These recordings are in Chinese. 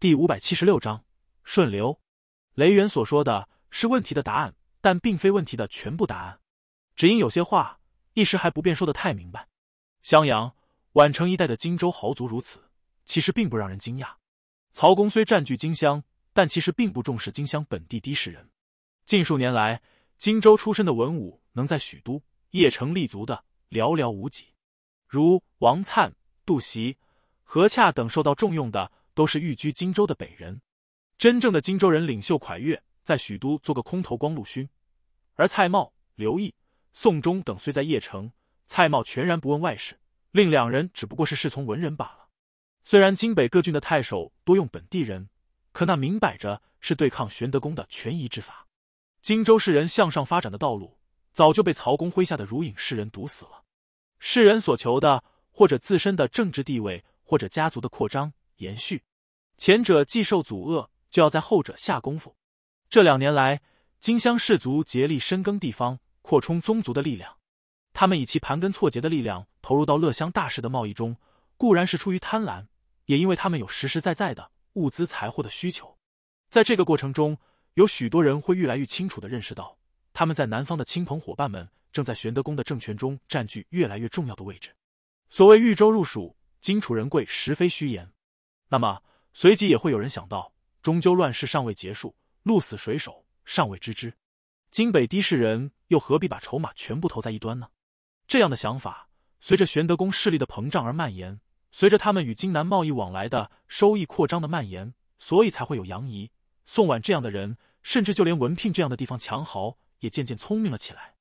第五百七十六章顺流，雷元所说的，是问题的答案，但并非问题的全部答案，只因有些话一时还不便说的太明白。襄阳、宛城一带的荆州豪族如此，其实并不让人惊讶。曹公虽占据荆襄，但其实并不重视荆襄本地的士人。近数年来，荆州出身的文武能在许都、邺城立足的寥寥无几，如王粲、杜袭、何洽等受到重用的。都是寓居荆州的北人，真正的荆州人领袖蒯越在许都做个空头光禄勋，而蔡瑁、刘毅、宋忠等虽在邺城，蔡瑁全然不问外事，另两人只不过是侍从文人罢了。虽然京北各郡的太守多用本地人，可那明摆着是对抗玄德公的权宜之法。荆州士人向上发展的道路早就被曹公麾下的儒隐士人堵死了。士人所求的，或者自身的政治地位，或者家族的扩张延续。前者既受阻遏，就要在后者下功夫。这两年来，金乡氏族竭力深耕地方，扩充宗族的力量。他们以其盘根错节的力量投入到乐乡大事的贸易中，固然是出于贪婪，也因为他们有实实在在的物资财货的需求。在这个过程中，有许多人会越来越清楚地认识到，他们在南方的亲朋伙伴们正在玄德公的政权中占据越来越重要的位置。所谓豫州入蜀，荆楚人贵，实非虚言。那么。随即也会有人想到，终究乱世尚未结束，鹿死谁手尚未知之。京北的士人又何必把筹码全部投在一端呢？这样的想法随着玄德公势力的膨胀而蔓延，随着他们与京南贸易往来的收益扩张的蔓延，所以才会有杨仪、宋婉这样的人，甚至就连文聘这样的地方强豪也渐渐聪明了起来。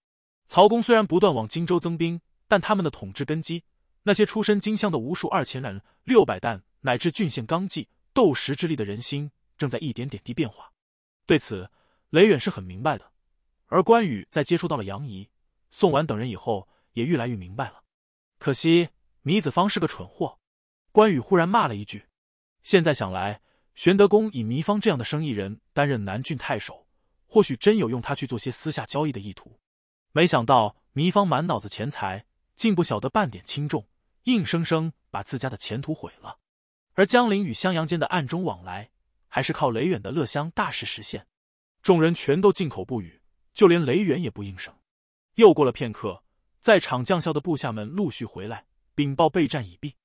曹公虽然不断往荆州增兵，但他们的统治根基，那些出身京乡的无数二千人、六百担乃至郡县纲纪。斗石之力的人心正在一点点地变化，对此雷远是很明白的。而关羽在接触到了杨仪、宋婉等人以后，也越来越明白了。可惜糜子方是个蠢货，关羽忽然骂了一句。现在想来，玄德公以糜芳这样的生意人担任南郡太守，或许真有用他去做些私下交易的意图。没想到糜芳满脑子钱财，竟不晓得半点轻重，硬生生把自家的前途毁了。而江陵与襄阳间的暗中往来，还是靠雷远的乐乡大势实现。众人全都静口不语，就连雷远也不应声。又过了片刻，在场将校的部下们陆续回来禀报备战已毕。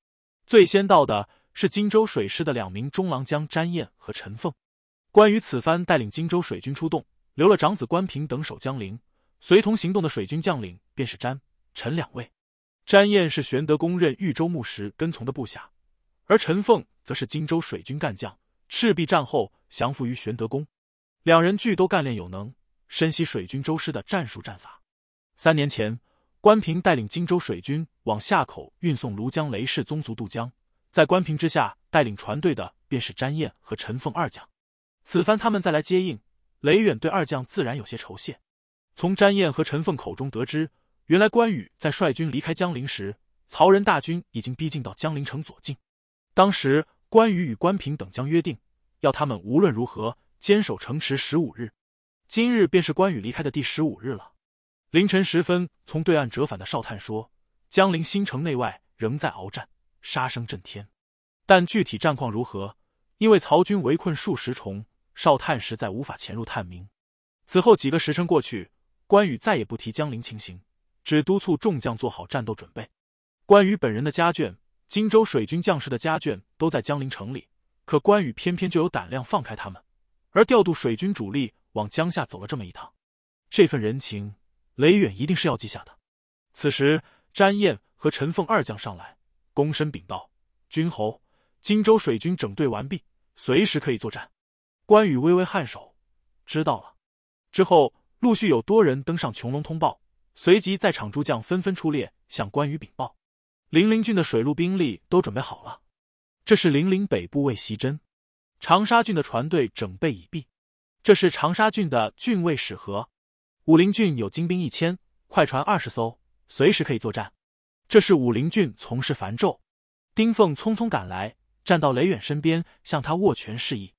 最先到的是荆州水师的两名中郎将詹燕和陈凤。关羽此番带领荆州水军出动，留了长子关平等守江陵，随同行动的水军将领便是詹、陈两位。詹燕是玄德公认豫州牧时跟从的部下。而陈凤则是荆州水军干将，赤壁战后降服于玄德公。两人俱都干练有能，深悉水军周师的战术战法。三年前，关平带领荆州水军往下口运送庐江雷氏宗族渡江，在关平之下带领船队的便是詹燕和陈凤二将。此番他们再来接应，雷远对二将自然有些酬谢。从詹燕和陈凤口中得知，原来关羽在率军离开江陵时，曹仁大军已经逼近到江陵城左近。当时关羽与关平等将约定，要他们无论如何坚守城池十五日。今日便是关羽离开的第十五日了。凌晨时分，从对岸折返的哨探说，江陵新城内外仍在鏖战，杀声震天。但具体战况如何，因为曹军围困数十重，哨探实在无法潜入探明。此后几个时辰过去，关羽再也不提江陵情形，只督促众将做好战斗准备。关羽本人的家眷。荆州水军将士的家眷都在江陵城里，可关羽偏偏就有胆量放开他们，而调度水军主力往江夏走了这么一趟，这份人情，雷远一定是要记下的。此时，詹燕和陈凤二将上来，躬身禀道：“君侯，荆州水军整队完毕，随时可以作战。”关羽微微颔首，知道了。之后，陆续有多人登上琼龙通报，随即在场诸将纷纷出列，向关羽禀报。零陵郡的水陆兵力都准备好了，这是零陵北部卫袭真。长沙郡的船队整备已毕，这是长沙郡的郡卫史和。武陵郡有精兵一千，快船二十艘，随时可以作战。这是武陵郡从事樊纣。丁凤匆匆赶来，站到雷远身边，向他握拳示意。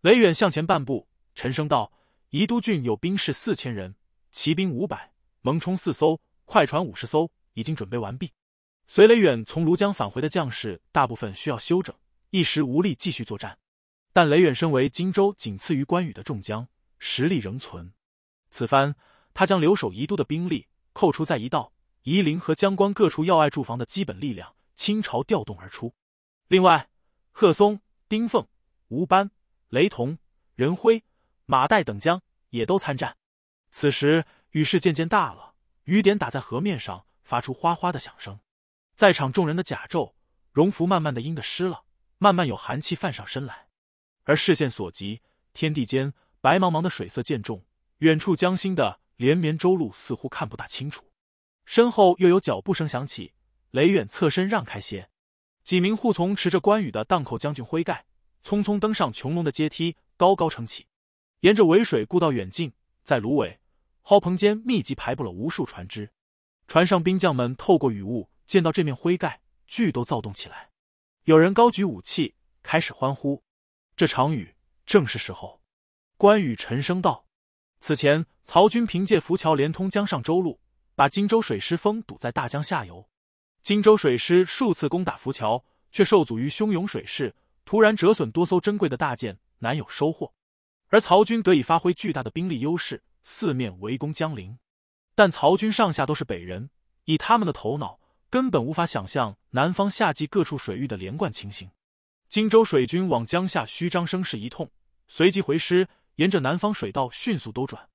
雷远向前半步，沉声道：“宜都郡有兵士四千人，骑兵五百，蒙冲四艘，快船五十艘，已经准备完毕。”随雷远从庐江返回的将士，大部分需要休整，一时无力继续作战。但雷远身为荆州仅次于关羽的众将，实力仍存。此番，他将留守宜都的兵力扣除在一道，夷陵和江关各处要隘驻防的基本力量倾巢调动而出。另外，贺松、丁奉、吴班、雷同、任辉、马岱等将也都参战。此时雨势渐渐大了，雨点打在河面上，发出哗哗的响声。在场众人的甲胄、绒服慢慢的阴的湿了，慢慢有寒气泛上身来。而视线所及，天地间白茫茫的水色渐重，远处江心的连绵舟路似乎看不大清楚。身后又有脚步声响起，雷远侧身让开些。几名护从持着关羽的荡口将军挥盖，匆匆登上穹隆的阶梯，高高撑起。沿着尾水故道远近，在芦苇、蒿棚间密集排布了无数船只，船上兵将们透过雨雾。见到这面灰盖，巨都躁动起来，有人高举武器，开始欢呼。这场雨正是时候。关羽沉声道：“此前，曹军凭借浮桥连通江上州路，把荆州水师封堵在大江下游。荆州水师数次攻打浮桥，却受阻于汹涌水势，突然折损多艘珍贵的大舰，难有收获。而曹军得以发挥巨大的兵力优势，四面围攻江陵。但曹军上下都是北人，以他们的头脑。”根本无法想象南方夏季各处水域的连贯情形。荆州水军往江夏虚张声势一通，随即回师，沿着南方水道迅速兜转，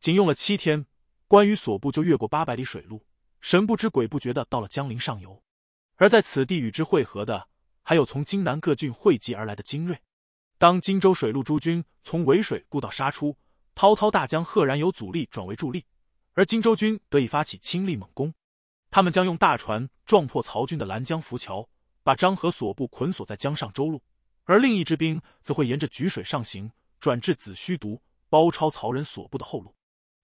仅用了七天，关羽所部就越过八百里水路，神不知鬼不觉的到了江陵上游。而在此地与之汇合的，还有从荆南各郡汇集而来的精锐。当荆州水陆诸军从渭水故道杀出，滔滔大江赫然由阻力转为助力，而荆州军得以发起倾力猛攻。他们将用大船撞破曹军的拦江浮桥，把张合所部捆锁在江上，周路；而另一支兵则会沿着沮水上行，转至子虚渡，包抄曹仁所部的后路。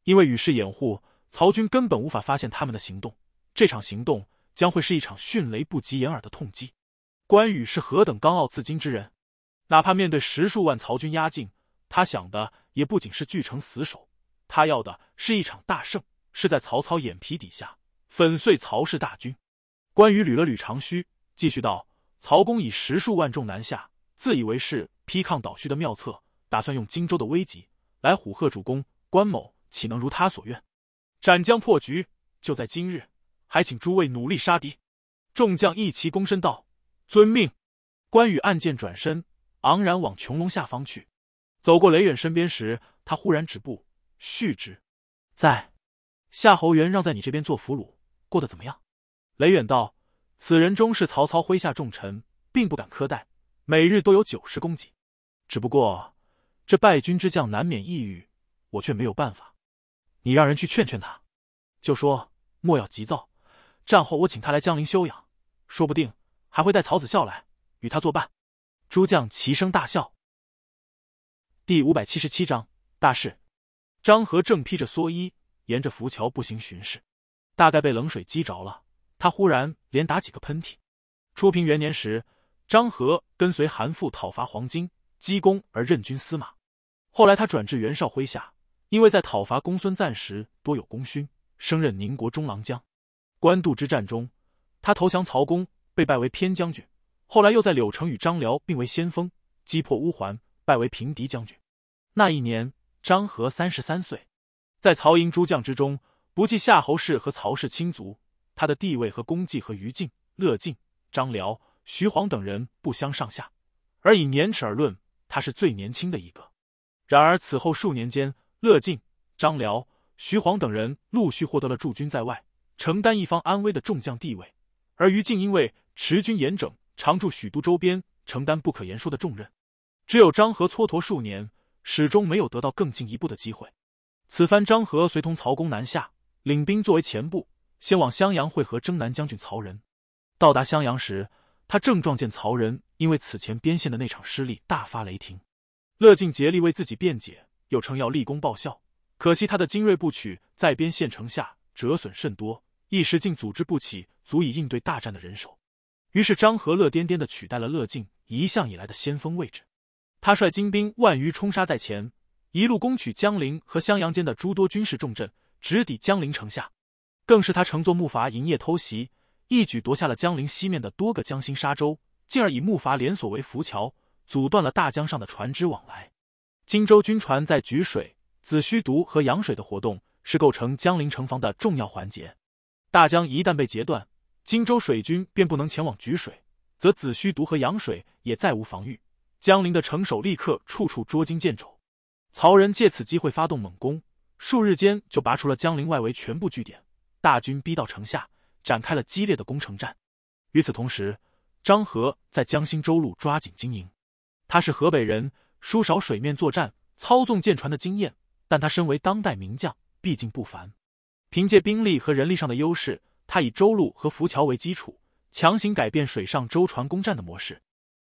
因为雨势掩护，曹军根本无法发现他们的行动。这场行动将会是一场迅雷不及掩耳的痛击。关羽是何等刚傲自矜之人，哪怕面对十数万曹军压境，他想的也不仅是据城死守，他要的是一场大胜，是在曹操眼皮底下。粉碎曹氏大军，关羽捋了捋长须，继续道：“曹公以十数万众南下，自以为是批抗倒叙的妙策，打算用荆州的危急来虎吓主公。关某岂能如他所愿？斩将破局就在今日，还请诸位努力杀敌。”众将一齐躬身道：“遵命。”关羽暗箭转身，昂然往穹隆下方去。走过雷远身边时，他忽然止步：“续之，在夏侯渊让在你这边做俘虏。”过得怎么样？雷远道，此人终是曹操麾下重臣，并不敢苛待，每日都有九十公斤。只不过这败军之将难免抑郁，我却没有办法。你让人去劝劝他，就说莫要急躁，战后我请他来江陵休养，说不定还会带曹子孝来与他作伴。诸将齐声大笑。第五百七十七章大事。张和正披着蓑衣，沿着浮桥步行巡视。大概被冷水激着了，他忽然连打几个喷嚏。初平元年时，张和跟随韩馥讨伐黄巾，积功而任军司马。后来他转至袁绍麾下，因为在讨伐公孙瓒时多有功勋，升任宁国中郎将。官渡之战中，他投降曹公，被拜为偏将军。后来又在柳城与张辽并为先锋，击破乌桓，拜为平狄将军。那一年，张和三十三岁，在曹营诸将之中。不计夏侯氏和曹氏亲族，他的地位和功绩和于禁、乐进、张辽、徐晃等人不相上下。而以年齿而论，他是最年轻的一个。然而此后数年间，乐进、张辽、徐晃等人陆续获得了驻军在外、承担一方安危的众将地位，而于禁因为持军严整，常驻许都周边，承担不可言说的重任。只有张合蹉跎数年，始终没有得到更进一步的机会。此番张合随同曹公南下。领兵作为前部，先往襄阳会合征南将军曹仁。到达襄阳时，他正撞见曹仁，因为此前边线的那场失利大发雷霆。乐进竭力为自己辩解，又称要立功报效。可惜他的精锐部曲在边县城下折损甚多，一时竟组织不起足以应对大战的人手。于是张和乐颠颠的取代了乐进一向以来的先锋位置。他率精兵万余冲杀在前，一路攻取江陵和襄阳间的诸多军事重镇。直抵江陵城下，更是他乘坐木筏，营业偷袭，一举夺下了江陵西面的多个江心沙洲，进而以木筏连锁为浮桥，阻断了大江上的船只往来。荆州军船在沮水、子虚渎和扬水的活动，是构成江陵城防的重要环节。大江一旦被截断，荆州水军便不能前往沮水，则子虚渎和扬水也再无防御，江陵的城守立刻处处捉襟见肘。曹仁借此机会发动猛攻。数日间就拔除了江陵外围全部据点，大军逼到城下，展开了激烈的攻城战。与此同时，张和在江心州路抓紧经营。他是河北人，输少水面作战、操纵舰船的经验，但他身为当代名将，毕竟不凡。凭借兵力和人力上的优势，他以州路和浮桥为基础，强行改变水上舟船攻占的模式。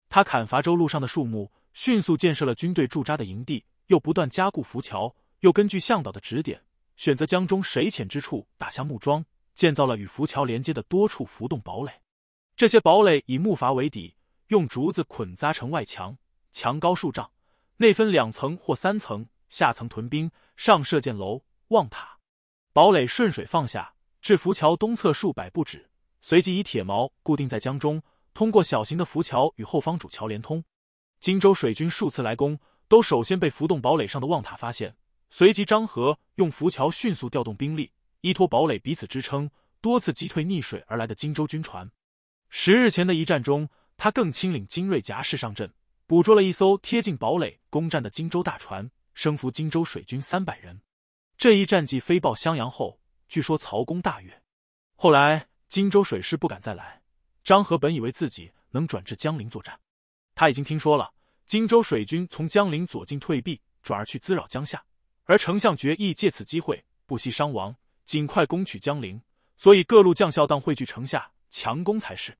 他砍伐州路上的树木，迅速建设了军队驻扎的营地，又不断加固浮桥。又根据向导的指点，选择江中水浅之处打下木桩，建造了与浮桥连接的多处浮动堡垒。这些堡垒以木筏为底，用竹子捆扎成外墙，墙高数丈，内分两层或三层，下层屯兵，上设箭楼、望塔。堡垒顺水放下，至浮桥东侧数百步止，随即以铁锚固定在江中，通过小型的浮桥与后方主桥连通。荆州水军数次来攻，都首先被浮动堡垒上的望塔发现。随即，张合用浮桥迅速调动兵力，依托堡垒彼此支撑，多次击退逆水而来的荆州军船。十日前的一战中，他更亲领精锐夹士上阵，捕捉了一艘贴近堡垒攻占的荆州大船，生俘荆州水军三百人。这一战绩飞报襄阳后，据说曹公大悦。后来，荆州水师不敢再来。张合本以为自己能转至江陵作战，他已经听说了荆州水军从江陵左进退避，转而去滋扰江夏。而丞相决意借此机会，不惜伤亡，尽快攻取江陵。所以各路将校当汇聚城下，强攻才是。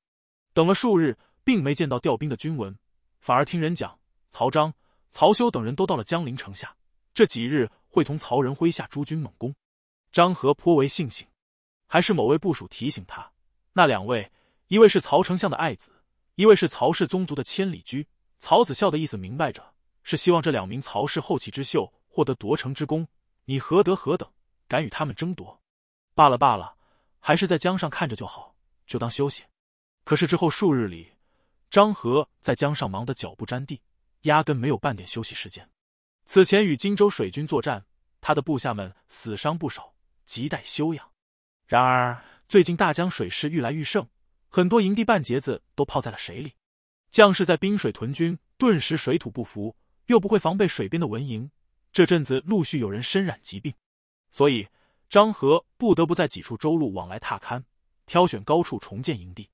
等了数日，并没见到调兵的军文，反而听人讲，曹彰、曹休等人都到了江陵城下，这几日会同曹仁麾下诸军猛攻。张和颇为庆幸，还是某位部署提醒他，那两位，一位是曹丞相的爱子，一位是曹氏宗族的千里驹。曹子孝的意思，明白着是希望这两名曹氏后起之秀。获得夺城之功，你何德何等，敢与他们争夺？罢了罢了，还是在江上看着就好，就当休息。可是之后数日里，张和在江上忙得脚不沾地，压根没有半点休息时间。此前与荆州水军作战，他的部下们死伤不少，亟待休养。然而最近大江水势愈来愈盛，很多营地半截子都泡在了水里，将士在冰水屯军，顿时水土不服，又不会防备水边的蚊蝇。这阵子陆续有人身染疾病，所以张和不得不在几处州路往来踏勘，挑选高处重建营地。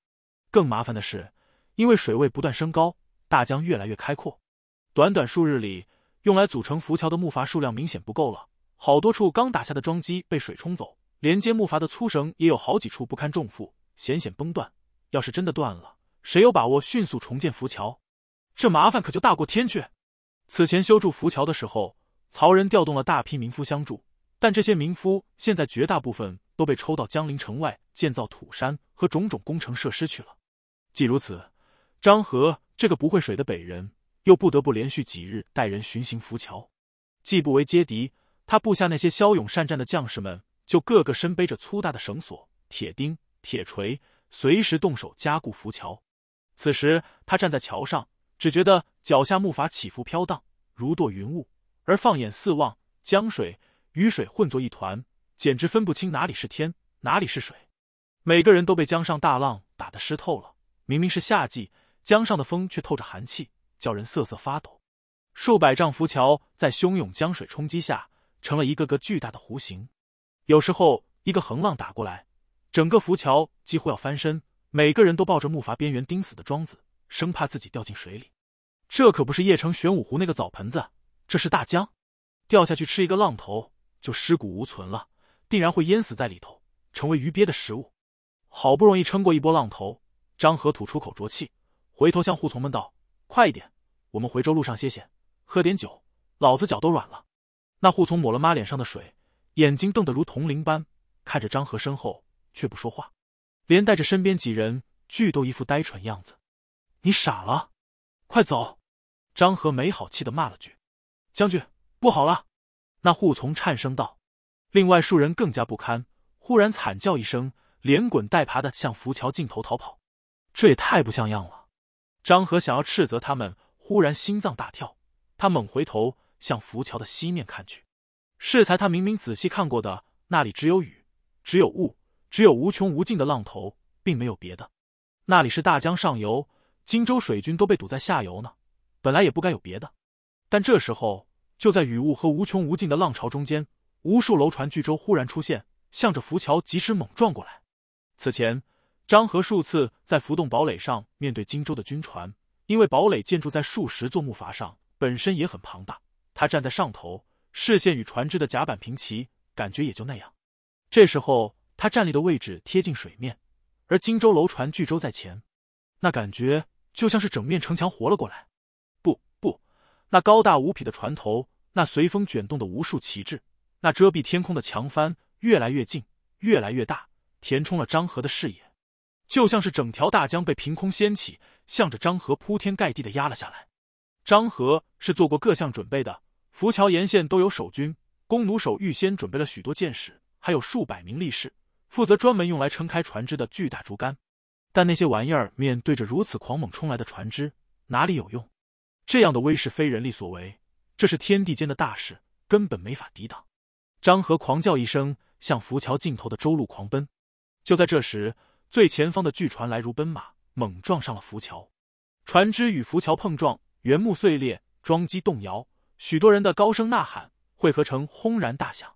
更麻烦的是，因为水位不断升高，大江越来越开阔。短短数日里，用来组成浮桥的木筏数量明显不够了，好多处刚打下的桩基被水冲走，连接木筏的粗绳也有好几处不堪重负，险险崩断。要是真的断了，谁有把握迅速重建浮桥？这麻烦可就大过天去。此前修筑浮桥的时候。曹仁调动了大批民夫相助，但这些民夫现在绝大部分都被抽到江陵城外建造土山和种种工程设施去了。既如此，张和这个不会水的北人，又不得不连续几日带人巡行浮桥，既不为接敌，他部下那些骁勇善战的将士们就个个身背着粗大的绳索、铁钉、铁锤，随时动手加固浮桥。此时他站在桥上，只觉得脚下木筏起伏飘荡，如堕云雾。而放眼四望，江水、雨水混作一团，简直分不清哪里是天，哪里是水。每个人都被江上大浪打得湿透了。明明是夏季，江上的风却透着寒气，叫人瑟瑟发抖。数百丈浮桥在汹涌江水冲击下，成了一个个巨大的弧形。有时候，一个横浪打过来，整个浮桥几乎要翻身。每个人都抱着木筏边缘钉死的桩子，生怕自己掉进水里。这可不是叶城玄武湖那个澡盆子。这是大江，掉下去吃一个浪头就尸骨无存了，定然会淹死在里头，成为鱼鳖的食物。好不容易撑过一波浪头，张和吐出口浊气，回头向护从们道：“快一点，我们回州路上歇歇，喝点酒，老子脚都软了。”那护从抹了妈脸上的水，眼睛瞪得如铜铃般看着张和身后，却不说话，连带着身边几人俱都一副呆蠢样子。你傻了？快走！张和没好气的骂了句。将军不好了！那扈从颤声道：“另外数人更加不堪，忽然惨叫一声，连滚带爬的向浮桥尽头逃跑。这也太不像样了！”张和想要斥责他们，忽然心脏大跳，他猛回头向浮桥的西面看去。适才他明明仔细看过的，那里只有雨，只有雾，只有无穷无尽的浪头，并没有别的。那里是大江上游，荆州水军都被堵在下游呢，本来也不该有别的。但这时候。就在雨雾和无穷无尽的浪潮中间，无数楼船巨舟忽然出现，向着浮桥疾驰猛撞过来。此前，张和数次在浮动堡垒上面对荆州的军船，因为堡垒建筑在数十座木筏上，本身也很庞大。他站在上头，视线与船只的甲板平齐，感觉也就那样。这时候，他站立的位置贴近水面，而荆州楼船巨舟在前，那感觉就像是整面城墙活了过来。那高大无匹的船头，那随风卷动的无数旗帜，那遮蔽天空的墙帆，越来越近，越来越大，填充了张颌的视野，就像是整条大江被凭空掀起，向着张颌铺天盖地的压了下来。张颌是做过各项准备的，浮桥沿线都有守军，弓弩手预先准备了许多箭矢，还有数百名力士负责专门用来撑开船只的巨大竹竿，但那些玩意儿面对着如此狂猛冲来的船只，哪里有用？这样的威势非人力所为，这是天地间的大事，根本没法抵挡。张和狂叫一声，向浮桥尽头的周路狂奔。就在这时，最前方的巨船来如奔马，猛撞上了浮桥。船只与浮桥碰撞，原木碎裂，桩基动摇，许多人的高声呐喊汇合成轰然大响，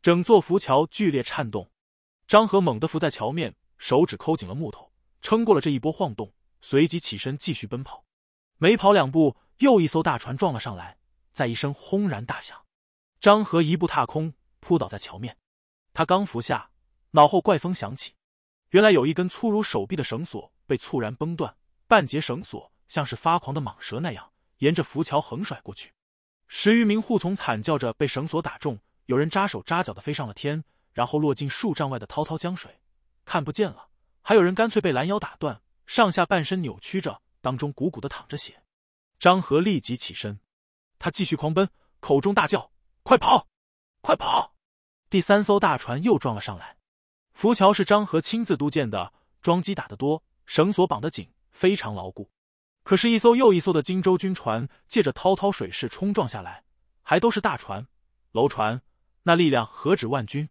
整座浮桥剧烈颤动。张和猛地伏在桥面，手指抠紧了木头，撑过了这一波晃动，随即起身继续奔跑。没跑两步。又一艘大船撞了上来，在一声轰然大响，张和一步踏空，扑倒在桥面。他刚伏下，脑后怪风响起，原来有一根粗如手臂的绳索被猝然崩断，半截绳索像是发狂的蟒蛇那样，沿着浮桥横甩过去。十余名护从惨叫着被绳索打中，有人扎手扎脚的飞上了天，然后落进数丈外的滔滔江水，看不见了；还有人干脆被拦腰打断，上下半身扭曲着，当中鼓鼓的淌着血。张和立即起身，他继续狂奔，口中大叫：“快跑，快跑！”第三艘大船又撞了上来。浮桥是张和亲自督建的，桩基打得多，绳索绑得紧，非常牢固。可是，一艘又一艘的荆州军船借着滔滔水势冲撞下来，还都是大船、楼船，那力量何止万钧？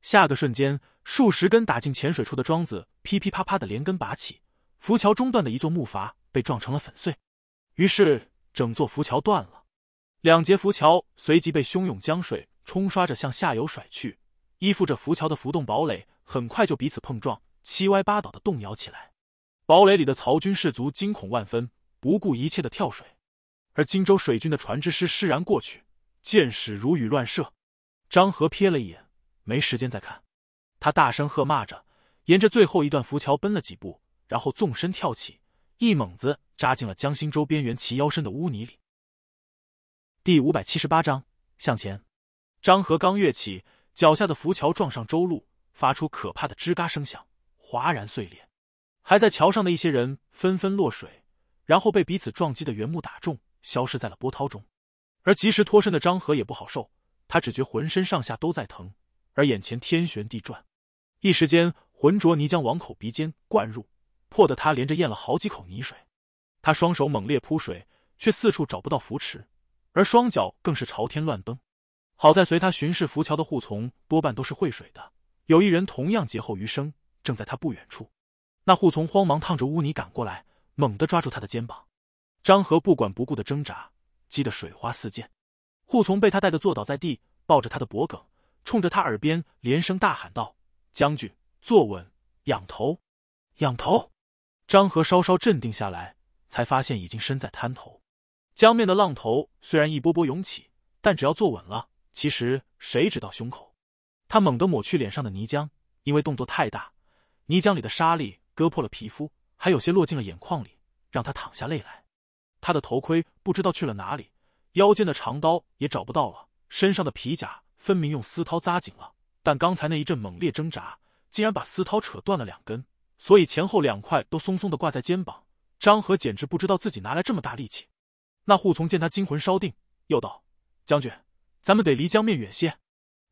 下个瞬间，数十根打进浅水处的桩子噼噼啪啪的连根拔起，浮桥中段的一座木筏被撞成了粉碎。于是，整座浮桥断了，两节浮桥随即被汹涌江水冲刷着向下游甩去。依附着浮桥的浮动堡垒很快就彼此碰撞，七歪八倒的动摇起来。堡垒里的曹军士卒惊恐万分，不顾一切的跳水。而荆州水军的船只师施然过去，箭矢如雨乱射。张和瞥了一眼，没时间再看，他大声喝骂着，沿着最后一段浮桥奔了几步，然后纵身跳起。一猛子扎进了江心洲边缘齐腰深的污泥里。第五百七十八章向前，张和刚跃起，脚下的浮桥撞上周路，发出可怕的吱嘎声响，哗然碎裂。还在桥上的一些人纷纷落水，然后被彼此撞击的原木打中，消失在了波涛中。而及时脱身的张和也不好受，他只觉浑身上下都在疼，而眼前天旋地转，一时间浑浊泥浆往口鼻间灌入。破的他连着咽了好几口泥水，他双手猛烈扑水，却四处找不到扶持，而双脚更是朝天乱蹬。好在随他巡视浮桥的护从多半都是会水的，有一人同样劫后余生，正在他不远处。那护从慌忙趟着污泥赶过来，猛地抓住他的肩膀。张和不管不顾的挣扎，激得水花四溅。护从被他带的坐倒在地，抱着他的脖梗，冲着他耳边连声大喊道：“将军，坐稳，仰头，仰头！”张和稍稍镇定下来，才发现已经身在滩头。江面的浪头虽然一波波涌起，但只要坐稳了，其实谁知道胸口？他猛地抹去脸上的泥浆，因为动作太大，泥浆里的沙粒割破了皮肤，还有些落进了眼眶里，让他淌下泪来。他的头盔不知道去了哪里，腰间的长刀也找不到了，身上的皮甲分明用丝绦扎紧了，但刚才那一阵猛烈挣扎，竟然把丝绦扯断了两根。所以前后两块都松松的挂在肩膀，张和简直不知道自己拿来这么大力气。那护从见他惊魂稍定，又道：“将军，咱们得离江面远些。”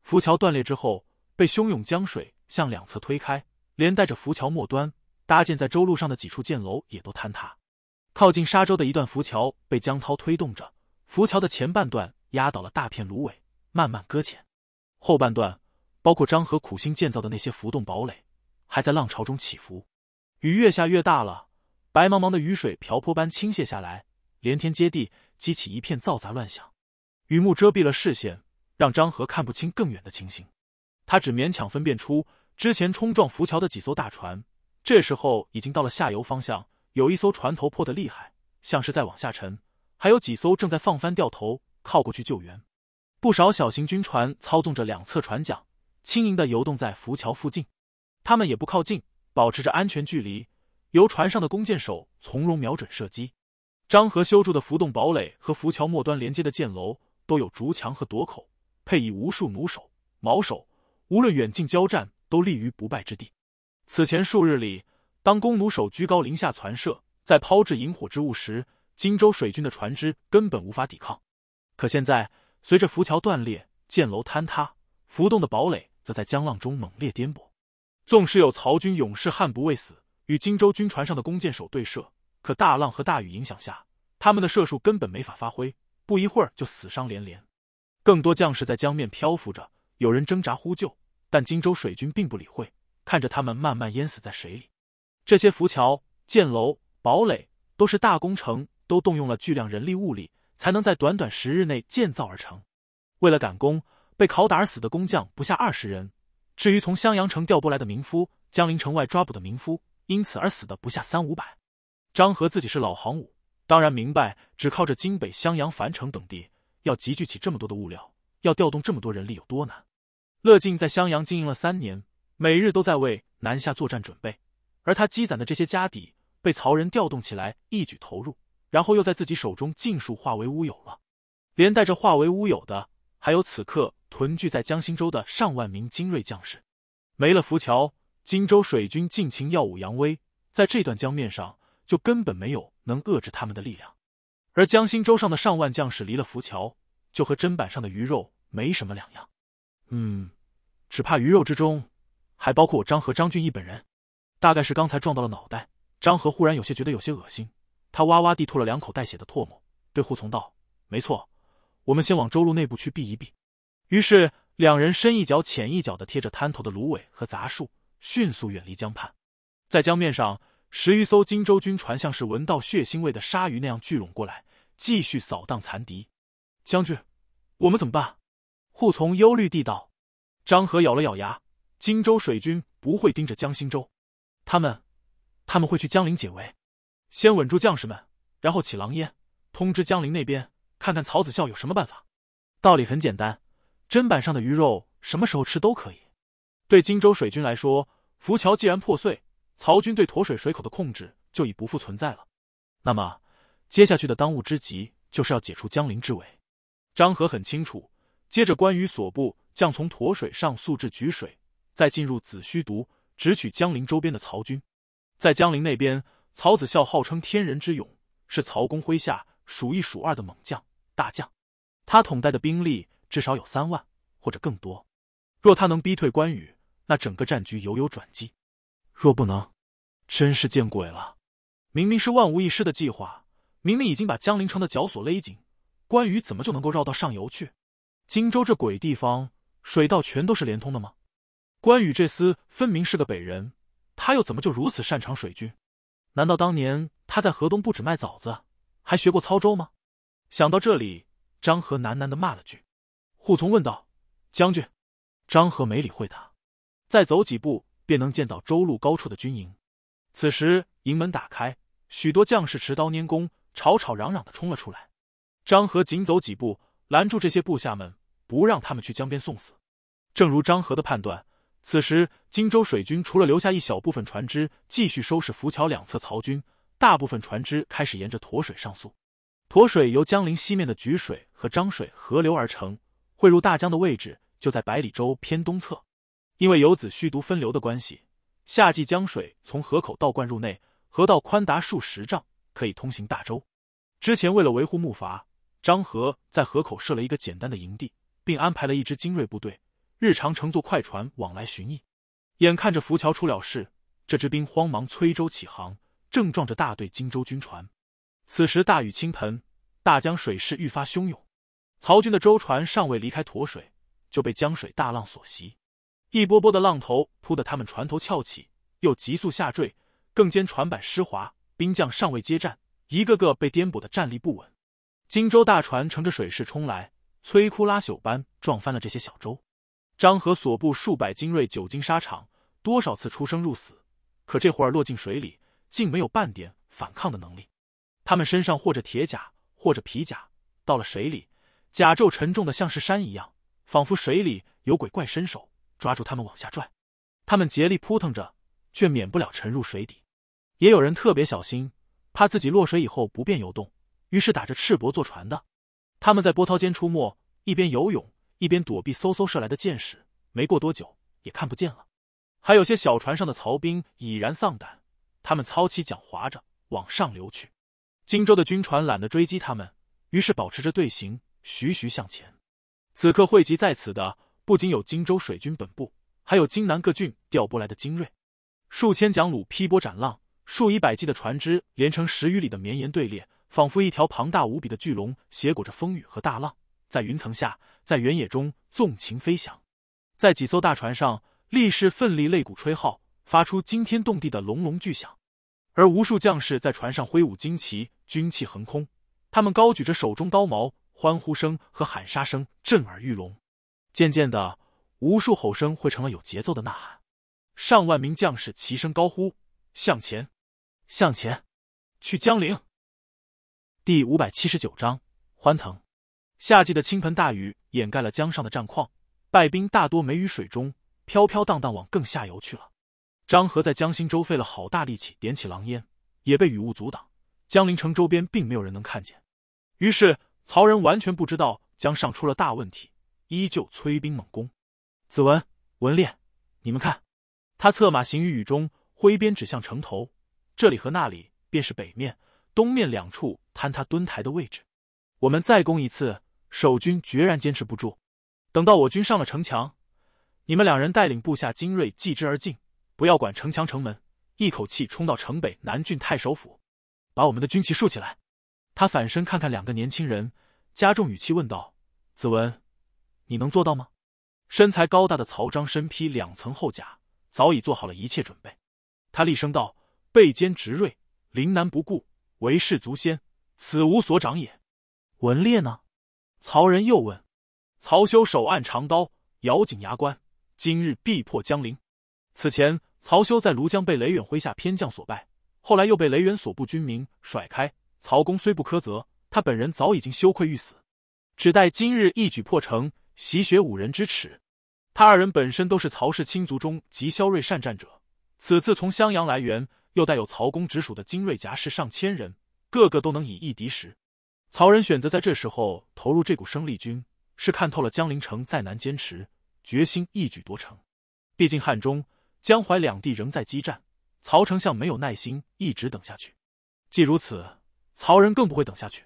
浮桥断裂之后，被汹涌江水向两侧推开，连带着浮桥末端搭建在舟路上的几处箭楼也都坍塌。靠近沙洲的一段浮桥被江涛推动着，浮桥的前半段压倒了大片芦苇，慢慢搁浅；后半段，包括张和苦心建造的那些浮动堡垒。还在浪潮中起伏，雨越下越大了，白茫茫的雨水瓢泼般倾泻下来，连天接地，激起一片嘈杂乱响。雨幕遮蔽了视线，让张和看不清更远的情形。他只勉强分辨出之前冲撞浮桥的几艘大船，这时候已经到了下游方向。有一艘船头破得厉害，像是在往下沉；还有几艘正在放帆掉头，靠过去救援。不少小型军船操纵着两侧船桨，轻盈地游动在浮桥附近。他们也不靠近，保持着安全距离，由船上的弓箭手从容瞄准射击。张和修筑的浮动堡垒和浮桥末端连接的箭楼都有竹墙和垛口，配以无数弩手、矛手，无论远近交战都立于不败之地。此前数日里，当弓弩手居高临下攒射，在抛掷引火之物时，荆州水军的船只根本无法抵抗。可现在，随着浮桥断裂、箭楼坍塌，浮动的堡垒则在江浪中猛烈颠簸。纵使有曹军勇士悍不畏死，与荆州军船上的弓箭手对射，可大浪和大雨影响下，他们的射术根本没法发挥，不一会儿就死伤连连。更多将士在江面漂浮着，有人挣扎呼救，但荆州水军并不理会，看着他们慢慢淹死在水里。这些浮桥、箭楼、堡垒都是大工程，都动用了巨量人力物力，才能在短短十日内建造而成。为了赶工，被拷打而死的工匠不下二十人。至于从襄阳城调拨来的民夫，江陵城外抓捕的民夫，因此而死的不下三五百。张和自己是老行伍，当然明白，只靠着京北、襄阳、樊城等地，要集聚起这么多的物料，要调动这么多人力有多难。乐进在襄阳经营了三年，每日都在为南下作战准备，而他积攒的这些家底，被曹仁调动起来一举投入，然后又在自己手中尽数化为乌有。了，连带着化为乌有的，还有此刻。屯聚在江心州的上万名精锐将士，没了浮桥，荆州水军尽情耀武扬威，在这段江面上就根本没有能遏制他们的力量。而江心州上的上万将士离了浮桥，就和砧板上的鱼肉没什么两样。嗯，只怕鱼肉之中，还包括我张和张俊义本人。大概是刚才撞到了脑袋，张和忽然有些觉得有些恶心，他哇哇地吐了两口带血的唾沫，对护从道：“没错，我们先往州路内部去避一避。”于是两人深一脚浅一脚的贴着滩头的芦苇和杂树，迅速远离江畔。在江面上，十余艘荆州军船像是闻到血腥味的鲨鱼那样聚拢过来，继续扫荡残敌。将军，我们怎么办？护从忧虑地道。张合咬了咬牙，荆州水军不会盯着江心洲，他们他们会去江陵解围。先稳住将士们，然后起狼烟，通知江陵那边，看看曹子孝有什么办法。道理很简单。砧板上的鱼肉，什么时候吃都可以。对荆州水军来说，浮桥既然破碎，曹军对沱水水口的控制就已不复存在了。那么，接下去的当务之急就是要解除江陵之围。张和很清楚，接着关羽所部将从沱水上溯至沮水，再进入子虚渎，直取江陵周边的曹军。在江陵那边，曹子孝号称天人之勇，是曹公麾下数一数二的猛将大将，他统带的兵力。至少有三万，或者更多。若他能逼退关羽，那整个战局犹有转机；若不能，真是见鬼了！明明是万无一失的计划，明明已经把江陵城的绞索勒紧，关羽怎么就能够绕到上游去？荆州这鬼地方，水道全都是连通的吗？关羽这厮分明是个北人，他又怎么就如此擅长水军？难道当年他在河东不止卖枣子，还学过操舟吗？想到这里，张合喃喃的骂了句。护从问道：“将军，张合没理会他。再走几步，便能见到周路高处的军营。此时营门打开，许多将士持刀拈弓，吵吵嚷嚷的冲了出来。张合紧走几步，拦住这些部下们，不让他们去江边送死。正如张合的判断，此时荆州水军除了留下一小部分船只继续收拾浮桥两侧曹军，大部分船只开始沿着沱水上溯。沱水由江陵西面的沮水和漳水合流而成。”汇入大江的位置就在百里洲偏东侧，因为游子虚独分流的关系，夏季江水从河口倒灌入内，河道宽达数十丈，可以通行大洲。之前为了维护木筏，张和在河口设了一个简单的营地，并安排了一支精锐部队，日常乘坐快船往来巡弋。眼看着浮桥出了事，这支兵慌忙催舟起航，正撞着大队荆州军船。此时大雨倾盆，大江水势愈发汹涌。曹军的舟船尚未离开沱水，就被江水大浪所袭。一波波的浪头扑得他们船头翘起，又急速下坠，更兼船板湿滑，兵将尚未接战，一个个被颠簸的站立不稳。荆州大船乘着水势冲来，摧枯拉朽般撞翻了这些小舟。张和所部数百精锐，久经沙场，多少次出生入死，可这会儿落进水里，竟没有半点反抗的能力。他们身上或者铁甲，或者皮甲，到了水里。甲胄沉重的像是山一样，仿佛水里有鬼怪伸手抓住他们往下拽，他们竭力扑腾着，却免不了沉入水底。也有人特别小心，怕自己落水以后不便游动，于是打着赤膊坐船的。他们在波涛间出没，一边游泳一边躲避嗖嗖射来的箭矢。没过多久也看不见了。还有些小船上的曹兵已然丧胆，他们操起桨划着往上流去。荆州的军船懒得追击他们，于是保持着队形。徐徐向前，此刻汇集在此的不仅有荆州水军本部，还有荆南各郡调拨来的精锐，数千桨橹劈波斩浪，数以百计的船只连成十余里的绵延队列，仿佛一条庞大无比的巨龙，挟裹着风雨和大浪，在云层下，在原野中纵情飞翔。在几艘大船上，力士奋力擂鼓吹号，发出惊天动地的隆隆巨响；而无数将士在船上挥舞旌旗，军旗横空，他们高举着手中刀矛。欢呼声和喊杀声震耳欲聋，渐渐的，无数吼声汇成了有节奏的呐喊，上万名将士齐声高呼：“向前，向前，去江陵！”第五百七十九章欢腾。夏季的倾盆大雨掩盖了江上的战况，败兵大多没于水中，飘飘荡荡往更下游去了。张颌在江心洲费了好大力气点起狼烟，也被雨雾阻挡，江陵城周边并没有人能看见。于是。曹仁完全不知道江上出了大问题，依旧催兵猛攻。子文、文烈，你们看，他策马行于雨中，挥鞭指向城头。这里和那里便是北面、东面两处坍塌墩台的位置。我们再攻一次，守军决然坚持不住。等到我军上了城墙，你们两人带领部下精锐继之而进，不要管城墙、城门，一口气冲到城北南郡太守府，把我们的军旗竖起来。他反身看看两个年轻人，加重语气问道：“子文，你能做到吗？”身材高大的曹彰身披两层厚甲，早已做好了一切准备。他厉声道：“背坚直锐，临难不顾，为士卒先，此无所长也。”文烈呢？曹仁又问。曹休手按长刀，咬紧牙关：“今日必破江陵。”此前，曹休在庐江被雷远麾下偏将所败，后来又被雷远所部军民甩开。曹公虽不苛责，他本人早已经羞愧欲死，只待今日一举破城，洗雪五人之耻。他二人本身都是曹氏亲族中极骁锐、善战者，此次从襄阳来援，又带有曹公直属的精锐甲士上千人，个个都能以一敌十。曹仁选择在这时候投入这股生力军，是看透了江陵城再难坚持，决心一举夺城。毕竟汉中、江淮两地仍在激战，曹丞相没有耐心一直等下去。既如此。曹仁更不会等下去。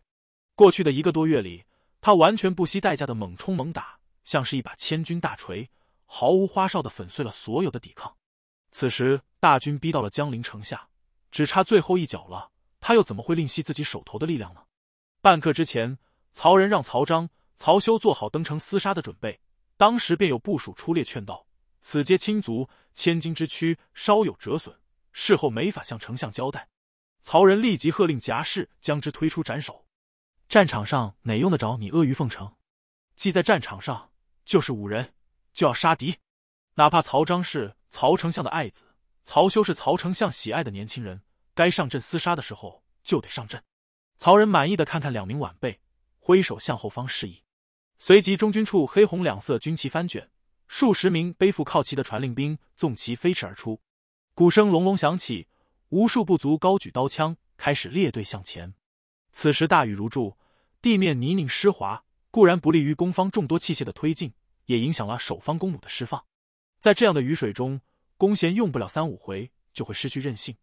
过去的一个多月里，他完全不惜代价的猛冲猛打，像是一把千钧大锤，毫无花哨的粉碎了所有的抵抗。此时大军逼到了江陵城下，只差最后一脚了，他又怎么会吝惜自己手头的力量呢？半刻之前，曹仁让曹彰、曹休做好登城厮杀的准备，当时便有部署出列劝道：“此皆亲族，千金之躯，稍有折损，事后没法向丞相交代。”曹仁立即喝令夹士将之推出斩首。战场上哪用得着你阿谀奉承？既在战场上，就是五人就要杀敌。哪怕曹彰是曹丞相的爱子，曹休是曹丞相喜爱的年轻人，该上阵厮杀的时候就得上阵。曹仁满意的看看两名晚辈，挥手向后方示意。随即中军处黑红两色军旗翻卷，数十名背负靠旗的传令兵纵骑飞驰而出，鼓声隆隆响起。无数部族高举刀枪，开始列队向前。此时大雨如注，地面泥泞湿滑，固然不利于攻方众多器械的推进，也影响了守方弓弩的释放。在这样的雨水中，弓弦用不了三五回就会失去韧性，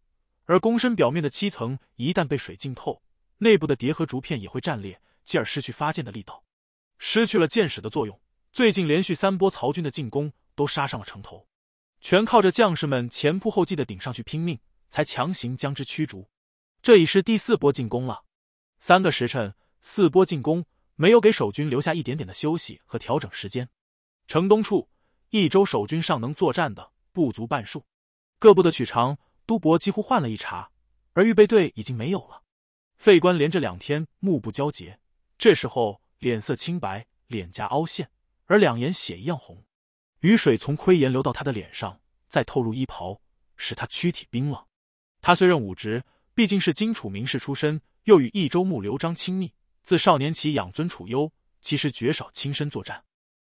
而弓身表面的漆层一旦被水浸透，内部的叠合竹片也会战裂，继而失去发箭的力道，失去了箭矢的作用。最近连续三波曹军的进攻都杀上了城头，全靠着将士们前仆后继的顶上去拼命。才强行将之驱逐，这已是第四波进攻了。三个时辰，四波进攻，没有给守军留下一点点的休息和调整时间。城东处，益州守军尚能作战的不足半数，各部的取长、都伯几乎换了一茬，而预备队已经没有了。费官连着两天目不交接，这时候脸色青白，脸颊凹陷，而两眼血一样红。雨水从盔沿流到他的脸上，再透入衣袍，使他躯体冰冷。他虽任武职，毕竟是荆楚名士出身，又与益州牧刘璋亲密，自少年起养尊处优，其实绝少亲身作战。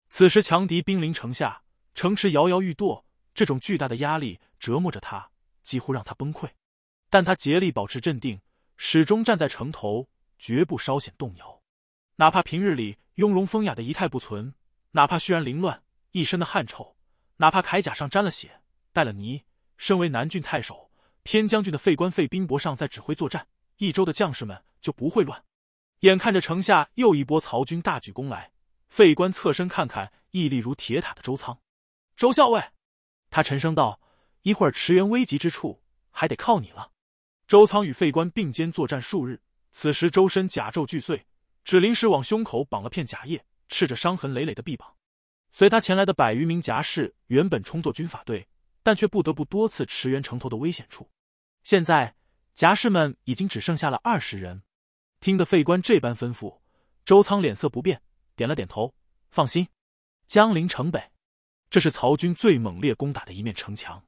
此时强敌兵临城下，城池摇摇欲堕，这种巨大的压力折磨着他，几乎让他崩溃。但他竭力保持镇定，始终站在城头，绝不稍显动摇。哪怕平日里雍容风雅的仪态不存，哪怕须然凌乱，一身的汗臭，哪怕铠甲上沾了血、带了泥，身为南郡太守。偏将军的废官费兵伯上在指挥作战，益州的将士们就不会乱。眼看着城下又一波曹军大举攻来，费官侧身看看屹立如铁塔的周仓，周校尉，他沉声道：“一会儿驰援危急之处，还得靠你了。”周仓与费官并肩作战数日，此时周身甲胄俱碎，只临时往胸口绑了片甲叶，赤着伤痕累累的臂膀。随他前来的百余名甲士原本充作军法队，但却不得不多次驰援城头的危险处。现在，夹士们已经只剩下了二十人。听得费官这般吩咐，周仓脸色不变，点了点头。放心，江陵城北，这是曹军最猛烈攻打的一面城墙。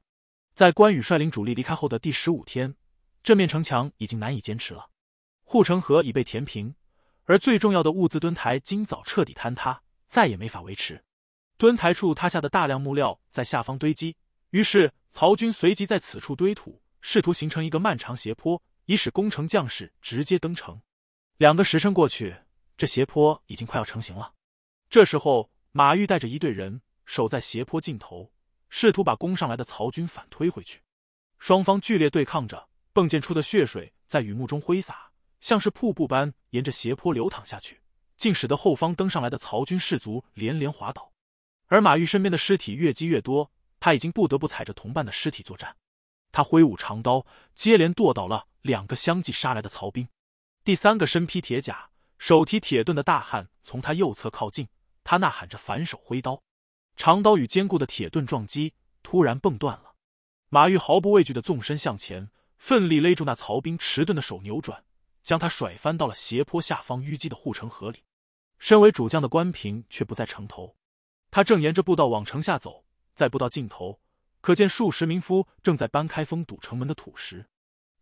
在关羽率领主力离开后的第十五天，这面城墙已经难以坚持了。护城河已被填平，而最重要的物资墩台今早彻底坍塌，再也没法维持。墩台处塌下的大量木料在下方堆积，于是曹军随即在此处堆土。试图形成一个漫长斜坡，以使攻城将士直接登城。两个时辰过去，这斜坡已经快要成型了。这时候，马玉带着一队人守在斜坡尽头，试图把攻上来的曹军反推回去。双方剧烈对抗着，迸溅出的血水在雨幕中挥洒，像是瀑布般沿着斜坡流淌下去，竟使得后方登上来的曹军士卒连连滑倒。而马玉身边的尸体越积越多，他已经不得不踩着同伴的尸体作战。他挥舞长刀，接连剁倒了两个相继杀来的曹兵。第三个身披铁甲、手提铁盾的大汉从他右侧靠近，他呐喊着反手挥刀，长刀与坚固的铁盾撞击，突然崩断了。马玉毫不畏惧的纵身向前，奋力勒住那曹兵迟钝的手，扭转，将他甩翻到了斜坡下方淤积的护城河里。身为主将的关平却不在城头，他正沿着步道往城下走，在步道尽头。可见，数十名夫正在搬开封堵城门的土石。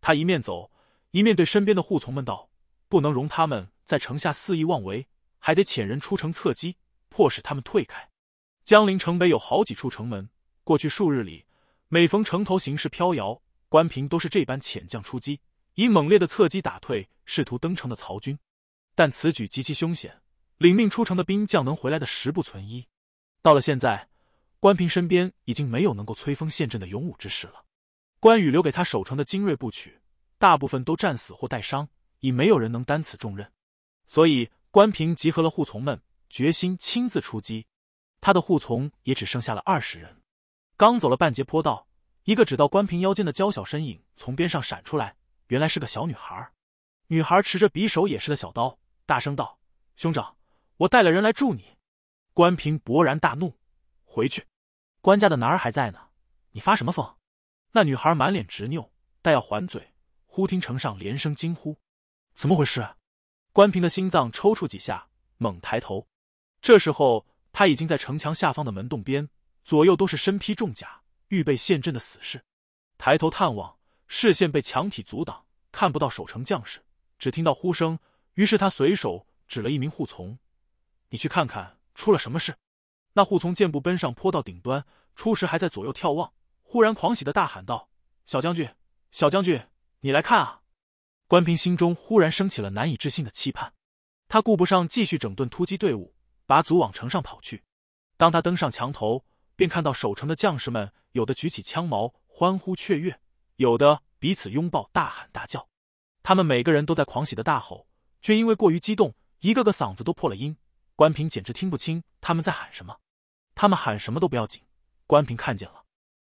他一面走，一面对身边的护从们道：“不能容他们在城下肆意妄为，还得遣人出城侧击，迫使他们退开。”江陵城北有好几处城门，过去数日里，每逢城头形势飘摇，关平都是这般遣将出击，以猛烈的侧击打退试图登城的曹军。但此举极其凶险，领命出城的兵将能回来的十不存一。到了现在。关平身边已经没有能够摧锋陷阵的勇武之士了，关羽留给他守城的精锐部曲，大部分都战死或带伤，已没有人能担此重任，所以关平集合了护从们，决心亲自出击。他的护从也只剩下了二十人。刚走了半截坡道，一个只到关平腰间的娇小身影从边上闪出来，原来是个小女孩。女孩持着匕首也是的小刀，大声道：“兄长，我带了人来助你。”关平勃然大怒。回去，官家的男儿还在呢，你发什么疯？那女孩满脸执拗，待要还嘴，忽听城上连声惊呼：“怎么回事？”关平的心脏抽搐几下，猛抬头。这时候，他已经在城墙下方的门洞边，左右都是身披重甲、预备陷阵的死士。抬头探望，视线被墙体阻挡，看不到守城将士，只听到呼声。于是他随手指了一名护从：“你去看看，出了什么事。”那户从健步奔上坡道顶端，初时还在左右眺望，忽然狂喜的大喊道：“小将军，小将军，你来看啊！”关平心中忽然升起了难以置信的期盼，他顾不上继续整顿突击队伍，拔足往城上跑去。当他登上墙头，便看到守城的将士们有的举起枪矛欢呼雀跃，有的彼此拥抱大喊大叫，他们每个人都在狂喜的大吼，却因为过于激动，一个个嗓子都破了音。关平简直听不清他们在喊什么，他们喊什么都不要紧。关平看见了，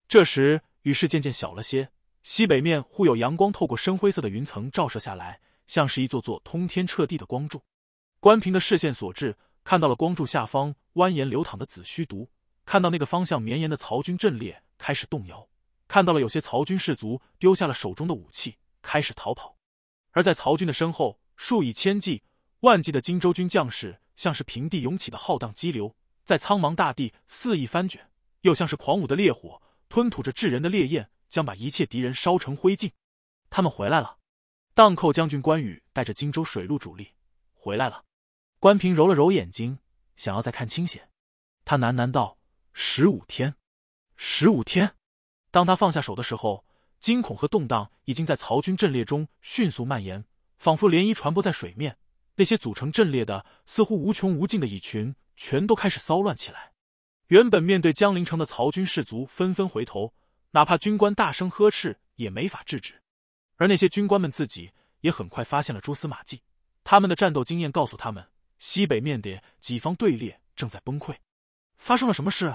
这时雨势渐渐小了些，西北面忽有阳光透过深灰色的云层照射下来，像是一座座通天彻地的光柱。关平的视线所至，看到了光柱下方蜿蜒流淌的紫虚毒，看到那个方向绵延的曹军阵列开始动摇，看到了有些曹军士卒丢下了手中的武器开始逃跑，而在曹军的身后，数以千计、万计的荆州军将士。像是平地涌起的浩荡激流，在苍茫大地肆意翻卷；又像是狂舞的烈火，吞吐着炙人的烈焰，将把一切敌人烧成灰烬。他们回来了，荡寇将军关羽带着荆州水陆主力回来了。关平揉了揉眼睛，想要再看清些。他喃喃道：“十五天，十五天。”当他放下手的时候，惊恐和动荡已经在曹军阵列中迅速蔓延，仿佛涟漪传播在水面。那些组成阵列的、似乎无穷无尽的蚁群，全都开始骚乱起来。原本面对江陵城的曹军士卒纷纷回头，哪怕军官大声呵斥也没法制止。而那些军官们自己也很快发现了蛛丝马迹，他们的战斗经验告诉他们，西北面的己方队列正在崩溃。发生了什么事？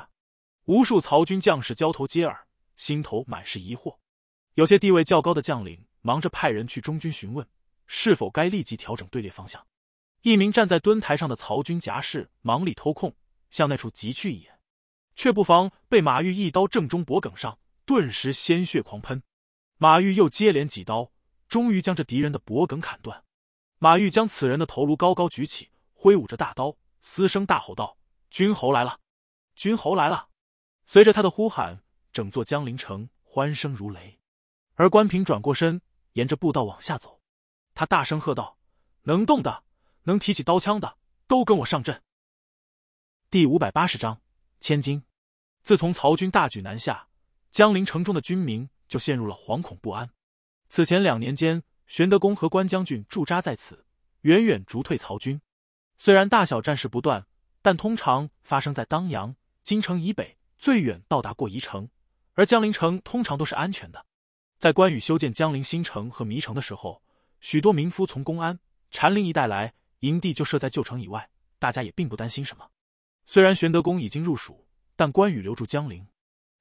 无数曹军将士交头接耳，心头满是疑惑。有些地位较高的将领忙着派人去中军询问，是否该立即调整队列方向。一名站在墩台上的曹军夹士忙里偷空向那处急去一眼，却不妨被马玉一刀正中脖颈上，顿时鲜血狂喷。马玉又接连几刀，终于将这敌人的脖颈砍断。马玉将此人的头颅高高举起，挥舞着大刀，嘶声大吼道：“君侯来了，君侯来了！”随着他的呼喊，整座江陵城欢声如雷。而关平转过身，沿着步道往下走，他大声喝道：“能动的！”能提起刀枪的都跟我上阵。第五百八十章，千金。自从曹军大举南下，江陵城中的军民就陷入了惶恐不安。此前两年间，玄德公和关将军驻扎在此，远远逐退曹军。虽然大小战事不断，但通常发生在当阳、京城以北，最远到达过宜城，而江陵城通常都是安全的。在关羽修建江陵新城和迷城的时候，许多民夫从公安、禅陵一带来。营地就设在旧城以外，大家也并不担心什么。虽然玄德公已经入蜀，但关羽留住江陵，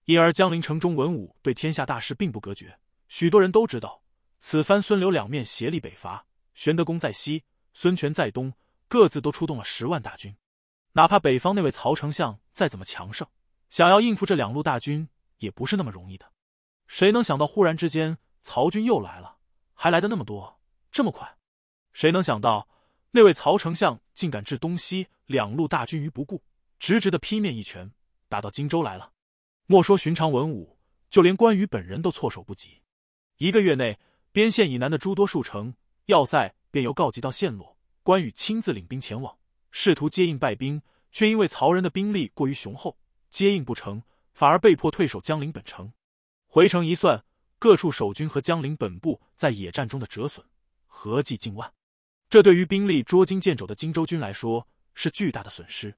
因而江陵城中文武对天下大事并不隔绝。许多人都知道，此番孙刘两面协力北伐，玄德公在西，孙权在东，各自都出动了十万大军。哪怕北方那位曹丞相再怎么强盛，想要应付这两路大军也不是那么容易的。谁能想到，忽然之间，曹军又来了，还来的那么多，这么快？谁能想到？那位曹丞相竟敢置东西两路大军于不顾，直直的劈面一拳打到荆州来了。莫说寻常文武，就连关羽本人都措手不及。一个月内，边线以南的诸多数城要塞便由告急到陷落。关羽亲自领兵前往，试图接应败兵，却因为曹仁的兵力过于雄厚，接应不成，反而被迫退守江陵本城。回城一算，各处守军和江陵本部在野战中的折损，合计近万。这对于兵力捉襟见肘的荆州军来说是巨大的损失。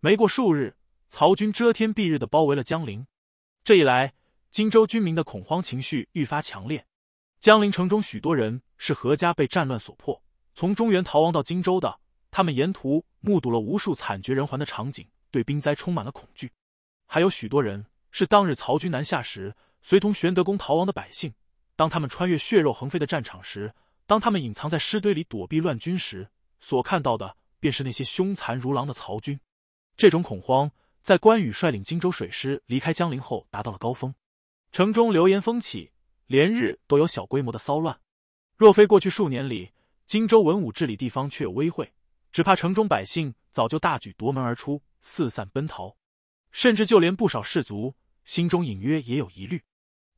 没过数日，曹军遮天蔽日的包围了江陵，这一来，荆州军民的恐慌情绪愈发强烈。江陵城中，许多人是何家被战乱所迫，从中原逃亡到荆州的，他们沿途目睹了无数惨绝人寰的场景，对兵灾充满了恐惧。还有许多人是当日曹军南下时随同玄德公逃亡的百姓，当他们穿越血肉横飞的战场时。当他们隐藏在尸堆里躲避乱军时，所看到的便是那些凶残如狼的曹军。这种恐慌在关羽率领荆州水师离开江陵后达到了高峰。城中流言风起，连日都有小规模的骚乱。若非过去数年里荆州文武治理地方确有威惠，只怕城中百姓早就大举夺门而出，四散奔逃。甚至就连不少士卒心中隐约也有疑虑。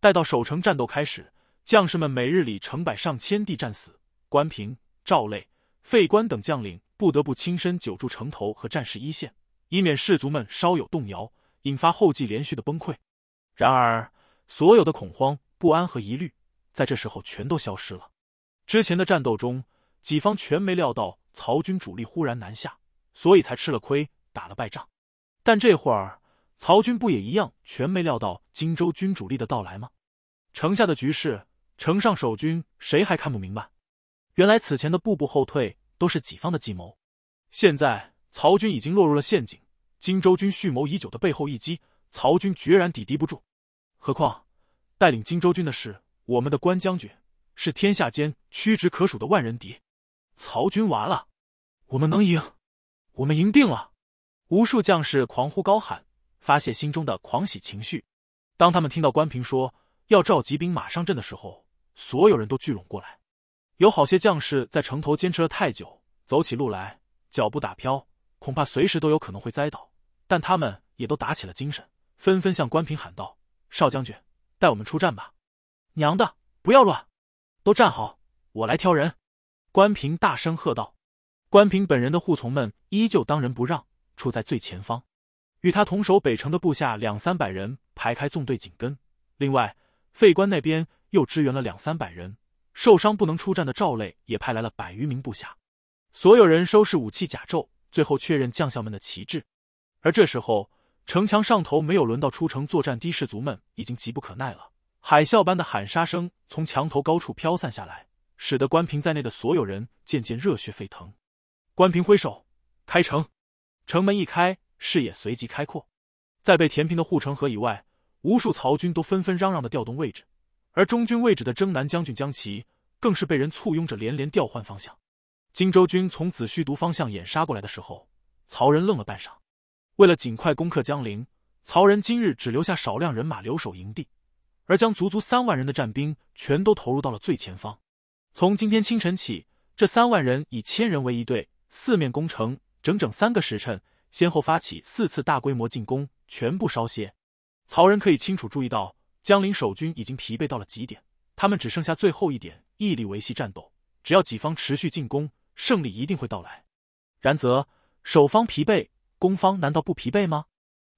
待到守城战斗开始。将士们每日里成百上千地战死，关平、赵累、费关等将领不得不亲身久驻城头和战事一线，以免士卒们稍有动摇，引发后继连续的崩溃。然而，所有的恐慌、不安和疑虑，在这时候全都消失了。之前的战斗中，己方全没料到曹军主力忽然南下，所以才吃了亏，打了败仗。但这会儿，曹军不也一样全没料到荆州军主力的到来吗？城下的局势。城上守军谁还看不明白？原来此前的步步后退都是己方的计谋，现在曹军已经落入了陷阱。荆州军蓄谋已久的背后一击，曹军决然抵敌不住。何况带领荆州军的是我们的关将军，是天下间屈指可数的万人敌。曹军完了，我们能赢，我们赢定了！无数将士狂呼高喊，发泄心中的狂喜情绪。当他们听到关平说要召集兵马上阵的时候，所有人都聚拢过来，有好些将士在城头坚持了太久，走起路来脚步打飘，恐怕随时都有可能会栽倒。但他们也都打起了精神，纷纷向关平喊道：“少将军，带我们出战吧！”娘的，不要乱，都站好，我来挑人。”关平大声喝道。关平本人的护从们依旧当仁不让，处在最前方，与他同守北城的部下两三百人排开纵队紧跟。另外，废关那边。又支援了两三百人，受伤不能出战的赵累也派来了百余名部下。所有人收拾武器甲胄，最后确认将校们的旗帜。而这时候，城墙上头没有轮到出城作战的士卒们已经急不可耐了，海啸般的喊杀声从墙头高处飘散下来，使得关平在内的所有人渐渐热血沸腾。关平挥手开城，城门一开，视野随即开阔。在被填平的护城河以外，无数曹军都纷纷嚷嚷的调动位置。而中军位置的征南将军姜齐，更是被人簇拥着连连调换方向。荆州军从子胥都方向掩杀过来的时候，曹仁愣了半晌。为了尽快攻克江陵，曹仁今日只留下少量人马留守营地，而将足足三万人的战兵全都投入到了最前方。从今天清晨起，这三万人以千人为一队，四面攻城，整整三个时辰，先后发起四次大规模进攻，全部烧歇。曹仁可以清楚注意到。江陵守军已经疲惫到了极点，他们只剩下最后一点毅力维系战斗。只要己方持续进攻，胜利一定会到来。然则，守方疲惫，攻方难道不疲惫吗？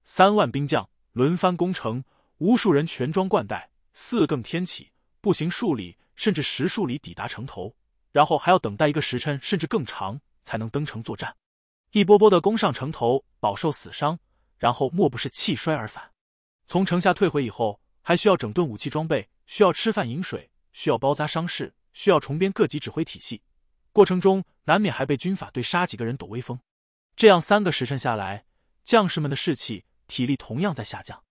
三万兵将轮番攻城，无数人全装冠带，四更天起，步行数里甚至十数里抵达城头，然后还要等待一个时辰甚至更长，才能登城作战。一波波的攻上城头，饱受死伤，然后莫不是气衰而返。从城下退回以后。还需要整顿武器装备，需要吃饭饮水，需要包扎伤势，需要重编各级指挥体系。过程中难免还被军法队杀几个人抖威风。这样三个时辰下来，将士们的士气、体力同样在下降。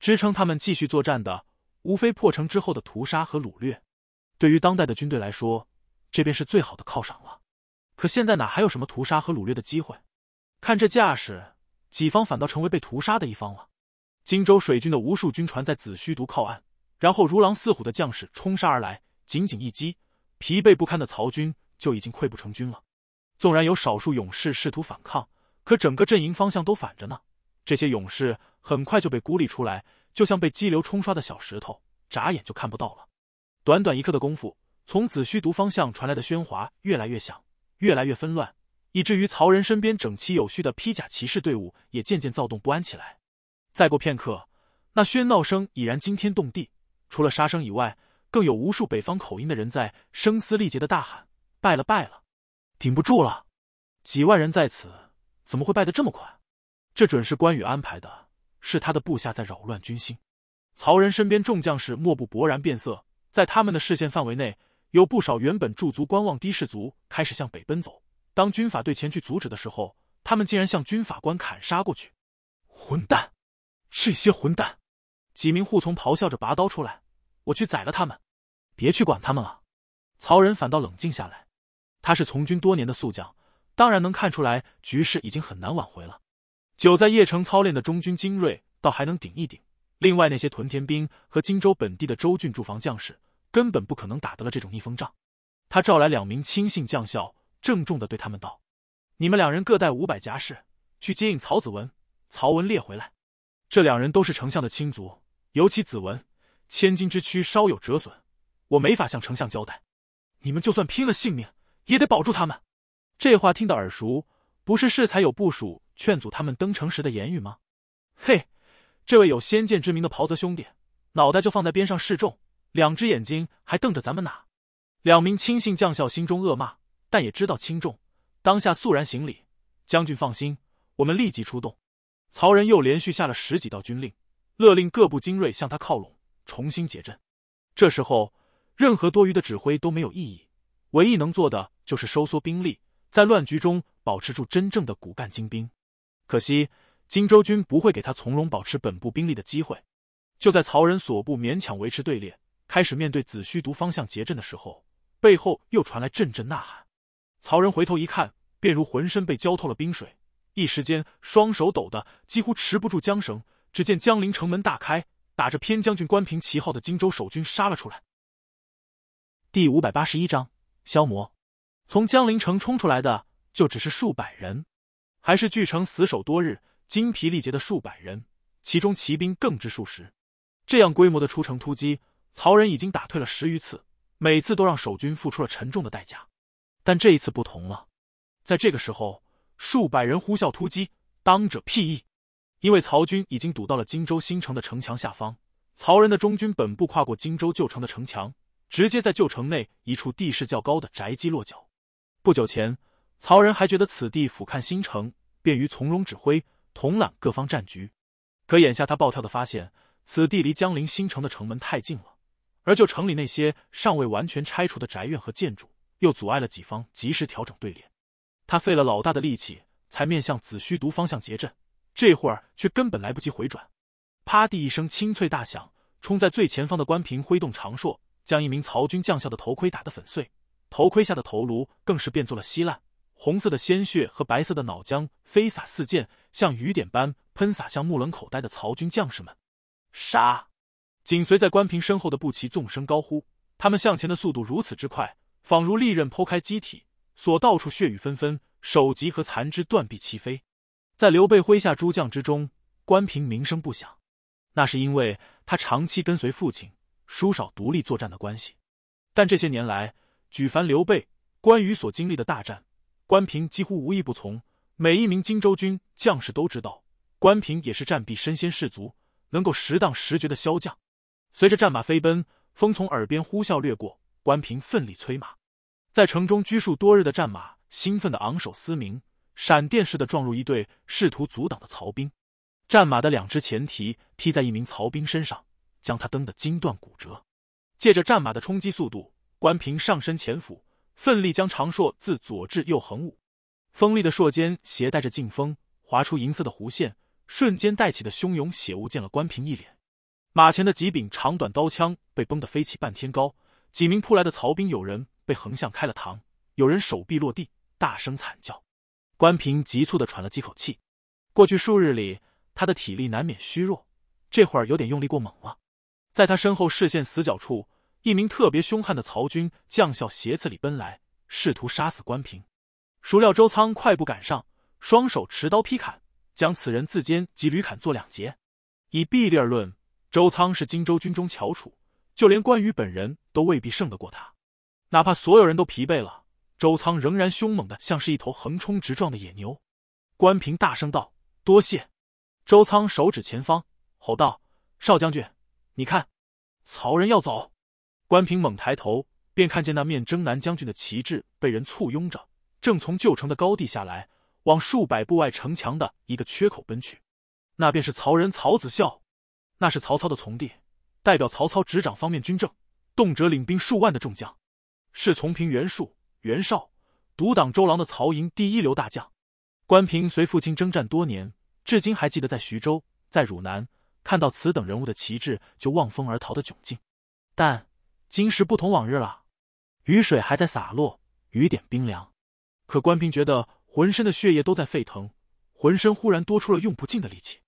支撑他们继续作战的，无非破城之后的屠杀和掳掠。对于当代的军队来说，这便是最好的犒赏了。可现在哪还有什么屠杀和掳掠的机会？看这架势，己方反倒成为被屠杀的一方了。荆州水军的无数军船在子虚毒靠岸，然后如狼似虎的将士冲杀而来。仅仅一击，疲惫不堪的曹军就已经溃不成军了。纵然有少数勇士试图反抗，可整个阵营方向都反着呢。这些勇士很快就被孤立出来，就像被激流冲刷的小石头，眨眼就看不到了。短短一刻的功夫，从子虚毒方向传来的喧哗越来越响，越来越纷乱，以至于曹仁身边整齐有序的披甲骑士队伍也渐渐躁动不安起来。再过片刻，那喧闹声已然惊天动地。除了杀声以外，更有无数北方口音的人在声嘶力竭的大喊：“败了，败了，顶不住了！”几万人在此，怎么会败得这么快？这准是关羽安排的，是他的部下在扰乱军心。曹仁身边众将士莫不勃然变色，在他们的视线范围内，有不少原本驻足观望的士卒开始向北奔走。当军法队前去阻止的时候，他们竟然向军法官砍杀过去！混蛋！这些混蛋！几名护从咆哮着拔刀出来，我去宰了他们！别去管他们了。曹仁反倒冷静下来，他是从军多年的宿将，当然能看出来局势已经很难挽回了。久在邺城操练的中军精锐倒还能顶一顶，另外那些屯田兵和荆州本地的州郡驻防将士根本不可能打得了这种逆风仗。他召来两名亲信将校，郑重的对他们道：“你们两人各带五百甲士，去接应曹子文、曹文烈回来。”这两人都是丞相的亲族，尤其子文，千金之躯稍有折损，我没法向丞相交代。你们就算拼了性命，也得保住他们。这话听得耳熟，不是适才有部署劝阻他们登城时的言语吗？嘿，这位有先见之明的袍泽兄弟，脑袋就放在边上示众，两只眼睛还瞪着咱们哪？两名亲信将校心中恶骂，但也知道轻重，当下肃然行礼。将军放心，我们立即出动。曹仁又连续下了十几道军令，勒令各部精锐向他靠拢，重新结阵。这时候，任何多余的指挥都没有意义，唯一能做的就是收缩兵力，在乱局中保持住真正的骨干精兵。可惜，荆州军不会给他从容保持本部兵力的机会。就在曹仁所部勉强维持队列，开始面对子虚毒方向结阵的时候，背后又传来阵阵呐喊。曹仁回头一看，便如浑身被浇透了冰水。一时间，双手抖得几乎持不住缰绳。只见江陵城门大开，打着偏将军关平旗号的荆州守军杀了出来。第五百八十一章：消磨。从江陵城冲出来的，就只是数百人，还是据城死守多日、精疲力竭的数百人，其中骑兵更至数十。这样规模的出城突击，曹仁已经打退了十余次，每次都让守军付出了沉重的代价。但这一次不同了，在这个时候。数百人呼啸突击，当者辟易。因为曹军已经堵到了荆州新城的城墙下方，曹仁的中军本部跨过荆州旧城的城墙，直接在旧城内一处地势较高的宅基落脚。不久前，曹仁还觉得此地俯瞰新城，便于从容指挥，统揽各方战局。可眼下他暴跳的发现，此地离江陵新城的城门太近了，而旧城里那些尚未完全拆除的宅院和建筑，又阻碍了几方及时调整队列。他费了老大的力气，才面向紫虚毒方向结阵，这会儿却根本来不及回转。啪地一声清脆大响，冲在最前方的关平挥动长槊，将一名曹军将校的头盔打得粉碎，头盔下的头颅更是变作了稀烂，红色的鲜血和白色的脑浆飞洒四溅，像雨点般喷洒向目棱口呆的曹军将士们。杀！紧随在关平身后的步骑纵声高呼，他们向前的速度如此之快，仿如利刃剖开机体。所到处血雨纷纷，首级和残肢断臂齐飞。在刘备麾下诸将之中，关平名声不响，那是因为他长期跟随父亲，疏少独立作战的关系。但这些年来，举凡刘备、关羽所经历的大战，关平几乎无一不从。每一名荆州军将士都知道，关平也是战必身先士卒，能够十当十绝的骁将。随着战马飞奔，风从耳边呼啸掠过，关平奋力催马。在城中拘束多日的战马兴奋的昂首嘶鸣，闪电似的撞入一队试图阻挡的曹兵。战马的两只前蹄踢在一名曹兵身上，将他蹬得筋断骨折。借着战马的冲击速度，关平上身前俯，奋力将长槊自左至右横舞，锋利的槊尖携带着劲风划出银色的弧线，瞬间带起的汹涌血雾溅了关平一脸。马前的几柄长短刀枪被崩得飞起半天高，几名扑来的曹兵有人。被横向开了膛，有人手臂落地，大声惨叫。关平急促的喘了几口气。过去数日里，他的体力难免虚弱，这会儿有点用力过猛了。在他身后视线死角处，一名特别凶悍的曹军将校斜刺里奔来，试图杀死关平。孰料周仓快步赶上，双手持刀劈砍，将此人自肩及履砍作两截。以臂力而论，周仓是荆州军中翘楚，就连关羽本人都未必胜得过他。哪怕所有人都疲惫了，周仓仍然凶猛的像是一头横冲直撞的野牛。关平大声道：“多谢。”周仓手指前方，吼道：“少将军，你看，曹仁要走！”关平猛抬头，便看见那面征南将军的旗帜被人簇拥着，正从旧城的高地下来，往数百步外城墙的一个缺口奔去。那便是曹仁，曹子孝，那是曹操的从弟，代表曹操执掌方面军政，动辄领兵数万的众将。是从平袁术、袁绍，独挡周郎的曹营第一流大将，关平随父亲征战多年，至今还记得在徐州、在汝南看到此等人物的旗帜就望风而逃的窘境。但今时不同往日了，雨水还在洒落，雨点冰凉，可关平觉得浑身的血液都在沸腾，浑身忽然多出了用不尽的力气。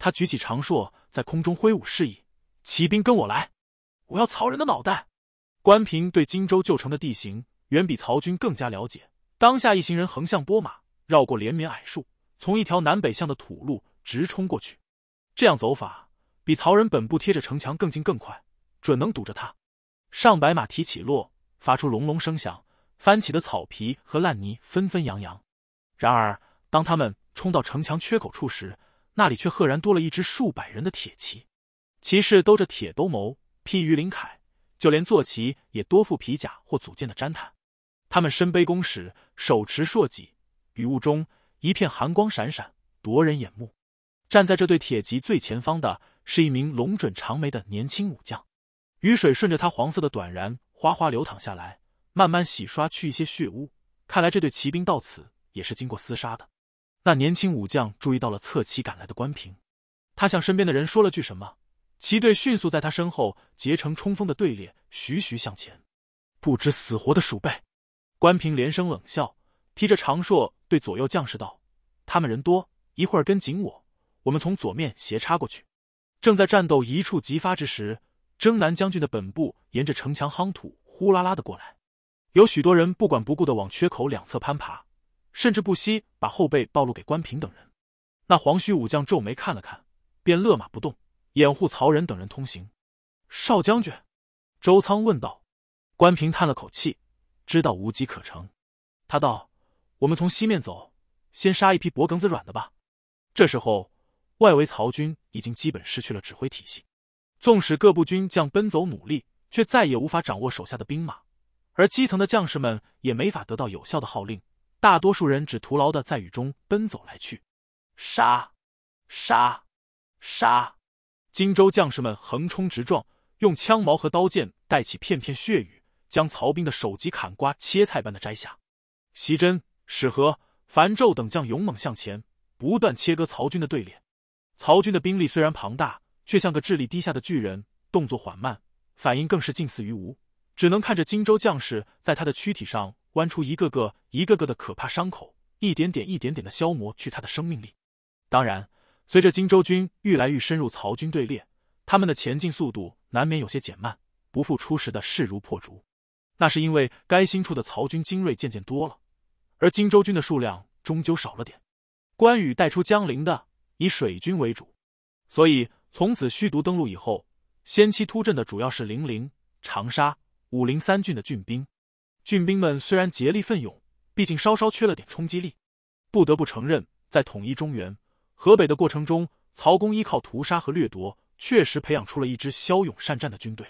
他举起长槊，在空中挥舞示意：“骑兵跟我来，我要曹仁的脑袋。”关平对荆州旧城的地形远比曹军更加了解。当下一行人横向拨马，绕过连绵矮树，从一条南北向的土路直冲过去。这样走法比曹仁本部贴着城墙更近更快，准能堵着他。上百马蹄起落，发出隆隆声响，翻起的草皮和烂泥纷纷扬扬。然而，当他们冲到城墙缺口处时，那里却赫然多了一支数百人的铁骑，骑士兜着铁兜鍪，披鱼鳞铠。就连坐骑也多附皮甲或组件的毡毯，他们身背弓矢，手持朔戟，雨雾中一片寒光闪闪，夺人眼目。站在这对铁骑最前方的是一名龙准长眉的年轻武将，雨水顺着他黄色的短髯哗哗流淌下来，慢慢洗刷去一些血污。看来这对骑兵到此也是经过厮杀的。那年轻武将注意到了侧骑赶来的关平，他向身边的人说了句什么。齐队迅速在他身后结成冲锋的队列，徐徐向前。不知死活的鼠辈！关平连声冷笑，提着长槊对左右将士道：“他们人多，一会儿跟紧我，我们从左面斜插过去。”正在战斗一触即发之时，征南将军的本部沿着城墙夯土呼啦啦的过来，有许多人不管不顾的往缺口两侧攀爬，甚至不惜把后背暴露给关平等人。那黄须武将皱眉看了看，便勒马不动。掩护曹仁等人通行，少将军，周仓问道。关平叹了口气，知道无机可乘，他道：“我们从西面走，先杀一批脖梗子软的吧。”这时候，外围曹军已经基本失去了指挥体系，纵使各部军将奔走努力，却再也无法掌握手下的兵马，而基层的将士们也没法得到有效的号令，大多数人只徒劳的在雨中奔走来去，杀，杀，杀。荆州将士们横冲直撞，用枪矛和刀剑带起片片血雨，将曹兵的首级砍瓜切菜般的摘下。席珍、史和、樊骤等将勇猛向前，不断切割曹军的队列。曹军的兵力虽然庞大，却像个智力低下的巨人，动作缓慢，反应更是近似于无，只能看着荆州将士在他的躯体上剜出一个个、一个个的可怕伤口，一点点、一点点的消磨去他的生命力。当然。随着荆州军愈来愈深入曹军队列，他们的前进速度难免有些减慢，不复初时的势如破竹。那是因为该新出的曹军精锐渐渐多了，而荆州军的数量终究少了点。关羽带出江陵的以水军为主，所以从此虚毒登陆以后，先期突阵的主要是零陵、长沙、武陵三郡的郡兵。郡兵们虽然竭力奋勇，毕竟稍稍缺了点冲击力。不得不承认，在统一中原。河北的过程中，曹公依靠屠杀和掠夺，确实培养出了一支骁勇善战的军队。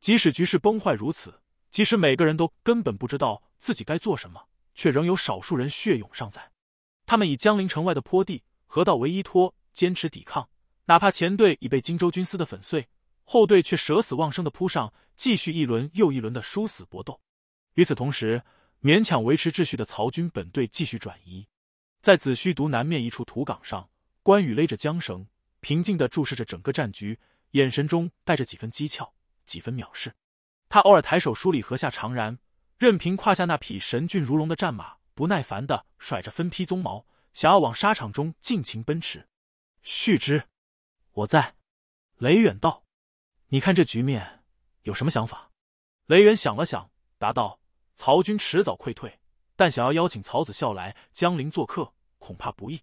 即使局势崩坏如此，即使每个人都根本不知道自己该做什么，却仍有少数人血勇尚在。他们以江陵城外的坡地、河道为依托，坚持抵抗。哪怕前队已被荆州军司的粉碎，后队却舍死忘生的扑上，继续一轮又一轮的殊死搏斗。与此同时，勉强维持秩序的曹军本队继续转移，在子虚渡南面一处土岗上。关羽勒着缰绳，平静的注视着整个战局，眼神中带着几分讥诮，几分藐视。他偶尔抬手梳理河下长髯，任凭胯下那匹神骏如龙的战马不耐烦的甩着分披鬃毛，想要往沙场中尽情奔驰。续之，我在。雷远道，你看这局面有什么想法？雷远想了想，答道：“曹军迟早溃退，但想要邀请曹子孝来江陵做客，恐怕不易。”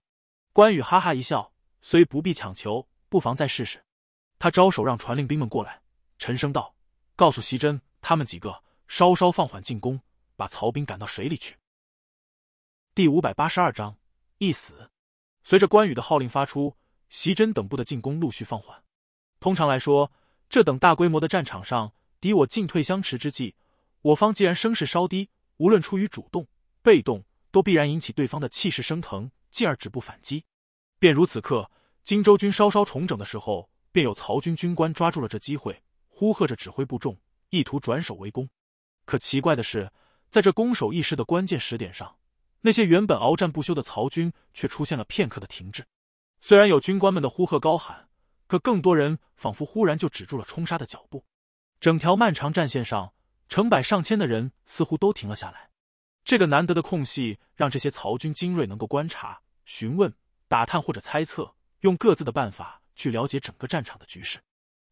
关羽哈哈一笑，虽不必强求，不妨再试试。他招手让传令兵们过来，沉声道：“告诉袭珍，他们几个，稍稍放缓进攻，把曹兵赶到水里去。”第五百八十二章一死。随着关羽的号令发出，袭珍等部的进攻陆续放缓。通常来说，这等大规模的战场上，敌我进退相持之际，我方既然声势稍低，无论出于主动、被动，都必然引起对方的气势升腾。进而止步反击，便如此刻，荆州军稍稍重整的时候，便有曹军军官抓住了这机会，呼喝着指挥部众，意图转守为攻。可奇怪的是，在这攻守一失的关键时点上，那些原本鏖战不休的曹军却出现了片刻的停滞。虽然有军官们的呼喝高喊，可更多人仿佛忽然就止住了冲杀的脚步。整条漫长战线上，成百上千的人似乎都停了下来。这个难得的空隙，让这些曹军精锐能够观察。询问、打探或者猜测，用各自的办法去了解整个战场的局势。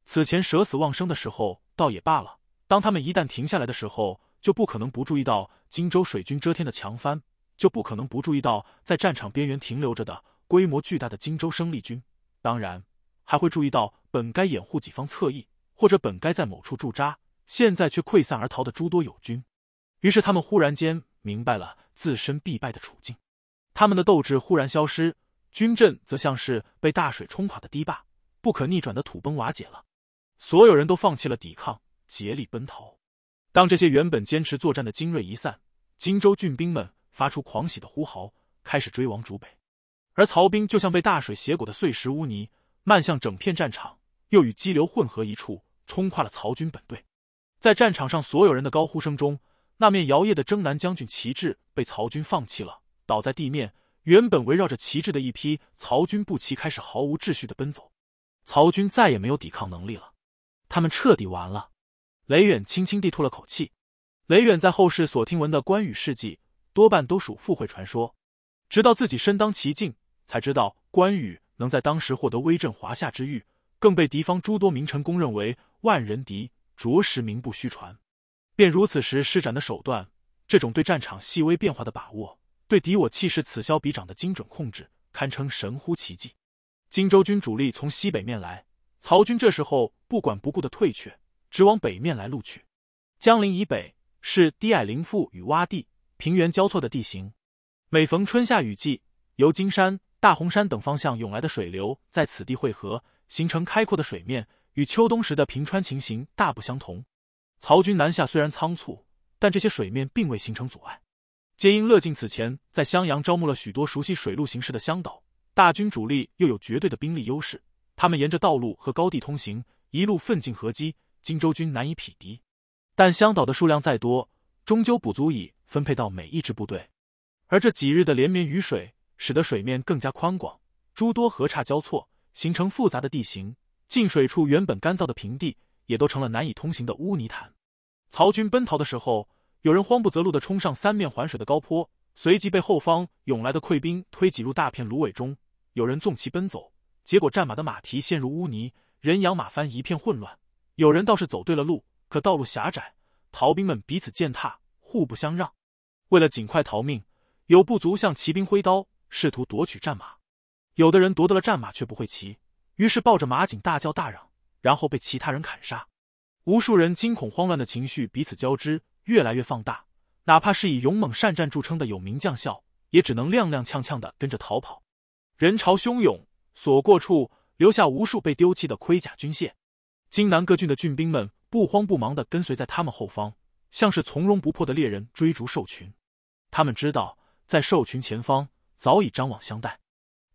此前舍死忘生的时候倒也罢了，当他们一旦停下来的时候，就不可能不注意到荆州水军遮天的强帆，就不可能不注意到在战场边缘停留着的规模巨大的荆州生力军，当然还会注意到本该掩护己方侧翼或者本该在某处驻扎，现在却溃散而逃的诸多友军。于是他们忽然间明白了自身必败的处境。他们的斗志忽然消失，军阵则像是被大水冲垮的堤坝，不可逆转的土崩瓦解了。所有人都放弃了抵抗，竭力奔逃。当这些原本坚持作战的精锐一散，荆州军兵们发出狂喜的呼号，开始追王逐北。而曹兵就像被大水挟裹的碎石污泥，漫向整片战场，又与激流混合一处，冲垮了曹军本队。在战场上所有人的高呼声中，那面摇曳的征南将军旗帜被曹军放弃了。倒在地面，原本围绕着旗帜的一批曹军步骑开始毫无秩序的奔走，曹军再也没有抵抗能力了，他们彻底完了。雷远轻轻地吐了口气。雷远在后世所听闻的关羽事迹，多半都属附会传说，直到自己身当其境，才知道关羽能在当时获得威震华夏之誉，更被敌方诸多名臣公认为万人敌，着实名不虚传。便如此时施展的手段，这种对战场细微变化的把握。对敌我气势此消彼长的精准控制，堪称神乎其技。荆州军主力从西北面来，曹军这时候不管不顾的退却，直往北面来路去。江陵以北是低矮林腹与洼地、平原交错的地形。每逢春夏雨季，由金山、大洪山等方向涌来的水流在此地汇合，形成开阔的水面，与秋冬时的平川情形大不相同。曹军南下虽然仓促，但这些水面并未形成阻碍。皆因乐进此前在襄阳招募了许多熟悉水路形势的香岛，大军主力又有绝对的兵力优势，他们沿着道路和高地通行，一路奋进合击荆州军难以匹敌。但香岛的数量再多，终究不足以分配到每一支部队。而这几日的连绵雨水，使得水面更加宽广，诸多河岔交错，形成复杂的地形，进水处原本干燥的平地，也都成了难以通行的污泥潭。曹军奔逃的时候。有人慌不择路的冲上三面环水的高坡，随即被后方涌来的溃兵推挤入大片芦苇中。有人纵骑奔走，结果战马的马蹄陷入污泥，人仰马翻，一片混乱。有人倒是走对了路，可道路狭窄，逃兵们彼此践踏，互不相让。为了尽快逃命，有部族向骑兵挥刀，试图夺取战马。有的人夺得了战马，却不会骑，于是抱着马颈大叫大嚷，然后被其他人砍杀。无数人惊恐慌乱的情绪彼此交织。越来越放大，哪怕是以勇猛善战著称的有名将校，也只能踉踉跄跄的跟着逃跑。人潮汹涌，所过处留下无数被丢弃的盔甲军械。荆南各郡的郡兵们不慌不忙的跟随在他们后方，像是从容不迫的猎人追逐兽群。他们知道，在兽群前方早已张网相待。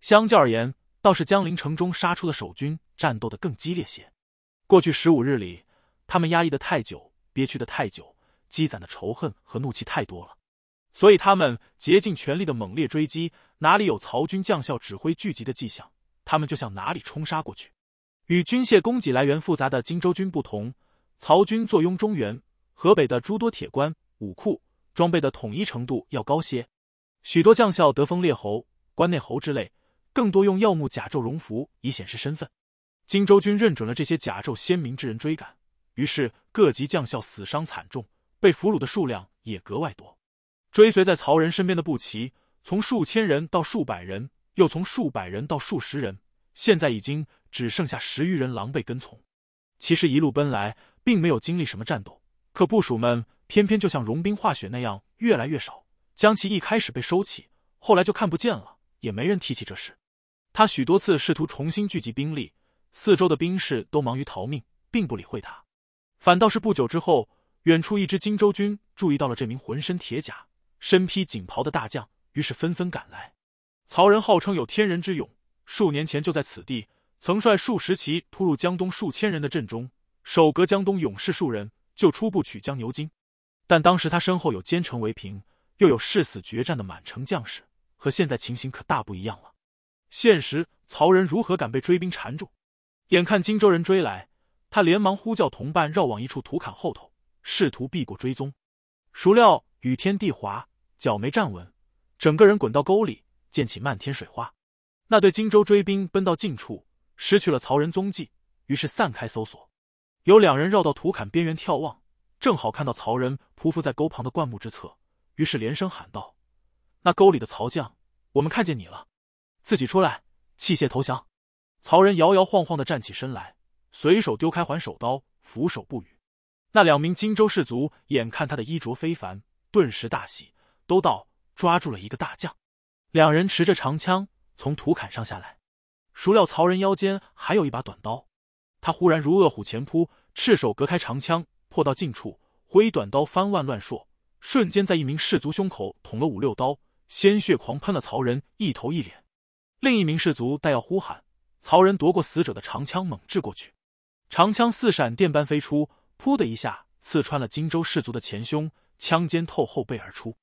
相较而言，倒是江陵城中杀出的守军战斗的更激烈些。过去十五日里，他们压抑的太久，憋屈的太久。积攒的仇恨和怒气太多了，所以他们竭尽全力的猛烈追击，哪里有曹军将校指挥聚集的迹象，他们就向哪里冲杀过去。与军械供给来源复杂的荆州军不同，曹军坐拥中原、河北的诸多铁官、武库，装备的统一程度要高些。许多将校得封列侯、关内侯之类，更多用耀目甲胄、戎服以显示身份。荆州军认准了这些甲胄鲜明之人追赶，于是各级将校死伤惨重。被俘虏的数量也格外多，追随在曹仁身边的步骑，从数千人到数百人，又从数百人到数十人，现在已经只剩下十余人狼狈跟从。其实一路奔来，并没有经历什么战斗，可部属们偏偏就像融冰化雪那样越来越少。将其一开始被收起，后来就看不见了，也没人提起这事。他许多次试图重新聚集兵力，四周的兵士都忙于逃命，并不理会他，反倒是不久之后。远处，一支荆州军注意到了这名浑身铁甲、身披锦袍的大将，于是纷纷赶来。曹仁号称有天人之勇，数年前就在此地曾率数十骑突入江东数千人的阵中，手隔江东勇士数人，就初步取江牛津。但当时他身后有奸臣为凭，又有誓死决战的满城将士，和现在情形可大不一样了。现实，曹仁如何敢被追兵缠住？眼看荆州人追来，他连忙呼叫同伴绕往一处土坎后头。试图避过追踪，孰料雨天地滑，脚没站稳，整个人滚到沟里，溅起漫天水花。那队荆州追兵奔到近处，失去了曹仁踪迹，于是散开搜索。有两人绕到土坎边缘眺望，正好看到曹仁匍匐在沟旁的灌木之侧，于是连声喊道：“那沟里的曹将，我们看见你了，自己出来，弃械投降。”曹仁摇摇晃晃的站起身来，随手丢开环手刀，俯首不语。那两名荆州士卒眼看他的衣着非凡，顿时大喜，都道抓住了一个大将。两人持着长枪从土坎上下来，孰料曹仁腰间还有一把短刀。他忽然如饿虎前扑，赤手隔开长枪，破到近处，挥短刀翻腕乱搠，瞬间在一名士卒胸口捅了五六刀，鲜血狂喷了曹仁一头一脸。另一名士卒待要呼喊，曹仁夺过死者的长枪猛掷过去，长枪似闪电般飞出。噗的一下，刺穿了荆州士卒的前胸，枪尖透后背而出。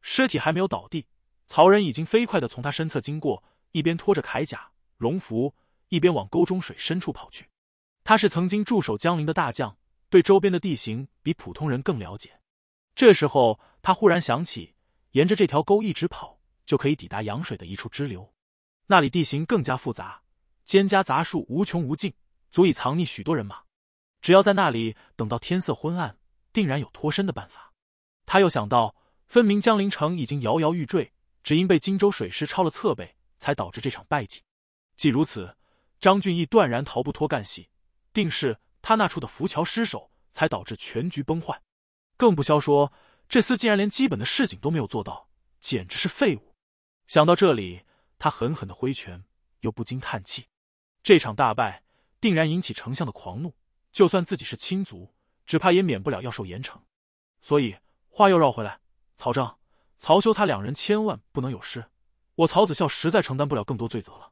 尸体还没有倒地，曹仁已经飞快的从他身侧经过，一边拖着铠甲、戎服，一边往沟中水深处跑去。他是曾经驻守江陵的大将，对周边的地形比普通人更了解。这时候，他忽然想起，沿着这条沟一直跑，就可以抵达羊水的一处支流，那里地形更加复杂，蒹葭杂树无穷无尽，足以藏匿许多人马。只要在那里等到天色昏暗，定然有脱身的办法。他又想到，分明江陵城已经摇摇欲坠，只因被荆州水师抄了侧背，才导致这场败绩。既如此，张俊义断然逃不脱干系，定是他那处的浮桥失守，才导致全局崩坏。更不消说，这厮竟然连基本的市井都没有做到，简直是废物。想到这里，他狠狠的挥拳，又不禁叹气：这场大败，定然引起丞相的狂怒。就算自己是亲族，只怕也免不了要受严惩。所以话又绕回来，曹彰、曹休他两人千万不能有失，我曹子孝实在承担不了更多罪责了。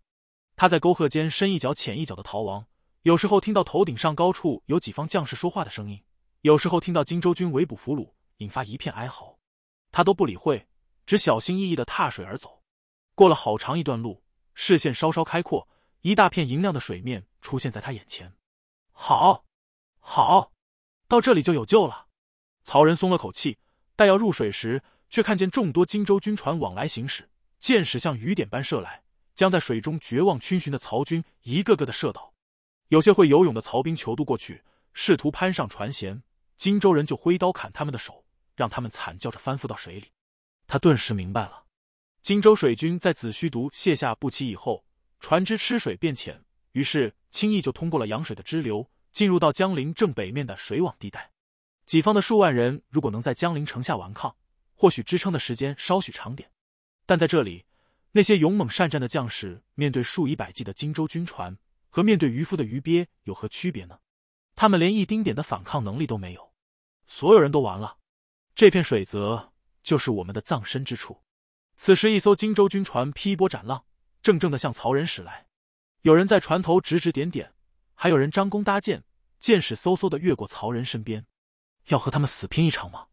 他在沟壑间深一脚浅一脚的逃亡，有时候听到头顶上高处有几方将士说话的声音，有时候听到荆州军围捕俘虏，引发一片哀嚎，他都不理会，只小心翼翼的踏水而走。过了好长一段路，视线稍稍开阔，一大片银亮的水面出现在他眼前。好。好，到这里就有救了。曹仁松了口气，待要入水时，却看见众多荆州军船往来行驶，箭矢像雨点般射来，将在水中绝望逡巡的曹军一个个的射倒。有些会游泳的曹兵泅渡过去，试图攀上船舷，荆州人就挥刀砍他们的手，让他们惨叫着翻覆到水里。他顿时明白了，荆州水军在子虚毒卸下不起以后，船只吃水变浅，于是轻易就通过了洋水的支流。进入到江陵正北面的水网地带，己方的数万人如果能在江陵城下顽抗，或许支撑的时间稍许长点。但在这里，那些勇猛善战的将士面对数以百计的荆州军船，和面对渔夫的鱼鳖有何区别呢？他们连一丁点的反抗能力都没有，所有人都完了。这片水泽就是我们的葬身之处。此时，一艘荆州军船劈波斩浪，正正的向曹仁驶来。有人在船头指指点点。还有人张弓搭箭，箭矢嗖嗖的越过曹仁身边，要和他们死拼一场吗？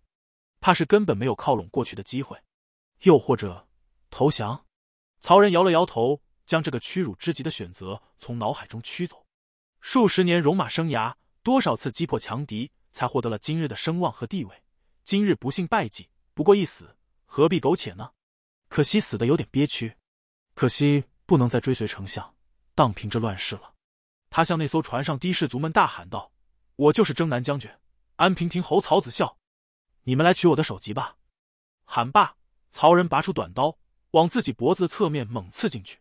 怕是根本没有靠拢过去的机会，又或者投降？曹仁摇了摇头，将这个屈辱之极的选择从脑海中驱走。数十年戎马生涯，多少次击破强敌，才获得了今日的声望和地位。今日不幸败绩，不过一死，何必苟且呢？可惜死的有点憋屈，可惜不能再追随丞相，荡平这乱世了。他向那艘船上的士卒们大喊道：“我就是征南将军安平亭侯曹子孝，你们来取我的首级吧！”喊罢，曹仁拔出短刀，往自己脖子侧面猛刺进去，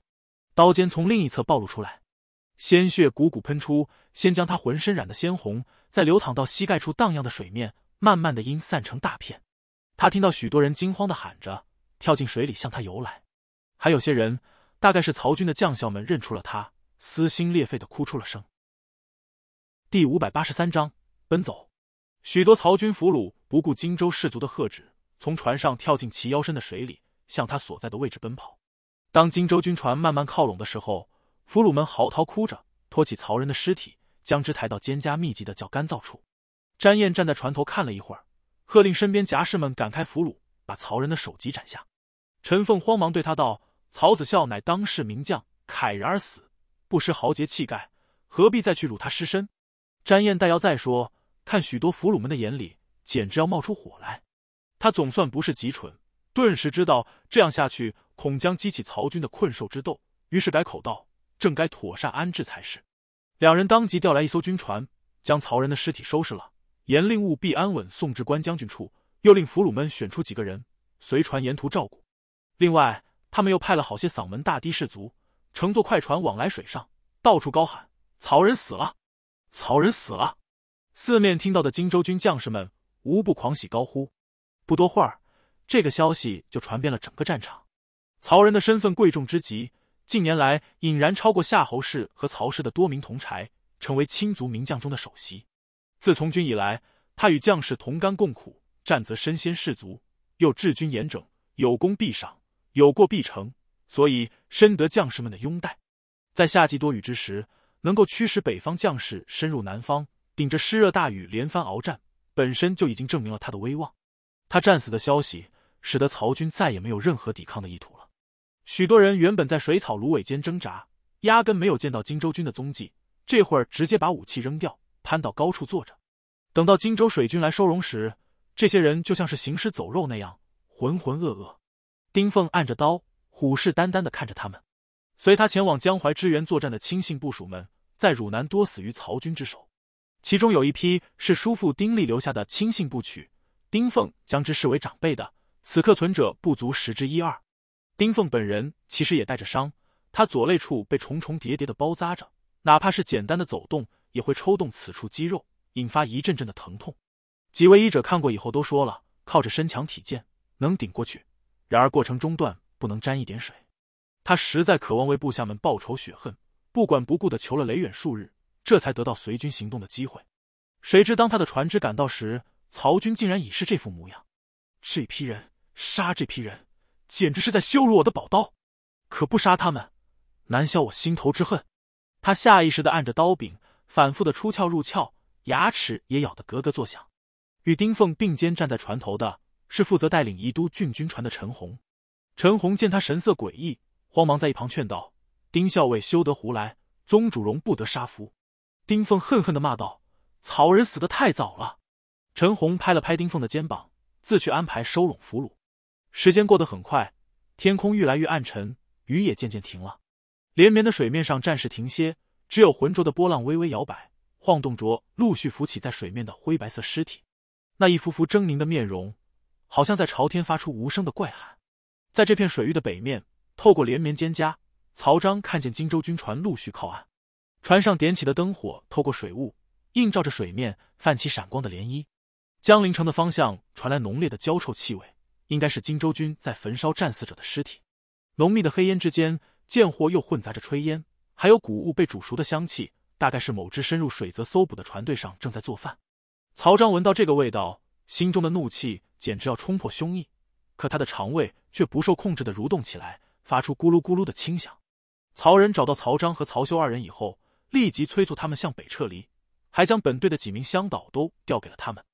刀尖从另一侧暴露出来，鲜血汩汩喷出，先将他浑身染得鲜红，再流淌到膝盖处荡漾的水面，慢慢的阴散成大片。他听到许多人惊慌的喊着，跳进水里向他游来，还有些人，大概是曹军的将校们认出了他。撕心裂肺的哭出了声。第五百八十三章奔走，许多曹军俘虏不顾荆州士卒的喝止，从船上跳进齐腰深的水里，向他所在的位置奔跑。当荆州军船慢慢靠拢的时候，俘虏们嚎啕哭着，拖起曹仁的尸体，将之抬到蒹葭密集的较干燥处。詹燕站在船头看了一会儿，喝令身边夹士们赶开俘虏，把曹仁的首级斩下。陈凤慌忙对他道：“曹子孝乃当世名将，慨然而死。”不失豪杰气概，何必再去辱他尸身？詹燕待要再说，看许多俘虏们的眼里，简直要冒出火来。他总算不是极蠢，顿时知道这样下去，恐将激起曹军的困兽之斗，于是改口道：“正该妥善安置才是。”两人当即调来一艘军船，将曹仁的尸体收拾了，严令务必安稳送至关将军处，又令俘虏们选出几个人随船沿途照顾。另外，他们又派了好些嗓门大的士卒。乘坐快船往来水上，到处高喊：“曹仁死了，曹仁死了！”四面听到的荆州军将士们无不狂喜高呼。不多会儿，这个消息就传遍了整个战场。曹仁的身份贵重之极，近年来隐然超过夏侯氏和曹氏的多名同柴，成为亲族名将中的首席。自从军以来，他与将士同甘共苦，战则身先士卒，又治军严整，有功必赏，有过必惩。所以，深得将士们的拥戴。在夏季多雨之时，能够驱使北方将士深入南方，顶着湿热大雨连番鏖战，本身就已经证明了他的威望。他战死的消息，使得曹军再也没有任何抵抗的意图了。许多人原本在水草芦苇间挣扎，压根没有见到荆州军的踪迹，这会儿直接把武器扔掉，攀到高处坐着。等到荆州水军来收容时，这些人就像是行尸走肉那样浑浑噩噩。丁凤按着刀。虎视眈眈的看着他们，随他前往江淮支援作战的亲信部署们，在汝南多死于曹军之手，其中有一批是叔父丁力留下的亲信部曲，丁凤将之视为长辈的，此刻存者不足十之一二。丁凤本人其实也带着伤，他左肋处被重重叠叠的包扎着，哪怕是简单的走动，也会抽动此处肌肉，引发一阵阵的疼痛。几位医者看过以后都说了，靠着身强体健能顶过去，然而过程中断。不能沾一点水，他实在渴望为部下们报仇雪恨，不管不顾的求了雷远数日，这才得到随军行动的机会。谁知当他的船只赶到时，曹军竟然已是这副模样。这批人杀这批人，简直是在羞辱我的宝刀！可不杀他们，难消我心头之恨。他下意识的按着刀柄，反复的出鞘入鞘，牙齿也咬得格格作响。与丁凤并肩站在船头的是负责带领宜都郡军船的陈红。陈红见他神色诡异，慌忙在一旁劝道：“丁校尉，休得胡来！宗主容不得杀夫。”丁凤恨恨的骂道：“草人死的太早了。”陈红拍了拍丁凤的肩膀，自去安排收拢俘虏。时间过得很快，天空愈来愈暗沉，雨也渐渐停了。连绵的水面上，战时停歇，只有浑浊的波浪微微摇摆，晃动着陆续浮起在水面的灰白色尸体。那一幅幅狰狞的面容，好像在朝天发出无声的怪喊。在这片水域的北面，透过连绵蒹葭，曹彰看见荆州军船陆续靠岸，船上点起的灯火透过水雾，映照着水面泛起闪光的涟漪。江陵城的方向传来浓烈的焦臭气味，应该是荆州军在焚烧战死者的尸体。浓密的黑烟之间，贱货又混杂着炊烟，还有谷物被煮熟的香气，大概是某只深入水泽搜捕的船队上正在做饭。曹彰闻到这个味道，心中的怒气简直要冲破胸臆，可他的肠胃。却不受控制的蠕动起来，发出咕噜咕噜的轻响。曹仁找到曹彰和曹休二人以后，立即催促他们向北撤离，还将本队的几名乡导都调给了他们。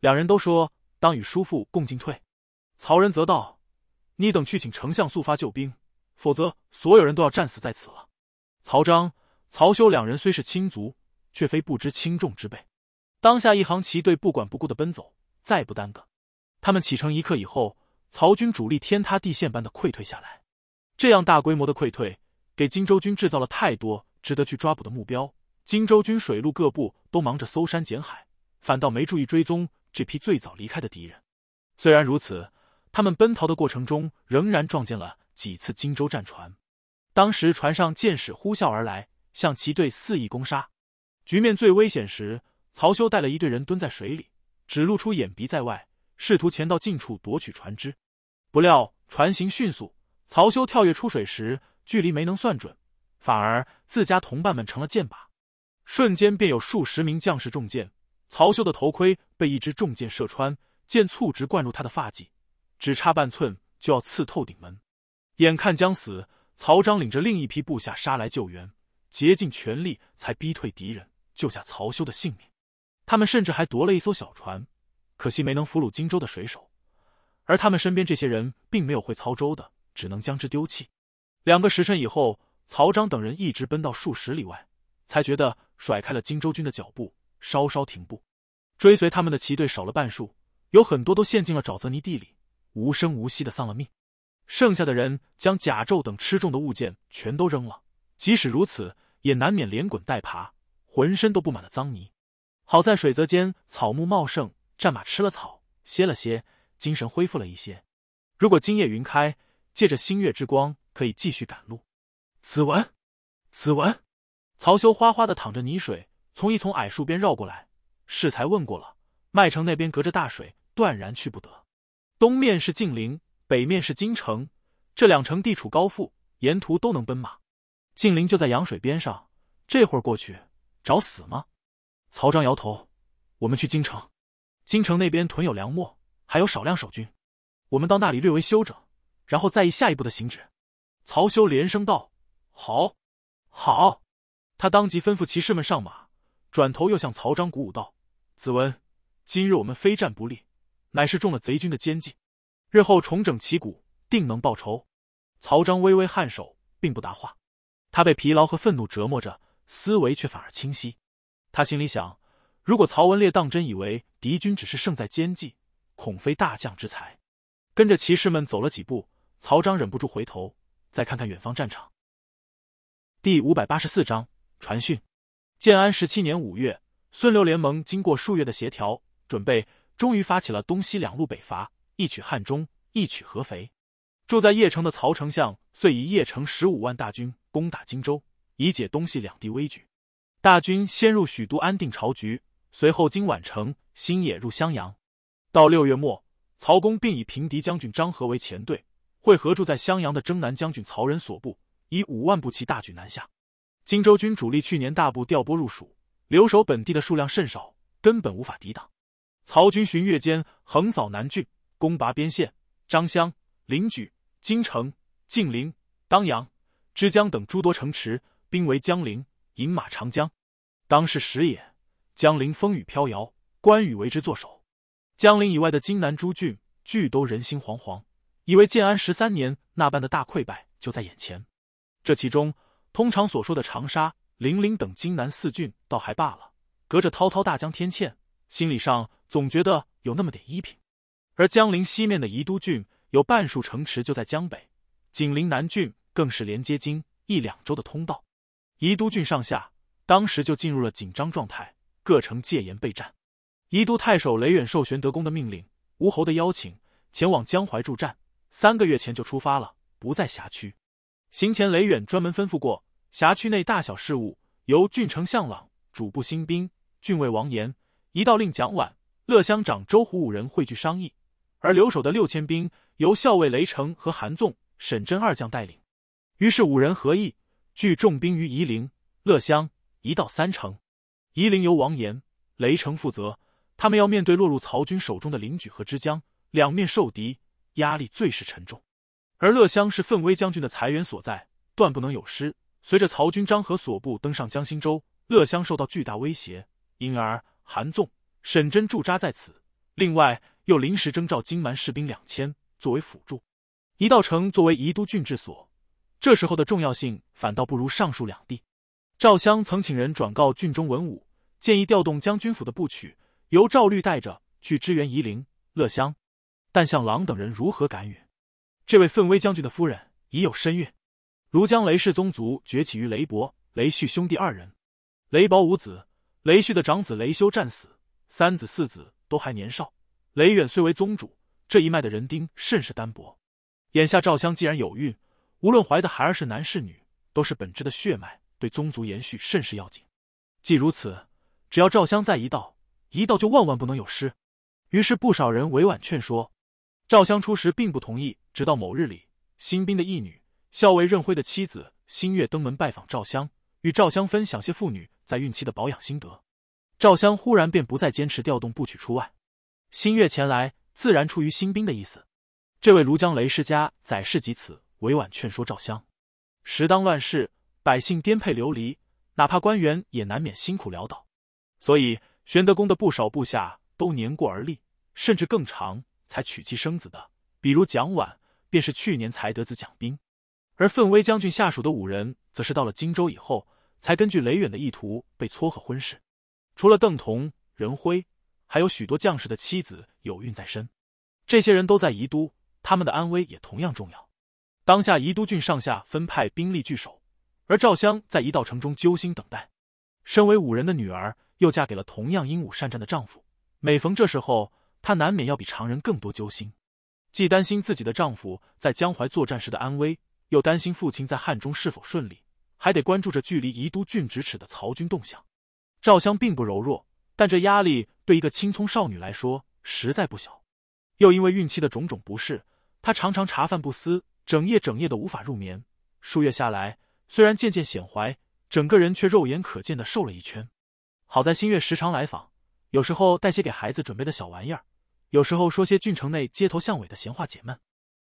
两人都说：“当与叔父共进退。”曹仁则道：“你等去请丞相速发救兵，否则所有人都要战死在此了。”曹彰、曹休两人虽是亲族，却非不知轻重之辈。当下一行骑队不管不顾的奔走，再不耽搁。他们启程一刻以后。曹军主力天塌地陷般的溃退下来，这样大规模的溃退，给荆州军制造了太多值得去抓捕的目标。荆州军水陆各部都忙着搜山捡海，反倒没注意追踪这批最早离开的敌人。虽然如此，他们奔逃的过程中仍然撞见了几次荆州战船。当时船上箭矢呼啸而来，向其队肆意攻杀。局面最危险时，曹休带了一队人蹲在水里，只露出眼鼻在外，试图潜到近处夺取船只。不料船行迅速，曹休跳跃出水时，距离没能算准，反而自家同伴们成了箭靶。瞬间便有数十名将士中箭，曹休的头盔被一支重箭射穿，箭簇直贯入他的发髻，只差半寸就要刺透顶门。眼看将死，曹彰领着另一批部下杀来救援，竭尽全力才逼退敌人，救下曹休的性命。他们甚至还夺了一艘小船，可惜没能俘虏荆州的水手。而他们身边这些人并没有会操舟的，只能将之丢弃。两个时辰以后，曹彰等人一直奔到数十里外，才觉得甩开了荆州军的脚步，稍稍停步。追随他们的骑队少了半数，有很多都陷进了沼泽泥地里，无声无息的丧了命。剩下的人将甲胄等吃重的物件全都扔了，即使如此，也难免连滚带爬，浑身都布满了脏泥。好在水泽间草木茂盛，战马吃了草，歇了歇。精神恢复了一些，如果今夜云开，借着星月之光，可以继续赶路。子文，子文，曹修哗哗的淌着泥水，从一丛矮树边绕过来。适才问过了，麦城那边隔着大水，断然去不得。东面是晋陵，北面是京城，这两城地处高阜，沿途都能奔马。晋陵就在羊水边上，这会儿过去，找死吗？曹彰摇头。我们去京城，京城那边屯有粮秣。还有少量守军，我们到那里略微休整，然后再议下一步的行止。曹休连声道：“好，好！”他当即吩咐骑士们上马，转头又向曹彰鼓舞道：“子文，今日我们非战不利，乃是中了贼军的奸计，日后重整旗鼓，定能报仇。”曹彰微微颔首，并不答话。他被疲劳和愤怒折磨着，思维却反而清晰。他心里想：如果曹文烈当真以为敌军只是胜在奸计，恐非大将之才。跟着骑士们走了几步，曹彰忍不住回头再看看远方战场。第五百八十四章传讯。建安十七年五月，孙刘联盟经过数月的协调准备，终于发起了东西两路北伐，一取汉中，一取合肥。住在邺城的曹丞相遂以邺城十五万大军攻打荆州，以解东西两地危局。大军先入许都安定朝局，随后经宛城、新野入襄阳。到六月末，曹公并以平敌将军张合为前队，会合住在襄阳的征南将军曹仁所部，以五万步骑大举南下。荆州军主力去年大部调拨入蜀，留守本地的数量甚少，根本无法抵挡。曹军旬月间横扫南郡，攻拔边县、张襄、临沮、金城、晋陵、当阳、枝江等诸多城池，兵围江陵，饮马长江。当是时也，江陵风雨飘摇，关羽为之作首。江陵以外的荆南诸郡，俱都人心惶惶，以为建安十三年那般的大溃败就在眼前。这其中，通常所说的长沙、零陵等荆南四郡倒还罢了，隔着滔滔大江天堑，心理上总觉得有那么点依凭。而江陵西面的宜都郡，有半数城池就在江北，紧邻南郡，更是连接京一两州的通道。宜都郡上下当时就进入了紧张状态，各城戒严备战。宜都太守雷远受玄德公的命令，吴侯的邀请，前往江淮助战。三个月前就出发了，不在辖区。行前，雷远专门吩咐过，辖区内大小事务由郡丞向朗、主簿新兵、郡尉王延、一道令蒋琬、乐乡长周虎五人汇聚商议。而留守的六千兵由校尉雷成和韩纵、沈真二将带领。于是五人合议，聚重兵于夷陵、乐乡、一道三城。夷陵由王延、雷成负责。他们要面对落入曹军手中的临沮和枝江，两面受敌，压力最是沉重。而乐乡是奋威将军的财源所在，断不能有失。随着曹军张合所部登上江心洲，乐乡受到巨大威胁，因而韩纵、沈真驻扎在此。另外，又临时征召金蛮士兵两千作为辅助。一道城作为宜都郡治所，这时候的重要性反倒不如上述两地。赵襄曾请人转告郡中文武，建议调动将军府的部曲。由赵律带着去支援夷陵乐乡，但向郎等人如何敢允？这位奋威将军的夫人已有身孕，如将雷氏宗族崛起于雷伯、雷旭兄弟二人，雷伯五子，雷旭的长子雷修战死，三子四子都还年少，雷远虽为宗主，这一脉的人丁甚是单薄。眼下赵襄既然有孕，无论怀的孩儿是男是女，都是本质的血脉，对宗族延续甚是要紧。既如此，只要赵襄在一道。一到就万万不能有失，于是不少人委婉劝说。赵襄初时并不同意，直到某日里，新兵的义女、校尉任辉的妻子新月登门拜访赵襄，与赵襄分享些妇女在孕期的保养心得。赵襄忽然便不再坚持调动不曲出外。新月前来自然出于新兵的意思。这位庐江雷世家宰氏及此委婉劝说赵襄：时当乱世，百姓颠沛流离，哪怕官员也难免辛苦潦倒，所以。玄德公的不少部下都年过而立，甚至更长才娶妻生子的，比如蒋琬，便是去年才得子蒋斌。而奋威将军下属的五人，则是到了荆州以后，才根据雷远的意图被撮合婚事。除了邓彤、任辉，还有许多将士的妻子有孕在身，这些人都在宜都，他们的安危也同样重要。当下宜都郡上下分派兵力据守，而赵襄在宜道城中揪心等待。身为五人的女儿。又嫁给了同样英武善战的丈夫。每逢这时候，她难免要比常人更多揪心，既担心自己的丈夫在江淮作战时的安危，又担心父亲在汉中是否顺利，还得关注着距离宜都郡咫尺的曹军动向。赵襄并不柔弱，但这压力对一个青葱少女来说实在不小。又因为孕期的种种不适，她常常茶饭不思，整夜整夜的无法入眠。数月下来，虽然渐渐显怀，整个人却肉眼可见的瘦了一圈。好在新月时常来访，有时候带些给孩子准备的小玩意儿，有时候说些郡城内街头巷尾的闲话解闷。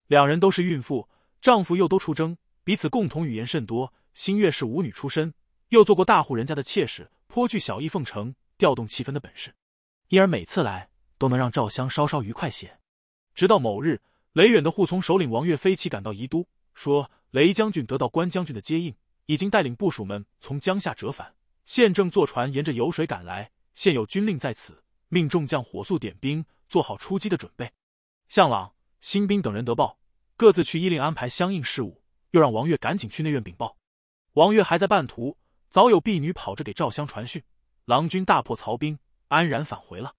两人都是孕妇，丈夫又都出征，彼此共同语言甚多。新月是舞女出身，又做过大户人家的妾室，颇具小意奉承、调动气氛的本事，因而每次来都能让赵襄稍稍愉快些。直到某日，雷远的护从首领王岳飞起赶到宜都，说雷将军得到关将军的接应，已经带领部署们从江夏折返。县正坐船沿着游水赶来，现有军令在此，命众将火速点兵，做好出击的准备。向朗、新兵等人得报，各自去依令安排相应事务，又让王月赶紧去内院禀报。王月还在半途，早有婢女跑着给赵襄传讯：“郎君大破曹兵，安然返回了。”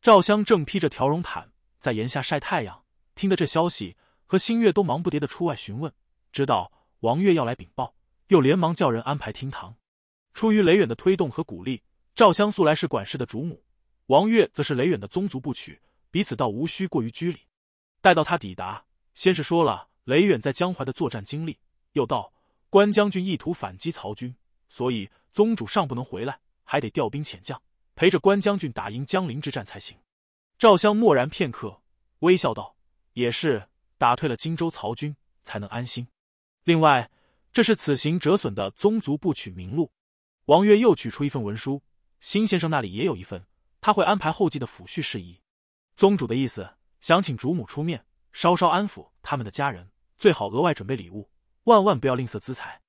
赵襄正披着条绒毯在檐下晒太阳，听得这消息，和新月都忙不迭的出外询问，知道王月要来禀报，又连忙叫人安排厅堂。出于雷远的推动和鼓励，赵襄素来是管事的主母，王月则是雷远的宗族部曲，彼此倒无需过于拘礼。待到他抵达，先是说了雷远在江淮的作战经历，又道关将军意图反击曹军，所以宗主尚不能回来，还得调兵遣将，陪着关将军打赢江陵之战才行。赵襄默然片刻，微笑道：“也是打退了荆州曹军，才能安心。另外，这是此行折损的宗族部曲名录。”王月又取出一份文书，新先生那里也有一份，他会安排后继的抚恤事宜。宗主的意思，想请主母出面，稍稍安抚他们的家人，最好额外准备礼物，万万不要吝啬资财。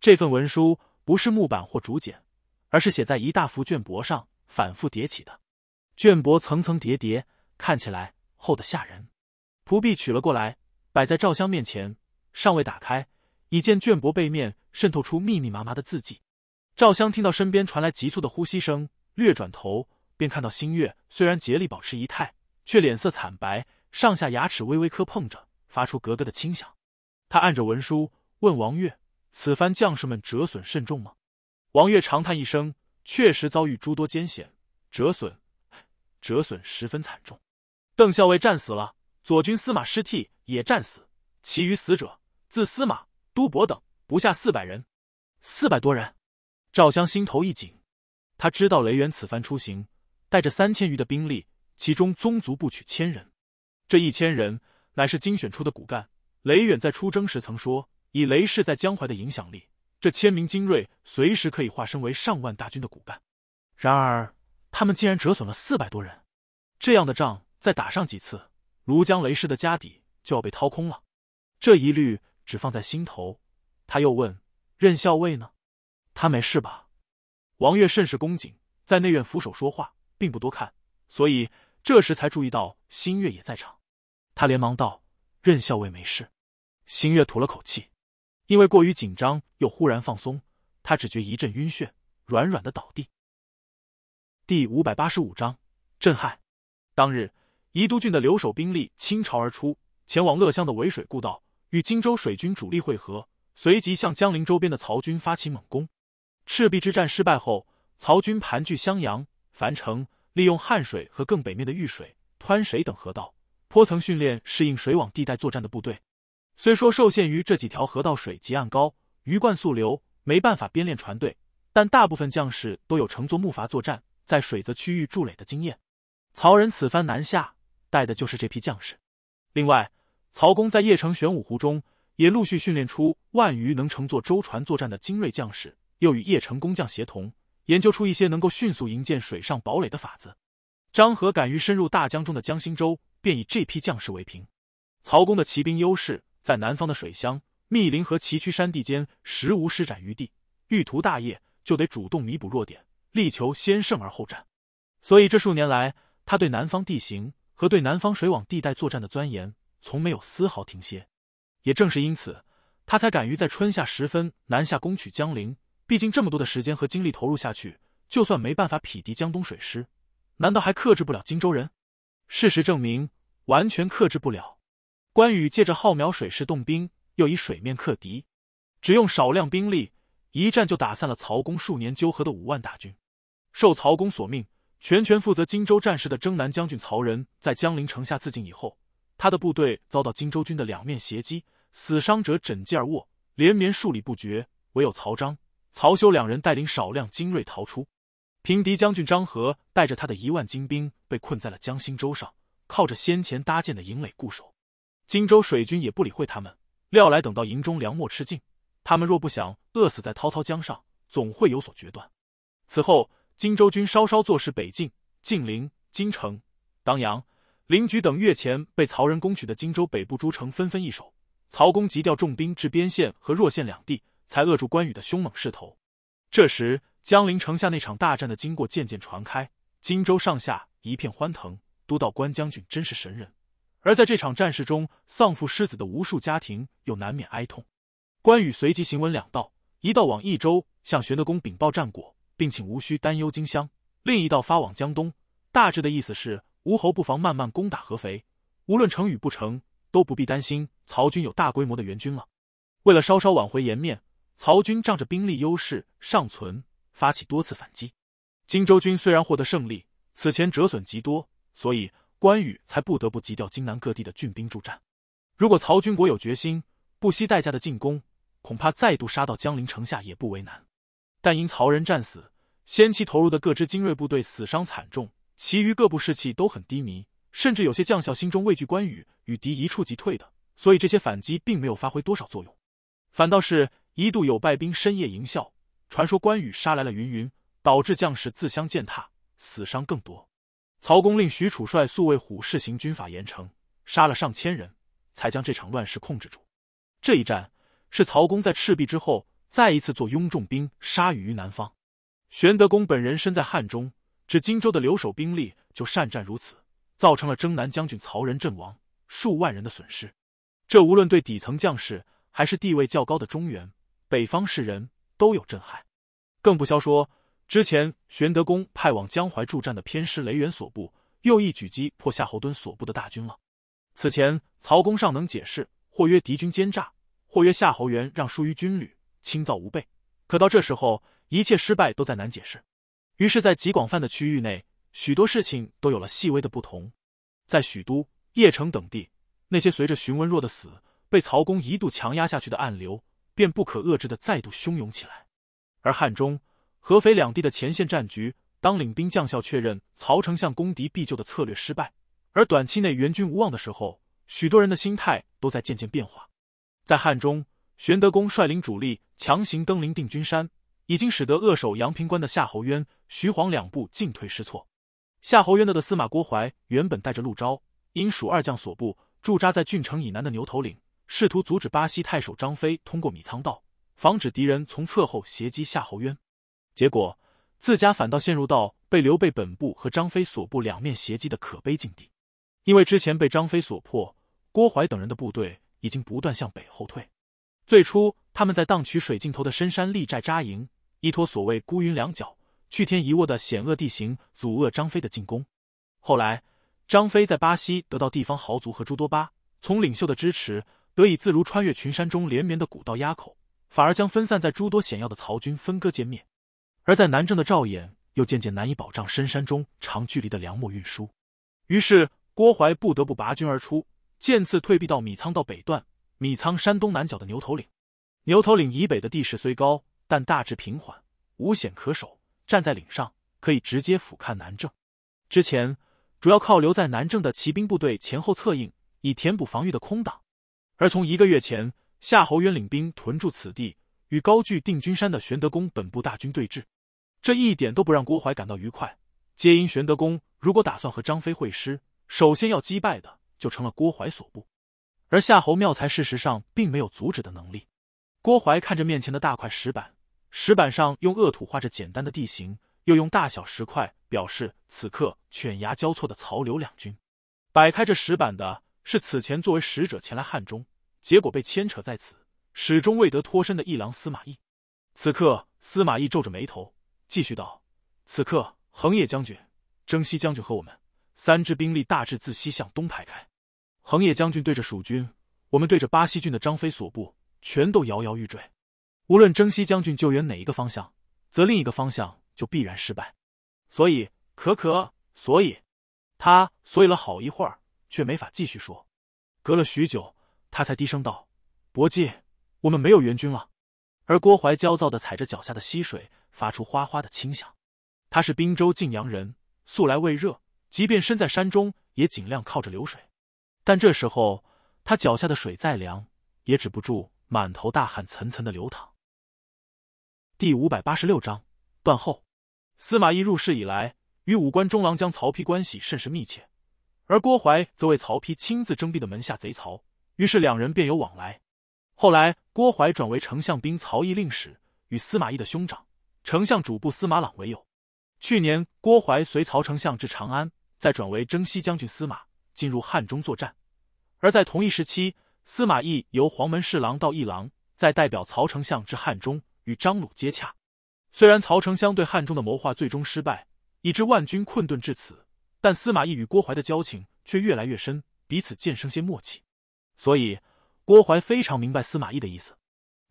这份文书不是木板或竹简，而是写在一大幅绢帛上，反复叠起的。绢帛层层叠叠，看起来厚得吓人。蒲婢取了过来，摆在赵香面前，尚未打开，已见绢帛背面渗透出密密麻麻的字迹。赵襄听到身边传来急促的呼吸声，略转头便看到新月。虽然竭力保持仪态，却脸色惨白，上下牙齿微微磕碰着，发出咯咯的轻响。他按着文书问王月：“此番将士们折损甚重吗？”王月长叹一声：“确实遭遇诸多艰险，折损折损十分惨重。邓校尉战死了，左军司马师替也战死，其余死者自司马、都伯等，不下四百人。四百多人。”赵襄心头一紧，他知道雷远此番出行带着三千余的兵力，其中宗族不取千人，这一千人乃是精选出的骨干。雷远在出征时曾说，以雷氏在江淮的影响力，这千名精锐随时可以化身为上万大军的骨干。然而，他们竟然折损了四百多人，这样的仗再打上几次，庐江雷氏的家底就要被掏空了。这一虑只放在心头，他又问任校尉呢？他没事吧？王月甚是恭谨，在内院俯首说话，并不多看，所以这时才注意到新月也在场。他连忙道：“任校尉没事。”新月吐了口气，因为过于紧张，又忽然放松，他只觉一阵晕眩，软软的倒地。第五百八十五章震撼。当日，宜都郡的留守兵力倾巢而出，前往乐乡的尾水故道，与荆州水军主力会合，随即向江陵周边的曹军发起猛攻。赤壁之战失败后，曹军盘踞襄阳、樊城，利用汉水和更北面的玉水、湍水等河道，颇曾训练适应水网地带作战的部队。虽说受限于这几条河道水急岸高、鱼贯溯流，没办法编练船队，但大部分将士都有乘坐木筏作战、在水泽区域筑垒的经验。曹仁此番南下，带的就是这批将士。另外，曹公在邺城玄武湖中也陆续训练出万余能乘坐舟船作战的精锐将士。又与邺城工匠协同研究出一些能够迅速营建水上堡垒的法子。张合敢于深入大江中的江心洲，便以这批将士为凭。曹公的骑兵优势在南方的水乡、密林和崎岖山地间实无施展余地，欲图大业，就得主动弥补弱点，力求先胜而后战。所以这数年来，他对南方地形和对南方水网地带作战的钻研，从没有丝毫停歇。也正是因此，他才敢于在春夏时分南下攻取江陵。毕竟这么多的时间和精力投入下去，就算没办法匹敌江东水师，难道还克制不了荆州人？事实证明，完全克制不了。关羽借着浩渺水师动兵，又以水面克敌，只用少量兵力，一战就打散了曹公数年纠合的五万大军。受曹公所命，全权负责荆州战事的征南将军曹仁，在江陵城下自尽以后，他的部队遭到荆州军的两面袭击，死伤者枕藉而卧，连绵数里不绝。唯有曹彰。曹休两人带领少量精锐逃出，平敌将军张和带着他的一万精兵被困在了江心洲上，靠着先前搭建的营垒固守。荆州水军也不理会他们，料来等到营中粮秣吃尽，他们若不想饿死在滔滔江上，总会有所决断。此后，荆州军稍稍坐势北进，晋陵、京城、当阳、临沮等越前被曹仁攻取的荆州北部诸城纷纷易手。曹公急调重兵至边县和若县两地。才扼住关羽的凶猛势头。这时，江陵城下那场大战的经过渐渐传开，荆州上下一片欢腾，都道关将军真是神人。而在这场战事中，丧父失子的无数家庭又难免哀痛。关羽随即行文两道：一道往益州，向玄德公禀报战果，并请无需担忧荆襄；另一道发往江东，大致的意思是吴侯不妨慢慢攻打合肥，无论成与不成，都不必担心曹军有大规模的援军了。为了稍稍挽回颜面。曹军仗着兵力优势尚存，发起多次反击。荆州军虽然获得胜利，此前折损极多，所以关羽才不得不急调荆南各地的军兵助战。如果曹军国有决心，不惜代价的进攻，恐怕再度杀到江陵城下也不为难。但因曹仁战死，先期投入的各支精锐部队死伤惨重，其余各部士气都很低迷，甚至有些将校心中畏惧关羽与敌一触即退的，所以这些反击并没有发挥多少作用，反倒是。一度有败兵深夜营校，传说关羽杀来了，云云，导致将士自相践踏，死伤更多。曹公令许褚率宿卫虎士行军法严惩，杀了上千人，才将这场乱世控制住。这一战是曹公在赤壁之后再一次做拥众兵杀于于南方。玄德公本人身在汉中，只荆州的留守兵力就善战如此，造成了征南将军曹仁阵亡数万人的损失。这无论对底层将士还是地位较高的中原。北方士人都有震撼，更不消说之前玄德公派往江淮助战的偏师雷元所部，又一举击破夏侯惇所部的大军了。此前曹公尚能解释，或曰敌军奸诈，或曰夏侯渊让疏于军旅，轻造无备。可到这时候，一切失败都再难解释。于是，在极广泛的区域内，许多事情都有了细微的不同。在许都、邺城等地，那些随着荀文若的死，被曹公一度强压下去的暗流。便不可遏制的再度汹涌起来。而汉中、合肥两地的前线战局，当领兵将校确认曹丞相攻敌必救的策略失败，而短期内援军无望的时候，许多人的心态都在渐渐变化。在汉中，玄德公率领主力强行登临定军山，已经使得扼守阳平关的夏侯渊、徐晃两部进退失措。夏侯渊的司马郭淮原本带着陆昭、因蜀二将所部驻扎在郡城以南的牛头岭。试图阻止巴西太守张飞通过米仓道，防止敌人从侧后袭击夏侯渊，结果自家反倒陷入到被刘备本部和张飞所部两面袭击的可悲境地。因为之前被张飞所破，郭淮等人的部队已经不断向北后退。最初他们在荡渠水尽头的深山立寨扎营，依托所谓孤云两角、去天一握的险恶地形，阻遏张飞的进攻。后来张飞在巴西得到地方豪族和诸多巴从领袖的支持。得以自如穿越群山中连绵的古道垭口，反而将分散在诸多险要的曹军分割歼灭；而在南郑的赵俨又渐渐难以保障深山中长距离的粮墨运输，于是郭淮不得不拔军而出，渐次退避到米仓道北段、米仓山东南角的牛头岭。牛头岭以北的地势虽高，但大致平缓，无险可守。站在岭上，可以直接俯瞰南郑。之前主要靠留在南郑的骑兵部队前后策应，以填补防御的空档。而从一个月前，夏侯渊领兵屯驻此地，与高踞定军山的玄德公本部大军对峙，这一点都不让郭淮感到愉快。皆因玄德公如果打算和张飞会师，首先要击败的就成了郭淮所部。而夏侯妙才事实上并没有阻止的能力。郭淮看着面前的大块石板，石板上用恶土画着简单的地形，又用大小石块表示此刻犬牙交错的曹刘两军，摆开这石板的。是此前作为使者前来汉中，结果被牵扯在此，始终未得脱身的一郎司马懿。此刻，司马懿皱着眉头，继续道：“此刻，恒野将军、征西将军和我们三支兵力大致自西向东排开。恒野将军对着蜀军，我们对着巴西郡的张飞所部，全都摇摇欲坠。无论征西将军救援哪一个方向，则另一个方向就必然失败。所以，可可，所以他，所以了好一会儿。”却没法继续说，隔了许久，他才低声道：“伯季，我们没有援军了。”而郭淮焦躁的踩着脚下的溪水，发出哗哗的清响。他是滨州晋阳人，素来畏热，即便身在山中，也尽量靠着流水。但这时候，他脚下的水再凉，也止不住满头大汗层层的流淌。第五百八十六章断后。司马懿入世以来，与五官中郎将曹丕关系甚是密切。而郭淮则为曹丕亲自征辟的门下贼曹，于是两人便有往来。后来，郭淮转为丞相兵曹懿令史，与司马懿的兄长、丞相主簿司马朗为友。去年，郭淮随曹丞相至长安，再转为征西将军司马，进入汉中作战。而在同一时期，司马懿由黄门侍郎到议郎，再代表曹丞相至汉中与张鲁接洽。虽然曹丞相对汉中的谋划最终失败，以致万军困顿至此。但司马懿与郭淮的交情却越来越深，彼此渐生些默契，所以郭淮非常明白司马懿的意思。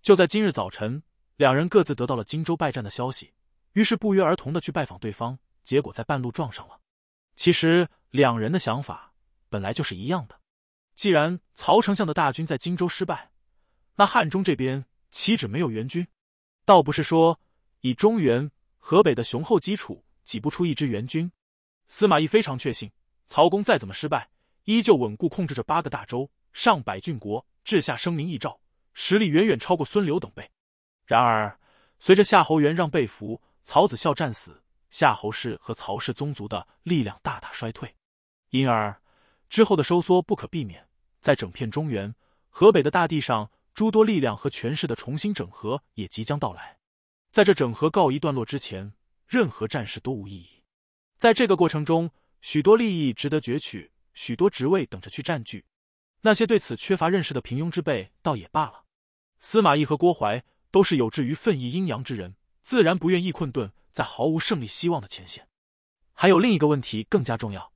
就在今日早晨，两人各自得到了荆州败战的消息，于是不约而同的去拜访对方，结果在半路撞上了。其实两人的想法本来就是一样的，既然曹丞相的大军在荆州失败，那汉中这边岂止没有援军？倒不是说以中原、河北的雄厚基础挤不出一支援军。司马懿非常确信，曹公再怎么失败，依旧稳固控制着八个大州、上百郡国，治下声名益诏，实力远远超过孙刘等辈。然而，随着夏侯元让被俘，曹子孝战死，夏侯氏和曹氏宗族的力量大大衰退，因而之后的收缩不可避免。在整片中原、河北的大地上，诸多力量和权势的重新整合也即将到来。在这整合告一段落之前，任何战事都无意义。在这个过程中，许多利益值得攫取，许多职位等着去占据。那些对此缺乏认识的平庸之辈倒也罢了。司马懿和郭淮都是有志于奋意阴阳之人，自然不愿意困顿在毫无胜利希望的前线。还有另一个问题更加重要。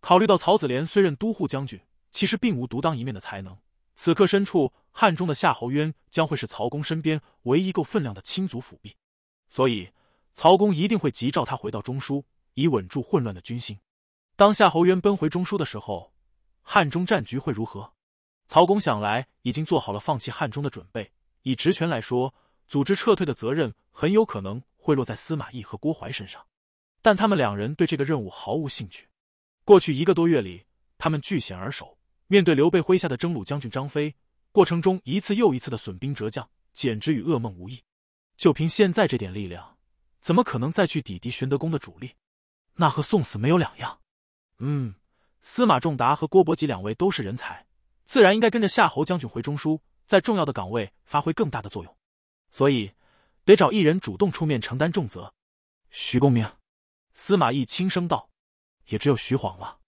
考虑到曹子廉虽任都护将军，其实并无独当一面的才能。此刻身处汉中的夏侯渊将会是曹公身边唯一够分量的亲族府弼，所以曹公一定会急召他回到中枢。以稳住混乱的军心。当夏侯渊奔回中枢的时候，汉中战局会如何？曹公想来已经做好了放弃汉中的准备。以职权来说，组织撤退的责任很有可能会落在司马懿和郭淮身上，但他们两人对这个任务毫无兴趣。过去一个多月里，他们据险而守，面对刘备麾下的征虏将军张飞，过程中一次又一次的损兵折将，简直与噩梦无异。就凭现在这点力量，怎么可能再去抵敌玄德公的主力？那和送死没有两样。嗯，司马仲达和郭伯吉两位都是人才，自然应该跟着夏侯将军回中枢，在重要的岗位发挥更大的作用。所以，得找一人主动出面承担重责。徐公明，司马懿轻声道：“也只有徐晃了。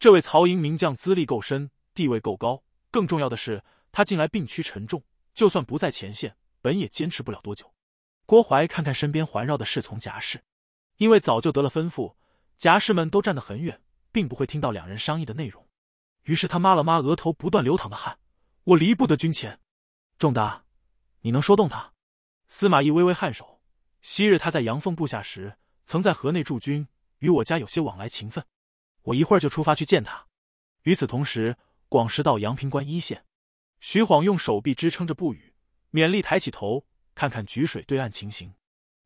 这位曹营名将资历够深，地位够高，更重要的是，他近来病躯沉重，就算不在前线，本也坚持不了多久。”郭淮看看身边环绕的侍从甲士，因为早就得了吩咐。侠士们都站得很远，并不会听到两人商议的内容。于是他抹了抹额头不断流淌的汗：“我离不得军前，仲达，你能说动他？司马懿微微颔首。昔日他在杨凤部下时，曾在河内驻军，与我家有些往来情分。我一会儿就出发去见他。与此同时，广石到阳平关一线，徐晃用手臂支撑着不语，勉力抬起头看看沮水对岸情形。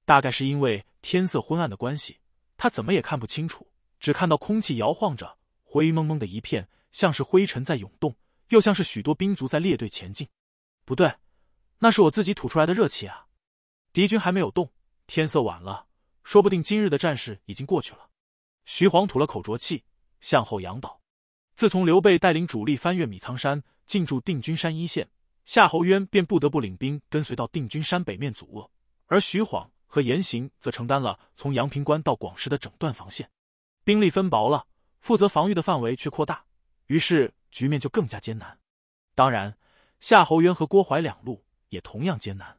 大概是因为天色昏暗的关系。他怎么也看不清楚，只看到空气摇晃着，灰蒙蒙的一片，像是灰尘在涌动，又像是许多兵卒在列队前进。不对，那是我自己吐出来的热气啊！敌军还没有动，天色晚了，说不定今日的战事已经过去了。徐晃吐了口浊气，向后仰倒。自从刘备带领主力翻越米仓山，进驻定军山一线，夏侯渊便不得不领兵跟随到定军山北面阻遏，而徐晃。和言行则承担了从阳平关到广石的整段防线，兵力分薄了，负责防御的范围却扩大，于是局面就更加艰难。当然，夏侯渊和郭淮两路也同样艰难。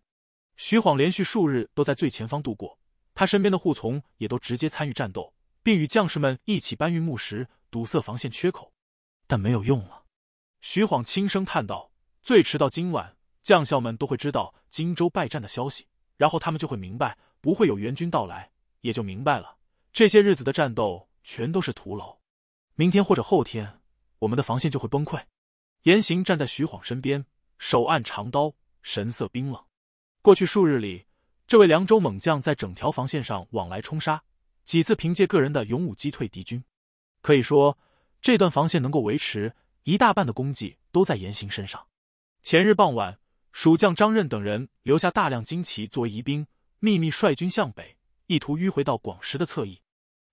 徐晃连续数日都在最前方度过，他身边的护从也都直接参与战斗，并与将士们一起搬运木石，堵塞防线缺口，但没有用了。徐晃轻声叹道：“最迟到今晚，将校们都会知道荆州败战的消息，然后他们就会明白。”不会有援军到来，也就明白了这些日子的战斗全都是徒劳。明天或者后天，我们的防线就会崩溃。严刑站在徐晃身边，手按长刀，神色冰冷。过去数日里，这位凉州猛将在整条防线上往来冲杀，几次凭借个人的勇武击退敌军。可以说，这段防线能够维持一大半的功绩都在严刑身上。前日傍晚，蜀将张任等人留下大量旌旗作为疑兵。秘密率军向北，意图迂回到广石的侧翼。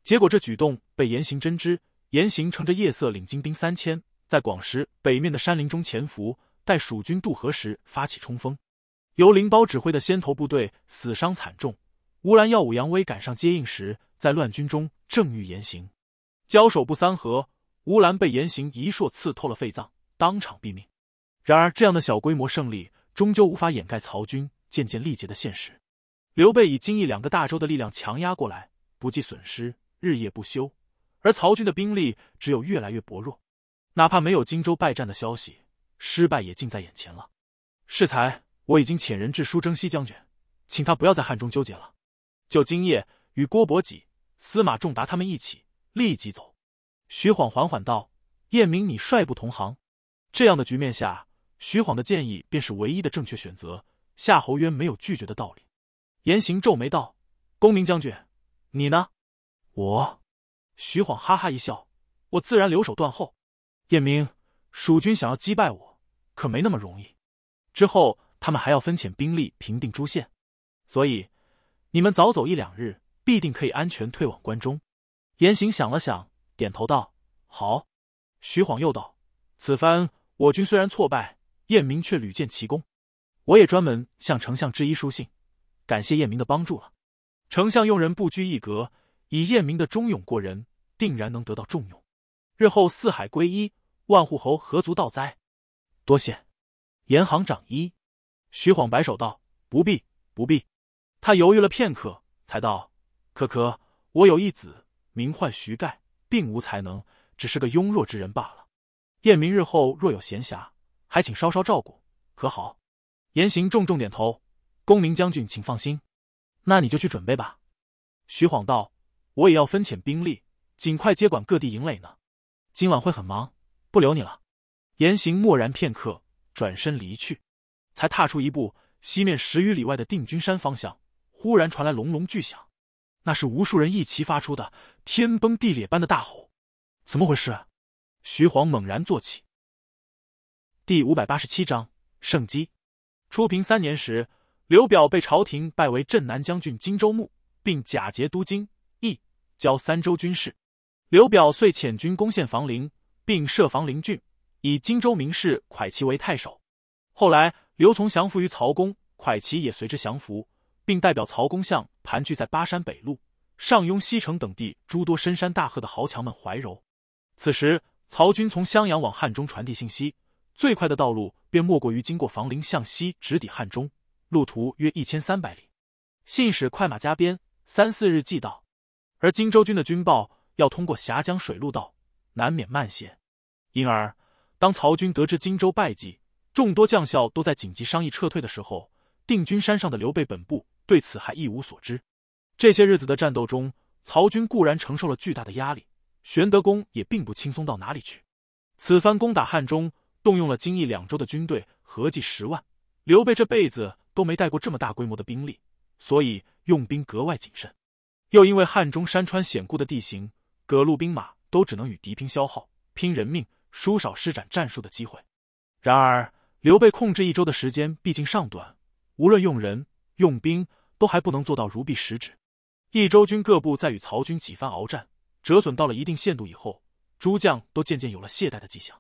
结果，这举动被严刑侦知。严刑乘着夜色，领精兵三千，在广石北面的山林中潜伏，待蜀军渡河时发起冲锋。由林包指挥的先头部队死伤惨重。乌兰耀武扬威赶上接应时，在乱军中正欲严行交手不三合，乌兰被严刑一槊刺透了肺脏，当场毙命。然而，这样的小规模胜利，终究无法掩盖曹军渐渐力竭的现实。刘备以荆益两个大州的力量强压过来，不计损失，日夜不休，而曹军的兵力只有越来越薄弱，哪怕没有荆州败战的消息，失败也近在眼前了。适才我已经遣人致书征西将军，请他不要在汉中纠结了，就今夜与郭伯几、司马仲达他们一起立即走。徐晃缓缓道：“燕明，你率部同行。”这样的局面下，徐晃的建议便是唯一的正确选择。夏侯渊没有拒绝的道理。严行皱眉道：“公明将军，你呢？”“我。”徐晃哈哈一笑：“我自然留守断后。彦明，蜀军想要击败我，可没那么容易。之后他们还要分遣兵力平定诸县，所以你们早走一两日，必定可以安全退往关中。”严行想了想，点头道：“好。”徐晃又道：“此番我军虽然挫败，燕明却屡建奇功。我也专门向丞相致一书信。”感谢晏明的帮助了。丞相用人不拘一格，以晏明的忠勇过人，定然能得到重用。日后四海归一，万户侯何足道哉？多谢，严行长一。徐晃摆手道：“不必，不必。”他犹豫了片刻，才道：“可可，我有一子，名唤徐盖，并无才能，只是个庸弱之人罢了。晏明日后若有闲暇，还请稍稍照顾，可好？”言行重重点头。公明将军，请放心，那你就去准备吧。徐晃道：“我也要分遣兵力，尽快接管各地营垒呢。今晚会很忙，不留你了。”言行默然片刻，转身离去。才踏出一步，西面十余里外的定军山方向，忽然传来隆隆巨响，那是无数人一齐发出的天崩地裂般的大吼。怎么回事？徐晃猛然坐起。第五百八十七章胜机。初平三年时。刘表被朝廷拜为镇南将军、荆州牧，并假节都京、益交三州军事。刘表遂遣军攻陷房陵，并设房陵郡，以荆州名士蒯祺为太守。后来，刘琮降服于曹公，蒯祺也随之降服，并代表曹公向盘踞在巴山北路上庸西城等地诸多深山大壑的豪强们怀柔。此时，曹军从襄阳往汉中传递信息，最快的道路便莫过于经过房陵向西直抵汉中。路途约一千三百里，信使快马加鞭，三四日即到；而荆州军的军报要通过峡江水路道，难免慢些。因而，当曹军得知荆州败绩，众多将校都在紧急商议撤退的时候，定军山上的刘备本部对此还一无所知。这些日子的战斗中，曹军固然承受了巨大的压力，玄德公也并不轻松到哪里去。此番攻打汉中，动用了京益两州的军队，合计十万。刘备这辈子。都没带过这么大规模的兵力，所以用兵格外谨慎。又因为汉中山川险固的地形，各路兵马都只能与敌拼消耗、拼人命，殊少施展战术的机会。然而，刘备控制益州的时间毕竟尚短，无论用人、用兵，都还不能做到如臂使指。益州军各部在与曹军几番鏖战，折损到了一定限度以后，诸将都渐渐有了懈怠的迹象。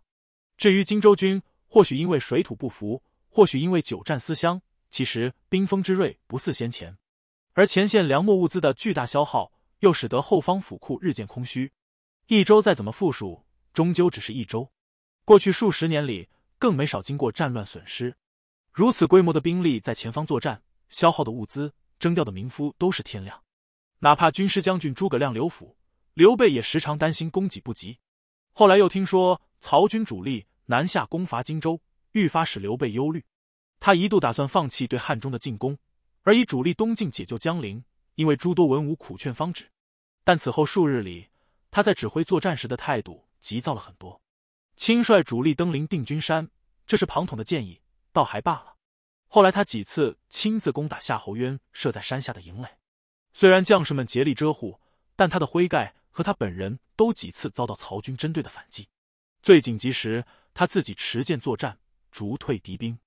至于荆州军，或许因为水土不服，或许因为久战思乡。其实，冰封之锐不似先前，而前线粮墨物资的巨大消耗，又使得后方府库日渐空虚。益州再怎么富庶，终究只是一州。过去数十年里，更没少经过战乱损失。如此规模的兵力在前方作战，消耗的物资、征调的民夫都是天量。哪怕军师将军诸葛亮、刘府刘备，也时常担心供给不及。后来又听说曹军主力南下攻伐荆州，愈发使刘备忧虑。他一度打算放弃对汉中的进攻，而以主力东进解救江陵，因为诸多文武苦劝方止。但此后数日里，他在指挥作战时的态度急躁了很多，亲率主力登临定军山，这是庞统的建议，倒还罢了。后来他几次亲自攻打夏侯渊设在山下的营垒，虽然将士们竭力遮护，但他的麾盖和他本人都几次遭到曹军针对的反击。最紧急时，他自己持剑作战，逐退敌兵。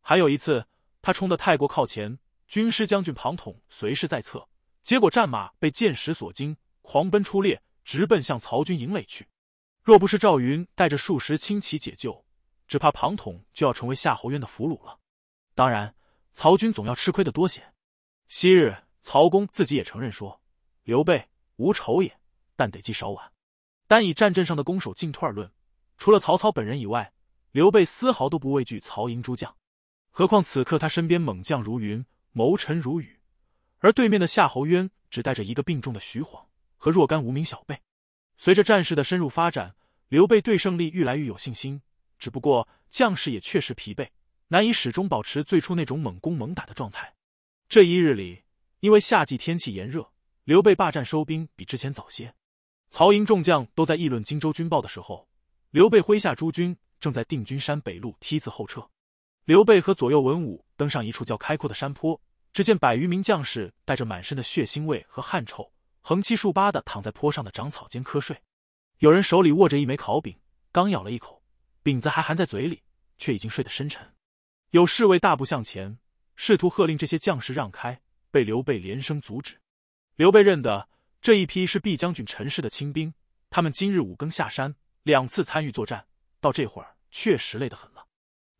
还有一次，他冲得太过靠前，军师将军庞统随侍在侧，结果战马被箭矢所惊，狂奔出列，直奔向曹军营垒去。若不是赵云带着数十轻骑解救，只怕庞统就要成为夏侯渊的俘虏了。当然，曹军总要吃亏的多些。昔日曹公自己也承认说：“刘备无仇也，但得计少晚。”单以战阵上的攻守进退而论，除了曹操本人以外，刘备丝毫都不畏惧曹营诸将。何况此刻他身边猛将如云，谋臣如雨，而对面的夏侯渊只带着一个病重的徐晃和若干无名小辈。随着战事的深入发展，刘备对胜利愈来愈有信心。只不过将士也确实疲惫，难以始终保持最初那种猛攻猛打的状态。这一日里，因为夏季天气炎热，刘备霸占收兵比之前早些。曹营众将都在议论荆州军报的时候，刘备麾下诸军正在定军山北路梯子后撤。刘备和左右文武登上一处较开阔的山坡，只见百余名将士带着满身的血腥味和汗臭，横七竖八地躺在坡上的长草间瞌睡。有人手里握着一枚烤饼，刚咬了一口，饼子还含在嘴里，却已经睡得深沉。有侍卫大步向前，试图喝令这些将士让开，被刘备连声阻止。刘备认得这一批是毕将军陈氏的亲兵，他们今日五更下山，两次参与作战，到这会儿确实累得很了。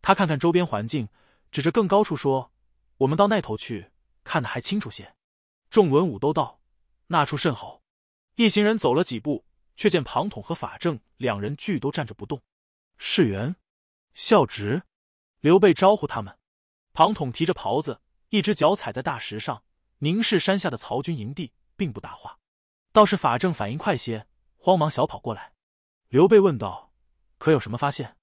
他看看周边环境，指着更高处说：“我们到那头去看的还清楚些。”众文武都道：“那处甚好。”一行人走了几步，却见庞统和法正两人俱都站着不动。士元、孝直，刘备招呼他们。庞统提着袍子，一只脚踩在大石上，凝视山下的曹军营地，并不答话。倒是法正反应快些，慌忙小跑过来。刘备问道：“可有什么发现？”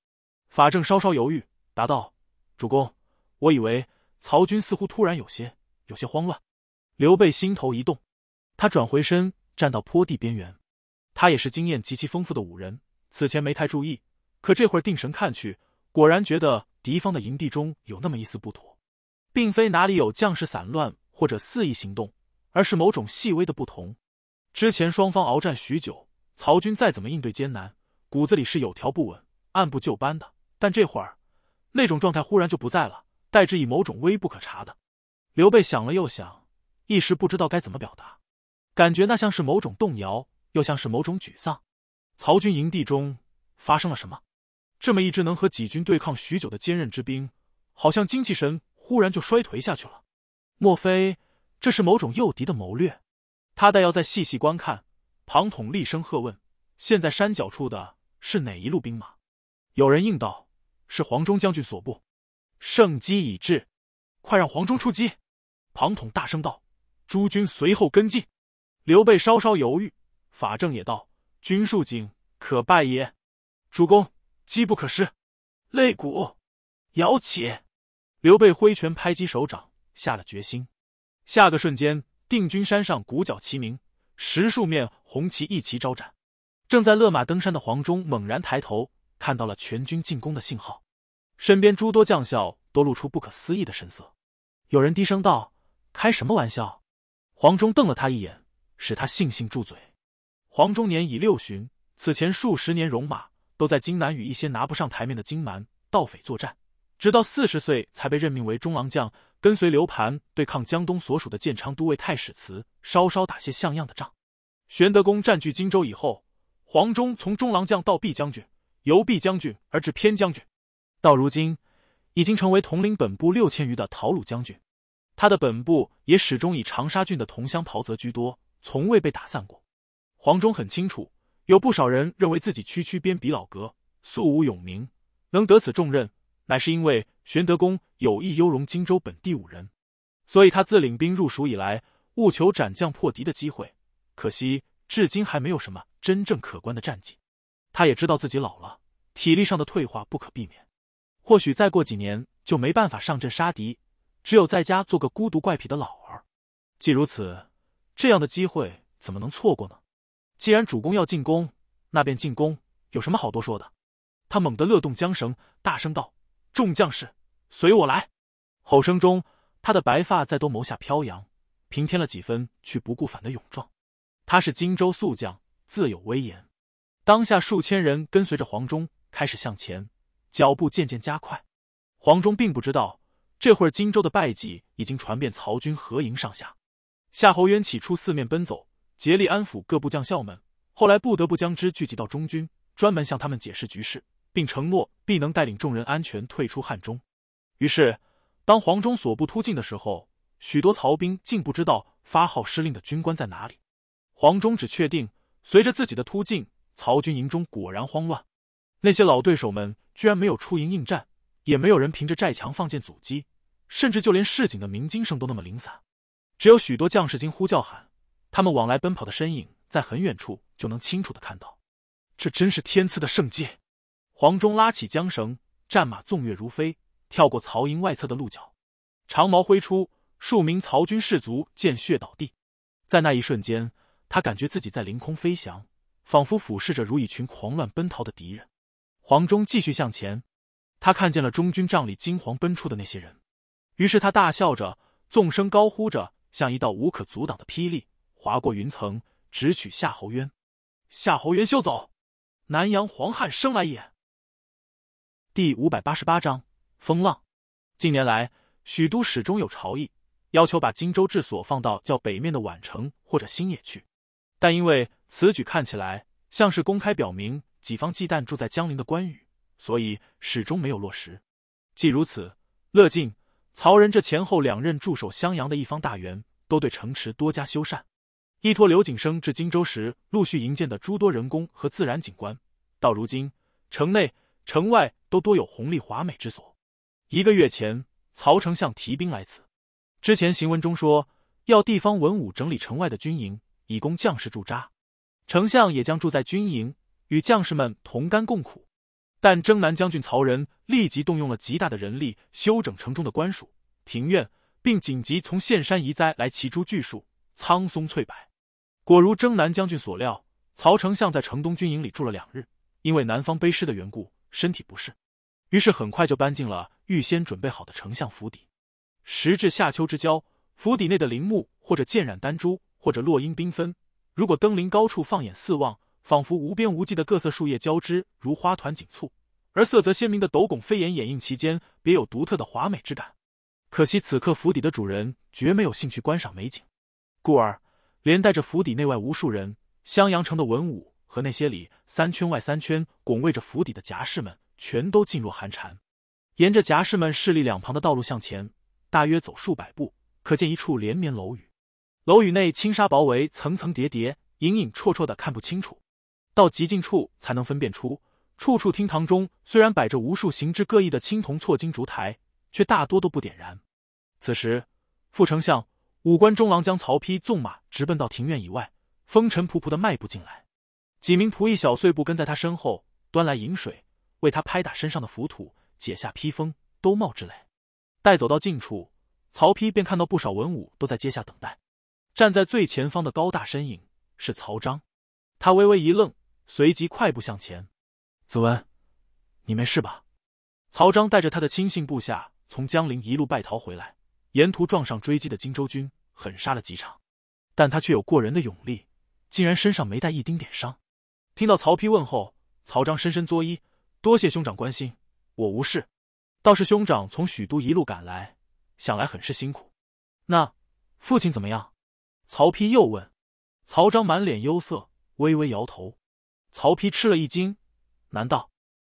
法正稍稍犹豫。答道：“主公，我以为曹军似乎突然有些有些慌乱。”刘备心头一动，他转回身站到坡地边缘。他也是经验极其丰富的武人，此前没太注意，可这会儿定神看去，果然觉得敌方的营地中有那么一丝不妥，并非哪里有将士散乱或者肆意行动，而是某种细微的不同。之前双方鏖战许久，曹军再怎么应对艰难，骨子里是有条不紊、按部就班的，但这会儿。那种状态忽然就不在了，代之以某种微不可察的。刘备想了又想，一时不知道该怎么表达，感觉那像是某种动摇，又像是某种沮丧。曹军营地中发生了什么？这么一支能和几军对抗许久的坚韧之兵，好像精气神忽然就衰颓下去了。莫非这是某种诱敌的谋略？他待要再细细观看，庞统厉声喝问：“现在山脚处的是哪一路兵马？”有人应道。是黄忠将军所部，胜机已至，快让黄忠出击！庞统大声道：“诸军随后跟进。”刘备稍稍犹豫，法正也道：“军数精，可败也。主公，机不可失。”肋骨，摇起！刘备挥拳拍击手掌，下了决心。下个瞬间，定军山上鼓角齐鸣，十数面红旗一齐招展。正在勒马登山的黄忠猛然抬头。看到了全军进攻的信号，身边诸多将校都露出不可思议的神色。有人低声道：“开什么玩笑？”黄忠瞪了他一眼，使他悻悻住嘴。黄忠年已六旬，此前数十年戎马都在荆南与一些拿不上台面的荆蛮盗匪作战，直到四十岁才被任命为中郎将，跟随刘盘对抗江东所属的建昌都尉太史慈，稍稍打些像样的仗。玄德公占据荆州以后，黄忠从中郎将到毕将军。由毕将军而至偏将军，到如今已经成为统领本部六千余的陶鲁将军。他的本部也始终以长沙郡的同乡袍泽居多，从未被打散过。黄忠很清楚，有不少人认为自己区区边鄙老革，素无勇名，能得此重任，乃是因为玄德公有意优容荆州本地五人。所以他自领兵入蜀以来，务求斩将破敌的机会，可惜至今还没有什么真正可观的战绩。他也知道自己老了，体力上的退化不可避免。或许再过几年就没办法上阵杀敌，只有在家做个孤独怪癖的老儿。既如此，这样的机会怎么能错过呢？既然主公要进攻，那便进攻，有什么好多说的？他猛地勒动缰绳，大声道：“众将士，随我来！”吼声中，他的白发在兜谋下飘扬，平添了几分去不顾反的勇壮。他是荆州宿将，自有威严。当下数千人跟随着黄忠开始向前，脚步渐渐加快。黄忠并不知道，这会儿荆州的败绩已经传遍曹军合营上下。夏侯渊起初四面奔走，竭力安抚各部将校们，后来不得不将之聚集到中军，专门向他们解释局势，并承诺必能带领众人安全退出汉中。于是，当黄忠所部突进的时候，许多曹兵竟不知道发号施令的军官在哪里。黄忠只确定，随着自己的突进。曹军营中果然慌乱，那些老对手们居然没有出营应战，也没有人凭着寨墙放箭阻击，甚至就连市井的鸣金声都那么零散，只有许多将士惊呼叫喊，他们往来奔跑的身影在很远处就能清楚的看到。这真是天赐的圣机！黄忠拉起缰绳，战马纵跃如飞，跳过曹营外侧的鹿角，长矛挥出，数名曹军士卒见血倒地。在那一瞬间，他感觉自己在凌空飞翔。仿佛俯视着如一群狂乱奔逃的敌人，黄忠继续向前。他看见了中军帐里惊黄奔出的那些人，于是他大笑着，纵声高呼着，像一道无可阻挡的霹雳划过云层，直取夏侯渊。夏侯渊休走！南阳黄汉生来也。第五百八十八章风浪。近年来，许都始终有朝议，要求把荆州治所放到较北面的宛城或者新野去，但因为。此举看起来像是公开表明己方忌惮住在江陵的关羽，所以始终没有落实。既如此，乐进、曹仁这前后两任驻守襄阳的一方大员，都对城池多加修缮，依托刘景升至荆州时陆续营建的诸多人工和自然景观，到如今城内城外都多有宏丽华美之所。一个月前，曹丞相提兵来此，之前行文中说要地方文武整理城外的军营，以供将士驻扎。丞相也将住在军营，与将士们同甘共苦。但征南将军曹仁立即动用了极大的人力，修整城中的官署、庭院，并紧急从县山移栽来奇株巨树，苍松翠柏。果如征南将军所料，曹丞相在城东军营里住了两日，因为南方背尸的缘故，身体不适，于是很快就搬进了预先准备好的丞相府邸。时至夏秋之交，府邸内的林木或者渐染丹朱，或者落英缤纷。如果登临高处放眼四望，仿佛无边无际的各色树叶交织，如花团锦簇；而色泽鲜明的斗拱飞檐掩映其间，别有独特的华美之感。可惜此刻府邸的主人绝没有兴趣观赏美景，故而连带着府邸内外无数人，襄阳城的文武和那些里三圈外三圈拱卫着府邸的夹士们，全都噤若寒蝉。沿着夹士们势力两旁的道路向前，大约走数百步，可见一处连绵楼宇。楼宇内青纱薄围，层层叠叠，隐隐绰绰的看不清楚。到极近处才能分辨出，处处厅堂中虽然摆着无数形制各异的青铜错金烛台，却大多都不点燃。此时，副丞相五官中郎将曹丕纵马直奔到庭院以外，风尘仆仆的迈步进来。几名仆役小碎步跟在他身后，端来饮水，为他拍打身上的浮土，解下披风、兜帽之类。待走到近处，曹丕便看到不少文武都在阶下等待。站在最前方的高大身影是曹彰，他微微一愣，随即快步向前。子文，你没事吧？曹彰带着他的亲信部下从江陵一路败逃回来，沿途撞上追击的荆州军，狠杀了几场，但他却有过人的勇力，竟然身上没带一丁点伤。听到曹丕问候，曹彰深深作揖，多谢兄长关心，我无事。倒是兄长从许都一路赶来，想来很是辛苦。那父亲怎么样？曹丕又问，曹彰满脸忧色，微微摇头。曹丕吃了一惊，难道？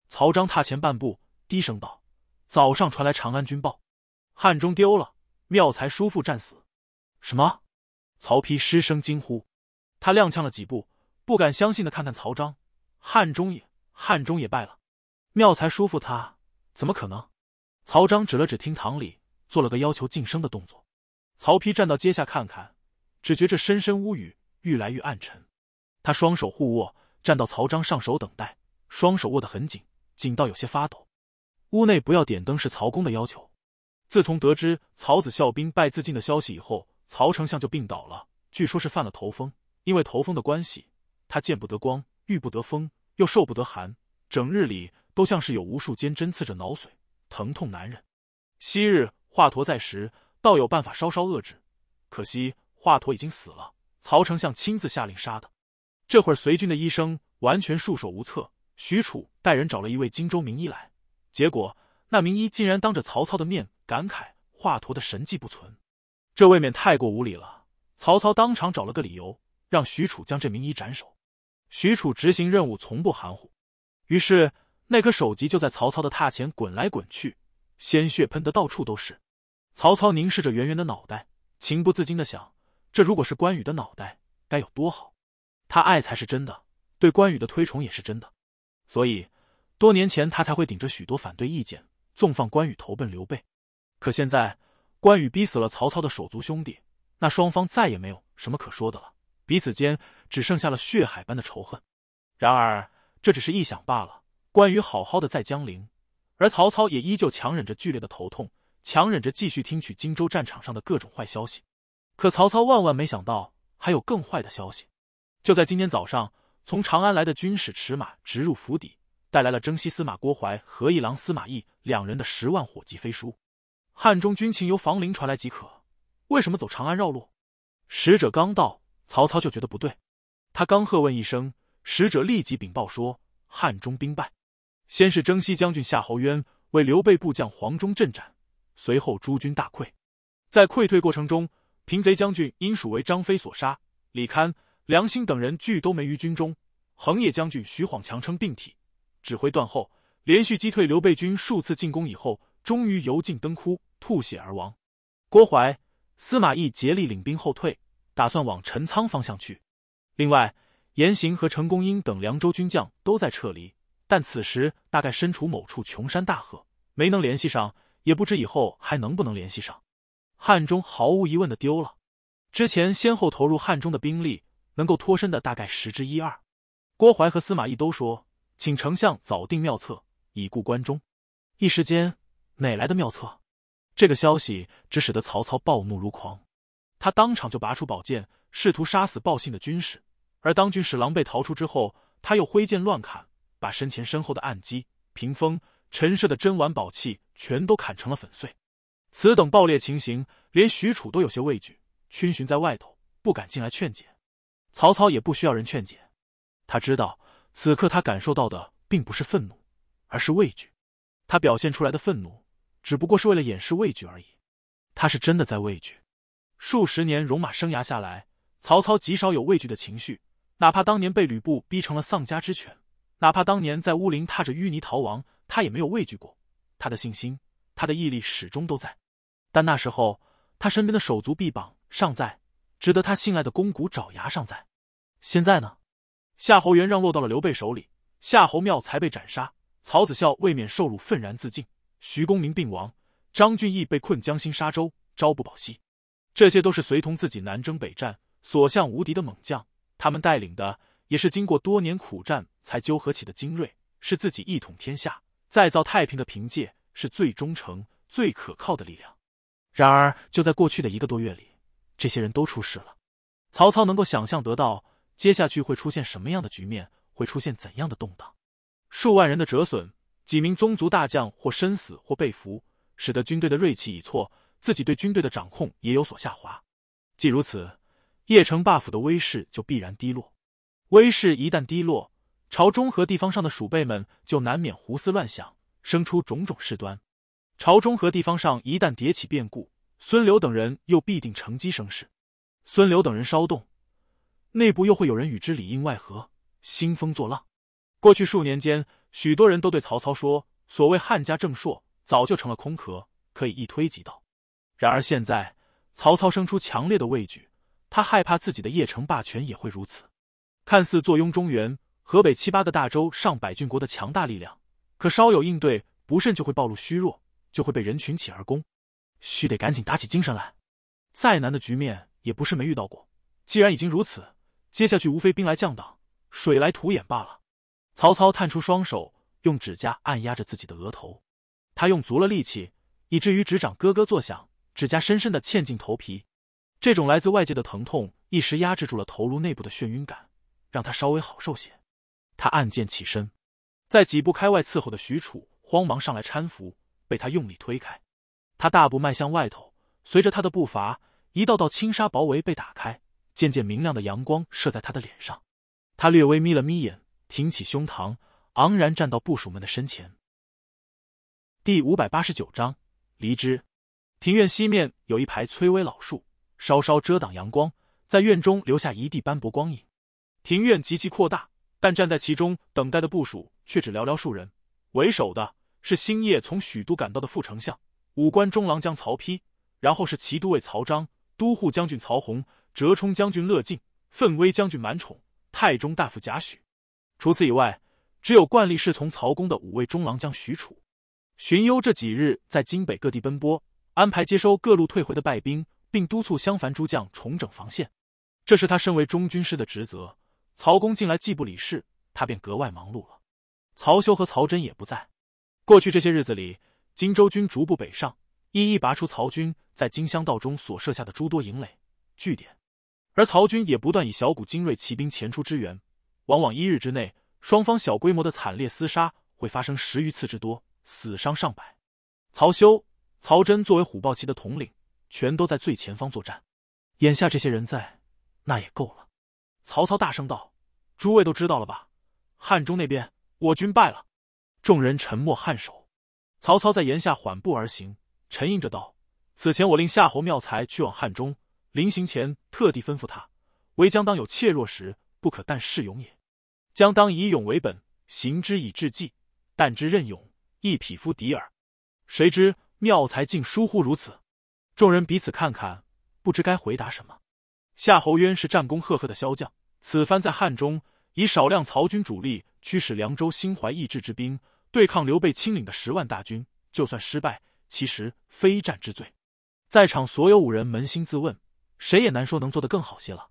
曹彰踏前半步，低声道：“早上传来长安军报，汉中丢了，妙才叔父战死。”什么？曹丕失声惊呼，他踉跄了几步，不敢相信的看看曹彰，汉中也汉中也败了，妙才叔父他怎么可能？曹彰指了指厅堂里，做了个要求晋升的动作。曹丕站到阶下，看看。只觉这深深屋宇愈来愈暗沉，他双手互握，站到曹彰上手等待，双手握得很紧紧到有些发抖。屋内不要点灯是曹公的要求。自从得知曹子孝兵败自尽的消息以后，曹丞相就病倒了，据说是犯了头风。因为头风的关系，他见不得光，遇不得风，又受不得寒，整日里都像是有无数尖针刺着脑髓，疼痛难忍。昔日华佗在时，倒有办法稍稍遏制，可惜。华佗已经死了，曹丞相亲自下令杀的。这会儿随军的医生完全束手无策。许褚带人找了一位荆州名医来，结果那名医竟然当着曹操的面感慨华佗的神迹不存，这未免太过无礼了。曹操当场找了个理由，让许褚将这名医斩首。许褚执行任务从不含糊，于是那颗首级就在曹操的榻前滚来滚去，鲜血喷得到处都是。曹操凝视着圆圆的脑袋，情不自禁的想。这如果是关羽的脑袋，该有多好！他爱才是真的，对关羽的推崇也是真的，所以多年前他才会顶着许多反对意见，纵放关羽投奔刘备。可现在关羽逼死了曹操的手足兄弟，那双方再也没有什么可说的了，彼此间只剩下了血海般的仇恨。然而这只是臆想罢了。关羽好好的在江陵，而曹操也依旧强忍着剧烈的头痛，强忍着继续听取荆州战场上的各种坏消息。可曹操万万没想到，还有更坏的消息。就在今天早上，从长安来的军使驰马直入府邸，带来了征西司马郭淮和一郎司马懿两人的十万火急飞书。汉中军情由房陵传来即可，为什么走长安绕路？使者刚到，曹操就觉得不对。他刚喝问一声，使者立即禀报说：汉中兵败，先是征西将军夏侯渊为刘备部将黄忠阵斩，随后诸军大溃，在溃退过程中。平贼将军阴蜀为张飞所杀，李堪、梁兴等人俱都没于军中。横野将军徐晃强称病体，指挥断后，连续击退刘备军数次进攻以后，终于油尽灯枯，吐血而亡。郭淮、司马懿竭力领兵后退，打算往陈仓方向去。另外，严行和陈公英等凉州军将都在撤离，但此时大概身处某处穷山大壑，没能联系上，也不知以后还能不能联系上。汉中毫无疑问的丢了，之前先后投入汉中的兵力，能够脱身的大概十之一二。郭淮和司马懿都说：“请丞相早定妙策，以固关中。”一时间，哪来的妙策？这个消息只使得曹操暴怒如狂，他当场就拔出宝剑，试图杀死报信的军士。而当军士狼狈逃出之后，他又挥剑乱砍，把身前身后的暗机、屏风、陈设的珍玩宝器全都砍成了粉碎。此等爆裂情形，连许褚都有些畏惧，逡巡在外头不敢进来劝解。曹操也不需要人劝解，他知道此刻他感受到的并不是愤怒，而是畏惧。他表现出来的愤怒，只不过是为了掩饰畏惧而已。他是真的在畏惧。数十年戎马生涯下来，曹操极少有畏惧的情绪，哪怕当年被吕布逼成了丧家之犬，哪怕当年在乌林踏着淤泥逃亡，他也没有畏惧过。他的信心，他的毅力，始终都在。但那时候，他身边的手足臂膀尚在，值得他信赖的肱骨爪牙尚在。现在呢？夏侯渊让落到了刘备手里，夏侯妙才被斩杀，曹子孝未免受辱愤然自尽，徐公明病亡，张俊义被困江心沙洲，朝不保夕。这些都是随同自己南征北战、所向无敌的猛将，他们带领的也是经过多年苦战才纠合起的精锐，是自己一统天下、再造太平的凭借，是最忠诚、最可靠的力量。然而，就在过去的一个多月里，这些人都出事了。曹操能够想象得到，接下去会出现什么样的局面，会出现怎样的动荡。数万人的折损，几名宗族大将或身死或被俘，使得军队的锐气已挫，自己对军队的掌控也有所下滑。既如此，邺城霸府的威势就必然低落。威势一旦低落，朝中和地方上的鼠辈们就难免胡思乱想，生出种种事端。朝中和地方上一旦迭起变故，孙刘等人又必定乘机生事。孙刘等人稍动，内部又会有人与之里应外合，兴风作浪。过去数年间，许多人都对曹操说：“所谓汉家正朔，早就成了空壳，可以一推即倒。”然而现在，曹操生出强烈的畏惧，他害怕自己的邺城霸权也会如此。看似坐拥中原、河北七八个大州、上百郡国的强大力量，可稍有应对不慎，就会暴露虚弱。就会被人群起而攻，须得赶紧打起精神来。再难的局面也不是没遇到过。既然已经如此，接下去无非兵来将挡，水来土掩罢了。曹操探出双手，用指甲按压着自己的额头，他用足了力气，以至于指掌咯咯作响，指甲深深的嵌进头皮。这种来自外界的疼痛一时压制住了头颅内部的眩晕感，让他稍微好受些。他按剑起身，在几步开外伺候的许褚慌忙上来搀扶。被他用力推开，他大步迈向外头。随着他的步伐，一道道轻纱薄围被打开，渐渐明亮的阳光射在他的脸上。他略微眯了眯眼，挺起胸膛，昂然站到部署们的身前。第五百八十九章离枝。庭院西面有一排崔微老树，稍稍遮挡阳光，在院中留下一地斑驳光影。庭院极其扩大，但站在其中等待的部署却只寥寥数人，为首的。是星夜从许都赶到的副丞相、武官中郎将曹丕，然后是骑都尉曹彰、都护将军曹洪、折冲将军乐进、奋威将军满宠、太中大夫贾诩。除此以外，只有惯例侍从曹公的五位中郎将许褚、荀攸这几日在京北各地奔波，安排接收各路退回的败兵，并督促襄樊诸将重整防线。这是他身为中军师的职责。曹公近来既不理事，他便格外忙碌了。曹休和曹真也不在。过去这些日子里，荆州军逐步北上，一一拔出曹军在荆襄道中所设下的诸多营垒据点，而曹军也不断以小股精锐骑兵前出支援，往往一日之内，双方小规模的惨烈厮杀会发生十余次之多，死伤上百。曹休、曹真作为虎豹骑的统领，全都在最前方作战。眼下这些人在，那也够了。曹操大声道：“诸位都知道了吧？汉中那边，我军败了。”众人沉默，颔首。曹操在檐下缓步而行，沉吟着道：“此前我令夏侯妙才去往汉中，临行前特地吩咐他：‘唯将当有怯弱时，不可但恃勇也。将当以勇为本，行之以志计。但之任勇，亦匹夫敌耳。谁知妙才竟疏忽如此。”众人彼此看看，不知该回答什么。夏侯渊是战功赫赫的骁将，此番在汉中以少量曹军主力驱使凉州心怀异志之兵。对抗刘备亲领的十万大军，就算失败，其实非战之罪。在场所有五人扪心自问，谁也难说能做得更好些了。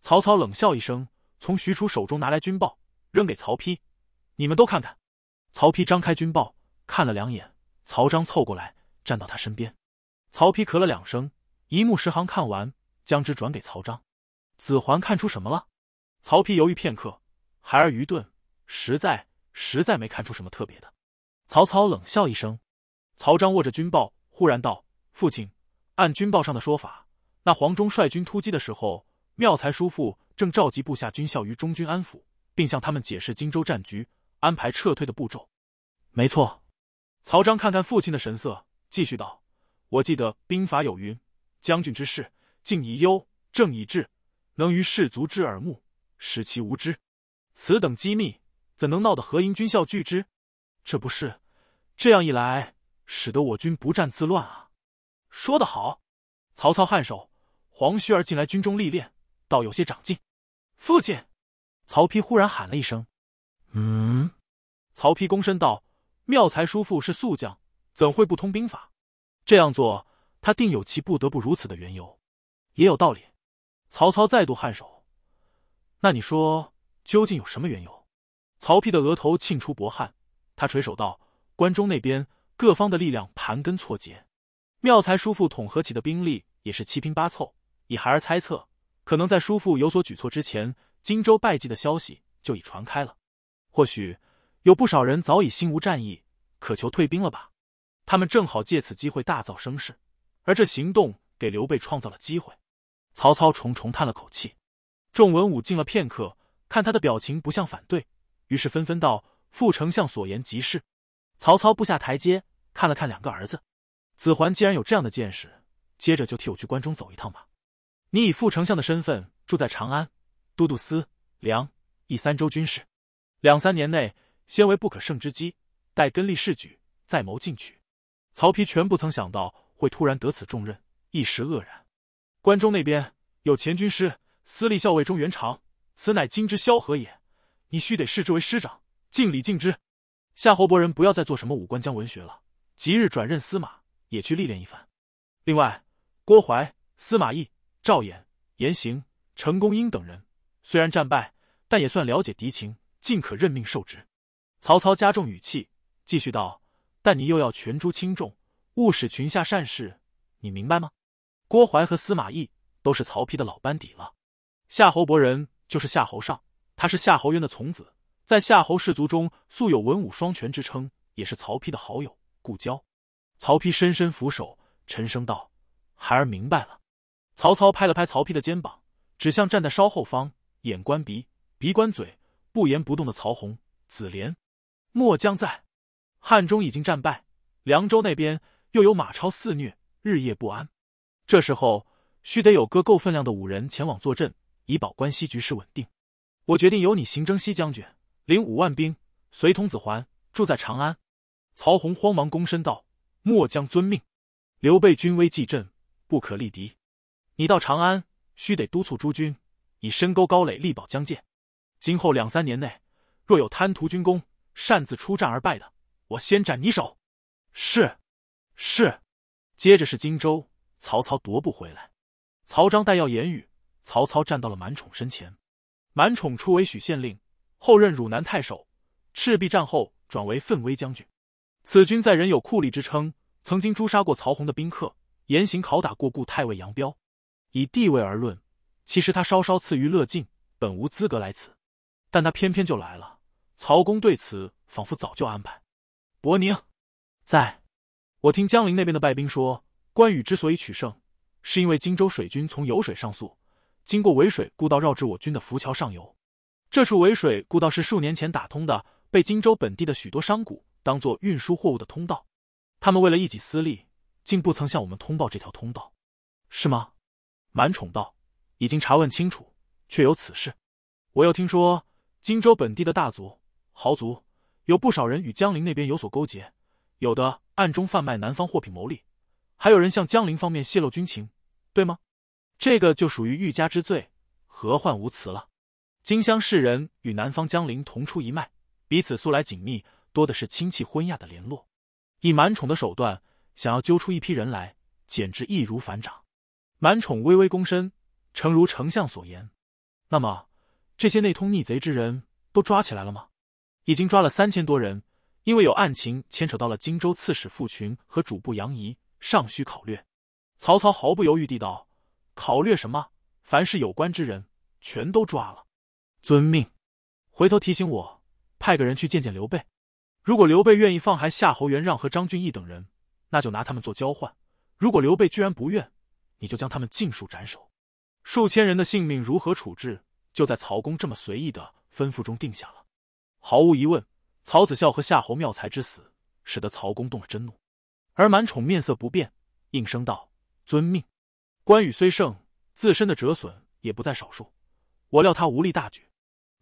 曹操冷笑一声，从许褚手中拿来军报，扔给曹丕：“你们都看看。”曹丕张开军报看了两眼，曹彰凑过来站到他身边。曹丕咳了两声，一目十行看完，将之转给曹彰。子桓看出什么了？曹丕犹豫片刻：“孩儿愚钝，实在。”实在没看出什么特别的。曹操冷笑一声，曹彰握着军报，忽然道：“父亲，按军报上的说法，那黄忠率军突击的时候，妙才叔父正召集部下军校于中军安抚，并向他们解释荆州战局，安排撤退的步骤。”没错。曹彰看看父亲的神色，继续道：“我记得兵法有云，将军之事，静以忧，正以治，能于士卒之耳目，使其无知。此等机密。”怎能闹得何营军校拒之？这不是，这样一来，使得我军不战自乱啊！说得好，曹操颔首。黄须儿进来军中历练，倒有些长进。父亲，曹丕忽然喊了一声：“嗯。”曹丕躬身道：“妙才叔父是宿将，怎会不通兵法？这样做，他定有其不得不如此的缘由，也有道理。”曹操再度颔首。那你说，究竟有什么缘由？曹丕的额头沁出薄汗，他垂手道：“关中那边各方的力量盘根错节，妙才叔父统合起的兵力也是七拼八凑。以孩儿猜测，可能在叔父有所举措之前，荆州败绩的消息就已传开了。或许有不少人早已心无战意，渴求退兵了吧？他们正好借此机会大造声势，而这行动给刘备创造了机会。”曹操重重叹了口气，众文武静了片刻，看他的表情不像反对。于是纷纷道：“傅丞相所言极是。”曹操步下台阶，看了看两个儿子，子桓既然有这样的见识，接着就替我去关中走一趟吧。你以傅丞相的身份住在长安、都督司、梁、益三州军事，两三年内先为不可胜之机，待根立势举，再谋进取。曹丕全不曾想到会突然得此重任，一时愕然。关中那边有前军师、司隶校尉中元长，此乃今之萧何也。你须得视之为师长，敬礼敬之。夏侯伯仁，不要再做什么武官将文学了，即日转任司马，也去历练一番。另外，郭淮、司马懿、赵俨、严行、陈公英等人，虽然战败，但也算了解敌情，尽可任命受职。曹操加重语气，继续道：“但你又要权诸轻重，勿使群下善事，你明白吗？”郭淮和司马懿都是曹丕的老班底了，夏侯伯仁就是夏侯尚。他是夏侯渊的从子，在夏侯氏族中素有文武双全之称，也是曹丕的好友故交。曹丕深深俯首，沉声道：“孩儿明白了。”曹操拍了拍曹丕的肩膀，指向站在稍后方，眼观鼻，鼻观嘴，不言不动的曹洪、子连。末将在汉中已经战败，凉州那边又有马超肆虐，日夜不安。这时候，须得有个够分量的五人前往坐镇，以保关西局势稳定。”我决定由你行征西将军，领五万兵，随同子桓住在长安。曹洪慌忙躬身道：“末将遵命。”刘备军威既振，不可力敌。你到长安，须得督促诸军，以深沟高垒力保疆界。今后两三年内，若有贪图军功、擅自出战而败的，我先斩你首。是，是。接着是荆州。曹操踱步回来，曹彰带要言语，曹操站到了满宠身前。满宠初为许县令，后任汝南太守。赤壁战后转为奋威将军。此军在人有酷吏之称，曾经诛杀过曹洪的宾客，严刑拷打过顾太尉杨彪。以地位而论，其实他稍稍次于乐进，本无资格来此，但他偏偏就来了。曹公对此仿佛早就安排。伯宁，在我听江陵那边的败兵说，关羽之所以取胜，是因为荆州水军从游水上溯。经过潍水故道绕至我军的浮桥上游，这处潍水故道是数年前打通的，被荆州本地的许多商贾当做运输货物的通道。他们为了一己私利，竟不曾向我们通报这条通道，是吗？蛮宠道，已经查问清楚，确有此事。我又听说荆州本地的大族豪族有不少人与江陵那边有所勾结，有的暗中贩卖南方货品牟利，还有人向江陵方面泄露军情，对吗？这个就属于欲加之罪，何患无辞了。荆襄士人与南方江陵同出一脉，彼此素来紧密，多的是亲戚婚嫁的联络。以满宠的手段，想要揪出一批人来，简直易如反掌。满宠微微躬身，诚如丞相所言，那么这些内通逆贼之人都抓起来了吗？已经抓了三千多人，因为有案情牵扯到了荆州刺史傅群和主簿杨仪，尚需考虑。曹操毫不犹豫地道。考虑什么？凡是有关之人，全都抓了。遵命。回头提醒我，派个人去见见刘备。如果刘备愿意放还夏侯元让和张俊义等人，那就拿他们做交换。如果刘备居然不愿，你就将他们尽数斩首。数千人的性命如何处置，就在曹公这么随意的吩咐中定下了。毫无疑问，曹子孝和夏侯妙才之死，使得曹公动了真怒。而满宠面色不变，应声道：“遵命。”关羽虽胜，自身的折损也不在少数。我料他无力大举，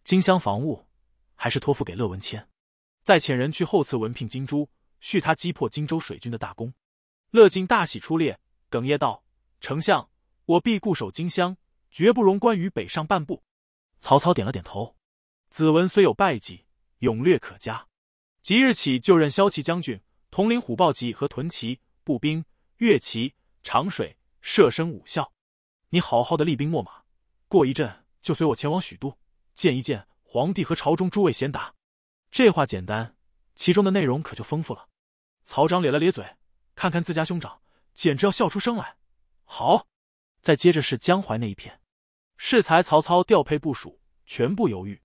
荆襄防务还是托付给乐文谦，再遣人去后赐文聘金珠，续他击破荆州水军的大功。乐进大喜出列，哽咽道：“丞相，我必固守荆襄，绝不容关羽北上半步。”曹操点了点头。子文虽有败绩，勇略可嘉，即日起就任骁骑将军，统领虎豹骑和屯骑、步兵、越骑、长水。射身武校，你好好的厉兵秣马，过一阵就随我前往许都，见一见皇帝和朝中诸位贤达。这话简单，其中的内容可就丰富了。曹彰咧了咧嘴，看看自家兄长，简直要笑出声来。好，再接着是江淮那一片。适才曹操调配部署，全部犹豫，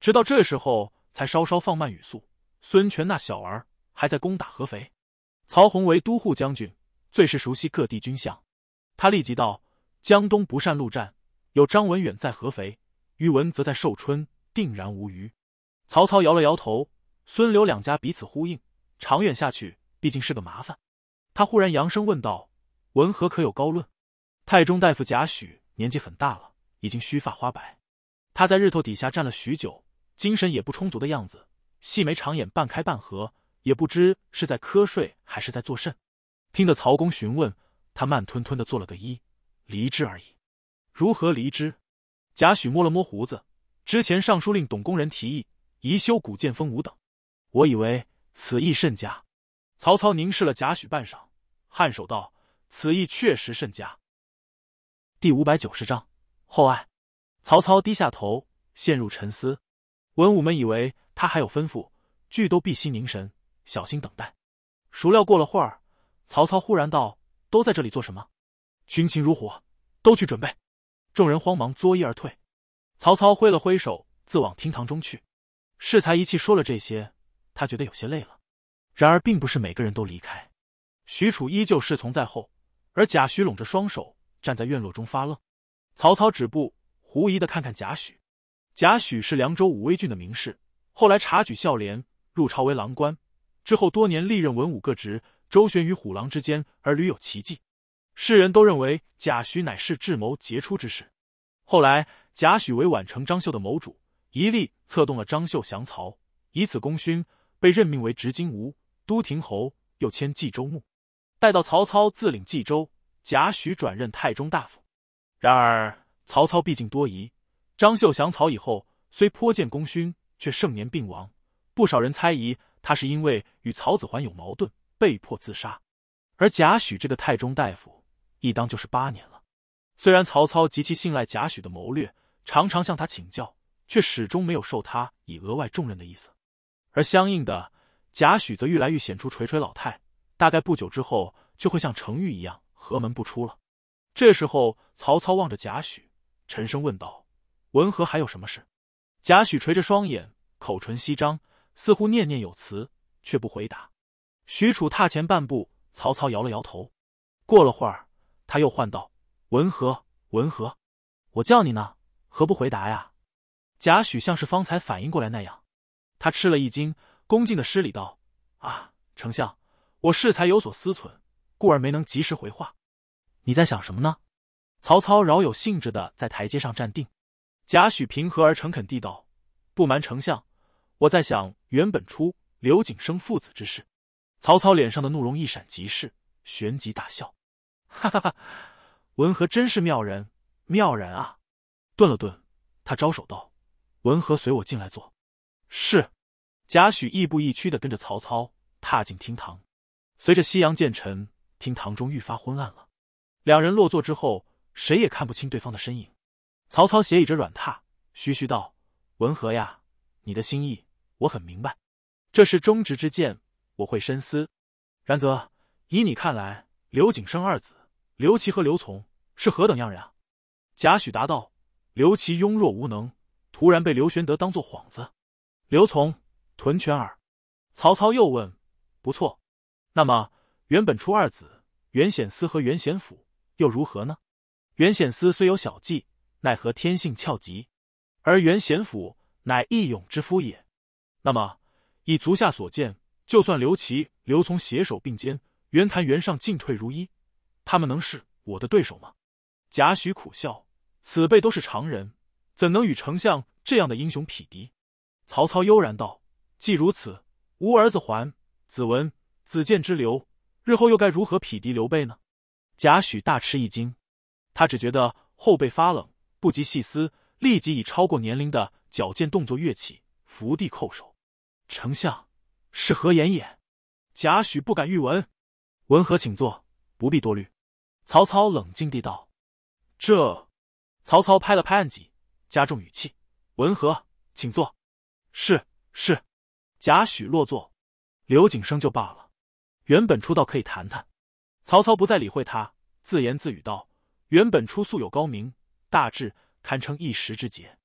直到这时候才稍稍放慢语速。孙权那小儿还在攻打合肥。曹洪为都护将军，最是熟悉各地军饷。他立即道：“江东不善陆战，有张文远在合肥，于文则在寿春，定然无虞。”曹操摇了摇头：“孙刘两家彼此呼应，长远下去毕竟是个麻烦。”他忽然扬声问道：“文和可有高论？”太中大夫贾诩年纪很大了，已经须发花白，他在日头底下站了许久，精神也不充足的样子，细眉长眼半开半合，也不知是在瞌睡还是在作甚。听得曹公询问。他慢吞吞的做了个揖，离之而已。如何离之？贾诩摸了摸胡子。之前尚书令董公人提议宜修古剑锋五等，我以为此意甚佳。曹操凝视了贾诩半晌，颔首道：“此意确实甚佳。”第五百九十章厚爱。曹操低下头，陷入沉思。文武们以为他还有吩咐，俱都毕须凝神，小心等待。孰料过了会儿，曹操忽然道。都在这里做什么？军情如火，都去准备。众人慌忙作揖而退。曹操挥了挥手，自往厅堂中去。适才一气说了这些，他觉得有些累了。然而，并不是每个人都离开。许褚依旧侍从在后，而贾诩拢着双手站在院落中发愣。曹操止步，狐疑的看看贾诩。贾诩是凉州武威郡的名士，后来察举孝廉，入朝为郎官，之后多年历任文武各职。周旋于虎狼之间，而屡有奇迹。世人都认为贾诩乃是智谋杰出之士。后来，贾诩为宛城张绣的谋主，一力策动了张绣降曹，以此功勋被任命为执金吾、都亭侯，又迁冀州牧。待到曹操自领冀州，贾诩转任太中大夫。然而，曹操毕竟多疑，张绣降曹以后，虽颇见功勋，却盛年病亡。不少人猜疑他是因为与曹子桓有矛盾。被迫自杀，而贾诩这个太中大夫一当就是八年了。虽然曹操极其信赖贾诩的谋略，常常向他请教，却始终没有受他以额外重任的意思。而相应的，贾诩则愈来愈显出垂垂老态，大概不久之后就会像程昱一样，阖门不出了。这时候，曹操望着贾诩，沉声问道：“文和还有什么事？”贾诩垂着双眼，口唇翕张，似乎念念有词，却不回答。许褚踏前半步，曹操摇了摇头。过了会儿，他又唤道：“文和，文和，我叫你呢，何不回答呀？”贾诩像是方才反应过来那样，他吃了一惊，恭敬的施礼道：“啊，丞相，我适才有所思忖，故而没能及时回话。你在想什么呢？”曹操饶有兴致的在台阶上站定，贾诩平和而诚恳地道：“不瞒丞相，我在想袁本初、刘景升父子之事。”曹操脸上的怒容一闪即逝，旋即大笑：“哈哈哈，文和真是妙人，妙人啊！”顿了顿，他招手道：“文和，随我进来坐。”是，贾诩亦步亦趋的跟着曹操踏进厅堂。随着夕阳渐沉，厅堂中愈发昏暗了。两人落座之后，谁也看不清对方的身影。曹操斜倚着软榻，徐徐道：“文和呀，你的心意我很明白，这是忠直之见。”我会深思，然则以你看来，刘景升二子刘琦和刘琮是何等样人啊？贾诩答道：“刘琦庸弱无能，突然被刘玄德当做幌子；刘琮屯泉耳。”曹操又问：“不错，那么原本初二子袁显思和袁显甫又如何呢？”袁显思虽有小计，奈何天性翘急；而袁显甫乃义勇之夫也。那么以足下所见。就算刘琦、刘琮携手并肩，袁谭、袁尚进退如一，他们能是我的对手吗？贾诩苦笑：“此辈都是常人，怎能与丞相这样的英雄匹敌？”曹操悠然道：“既如此，吾儿子桓、子文、子建之流，日后又该如何匹敌刘备呢？”贾诩大吃一惊，他只觉得后背发冷，不及细思，立即以超过年龄的矫健动作跃起，伏地叩首：“丞相。”是何言也？贾诩不敢欲闻。文和，请坐，不必多虑。曹操冷静地道：“这……”曹操拍了拍案几，加重语气：“文和，请坐。”是是。贾诩落座。刘景升就罢了。原本出道可以谈谈。曹操不再理会他，自言自语道：“原本初素有高明大志，堪称一时之杰。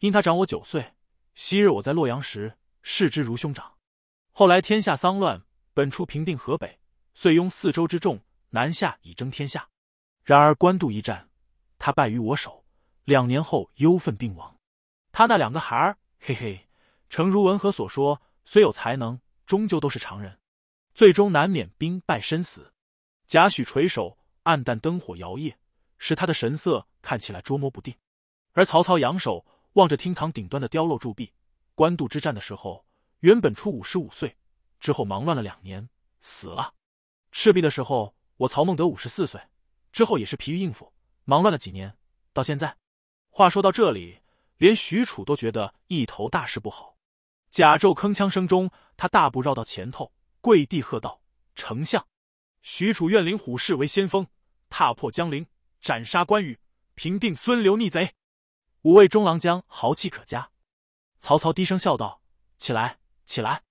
因他长我九岁，昔日我在洛阳时视之如兄长。”后来天下丧乱，本初平定河北，遂拥四周之众，南下以争天下。然而官渡一战，他败于我手。两年后忧愤病亡。他那两个孩儿，嘿嘿，诚如文和所说，虽有才能，终究都是常人，最终难免兵败身死。贾诩垂首，暗淡灯火摇曳，使他的神色看起来捉摸不定。而曹操扬手，望着厅堂顶端的雕镂铸壁，官渡之战的时候。原本初五十五岁，之后忙乱了两年，死了。赤壁的时候，我曹孟德五十四岁，之后也是疲于应付，忙乱了几年。到现在，话说到这里，连许褚都觉得一头大事不好。甲胄铿锵声中，他大步绕到前头，跪地喝道：“丞相，许褚愿领虎士为先锋，踏破江陵，斩杀关羽，平定孙刘逆贼。”五位中郎将豪气可嘉。曹操低声笑道：“起来。”起来，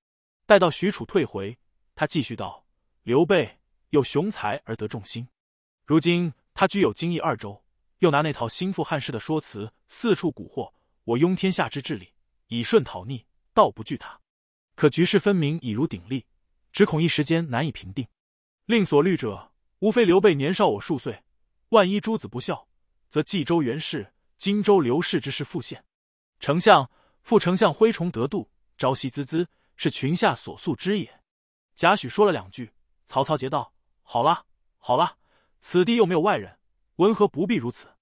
待到许褚退回，他继续道：“刘备有雄才而得众心，如今他居有荆益二州，又拿那套心复汉室的说辞四处蛊惑。我拥天下之智力，以顺讨逆，倒不惧他。可局势分明已如鼎立，只恐一时间难以平定。令所虑者，无非刘备年少我数岁，万一诸子不孝，则冀州袁氏、荆州刘氏之事复现。丞相、副丞相，麾崇得度。”朝夕孜孜，是群下所素之也。贾诩说了两句，曹操截道：“好了，好了，此地又没有外人，文和不必如此。”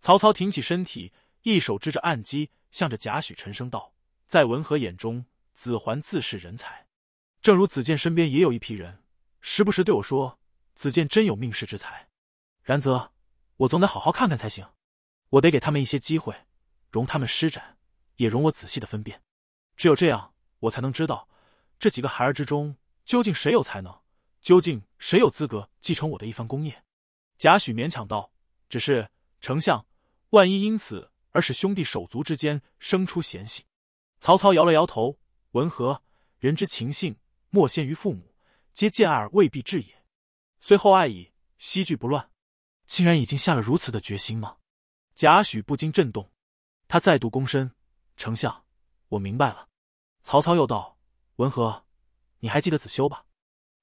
曹操挺起身体，一手支着暗机，向着贾诩沉声道：“在文和眼中，子桓自是人才。正如子建身边也有一批人，时不时对我说，子建真有命世之才。然则，我总得好好看看才行。我得给他们一些机会，容他们施展，也容我仔细的分辨。”只有这样，我才能知道这几个孩儿之中究竟谁有才能，究竟谁有资格继承我的一番功业。贾诩勉强道：“只是丞相，万一因此而使兄弟手足之间生出嫌隙。”曹操摇了摇头：“文和，人之情性，莫先于父母，皆见爱而未必至也。虽后爱矣，惜惧不乱。”竟然已经下了如此的决心吗？贾诩不禁震动，他再度躬身：“丞相。”我明白了，曹操又道：“文和，你还记得子修吧？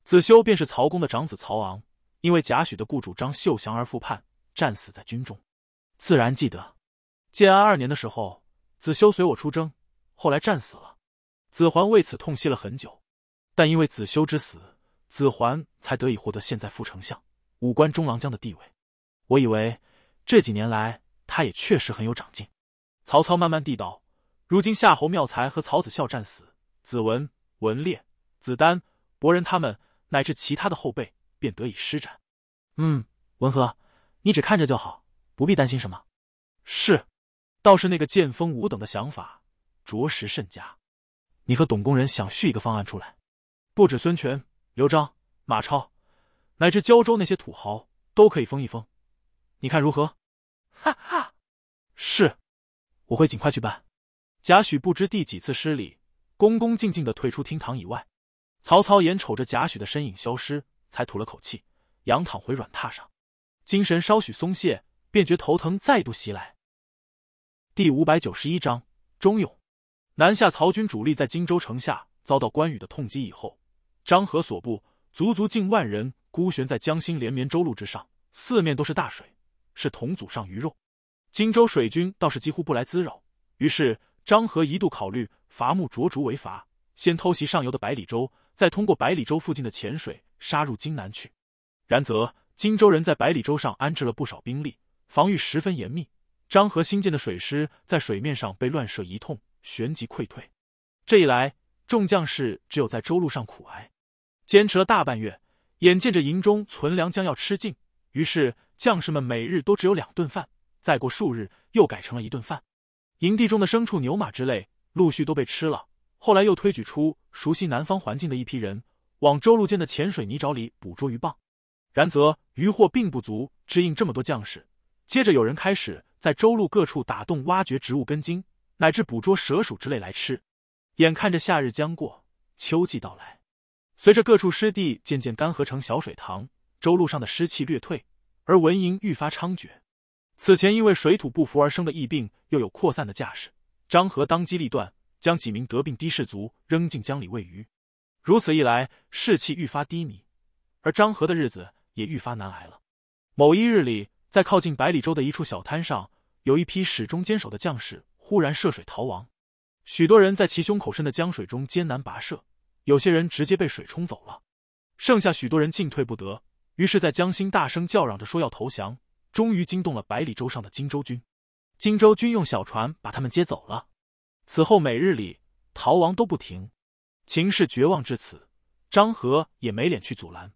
子修便是曹公的长子曹昂，因为贾诩的雇主张秀祥而复叛，战死在军中。自然记得。建安二年的时候，子修随我出征，后来战死了。子桓为此痛惜了很久，但因为子修之死，子桓才得以获得现在副丞相、五官中郎将的地位。我以为这几年来，他也确实很有长进。”曹操慢慢地道。如今夏侯妙才和曹子孝战死，子文、文烈、子丹、伯仁他们乃至其他的后辈便得以施展。嗯，文和，你只看着就好，不必担心什么。是，倒是那个剑锋，吾等的想法着实甚佳。你和董工人想续一个方案出来，不止孙权、刘璋、马超，乃至胶州那些土豪都可以封一封，你看如何？哈哈，是，我会尽快去办。贾诩不知第几次失礼，恭恭敬敬的退出厅堂以外。曹操眼瞅着贾诩的身影消失，才吐了口气，仰躺回软榻上，精神稍许松懈，便觉头疼再度袭来。第五百九十一章忠勇。南下曹军主力在荆州城下遭到关羽的痛击以后，张合所部足足近万人孤悬在江心连绵州路之上，四面都是大水，是同祖上鱼肉。荆州水军倒是几乎不来滋扰，于是。张颌一度考虑伐木斫竹为伐，先偷袭上游的百里洲，再通过百里洲附近的浅水杀入荆南去。然则荆州人在百里洲上安置了不少兵力，防御十分严密。张颌新建的水师在水面上被乱射一通，旋即溃退。这一来，众将士只有在舟路上苦挨，坚持了大半月。眼见着营中存粮将要吃尽，于是将士们每日都只有两顿饭。再过数日，又改成了一顿饭。营地中的牲畜、牛马之类陆续都被吃了。后来又推举出熟悉南方环境的一批人，往周路间的浅水泥沼里捕捉鱼蚌，然则鱼获并不足支应这么多将士。接着有人开始在周路各处打洞挖掘植物根茎，乃至捕捉蛇鼠之类来吃。眼看着夏日将过，秋季到来，随着各处湿地渐渐干涸成小水塘，周路上的湿气略退，而蚊蝇愈发猖獗。此前因为水土不服而生的疫病，又有扩散的架势。张和当机立断，将几名得病的士卒扔进江里喂鱼。如此一来，士气愈发低迷，而张和的日子也愈发难挨了。某一日里，在靠近百里洲的一处小滩上，有一批始终坚守的将士忽然涉水逃亡，许多人在其胸口深的江水中艰难跋涉，有些人直接被水冲走了，剩下许多人进退不得，于是，在江心大声叫嚷着说要投降。终于惊动了百里洲上的荆州军，荆州军用小船把他们接走了。此后每日里逃亡都不停，秦势绝望至此，张和也没脸去阻拦。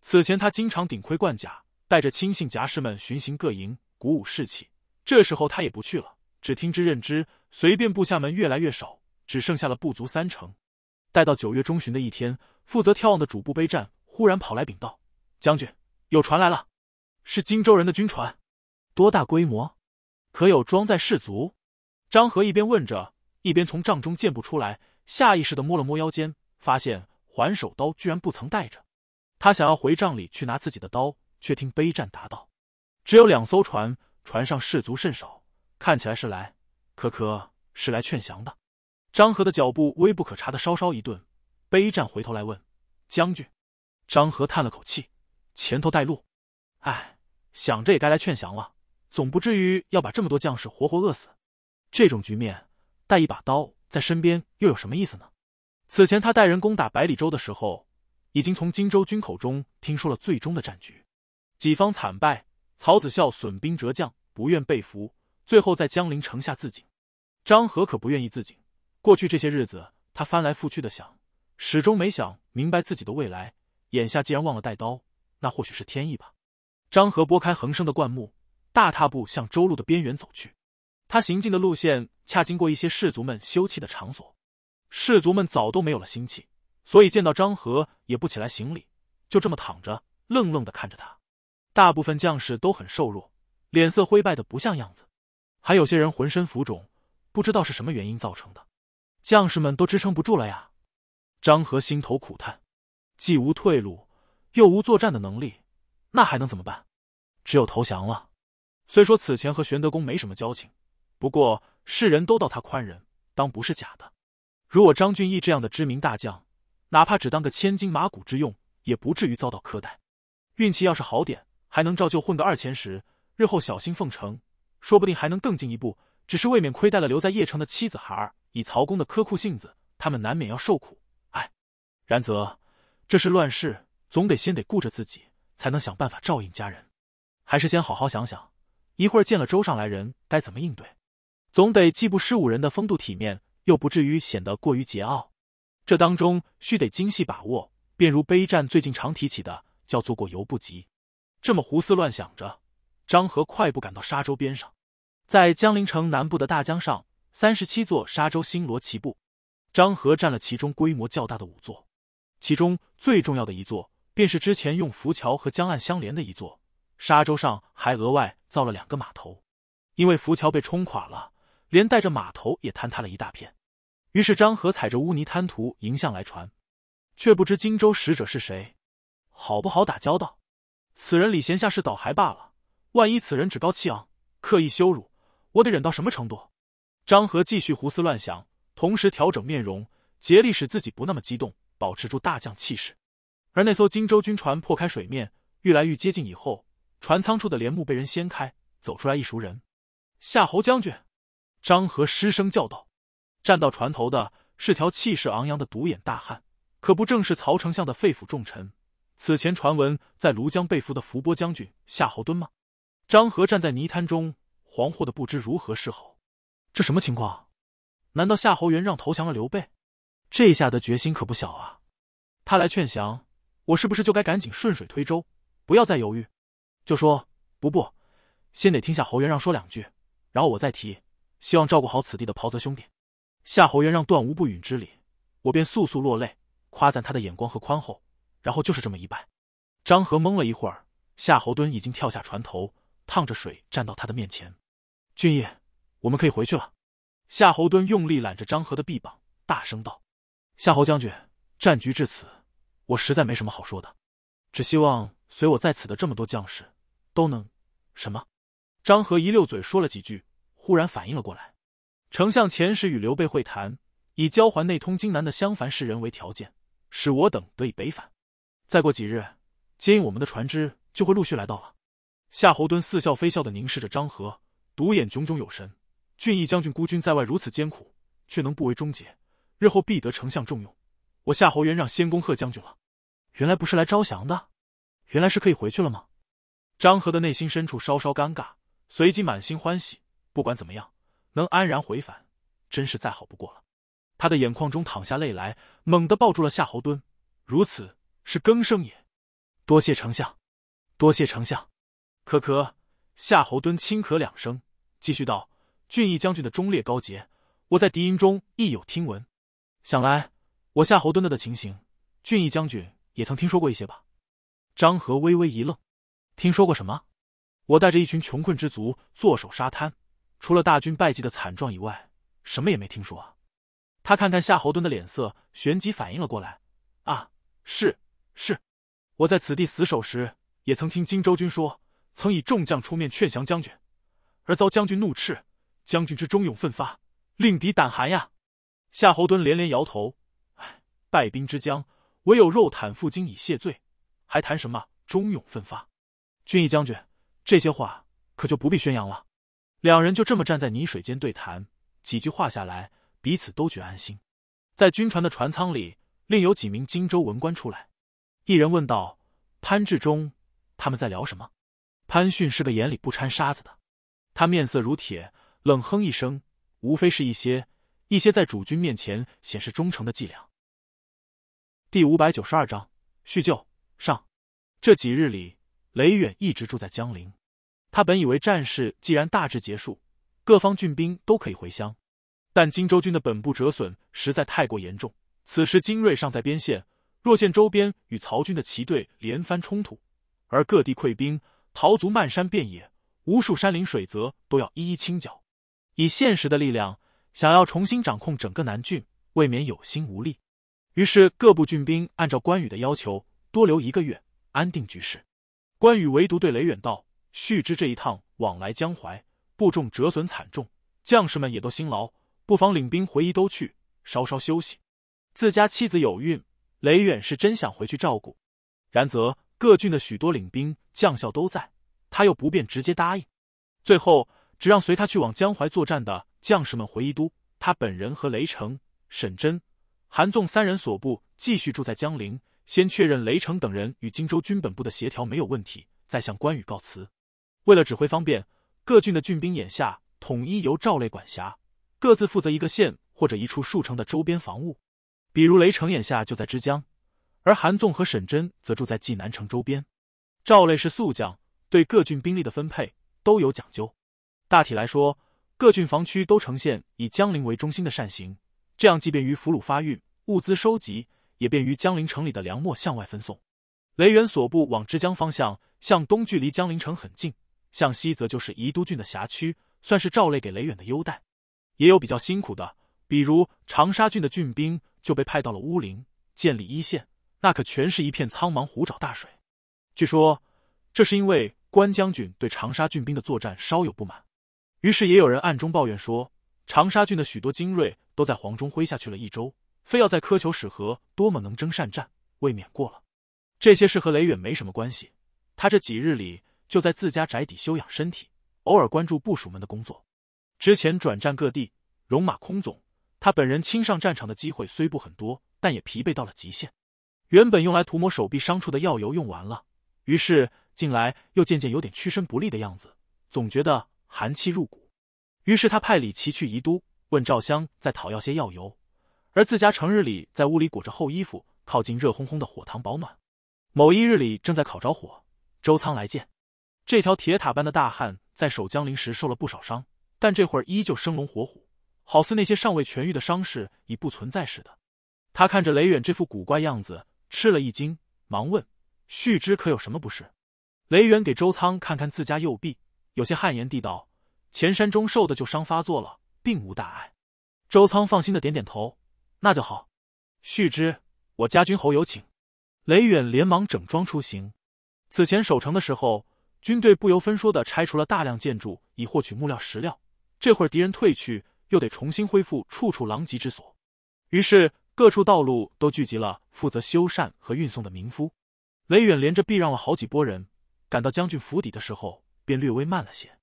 此前他经常顶盔贯甲，带着亲信甲士们巡行各营，鼓舞士气。这时候他也不去了，只听之任之，随便部下们越来越少，只剩下了不足三成。待到九月中旬的一天，负责眺望的主簿备战忽然跑来禀道：“将军，有船来了。”是荆州人的军船，多大规模？可有装载士卒？张和一边问着，一边从帐中见步出来，下意识的摸了摸腰间，发现还手刀居然不曾带着。他想要回帐里去拿自己的刀，却听卑战答道：“只有两艘船，船上士卒甚少，看起来是来……可可，是来劝降的。”张和的脚步微不可察的稍稍一顿，卑战回头来问：“将军？”张和叹了口气：“前头带路。”哎。想着也该来劝降了，总不至于要把这么多将士活活饿死。这种局面，带一把刀在身边又有什么意思呢？此前他带人攻打百里州的时候，已经从荆州军口中听说了最终的战局，己方惨败，曹子孝损兵折将，不愿被俘，最后在江陵城下自尽。张合可不愿意自尽。过去这些日子，他翻来覆去的想，始终没想明白自己的未来。眼下既然忘了带刀，那或许是天意吧。张和拨开横生的灌木，大踏步向周路的边缘走去。他行进的路线恰经过一些士族们休憩的场所，士族们早都没有了心气，所以见到张和也不起来行礼，就这么躺着愣愣的看着他。大部分将士都很瘦弱，脸色灰败的不像样子，还有些人浑身浮肿，不知道是什么原因造成的。将士们都支撑不住了呀！张和心头苦叹，既无退路，又无作战的能力。那还能怎么办？只有投降了。虽说此前和玄德公没什么交情，不过世人都道他宽仁，当不是假的。如我张俊义这样的知名大将，哪怕只当个千金马骨之用，也不至于遭到苛待。运气要是好点，还能照旧混个二千石，日后小心奉承，说不定还能更进一步。只是未免亏待了留在邺城的妻子孩儿，以曹公的苛酷性子，他们难免要受苦。哎，然则这是乱世，总得先得顾着自己。才能想办法照应家人，还是先好好想想，一会儿见了舟上来人该怎么应对，总得既不失五人的风度体面，又不至于显得过于桀骜，这当中需得精细把握。便如杯战最近常提起的，叫做过犹不及。这么胡思乱想着，张和快步赶到沙洲边上，在江陵城南部的大江上，三十七座沙洲星罗棋布，张和占了其中规模较大的五座，其中最重要的一座。便是之前用浮桥和江岸相连的一座沙洲上，还额外造了两个码头。因为浮桥被冲垮了，连带着码头也坍塌了一大片。于是张和踩着污泥滩涂迎向来船，却不知荆州使者是谁，好不好打交道？此人礼贤下士倒还罢了，万一此人趾高气昂、刻意羞辱，我得忍到什么程度？张和继续胡思乱想，同时调整面容，竭力使自己不那么激动，保持住大将气势。而那艘荆州军船破开水面，愈来愈接近以后，船舱处的帘幕被人掀开，走出来一熟人。夏侯将军，张和失声叫道：“站到船头的是条气势昂扬的独眼大汉，可不正是曹丞相的肺腑重臣，此前传闻在庐江被俘的伏波将军夏侯惇吗？”张和站在泥滩中，惶惑的不知如何是好。这什么情况？难道夏侯元让投降了刘备？这下的决心可不小啊！他来劝降。我是不是就该赶紧顺水推舟，不要再犹豫？就说不不，先得听夏侯元让说两句，然后我再提。希望照顾好此地的袍泽兄弟。夏侯元让断无不允之礼，我便速速落泪，夸赞他的眼光和宽厚，然后就是这么一拜。张合懵了一会儿，夏侯惇已经跳下船头，烫着水站到他的面前。俊逸，我们可以回去了。夏侯惇用力揽着张合的臂膀，大声道：“夏侯将军，战局至此。”我实在没什么好说的，只希望随我在此的这么多将士都能什么。张合一溜嘴说了几句，忽然反应了过来。丞相前时与刘备会谈，以交还内通荆南的襄樊士人为条件，使我等得以北返。再过几日，接应我们的船只就会陆续来到了。夏侯惇似笑非笑的凝视着张合，独眼炯炯有神。俊义将军孤军在外如此艰苦，却能不为终结，日后必得丞相重用。我夏侯渊让先恭贺将军了，原来不是来招降的，原来是可以回去了吗？张合的内心深处稍稍尴尬，随即满心欢喜。不管怎么样，能安然回返，真是再好不过了。他的眼眶中淌下泪来，猛地抱住了夏侯惇。如此是更生也，多谢丞相，多谢丞相。咳咳，夏侯惇轻咳两声，继续道：“俊义将军的忠烈高洁，我在敌营中亦有听闻，想来。”我夏侯惇的的情形，俊义将军也曾听说过一些吧？张和微微一愣，听说过什么？我带着一群穷困之族坐守沙滩，除了大军败绩的惨状以外，什么也没听说啊。他看看夏侯惇的脸色，旋即反应了过来：啊，是是，我在此地死守时，也曾听荆州军说，曾以众将出面劝降将军，而遭将军怒斥。将军之忠勇奋发，令敌胆寒呀！夏侯惇连连摇头。败兵之将，唯有肉袒负荆以谢罪，还谈什么忠勇奋发？俊义将军，这些话可就不必宣扬了。两人就这么站在泥水间对谈，几句话下来，彼此都觉安心。在军船的船舱里，另有几名荆州文官出来，一人问道：“潘志忠，他们在聊什么？”潘逊是个眼里不掺沙子的，他面色如铁，冷哼一声，无非是一些一些在主君面前显示忠诚的伎俩。第五百九十二章叙旧上，这几日里，雷远一直住在江陵。他本以为战事既然大致结束，各方军兵都可以回乡，但荆州军的本部折损实在太过严重。此时精锐尚在边线，若现周边与曹军的骑队连番冲突，而各地溃兵逃足漫山遍野，无数山林水泽都要一一清剿，以现实的力量，想要重新掌控整个南郡，未免有心无力。于是各部军兵按照关羽的要求多留一个月，安定局势。关羽唯独对雷远道：“续之这一趟往来江淮，部众折损惨重，将士们也都辛劳，不妨领兵回宜都去，稍稍休息。自家妻子有孕，雷远是真想回去照顾。然则各郡的许多领兵将校都在，他又不便直接答应。最后只让随他去往江淮作战的将士们回宜都，他本人和雷城、沈真。”韩纵三人所部继续住在江陵，先确认雷城等人与荆州军本部的协调没有问题，再向关羽告辞。为了指挥方便，各郡的郡兵眼下统一由赵累管辖，各自负责一个县或者一处数城的周边防务。比如雷城眼下就在枝江，而韩纵和沈真则住在济南城周边。赵累是宿将，对各郡兵力的分配都有讲究。大体来说，各郡防区都呈现以江陵为中心的扇形，这样即便于俘虏发运。物资收集也便于江陵城里的粮秣向外分送。雷远所部往之江方向，向东距离江陵城很近，向西则就是宜都郡的辖区，算是赵累给雷远的优待。也有比较辛苦的，比如长沙郡的郡兵就被派到了乌林、建立一线，那可全是一片苍茫虎爪大水。据说这是因为关将军对长沙郡兵的作战稍有不满，于是也有人暗中抱怨说，长沙郡的许多精锐都在黄忠麾下去了一周。非要再苛求史和多么能征善战，未免过了。这些事和雷远没什么关系。他这几日里就在自家宅邸休养身体，偶尔关注部署们的工作。之前转战各地，戎马倥偬，他本人亲上战场的机会虽不很多，但也疲惫到了极限。原本用来涂抹手臂伤处的药油用完了，于是近来又渐渐有点屈身不利的样子，总觉得寒气入骨。于是他派李琦去宜都，问赵襄再讨要些药油。而自家成日里在屋里裹着厚衣服，靠近热烘烘的火塘保暖。某一日里正在烤着火，周仓来见。这条铁塔般的大汉在守江陵时受了不少伤，但这会儿依旧生龙活虎，好似那些尚未痊愈的伤势已不存在似的。他看着雷远这副古怪样子，吃了一惊，忙问：“旭之可有什么不适？”雷远给周仓看看自家右臂，有些汗颜地道：“前山中受的旧伤发作了，并无大碍。”周仓放心的点点头。那就好，续之，我家君侯有请。雷远连忙整装出行。此前守城的时候，军队不由分说的拆除了大量建筑，以获取木料石料。这会儿敌人退去，又得重新恢复处处狼藉之所，于是各处道路都聚集了负责修缮和运送的民夫。雷远连着避让了好几波人，赶到将军府邸的时候，便略微慢了些。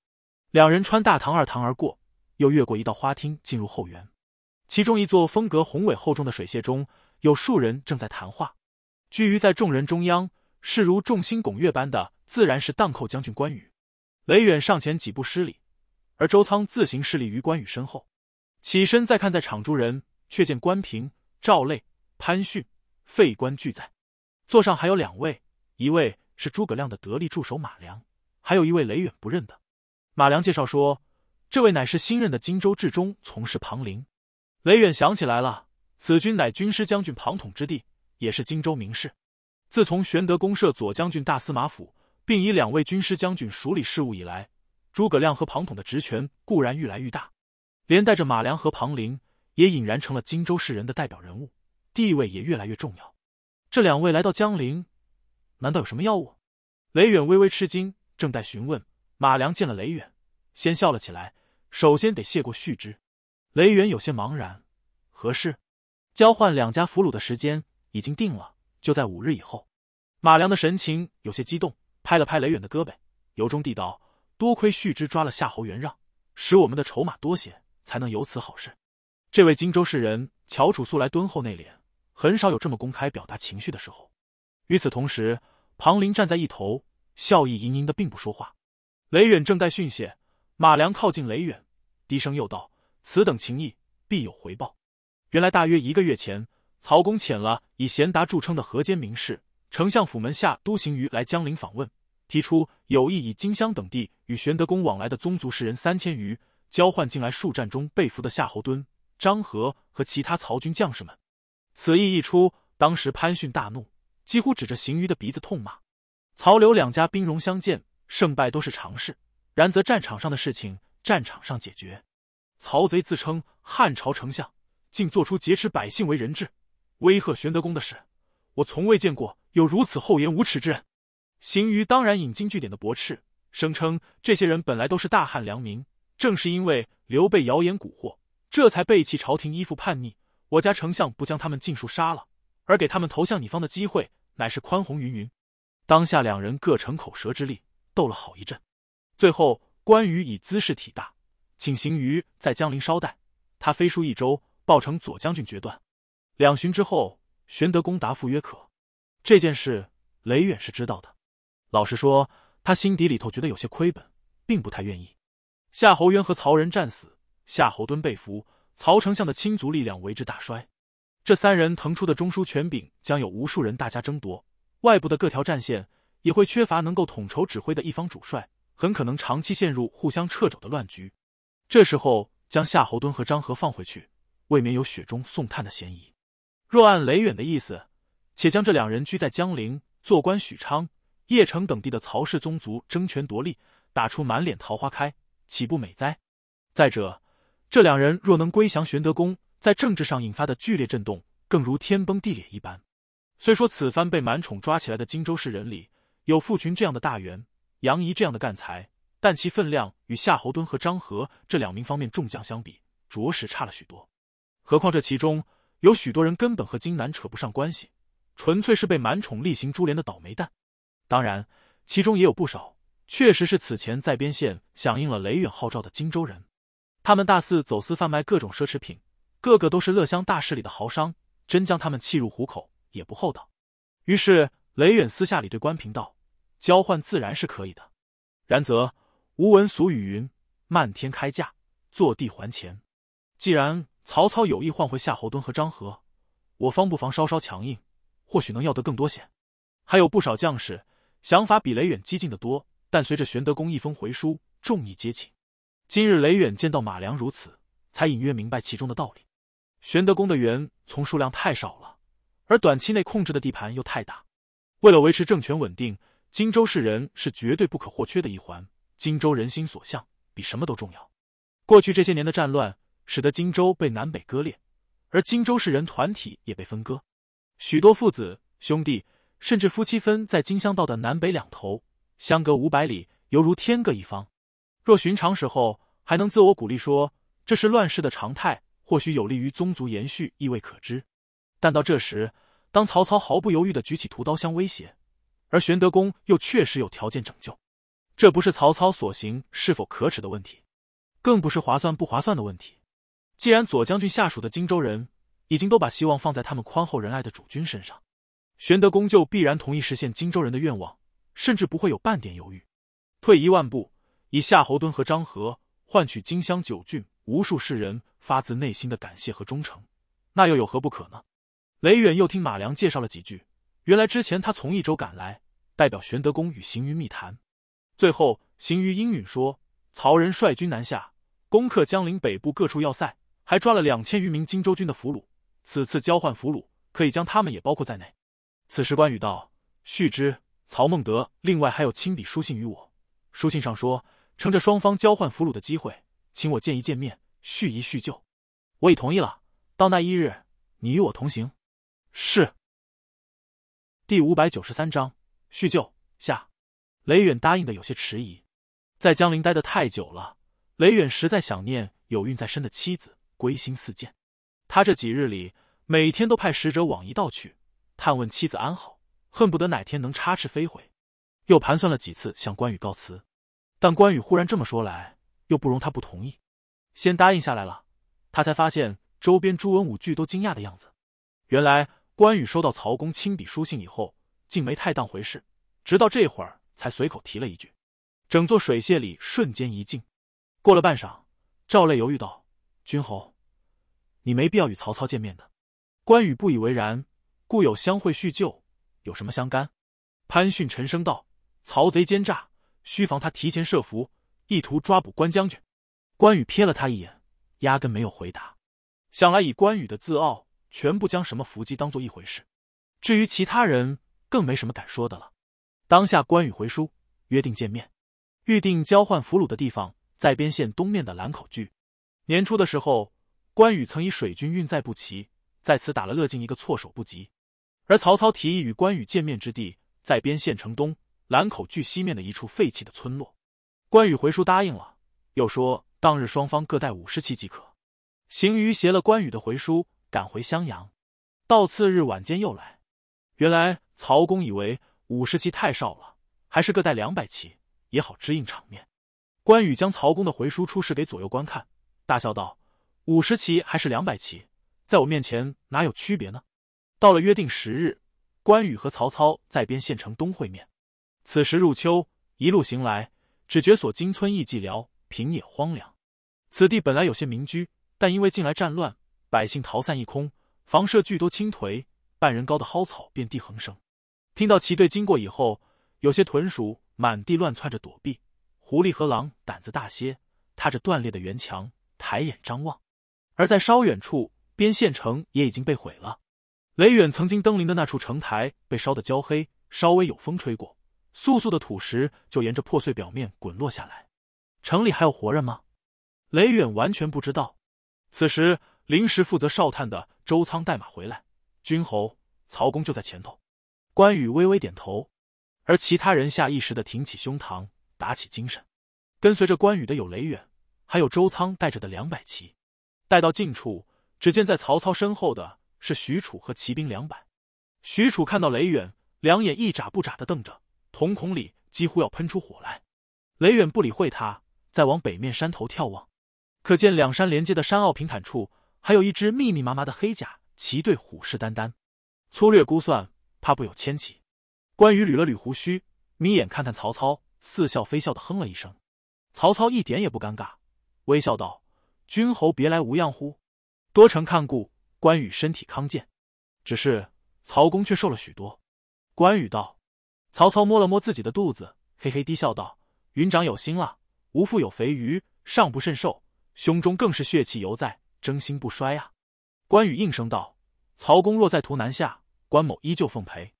两人穿大堂、二堂而过，又越过一道花厅，进入后园。其中一座风格宏伟厚重的水榭中，有数人正在谈话。居于在众人中央，势如众星拱月般的，自然是荡寇将军关羽。雷远上前几步施礼，而周仓自行施礼于关羽身后。起身再看，在场诸人，却见关平、赵累、潘逊、费关俱在。座上还有两位，一位是诸葛亮的得力助手马良，还有一位雷远不认的。马良介绍说，这位乃是新任的荆州治中从事庞陵。雷远想起来了，此君乃军师将军庞统之弟，也是荆州名士。自从玄德公设左将军大司马府，并以两位军师将军署理事务以来，诸葛亮和庞统的职权固然愈来愈大，连带着马良和庞林也俨然成了荆州士人的代表人物，地位也越来越重要。这两位来到江陵，难道有什么要务？雷远微微吃惊，正待询问，马良见了雷远，先笑了起来。首先得谢过旭之。雷远有些茫然，何事？交换两家俘虏的时间已经定了，就在五日以后。马良的神情有些激动，拍了拍雷远的胳膊，由衷地道：“多亏旭之抓了夏侯元让，使我们的筹码多些，才能有此好事。”这位荆州士人乔楚素来敦厚内敛，很少有这么公开表达情绪的时候。与此同时，庞林站在一头，笑意盈盈的，并不说话。雷远正待训谢，马良靠近雷远，低声又道。此等情谊必有回报。原来大约一个月前，曹公遣了以贤达著称的河间名士、丞相府门下都行于来江陵访问，提出有意以荆襄等地与玄德公往来的宗族士人三千余，交换进来数战中被俘的夏侯惇、张合和其他曹军将士们。此意一出，当时潘逊大怒，几乎指着行于的鼻子痛骂：“曹刘两家兵戎相见，胜败都是常事。然则战场上的事情，战场上解决。”曹贼自称汉朝丞相，竟做出劫持百姓为人质、威吓玄德公的事，我从未见过有如此厚颜无耻之人。行于当然引经据典的驳斥，声称这些人本来都是大汉良民，正是因为刘备谣言蛊惑，这才背弃朝廷，依附叛逆。我家丞相不将他们尽数杀了，而给他们投向你方的机会，乃是宽宏云云。当下两人各逞口舌之力，斗了好一阵，最后关羽以姿势体大。请行于在江陵稍待，他飞书一周报成左将军决断。两旬之后，玄德公答复曰：“可。”这件事，雷远是知道的。老实说，他心底里头觉得有些亏本，并不太愿意。夏侯渊和曹仁战死，夏侯惇被俘，曹丞相的亲族力量为之大衰。这三人腾出的中枢权柄，将有无数人大家争夺。外部的各条战线也会缺乏能够统筹指挥的一方主帅，很可能长期陷入互相掣肘的乱局。这时候将夏侯惇和张合放回去，未免有雪中送炭的嫌疑。若按雷远的意思，且将这两人拘在江陵、做官许昌、邺城等地的曹氏宗族争权夺利，打出满脸桃花开，岂不美哉？再者，这两人若能归降，玄德公在政治上引发的剧烈震动，更如天崩地裂一般。虽说此番被满宠抓起来的荆州市人里，有傅群这样的大员，杨仪这样的干才。但其分量与夏侯惇和张合这两名方面众将相比，着实差了许多。何况这其中有许多人根本和金南扯不上关系，纯粹是被满宠例行株连的倒霉蛋。当然，其中也有不少确实是此前在边县响应了雷远号召的荆州人，他们大肆走私贩卖各种奢侈品，个个都是乐乡大市里的豪商，真将他们弃入虎口也不厚道。于是，雷远私下里对关平道：“交换自然是可以的，然则。”吴闻俗语云：“漫天开价，坐地还钱。”既然曹操有意换回夏侯惇和张合，我方不妨稍稍强硬，或许能要得更多些。还有不少将士想法比雷远激进的多，但随着玄德公一封回书，众议皆寝。今日雷远见到马良如此，才隐约明白其中的道理。玄德公的援从数量太少了，而短期内控制的地盘又太大，为了维持政权稳定，荆州是人是绝对不可或缺的一环。荆州人心所向，比什么都重要。过去这些年的战乱，使得荆州被南北割裂，而荆州士人团体也被分割，许多父子兄弟甚至夫妻分在荆襄道的南北两头，相隔五百里，犹如天各一方。若寻常时候，还能自我鼓励说这是乱世的常态，或许有利于宗族延续，亦未可知。但到这时，当曹操毫不犹豫的举起屠刀相威胁，而玄德公又确实有条件拯救。这不是曹操所行是否可耻的问题，更不是划算不划算的问题。既然左将军下属的荆州人已经都把希望放在他们宽厚仁爱的主君身上，玄德公就必然同意实现荆州人的愿望，甚至不会有半点犹豫。退一万步，以夏侯惇和张合换取荆襄九郡无数世人发自内心的感谢和忠诚，那又有何不可呢？雷远又听马良介绍了几句，原来之前他从益州赶来，代表玄德公与行云密谈。最后，行于应允说：“曹仁率军南下，攻克江陵北部各处要塞，还抓了两千余名荆州军的俘虏。此次交换俘虏，可以将他们也包括在内。”此时，关羽道：“续之，曹孟德另外还有亲笔书信于我，书信上说，乘着双方交换俘虏的机会，请我见一见面，叙一叙旧。我已同意了，到那一日，你与我同行。”是。第五百九十三章叙旧下。雷远答应的有些迟疑，在江陵待的太久了，雷远实在想念有孕在身的妻子，归心似箭。他这几日里每天都派使者往一道去探问妻子安好，恨不得哪天能插翅飞回。又盘算了几次向关羽告辞，但关羽忽然这么说来，又不容他不同意，先答应下来了。他才发现周边朱文武俱都惊讶的样子。原来关羽收到曹公亲笔书信以后，竟没太当回事，直到这会儿。才随口提了一句，整座水榭里瞬间一静。过了半晌，赵累犹豫道：“君侯，你没必要与曹操见面的。”关羽不以为然：“故友相会叙旧，有什么相干？”潘逊沉声道：“曹贼奸诈，须防他提前设伏，意图抓捕关将军。”关羽瞥了他一眼，压根没有回答。想来以关羽的自傲，全不将什么伏击当做一回事。至于其他人，更没什么敢说的了。当下关羽回书，约定见面，预定交换俘虏的地方在边县东面的兰口聚。年初的时候，关羽曾以水军运载不齐，在此打了乐进一个措手不及。而曹操提议与关羽见面之地在边县城东兰口聚西面的一处废弃的村落。关羽回书答应了，又说当日双方各带五十骑即可。行于携了关羽的回书赶回襄阳，到次日晚间又来。原来曹公以为。五十骑太少了，还是各带两百骑也好支应场面。关羽将曹公的回书出示给左右观看，大笑道：“五十骑还是两百骑，在我面前哪有区别呢？”到了约定十日，关羽和曹操在边县城东会面。此时入秋，一路行来，只觉所经村意寂寥，平野荒凉。此地本来有些民居，但因为近来战乱，百姓逃散一空，房舍俱多倾颓，半人高的蒿草遍地横生。听到骑队经过以后，有些豚鼠满地乱窜着躲避，狐狸和狼胆子大些，踏着断裂的圆墙，抬眼张望。而在稍远处，边县城也已经被毁了。雷远曾经登临的那处城台被烧得焦黑，稍微有风吹过，簌簌的土石就沿着破碎表面滚落下来。城里还有活人吗？雷远完全不知道。此时，临时负责哨探的周仓带马回来，君侯，曹公就在前头。关羽微微点头，而其他人下意识的挺起胸膛，打起精神。跟随着关羽的有雷远，还有周仓带着的两百骑。待到近处，只见在曹操身后的是许褚和骑兵两百。许褚看到雷远，两眼一眨不眨的瞪着，瞳孔里几乎要喷出火来。雷远不理会他，再往北面山头眺望，可见两山连接的山坳平坦处，还有一支密密麻麻的黑甲骑队虎视眈眈。粗略估算。怕不有牵起？关羽捋了捋胡须，眯眼看看曹操，似笑非笑的哼了一声。曹操一点也不尴尬，微笑道：“君侯别来无恙乎？多承看顾。”关羽身体康健，只是曹公却瘦了许多。关羽道：“曹操摸了摸自己的肚子，嘿嘿低笑道：‘云长有心了，吾腹有肥鱼，尚不甚瘦，胸中更是血气犹在，争心不衰啊。’”关羽应声道：“曹公若在图南下。”关某依旧奉陪，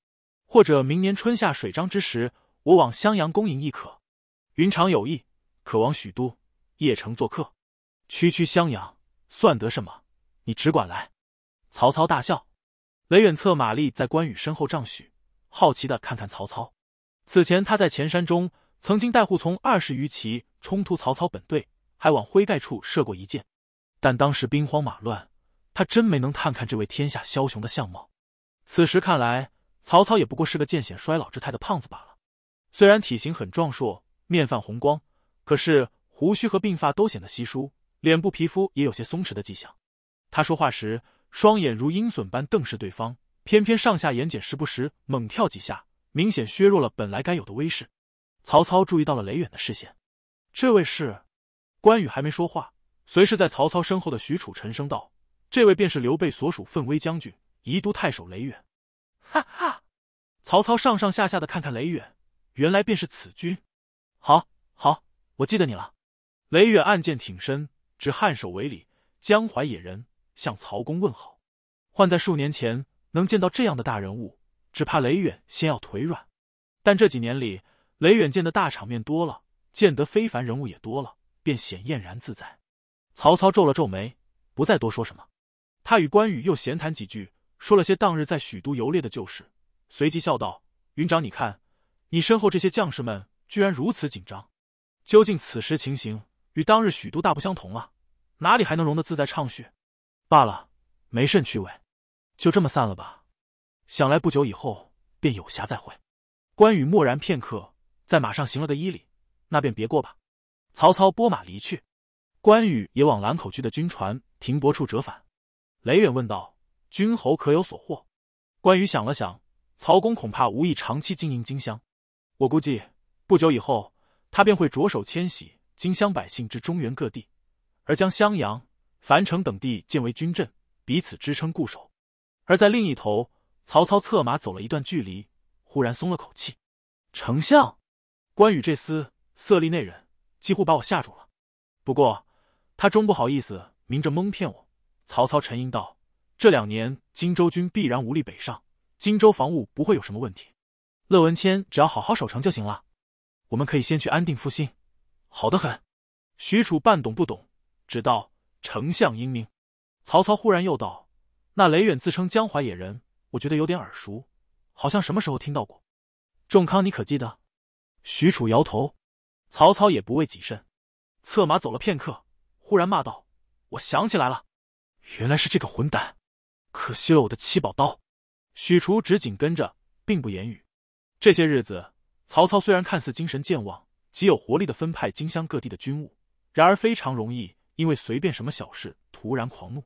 或者明年春夏水涨之时，我往襄阳恭迎亦可。云长有意，可往许都、邺城做客。区区襄阳算得什么？你只管来。曹操大笑。雷远策马立在关羽身后丈许，好奇的看看曹操。此前他在前山中曾经带护从二十余骑冲突曹操本队，还往灰盖处射过一箭，但当时兵荒马乱，他真没能探看这位天下枭雄的相貌。此时看来，曹操也不过是个见显衰老之态的胖子罢了。虽然体型很壮硕，面泛红光，可是胡须和鬓发都显得稀疏，脸部皮肤也有些松弛的迹象。他说话时，双眼如鹰隼般瞪视对方，偏偏上下眼睑时不时猛跳几下，明显削弱了本来该有的威势。曹操注意到了雷远的视线，这位是关羽还没说话，随是在曹操身后的许褚沉声道：“这位便是刘备所属奋威将军。”宜都太守雷远，哈哈！曹操上上下下的看看雷远，原来便是此君。好，好，我记得你了。雷远暗箭挺身，执颔首为礼。江淮野人向曹公问好。换在数年前，能见到这样的大人物，只怕雷远先要腿软。但这几年里，雷远见的大场面多了，见得非凡人物也多了，便显晏然自在。曹操皱了皱眉，不再多说什么。他与关羽又闲谈几句。说了些当日在许都游猎的旧事，随即笑道：“云长，你看，你身后这些将士们居然如此紧张，究竟此时情形与当日许都大不相同了，哪里还能容得自在畅叙？罢了，没甚趣味，就这么散了吧。想来不久以后便有暇再会。”关羽默然片刻，在马上行了个揖礼，那便别过吧。曹操拨马离去，关羽也往兰口区的军船停泊处折返。雷远问道。君侯可有所获？关羽想了想，曹公恐怕无意长期经营荆襄，我估计不久以后他便会着手迁徙荆襄百姓至中原各地，而将襄阳、樊城等地建为军镇，彼此支撑固守。而在另一头，曹操策马走了一段距离，忽然松了口气。丞相，关羽这厮色厉内荏，几乎把我吓住了。不过他终不好意思明着蒙骗我。曹操沉吟道。这两年荆州军必然无力北上，荆州防务不会有什么问题。乐文谦只要好好守城就行了。我们可以先去安定复兴，好的很。许褚半懂不懂，只道丞相英明。曹操忽然又道：“那雷远自称江淮野人，我觉得有点耳熟，好像什么时候听到过？”仲康，你可记得？许褚摇头。曹操也不为己甚，策马走了片刻，忽然骂道：“我想起来了，原来是这个混蛋！”可惜了我的七宝刀，许褚只紧跟着，并不言语。这些日子，曹操虽然看似精神健忘、极有活力的分派荆襄各地的军务，然而非常容易因为随便什么小事突然狂怒，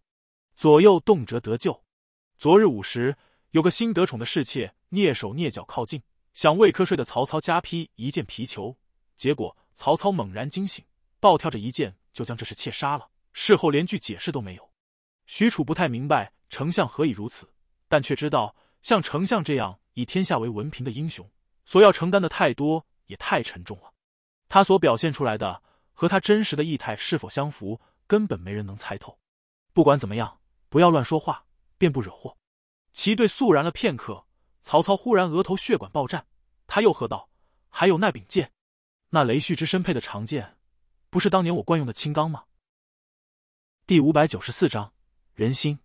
左右动辄得咎。昨日午时，有个新得宠的侍妾蹑手蹑脚靠近，想为瞌睡的曹操加披一件皮球，结果曹操猛然惊醒，暴跳着一剑就将这事妾杀了，事后连句解释都没有。许褚不太明白。丞相何以如此？但却知道，像丞相这样以天下为文凭的英雄，所要承担的太多，也太沉重了。他所表现出来的和他真实的意态是否相符，根本没人能猜透。不管怎么样，不要乱说话，便不惹祸。齐队肃然了片刻，曹操忽然额头血管爆绽，他又喝道：“还有那柄剑，那雷旭之身配的长剑，不是当年我惯用的青钢吗？”第五百九十四章人心。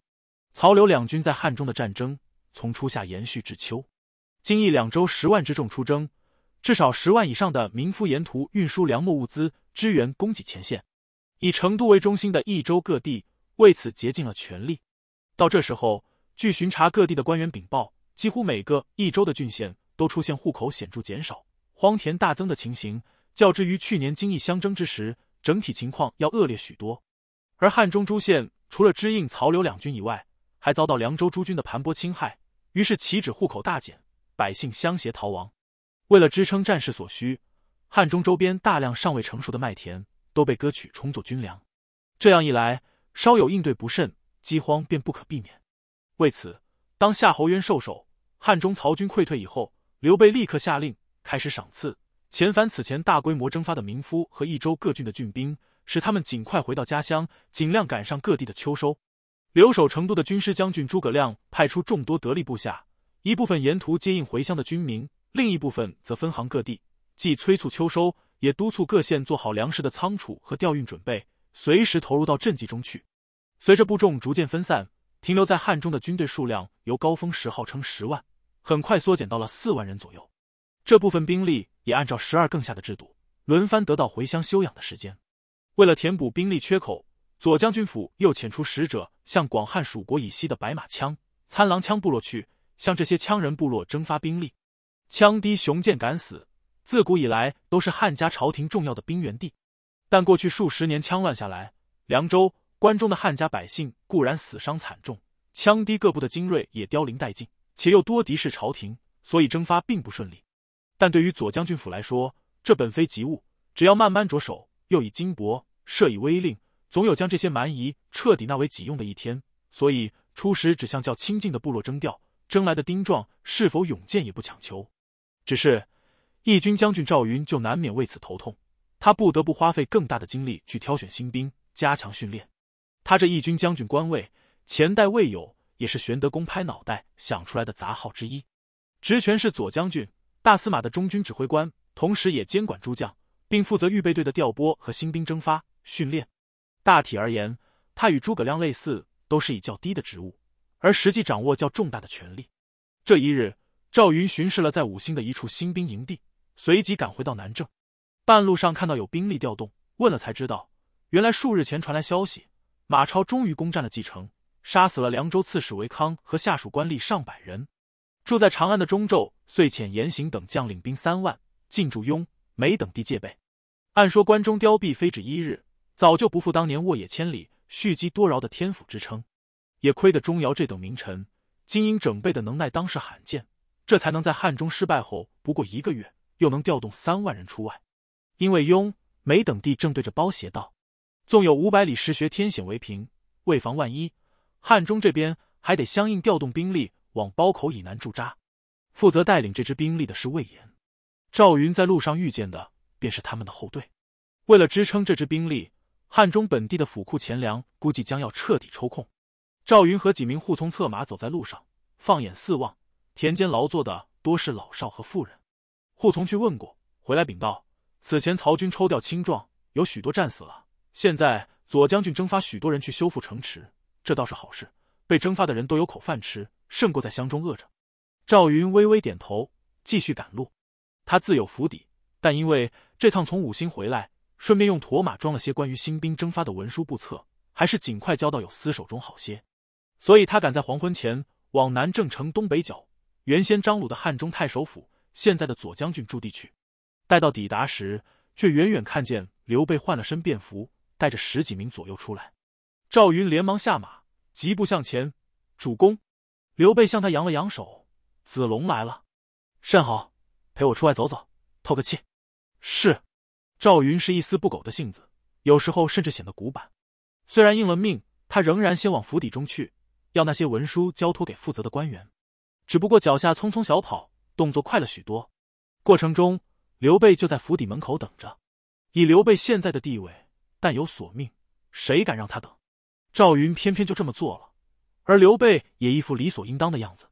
曹刘两军在汉中的战争从初夏延续至秋，经义两州十万之众出征，至少十万以上的民夫沿途运输粮秣物资，支援供给前线。以成都为中心的益州各地为此竭尽了全力。到这时候，据巡查各地的官员禀报，几乎每个益州的郡县都出现户口显著减少、荒田大增的情形，较之于去年经益相争之时，整体情况要恶劣许多。而汉中诸县除了支应曹刘两军以外，还遭到凉州诸军的盘剥侵害，于是岂止户口大减，百姓相携逃亡。为了支撑战事所需，汉中周边大量尚未成熟的麦田都被割取充作军粮，这样一来，稍有应对不慎，饥荒便不可避免。为此，当夏侯渊受首汉中曹军溃退以后，刘备立刻下令开始赏赐遣返此前大规模征发的民夫和益州各郡的郡兵，使他们尽快回到家乡，尽量赶上各地的秋收。留守成都的军师将军诸葛亮派出众多得力部下，一部分沿途接应回乡的军民，另一部分则分行各地，既催促秋收，也督促各县做好粮食的仓储和调运准备，随时投入到赈济中去。随着部众逐渐分散，停留在汉中的军队数量由高峰时号称十万，很快缩减到了四万人左右。这部分兵力也按照十二更下的制度，轮番得到回乡休养的时间。为了填补兵力缺口。左将军府又遣出使者，向广汉蜀国以西的白马羌、参狼羌部落去，向这些羌人部落征发兵力。羌氐雄健敢死，自古以来都是汉家朝廷重要的兵源地。但过去数十年羌乱下来，凉州、关中的汉家百姓固然死伤惨重，羌氐各部的精锐也凋零殆尽，且又多敌视朝廷，所以征发并不顺利。但对于左将军府来说，这本非急务，只要慢慢着手，又以金帛，设以威令。总有将这些蛮夷彻底纳为己用的一天，所以初时只向较亲近的部落征调，征来的丁壮是否勇健也不强求。只是义军将军赵云就难免为此头痛，他不得不花费更大的精力去挑选新兵，加强训练。他这义军将军官位前代未有，也是玄德公拍脑袋想出来的杂号之一，职权是左将军、大司马的中军指挥官，同时也监管诸将，并负责预备队的调拨和新兵征发、训练。大体而言，他与诸葛亮类似，都是以较低的职务，而实际掌握较重大的权力。这一日，赵云巡视了在五兴的一处新兵营地，随即赶回到南郑。半路上看到有兵力调动，问了才知道，原来数日前传来消息，马超终于攻占了蓟城，杀死了凉州刺史韦康和下属官吏上百人。住在长安的中胄、遂遣严行等将领兵三万进驻雍、梅等地戒备。按说关中凋敝，非止一日。早就不负当年沃野千里、蓄积多饶的天府之称，也亏得钟繇这等名臣精英整备的能耐当世罕见，这才能在汉中失败后不过一个月又能调动三万人出外。因为雍、梅等地正对着褒斜道，纵有五百里石穴天险为凭，为防万一，汉中这边还得相应调动兵力往褒口以南驻扎，负责带领这支兵力的是魏延。赵云在路上遇见的便是他们的后队，为了支撑这支兵力。汉中本地的府库钱粮估计将要彻底抽空。赵云和几名护从策马走在路上，放眼四望，田间劳作的多是老少和妇人。护从去问过，回来禀道：“此前曹军抽调青壮，有许多战死了。现在左将军征发许多人去修复城池，这倒是好事。被征发的人都有口饭吃，胜过在乡中饿着。”赵云微微点头，继续赶路。他自有府邸，但因为这趟从五星回来。顺便用驮马装了些关于新兵征发的文书簿册，还是尽快交到有司手中好些。所以他赶在黄昏前往南郑城东北角，原先张鲁的汉中太守府，现在的左将军驻地去。待到抵达时，却远远看见刘备换了身便服，带着十几名左右出来。赵云连忙下马，疾步向前。主公，刘备向他扬了扬手：“子龙来了，甚好，陪我出外走走，透个气。”是。赵云是一丝不苟的性子，有时候甚至显得古板。虽然应了命，他仍然先往府邸中去，要那些文书交托给负责的官员。只不过脚下匆匆小跑，动作快了许多。过程中，刘备就在府邸门口等着。以刘备现在的地位，但有索命，谁敢让他等？赵云偏偏就这么做了，而刘备也一副理所应当的样子。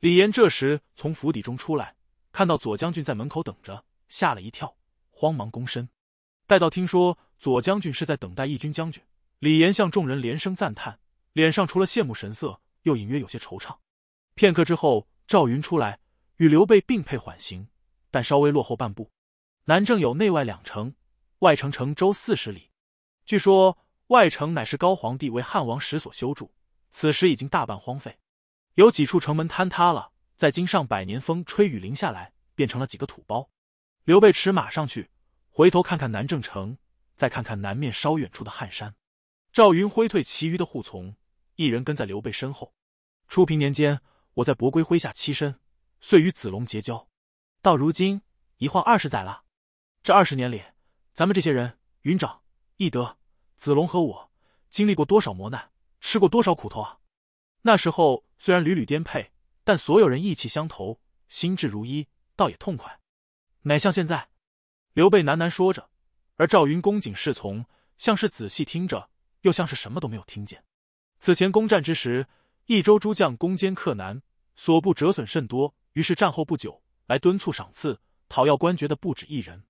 李严这时从府邸中出来，看到左将军在门口等着，吓了一跳。慌忙躬身，待到听说左将军是在等待义军将军，李严向众人连声赞叹，脸上除了羡慕神色，又隐约有些惆怅。片刻之后，赵云出来，与刘备并辔缓行，但稍微落后半步。南郑有内外两城，外城城周四十里，据说外城乃是高皇帝为汉王时所修筑，此时已经大半荒废，有几处城门坍塌了，在经上百年风吹雨淋下来，变成了几个土包。刘备驰马上去，回头看看南郑城，再看看南面稍远处的汉山。赵云挥退其余的护从，一人跟在刘备身后。初平年间，我在伯归麾下栖身，遂与子龙结交。到如今，一晃二十载了。这二十年里，咱们这些人，云长、翼德、子龙和我，经历过多少磨难，吃过多少苦头啊！那时候虽然屡屡颠沛，但所有人意气相投，心志如一，倒也痛快。乃像现在，刘备喃喃说着，而赵云恭谨侍从，像是仔细听着，又像是什么都没有听见。此前攻战之时，益州诸将攻坚克难，所部折损甚多，于是战后不久来敦促赏赐、讨要官爵的不止一人。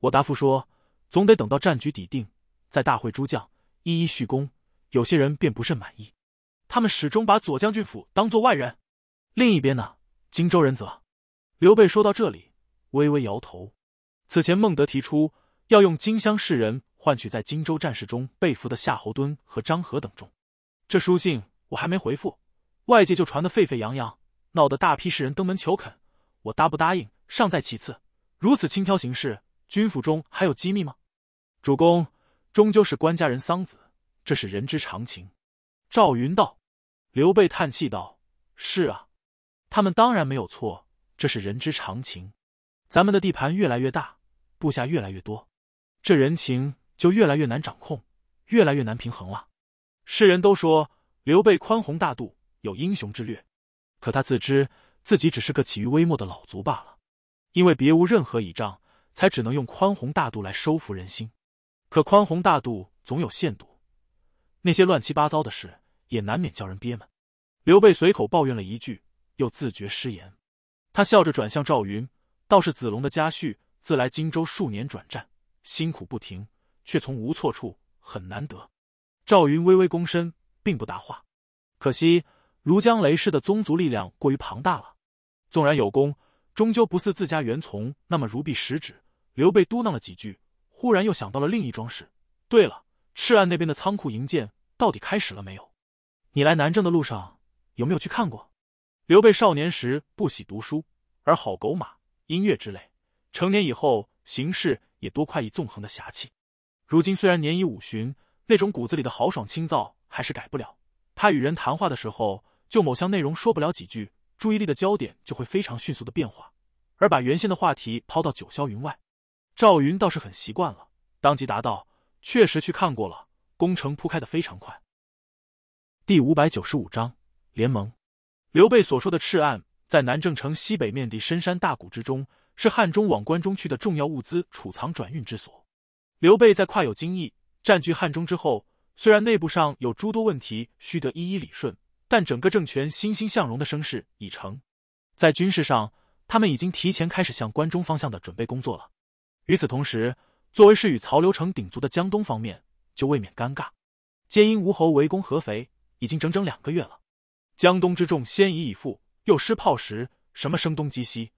我答复说，总得等到战局底定，再大会诸将，一一叙功。有些人便不甚满意，他们始终把左将军府当作外人。另一边呢，荆州人则……刘备说到这里。微微摇头，此前孟德提出要用金乡士人换取在荆州战事中被俘的夏侯惇和张合等众，这书信我还没回复，外界就传得沸沸扬扬，闹得大批士人登门求肯，我答不答应尚在其次，如此轻佻行事，军府中还有机密吗？主公终究是官家人丧子，这是人之常情。赵云道，刘备叹气道：“是啊，他们当然没有错，这是人之常情。”咱们的地盘越来越大，部下越来越多，这人情就越来越难掌控，越来越难平衡了。世人都说刘备宽宏大度，有英雄之略，可他自知自己只是个起于微末的老卒罢了，因为别无任何倚仗，才只能用宽宏大度来收服人心。可宽宏大度总有限度，那些乱七八糟的事也难免叫人憋闷。刘备随口抱怨了一句，又自觉失言，他笑着转向赵云。倒是子龙的家婿，自来荆州数年转战，辛苦不停，却从无错处，很难得。赵云微微躬身，并不答话。可惜，卢江雷氏的宗族力量过于庞大了，纵然有功，终究不似自家元从那么如臂十指。刘备嘟囔了几句，忽然又想到了另一桩事。对了，赤岸那边的仓库营建到底开始了没有？你来南郑的路上有没有去看过？刘备少年时不喜读书，而好狗马。音乐之类，成年以后，行事也多快意纵横的侠气。如今虽然年已五旬，那种骨子里的豪爽清躁还是改不了。他与人谈话的时候，就某项内容说不了几句，注意力的焦点就会非常迅速的变化，而把原先的话题抛到九霄云外。赵云倒是很习惯了，当即答道：“确实去看过了，工程铺开的非常快。”第五百九十五章联盟。刘备所说的赤案。在南郑城西北面的深山大谷之中，是汉中往关中去的重要物资储藏转运之所。刘备在跨有荆益，占据汉中之后，虽然内部上有诸多问题需得一一理顺，但整个政权欣欣向荣的声势已成。在军事上，他们已经提前开始向关中方向的准备工作了。与此同时，作为是与曹刘城鼎足的江东方面，就未免尴尬。皆因吴侯围攻合肥，已经整整两个月了，江东之众先已已复。又施炮石，什么声东击西、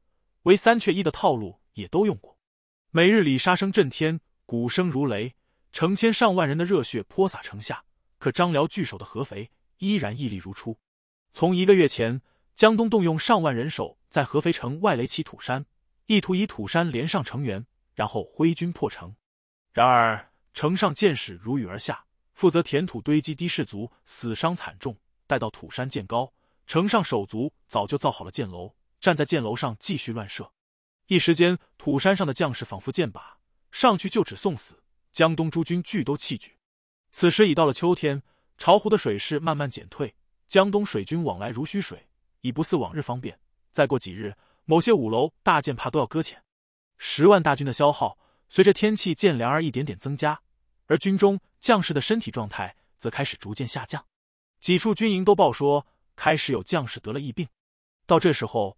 唯三缺一的套路也都用过。每日里杀声震天，鼓声如雷，成千上万人的热血泼洒城下，可张辽据守的合肥依然屹立如初。从一个月前，江东动用上万人手在合肥城外垒起土山，意图以土山连上城垣，然后挥军破城。然而城上箭矢如雨而下，负责填土堆积的士卒死伤惨重。待到土山渐高。城上手足早就造好了箭楼，站在箭楼上继续乱射。一时间，土山上的将士仿佛箭靶，上去就只送死。江东诸军俱都弃举。此时已到了秋天，巢湖的水势慢慢减退，江东水军往来如虚水，已不似往日方便。再过几日，某些五楼大舰怕都要搁浅。十万大军的消耗随着天气渐凉而一点点增加，而军中将士的身体状态则开始逐渐下降。几处军营都报说。开始有将士得了疫病，到这时候，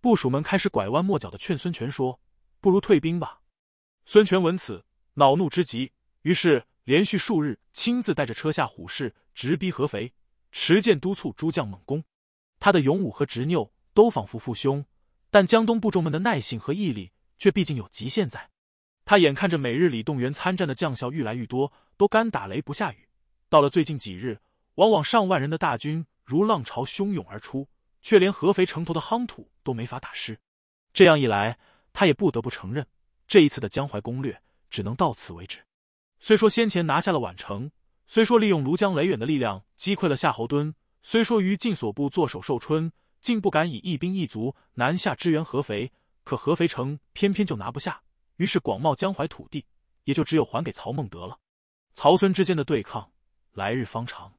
部署们开始拐弯抹角的劝孙权说：“不如退兵吧。”孙权闻此，恼怒之极，于是连续数日亲自带着车下虎士直逼合肥，持剑督促诸将猛攻。他的勇武和执拗都仿佛父兄，但江东部众们的耐性和毅力却毕竟有极限在。他眼看着每日里动员参战的将校愈来愈多，都干打雷不下雨。到了最近几日，往往上万人的大军。如浪潮汹涌而出，却连合肥城头的夯土都没法打湿。这样一来，他也不得不承认，这一次的江淮攻略只能到此为止。虽说先前拿下了宛城，虽说利用庐江雷远的力量击溃了夏侯惇，虽说于禁所部坐守寿春，竟不敢以一兵一卒南下支援合肥，可合肥城偏偏就拿不下。于是广袤江淮土地，也就只有还给曹孟德了。曹孙之间的对抗，来日方长。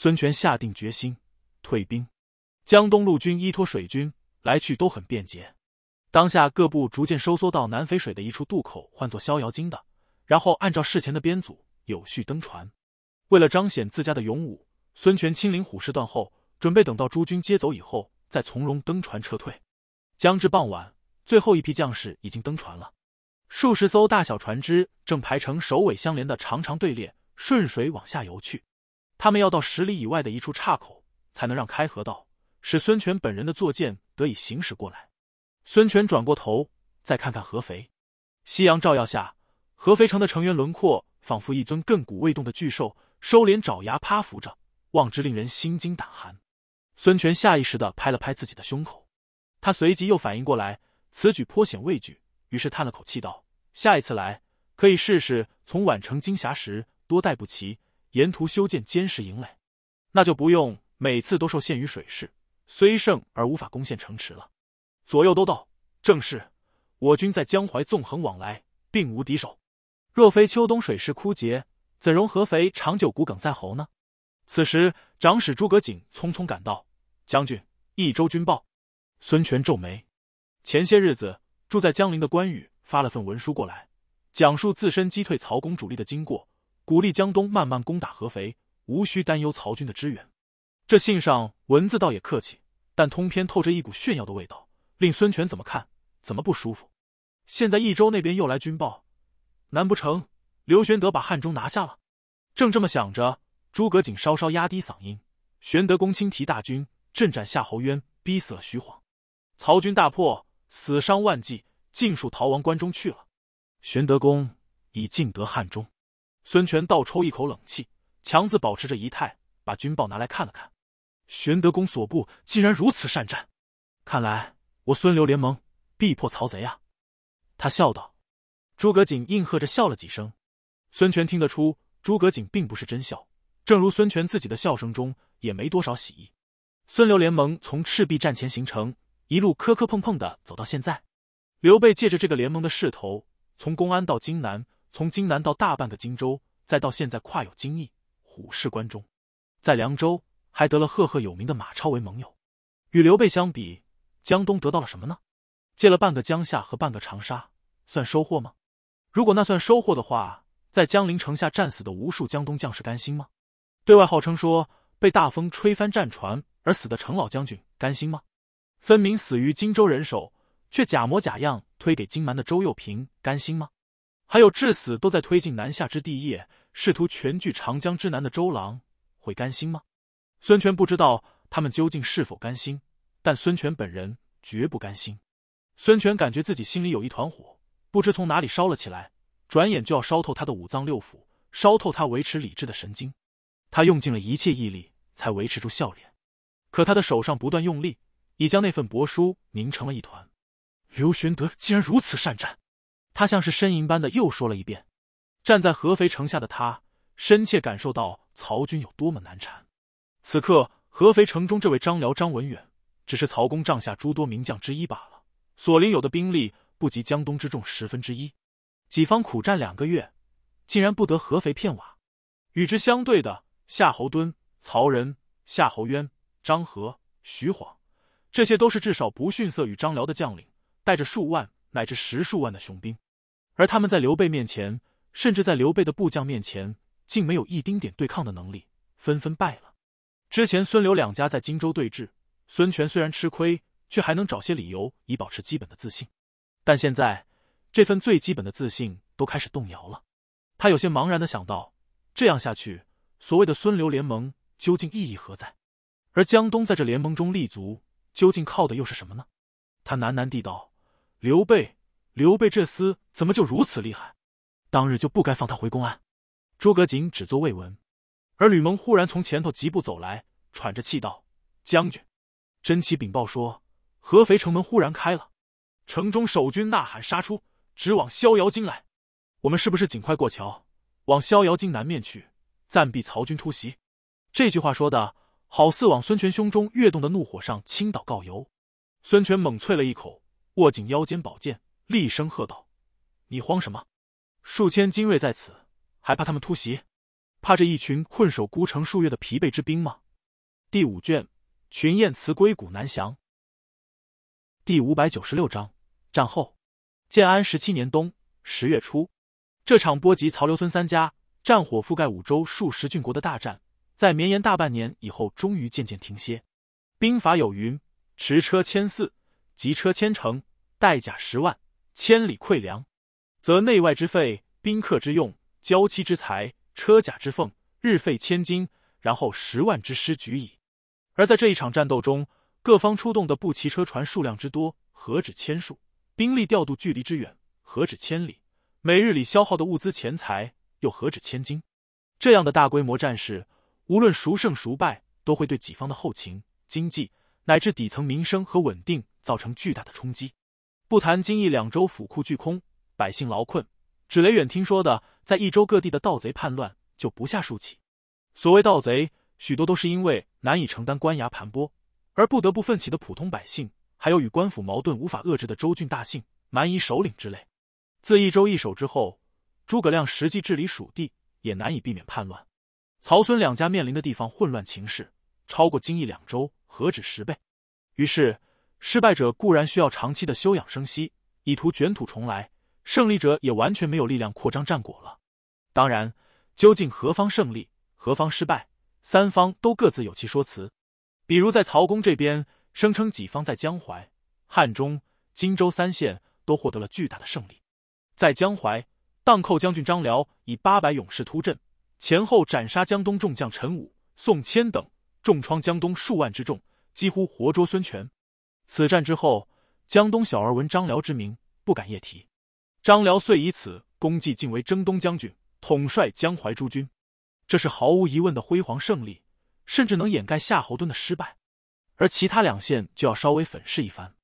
孙权下定决心，退兵。江东陆军依托水军，来去都很便捷。当下各部逐渐收缩到南淝水的一处渡口，唤作逍遥津的，然后按照事前的编组，有序登船。为了彰显自家的勇武，孙权亲临虎视断后，准备等到诸军接走以后，再从容登船撤退。将至傍晚，最后一批将士已经登船了，数十艘大小船只正排成首尾相连的长长队列，顺水往下游去。他们要到十里以外的一处岔口，才能让开河道，使孙权本人的坐舰得以行驶过来。孙权转过头，再看看合肥，夕阳照耀下，合肥城的城垣轮廓仿佛一尊亘古未动的巨兽，收敛爪牙，趴伏着，望之令人心惊胆寒。孙权下意识的拍了拍自己的胸口，他随即又反应过来，此举颇显畏惧，于是叹了口气道：“下一次来，可以试试从宛城经霞时，多带步骑。”沿途修建坚实营垒，那就不用每次都受限于水势，虽胜而无法攻陷城池了。左右都道正是，我军在江淮纵横往来，并无敌手。若非秋冬水势枯竭，怎容合肥长久骨梗在喉呢？此时，长史诸葛瑾匆匆赶到，将军益州军报。孙权皱眉，前些日子住在江陵的关羽发了份文书过来，讲述自身击退曹公主力的经过。鼓励江东慢慢攻打合肥，无需担忧曹军的支援。这信上文字倒也客气，但通篇透着一股炫耀的味道，令孙权怎么看怎么不舒服。现在益州那边又来军报，难不成刘玄德把汉中拿下了？正这么想着，诸葛瑾稍稍压低嗓音：“玄德公亲提大军，镇斩夏侯渊，逼死了徐晃，曹军大破，死伤万计，尽数逃亡关中去了。玄德公已进得汉中。”孙权倒抽一口冷气，强子保持着仪态，把军报拿来看了看。玄德公所部竟然如此善战，看来我孙刘联盟必破曹贼啊！他笑道。诸葛瑾应和着笑了几声。孙权听得出诸葛瑾并不是真笑，正如孙权自己的笑声中也没多少喜意。孙刘联盟从赤壁战前形成，一路磕磕碰碰的走到现在。刘备借着这个联盟的势头，从公安到荆南。从荆南到大半个荆州，再到现在跨有荆益，虎视关中，在凉州还得了赫赫有名的马超为盟友。与刘备相比，江东得到了什么呢？借了半个江夏和半个长沙，算收获吗？如果那算收获的话，在江陵城下战死的无数江东将士甘心吗？对外号称说被大风吹翻战船而死的程老将军甘心吗？分明死于荆州人手，却假模假样推给荆蛮的周幼平甘心吗？还有至死都在推进南下之地业，试图全据长江之南的周郎会甘心吗？孙权不知道他们究竟是否甘心，但孙权本人绝不甘心。孙权感觉自己心里有一团火，不知从哪里烧了起来，转眼就要烧透他的五脏六腑，烧透他维持理智的神经。他用尽了一切毅力才维持住笑脸，可他的手上不断用力，已将那份帛书凝成了一团。刘玄德竟然如此善战。他像是呻吟般的又说了一遍，站在合肥城下的他深切感受到曹军有多么难缠。此刻合肥城中这位张辽张文远只是曹公帐下诸多名将之一罢了，所领有的兵力不及江东之众十分之一。己方苦战两个月，竟然不得合肥片瓦。与之相对的夏侯惇、曹仁、夏侯渊、张合、徐晃，这些都是至少不逊色于张辽的将领，带着数万乃至十数万的雄兵。而他们在刘备面前，甚至在刘备的部将面前，竟没有一丁点对抗的能力，纷纷败了。之前孙刘两家在荆州对峙，孙权虽然吃亏，却还能找些理由以保持基本的自信。但现在，这份最基本的自信都开始动摇了。他有些茫然的想到：这样下去，所谓的孙刘联盟究竟意义何在？而江东在这联盟中立足，究竟靠的又是什么呢？他喃喃地道：“刘备。”刘备这厮怎么就如此厉害？当日就不该放他回公安。诸葛瑾只作未闻，而吕蒙忽然从前头疾步走来，喘着气道：“将军，真奇禀报说，合肥城门忽然开了，城中守军呐喊杀出，直往逍遥津来。我们是不是尽快过桥，往逍遥津南面去，暂避曹军突袭？”这句话说的好似往孙权胸中跃动的怒火上倾倒告油。孙权猛啐了一口，握紧腰间宝剑。厉声喝道：“你慌什么？数千精锐在此，还怕他们突袭？怕这一群困守孤城数月的疲惫之兵吗？”第五卷《群雁辞归谷南翔》第五百九十六章战后，建安十七年冬十月初，这场波及曹刘孙三家、战火覆盖五州数十郡国的大战，在绵延大半年以后，终于渐渐停歇。兵法有云：“持车千驷，及车千乘，带甲十万。”千里馈粮，则内外之费、宾客之用、娇妻之财、车甲之奉，日费千金，然后十万之师举矣。而在这一场战斗中，各方出动的步骑车船数量之多，何止千数？兵力调度距离之远，何止千里？每日里消耗的物资钱财，又何止千金？这样的大规模战事，无论孰胜孰败，都会对己方的后勤、经济乃至底层民生和稳定造成巨大的冲击。不谈今益两州府库巨空，百姓劳困，只雷远听说的，在益州各地的盗贼叛乱就不下数起。所谓盗贼，许多都是因为难以承担官衙盘剥，而不得不奋起的普通百姓，还有与官府矛盾无法遏制的州郡大姓、蛮夷首领之类。自益州易手之后，诸葛亮实际治理蜀地，也难以避免叛乱。曹孙两家面临的地方混乱情势，超过金益两州何止十倍。于是。失败者固然需要长期的休养生息，以图卷土重来；胜利者也完全没有力量扩张战果了。当然，究竟何方胜利，何方失败，三方都各自有其说辞。比如在曹公这边，声称己方在江淮、汉中、荆州三县都获得了巨大的胜利。在江淮，荡寇将军张辽以八百勇士突阵，前后斩杀江东众将陈武、宋谦等，重创江东数万之众，几乎活捉孙权。此战之后，江东小儿闻张辽之名，不敢夜啼。张辽遂以此功绩晋为征东将军，统帅江淮诸军。这是毫无疑问的辉煌胜利，甚至能掩盖夏侯惇的失败。而其他两县就要稍微粉饰一番，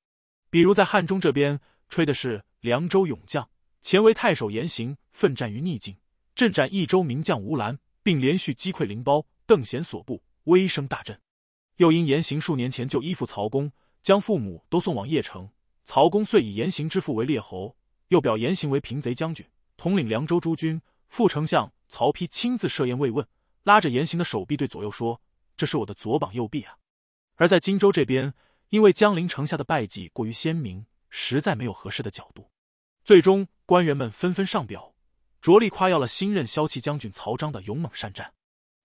比如在汉中这边，吹的是凉州勇将前为太守严行，奋战于逆境，镇斩益州名将吴兰，并连续击溃灵包、邓贤所部，威声大振。又因严行数年前就依附曹公。将父母都送往邺城，曹公遂以严刑之父为列侯，又表严刑为平贼将军，统领凉州诸军。副丞相曹丕亲自设宴慰问，拉着严刑的手臂对左右说：“这是我的左膀右臂啊！”而在荆州这边，因为江陵城下的败绩过于鲜明，实在没有合适的角度，最终官员们纷纷上表，着力夸耀了新任骁骑将军曹彰的勇猛善战。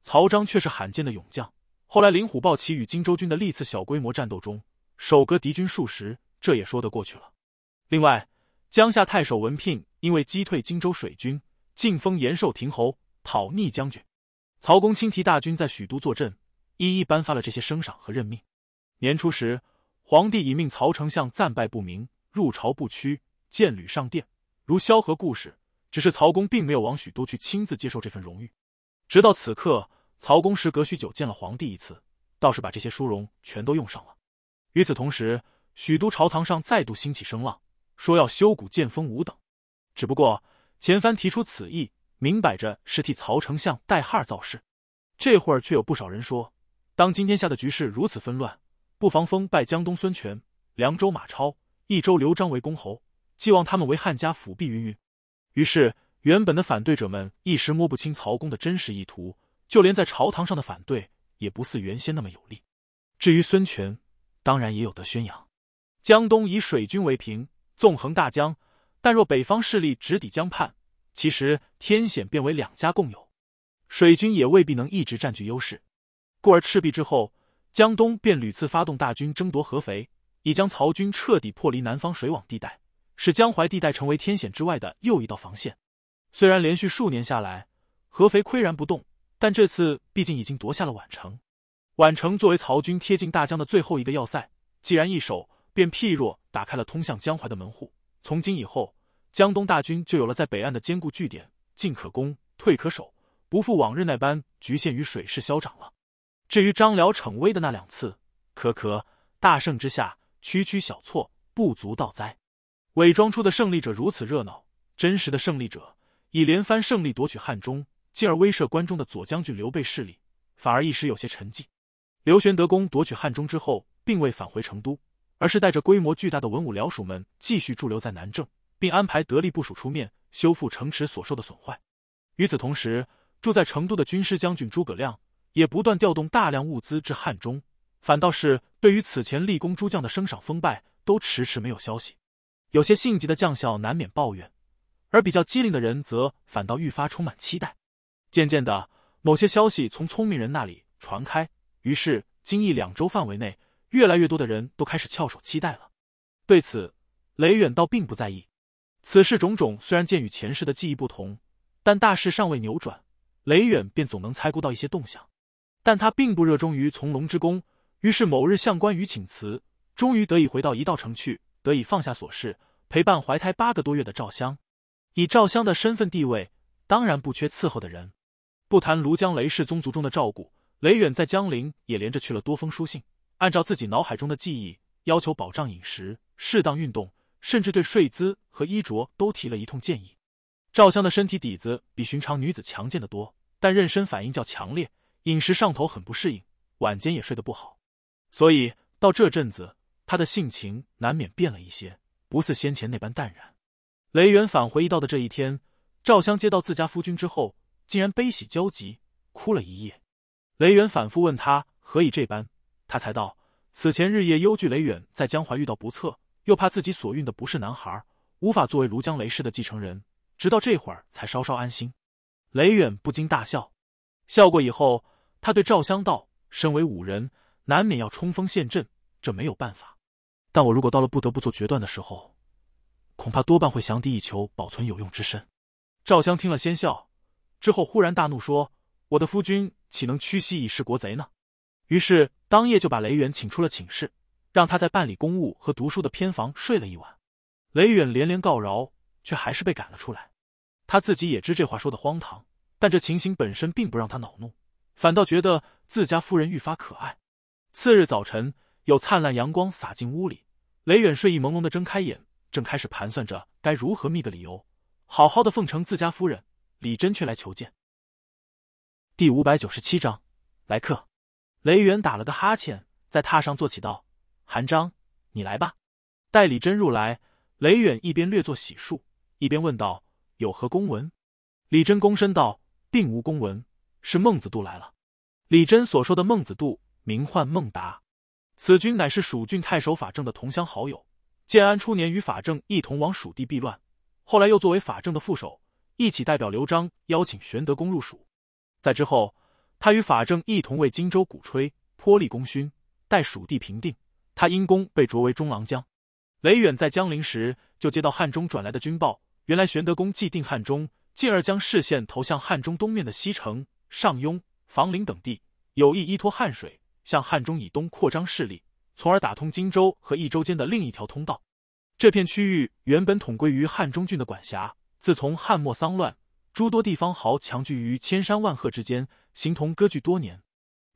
曹彰却是罕见的勇将，后来灵虎豹骑与荆州军的历次小规模战斗中。首隔敌军数十，这也说得过去了。另外，江夏太守文聘因为击退荆州水军，晋封延寿亭侯，讨逆将军。曹公亲提大军在许都坐镇，一一颁发了这些升赏和任命。年初时，皇帝已命曹丞相暂拜不明，入朝不趋，见履上殿，如萧何故事。只是曹公并没有往许都去亲自接受这份荣誉。直到此刻，曹公时隔许久见了皇帝一次，倒是把这些殊荣全都用上了。与此同时，许都朝堂上再度兴起声浪，说要修古建封五等。只不过钱番提出此意，明摆着是替曹丞相代号造势。这会儿却有不少人说，当今天下的局势如此纷乱，不妨封拜江东孙权、凉州马超、益州刘璋为公侯，寄望他们为汉家辅弼云云。于是，原本的反对者们一时摸不清曹公的真实意图，就连在朝堂上的反对也不似原先那么有力。至于孙权，当然也有得宣扬，江东以水军为凭，纵横大江。但若北方势力直抵江畔，其实天险变为两家共有，水军也未必能一直占据优势。故而赤壁之后，江东便屡次发动大军争夺合肥，以将曹军彻底破离南方水网地带，使江淮地带成为天险之外的又一道防线。虽然连续数年下来，合肥岿然不动，但这次毕竟已经夺下了宛城。宛城作为曹军贴近大江的最后一个要塞，既然易手，便譬若打开了通向江淮的门户。从今以后，江东大军就有了在北岸的坚固据点，进可攻，退可守，不复往日那般局限于水势嚣长了。至于张辽逞威的那两次，可可大胜之下，区区小错不足道哉。伪装出的胜利者如此热闹，真实的胜利者以连番胜利夺取汉中，进而威慑关中的左将军刘备势力，反而一时有些沉寂。刘玄德公夺取汉中之后，并未返回成都，而是带着规模巨大的文武僚属们继续驻留在南郑，并安排得力部署出面修复城池所受的损坏。与此同时，住在成都的军师将军诸葛亮也不断调动大量物资至汉中，反倒是对于此前立功诸将的升赏封拜都迟迟没有消息。有些性急的将校难免抱怨，而比较机灵的人则反倒愈发充满期待。渐渐的，某些消息从聪明人那里传开。于是，今义两州范围内，越来越多的人都开始翘首期待了。对此，雷远倒并不在意。此事种种虽然见与前世的记忆不同，但大势尚未扭转，雷远便总能猜估到一些动向。但他并不热衷于从龙之功，于是某日向关羽请辞，终于得以回到一道城去，得以放下琐事，陪伴怀胎八个多月的赵襄。以赵襄的身份地位，当然不缺伺候的人。不谈庐江雷氏宗族中的照顾。雷远在江陵也连着去了多封书信，按照自己脑海中的记忆，要求保障饮食、适当运动，甚至对睡姿和衣着都提了一通建议。赵香的身体底子比寻常女子强健得多，但妊娠反应较强烈，饮食上头很不适应，晚间也睡得不好，所以到这阵子，她的性情难免变了一些，不似先前那般淡然。雷远返回驿道的这一天，赵香接到自家夫君之后，竟然悲喜交集，哭了一夜。雷远反复问他何以这般，他才道：此前日夜忧惧，雷远在江淮遇到不测，又怕自己所孕的不是男孩，无法作为庐江雷氏的继承人。直到这会儿才稍稍安心。雷远不禁大笑，笑过以后，他对赵襄道：身为武人，难免要冲锋陷阵，这没有办法。但我如果到了不得不做决断的时候，恐怕多半会降敌以求保存有用之身。赵襄听了先笑，之后忽然大怒说。我的夫君岂能屈膝以示国贼呢？于是当夜就把雷远请出了寝室，让他在办理公务和读书的偏房睡了一晚。雷远连连告饶，却还是被赶了出来。他自己也知这话说的荒唐，但这情形本身并不让他恼怒，反倒觉得自家夫人愈发可爱。次日早晨，有灿烂阳光洒进屋里，雷远睡意朦胧的睁开眼，正开始盘算着该如何觅个理由，好好的奉承自家夫人。李贞却来求见。第五百九十七章来客，雷远打了个哈欠，在榻上坐起，道：“韩章，你来吧。”待李真入来，雷远一边略作洗漱，一边问道：“有何公文？”李真躬身道：“并无公文，是孟子度来了。”李真所说的孟子度，名唤孟达，此君乃是蜀郡太守法正的同乡好友。建安初年，与法正一同往蜀地避乱，后来又作为法正的副手，一起代表刘璋邀请玄德公入蜀。在之后，他与法正一同为荆州鼓吹，颇立功勋。待蜀地平定，他因功被擢为中郎将。雷远在江陵时，就接到汉中转来的军报，原来玄德公既定汉中，进而将视线投向汉中东面的西城、上庸、房陵等地，有意依托汉水，向汉中以东扩张势力，从而打通荆州和益州间的另一条通道。这片区域原本统归于汉中郡的管辖，自从汉末丧乱。诸多地方豪强聚于千山万壑之间，形同割据多年。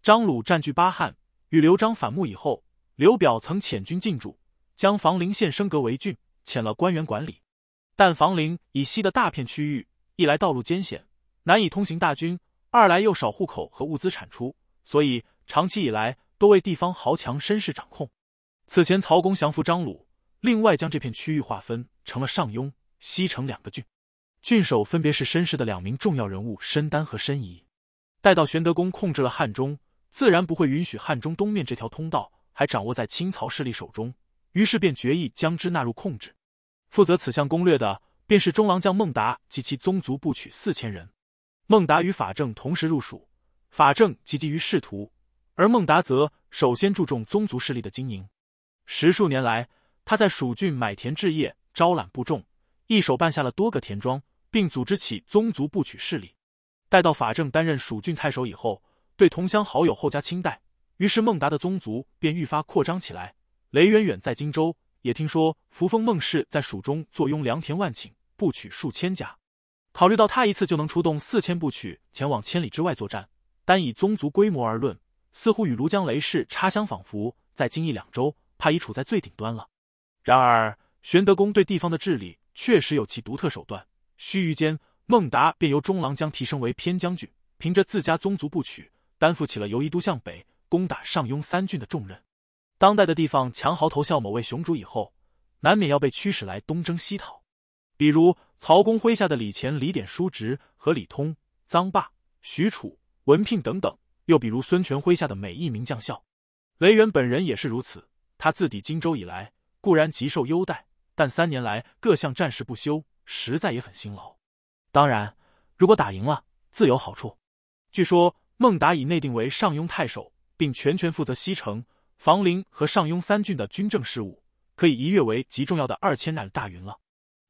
张鲁占据巴汉，与刘璋反目以后，刘表曾遣军进驻，将房陵县升格为郡，遣了官员管理。但房陵以西的大片区域，一来道路艰险，难以通行大军；二来又少户口和物资产出，所以长期以来都为地方豪强绅士掌控。此前，曹公降服张鲁，另外将这片区域划分成了上庸、西城两个郡。郡守分别是申氏的两名重要人物申丹和申仪。待到玄德公控制了汉中，自然不会允许汉中东面这条通道还掌握在清曹势力手中，于是便决意将之纳入控制。负责此项攻略的便是中郎将孟达及其宗族部曲四千人。孟达与法正同时入蜀，法正积极于仕途，而孟达则首先注重宗族势力的经营。十数年来，他在蜀郡买田置业，招揽部众，一手办下了多个田庄。并组织起宗族部曲势力。待到法正担任蜀郡太守以后，对同乡好友厚加亲待，于是孟达的宗族便愈发扩张起来。雷远远在荆州也听说扶风孟氏在蜀中坐拥良田万顷，部曲数千家。考虑到他一次就能出动四千部曲前往千里之外作战，单以宗族规模而论，似乎与庐江雷氏差相仿佛。在京邑两州，怕已处在最顶端了。然而，玄德公对地方的治理确实有其独特手段。须臾间，孟达便由中郎将提升为偏将军，凭着自家宗族部曲，担负起了由一都向北攻打上庸三郡的重任。当代的地方强豪投效某位雄主以后，难免要被驱使来东征西讨，比如曹公麾下的李乾、李典叔侄和李通、臧霸、许褚、文聘等等，又比如孙权麾下的每一名将校。雷元本人也是如此，他自抵荆州以来，固然极受优待，但三年来各项战事不休。实在也很辛劳，当然，如果打赢了，自有好处。据说孟达已内定为上庸太守，并全权负责西城、房陵和上庸三郡的军政事务，可以一跃为极重要的二千石大云了。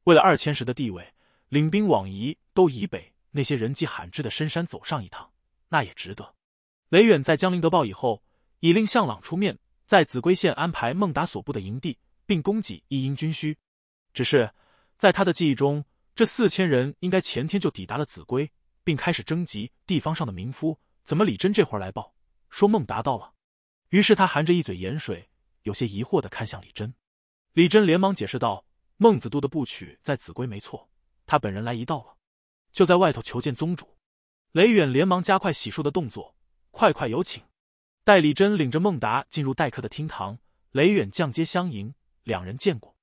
为了二千石的地位，领兵往宜都以北那些人迹罕至的深山走上一趟，那也值得。雷远在江陵得报以后，已令向朗出面，在秭归县安排孟达所部的营地，并供给一营军需，只是。在他的记忆中，这四千人应该前天就抵达了秭归，并开始征集地方上的民夫。怎么李真这会儿来报说孟达到了？于是他含着一嘴盐水，有些疑惑的看向李真。李真连忙解释道：“孟子都的部曲在秭归没错，他本人来一道了，就在外头求见宗主。”雷远连忙加快洗漱的动作，快快有请。待李真领着孟达进入待客的厅堂，雷远降阶相迎，两人见过。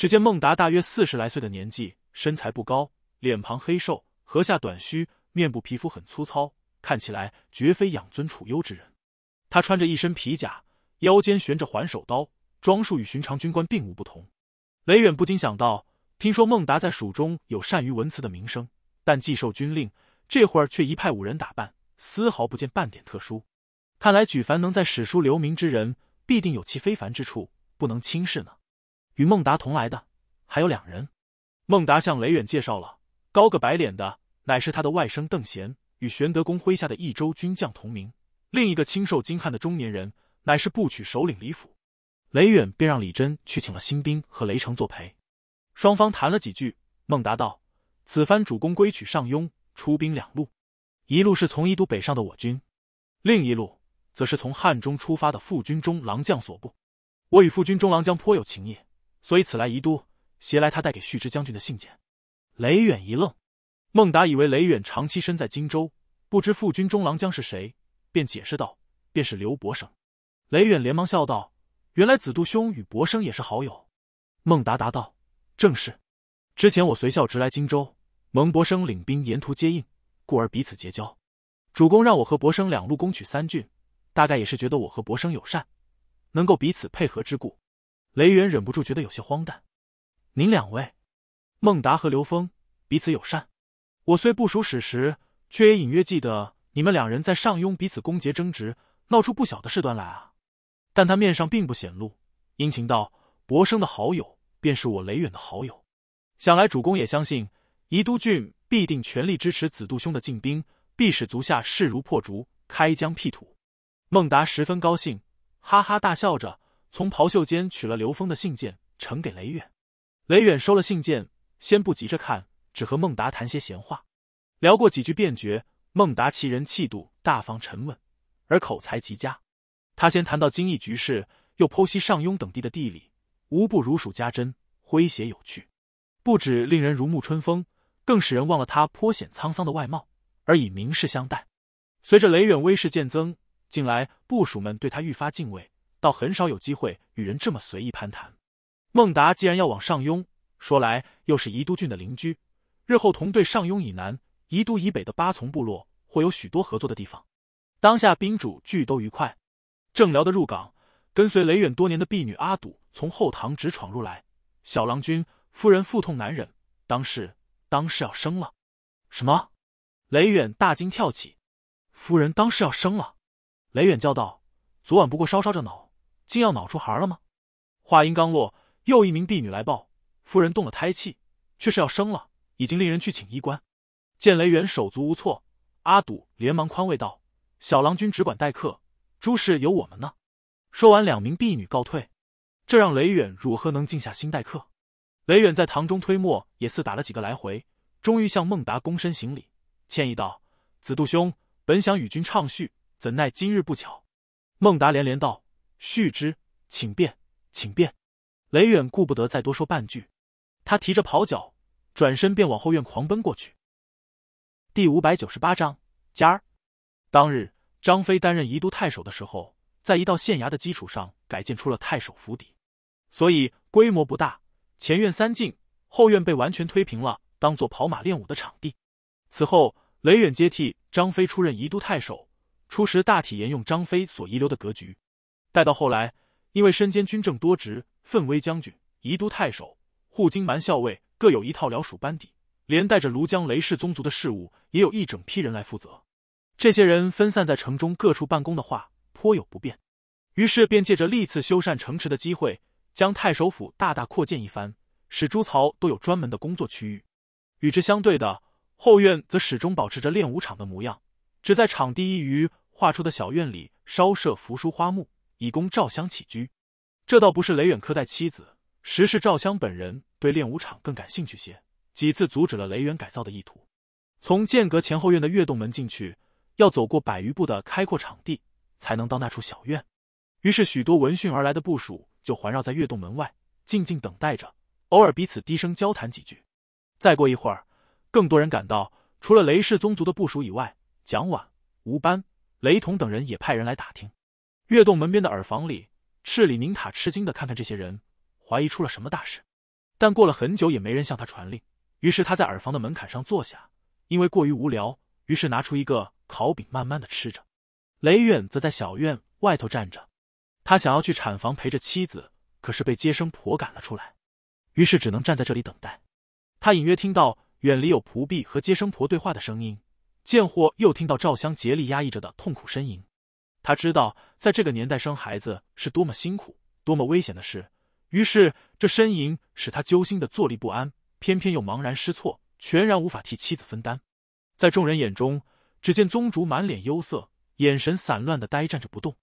只见孟达大约四十来岁的年纪，身材不高，脸庞黑瘦，颌下短须，面部皮肤很粗糙，看起来绝非养尊处优之人。他穿着一身皮甲，腰间悬着环首刀，装束与寻常军官并无不同。雷远不禁想到：听说孟达在蜀中有善于文辞的名声，但既受军令，这会儿却一派武人打扮，丝毫不见半点特殊。看来举凡能在史书留名之人，必定有其非凡之处，不能轻视呢。与孟达同来的还有两人。孟达向雷远介绍了高个白脸的，乃是他的外甥邓贤，与玄德公麾下的益州军将同名。另一个清瘦精悍的中年人，乃是部曲首领李辅。雷远便让李真去请了新兵和雷承作陪。双方谈了几句，孟达道：“此番主公归取上庸，出兵两路，一路是从宜都北上的我军，另一路则是从汉中出发的副军中郎将所部。我与副军中郎将颇有情谊。”所以此来宜都，携来他带给旭之将军的信件。雷远一愣，孟达以为雷远长期身在荆州，不知副军中郎将是谁，便解释道：“便是刘伯升。”雷远连忙笑道：“原来子杜兄与伯升也是好友。”孟达答道：“正是。之前我随校直来荆州，蒙伯升领兵沿途接应，故而彼此结交。主公让我和伯升两路攻取三郡，大概也是觉得我和伯升友善，能够彼此配合之故。”雷远忍不住觉得有些荒诞，您两位，孟达和刘峰彼此友善，我虽不熟史实，却也隐约记得你们两人在上庸彼此攻讦争执，闹出不小的事端来啊。但他面上并不显露，殷勤道：“博生的好友，便是我雷远的好友。想来主公也相信，宜都郡必定全力支持子杜兄的进兵，必使足下势如破竹，开疆辟土。”孟达十分高兴，哈哈大笑着。从袍袖间取了刘峰的信件，呈给雷远。雷远收了信件，先不急着看，只和孟达谈些闲话。聊过几句，便觉孟达其人气度大方沉稳，而口才极佳。他先谈到京邑局势，又剖析上庸等地的地理，无不如数家珍，诙谐有趣，不止令人如沐春风，更使人忘了他颇显沧桑的外貌，而以名士相待。随着雷远威势渐增，近来部属们对他愈发敬畏。倒很少有机会与人这么随意攀谈。孟达既然要往上庸，说来又是宜都郡的邻居，日后同对上庸以南、宜都以北的八丛部落，或有许多合作的地方。当下宾主俱都愉快，正聊得入港，跟随雷远多年的婢女阿堵从后堂直闯入来：“小郎君，夫人腹痛难忍，当是当是要生了。”什么？雷远大惊跳起：“夫人当是要生了！”雷远叫道：“昨晚不过烧烧着脑。”竟要脑出孩了吗？话音刚落，又一名婢女来报，夫人动了胎气，却是要生了，已经令人去请医官。见雷远手足无措，阿堵连忙宽慰道：“小郎君只管待客，诸事有我们呢。”说完，两名婢女告退。这让雷远如何能静下心待客？雷远在堂中推磨，也似打了几个来回，终于向孟达躬身行礼，歉意道：“子杜兄，本想与君畅叙，怎奈今日不巧。”孟达连连道。续之，请便，请便。雷远顾不得再多说半句，他提着跑脚，转身便往后院狂奔过去。第五百九十八章娇儿。当日，张飞担任宜都太守的时候，在一道县衙的基础上改建出了太守府邸，所以规模不大。前院三进，后院被完全推平了，当做跑马练武的场地。此后，雷远接替张飞出任宜都太守，初时大体沿用张飞所遗留的格局。待到后来，因为身兼军政多职，奋威将军、宜都太守、护金蛮校尉各有一套僚属班底，连带着庐江雷氏宗族的事务，也有一整批人来负责。这些人分散在城中各处办公的话，颇有不便。于是便借着力次修缮城池的机会，将太守府大大扩建一番，使诸曹都有专门的工作区域。与之相对的后院，则始终保持着练武场的模样，只在场地一隅画出的小院里，稍设扶疏花木。以供赵襄起居，这倒不是雷远苛待妻子，实是赵襄本人对练武场更感兴趣些，几次阻止了雷远改造的意图。从剑阁前后院的月洞门进去，要走过百余步的开阔场地，才能到那处小院。于是，许多闻讯而来的部署就环绕在月洞门外，静静等待着，偶尔彼此低声交谈几句。再过一会儿，更多人赶到，除了雷氏宗族的部署以外，蒋婉、吴班、雷同等人也派人来打听。跃动门边的耳房里，赤里宁塔吃惊的看看这些人，怀疑出了什么大事，但过了很久也没人向他传令。于是他在耳房的门槛上坐下，因为过于无聊，于是拿出一个烤饼慢慢的吃着。雷远则在小院外头站着，他想要去产房陪着妻子，可是被接生婆赶了出来，于是只能站在这里等待。他隐约听到远离有仆婢和接生婆对话的声音，贱货又听到赵香竭力压抑着的痛苦呻吟。他知道，在这个年代生孩子是多么辛苦、多么危险的事。于是，这呻吟使他揪心的坐立不安，偏偏又茫然失措，全然无法替妻子分担。在众人眼中，只见宗主满脸忧色，眼神散乱的呆站着不动。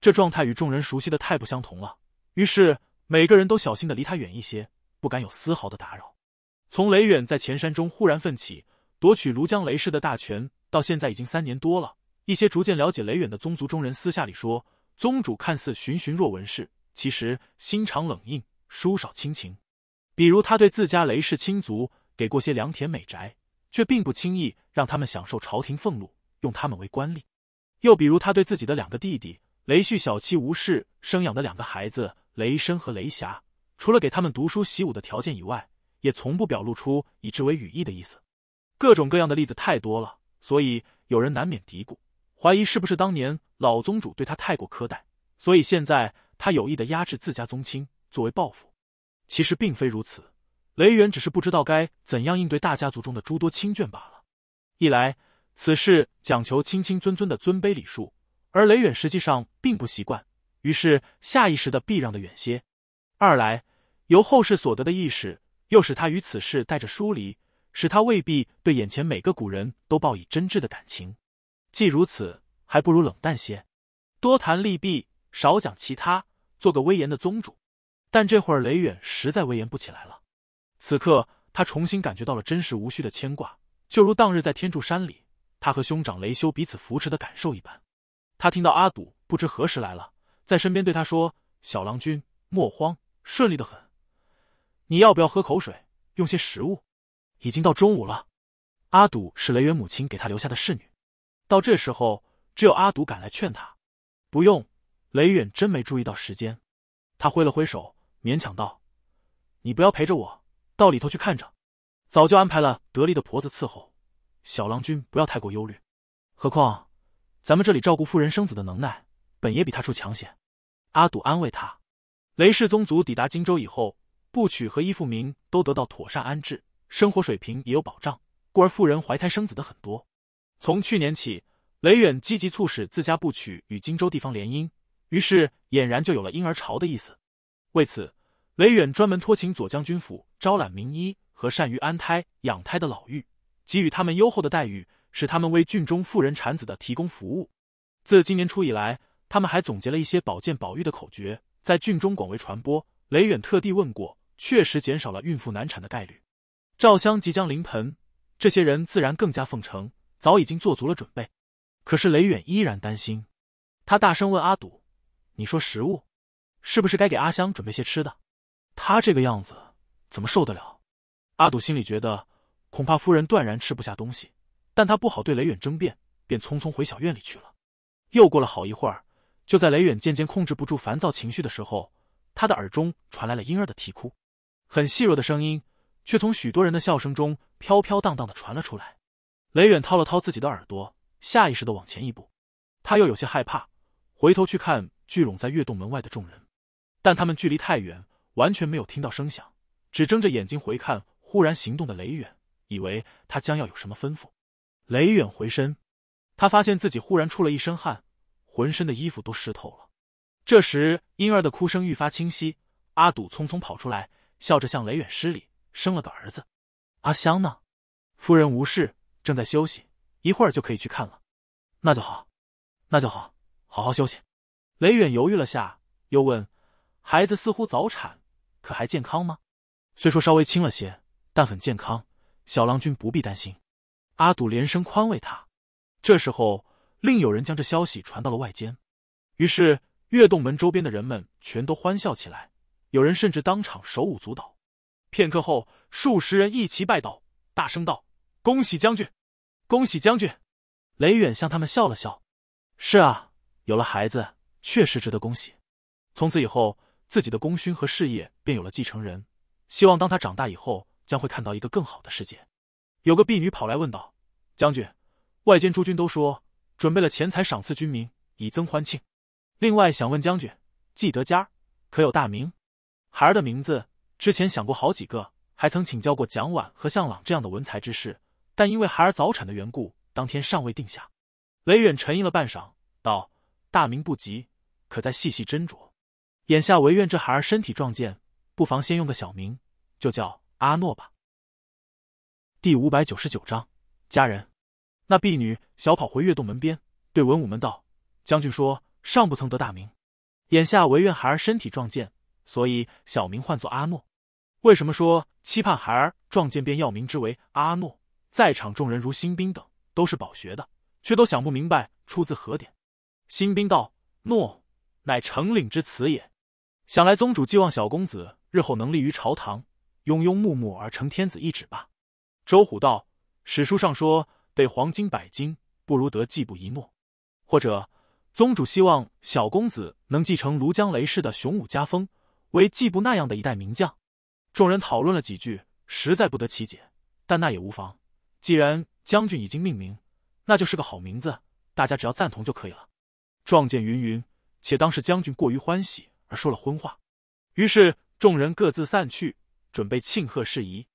这状态与众人熟悉的太不相同了。于是，每个人都小心的离他远一些，不敢有丝毫的打扰。从雷远在前山中忽然奋起，夺取庐江雷氏的大权，到现在已经三年多了。一些逐渐了解雷远的宗族中人私下里说，宗主看似循循若文氏，其实心肠冷硬，疏少亲情。比如他对自家雷氏亲族给过些良田美宅，却并不轻易让他们享受朝廷俸禄，用他们为官吏；又比如他对自己的两个弟弟雷旭、小七吴氏生养的两个孩子雷深和雷霞，除了给他们读书习武的条件以外，也从不表露出以之为羽翼的意思。各种各样的例子太多了，所以有人难免嘀咕。怀疑是不是当年老宗主对他太过苛待，所以现在他有意的压制自家宗亲作为报复？其实并非如此，雷远只是不知道该怎样应对大家族中的诸多亲眷罢了。一来，此事讲求亲亲尊尊的尊卑礼数，而雷远实际上并不习惯，于是下意识的避让的远些；二来，由后世所得的意识又使他与此事带着疏离，使他未必对眼前每个古人都抱以真挚的感情。既如此，还不如冷淡些，多谈利弊，少讲其他，做个威严的宗主。但这会儿雷远实在威严不起来了。此刻他重新感觉到了真实无虚的牵挂，就如当日在天柱山里，他和兄长雷修彼此扶持的感受一般。他听到阿堵不知何时来了，在身边对他说：“小郎君，莫慌，顺利的很。你要不要喝口水，用些食物？已经到中午了。”阿堵是雷远母亲给他留下的侍女。到这时候，只有阿堵赶来劝他：“不用。”雷远真没注意到时间，他挥了挥手，勉强道：“你不要陪着我，到里头去看着。早就安排了得力的婆子伺候，小郎君不要太过忧虑。何况，咱们这里照顾妇人生子的能耐，本也比他处强些。”阿堵安慰他：“雷氏宗族抵达荆州以后，部曲和依富民都得到妥善安置，生活水平也有保障，故而妇人怀胎生子的很多。”从去年起，雷远积极促使自家部曲与荆州地方联姻，于是俨然就有了婴儿潮的意思。为此，雷远专门托请左将军府招揽名医和善于安胎养胎的老妪，给予他们优厚的待遇，使他们为郡中妇人产子的提供服务。自今年初以来，他们还总结了一些保健保育的口诀，在郡中广为传播。雷远特地问过，确实减少了孕妇难产的概率。赵襄即将临盆，这些人自然更加奉承。早已经做足了准备，可是雷远依然担心。他大声问阿堵：“你说食物，是不是该给阿香准备些吃的？他这个样子怎么受得了？”阿堵心里觉得，恐怕夫人断然吃不下东西，但他不好对雷远争辩，便匆匆回小院里去了。又过了好一会儿，就在雷远渐渐控制不住烦躁情绪的时候，他的耳中传来了婴儿的啼哭，很细弱的声音，却从许多人的笑声中飘飘荡荡的传了出来。雷远掏了掏自己的耳朵，下意识的往前一步，他又有些害怕，回头去看聚拢在月洞门外的众人，但他们距离太远，完全没有听到声响，只睁着眼睛回看忽然行动的雷远，以为他将要有什么吩咐。雷远回身，他发现自己忽然出了一身汗，浑身的衣服都湿透了。这时婴儿的哭声愈发清晰，阿堵匆匆跑出来，笑着向雷远施礼，生了个儿子。阿香呢？夫人无事。正在休息，一会儿就可以去看了。那就好，那就好，好好休息。雷远犹豫了下，又问：“孩子似乎早产，可还健康吗？”虽说稍微轻了些，但很健康，小郎君不必担心。阿堵连声宽慰他。这时候，另有人将这消息传到了外间，于是月洞门周边的人们全都欢笑起来，有人甚至当场手舞足蹈。片刻后，数十人一齐拜倒，大声道。恭喜将军，恭喜将军！雷远向他们笑了笑。是啊，有了孩子，确实值得恭喜。从此以后，自己的功勋和事业便有了继承人。希望当他长大以后，将会看到一个更好的世界。有个婢女跑来问道：“将军，外间诸君都说准备了钱财赏赐军民，以增欢庆。另外，想问将军，季德家可有大名？孩儿的名字之前想过好几个，还曾请教过蒋琬和向朗这样的文才之士。”但因为孩儿早产的缘故，当天尚未定下。雷远沉吟了半晌，道：“大名不急，可再细细斟酌。眼下唯愿这孩儿身体壮健，不妨先用个小名，就叫阿诺吧。”第五百九十九章家人。那婢女小跑回月洞门边，对文武们道：“将军说尚不曾得大名，眼下唯愿孩儿身体壮健，所以小名唤作阿诺。为什么说期盼孩儿壮健便要名之为阿诺？”在场众人如新兵等都是饱学的，却都想不明白出自何点。新兵道：“诺，乃成领之词也。想来宗主寄望小公子日后能立于朝堂，庸庸木木而成天子一指吧。”周虎道：“史书上说得黄金百斤，不如得季布一诺。或者宗主希望小公子能继承庐江雷氏的雄武家风，为季布那样的一代名将。”众人讨论了几句，实在不得其解，但那也无妨。既然将军已经命名，那就是个好名字。大家只要赞同就可以了。撞见云云，且当是将军过于欢喜而说了荤话。于是众人各自散去，准备庆贺事宜。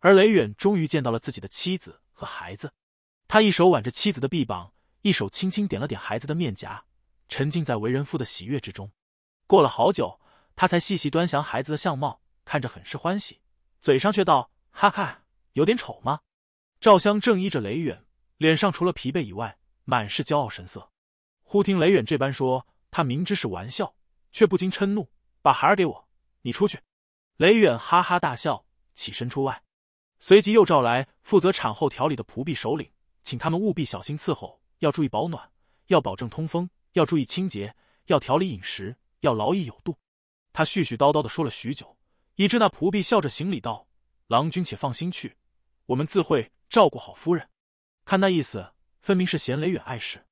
而雷远终于见到了自己的妻子和孩子，他一手挽着妻子的臂膀，一手轻轻点了点孩子的面颊，沉浸在为人父的喜悦之中。过了好久，他才细细端详孩子的相貌，看着很是欢喜，嘴上却道：“哈哈，有点丑吗？”赵襄正依着雷远，脸上除了疲惫以外，满是骄傲神色。忽听雷远这般说，他明知是玩笑，却不禁嗔怒：“把孩儿给我，你出去！”雷远哈哈大笑，起身出外。随即又召来负责产后调理的仆婢首领，请他们务必小心伺候，要注意保暖，要保证通风，要注意清洁，要调理饮食，要劳逸有度。他絮絮叨叨的说了许久，以致那仆婢笑着行礼道：“郎君且放心去，我们自会。”照顾好夫人，看那意思，分明是嫌雷远碍事。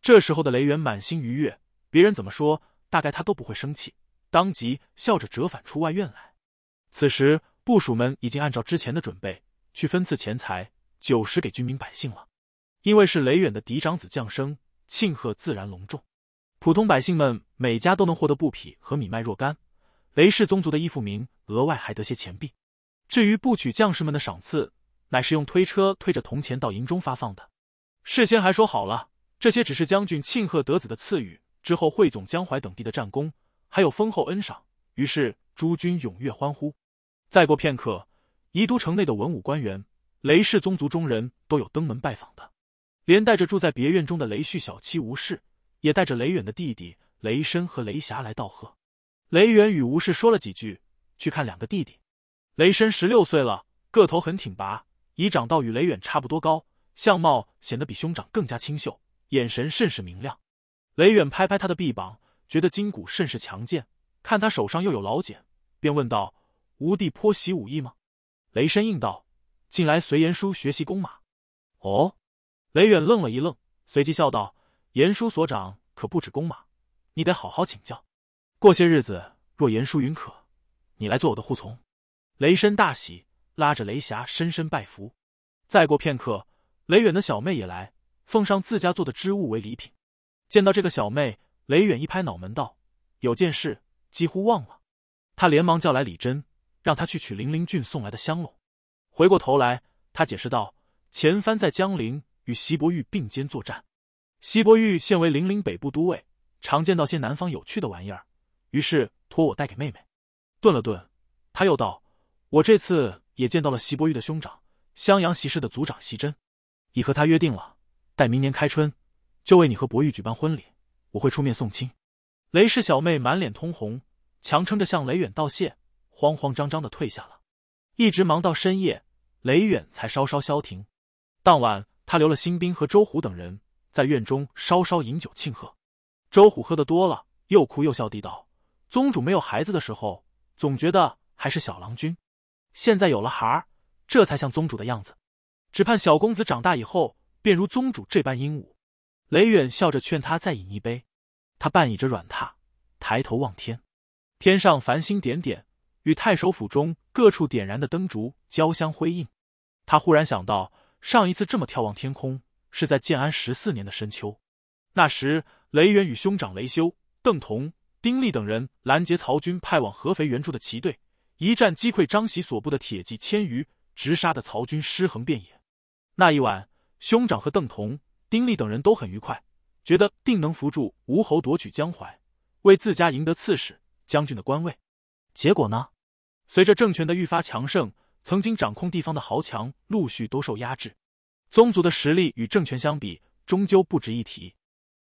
这时候的雷远满心愉悦，别人怎么说，大概他都不会生气。当即笑着折返出外院来。此时，部属们已经按照之前的准备，去分赐钱财、酒食给居民百姓了。因为是雷远的嫡长子降生，庆贺自然隆重。普通百姓们每家都能获得布匹和米麦若干，雷氏宗族的衣附民额外还得些钱币。至于部曲将士们的赏赐。乃是用推车推着铜钱到营中发放的，事先还说好了，这些只是将军庆贺得子的赐予，之后汇总江淮等地的战功，还有丰厚恩赏。于是诸军踊跃欢呼。再过片刻，宜都城内的文武官员、雷氏宗族中人都有登门拜访的，连带着住在别院中的雷旭小妻吴氏，也带着雷远的弟弟雷深和雷霞来道贺。雷远与吴氏说了几句，去看两个弟弟。雷深十六岁了，个头很挺拔。已长到与雷远差不多高，相貌显得比兄长更加清秀，眼神甚是明亮。雷远拍拍他的臂膀，觉得筋骨甚是强健，看他手上又有老茧，便问道：“吴地颇习武艺吗？”雷深应道：“近来随严叔学习弓马。”哦，雷远愣了一愣，随即笑道：“严叔所长可不止弓马，你得好好请教。过些日子，若严叔允可，你来做我的护从。”雷深大喜。拉着雷霞深深拜服。再过片刻，雷远的小妹也来，奉上自家做的织物为礼品。见到这个小妹，雷远一拍脑门道：“有件事几乎忘了。”他连忙叫来李真，让他去取林灵俊送来的香笼。回过头来，他解释道：“前番在江陵与西伯玉并肩作战，西伯玉现为林陵北部都尉，常见到些南方有趣的玩意儿，于是托我带给妹妹。”顿了顿，他又道：“我这次……”也见到了席伯玉的兄长，襄阳席氏的族长席真，已和他约定了，待明年开春，就为你和伯玉举办婚礼，我会出面送亲。雷氏小妹满脸通红，强撑着向雷远道谢，慌慌张张的退下了。一直忙到深夜，雷远才稍稍消停。当晚，他留了新兵和周虎等人在院中稍稍饮酒庆贺。周虎喝得多了，又哭又笑地道：“宗主没有孩子的时候，总觉得还是小郎君。”现在有了孩儿，这才像宗主的样子。只盼小公子长大以后，便如宗主这般英武。雷远笑着劝他再饮一杯。他半倚着软榻，抬头望天，天上繁星点点，与太守府中各处点燃的灯烛交相辉映。他忽然想到，上一次这么眺望天空，是在建安十四年的深秋，那时雷远与兄长雷修、邓彤、丁力等人拦截曹军派往合肥援助的旗队。一战击溃张喜所部的铁骑千余，直杀的曹军尸横遍野。那一晚，兄长和邓同、丁力等人都很愉快，觉得定能扶助吴侯夺取江淮，为自家赢得刺史、将军的官位。结果呢？随着政权的愈发强盛，曾经掌控地方的豪强陆续都受压制，宗族的实力与政权相比，终究不值一提。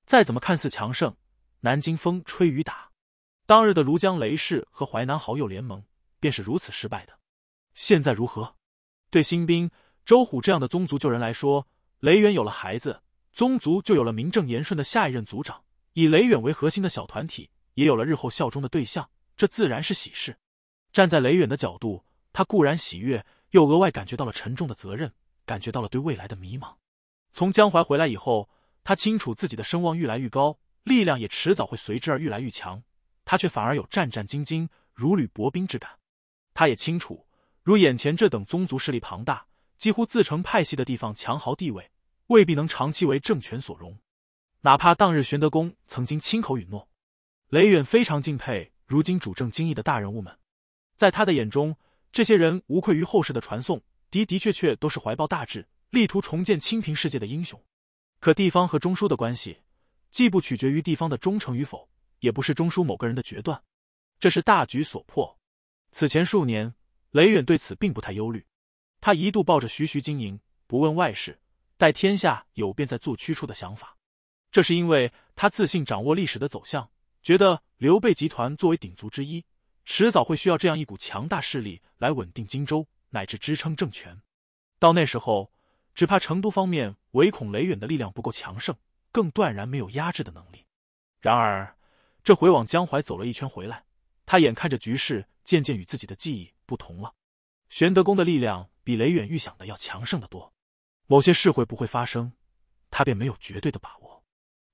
再怎么看似强盛，南京风吹雨打。当日的庐江雷氏和淮南豪右联盟。便是如此失败的，现在如何？对新兵周虎这样的宗族旧人来说，雷远有了孩子，宗族就有了名正言顺的下一任族长；以雷远为核心的小团体也有了日后效忠的对象，这自然是喜事。站在雷远的角度，他固然喜悦，又额外感觉到了沉重的责任，感觉到了对未来的迷茫。从江淮回来以后，他清楚自己的声望愈来愈高，力量也迟早会随之而愈来愈强，他却反而有战战兢兢、如履薄冰之感。他也清楚，如眼前这等宗族势力庞大、几乎自成派系的地方强豪地位，未必能长期为政权所容。哪怕当日玄德公曾经亲口允诺，雷远非常敬佩如今主政京邑的大人物们，在他的眼中，这些人无愧于后世的传颂，的的确确都是怀抱大志、力图重建清平世界的英雄。可地方和中枢的关系，既不取决于地方的忠诚与否，也不是中枢某个人的决断，这是大局所迫。此前数年，雷远对此并不太忧虑，他一度抱着徐徐经营，不问外事，待天下有变在做驱处的想法。这是因为他自信掌握历史的走向，觉得刘备集团作为鼎足之一，迟早会需要这样一股强大势力来稳定荆州乃至支撑政权。到那时候，只怕成都方面唯恐雷远的力量不够强盛，更断然没有压制的能力。然而，这回往江淮走了一圈回来，他眼看着局势。渐渐与自己的记忆不同了。玄德公的力量比雷远预想的要强盛得多，某些事会不会发生，他便没有绝对的把握。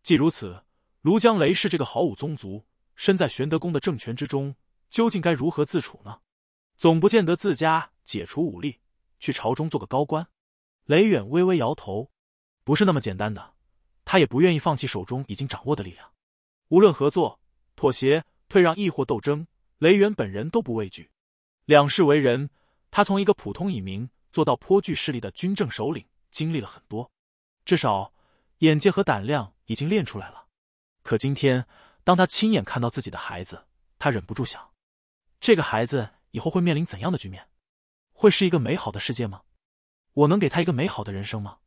既如此，卢江雷氏这个豪武宗族身在玄德公的政权之中，究竟该如何自处呢？总不见得自家解除武力，去朝中做个高官。雷远微微摇头，不是那么简单的。他也不愿意放弃手中已经掌握的力量，无论合作、妥协、退让，亦或斗争。雷远本人都不畏惧，两世为人，他从一个普通乙民做到颇具势力的军政首领，经历了很多，至少眼界和胆量已经练出来了。可今天，当他亲眼看到自己的孩子，他忍不住想：这个孩子以后会面临怎样的局面？会是一个美好的世界吗？我能给他一个美好的人生吗？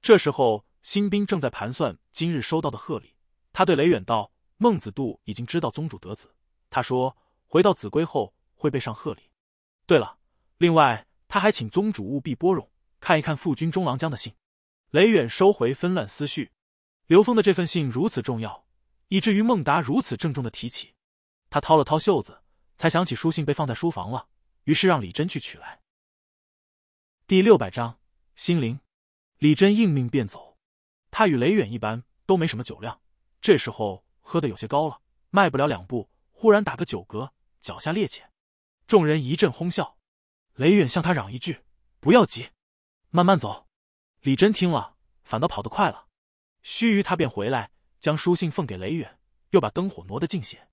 这时候，新兵正在盘算今日收到的贺礼，他对雷远道：“孟子度已经知道宗主得子，他说。”回到子规后，会备上贺礼。对了，另外他还请宗主务必拨冗看一看父君中郎将的信。雷远收回纷乱思绪，刘峰的这份信如此重要，以至于孟达如此郑重的提起。他掏了掏袖子，才想起书信被放在书房了，于是让李真去取来。第六百章心灵。李真应命便走。他与雷远一般都没什么酒量，这时候喝的有些高了，迈不了两步，忽然打个酒嗝。脚下趔趄，众人一阵哄笑。雷远向他嚷一句：“不要急，慢慢走。”李真听了，反倒跑得快了。须臾，他便回来，将书信奉给雷远，又把灯火挪得近些。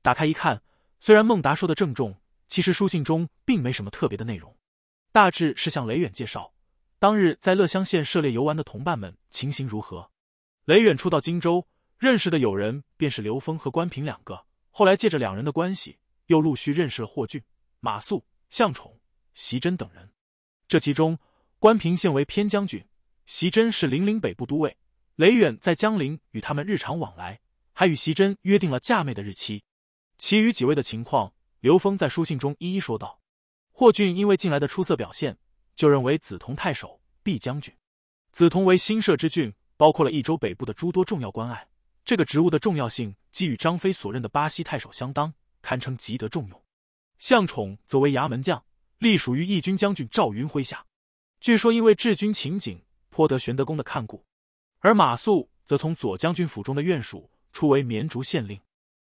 打开一看，虽然孟达说的郑重，其实书信中并没什么特别的内容，大致是向雷远介绍当日，在乐乡县涉猎游玩的同伴们情形如何。雷远初到荆州，认识的友人便是刘峰和关平两个，后来借着两人的关系。又陆续认识了霍俊、马谡、向宠、席真等人。这其中，关平现为偏将军，席真是零陵北部都尉，雷远在江陵与他们日常往来，还与席真约定了嫁妹的日期。其余几位的情况，刘峰在书信中一一说道。霍俊因为近来的出色表现，就认为梓潼太守、毕将军。梓潼为新设之郡，包括了益州北部的诸多重要关隘，这个职务的重要性即与张飞所任的巴西太守相当。堪称极得重用，相宠则为衙门将，隶属于义军将军赵云麾下。据说因为治军情景，颇得玄德公的看顾。而马谡则从左将军府中的院属出为绵竹县令。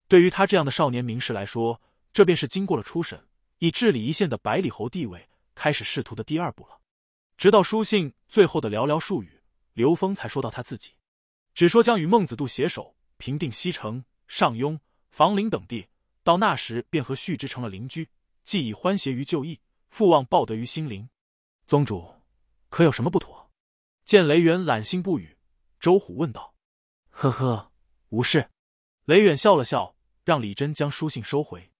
对于他这样的少年名士来说，这便是经过了初审，以治理一县的百里侯地位开始仕途的第二步了。直到书信最后的寥寥数语，刘峰才说到他自己，只说将与孟子度携手平定西城、上庸、房陵等地。到那时，便和旭之成了邻居，既已欢谐于旧意，父望报得于心灵。宗主，可有什么不妥？见雷远揽心不语，周虎问道：“呵呵，无事。”雷远笑了笑，让李真将书信收回。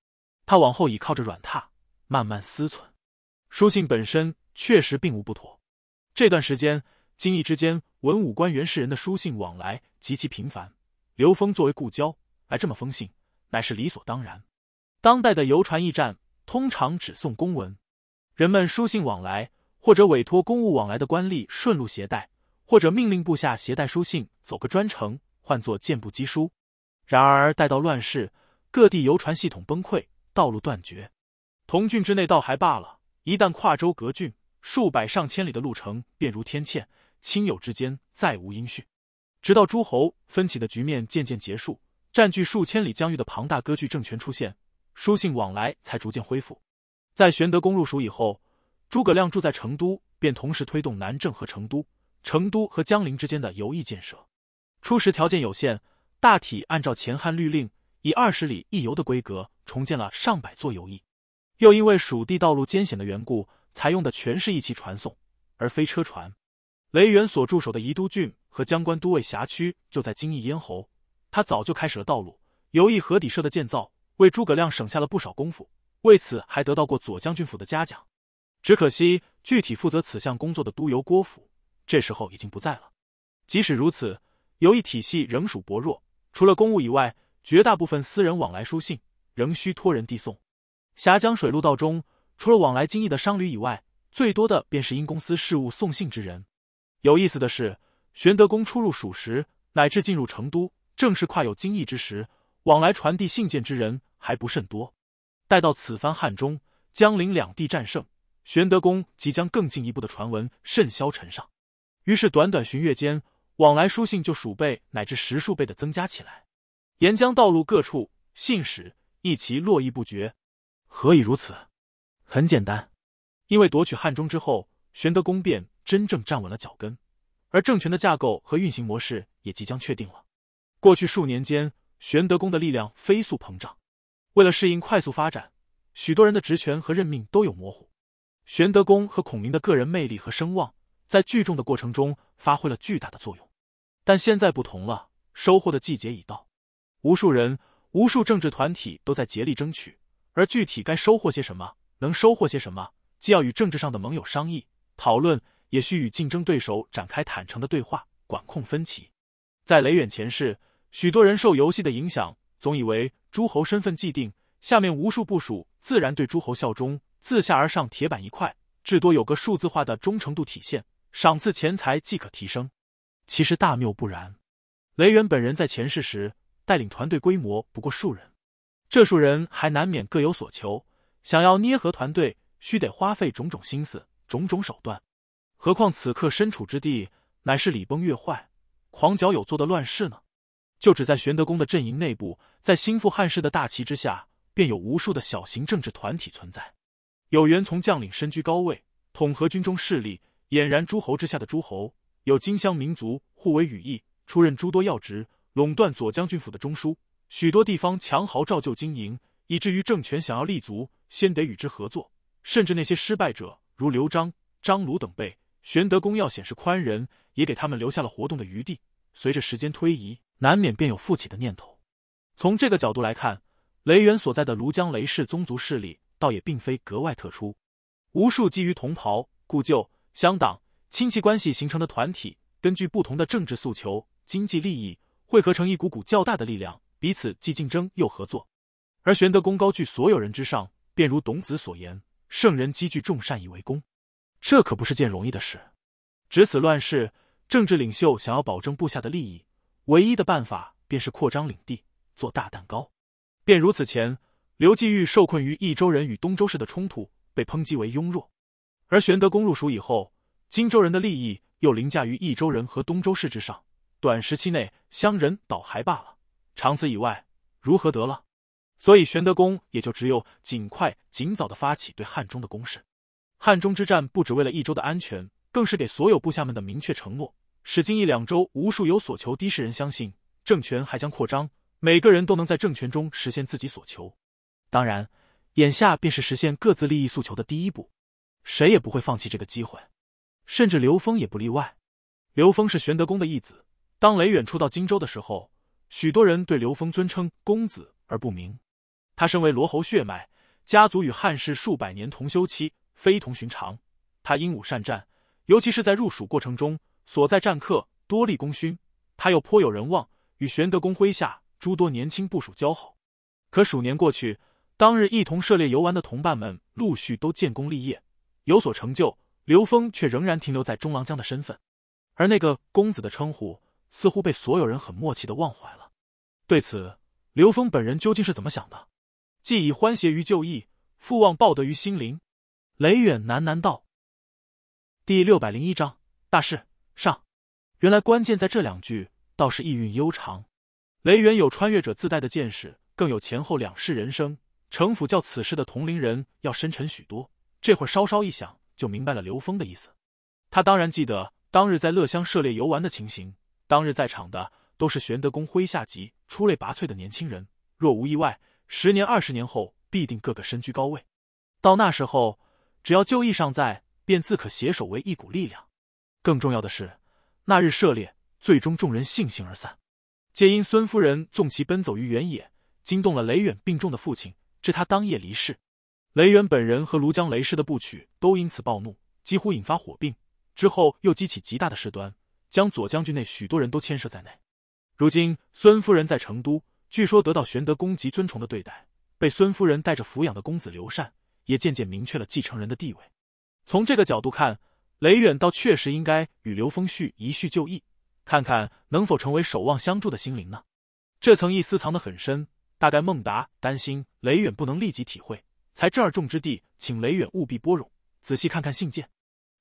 他往后倚靠着软榻，慢慢思忖：书信本身确实并无不妥。这段时间，京邑之间文武官员士人的书信往来极其频繁，刘峰作为故交，来这么封信。乃是理所当然。当代的邮船驿站通常只送公文，人们书信往来或者委托公务往来的官吏顺路携带，或者命令部下携带书信走个专程，换作“健步机书”。然而，待到乱世，各地邮船系统崩溃，道路断绝，同郡之内倒还罢了，一旦跨州隔郡，数百上千里的路程便如天堑，亲友之间再无音讯。直到诸侯分歧的局面渐渐结束。占据数千里疆域的庞大割据政权出现，书信往来才逐渐恢复。在玄德公入蜀以后，诸葛亮住在成都，便同时推动南郑和成都、成都和江陵之间的游艺建设。初时条件有限，大体按照前汉律令，以二十里一游的规格重建了上百座游驿。又因为蜀地道路艰险的缘故，采用的全是一骑传送，而非车船。雷元所驻守的宜都郡和江关都尉辖区就在京邑咽喉。他早就开始了道路游弋河底社的建造，为诸葛亮省下了不少功夫。为此，还得到过左将军府的嘉奖。只可惜，具体负责此项工作的督邮郭府，这时候已经不在了。即使如此，游艺体系仍属薄弱。除了公务以外，绝大部分私人往来书信仍需托人递送。峡江水陆道中，除了往来经义的商旅以外，最多的便是因公司事务送信之人。有意思的是，玄德公出入蜀时，乃至进入成都。正是跨有惊异之时，往来传递信件之人还不甚多。待到此番汉中、江陵两地战胜，玄德公即将更进一步的传闻甚嚣尘上，于是短短旬月间，往来书信就数倍乃至十数倍的增加起来。沿江道路各处，信使一齐络绎不绝。何以如此？很简单，因为夺取汉中之后，玄德公便真正站稳了脚跟，而政权的架构和运行模式也即将确定了。过去数年间，玄德公的力量飞速膨胀。为了适应快速发展，许多人的职权和任命都有模糊。玄德公和孔明的个人魅力和声望，在聚众的过程中发挥了巨大的作用。但现在不同了，收获的季节已到，无数人、无数政治团体都在竭力争取。而具体该收获些什么，能收获些什么，既要与政治上的盟友商议讨论，也需与竞争对手展开坦诚的对话，管控分歧。在雷远前世。许多人受游戏的影响，总以为诸侯身份既定，下面无数部署自然对诸侯效忠，自下而上铁板一块，至多有个数字化的忠诚度体现，赏赐钱财即可提升。其实大谬不然。雷元本人在前世时带领团队规模不过数人，这数人还难免各有所求，想要捏合团队，需得花费种种心思、种种手段。何况此刻身处之地乃是礼崩乐坏、狂狡有作的乱世呢？就只在玄德公的阵营内部，在心腹汉室的大旗之下，便有无数的小型政治团体存在。有元从将领身居高位，统合军中势力，俨然诸侯之下的诸侯；有荆襄民族互为羽翼，出任诸多要职，垄断左将军府的中枢。许多地方强豪照旧经营，以至于政权想要立足，先得与之合作。甚至那些失败者，如刘璋、张鲁等辈，玄德公要显示宽仁，也给他们留下了活动的余地。随着时间推移。难免便有复起的念头。从这个角度来看，雷元所在的庐江雷氏宗族势力倒也并非格外特殊。无数基于同袍、故旧、乡党、亲戚关系形成的团体，根据不同的政治诉求、经济利益，汇合成一股股较大的力量，彼此既竞争又合作。而玄德功高居所有人之上，便如董子所言：“圣人积聚众善以为功。”这可不是件容易的事。值此乱世，政治领袖想要保证部下的利益。唯一的办法便是扩张领地，做大蛋糕。便如此前，刘季玉受困于益州人与东州市的冲突，被抨击为庸弱；而玄德公入蜀以后，荆州人的利益又凌驾于益州人和东州市之上。短时期内，乡人倒还罢了，长此以外，如何得了？所以，玄德公也就只有尽快、尽早的发起对汉中的攻势。汉中之战，不只为了一州的安全，更是给所有部下们的明确承诺。使今一两周，无数有所求的士人相信政权还将扩张，每个人都能在政权中实现自己所求。当然，眼下便是实现各自利益诉求的第一步，谁也不会放弃这个机会，甚至刘峰也不例外。刘峰是玄德公的义子。当雷远初到荆州的时候，许多人对刘峰尊称公子而不明。他身为罗侯血脉，家族与汉室数百年同修期，非同寻常。他英武善战，尤其是在入蜀过程中。所在战客多立功勋，他又颇有人望，与玄德公麾下诸多年轻部署交好。可数年过去，当日一同涉猎游玩的同伴们陆续都建功立业，有所成就，刘峰却仍然停留在中郎将的身份，而那个公子的称呼似乎被所有人很默契的忘怀了。对此，刘峰本人究竟是怎么想的？既以欢谐于旧义，复望报德于心灵。雷远喃喃道：“第六百零一章大事。”上，原来关键在这两句，倒是意蕴悠长。雷元有穿越者自带的见识，更有前后两世人生，城府较此时的同龄人要深沉许多。这会儿稍稍一想，就明白了刘峰的意思。他当然记得当日，在乐乡涉猎游玩的情形。当日在场的都是玄德公麾下级出类拔萃的年轻人，若无意外，十年二十年后必定个个身居高位。到那时候，只要旧意尚在，便自可携手为一股力量。更重要的是，那日涉猎，最终众人悻悻而散，皆因孙夫人纵其奔走于原野，惊动了雷远病重的父亲，致他当夜离世。雷远本人和庐江雷氏的部曲都因此暴怒，几乎引发火并。之后又激起极大的事端，将左将军内许多人都牵涉在内。如今孙夫人在成都，据说得到玄德公极尊崇的对待，被孙夫人带着抚养的公子刘禅，也渐渐明确了继承人的地位。从这个角度看。雷远倒确实应该与刘峰旭一叙旧意，看看能否成为守望相助的心灵呢。这层意思藏得很深，大概孟达担心雷远不能立即体会，才这儿重之地，请雷远务必拨冗，仔细看看信件。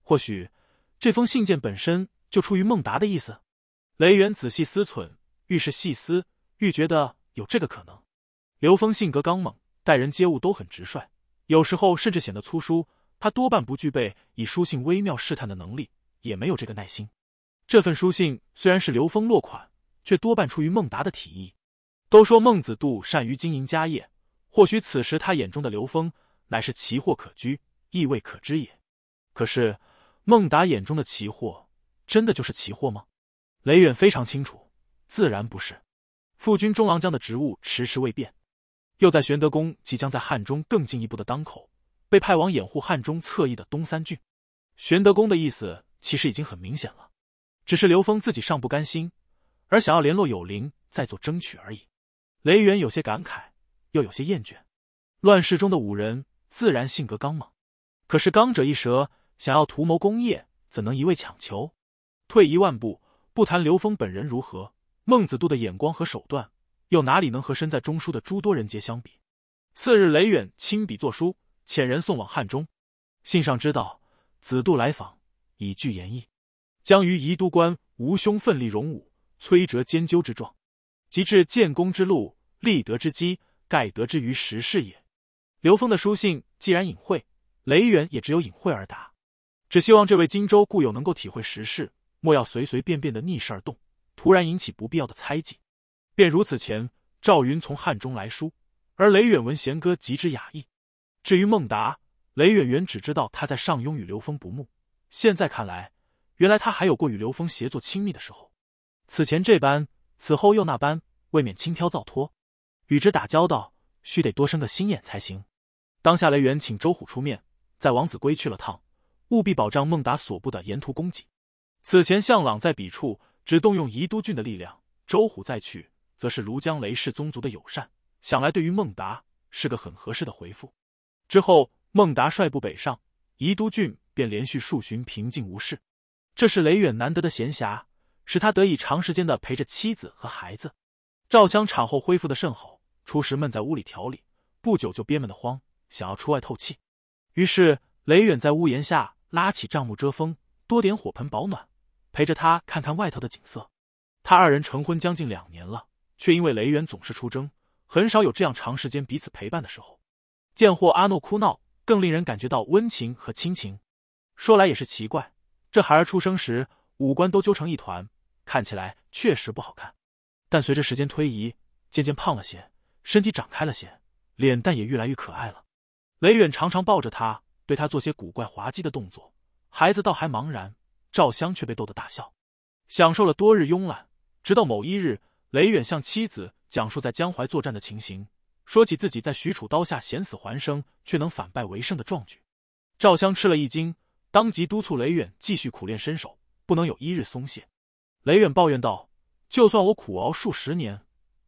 或许这封信件本身就出于孟达的意思。雷远仔细思忖，愈是细思，愈觉得有这个可能。刘峰性格刚猛，待人接物都很直率，有时候甚至显得粗疏。他多半不具备以书信微妙试探的能力，也没有这个耐心。这份书信虽然是刘峰落款，却多半出于孟达的提议。都说孟子度善于经营家业，或许此时他眼中的刘峰乃是奇货可居，意味可知也。可是孟达眼中的奇货，真的就是奇货吗？雷远非常清楚，自然不是。父军中郎将的职务迟迟未变，又在玄德公即将在汉中更进一步的当口。被派往掩护汉中侧翼的东三郡，玄德公的意思其实已经很明显了，只是刘峰自己尚不甘心，而想要联络友邻再做争取而已。雷远有些感慨，又有些厌倦。乱世中的五人自然性格刚猛，可是刚者易折，想要图谋功业，怎能一味强求？退一万步，不谈刘峰本人如何，孟子度的眼光和手段又哪里能和身在中枢的诸多人杰相比？次日，雷远亲笔作书。遣人送往汉中，信上知道子度来访，以具言意，将于宜都关吴兄奋力荣武，摧折兼纠之状，即至建功之路，立德之基，盖得之于时事也。刘封的书信既然隐晦，雷远也只有隐晦而答，只希望这位荆州故友能够体会时事，莫要随随便便的逆势而动，突然引起不必要的猜忌。便如此前，赵云从汉中来书，而雷远闻弦歌，极之雅意。至于孟达，雷远远只知道他在上庸与刘峰不睦。现在看来，原来他还有过与刘峰协作亲密的时候。此前这般，此后又那般，未免轻佻造托。与之打交道，需得多生个心眼才行。当下，雷远请周虎出面，在王子归去了趟，务必保障孟达所部的沿途供给。此前，向朗在彼处只动用宜都郡的力量，周虎再去，则是庐江雷氏宗族的友善，想来对于孟达是个很合适的回复。之后，孟达率部北上，宜都郡便连续数旬平静无事。这是雷远难得的闲暇，使他得以长时间的陪着妻子和孩子。赵襄产后恢复的甚好，初时闷在屋里调理，不久就憋闷的慌，想要出外透气。于是雷远在屋檐下拉起帐幕遮风，多点火盆保暖，陪着他看看外头的景色。他二人成婚将近两年了，却因为雷远总是出征，很少有这样长时间彼此陪伴的时候。见霍阿诺哭闹，更令人感觉到温情和亲情。说来也是奇怪，这孩儿出生时五官都揪成一团，看起来确实不好看。但随着时间推移，渐渐胖了些，身体长开了些，脸蛋也越来越可爱了。雷远常常抱着他，对他做些古怪滑稽的动作，孩子倒还茫然。赵香却被逗得大笑，享受了多日慵懒。直到某一日，雷远向妻子讲述在江淮作战的情形。说起自己在许褚刀下险死还生，却能反败为胜的壮举，赵襄吃了一惊，当即督促雷远继续苦练身手，不能有一日松懈。雷远抱怨道：“就算我苦熬数十年，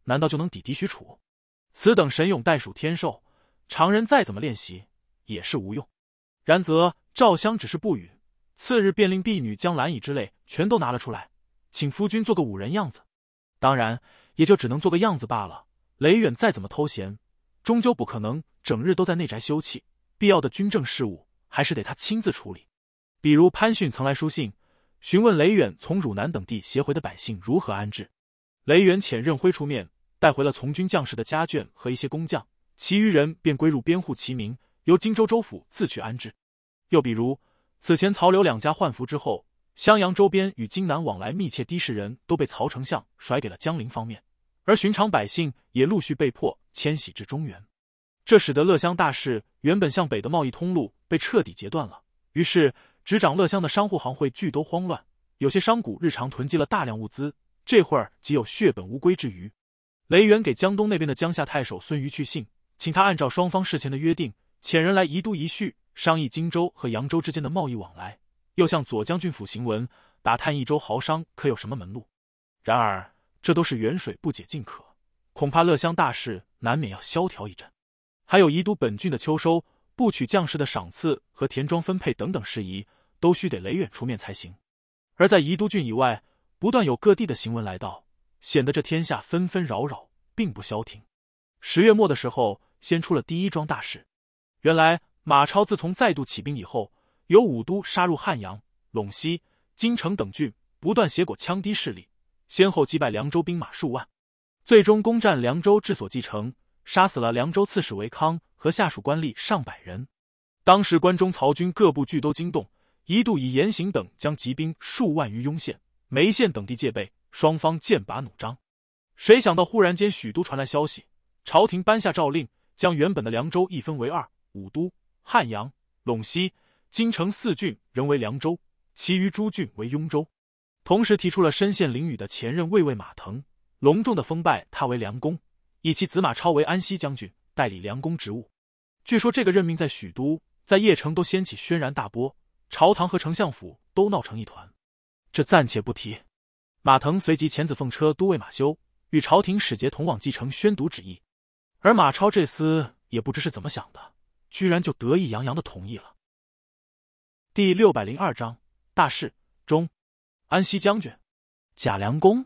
难道就能抵敌许褚？此等神勇，代鼠天授，常人再怎么练习也是无用。”然则赵襄只是不语。次日便令婢女将蓝椅之类全都拿了出来，请夫君做个五人样子，当然也就只能做个样子罢了。雷远再怎么偷闲，终究不可能整日都在内宅休憩。必要的军政事务还是得他亲自处理。比如潘训曾来书信询问雷远从汝南等地协回的百姓如何安置，雷远遣任辉出面带回了从军将士的家眷和一些工匠，其余人便归入边户齐名，由荆州州府自去安置。又比如此前曹刘两家换服之后，襄阳周边与荆南往来密切的士人都被曹丞相甩给了江陵方面。而寻常百姓也陆续被迫迁徙至中原，这使得乐乡大市原本向北的贸易通路被彻底截断了。于是，执掌乐乡的商户行会俱都慌乱，有些商贾日常囤积了大量物资，这会儿即有血本无归之余。雷元给江东那边的江夏太守孙瑜去信，请他按照双方事前的约定，遣人来宜都一叙，商议荆州和扬州之间的贸易往来。又向左将军府行文，打探益州豪商可有什么门路。然而。这都是远水不解近渴，恐怕乐乡大事难免要萧条一阵。还有宜都本郡的秋收、部曲将士的赏赐和田庄分配等等事宜，都需得雷远出面才行。而在宜都郡以外，不断有各地的行文来到，显得这天下纷纷扰扰，并不消停。十月末的时候，先出了第一桩大事。原来马超自从再度起兵以后，由武都杀入汉阳、陇西、京城等郡，不断挟裹羌敌势力。先后击败凉州兵马数万，最终攻占凉州治所继承，杀死了凉州刺史韦康和下属官吏上百人。当时关中曹军各部俱都惊动，一度以严刑等将疾兵数万余拥县、眉县等地戒备，双方剑拔弩张。谁想到忽然间许都传来消息，朝廷颁下诏令，将原本的凉州一分为二，武都、汉阳、陇西、京城四郡仍为凉州，其余诸郡为雍州。同时提出了身陷囹圄的前任卫尉马腾，隆重的封拜他为凉公，以其子马超为安西将军，代理凉公职务。据说这个任命在许都、在邺城都掀起轩然大波，朝堂和丞相府都闹成一团。这暂且不提，马腾随即遣子奉车都尉马修与朝廷使节同往继承宣读旨意，而马超这厮也不知是怎么想的，居然就得意洋洋的同意了。第六百零二章大事中。安西将军贾良公，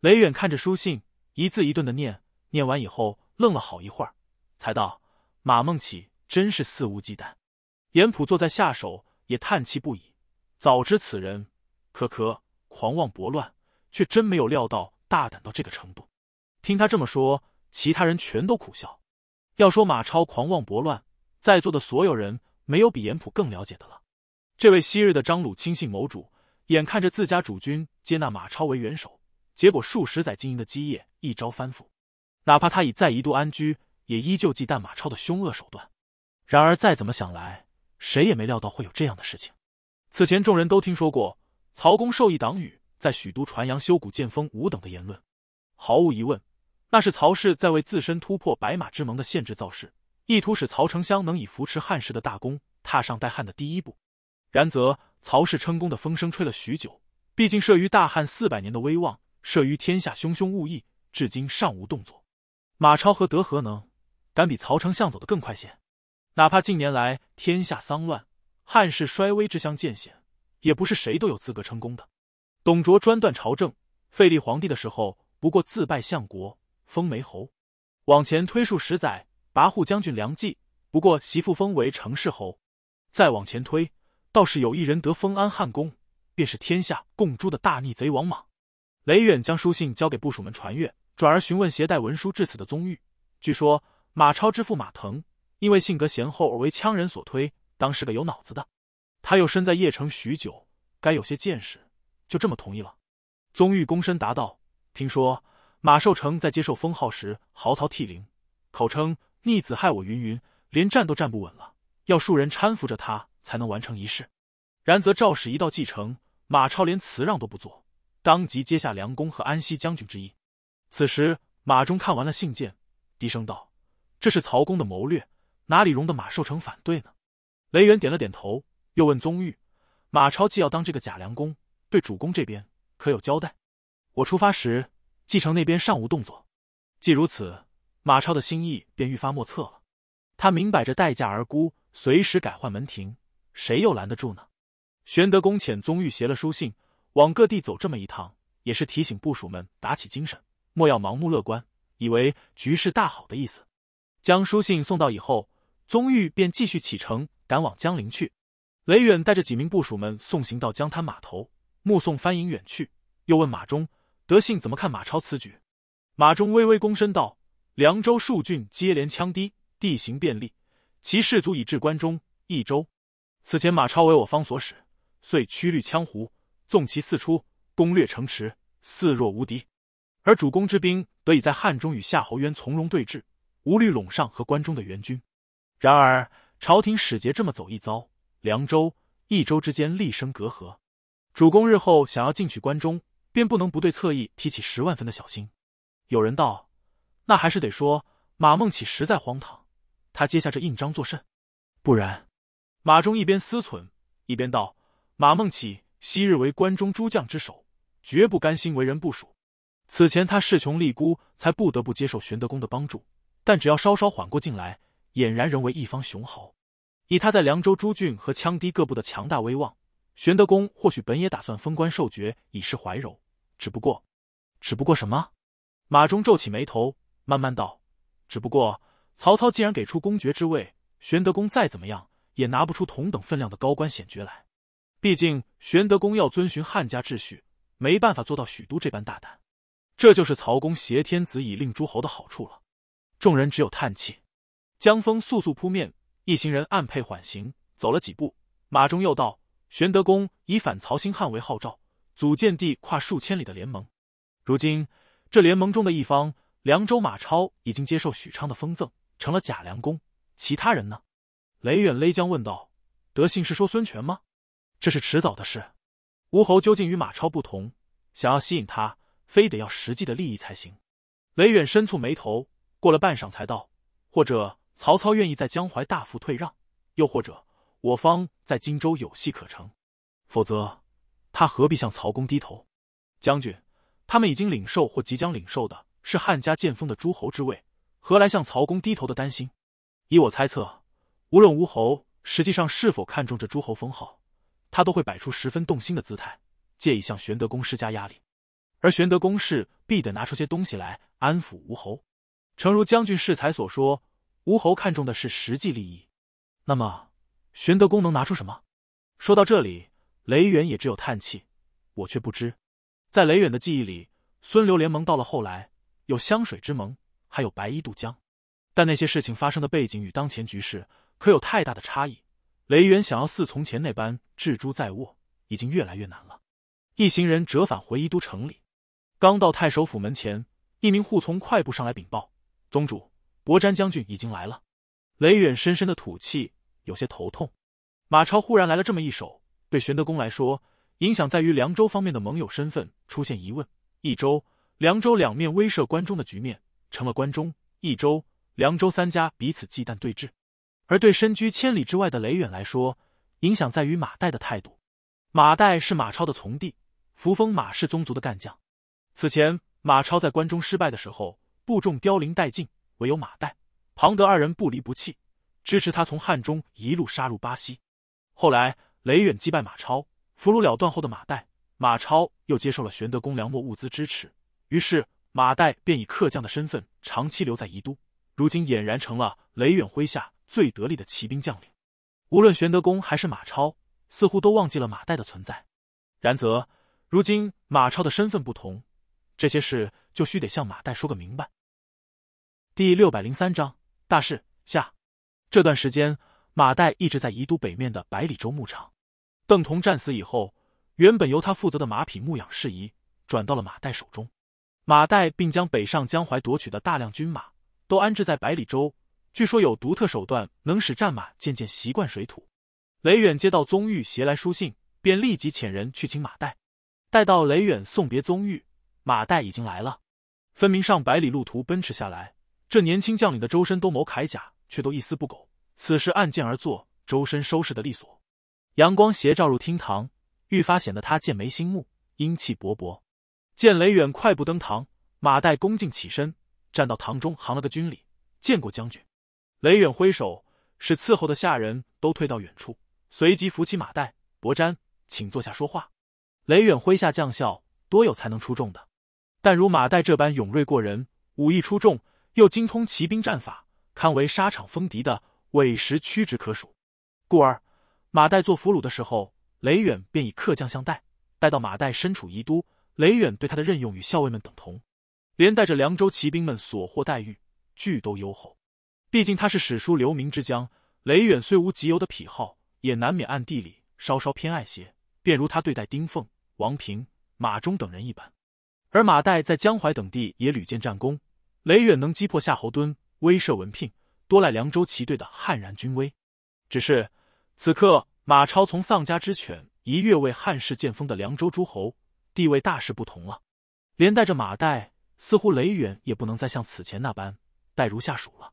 雷远看着书信，一字一顿的念，念完以后愣了好一会儿，才道：“马孟起真是肆无忌惮。”严普坐在下手，也叹气不已。早知此人，可可狂妄博乱，却真没有料到大胆到这个程度。听他这么说，其他人全都苦笑。要说马超狂妄博乱，在座的所有人没有比严普更了解的了。这位昔日的张鲁亲信谋主。眼看着自家主君接纳马超为元首，结果数十载经营的基业一朝翻覆，哪怕他已再一度安居，也依旧忌惮马超的凶恶手段。然而再怎么想来，谁也没料到会有这样的事情。此前众人都听说过曹公授意党羽在许都传扬“修古建封”五等的言论，毫无疑问，那是曹氏在为自身突破白马之盟的限制造势，意图使曹丞相能以扶持汉室的大功踏上代汉的第一步。然则。曹氏称功的风声吹了许久，毕竟慑于大汉四百年的威望，慑于天下汹汹物议，至今尚无动作。马超何德何能，敢比曹丞相走得更快些？哪怕近年来天下丧乱，汉室衰微之相渐显，也不是谁都有资格称功的。董卓专断朝政，废立皇帝的时候，不过自拜相国，封梅侯；往前推数十载，跋扈将军梁冀，不过袭父封为城氏侯；再往前推。倒是有一人得封安汉公，便是天下共诛的大逆贼王莽。雷远将书信交给部署们传阅，转而询问携带文书至此的宗玉：“据说马超之父马腾，因为性格贤厚而为羌人所推，当是个有脑子的。他又身在邺城许久，该有些见识。就这么同意了？”宗玉躬身答道：“听说马受成在接受封号时嚎啕涕零，口称逆子害我云云，连站都站不稳了，要数人搀扶着他。”才能完成仪式。然则赵使一到继承，马超连辞让都不做，当即接下梁公和安西将军之意。此时马忠看完了信件，低声道：“这是曹公的谋略，哪里容得马受成反对呢？”雷元点了点头，又问宗玉：“马超既要当这个假梁公，对主公这边可有交代？”我出发时，继承那边尚无动作。既如此，马超的心意便愈发莫测了。他明摆着待价而沽，随时改换门庭。谁又拦得住呢？玄德公遣宗玉携了书信往各地走这么一趟，也是提醒部署们打起精神，莫要盲目乐观，以为局势大好的意思。将书信送到以后，宗玉便继续启程赶往江陵去。雷远带着几名部署们送行到江滩码头，目送帆影远去，又问马忠：“德信怎么看马超此举？”马忠微微躬身道：“凉州数郡接连羌堤，地形便利，其士卒以至关中益州。”此前马超为我方所使，遂驱率羌胡，纵其四出，攻略城池，似若无敌。而主公之兵得以在汉中与夏侯渊从容对峙，无虑陇上和关中的援军。然而朝廷使节这么走一遭，凉州、益州之间厉声隔阂。主公日后想要进取关中，便不能不对侧翼提起十万分的小心。有人道：“那还是得说马孟起实在荒唐，他接下这印章作甚？不然。”马忠一边思忖，一边道：“马孟起昔日为关中诸将之首，绝不甘心为人部属。此前他势穷力孤，才不得不接受玄德公的帮助。但只要稍稍缓过劲来，俨然仍为一方雄豪。以他在凉州诸郡和羌氐各部的强大威望，玄德公或许本也打算封官授爵以示怀柔。只不过，只不过什么？”马忠皱起眉头，慢慢道：“只不过曹操既然给出公爵之位，玄德公再怎么样。”也拿不出同等分量的高官显爵来，毕竟玄德公要遵循汉家秩序，没办法做到许都这般大胆。这就是曹公挟天子以令诸侯的好处了。众人只有叹气。江风速速扑面，一行人暗配缓行，走了几步，马忠又道：“玄德公以反曹兴汉为号召，组建地跨数千里的联盟。如今这联盟中的一方，凉州马超已经接受许昌的封赠，成了假凉公。其他人呢？”雷远勒将问道：“德信是说孙权吗？这是迟早的事。吴侯究竟与马超不同，想要吸引他，非得要实际的利益才行。”雷远深蹙眉头，过了半晌才道：“或者曹操愿意在江淮大幅退让，又或者我方在荆州有戏可成，否则他何必向曹公低头？将军，他们已经领受或即将领受的是汉家剑锋的诸侯之位，何来向曹公低头的担心？以我猜测。”无论吴侯实际上是否看重这诸侯封号，他都会摆出十分动心的姿态，借以向玄德公施加压力。而玄德公势必得拿出些东西来安抚吴侯。诚如将军适才所说，吴侯看重的是实际利益。那么，玄德公能拿出什么？说到这里，雷远也只有叹气。我却不知，在雷远的记忆里，孙刘联盟到了后来有湘水之盟，还有白衣渡江，但那些事情发生的背景与当前局势。可有太大的差异？雷远想要似从前那般置诸在握，已经越来越难了。一行人折返回宜都城里，刚到太守府门前，一名护从快步上来禀报：“宗主，博瞻将军已经来了。”雷远深深的吐气，有些头痛。马超忽然来了这么一手，对玄德公来说，影响在于凉州方面的盟友身份出现疑问。益州、凉州两面威慑关中的局面，成了关中、益州、凉州三家彼此忌惮对峙。而对身居千里之外的雷远来说，影响在于马岱的态度。马岱是马超的从弟，扶风马氏宗族的干将。此前，马超在关中失败的时候，部众凋零殆尽，唯有马岱、庞德二人不离不弃，支持他从汉中一路杀入巴西。后来，雷远击败马超，俘虏了断后的马岱，马超又接受了玄德公梁末物资支持，于是马岱便以客将的身份长期留在宜都，如今俨然成了雷远麾下。最得力的骑兵将领，无论玄德公还是马超，似乎都忘记了马岱的存在。然则，如今马超的身份不同，这些事就需得向马岱说个明白。第六百零三章大事下。这段时间，马岱一直在宜都北面的百里洲牧场。邓彤战死以后，原本由他负责的马匹牧养事宜转到了马岱手中。马岱并将北上江淮夺取的大量军马都安置在百里州。据说有独特手段，能使战马渐渐习惯水土。雷远接到宗玉携来书信，便立即遣人去请马岱。待到雷远送别宗玉，马岱已经来了。分明上百里路途奔驰下来，这年轻将领的周身都谋铠甲，却都一丝不苟。此时按剑而坐，周身收拾的利索。阳光斜照入厅堂，愈发显得他剑眉星目，英气勃勃。见雷远快步登堂，马岱恭敬起身，站到堂中，行了个军礼，见过将军。雷远挥手，使伺候的下人都退到远处，随即扶起马岱。伯瞻，请坐下说话。雷远麾下将校多有才能出众的，但如马岱这般勇锐过人、武艺出众，又精通骑兵战法，堪为沙场锋敌的，委实屈指可数。故而马岱做俘虏的时候，雷远便以客将相待；待到马岱身处宜都，雷远对他的任用与校尉们等同，连带着凉州骑兵们所获待遇，俱都优厚。毕竟他是史书留名之将，雷远虽无极游的癖好，也难免暗地里稍稍偏爱些，便如他对待丁凤、王平、马忠等人一般。而马岱在江淮等地也屡建战功，雷远能击破夏侯惇、威慑文聘，多赖凉州骑队的悍然军威。只是此刻，马超从丧家之犬一跃为汉室建封的凉州诸侯，地位大势不同了，连带着马岱，似乎雷远也不能再像此前那般待如下属了。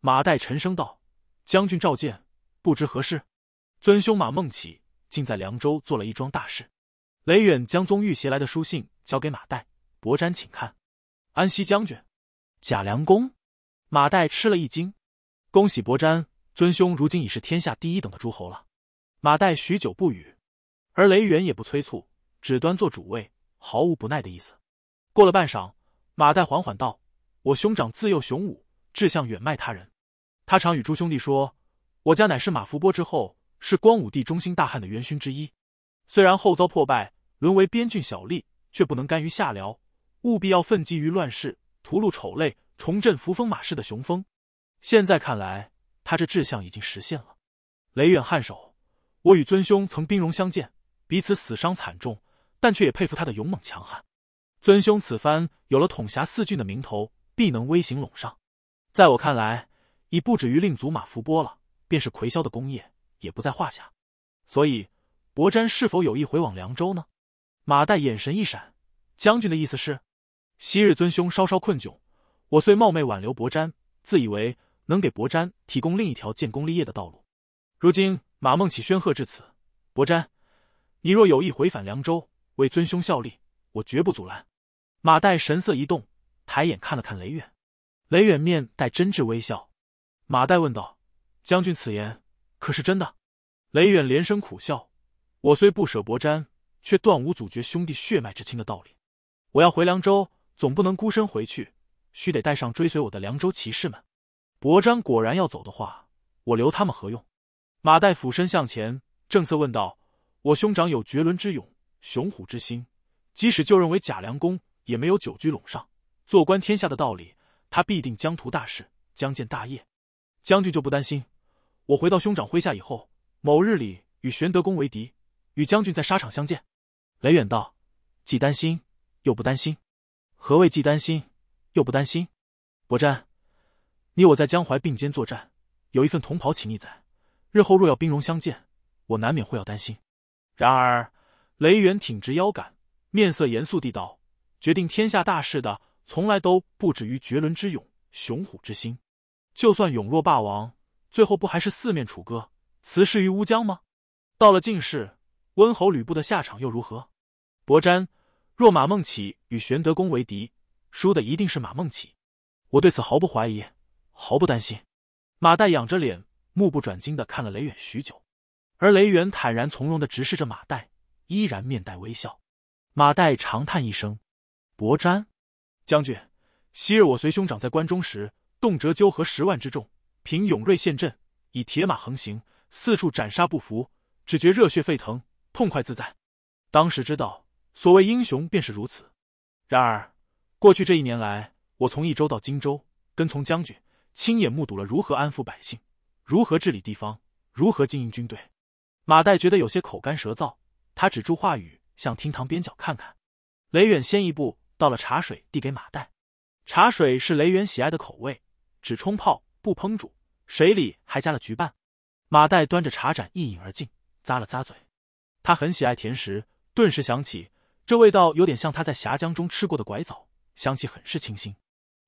马岱沉声道：“将军召见，不知何事？”尊兄马孟起竟在凉州做了一桩大事。雷远将宗玉携来的书信交给马岱，伯瞻，请看。安西将军贾梁公，马岱吃了一惊。恭喜伯瞻，尊兄如今已是天下第一等的诸侯了。马岱许久不语，而雷远也不催促，只端坐主位，毫无不耐的意思。过了半晌，马岱缓缓道：“我兄长自幼雄武。”志向远迈他人，他常与诸兄弟说：“我家乃是马伏波之后，是光武帝中兴大汉的元勋之一。虽然后遭破败，沦为边郡小吏，却不能甘于下僚，务必要奋击于乱世，屠戮丑类，重振扶风马氏的雄风。”现在看来，他这志向已经实现了。雷远颔首：“我与尊兄曾兵戎相见，彼此死伤惨重，但却也佩服他的勇猛强悍。尊兄此番有了统辖四郡的名头，必能威行陇上。”在我看来，已不止于令祖马伏波了，便是魁霄的功业，也不在话下。所以，伯瞻是否有意回往凉州呢？马岱眼神一闪，将军的意思是，昔日尊兄稍稍困窘，我虽冒昧挽留伯瞻，自以为能给伯瞻提供另一条建功立业的道路。如今马孟起宣赫至此，伯瞻，你若有意回返凉州为尊兄效力，我绝不阻拦。马岱神色一动，抬眼看了看雷远。雷远面带真挚微笑，马岱问道：“将军此言可是真的？”雷远连声苦笑：“我虽不舍伯瞻，却断无阻绝兄弟血脉之亲的道理。我要回凉州，总不能孤身回去，须得带上追随我的凉州骑士们。伯瞻果然要走的话，我留他们何用？”马岱俯身向前，正色问道：“我兄长有绝伦之勇，雄虎之心，即使就认为假凉公，也没有久居陇上，坐观天下的道理。”他必定疆图大事，将建大业。将军就不担心？我回到兄长麾下以后，某日里与玄德公为敌，与将军在沙场相见。雷远道，既担心又不担心，何谓既担心又不担心？伯瞻，你我在江淮并肩作战，有一份同袍情谊在，日后若要兵戎相见，我难免会要担心。然而，雷远挺直腰杆，面色严肃地道：决定天下大事的。从来都不止于绝伦之勇，雄虎之心。就算勇若霸王，最后不还是四面楚歌，辞世于乌江吗？到了晋世，温侯吕布的下场又如何？伯瞻，若马孟起与玄德公为敌，输的一定是马孟起。我对此毫不怀疑，毫不担心。马岱仰着脸，目不转睛的看了雷远许久，而雷远坦然从容的直视着马岱，依然面带微笑。马岱长叹一声，伯瞻。将军，昔日我随兄长在关中时，动辄纠合十万之众，凭勇锐陷阵，以铁马横行，四处斩杀不服，只觉热血沸腾，痛快自在。当时之道，所谓英雄便是如此。然而，过去这一年来，我从益州到荆州，跟从将军，亲眼目睹了如何安抚百姓，如何治理地方，如何经营军队。马岱觉得有些口干舌燥，他止住话语，向厅堂边角看看。雷远先一步。倒了茶水递给马岱，茶水是雷元喜爱的口味，只冲泡不烹煮，水里还加了橘瓣。马岱端着茶盏一饮而尽，咂了咂嘴。他很喜爱甜食，顿时想起这味道有点像他在峡江中吃过的拐枣，香气很是清新。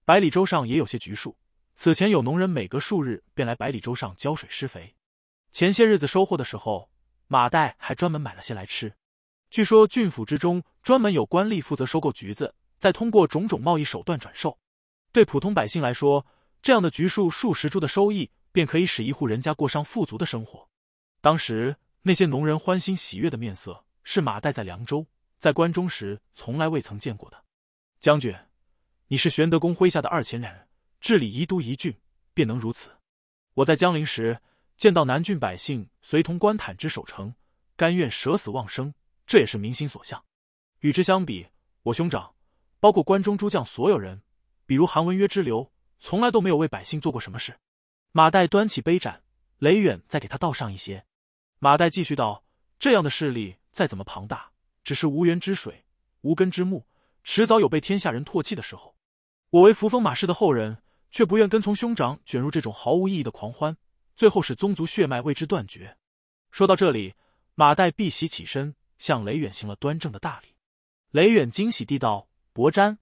百里洲上也有些橘树，此前有农人每隔数日便来百里洲上浇水施肥。前些日子收获的时候，马岱还专门买了些来吃。据说郡府之中专门有官吏负责收购橘子。再通过种种贸易手段转售，对普通百姓来说，这样的橘树数十株的收益，便可以使一户人家过上富足的生活。当时那些农人欢欣喜悦的面色，是马岱在凉州、在关中时从来未曾见过的。将军，你是玄德公麾下的二千人，治理宜都宜郡，便能如此。我在江陵时见到南郡百姓随同官毯之守城，甘愿舍死忘生，这也是民心所向。与之相比，我兄长。包括关中诸将所有人，比如韩文约之流，从来都没有为百姓做过什么事。马岱端起杯盏，雷远再给他倒上一些。马岱继续道：“这样的势力再怎么庞大，只是无源之水、无根之木，迟早有被天下人唾弃的时候。我为扶风马氏的后人，却不愿跟从兄长卷入这种毫无意义的狂欢，最后使宗族血脉为之断绝。”说到这里，马岱碧玺起身，向雷远行了端正的大礼。雷远惊喜地道。伯瞻，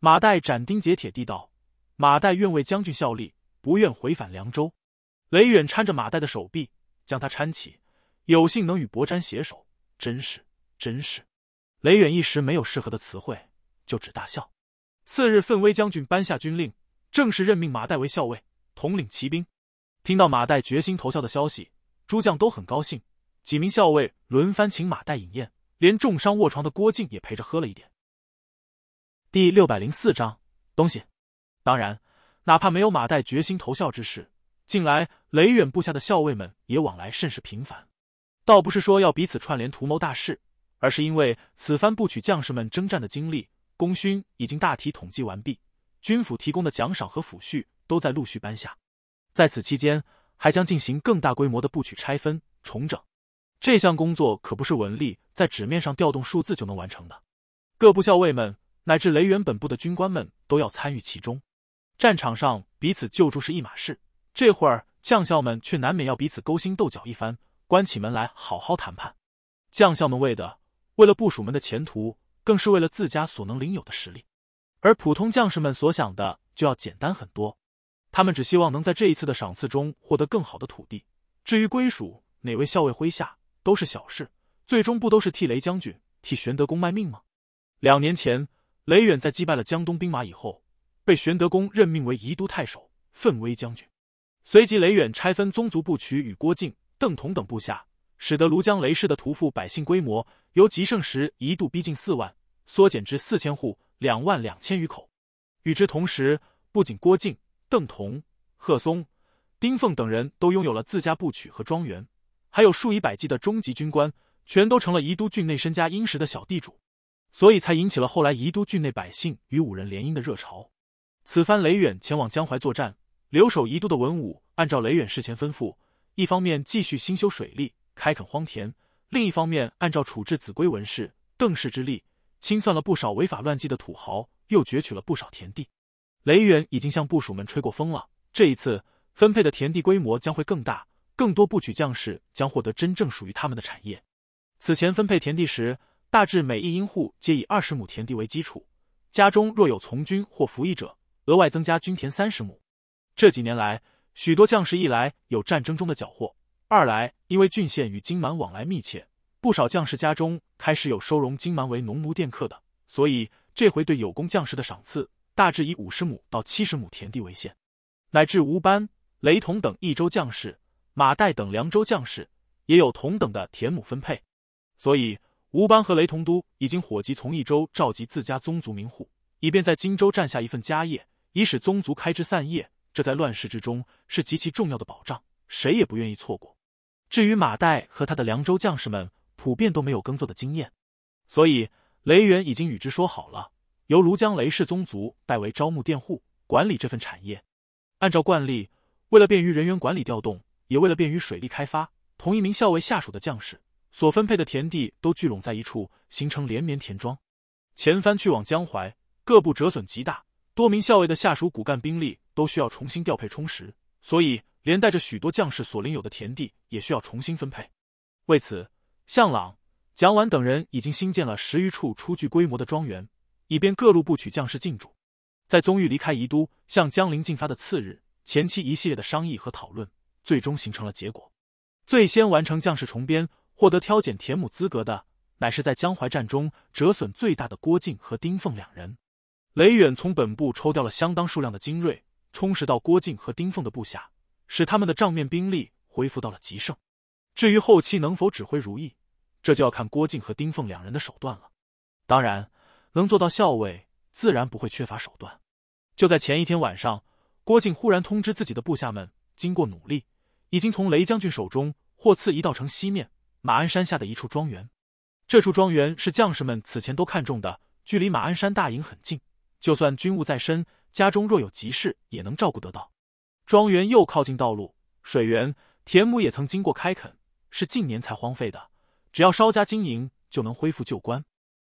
马岱斩钉截铁地道：“马岱愿为将军效力，不愿回返凉州。”雷远搀着马岱的手臂，将他搀起。有幸能与伯瞻携手，真是真是。雷远一时没有适合的词汇，就只大笑。次日，奋威将军颁下军令，正式任命马岱为校尉，统领骑兵。听到马岱决心投效的消息，诸将都很高兴。几名校尉轮番请马岱饮宴，连重伤卧床的郭靖也陪着喝了一点。第六百零四章东西，当然，哪怕没有马岱决心投效之事，近来雷远部下的校尉们也往来甚是频繁。倒不是说要彼此串联图谋大事，而是因为此番部曲将士们征战的经历、功勋已经大体统计完毕，军府提供的奖赏和抚恤都在陆续颁下。在此期间，还将进行更大规模的部曲拆分、重整。这项工作可不是文吏在纸面上调动数字就能完成的。各部校尉们。乃至雷原本部的军官们都要参与其中，战场上彼此救助是一码事，这会儿将校们却难免要彼此勾心斗角一番，关起门来好好谈判。将校们为的，为了部署们的前途，更是为了自家所能领有的实力；而普通将士们所想的就要简单很多，他们只希望能在这一次的赏赐中获得更好的土地，至于归属哪位校尉麾下都是小事，最终不都是替雷将军、替玄德公卖命吗？两年前。雷远在击败了江东兵马以后，被玄德公任命为宜都太守、奋威将军。随即，雷远拆分宗族部曲与郭靖、邓同等部下，使得庐江雷氏的屠户百姓规模由极盛时一度逼近四万，缩减至四千户、两万两千余口。与之同时，不仅郭靖、邓同、贺松、丁凤等人都拥有了自家部曲和庄园，还有数以百计的中级军官，全都成了宜都郡内身家殷实的小地主。所以才引起了后来宜都郡内百姓与五人联姻的热潮。此番雷远前往江淮作战，留守宜都的文武按照雷远事前吩咐，一方面继续兴修水利、开垦荒田，另一方面按照处置子规文氏、邓氏之力，清算了不少违法乱纪的土豪，又攫取了不少田地。雷远已经向部署们吹过风了，这一次分配的田地规模将会更大，更多部曲将士将获得真正属于他们的产业。此前分配田地时，大致每一英户皆以二十亩田地为基础，家中若有从军或服役者，额外增加军田三十亩。这几年来，许多将士一来有战争中的缴获，二来因为郡县与金蛮往来密切，不少将士家中开始有收容金蛮为农奴佃客的，所以这回对有功将士的赏赐，大致以五十亩到七十亩田地为限。乃至吴班、雷同等益州将士，马岱等凉州将士，也有同等的田亩分配，所以。吴班和雷同都已经火急从益州召集自家宗族名户，以便在荆州占下一份家业，以使宗族开枝散叶。这在乱世之中是极其重要的保障，谁也不愿意错过。至于马岱和他的凉州将士们，普遍都没有耕作的经验，所以雷元已经与之说好了，由庐江雷氏宗族代为招募佃户，管理这份产业。按照惯例，为了便于人员管理调动，也为了便于水利开发，同一名校尉下属的将士。所分配的田地都聚拢在一处，形成连绵田庄。前番去往江淮，各部折损极大，多名校尉的下属骨干兵力都需要重新调配充实，所以连带着许多将士所领有的田地也需要重新分配。为此，向朗、蒋琬等人已经新建了十余处初具规模的庄园，以便各路部曲将士进驻。在宗裕离开宜都向江陵进发的次日，前期一系列的商议和讨论最终形成了结果。最先完成将士重编。获得挑拣田亩资格的，乃是在江淮战中折损最大的郭靖和丁凤两人。雷远从本部抽调了相当数量的精锐，充实到郭靖和丁凤的部下，使他们的账面兵力恢复到了极盛。至于后期能否指挥如意，这就要看郭靖和丁凤两人的手段了。当然，能做到校尉，自然不会缺乏手段。就在前一天晚上，郭靖忽然通知自己的部下们，经过努力，已经从雷将军手中获赐一道城西面。马鞍山下的一处庄园，这处庄园是将士们此前都看中的，距离马鞍山大营很近，就算军务在身，家中若有急事也能照顾得到。庄园又靠近道路、水源，田亩也曾经过开垦，是近年才荒废的，只要稍加经营，就能恢复旧观。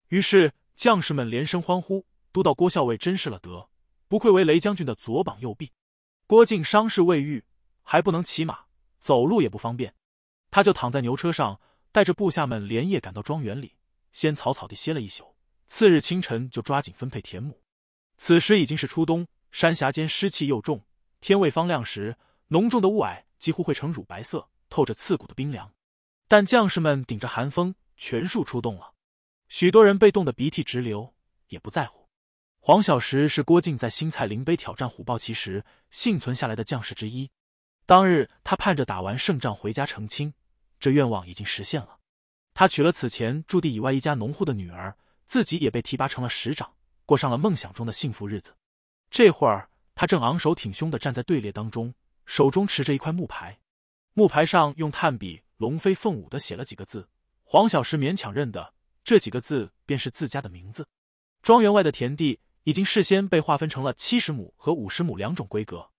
于是将士们连声欢呼：“都道郭校尉真是了得，不愧为雷将军的左膀右臂。”郭靖伤势未愈，还不能骑马，走路也不方便。他就躺在牛车上，带着部下们连夜赶到庄园里，先草草地歇了一宿。次日清晨就抓紧分配田亩。此时已经是初冬，山峡间湿气又重，天未方亮时，浓重的雾霭几乎会成乳白色，透着刺骨的冰凉。但将士们顶着寒风，全数出动了。许多人被冻得鼻涕直流，也不在乎。黄小石是郭靖在新蔡灵碑挑战虎豹骑时幸存下来的将士之一。当日他盼着打完胜仗回家成亲。这愿望已经实现了，他娶了此前驻地以外一家农户的女儿，自己也被提拔成了师长，过上了梦想中的幸福日子。这会儿，他正昂首挺胸的站在队列当中，手中持着一块木牌，木牌上用炭笔龙飞凤舞的写了几个字，黄小石勉强认得这几个字便是自家的名字。庄园外的田地已经事先被划分成了七十亩和五十亩两种规格，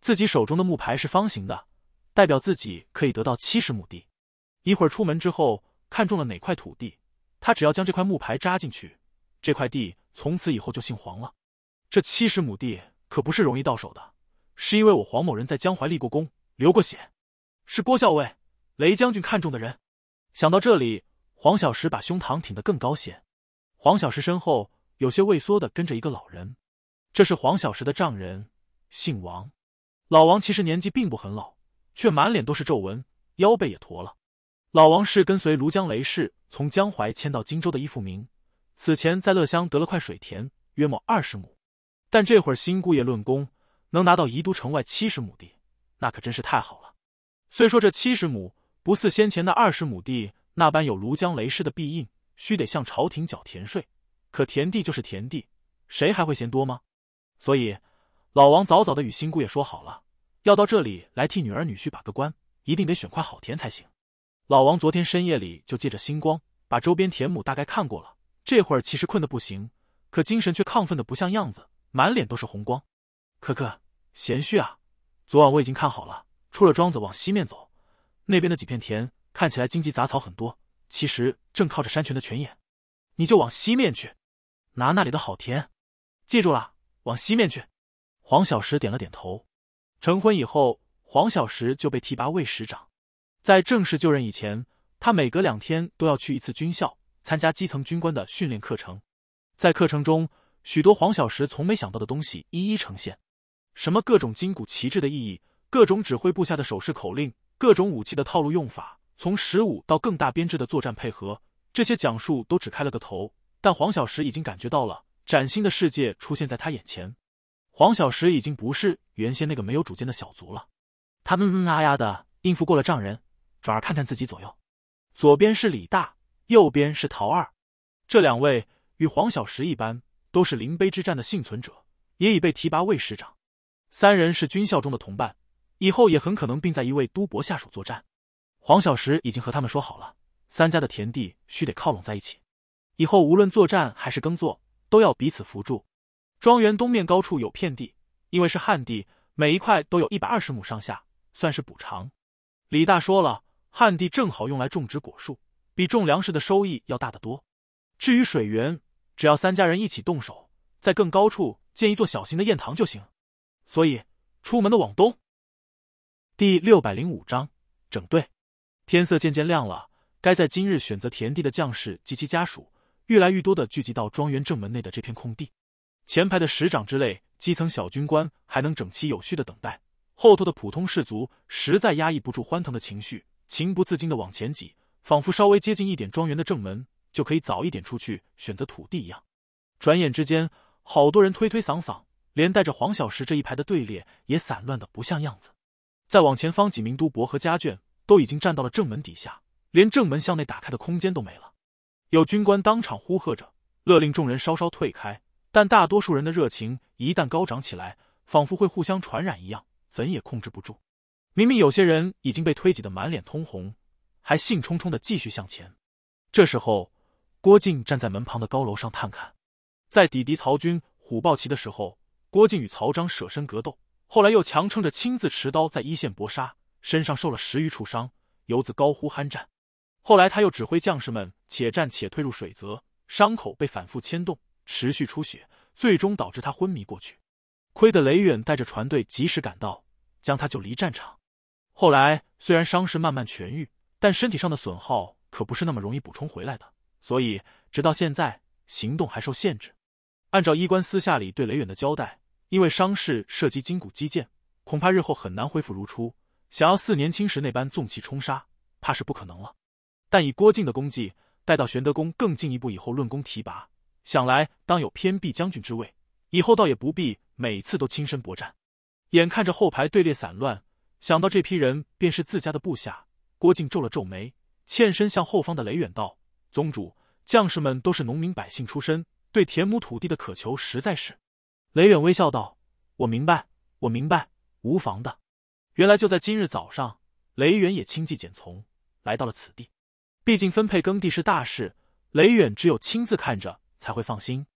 自己手中的木牌是方形的，代表自己可以得到七十亩地。一会儿出门之后，看中了哪块土地，他只要将这块木牌扎进去，这块地从此以后就姓黄了。这七十亩地可不是容易到手的，是因为我黄某人在江淮立过功，流过血，是郭校尉、雷将军看中的人。想到这里，黄小石把胸膛挺得更高些。黄小石身后有些畏缩的跟着一个老人，这是黄小石的丈人，姓王。老王其实年纪并不很老，却满脸都是皱纹，腰背也驼了。老王是跟随庐江雷氏从江淮迁到荆州的伊富民，此前在乐乡得了块水田，约莫二十亩。但这会儿新姑爷论功，能拿到宜都城外七十亩地，那可真是太好了。虽说这七十亩不似先前那二十亩地那般有庐江雷氏的庇荫，须得向朝廷缴田税，可田地就是田地，谁还会嫌多吗？所以，老王早早的与新姑爷说好了，要到这里来替女儿女婿把个关，一定得选块好田才行。老王昨天深夜里就借着星光把周边田亩大概看过了，这会儿其实困得不行，可精神却亢奋的不像样子，满脸都是红光。可可贤婿啊，昨晚我已经看好了，出了庄子往西面走，那边的几片田看起来荆棘杂草很多，其实正靠着山泉的泉眼，你就往西面去，拿那里的好田。记住了，往西面去。黄小石点了点头。成婚以后，黄小石就被提拔为师长。在正式就任以前，他每隔两天都要去一次军校，参加基层军官的训练课程。在课程中，许多黄小石从没想到的东西一一呈现：什么各种筋鼓旗帜的意义，各种指挥部下的手势口令，各种武器的套路用法，从十五到更大编制的作战配合，这些讲述都只开了个头。但黄小石已经感觉到了，崭新的世界出现在他眼前。黄小石已经不是原先那个没有主见的小卒了，他嗯嗯啊呀的应付过了丈人。转而看看自己左右，左边是李大，右边是陶二，这两位与黄小石一般，都是临碑之战的幸存者，也已被提拔为师长。三人是军校中的同伴，以后也很可能并在一位督伯下属作战。黄小石已经和他们说好了，三家的田地须得靠拢在一起，以后无论作战还是耕作，都要彼此扶助。庄园东面高处有片地，因为是旱地，每一块都有一百二十亩上下，算是补偿。李大说了。旱地正好用来种植果树，比种粮食的收益要大得多。至于水源，只要三家人一起动手，在更高处建一座小型的堰塘就行。所以出门的往东。第六百零五章整队。天色渐渐亮了，该在今日选择田地的将士及其家属越来越多的聚集到庄园正门内的这片空地。前排的师长之类基层小军官还能整齐有序的等待，后头的普通士卒实在压抑不住欢腾的情绪。情不自禁的往前挤，仿佛稍微接近一点庄园的正门，就可以早一点出去选择土地一样。转眼之间，好多人推推搡搡，连带着黄小石这一排的队列也散乱的不像样子。再往前方，几名都伯和家眷都已经站到了正门底下，连正门向内打开的空间都没了。有军官当场呼喝着，勒令众人稍稍退开，但大多数人的热情一旦高涨起来，仿佛会互相传染一样，怎也控制不住。明明有些人已经被推挤得满脸通红，还兴冲冲地继续向前。这时候，郭靖站在门旁的高楼上探看。在抵敌曹军虎豹骑的时候，郭靖与曹彰舍身格斗，后来又强撑着亲自持刀在一线搏杀，身上受了十余处伤。游子高呼酣战，后来他又指挥将士们且战且退入水泽，伤口被反复牵动，持续出血，最终导致他昏迷过去。亏得雷远带着船队及时赶到，将他救离战场。后来虽然伤势慢慢痊愈，但身体上的损耗可不是那么容易补充回来的，所以直到现在行动还受限制。按照医官私下里对雷远的交代，因为伤势涉及筋骨肌腱，恐怕日后很难恢复如初。想要似年轻时那般纵气冲杀，怕是不可能了。但以郭靖的功绩，待到玄德公更进一步以后，论功提拔，想来当有偏僻将军之位。以后倒也不必每次都亲身搏战。眼看着后排队列散乱。想到这批人便是自家的部下，郭靖皱了皱眉，欠身向后方的雷远道：“宗主，将士们都是农民百姓出身，对田亩土地的渴求实在是。”雷远微笑道：“我明白，我明白，无妨的。”原来就在今日早上，雷远也亲迹简从来到了此地。毕竟分配耕地是大事，雷远只有亲自看着才会放心。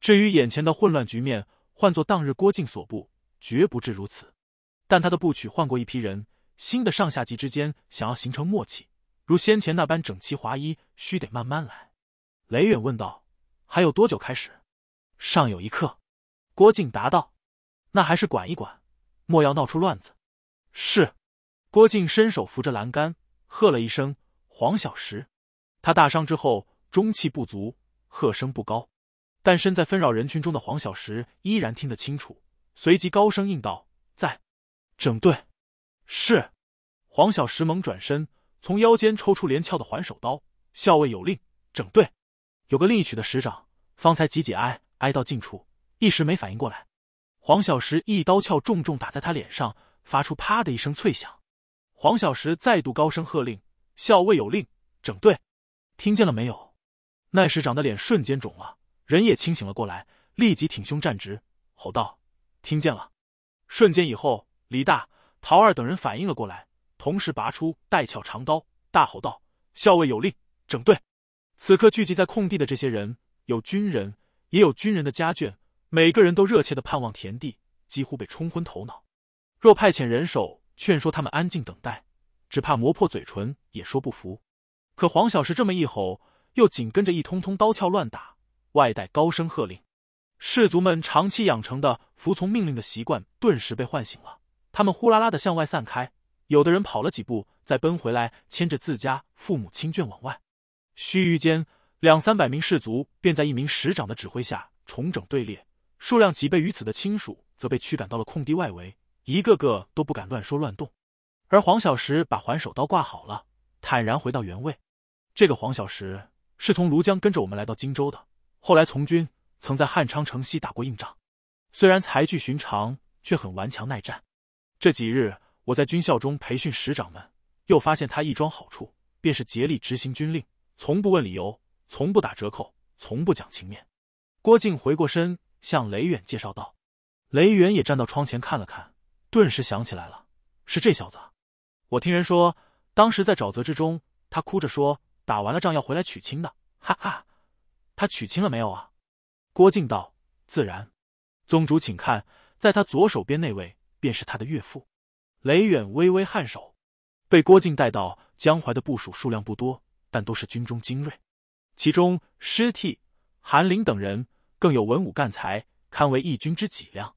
至于眼前的混乱局面，换作当日郭靖所部，绝不至如此。但他的部曲换过一批人，新的上下级之间想要形成默契，如先前那般整齐划一，需得慢慢来。雷远问道：“还有多久开始？”“尚有一刻。”郭靖答道。“那还是管一管，莫要闹出乱子。”“是。”郭靖伸手扶着栏杆，喝了一声：“黄小石。”他大伤之后，中气不足，喝声不高，但身在纷扰人群中的黄小石依然听得清楚，随即高声应道：“在。”整队，是黄小石猛转身，从腰间抽出连翘的还手刀。校尉有令，整队。有个另一曲的师长方才挤挤挨挨到近处，一时没反应过来。黄小石一刀鞘重重打在他脸上，发出啪的一声脆响。黄小石再度高声喝令：“校尉有令，整队，听见了没有？”那师长的脸瞬间肿了，人也清醒了过来，立即挺胸站直，吼道：“听见了！”瞬间以后。李大、陶二等人反应了过来，同时拔出带鞘长刀，大吼道：“校尉有令，整队！”此刻聚集在空地的这些人，有军人，也有军人的家眷，每个人都热切地盼望田地，几乎被冲昏头脑。若派遣人手劝说他们安静等待，只怕磨破嘴唇也说不服。可黄小石这么一吼，又紧跟着一通通刀鞘乱打，外带高声喝令，士卒们长期养成的服从命令的习惯顿时被唤醒了。他们呼啦啦的向外散开，有的人跑了几步，再奔回来牵着自家父母亲眷往外。须臾间，两三百名士卒便在一名使长的指挥下重整队列，数量几倍于此的亲属则被驱赶到了空地外围，一个个都不敢乱说乱动。而黄小石把还手刀挂好了，坦然回到原位。这个黄小石是从庐江跟着我们来到荆州的，后来从军，曾在汉昌城西打过硬仗，虽然才具寻常，却很顽强耐战。这几日，我在军校中培训师长们，又发现他一桩好处，便是竭力执行军令，从不问理由，从不打折扣，从不讲情面。郭靖回过身向雷远介绍道：“雷远也站到窗前看了看，顿时想起来了，是这小子。我听人说，当时在沼泽之中，他哭着说打完了仗要回来娶亲的。哈哈，他娶亲了没有啊？”郭靖道：“自然，宗主请看，在他左手边那位。”便是他的岳父，雷远微微颔首。被郭靖带到江淮的部署数量不多，但都是军中精锐，其中师替、韩林等人，更有文武干才，堪为一军之脊梁。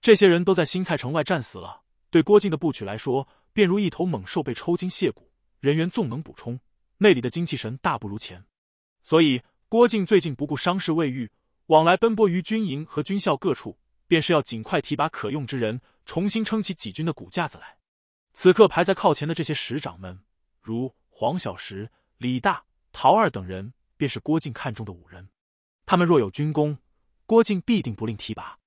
这些人都在新蔡城外战死了，对郭靖的部曲来说，便如一头猛兽被抽筋卸骨，人员纵能补充，内里的精气神大不如前。所以，郭靖最近不顾伤势未愈，往来奔波于军营和军校各处，便是要尽快提拔可用之人。重新撑起几军的骨架子来。此刻排在靠前的这些使长们，如黄小石、李大、陶二等人，便是郭靖看中的五人。他们若有军功，郭靖必定不吝提拔。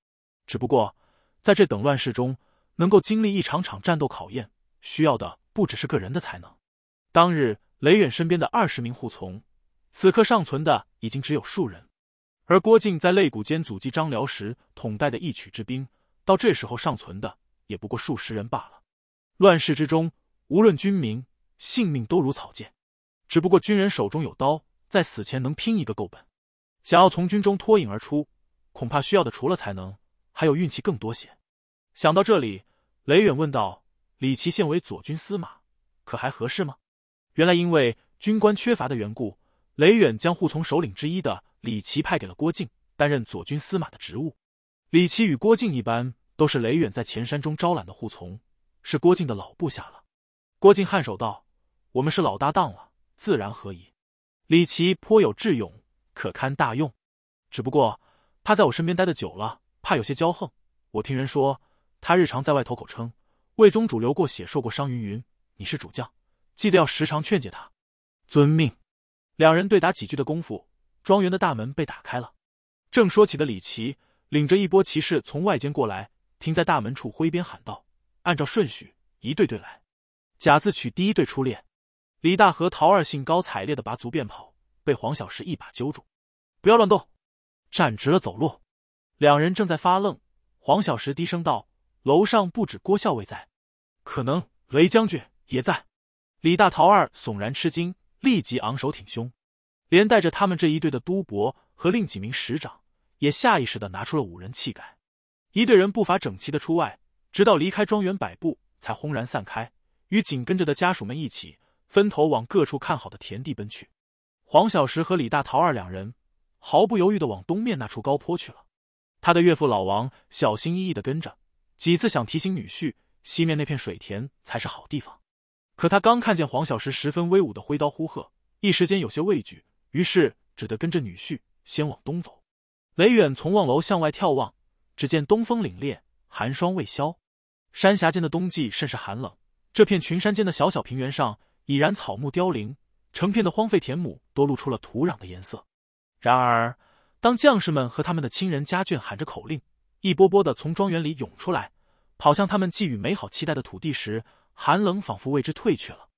只不过在这等乱世中，能够经历一场场战斗考验，需要的不只是个人的才能。当日雷远身边的二十名护从，此刻尚存的已经只有数人。而郭靖在擂鼓间阻击张辽时统带的一曲之兵。到这时候尚存的也不过数十人罢了。乱世之中，无论军民，性命都如草芥。只不过军人手中有刀，在死前能拼一个够本。想要从军中脱颖而出，恐怕需要的除了才能，还有运气更多些。想到这里，雷远问道：“李奇现为左军司马，可还合适吗？”原来因为军官缺乏的缘故，雷远将护从首领之一的李奇派给了郭靖，担任左军司马的职务。李琦与郭靖一般都是雷远在前山中招揽的护从，是郭靖的老部下了。郭靖颔首道：“我们是老搭档了，自然合宜。”李琦颇有智勇，可堪大用，只不过他在我身边待得久了，怕有些骄横。我听人说，他日常在外投口称魏宗主流过血、受过伤云云。你是主将，记得要时常劝诫他。遵命。两人对打几句的功夫，庄园的大门被打开了。正说起的李琦。领着一波骑士从外间过来，停在大门处，挥鞭喊道：“按照顺序，一队队来。”甲字取第一队出列。李大和陶二兴高采烈的拔足便跑，被黄小石一把揪住：“不要乱动，站直了走路。”两人正在发愣，黄小石低声道：“楼上不止郭校尉在，可能雷将军也在。”李大陶二悚然吃惊，立即昂首挺胸，连带着他们这一队的都伯和另几名使长。也下意识的拿出了五人气概，一队人步伐整齐的出外，直到离开庄园百步，才轰然散开，与紧跟着的家属们一起分头往各处看好的田地奔去。黄小石和李大桃二两人毫不犹豫的往东面那处高坡去了，他的岳父老王小心翼翼的跟着，几次想提醒女婿西面那片水田才是好地方，可他刚看见黄小石十分威武的挥刀呼喝，一时间有些畏惧，于是只得跟着女婿先往东走。雷远从望楼向外眺望，只见东风凛冽，寒霜未消。山峡间的冬季甚是寒冷。这片群山间的小小平原上，已然草木凋零，成片的荒废田亩都露出了土壤的颜色。然而，当将士们和他们的亲人家眷喊着口令，一波波的从庄园里涌出来，跑向他们寄予美好期待的土地时，寒冷仿佛为之退却了。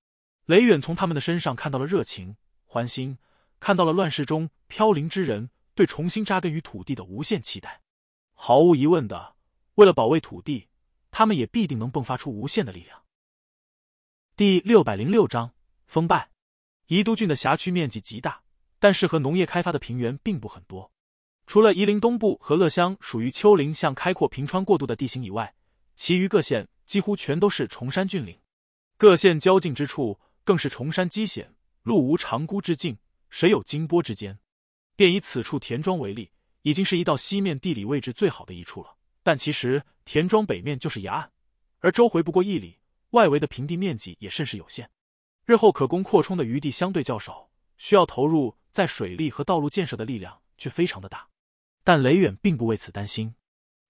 雷远从他们的身上看到了热情、欢欣，看到了乱世中飘零之人。对重新扎根于土地的无限期待，毫无疑问的，为了保卫土地，他们也必定能迸发出无限的力量。第六百零六章：封败。宜都郡的辖区面积极大，但适合农业开发的平原并不很多。除了夷陵东部和乐乡属于丘陵向开阔平川过渡的地形以外，其余各县几乎全都是崇山峻岭。各县交界之处更是崇山积险，路无长孤之境，水有金波之间？便以此处田庄为例，已经是一道西面地理位置最好的一处了。但其实田庄北面就是崖岸，而周回不过一里，外围的平地面积也甚是有限，日后可供扩充的余地相对较少，需要投入在水利和道路建设的力量却非常的大。但雷远并不为此担心，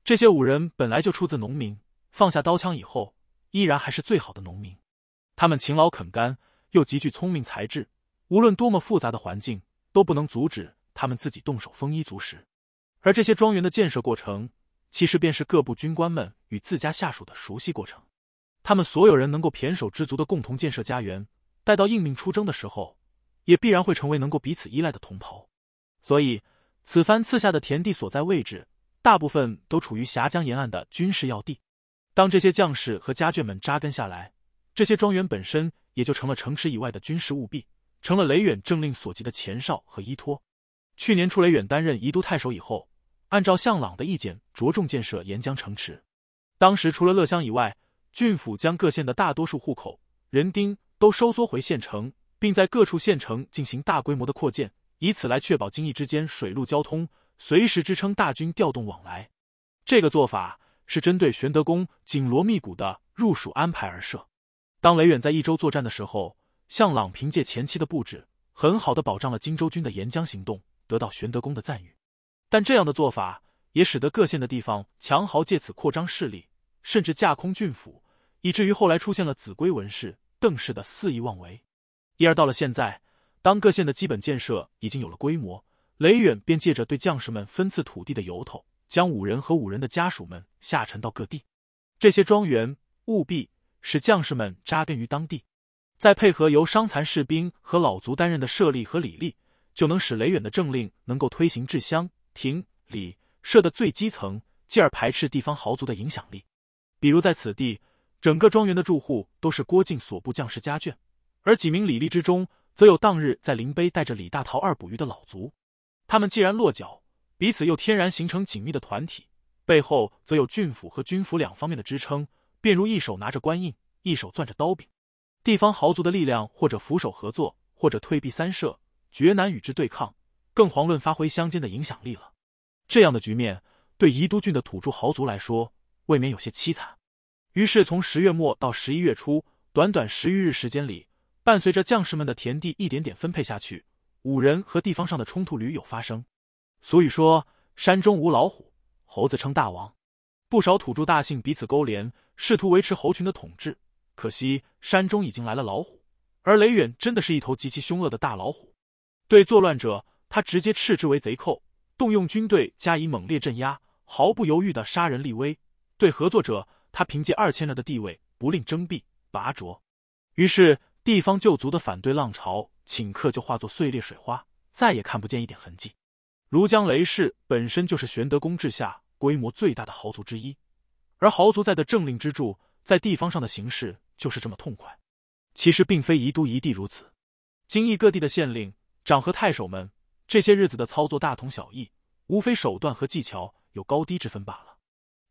这些五人本来就出自农民，放下刀枪以后，依然还是最好的农民。他们勤劳肯干，又极具聪明才智，无论多么复杂的环境，都不能阻止。他们自己动手丰衣足食，而这些庄园的建设过程，其实便是各部军官们与自家下属的熟悉过程。他们所有人能够胼手知足的共同建设家园，待到应命出征的时候，也必然会成为能够彼此依赖的同袍。所以，此番赐下的田地所在位置，大部分都处于峡江沿岸的军事要地。当这些将士和家眷们扎根下来，这些庄园本身也就成了城池以外的军事务必，成了雷远政令所及的前哨和依托。去年出雷远担任宜都太守以后，按照向朗的意见，着重建设沿江城池。当时除了乐乡以外，郡府将各县的大多数户口人丁都收缩回县城，并在各处县城进行大规模的扩建，以此来确保京邑之间水陆交通，随时支撑大军调动往来。这个做法是针对玄德公紧锣密鼓的入蜀安排而设。当雷远在益州作战的时候，向朗凭借前期的布置，很好的保障了荆州军的沿江行动。得到玄德公的赞誉，但这样的做法也使得各县的地方强豪借此扩张势力，甚至架空郡府，以至于后来出现了子规文氏、邓氏的肆意妄为。因而到了现在，当各县的基本建设已经有了规模，雷远便借着对将士们分赐土地的由头，将五人和五人的家属们下沉到各地，这些庄园务必使将士们扎根于当地，再配合由伤残士兵和老卒担任的设立和礼利。就能使雷远的政令能够推行至乡亭里社的最基层，继而排斥地方豪族的影响力。比如在此地，整个庄园的住户都是郭靖所部将士家眷，而几名李立之中，则有当日在灵碑带着李大桃二捕鱼的老族。他们既然落脚，彼此又天然形成紧密的团体，背后则有郡府和军府两方面的支撑，便如一手拿着官印，一手攥着刀柄。地方豪族的力量，或者扶手合作，或者退避三舍。绝难与之对抗，更遑论发挥乡间的影响力了。这样的局面对宜都郡的土著豪族来说，未免有些凄惨。于是，从十月末到十一月初，短短十余日时间里，伴随着将士们的田地一点点分配下去，五人和地方上的冲突屡有发生。所以说，山中无老虎，猴子称大王。不少土著大姓彼此勾连，试图维持猴群的统治。可惜，山中已经来了老虎，而雷远真的是一头极其凶恶的大老虎。对作乱者，他直接斥之为贼寇，动用军队加以猛烈镇压，毫不犹豫的杀人立威；对合作者，他凭借二千人的地位，不吝征辟拔擢。于是，地方旧族的反对浪潮顷刻就化作碎裂水花，再也看不见一点痕迹。庐江雷氏本身就是玄德公治下规模最大的豪族之一，而豪族在的政令支柱，在地方上的形势就是这么痛快。其实，并非宜都一地如此，京邑各地的县令。长和太守们这些日子的操作大同小异，无非手段和技巧有高低之分罢了。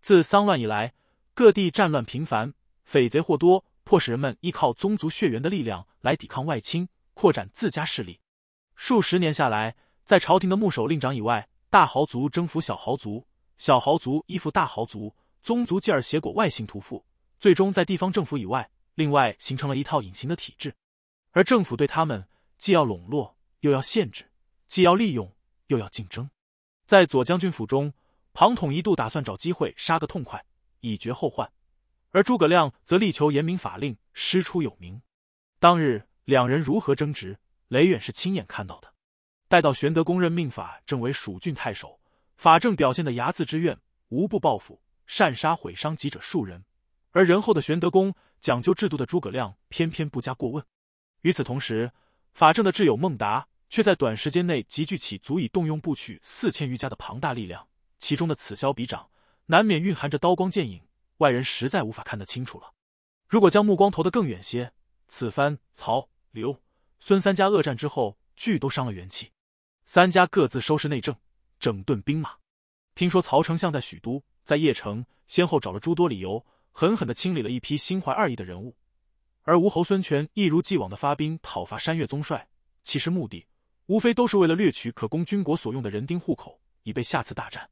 自丧乱以来，各地战乱频繁，匪贼祸多，迫使人们依靠宗族血缘的力量来抵抗外侵，扩展自家势力。数十年下来，在朝廷的牧首令长以外，大豪族征服小豪族，小豪族依附大豪族，宗族继而挟裹外姓屠夫，最终在地方政府以外，另外形成了一套隐形的体制。而政府对他们既要笼络。又要限制，既要利用，又要竞争。在左将军府中，庞统一度打算找机会杀个痛快，以绝后患；而诸葛亮则力求严明法令，师出有名。当日两人如何争执，雷远是亲眼看到的。待到玄德公任命法正为蜀郡太守，法正表现的睚眦之怨，无不报复，擅杀毁伤己者数人；而仁厚的玄德公，讲究制度的诸葛亮，偏偏不加过问。与此同时。法正的挚友孟达，却在短时间内集聚起足以动用部曲四千余家的庞大力量，其中的此消彼长，难免蕴含着刀光剑影，外人实在无法看得清楚了。如果将目光投得更远些，此番曹、刘、孙三家恶战之后，俱都伤了元气，三家各自收拾内政，整顿兵马。听说曹丞相在许都，在邺城先后找了诸多理由，狠狠的清理了一批心怀二意的人物。而吴侯孙权一如既往的发兵讨伐山越宗帅，其实目的无非都是为了掠取可供军国所用的人丁户口，以备下次大战。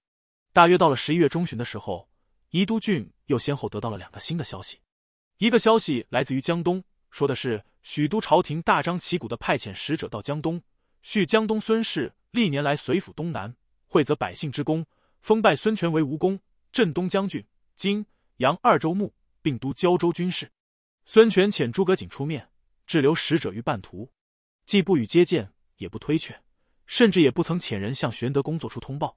大约到了十一月中旬的时候，宜都郡又先后得到了两个新的消息。一个消息来自于江东，说的是许都朝廷大张旗鼓的派遣使者到江东，叙江东孙氏历年来随府东南、惠泽百姓之功，封拜孙权为吴公、镇东将军、荆、扬二州牧，并督交州军事。孙权遣诸葛瑾出面滞留使者于半途，既不予接见，也不推却，甚至也不曾遣人向玄德公做出通报。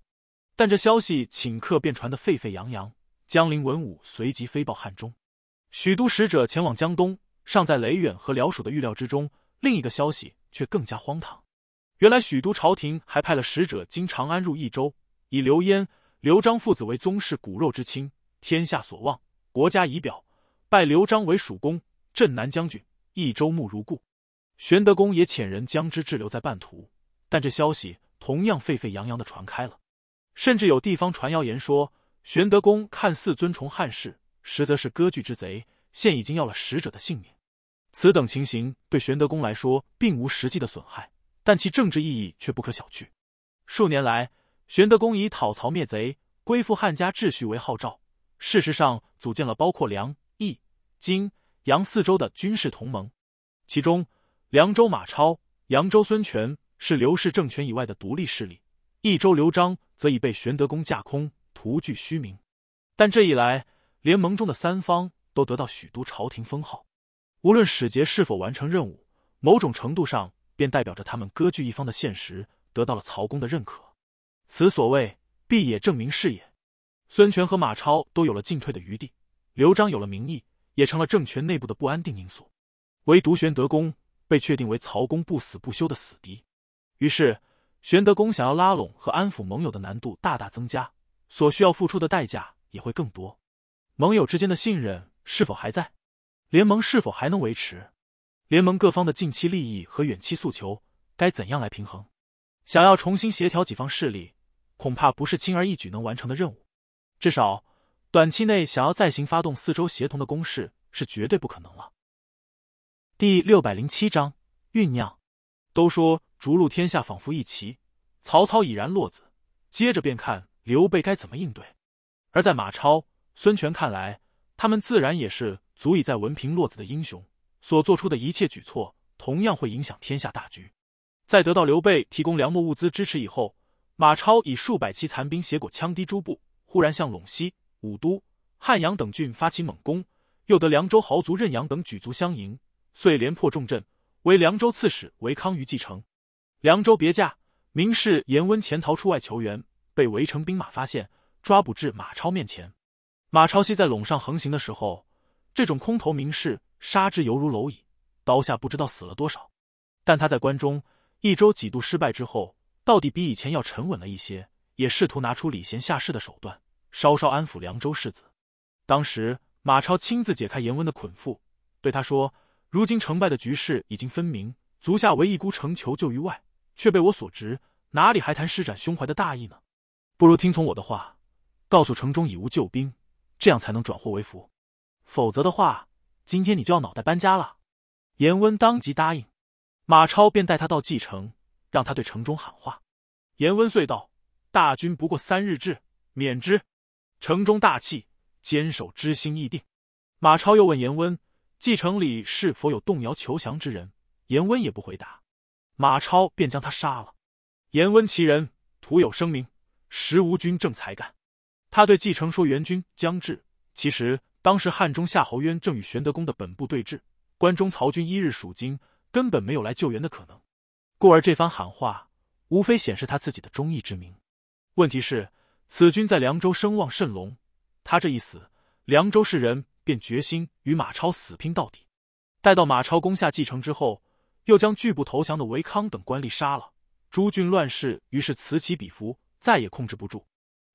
但这消息顷刻便传得沸沸扬扬，江陵文武随即飞报汉中。许都使者前往江东，尚在雷远和辽蜀的预料之中。另一个消息却更加荒唐，原来许都朝廷还派了使者经长安入益州，以刘焉、刘璋父子为宗室骨肉之亲，天下所望，国家仪表。拜刘璋为蜀公、镇南将军、益州牧如故。玄德公也遣人将之滞留在半途，但这消息同样沸沸扬扬的传开了，甚至有地方传谣言说，玄德公看似尊崇汉室，实则是割据之贼，现已经要了使者的性命。此等情形对玄德公来说并无实际的损害，但其政治意义却不可小觑。数年来，玄德公以讨曹灭贼、归附汉家秩序为号召，事实上组建了包括梁。泾、扬四州的军事同盟，其中凉州马超、扬州孙权是刘氏政权以外的独立势力，益州刘璋则已被玄德公架空，徒具虚名。但这一来，联盟中的三方都得到许都朝廷封号，无论使节是否完成任务，某种程度上便代表着他们割据一方的现实得到了曹公的认可。此所谓必也证明是也。孙权和马超都有了进退的余地，刘璋有了名义。也成了政权内部的不安定因素，唯独玄德公被确定为曹公不死不休的死敌，于是玄德公想要拉拢和安抚盟友的难度大大增加，所需要付出的代价也会更多。盟友之间的信任是否还在？联盟是否还能维持？联盟各方的近期利益和远期诉求该怎样来平衡？想要重新协调几方势力，恐怕不是轻而易举能完成的任务，至少。短期内想要再行发动四周协同的攻势是绝对不可能了。第六百零七章酝酿，都说逐鹿天下仿佛一骑，曹操已然落子，接着便看刘备该怎么应对。而在马超、孙权看来，他们自然也是足以在文平落子的英雄，所做出的一切举措同样会影响天下大局。在得到刘备提供粮墨物资支持以后，马超以数百骑残兵挟裹羌氐诸部，忽然向陇西。武都、汉阳等郡发起猛攻，又得凉州豪族任阳等举族相迎，遂连破重镇。为凉州刺史韦康于继承。凉州别驾名士严温潜逃出外求援，被围城兵马发现，抓捕至马超面前。马超昔在陇上横行的时候，这种空头名士杀之犹如蝼蚁，刀下不知道死了多少。但他在关中一周几度失败之后，到底比以前要沉稳了一些，也试图拿出礼贤下士的手段。稍稍安抚凉州世子，当时马超亲自解开严温的捆缚，对他说：“如今成败的局势已经分明，足下为一孤城求救于外，却被我所执，哪里还谈施展胸怀的大义呢？不如听从我的话，告诉城中已无救兵，这样才能转祸为福。否则的话，今天你就要脑袋搬家了。”严温当即答应，马超便带他到蓟城，让他对城中喊话。严温遂道：“大军不过三日至，免之。”城中大气，坚守之心已定。马超又问严温：继承里是否有动摇求降之人？严温也不回答，马超便将他杀了。严温其人，徒有声名，实无军政才干。他对继承说：“援军将至。”其实当时汉中夏侯渊正与玄德公的本部对峙，关中曹军一日属京，根本没有来救援的可能。故而这番喊话，无非显示他自己的忠义之名。问题是。此君在凉州声望甚隆，他这一死，凉州士人便决心与马超死拼到底。待到马超攻下蓟城之后，又将拒不投降的韦康等官吏杀了，诸郡乱世于是此起彼伏，再也控制不住。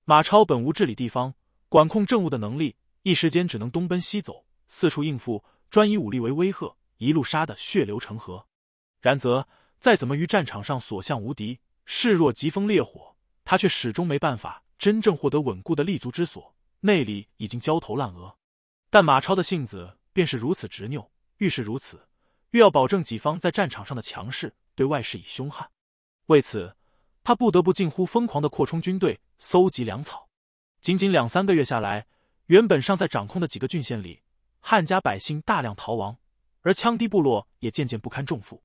马超本无治理地方、管控政务的能力，一时间只能东奔西走，四处应付，专以武力为威吓，一路杀得血流成河。然则，再怎么于战场上所向无敌，势若疾风烈火，他却始终没办法。真正获得稳固的立足之所，内里已经焦头烂额，但马超的性子便是如此执拗，越是如此，越要保证己方在战场上的强势，对外是以凶悍。为此，他不得不近乎疯狂的扩充军队，搜集粮草。仅仅两三个月下来，原本尚在掌控的几个郡县里，汉家百姓大量逃亡，而羌氐部落也渐渐不堪重负。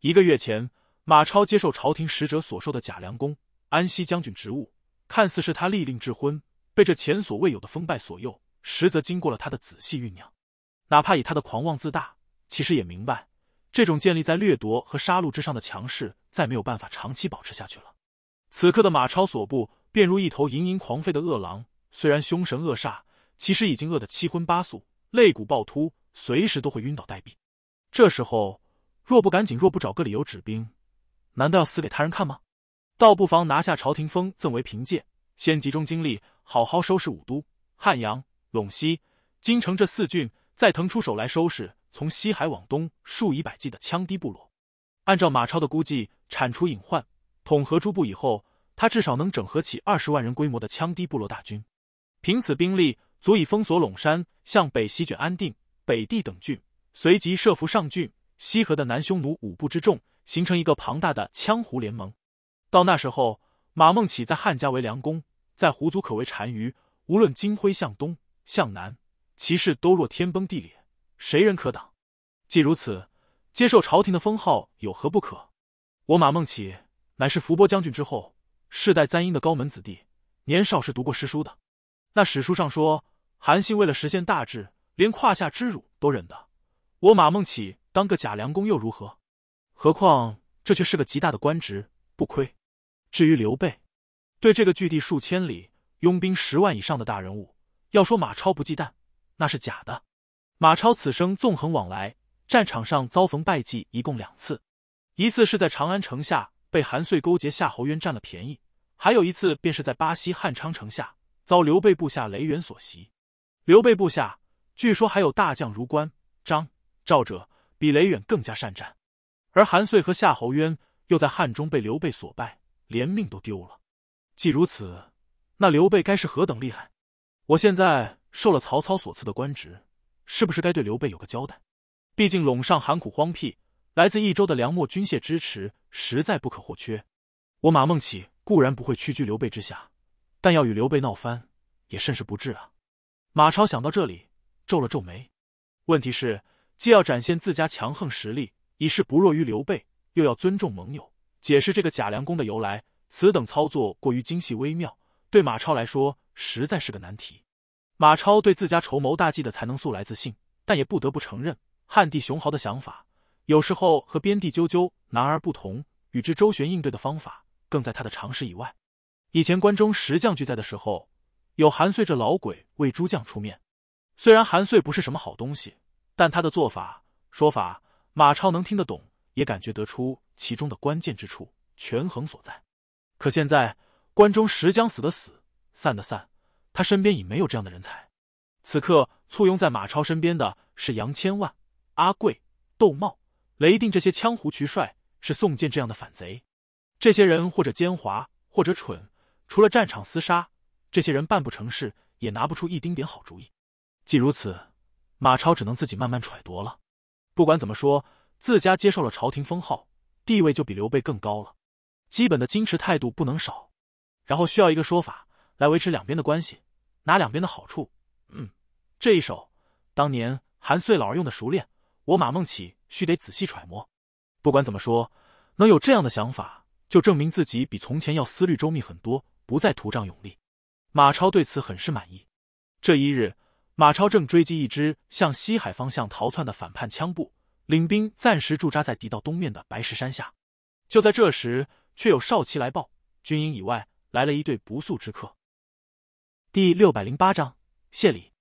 一个月前，马超接受朝廷使者所授的假凉公、安西将军职务。看似是他力令智昏，被这前所未有的风败所诱，实则经过了他的仔细酝酿。哪怕以他的狂妄自大，其实也明白，这种建立在掠夺和杀戮之上的强势，再没有办法长期保持下去了。此刻的马超所部，便如一头盈盈狂吠的恶狼，虽然凶神恶煞，其实已经饿得七荤八素，肋骨暴突，随时都会晕倒待毙。这时候，若不赶紧，若不找个理由止兵，难道要死给他人看吗？倒不妨拿下朝廷封赠为凭借，先集中精力好好收拾武都、汉阳、陇西、京城这四郡，再腾出手来收拾从西海往东数以百计的羌氐部落。按照马超的估计，铲除隐患、统合诸部以后，他至少能整合起二十万人规模的羌氐部落大军。凭此兵力，足以封锁陇山，向北席卷安定、北地等郡，随即设伏上郡、西河的南匈奴五部之众，形成一个庞大的羌胡联盟。到那时候，马孟起在汉家为良公，在胡族可为单于。无论金辉向东向南，其势都若天崩地裂，谁人可挡？既如此，接受朝廷的封号有何不可？我马孟起乃是伏波将军之后，世代簪缨的高门子弟，年少时读过诗书的。那史书上说，韩信为了实现大志，连胯下之辱都忍的。我马孟起当个假良公又如何？何况这却是个极大的官职，不亏。至于刘备，对这个据地数千里、拥兵十万以上的大人物，要说马超不忌惮，那是假的。马超此生纵横往来，战场上遭逢败绩一共两次，一次是在长安城下被韩遂勾结夏侯渊占了便宜，还有一次便是在巴西汉昌城下遭刘备部下雷远所袭。刘备部下据说还有大将如关张赵者，比雷远更加善战。而韩遂和夏侯渊又在汉中被刘备所败。连命都丢了，既如此，那刘备该是何等厉害？我现在受了曹操所赐的官职，是不是该对刘备有个交代？毕竟陇上寒苦荒僻，来自益州的粮秣军械支持实在不可或缺。我马孟起固然不会屈居刘备之下，但要与刘备闹翻，也甚是不智啊！马超想到这里，皱了皱眉。问题是，既要展现自家强横实力，已是不弱于刘备，又要尊重盟友。解释这个假梁公的由来，此等操作过于精细微妙，对马超来说实在是个难题。马超对自家筹谋大计的才能素来自信，但也不得不承认汉帝雄豪的想法有时候和边地赳赳男儿不同，与之周旋应对的方法更在他的常识以外。以前关中十将聚在的时候，有韩遂这老鬼为诸将出面，虽然韩遂不是什么好东西，但他的做法说法马超能听得懂。也感觉得出其中的关键之处，权衡所在。可现在关中石将死的死，散的散，他身边已没有这样的人才。此刻簇拥在马超身边的是杨千万、阿贵、窦茂、雷定这些江湖渠帅，是宋建这样的反贼。这些人或者奸猾，或者蠢，除了战场厮杀，这些人办不成事，也拿不出一丁点好主意。既如此，马超只能自己慢慢揣度了。不管怎么说。自家接受了朝廷封号，地位就比刘备更高了。基本的矜持态度不能少，然后需要一个说法来维持两边的关系，拿两边的好处。嗯，这一手当年韩遂老儿用的熟练，我马孟起需得仔细揣摩。不管怎么说，能有这样的想法，就证明自己比从前要思虑周密很多，不再图仗勇力。马超对此很是满意。这一日，马超正追击一支向西海方向逃窜的反叛羌部。领兵暂时驻扎在敌道东面的白石山下，就在这时，却有少奇来报：军营以外来了一队不速之客。第六百零八章谢礼。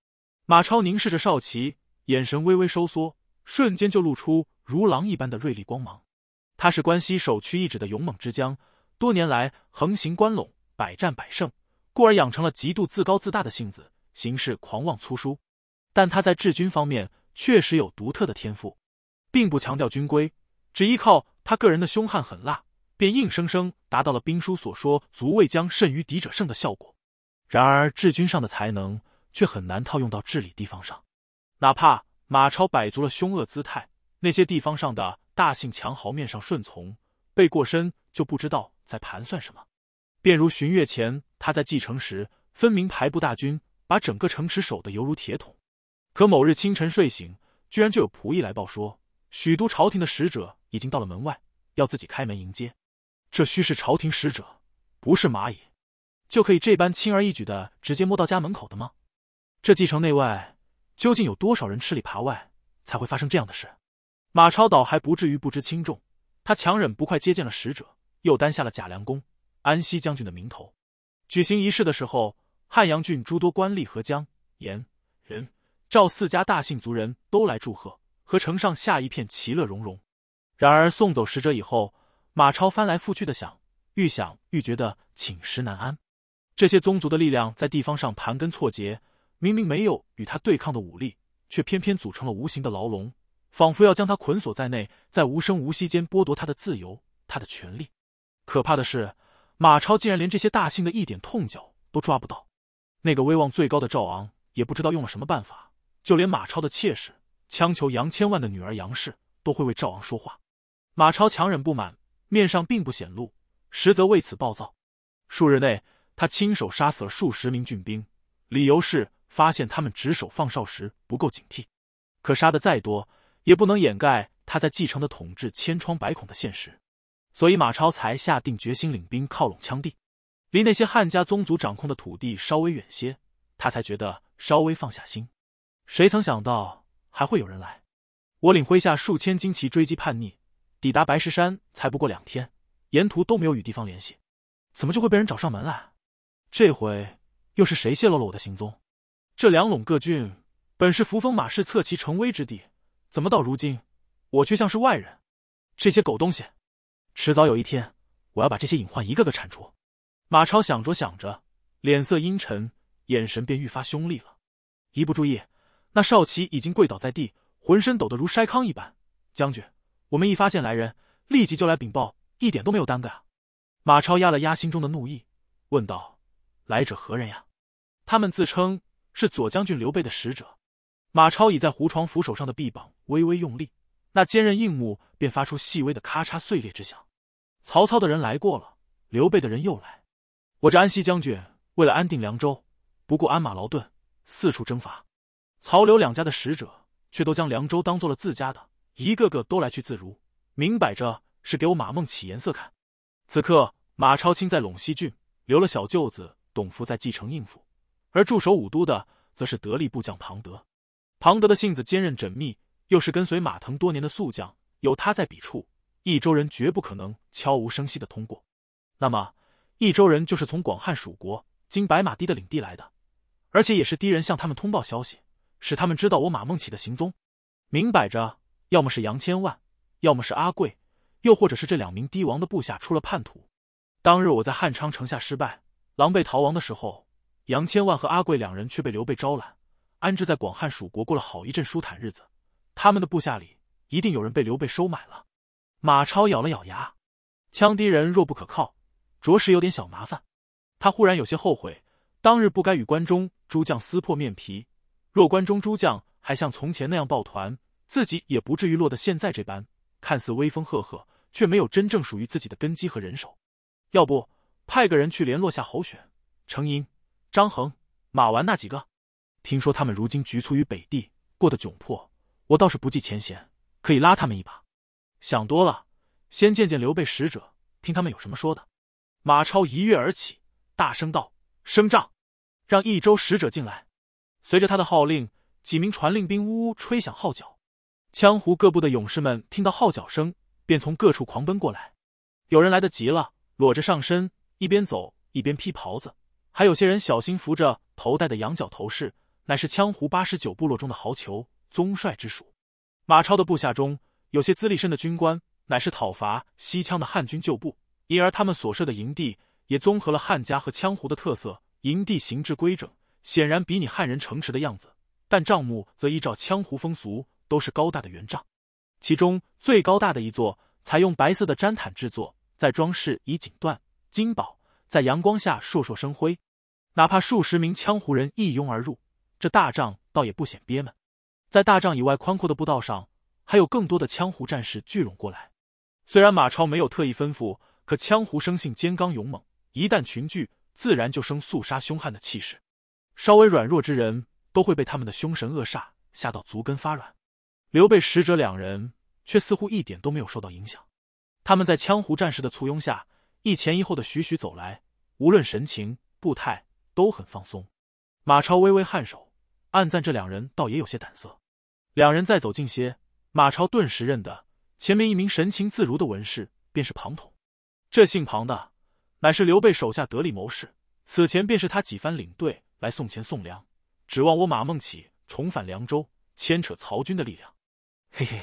马超凝视着少奇，眼神微微收缩，瞬间就露出如狼一般的锐利光芒。他是关西首屈一指的勇猛之将，多年来横行关陇，百战百胜，故而养成了极度自高自大的性子，行事狂妄粗疏。但他在治军方面确实有独特的天赋。并不强调军规，只依靠他个人的凶悍狠辣，便硬生生达到了兵书所说“卒未将胜于敌者胜”的效果。然而治军上的才能，却很难套用到治理地方上。哪怕马超摆足了凶恶姿态，那些地方上的大姓强豪面上顺从，背过身就不知道在盘算什么。便如巡月前，他在继承时，分明排布大军，把整个城池守得犹如铁桶。可某日清晨睡醒，居然就有仆役来报说。许都朝廷的使者已经到了门外，要自己开门迎接。这须是朝廷使者，不是蚂蚁，就可以这般轻而易举的直接摸到家门口的吗？这继承内外究竟有多少人吃里扒外，才会发生这样的事？马超倒还不至于不知轻重，他强忍不快接见了使者，又担下了贾良公、安西将军的名头。举行仪式的时候，汉阳郡诸多官吏和将、盐、人、赵四家大姓族人都来祝贺。和城上下一片其乐融融。然而送走使者以后，马超翻来覆去的想，愈想愈觉得寝食难安。这些宗族的力量在地方上盘根错节，明明没有与他对抗的武力，却偏偏组成了无形的牢笼，仿佛要将他捆锁在内，在无声无息间剥夺他的自由、他的权利。可怕的是，马超竟然连这些大姓的一点痛脚都抓不到。那个威望最高的赵昂也不知道用了什么办法，就连马超的妾室。强求杨千万的女儿杨氏都会为赵王说话。马超强忍不满，面上并不显露，实则为此暴躁。数日内，他亲手杀死了数十名军兵，理由是发现他们值守放哨时不够警惕。可杀的再多，也不能掩盖他在继承的统治千疮百孔的现实。所以马超才下定决心领兵靠拢羌地，离那些汉家宗族掌控的土地稍微远些，他才觉得稍微放下心。谁曾想到？还会有人来？我领麾下数千精骑追击叛逆，抵达白石山才不过两天，沿途都没有与地方联系，怎么就会被人找上门来？这回又是谁泄露了我的行踪？这两陇各郡本是扶风马氏侧骑成威之地，怎么到如今我却像是外人？这些狗东西，迟早有一天我要把这些隐患一个个铲除。马超想着想着，脸色阴沉，眼神便愈发凶厉了。一不注意。那少奇已经跪倒在地，浑身抖得如筛糠一般。将军，我们一发现来人，立即就来禀报，一点都没有耽搁啊！马超压了压心中的怒意，问道：“来者何人呀？”他们自称是左将军刘备的使者。马超倚在胡床扶手上的臂膀微微用力，那坚韧硬木便发出细微的咔嚓碎裂之响。曹操的人来过了，刘备的人又来。我这安西将军为了安定凉州，不顾鞍马劳顿，四处征伐。曹刘两家的使者却都将凉州当做了自家的，一个个都来去自如，明摆着是给我马孟起颜色看。此刻，马超亲在陇西郡留了小舅子董福在继承应付，而驻守武都的则是得力部将庞德。庞德的性子坚韧缜密，又是跟随马腾多年的宿将，有他在彼处，益州人绝不可能悄无声息的通过。那么，益州人就是从广汉蜀国经白马堤的领地来的，而且也是敌人向他们通报消息。使他们知道我马孟起的行踪，明摆着，要么是杨千万，要么是阿贵，又或者是这两名帝王的部下出了叛徒。当日我在汉昌城下失败，狼狈逃亡的时候，杨千万和阿贵两人却被刘备招揽，安置在广汉蜀国过了好一阵舒坦日子。他们的部下里一定有人被刘备收买了。马超咬了咬牙，羌狄人若不可靠，着实有点小麻烦。他忽然有些后悔，当日不该与关中诸将撕破面皮。若关中诸将还像从前那样抱团，自己也不至于落得现在这般。看似威风赫赫，却没有真正属于自己的根基和人手。要不派个人去联络下侯选、程英、张衡、马玩那几个？听说他们如今局促于北地，过得窘迫，我倒是不计前嫌，可以拉他们一把。想多了，先见见刘备使者，听他们有什么说的。马超一跃而起，大声道：“声帐，让益州使者进来。”随着他的号令，几名传令兵呜呜吹响号角，羌胡各部的勇士们听到号角声，便从各处狂奔过来。有人来得急了，裸着上身，一边走一边披袍子；还有些人小心扶着头戴的羊角头饰，乃是羌胡八十九部落中的豪酋宗帅之属。马超的部下中，有些资历深的军官，乃是讨伐西羌的汉军旧部，因而他们所设的营地也综合了汉家和羌胡的特色，营地形制规整。显然比你汉人城池的样子，但帐幕则依照羌胡风俗，都是高大的圆帐，其中最高大的一座，采用白色的毡毯制作，在装饰以锦缎金宝，在阳光下烁烁生辉。哪怕数十名羌胡人一拥而入，这大帐倒也不显憋闷。在大帐以外宽阔的步道上，还有更多的羌胡战士聚拢过来。虽然马超没有特意吩咐，可羌胡生性坚刚勇猛，一旦群聚，自然就生肃杀凶悍的气势。稍微软弱之人都会被他们的凶神恶煞吓到足根发软，刘备使者两人却似乎一点都没有受到影响。他们在羌胡战士的簇拥下，一前一后的徐徐走来，无论神情步态都很放松。马超微微颔首，暗赞这两人倒也有些胆色。两人再走近些，马超顿时认得前面一名神情自如的文士，便是庞统。这姓庞的乃是刘备手下得力谋士，此前便是他几番领队。来送钱送粮，指望我马孟起重返凉州，牵扯曹军的力量。嘿嘿，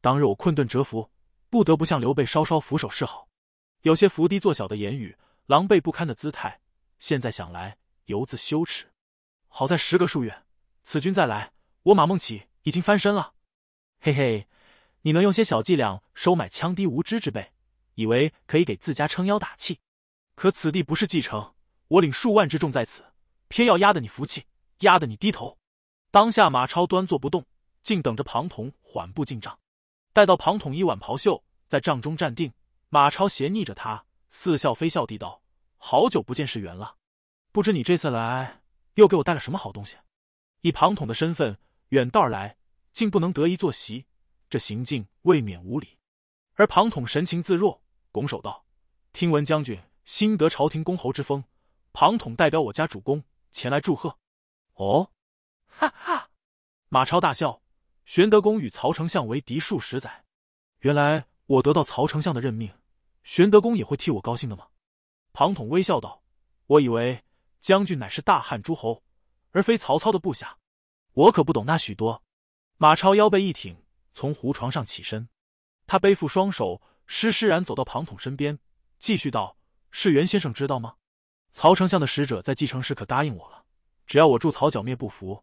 当日我困顿蛰伏，不得不向刘备稍稍俯首示好，有些伏低做小的言语，狼狈不堪的姿态。现在想来，犹自羞耻。好在时隔数月，此君再来，我马孟起已经翻身了。嘿嘿，你能用些小伎俩收买羌敌无知之辈，以为可以给自家撑腰打气，可此地不是继城，我领数万之众在此。偏要压得你服气，压得你低头。当下马超端坐不动，静等着庞统缓步进帐。待到庞统一挽袍袖，在帐中站定，马超斜睨着他，似笑非笑地道：“好久不见，世缘了。不知你这次来，又给我带了什么好东西？”以庞统的身份远道而来，竟不能得一坐席，这行径未免无礼。而庞统神情自若，拱手道：“听闻将军心得朝廷公侯之风，庞统代表我家主公。”前来祝贺，哦，哈哈！马超大笑。玄德公与曹丞相为敌数十载，原来我得到曹丞相的任命，玄德公也会替我高兴的吗？庞统微笑道：“我以为将军乃是大汉诸侯，而非曹操的部下，我可不懂那许多。”马超腰背一挺，从胡床上起身，他背负双手，施施然走到庞统身边，继续道：“是袁先生知道吗？”曹丞相的使者在继承时可答应我了，只要我助曹剿灭不服，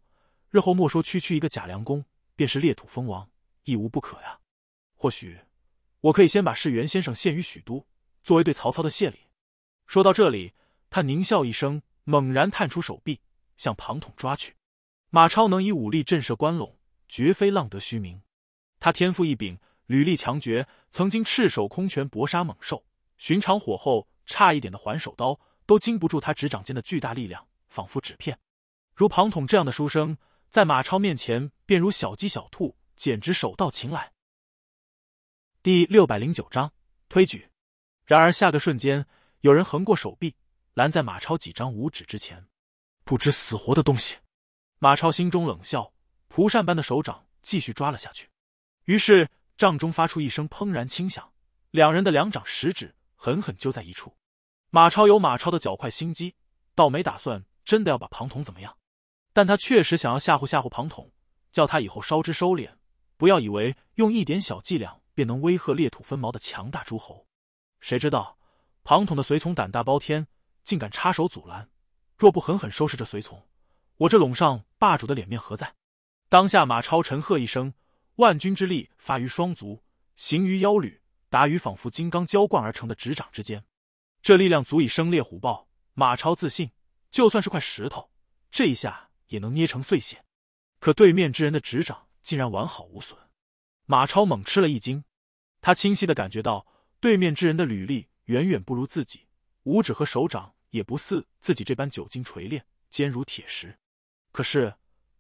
日后莫说区区一个假梁公，便是裂土封王，亦无不可呀。或许我可以先把士元先生献于许都，作为对曹操的谢礼。说到这里，他狞笑一声，猛然探出手臂，向庞统抓去。马超能以武力震慑关陇，绝非浪得虚名。他天赋异禀，履力强绝，曾经赤手空拳搏杀猛兽，寻常火候差一点的还手刀。都经不住他指掌间的巨大力量，仿佛纸片。如庞统这样的书生，在马超面前便如小鸡小兔，简直手到擒来。第六百零九章推举。然而下个瞬间，有人横过手臂，拦在马超几张五指之前。不知死活的东西！马超心中冷笑，蒲扇般的手掌继续抓了下去。于是帐中发出一声砰然轻响，两人的两掌食指狠狠揪在一处。马超有马超的脚快心机，倒没打算真的要把庞统怎么样，但他确实想要吓唬吓唬庞统，叫他以后稍之收敛，不要以为用一点小伎俩便能威吓裂土分毛的强大诸侯。谁知道庞统的随从胆大包天，竟敢插手阻拦。若不狠狠收拾这随从，我这陇上霸主的脸面何在？当下马超沉喝一声，万钧之力发于双足，行于腰履，达于仿佛金刚浇灌而成的指掌之间。这力量足以生烈虎豹，马超自信，就算是块石头，这一下也能捏成碎屑。可对面之人的指掌竟然完好无损，马超猛吃了一惊。他清晰的感觉到，对面之人的履历远远不如自己，五指和手掌也不似自己这般久经锤炼，坚如铁石。可是，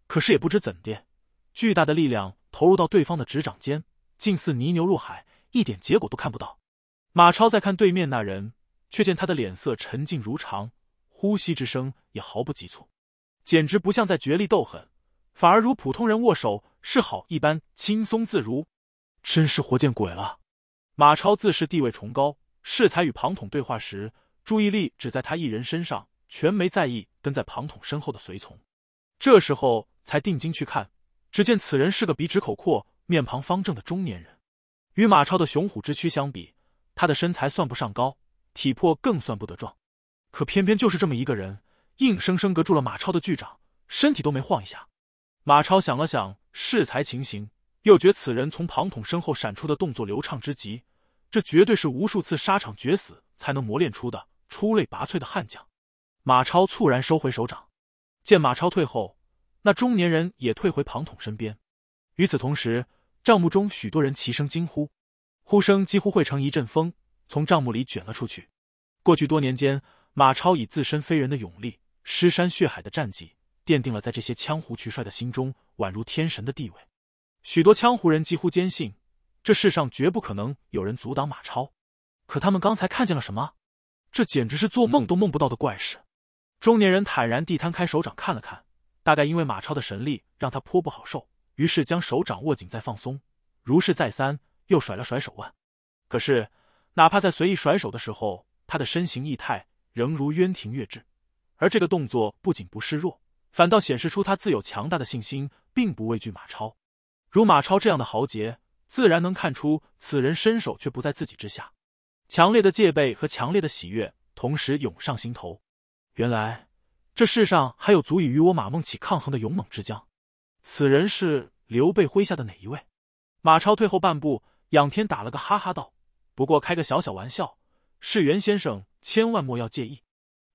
可是也不知怎的，巨大的力量投入到对方的指掌间，竟似泥牛入海，一点结果都看不到。马超再看对面那人。却见他的脸色沉静如常，呼吸之声也毫不急促，简直不像在角力斗狠，反而如普通人握手示好一般轻松自如，真是活见鬼了。马超自恃地位崇高，适才与庞统对话时，注意力只在他一人身上，全没在意跟在庞统身后的随从。这时候才定睛去看，只见此人是个鼻直口阔、面庞方正的中年人，与马超的雄虎之躯相比，他的身材算不上高。体魄更算不得壮，可偏偏就是这么一个人，硬生生隔住了马超的巨掌，身体都没晃一下。马超想了想，适才情形，又觉此人从庞统身后闪出的动作流畅之极，这绝对是无数次沙场决死才能磨练出的出类拔萃的悍将。马超猝然收回手掌，见马超退后，那中年人也退回庞统身边。与此同时，帐幕中许多人齐声惊呼，呼声几乎汇成一阵风。从账目里卷了出去。过去多年间，马超以自身非人的勇力、尸山血海的战绩，奠定了在这些羌胡渠帅的心中宛如天神的地位。许多羌胡人几乎坚信，这世上绝不可能有人阻挡马超。可他们刚才看见了什么？这简直是做梦都梦不到的怪事。中年人坦然地摊开手掌看了看，大概因为马超的神力让他颇不好受，于是将手掌握紧再放松，如是再三，又甩了甩手腕。可是。哪怕在随意甩手的时候，他的身形仪态仍如渊庭月质，而这个动作不仅不示弱，反倒显示出他自有强大的信心，并不畏惧马超。如马超这样的豪杰，自然能看出此人身手却不在自己之下。强烈的戒备和强烈的喜悦同时涌上心头。原来这世上还有足以与我马孟起抗衡的勇猛之将。此人是刘备麾下的哪一位？马超退后半步，仰天打了个哈哈道。不过开个小小玩笑，世元先生千万莫要介意。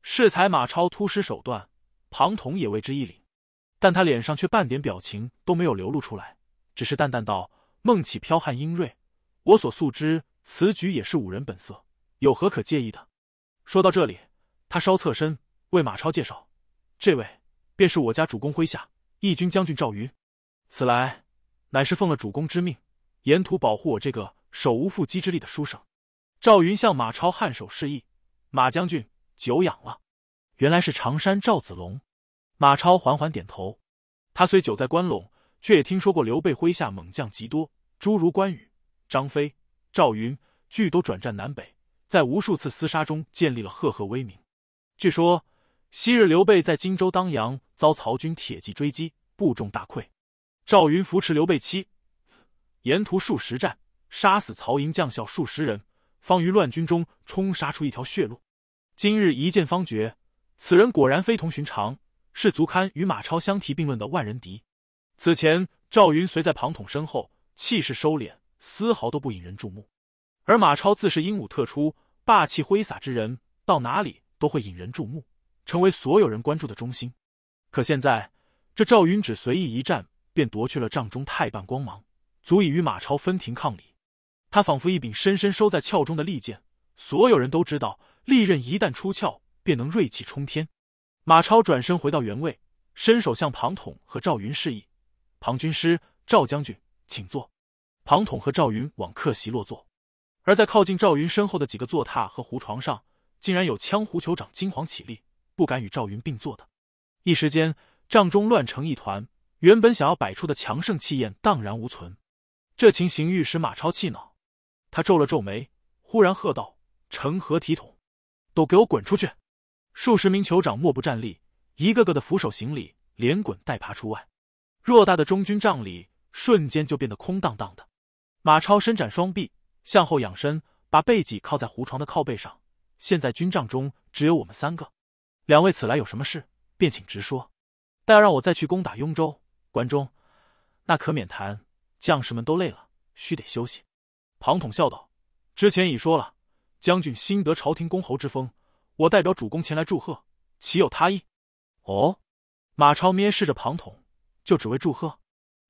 适才马超突施手段，庞统也为之一凛，但他脸上却半点表情都没有流露出来，只是淡淡道：“孟起剽悍英锐，我所素知，此举也是五人本色，有何可介意的？”说到这里，他稍侧身为马超介绍：“这位便是我家主公麾下义军将军赵云，此来乃是奉了主公之命，沿途保护我这个。”手无缚鸡之力的书生，赵云向马超颔首示意：“马将军久仰了，原来是常山赵子龙。”马超缓缓点头。他虽久在关陇，却也听说过刘备麾下猛将极多，诸如关羽、张飞、赵云，俱都转战南北，在无数次厮杀中建立了赫赫威名。据说昔日刘备在荆州当阳遭曹军铁骑追击，部众大溃，赵云扶持刘备妻，沿途数十战。杀死曹营将校数十人，方于乱军中冲杀出一条血路。今日一见，方觉此人果然非同寻常，是足堪与马超相提并论的万人敌。此前赵云随在庞统身后，气势收敛，丝毫都不引人注目；而马超自是英武特出，霸气挥洒之人，到哪里都会引人注目，成为所有人关注的中心。可现在，这赵云只随意一战，便夺去了帐中太半光芒，足以与马超分庭抗礼。他仿佛一柄深深收在鞘中的利剑，所有人都知道，利刃一旦出鞘，便能锐气冲天。马超转身回到原位，伸手向庞统和赵云示意：“庞军师，赵将军，请坐。”庞统和赵云往客席落座，而在靠近赵云身后的几个坐榻和胡床上，竟然有羌胡酋长惊惶起立，不敢与赵云并坐的。一时间，帐中乱成一团，原本想要摆出的强盛气焰荡然无存。这情形欲使马超气恼。他皱了皱眉，忽然喝道：“成何体统！都给我滚出去！”数十名酋长莫不站立，一个个的俯首行礼，连滚带爬出外。偌大的中军帐里，瞬间就变得空荡荡的。马超伸展双臂，向后仰身，把背脊靠在胡床的靠背上。现在军帐中只有我们三个，两位此来有什么事，便请直说。但要让我再去攻打雍州、关中，那可免谈。将士们都累了，须得休息。庞统笑道：“之前已说了，将军新得朝廷公侯之封，我代表主公前来祝贺，岂有他意？”哦，马超蔑视着庞统，就只为祝贺。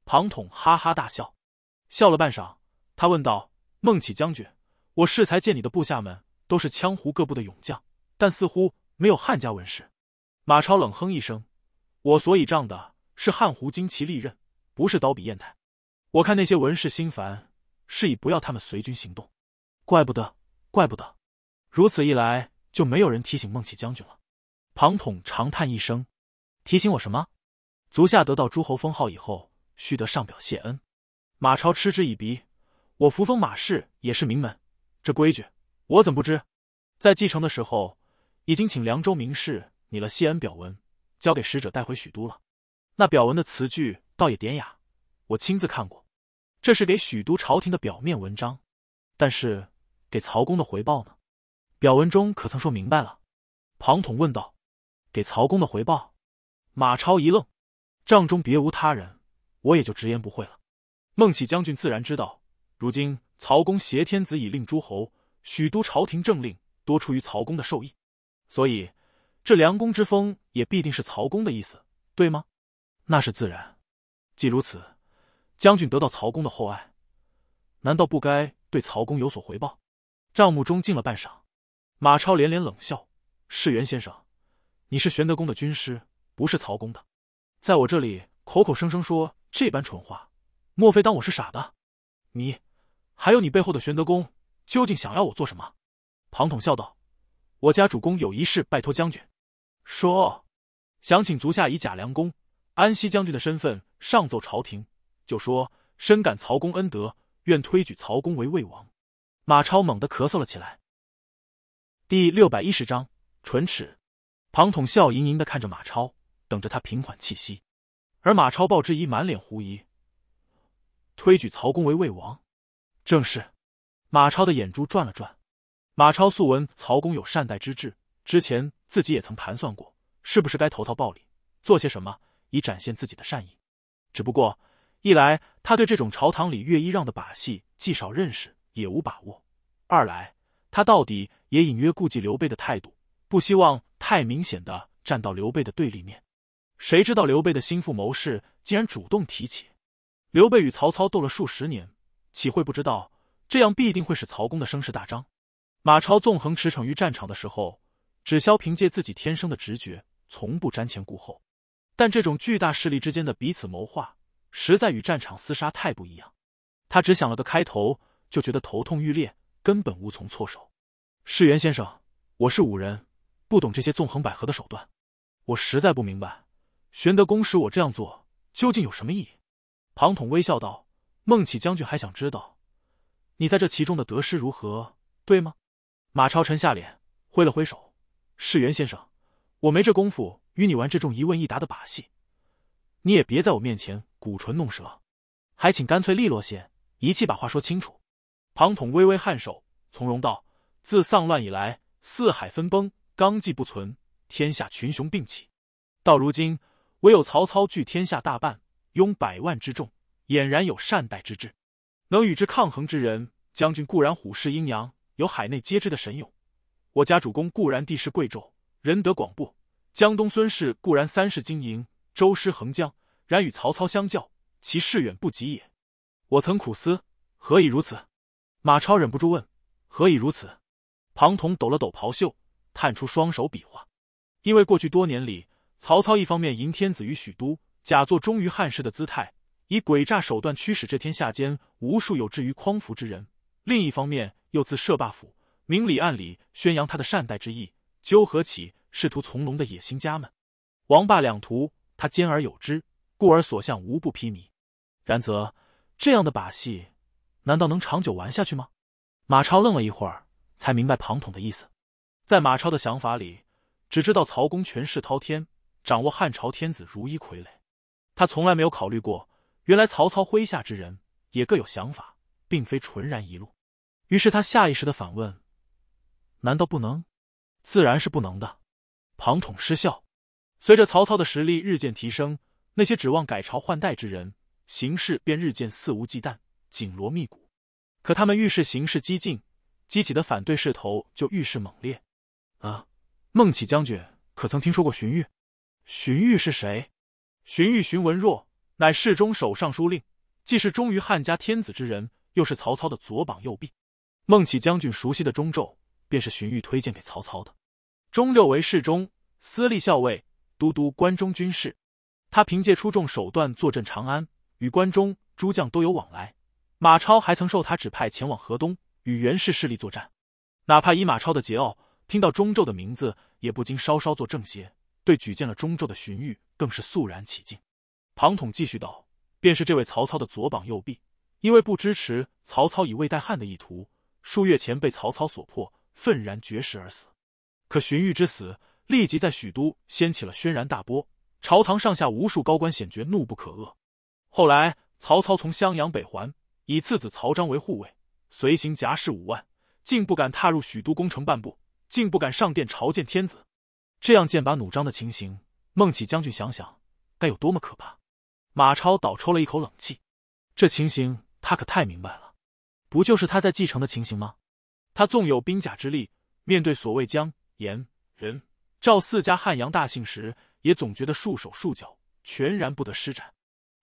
庞统哈哈大笑，笑了半晌，他问道：“孟起将军，我适才见你的部下们都是羌胡各部的勇将，但似乎没有汉家文士。”马超冷哼一声：“我所以仗的是汉胡旌旗利刃，不是刀笔砚台。我看那些文士心烦。”是以不要他们随军行动，怪不得，怪不得，如此一来就没有人提醒孟起将军了。庞统长叹一声：“提醒我什么？足下得到诸侯封号以后，须得上表谢恩。”马超嗤之以鼻：“我扶风马氏也是名门，这规矩我怎不知？在继承的时候，已经请凉州名士拟了谢恩表文，交给使者带回许都了。那表文的词句倒也典雅，我亲自看过。”这是给许都朝廷的表面文章，但是给曹公的回报呢？表文中可曾说明白了？庞统问道。给曹公的回报？马超一愣。帐中别无他人，我也就直言不讳了。孟起将军自然知道，如今曹公挟天子以令诸侯，许都朝廷政令多出于曹公的授意，所以这梁公之风也必定是曹公的意思，对吗？那是自然。既如此。将军得到曹公的厚爱，难道不该对曹公有所回报？帐目中进了半晌，马超连连冷笑：“世元先生，你是玄德公的军师，不是曹公的，在我这里口口声声说这般蠢话，莫非当我是傻的？你，还有你背后的玄德公，究竟想要我做什么？”庞统笑道：“我家主公有一事拜托将军，说想请足下以假梁公、安西将军的身份上奏朝廷。”就说：“深感曹公恩德，愿推举曹公为魏王。”马超猛地咳嗽了起来。第六百一十章唇齿。庞统笑盈盈的看着马超，等着他平缓气息。而马超报之一满脸狐疑：“推举曹公为魏王？”正是。马超的眼珠转了转。马超素闻曹公有善待之志，之前自己也曾盘算过，是不是该投桃报李，做些什么以展现自己的善意。只不过。一来，他对这种朝堂里越一让的把戏既少认识也无把握；二来，他到底也隐约顾忌刘备的态度，不希望太明显的站到刘备的对立面。谁知道刘备的心腹谋士竟然主动提起？刘备与曹操斗了数十年，岂会不知道这样必定会使曹公的声势大张？马超纵横驰骋于战场的时候，只消凭借自己天生的直觉，从不瞻前顾后。但这种巨大势力之间的彼此谋划。实在与战场厮杀太不一样，他只想了个开头，就觉得头痛欲裂，根本无从措手。世元先生，我是武人，不懂这些纵横捭阖的手段，我实在不明白，玄德公使我这样做，究竟有什么意义？庞统微笑道：“孟起将军还想知道，你在这其中的得失如何，对吗？”马超沉下脸，挥了挥手：“世元先生，我没这功夫与你玩这种一问一答的把戏，你也别在我面前。”鼓唇弄舌，还请干脆利落些，一气把话说清楚。庞统微微颔首，从容道：“自丧乱以来，四海分崩，纲纪不存，天下群雄并起。到如今，唯有曹操据天下大半，拥百万之众，俨然有善待之志。能与之抗衡之人，将军固然虎视阴阳，有海内皆知的神勇；我家主公固然地势贵重，仁德广布；江东孙氏固然三世经营，周师横江。”然与曹操相较，其势远不及也。我曾苦思，何以如此？马超忍不住问：“何以如此？”庞统抖了抖袍袖，探出双手比划：“因为过去多年里，曹操一方面迎天子于许都，假作忠于汉室的姿态，以诡诈手段驱使这天下间无数有志于匡扶之人；另一方面又自设霸府，明里暗里宣扬他的善待之意，纠合起试图从龙的野心家们，王霸两途，他兼而有之。”故而所向无不披靡，然则这样的把戏难道能长久玩下去吗？马超愣了一会儿，才明白庞统的意思。在马超的想法里，只知道曹公权势滔天，掌握汉朝天子如一傀儡，他从来没有考虑过，原来曹操麾下之人也各有想法，并非纯然一路。于是他下意识的反问：“难道不能？”自然是不能的。庞统失笑。随着曹操的实力日渐提升。那些指望改朝换代之人，形势便日渐肆无忌惮、紧锣密鼓。可他们遇事形势激进，激起的反对势头就愈是猛烈。啊，孟起将军可曾听说过荀彧？荀彧是谁？荀彧、荀文若，乃侍中、守尚书令，既是忠于汉家天子之人，又是曹操的左膀右臂。孟起将军熟悉的中咒，便是荀彧推荐给曹操的。中六为侍中、司隶校尉、都督关中军事。他凭借出众手段坐镇长安，与关中诸将都有往来。马超还曾受他指派前往河东，与袁氏势力作战。哪怕以马超的桀骜，听到中咒的名字，也不禁稍稍作正邪，对举荐了中咒的荀彧，更是肃然起敬。庞统继续道：“便是这位曹操的左膀右臂，因为不支持曹操以魏代汉的意图，数月前被曹操所破，愤然绝食而死。可荀彧之死，立即在许都掀起了轩然大波。”朝堂上下无数高官显爵怒不可遏。后来曹操从襄阳北还，以次子曹彰为护卫，随行夹士五万，竟不敢踏入许都宫城半步，竟不敢上殿朝见天子。这样剑拔弩张的情形，孟起将军想想该有多么可怕！马超倒抽了一口冷气，这情形他可太明白了。不就是他在继承的情形吗？他纵有兵甲之力，面对所谓姜、严、人、赵四家汉阳大姓时，也总觉得束手束脚，全然不得施展。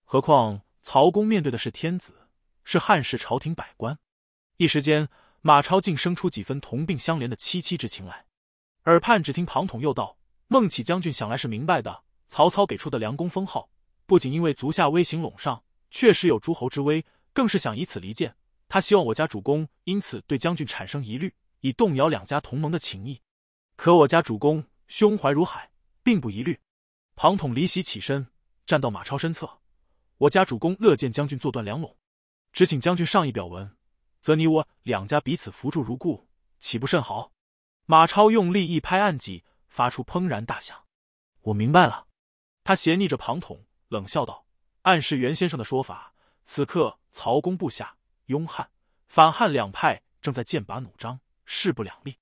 何况曹公面对的是天子，是汉室朝廷百官。一时间，马超竟生出几分同病相怜的戚戚之情来。耳畔只听庞统又道：“孟起将军想来是明白的。曹操给出的梁公封号，不仅因为足下威行陇上，确实有诸侯之威，更是想以此离间。他希望我家主公因此对将军产生疑虑，以动摇两家同盟的情谊。可我家主公胸怀如海，并不疑虑。”庞统离席起身，站到马超身侧。我家主公乐见将军坐断梁笼，只请将军上一表文，则你我两家彼此扶助如故，岂不甚好？马超用力一拍案几，发出砰然大响。我明白了，他斜睨着庞统，冷笑道：“暗示袁先生的说法，此刻曹公部下拥汉反汉两派正在剑拔弩张，势不两立。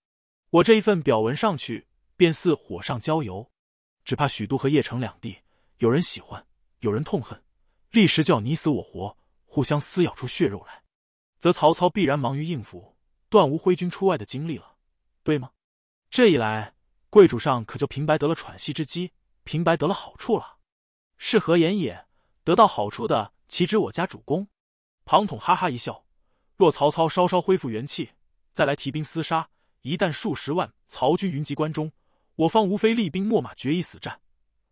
我这一份表文上去，便似火上浇油。”只怕许都和邺城两地，有人喜欢，有人痛恨，立时就要你死我活，互相撕咬出血肉来，则曹操必然忙于应付，断无挥军出外的精力了，对吗？这一来，贵主上可就平白得了喘息之机，平白得了好处了。是何言也？得到好处的岂止我家主公？庞统哈哈一笑，若曹操稍稍恢复元气，再来提兵厮杀，一旦数十万曹军云集关中。我方无非厉兵秣马，决一死战，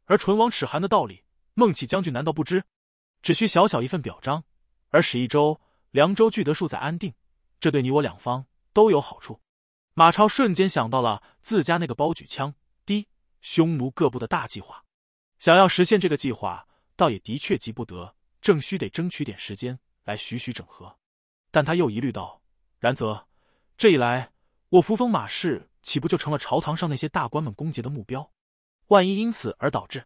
而唇亡齿寒的道理，孟起将军难道不知？只需小小一份表彰，而使一周凉州聚德数载安定，这对你我两方都有好处。马超瞬间想到了自家那个包举枪、滴匈奴各部的大计划，想要实现这个计划，倒也的确急不得，正需得争取点时间来徐徐整合。但他又疑虑道：然则这一来，我扶风马氏。岂不就成了朝堂上那些大官们攻击的目标？万一因此而导致，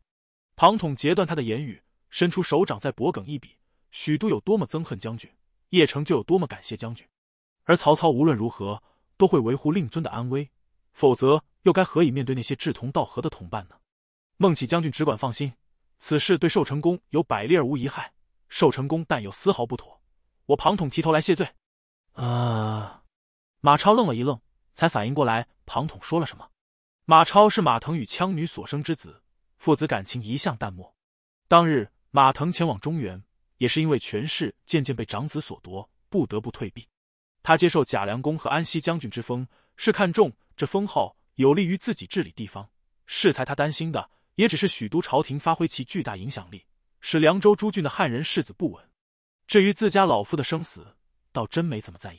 庞统截断他的言语，伸出手掌在脖梗一比。许都有多么憎恨将军，叶城就有多么感谢将军。而曹操无论如何都会维护令尊的安危，否则又该何以面对那些志同道合的同伴呢？孟起将军只管放心，此事对寿成公有百利而无一害。寿成公但有丝毫不妥，我庞统提头来谢罪。啊！马超愣了一愣。才反应过来，庞统说了什么？马超是马腾与羌女所生之子，父子感情一向淡漠。当日马腾前往中原，也是因为权势渐渐被长子所夺，不得不退避。他接受贾良公和安西将军之封，是看中这封号有利于自己治理地方。适才他担心的，也只是许都朝廷发挥其巨大影响力，使凉州诸郡的汉人世子不稳。至于自家老夫的生死，倒真没怎么在意。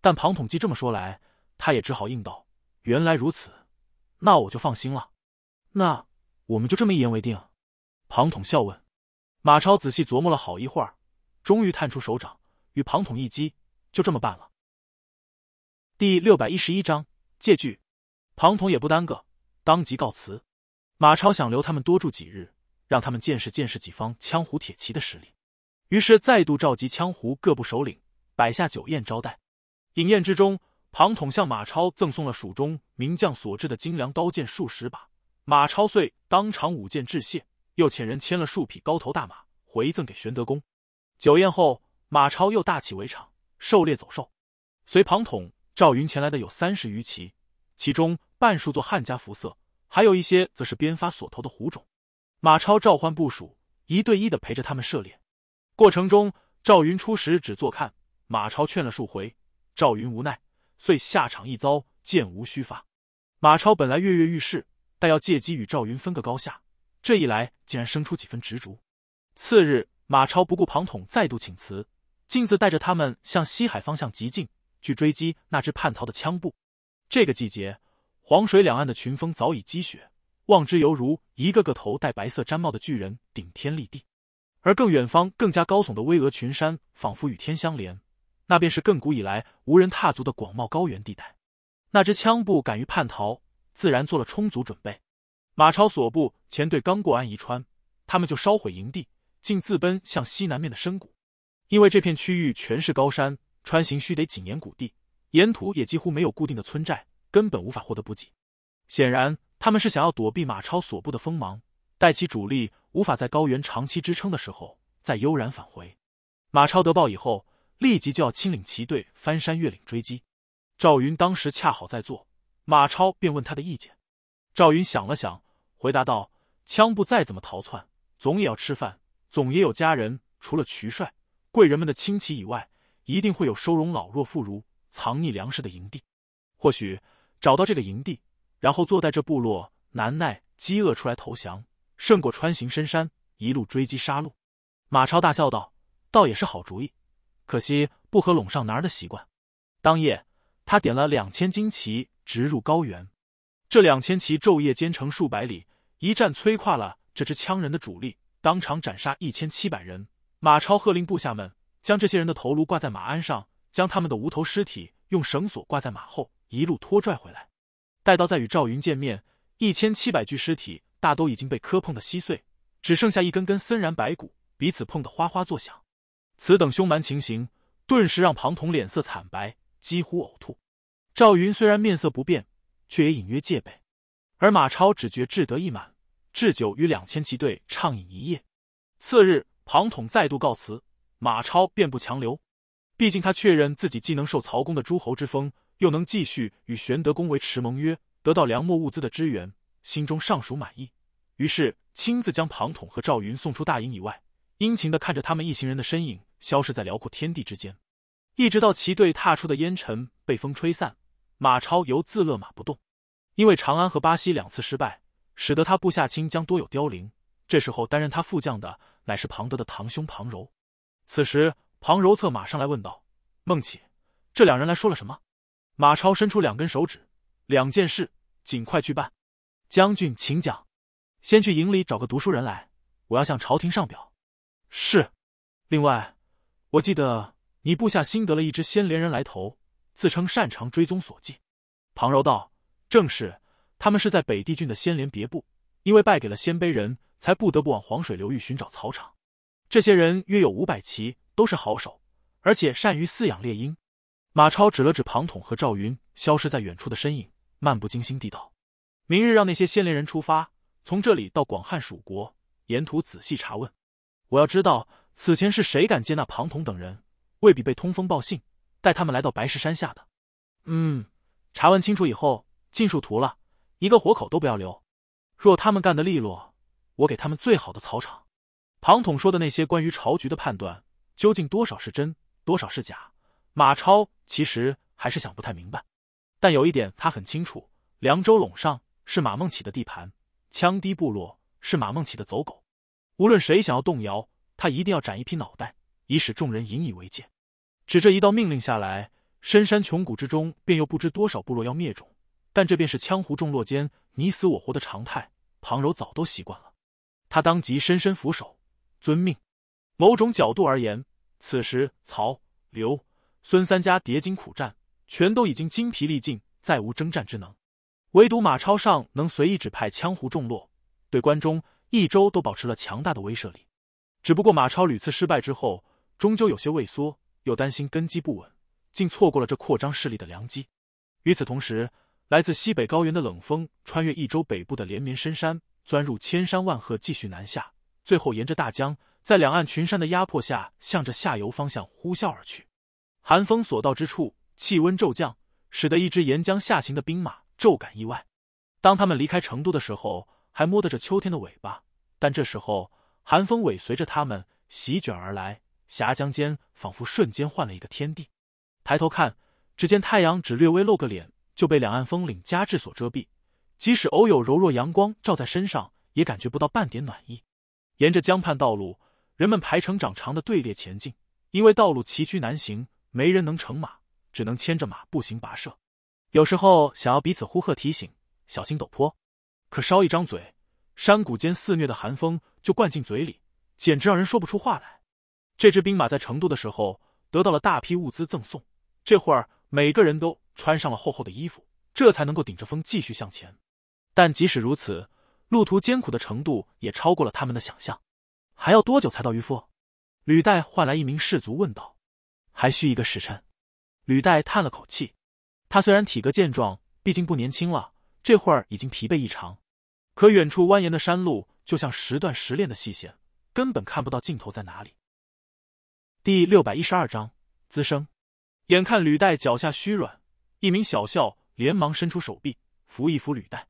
但庞统既这么说来，他也只好应道：“原来如此，那我就放心了。那我们就这么一言为定。”庞统笑问：“马超，仔细琢磨了好一会儿，终于探出手掌，与庞统一击，就这么办了。”第六百一十一章借据。庞统也不耽搁，当即告辞。马超想留他们多住几日，让他们见识见识己方羌胡铁骑的实力，于是再度召集羌胡各部首领，摆下酒宴招待。饮宴之中。庞统向马超赠送了蜀中名将所制的精良刀剑数十把，马超遂当场舞剑致谢，又遣人牵了数匹高头大马回赠给玄德公。酒宴后，马超又大起围场狩猎走兽，随庞统、赵云前来的有三十余骑，其中半数做汉家服色，还有一些则是编发所投的胡种。马超召唤部署，一对一的陪着他们狩猎。过程中，赵云初时只坐看，马超劝了数回，赵云无奈。遂下场一遭，箭无虚发。马超本来跃跃欲试，但要借机与赵云分个高下，这一来竟然生出几分执着。次日，马超不顾庞统再度请辞，径自带着他们向西海方向急进，去追击那只叛逃的羌部。这个季节，黄水两岸的群峰早已积雪，望之犹如一个个头戴白色毡帽的巨人，顶天立地。而更远方更加高耸的巍峨群山，仿佛与天相连。那便是亘古以来无人踏足的广袤高原地带。那支羌部敢于叛逃，自然做了充足准备。马超所部前队刚过安宜川，他们就烧毁营地，竟自奔向西南面的深谷。因为这片区域全是高山，穿行须得谨严谷地，沿途也几乎没有固定的村寨，根本无法获得补给。显然，他们是想要躲避马超所部的锋芒，待其主力无法在高原长期支撑的时候，再悠然返回。马超得报以后。立即就要亲领骑队翻山越岭追击，赵云当时恰好在座，马超便问他的意见。赵云想了想，回答道：“羌部再怎么逃窜，总也要吃饭，总也有家人。除了渠帅、贵人们的亲戚以外，一定会有收容老弱妇孺、藏匿粮食的营地。或许找到这个营地，然后坐在这部落难耐饥饿出来投降，胜过穿行深山，一路追击杀戮。”马超大笑道：“倒也是好主意。”可惜不合陇上男儿的习惯。当夜，他点了两千金旗，直入高原。这两千骑昼夜兼程数百里，一战摧垮了这支羌人的主力，当场斩杀一千七百人。马超喝令部下们将这些人的头颅挂在马鞍上，将他们的无头尸体用绳索挂在马后，一路拖拽回来。待到再与赵云见面，一千七百具尸体大都已经被磕碰的稀碎，只剩下一根根森然白骨，彼此碰得哗哗作响。此等凶蛮情形，顿时让庞统脸色惨白，几乎呕吐。赵云虽然面色不变，却也隐约戒备。而马超只觉志得意满，置酒与两千骑队畅饮一夜。次日，庞统再度告辞，马超便不强留。毕竟他确认自己既能受曹公的诸侯之封，又能继续与玄德公维持盟约，得到梁末物资的支援，心中尚属满意。于是亲自将庞统和赵云送出大营以外，殷勤的看着他们一行人的身影。消失在辽阔天地之间，一直到齐队踏出的烟尘被风吹散，马超由自勒马不动。因为长安和巴西两次失败，使得他部下亲将多有凋零。这时候担任他副将的乃是庞德的堂兄庞柔。此时庞柔策马上来问道：“孟起，这两人来说了什么？”马超伸出两根手指：“两件事，尽快去办。”将军，请讲。先去营里找个读书人来，我要向朝廷上表。是。另外。我记得你部下新得了一支仙莲人来投，自称擅长追踪所迹。庞柔道：“正是，他们是在北地郡的仙莲别部，因为败给了鲜卑人，才不得不往黄水流域寻找草场。这些人约有五百骑，都是好手，而且善于饲养猎鹰。”马超指了指庞统和赵云消失在远处的身影，漫不经心地道：“明日让那些仙莲人出发，从这里到广汉蜀国，沿途仔细查问。我要知道。”此前是谁敢接纳庞统等人？未必被通风报信，带他们来到白石山下的。嗯，查问清楚以后，尽数屠了，一个活口都不要留。若他们干得利落，我给他们最好的草场。庞统说的那些关于朝局的判断，究竟多少是真，多少是假？马超其实还是想不太明白。但有一点他很清楚：凉州陇上是马孟起的地盘，羌氐部落是马孟起的走狗。无论谁想要动摇。他一定要斩一批脑袋，以使众人引以为戒。只这一道命令下来，深山穷谷之中便又不知多少部落要灭种。但这便是羌胡众落间你死我活的常态，庞柔早都习惯了。他当即深深俯首，遵命。某种角度而言，此时曹、刘、孙三家叠经苦战，全都已经精疲力尽，再无征战之能。唯独马超上能随意指派羌胡众落，对关中、益州都保持了强大的威慑力。只不过马超屡次失败之后，终究有些畏缩，又担心根基不稳，竟错过了这扩张势力的良机。与此同时，来自西北高原的冷风穿越益州北部的连绵深山，钻入千山万壑，继续南下，最后沿着大江，在两岸群山的压迫下，向着下游方向呼啸而去。寒风所到之处，气温骤降，使得一支沿江下行的兵马骤感意外。当他们离开成都的时候，还摸得着秋天的尾巴，但这时候。寒风尾随着他们席卷而来，峡江间仿佛瞬间换了一个天地。抬头看，只见太阳只略微露个脸，就被两岸风岭夹峙所遮蔽。即使偶有柔弱阳光照在身上，也感觉不到半点暖意。沿着江畔道路，人们排成长长的队列前进，因为道路崎岖难行，没人能乘马，只能牵着马步行跋涉。有时候想要彼此呼喝提醒，小心陡坡，可稍一张嘴。山谷间肆虐的寒风就灌进嘴里，简直让人说不出话来。这支兵马在成都的时候得到了大批物资赠送，这会儿每个人都穿上了厚厚的衣服，这才能够顶着风继续向前。但即使如此，路途艰苦的程度也超过了他们的想象。还要多久才到渔夫？履带换来一名士卒问道。还需一个时辰。履带叹了口气，他虽然体格健壮，毕竟不年轻了，这会儿已经疲惫异常。可远处蜿蜒的山路就像时断时裂的细线，根本看不到尽头在哪里。第六百一十二章滋生。眼看履带脚下虚软，一名小校连忙伸出手臂扶一扶履带。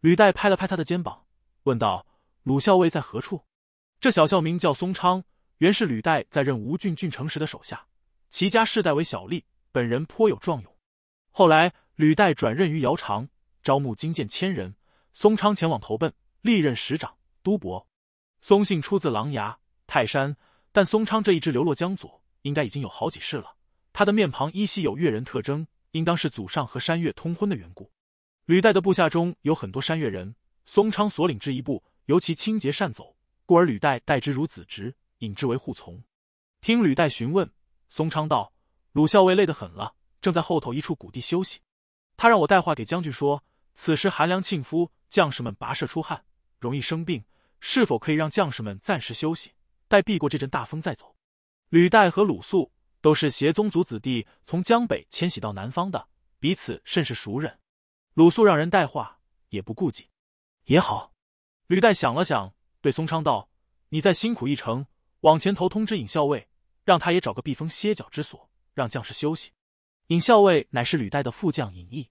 履带拍了拍他的肩膀，问道：“鲁校尉在何处？”这小校名叫松昌，原是履带在任吴郡郡丞时的手下，其家世代为小吏，本人颇有壮勇。后来履带转任于姚长，招募精健千人。松昌前往投奔，历任使长、都伯。松姓出自琅琊泰山，但松昌这一支流落江左，应该已经有好几世了。他的面庞依稀有越人特征，应当是祖上和山越通婚的缘故。吕岱的部下中有很多山越人，松昌所领之一部尤其清洁善走，故而吕岱待之如子侄，引之为护从。听吕岱询问，松昌道：“鲁校尉累得很了，正在后头一处谷地休息。他让我带话给将军说。”此时寒凉沁肤，将士们跋涉出汗，容易生病。是否可以让将士们暂时休息，待避过这阵大风再走？吕带和鲁肃都是携宗族子弟从江北迁徙到南方的，彼此甚是熟人。鲁肃让人带话，也不顾忌。也好。吕带想了想，对松昌道：“你再辛苦一程，往前头通知尹校尉，让他也找个避风歇脚之所，让将士休息。”尹校尉乃是吕带的副将尹毅。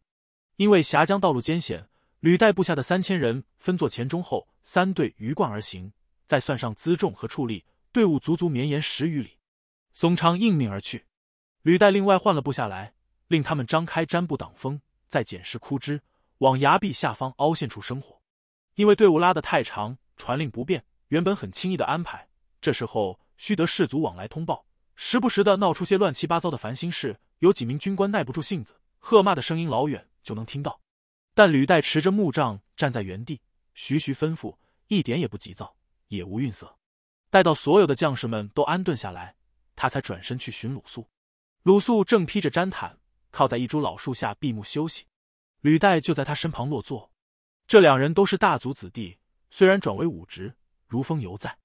因为峡江道路艰险，履带部下的三千人分作前、中、后三队鱼贯而行，再算上辎重和畜力，队伍足足绵延十余里。松昌应命而去，履带另外换了部下来，令他们张开毡布挡风，再捡拾枯枝往崖壁下方凹陷处生火。因为队伍拉得太长，传令不便，原本很轻易的安排，这时候须得士卒往来通报，时不时的闹出些乱七八糟的烦心事。有几名军官耐不住性子，喝骂的声音老远。就能听到，但吕岱持着木杖站在原地，徐徐吩咐，一点也不急躁，也无愠色。待到所有的将士们都安顿下来，他才转身去寻鲁肃。鲁肃正披着毡毯，靠在一株老树下闭目休息。吕岱就在他身旁落座。这两人都是大族子弟，虽然转为武职，如风犹在。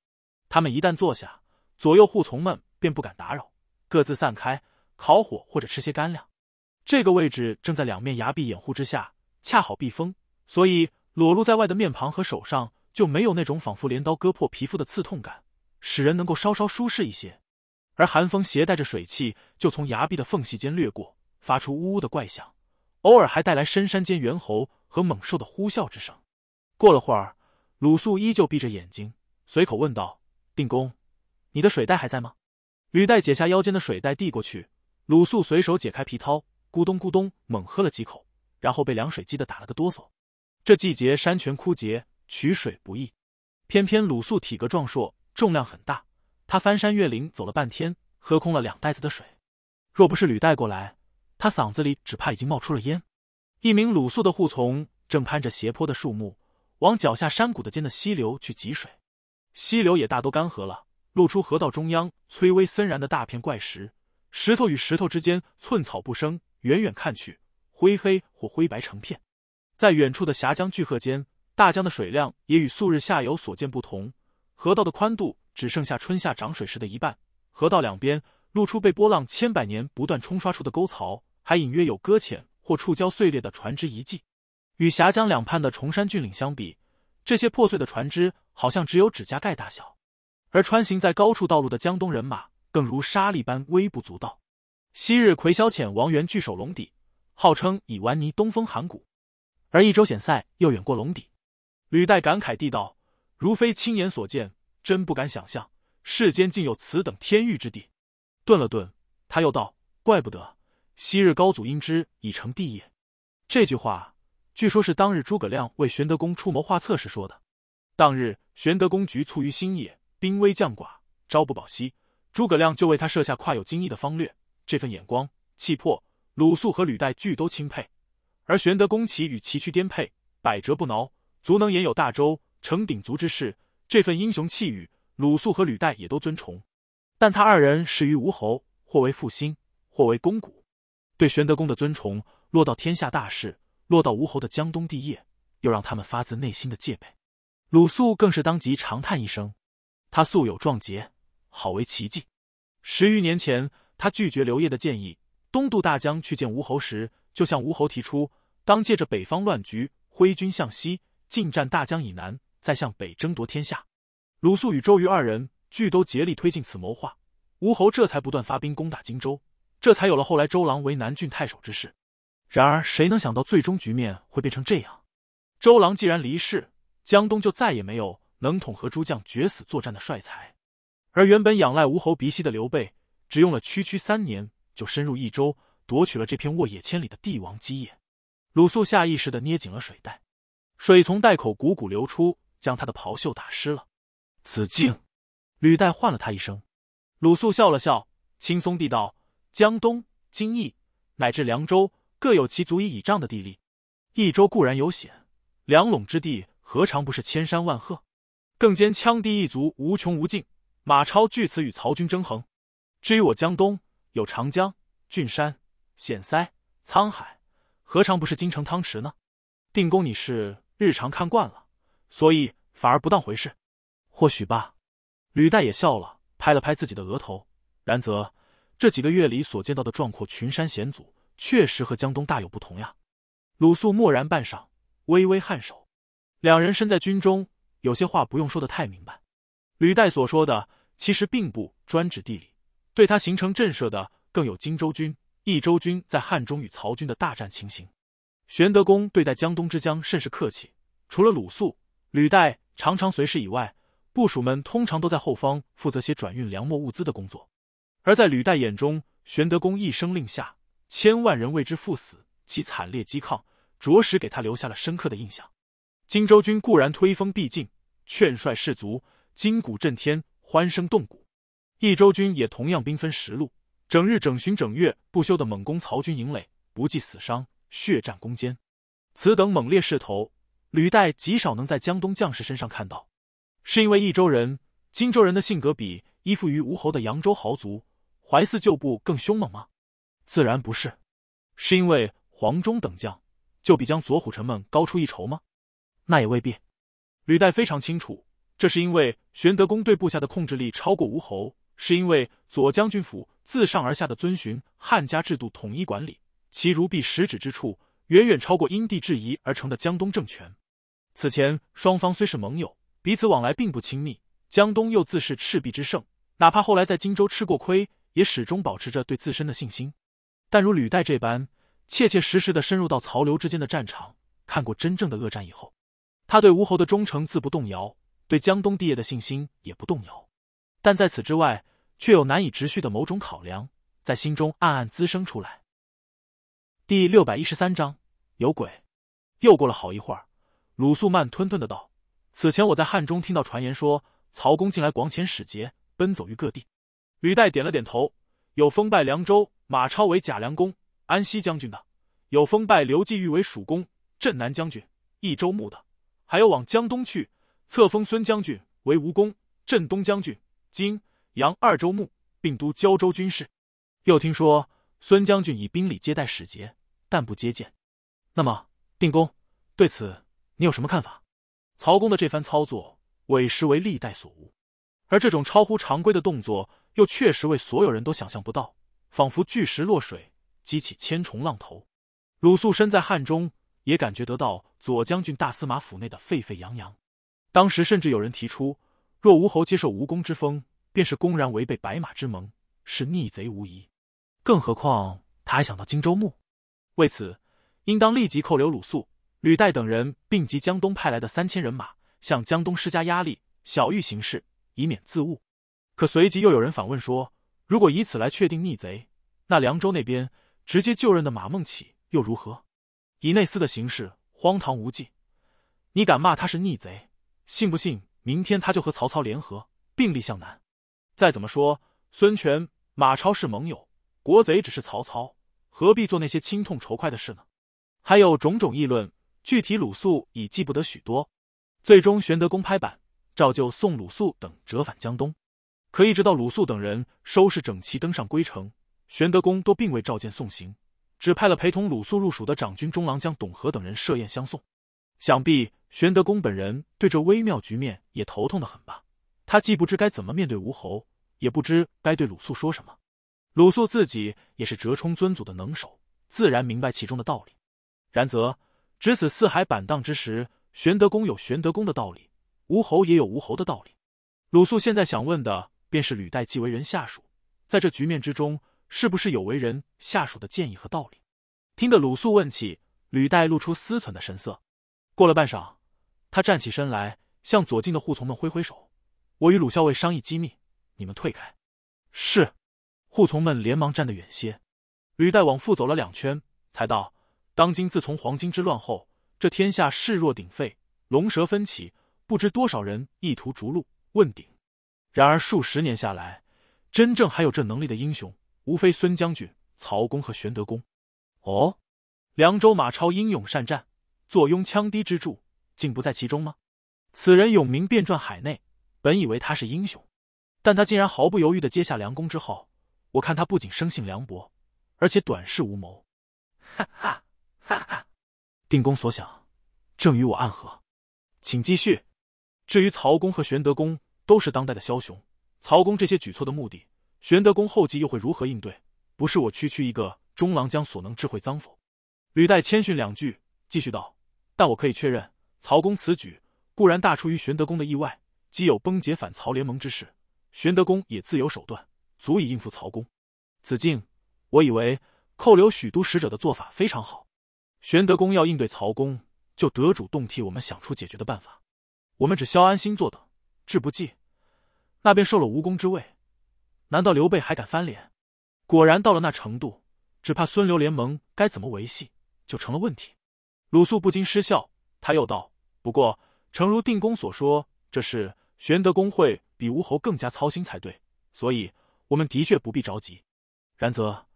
他们一旦坐下，左右护从们便不敢打扰，各自散开，烤火或者吃些干粮。这个位置正在两面崖壁掩护之下，恰好避风，所以裸露在外的面庞和手上就没有那种仿佛镰刀割破皮肤的刺痛感，使人能够稍稍舒适一些。而寒风携带着水汽，就从崖壁的缝隙间掠过，发出呜呜的怪响，偶尔还带来深山间猿猴和猛兽的呼啸之声。过了会儿，鲁肃依旧闭着眼睛，随口问道：“定公，你的水袋还在吗？”履带解下腰间的水袋递过去，鲁肃随手解开皮套。咕咚咕咚，猛喝了几口，然后被凉水激得打了个哆嗦。这季节山泉枯竭，取水不易，偏偏鲁肃体格壮硕，重量很大，他翻山越岭走了半天，喝空了两袋子的水。若不是吕带过来，他嗓子里只怕已经冒出了烟。一名鲁肃的护从正攀着斜坡的树木，往脚下山谷的间的溪流去汲水。溪流也大都干涸了，露出河道中央崔微森然的大片怪石，石头与石头之间寸草不生。远远看去，灰黑或灰白成片，在远处的峡江巨壑间，大江的水量也与素日下游所见不同。河道的宽度只剩下春夏涨水时的一半，河道两边露出被波浪千百年不断冲刷出的沟槽，还隐约有搁浅或触礁碎裂的船只遗迹。与峡江两畔的崇山峻岭相比，这些破碎的船只好像只有指甲盖大小，而穿行在高处道路的江东人马更如沙粒般微不足道。昔日魁霄遣王源聚守龙底，号称已完泥东风寒谷，而一周险塞又远过龙底。吕岱感慨地道：“如非亲眼所见，真不敢想象世间竟有此等天域之地。”顿了顿，他又道：“怪不得昔日高祖因之已成帝业。”这句话据说是当日诸葛亮为玄德公出谋划策时说的。当日玄德公局促于新野，兵危将寡，朝不保夕，诸葛亮就为他设下跨有精益的方略。这份眼光、气魄，鲁肃和吕岱俱都钦佩；而玄德公其与崎岖颠沛、百折不挠，足能言有大周，成鼎足之势。这份英雄气宇，鲁肃和吕岱也都尊崇。但他二人始于吴侯，或为复兴，或为公骨，对玄德公的尊崇，落到天下大事，落到吴侯的江东地业，又让他们发自内心的戒备。鲁肃更是当即长叹一声：“他素有壮节，好为奇迹。十余年前。”他拒绝刘烨的建议，东渡大江去见吴侯时，就向吴侯提出，当借着北方乱局，挥军向西，进占大江以南，再向北争夺天下。鲁肃与周瑜二人俱都竭力推进此谋划，吴侯这才不断发兵攻打荆州，这才有了后来周郎为南郡太守之事。然而，谁能想到最终局面会变成这样？周郎既然离世，江东就再也没有能统合诸将、决死作战的帅才，而原本仰赖吴侯鼻息的刘备。只用了区区三年，就深入益州，夺取了这片沃野千里的帝王基业。鲁肃下意识地捏紧了水袋，水从袋口汩汩流出，将他的袍袖打湿了。子敬，履带唤了他一声。鲁肃笑了笑，轻松地道：“江东、荆益乃至凉州，各有其足以倚仗的地利。益州固然有险，凉陇之地何尝不是千山万壑？更兼羌地一族无穷无尽，马超据此与曹军争衡。”至于我江东有长江、郡山、险塞、沧海，何尝不是京城汤池呢？定公你是日常看惯了，所以反而不当回事，或许吧。吕岱也笑了，拍了拍自己的额头。然则，这几个月里所见到的壮阔群山险阻，确实和江东大有不同呀。鲁肃默然半晌，微微颔首。两人身在军中，有些话不用说的太明白。吕岱所说的，其实并不专指地理。对他形成震慑的，更有荆州军、益州军在汉中与曹军的大战情形。玄德公对待江东之将甚是客气，除了鲁肃、吕岱常常随侍以外，部属们通常都在后方负责些转运粮墨物资的工作。而在吕岱眼中，玄德公一声令下，千万人为之赴死，其惨烈激抗，着实给他留下了深刻的印象。荆州军固然推风必进，劝帅士卒，金鼓震天，欢声动谷。益州军也同样兵分十路，整日整旬整月不休的猛攻曹军营垒，不计死伤，血战攻坚。此等猛烈势头，履带极少能在江东将士身上看到，是因为益州人、荆州人的性格比依附于吴侯的扬州豪族、淮泗旧部更凶猛吗？自然不是，是因为黄忠等将就比江左虎臣们高出一筹吗？那也未必。履带非常清楚，这是因为玄德公对部下的控制力超过吴侯。是因为左将军府自上而下的遵循汉家制度统一管理，其如臂十指之处，远远超过因地制宜而成的江东政权。此前双方虽是盟友，彼此往来并不亲密。江东又自是赤壁之胜，哪怕后来在荆州吃过亏，也始终保持着对自身的信心。但如履带这般切切实实的深入到曹刘之间的战场，看过真正的恶战以后，他对吴侯的忠诚自不动摇，对江东帝业的信心也不动摇。但在此之外，却有难以持续的某种考量在心中暗暗滋生出来。第六百一十三章有鬼。又过了好一会儿，鲁肃慢吞吞的道：“此前我在汉中听到传言，说曹公近来广遣使节，奔走于各地。”吕岱点了点头：“有封拜凉州马超为假凉公、安西将军的；有封拜刘季玉为蜀公、镇南将军、益州牧的；还有往江东去册封孙将军为吴公、镇东将军。”泾、杨二州牧，并都胶州军事。又听说孙将军以兵礼接待使节，但不接见。那么，定公对此你有什么看法？曹公的这番操作委实为历代所无，而这种超乎常规的动作又确实为所有人都想象不到，仿佛巨石落水，激起千重浪头。鲁肃身在汉中，也感觉得到左将军大司马府内的沸沸扬扬。当时甚至有人提出。若吴侯接受吴公之封，便是公然违背白马之盟，是逆贼无疑。更何况他还想到荆州牧，为此应当立即扣留鲁肃、吕岱等人，并及江东派来的三千人马，向江东施加压力，小玉行事，以免自误。可随即又有人反问说：“如果以此来确定逆贼，那凉州那边直接就任的马孟起又如何？以内司的形式荒唐无稽。你敢骂他是逆贼，信不信？”明天他就和曹操联合，并立向南。再怎么说，孙权、马超是盟友，国贼只是曹操，何必做那些亲痛仇快的事呢？还有种种议论，具体鲁肃已记不得许多。最终，玄德公拍板，照旧送鲁肃等折返江东。可一直到鲁肃等人收拾整齐，登上归程，玄德公都并未召见送行，只派了陪同鲁肃入蜀的长军中郎将董和等人设宴相送。想必。玄德公本人对这微妙局面也头痛的很吧？他既不知该怎么面对吴侯，也不知该对鲁肃说什么。鲁肃自己也是折冲尊祖的能手，自然明白其中的道理。然则，值此四海板荡之时，玄德公有玄德公的道理，吴侯也有吴侯的道理。鲁肃现在想问的，便是吕岱既为人下属，在这局面之中，是不是有为人下属的建议和道理？听得鲁肃问起，吕岱露出思忖的神色，过了半晌。他站起身来，向左近的护从们挥挥手：“我与鲁校尉商议机密，你们退开。”是，护从们连忙站得远些。吕代往复走了两圈，才道：“当今自从黄巾之乱后，这天下势若鼎沸，龙蛇纷起，不知多少人意图逐鹿问鼎。然而数十年下来，真正还有这能力的英雄，无非孙将军、曹公和玄德公。哦，凉州马超英勇善战，坐拥羌氐之助。”竟不在其中吗？此人永明遍转海内，本以为他是英雄，但他竟然毫不犹豫的接下梁公之后，我看他不仅生性凉薄，而且短视无谋。哈哈，哈哈，定公所想，正与我暗合，请继续。至于曹公和玄德公都是当代的枭雄，曹公这些举措的目的，玄德公后继又会如何应对？不是我区区一个中郎将所能智慧臧否。吕岱谦逊两句，继续道：“但我可以确认。”曹公此举固然大出于玄德公的意外，既有崩解反曹联盟之势，玄德公也自有手段，足以应付曹公。子敬，我以为扣留许都使者的做法非常好。玄德公要应对曹公，就得主动替我们想出解决的办法。我们只消安心坐等，志不济，那便受了无功之位。难道刘备还敢翻脸？果然到了那程度，只怕孙刘联盟该怎么维系就成了问题。鲁肃不禁失笑，他又道。不过，诚如定公所说，这事玄德公会比吴侯更加操心才对，所以我们的确不必着急。然则，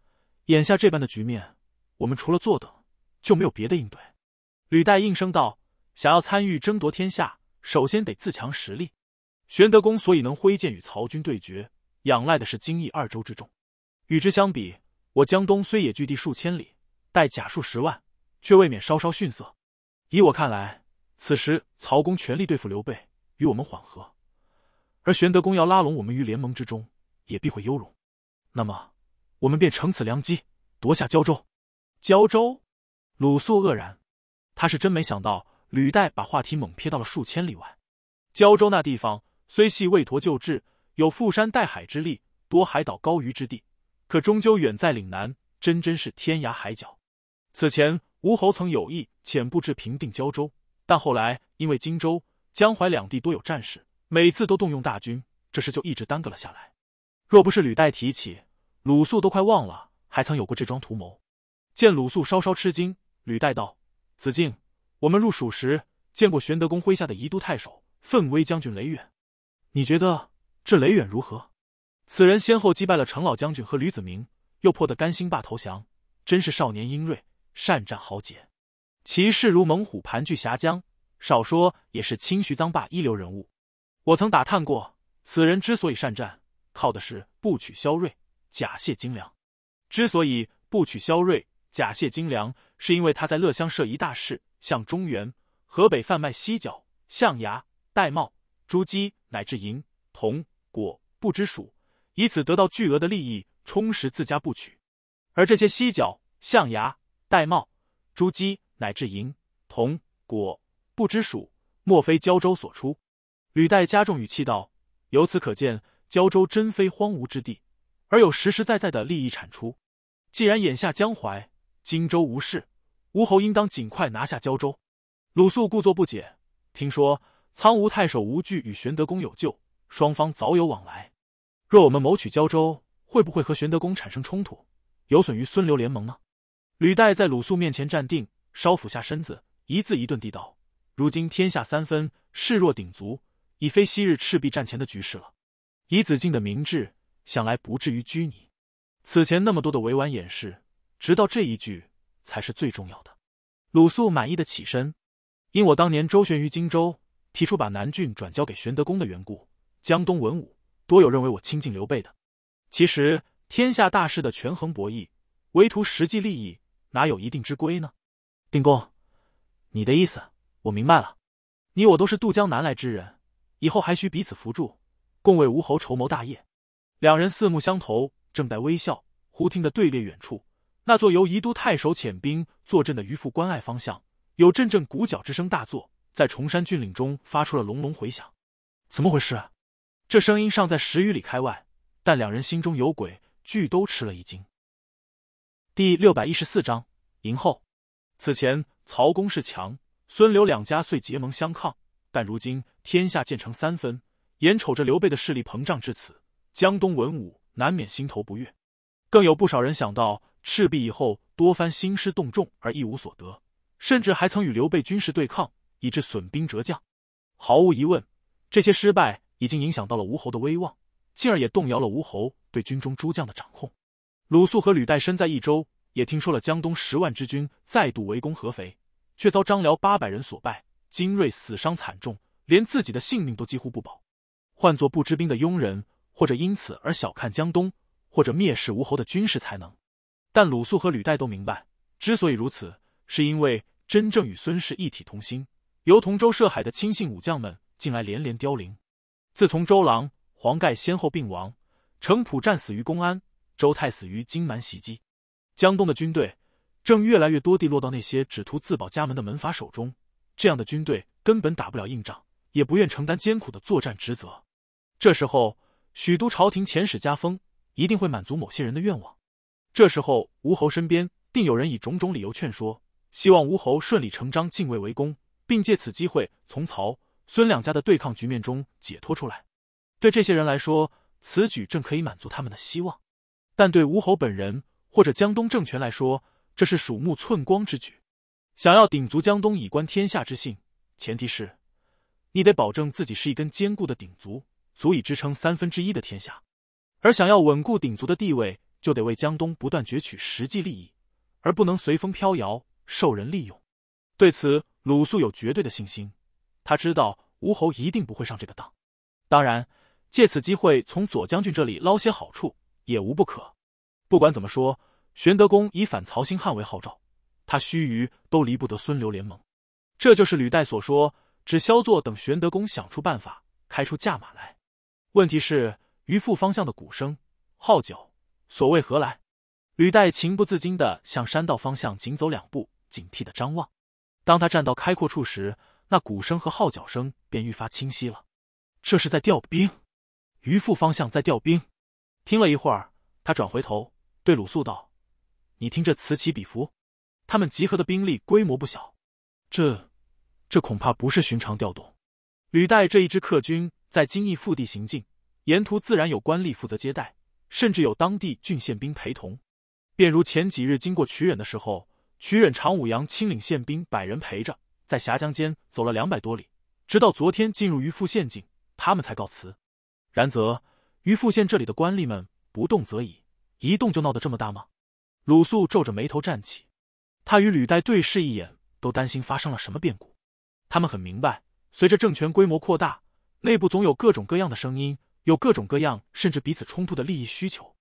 眼下这般的局面，我们除了坐等，就没有别的应对。吕岱应声道：“想要参与争夺天下，首先得自强实力。玄德公所以能挥剑与曹军对决，仰赖的是荆益二州之众。与之相比，我江东虽也据地数千里，带甲数十万，却未免稍稍逊色。以我看来，”此时，曹公全力对付刘备，与我们缓和；而玄德公要拉拢我们于联盟之中，也必会优容。那么，我们便乘此良机，夺下胶州。胶州，鲁肃愕然，他是真没想到，吕岱把话题猛撇到了数千里外。胶州那地方虽系魏佗旧治，有富山带海之力，多海岛高余之地，可终究远在岭南，真真是天涯海角。此前，吴侯曾有意遣步至平定胶州。但后来，因为荆州、江淮两地多有战事，每次都动用大军，这事就一直耽搁了下来。若不是吕岱提起，鲁肃都快忘了还曾有过这桩图谋。见鲁肃稍稍吃惊，吕岱道：“子敬，我们入蜀时见过玄德公麾下的宜都太守、奋威将军雷远，你觉得这雷远如何？此人先后击败了程老将军和吕子明，又破得甘兴霸投降，真是少年英锐，善战豪杰。”其势如猛虎，盘踞峡江，少说也是清徐臧霸一流人物。我曾打探过，此人之所以善战，靠的是不取萧锐，假借精粮。之所以不取萧锐，假借精粮，是因为他在乐乡设一大市，向中原、河北贩卖犀角、象牙、玳瑁、珠玑，乃至银、铜、果不知属，以此得到巨额的利益，充实自家部曲。而这些犀角、象牙、玳瑁、珠玑，乃至银铜果不知属，莫非胶州所出？吕岱加重语气道：“由此可见，胶州真非荒芜之地，而有实实在在的利益产出。既然眼下江淮、荆州无事，吴侯应当尽快拿下胶州。”鲁肃故作不解：“听说苍梧太守吴惧与玄德公有旧，双方早有往来。若我们谋取胶州，会不会和玄德公产生冲突，有损于孙刘联盟呢？”吕岱在鲁肃面前站定。稍俯下身子，一字一顿地道：“如今天下三分，势若鼎足，已非昔日赤壁战前的局势了。以子敬的明智，想来不至于拘泥。此前那么多的委婉掩饰，直到这一句才是最重要的。”鲁肃满意的起身：“因我当年周旋于荆州，提出把南郡转交给玄德公的缘故，江东文武多有认为我亲近刘备的。其实，天下大事的权衡博弈，唯图实际利益，哪有一定之规呢？”定公，你的意思我明白了。你我都是渡江南来之人，以后还需彼此扶助，共为吴侯筹谋大业。两人四目相投，正待微笑，忽听得队列远处那座由宜都太守遣兵坐镇的渔父关隘方向，有阵阵鼓角之声大作，在崇山峻岭中发出了隆隆回响。怎么回事？这声音尚在十余里开外，但两人心中有鬼，俱都吃了一惊。第六百一十四章迎后。此前，曹公势强，孙刘两家虽结盟相抗，但如今天下渐成三分，眼瞅着刘备的势力膨胀至此，江东文武难免心头不悦。更有不少人想到赤壁以后多番兴师动众而一无所得，甚至还曾与刘备军事对抗，以致损兵折将。毫无疑问，这些失败已经影响到了吴侯的威望，进而也动摇了吴侯对军中诸将的掌控。鲁肃和吕岱身在益州。也听说了江东十万之军再度围攻合肥，却遭张辽八百人所败，精锐死伤惨重，连自己的性命都几乎不保。换做不知兵的庸人，或者因此而小看江东，或者蔑视吴侯的军事才能。但鲁肃和吕岱都明白，之所以如此，是因为真正与孙氏一体同心、由同州涉海的亲信武将们近来连连凋零。自从周郎、黄盖先后病亡，程普战死于公安，周泰死于金蛮袭击。江东的军队正越来越多地落到那些只图自保家门的门阀手中，这样的军队根本打不了硬仗，也不愿承担艰苦的作战职责。这时候，许都朝廷遣使加封，一定会满足某些人的愿望。这时候，吴侯身边定有人以种种理由劝说，希望吴侯顺理成章进位为公，并借此机会从曹、孙两家的对抗局面中解脱出来。对这些人来说，此举正可以满足他们的希望，但对吴侯本人。或者江东政权来说，这是鼠目寸光之举。想要鼎足江东以观天下之幸，前提是，你得保证自己是一根坚固的鼎足，足以支撑三分之一的天下。而想要稳固鼎足的地位，就得为江东不断攫取实际利益，而不能随风飘摇，受人利用。对此，鲁肃有绝对的信心。他知道吴侯一定不会上这个当。当然，借此机会从左将军这里捞些好处也无不可。不管怎么说，玄德公以反曹兴汉为号召，他须臾都离不得孙刘联盟。这就是履带所说，只萧作等玄德公想出办法，开出价马来。问题是渔父方向的鼓声、号角，所谓何来？履带情不自禁地向山道方向紧走两步，警惕地张望。当他站到开阔处时，那鼓声和号角声便愈发清晰了。这是在调兵，渔父方向在调兵。听了一会儿，他转回头。对鲁肃道：“你听这此起彼伏，他们集合的兵力规模不小，这这恐怕不是寻常调动。吕带这一支客军在荆邑腹地行进，沿途自然有官吏负责接待，甚至有当地郡县兵陪同。便如前几日经过曲忍的时候，曲忍常武阳亲领县兵百人陪着，在峡江间走了两百多里，直到昨天进入于富县境，他们才告辞。然则于富县这里的官吏们不动则已。”一动就闹得这么大吗？鲁肃皱着眉头站起，他与吕岱对视一眼，都担心发生了什么变故。他们很明白，随着政权规模扩大，内部总有各种各样的声音，有各种各样甚至彼此冲突的利益需求。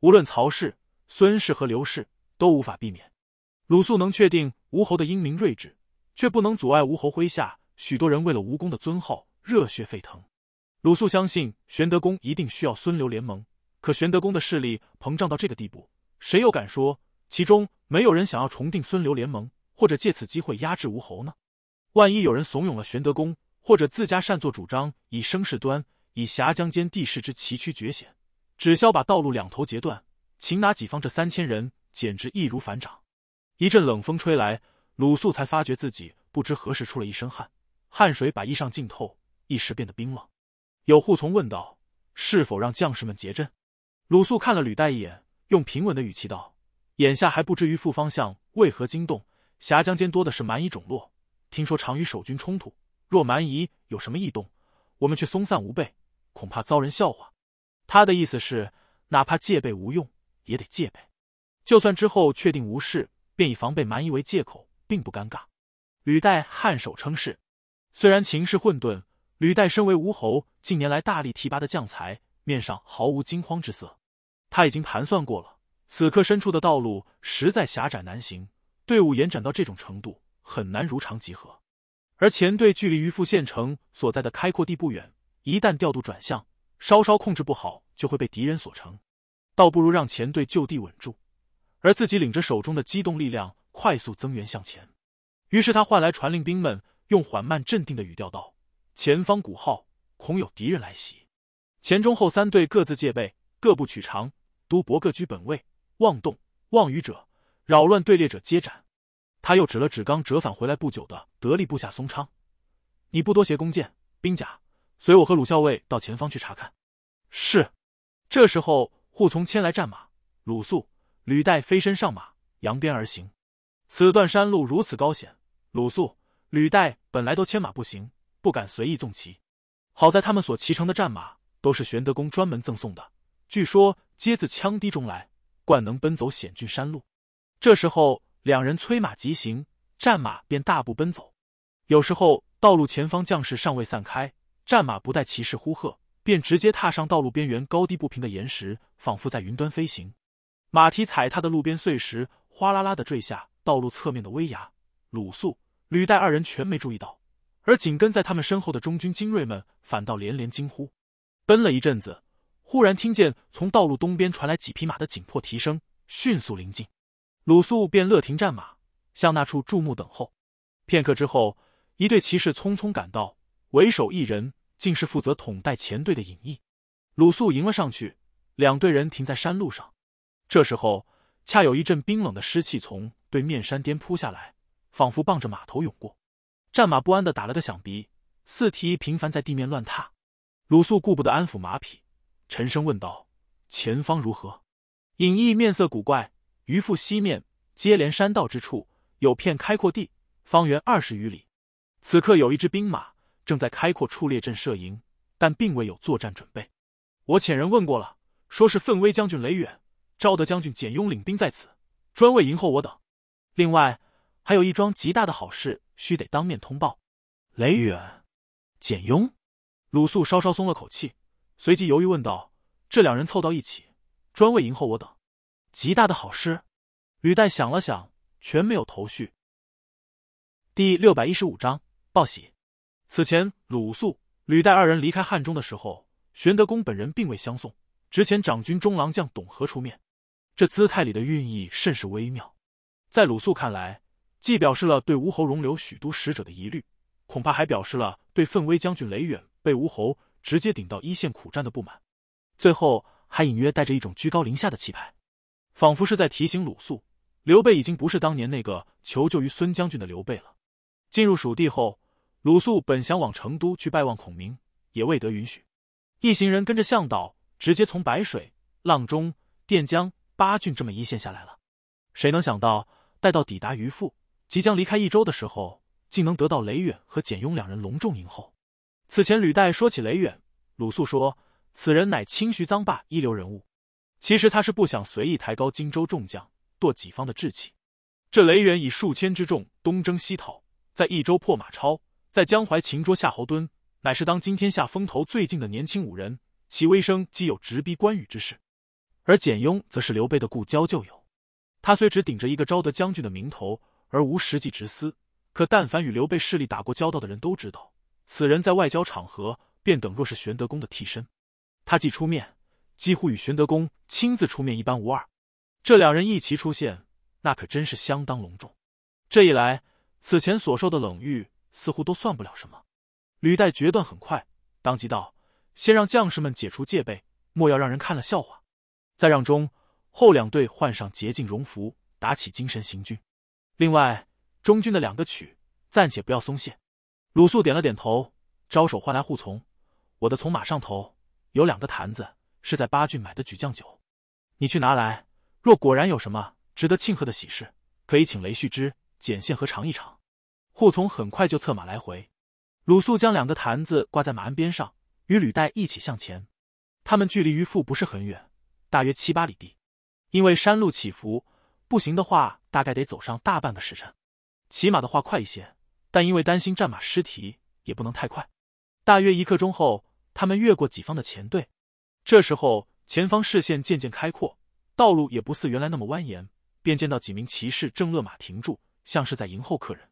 无论曹氏、孙氏和刘氏都无法避免。鲁肃能确定吴侯的英明睿智，却不能阻碍吴侯麾下许多人为了吴公的尊号热血沸腾。鲁肃相信，玄德公一定需要孙刘联盟。可玄德公的势力膨胀到这个地步，谁又敢说其中没有人想要重定孙刘联盟，或者借此机会压制吴侯呢？万一有人怂恿了玄德公，或者自家擅作主张，以声势端，以峡江间地势之崎岖绝险，只消把道路两头截断，擒拿己方这三千人，简直易如反掌。一阵冷风吹来，鲁肃才发觉自己不知何时出了一身汗，汗水把衣裳浸透，一时变得冰冷。有护从问道：“是否让将士们结阵？”鲁肃看了吕岱一眼，用平稳的语气道：“眼下还不至于负方向为何惊动，峡江间多的是蛮夷种落，听说常与守军冲突。若蛮夷有什么异动，我们却松散无备，恐怕遭人笑话。”他的意思是，哪怕戒备无用，也得戒备。就算之后确定无事，便以防备蛮夷为借口，并不尴尬。吕岱颔首称是。虽然情势混沌，吕岱身为吴侯，近年来大力提拔的将才，面上毫无惊慌之色。他已经盘算过了，此刻深处的道路实在狭窄难行，队伍延展到这种程度，很难如常集合。而前队距离余富县城所在的开阔地不远，一旦调度转向，稍稍控制不好，就会被敌人所乘。倒不如让前队就地稳住，而自己领着手中的机动力量快速增援向前。于是他唤来传令兵们，用缓慢镇定的语调道：“前方鼓号，恐有敌人来袭，前中后三队各自戒备，各不取长。”都伯各居本位，妄动妄语者，扰乱队列者，皆斩。他又指了指刚折返回来不久的得力部下松昌：“你不多携弓箭、兵甲，随我和鲁校尉到前方去查看。”是。这时候，扈从牵来战马，鲁肃、吕岱飞身上马，扬鞭而行。此段山路如此高险，鲁肃、吕岱本来都牵马不行，不敢随意纵骑。好在他们所骑乘的战马都是玄德公专门赠送的。据说皆自羌笛中来，惯能奔走险峻山路。这时候，两人催马疾行，战马便大步奔走。有时候，道路前方将士尚未散开，战马不待骑士呼喝，便直接踏上道路边缘高低不平的岩石，仿佛在云端飞行。马蹄踩踏的路边碎石哗啦啦的坠下，道路侧面的危崖。鲁肃、吕岱二人全没注意到，而紧跟在他们身后的中军精锐们反倒连连惊呼。奔了一阵子。忽然听见从道路东边传来几匹马的紧迫蹄声，迅速临近。鲁肃便勒停战马，向那处注目等候。片刻之后，一队骑士匆匆赶到，为首一人竟是负责统带前队的尹毅。鲁肃迎了上去，两队人停在山路上。这时候，恰有一阵冰冷的湿气从对面山巅扑下来，仿佛傍着马头涌过，战马不安地打了个响鼻，四蹄频繁在地面乱踏。鲁肃顾不得安抚马匹。沉声问道：“前方如何？”隐逸面色古怪。余腹西面接连山道之处，有片开阔地，方圆二十余里。此刻有一支兵马正在开阔处列阵设营，但并未有作战准备。我遣人问过了，说是奋威将军雷远、昭德将军简雍领兵在此，专为迎候我等。另外，还有一桩极大的好事，需得当面通报。雷远、简雍，鲁肃稍稍松了口气。随即犹豫问道：“这两人凑到一起，专为迎候我等，极大的好事。”吕岱想了想，全没有头绪。第六百一十五章报喜。此前，鲁肃、吕岱二人离开汉中的时候，玄德公本人并未相送，之前长军中郎将董和出面，这姿态里的寓意甚是微妙。在鲁肃看来，既表示了对吴侯容留许都使者的疑虑，恐怕还表示了对奋威将军雷远被吴侯。直接顶到一线苦战的不满，最后还隐约带着一种居高临下的气派，仿佛是在提醒鲁肃，刘备已经不是当年那个求救于孙将军的刘备了。进入蜀地后，鲁肃本想往成都去拜望孔明，也未得允许。一行人跟着向导，直接从白水、阆中、垫江八郡这么一线下来了。谁能想到，待到抵达鱼腹，即将离开益州的时候，竟能得到雷远和简雍两人隆重迎候。此前，吕岱说起雷远，鲁肃说：“此人乃清徐臧霸一流人物。”其实他是不想随意抬高荆州众将、堕己方的志气。这雷远以数千之众东征西讨，在益州破马超，在江淮擒捉夏侯惇，乃是当今天下风头最劲的年轻武人，其威声既有直逼关羽之势。而简雍则是刘备的故交旧友，他虽只顶着一个昭德将军的名头而无实际职司，可但凡与刘备势力打过交道的人都知道。此人在外交场合便等若是玄德公的替身，他既出面，几乎与玄德公亲自出面一般无二。这两人一齐出现，那可真是相当隆重。这一来，此前所受的冷遇似乎都算不了什么。履带决断很快，当即道：“先让将士们解除戒备，莫要让人看了笑话。再让中后两队换上洁净戎服，打起精神行军。另外，中军的两个曲暂且不要松懈。”鲁肃点了点头，招手唤来护从。我的从马上头有两个坛子，是在巴郡买的举酱酒，你去拿来。若果然有什么值得庆贺的喜事，可以请雷旭之剪线和尝一尝。护从很快就策马来回。鲁肃将两个坛子挂在马鞍边上，与履带一起向前。他们距离渔父不是很远，大约七八里地。因为山路起伏，步行的话大概得走上大半个时辰，骑马的话快一些。但因为担心战马失蹄，也不能太快。大约一刻钟后，他们越过己方的前队，这时候前方视线渐渐开阔，道路也不似原来那么蜿蜒，便见到几名骑士正勒马停住，像是在迎候客人。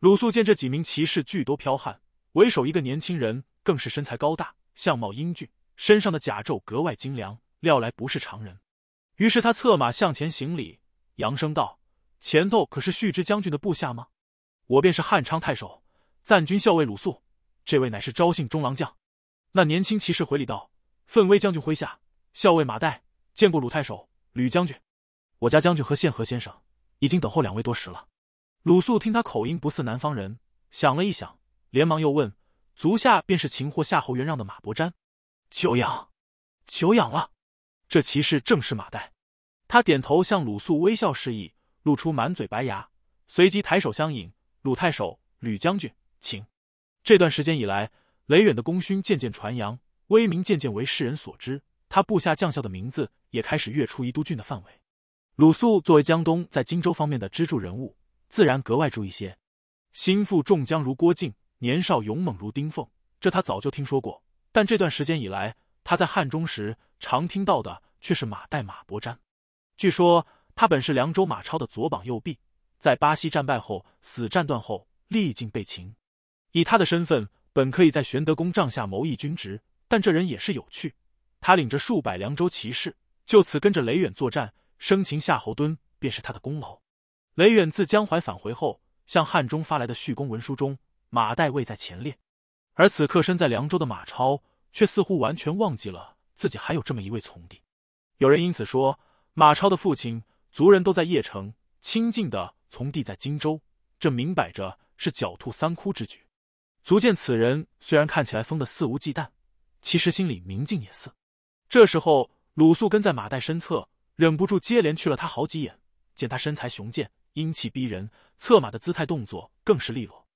鲁肃见这几名骑士巨多剽悍，为首一个年轻人更是身材高大，相貌英俊，身上的甲胄格外精良，料来不是常人。于是他策马向前行礼，扬声道：“前头可是旭之将军的部下吗？”我便是汉昌太守、赞军校尉鲁肃，这位乃是昭信中郎将。那年轻骑士回礼道：“奋威将军麾下校尉马岱，见过鲁太守、吕将军。我家将军和县河先生已经等候两位多时了。”鲁肃听他口音不似南方人，想了一想，连忙又问：“足下便是擒获夏侯元让的马伯瞻？久仰，久仰了。这骑士正是马岱。他点头向鲁肃微笑示意，露出满嘴白牙，随即抬手相迎。”鲁太守、吕将军，请。这段时间以来，雷远的功勋渐渐传扬，威名渐渐为世人所知，他部下将校的名字也开始跃出宜都郡的范围。鲁肃作为江东在荆州方面的支柱人物，自然格外注意些。心腹众将如郭靖，年少勇猛如丁奉，这他早就听说过。但这段时间以来，他在汉中时常听到的却是马岱、马伯瞻。据说他本是凉州马超的左膀右臂。在巴西战败后，死战断后，历尽被擒。以他的身份，本可以在玄德公帐下谋一军职，但这人也是有趣。他领着数百凉州骑士，就此跟着雷远作战，生擒夏侯惇，便是他的功劳。雷远自江淮返回后，向汉中发来的叙功文书中，马岱位在前列。而此刻身在凉州的马超，却似乎完全忘记了自己还有这么一位从弟。有人因此说，马超的父亲族人都在邺城，亲近的。从地在荆州，这明摆着是狡兔三窟之举，足见此人虽然看起来疯得肆无忌惮，其实心里明镜也似。这时候，鲁肃跟在马岱身侧，忍不住接连去了他好几眼，见他身材雄健，英气逼人，策马的姿态动作更是利落。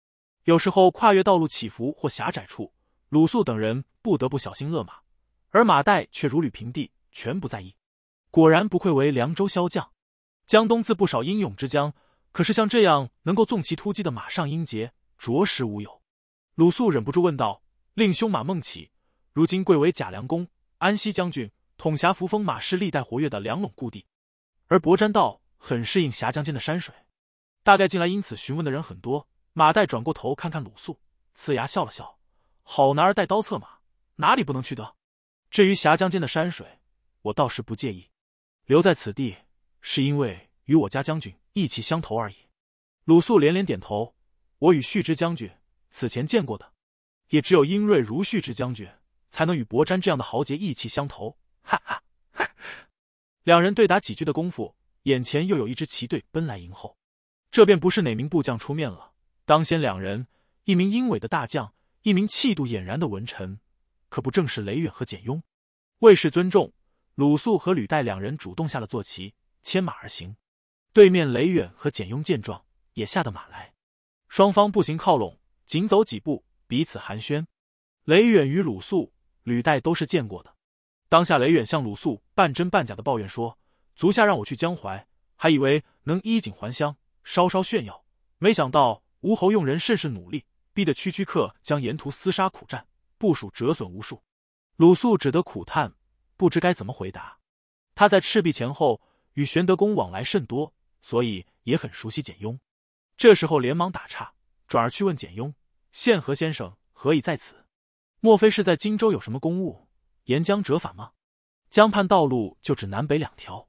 有时候跨越道路起伏或狭窄处，鲁肃等人不得不小心勒马，而马岱却如履平地，全不在意。果然不愧为凉州骁将，江东自不少英勇之将。可是像这样能够纵其突击的马上英杰，着实无有。鲁肃忍不住问道：“令兄马孟起，如今贵为贾梁公、安西将军，统辖扶风、马氏历代活跃的两陇故地，而博瞻道很适应峡江间的山水，大概近来因此询问的人很多。”马岱转过头看看鲁肃，呲牙笑了笑：“好男儿带刀策马，哪里不能去得？至于峡江间的山水，我倒是不介意。留在此地，是因为与我家将军。”意气相投而已。鲁肃连连点头。我与旭之将军此前见过的，也只有英锐如旭之将军，才能与伯瞻这样的豪杰意气相投。哈哈！两人对打几句的功夫，眼前又有一支骑队奔来迎候，这便不是哪名部将出面了。当先两人，一名英伟的大将，一名气度俨然的文臣，可不正是雷远和简雍？为示尊重，鲁肃和吕岱两人主动下了坐骑，牵马而行。对面雷远和简雍见状也下得马来，双方步行靠拢，紧走几步，彼此寒暄。雷远与鲁肃、吕岱都是见过的，当下雷远向鲁肃半真半假的抱怨说：“足下让我去江淮，还以为能衣锦还乡，稍稍炫耀，没想到吴侯用人甚是努力，逼得区区客将沿途厮杀苦战，部署折损无数。”鲁肃只得苦叹，不知该怎么回答。他在赤壁前后与玄德公往来甚多。所以也很熟悉简雍，这时候连忙打岔，转而去问简雍：“献和先生何以在此？莫非是在荆州有什么公务，沿江折返吗？”江畔道路就指南北两条，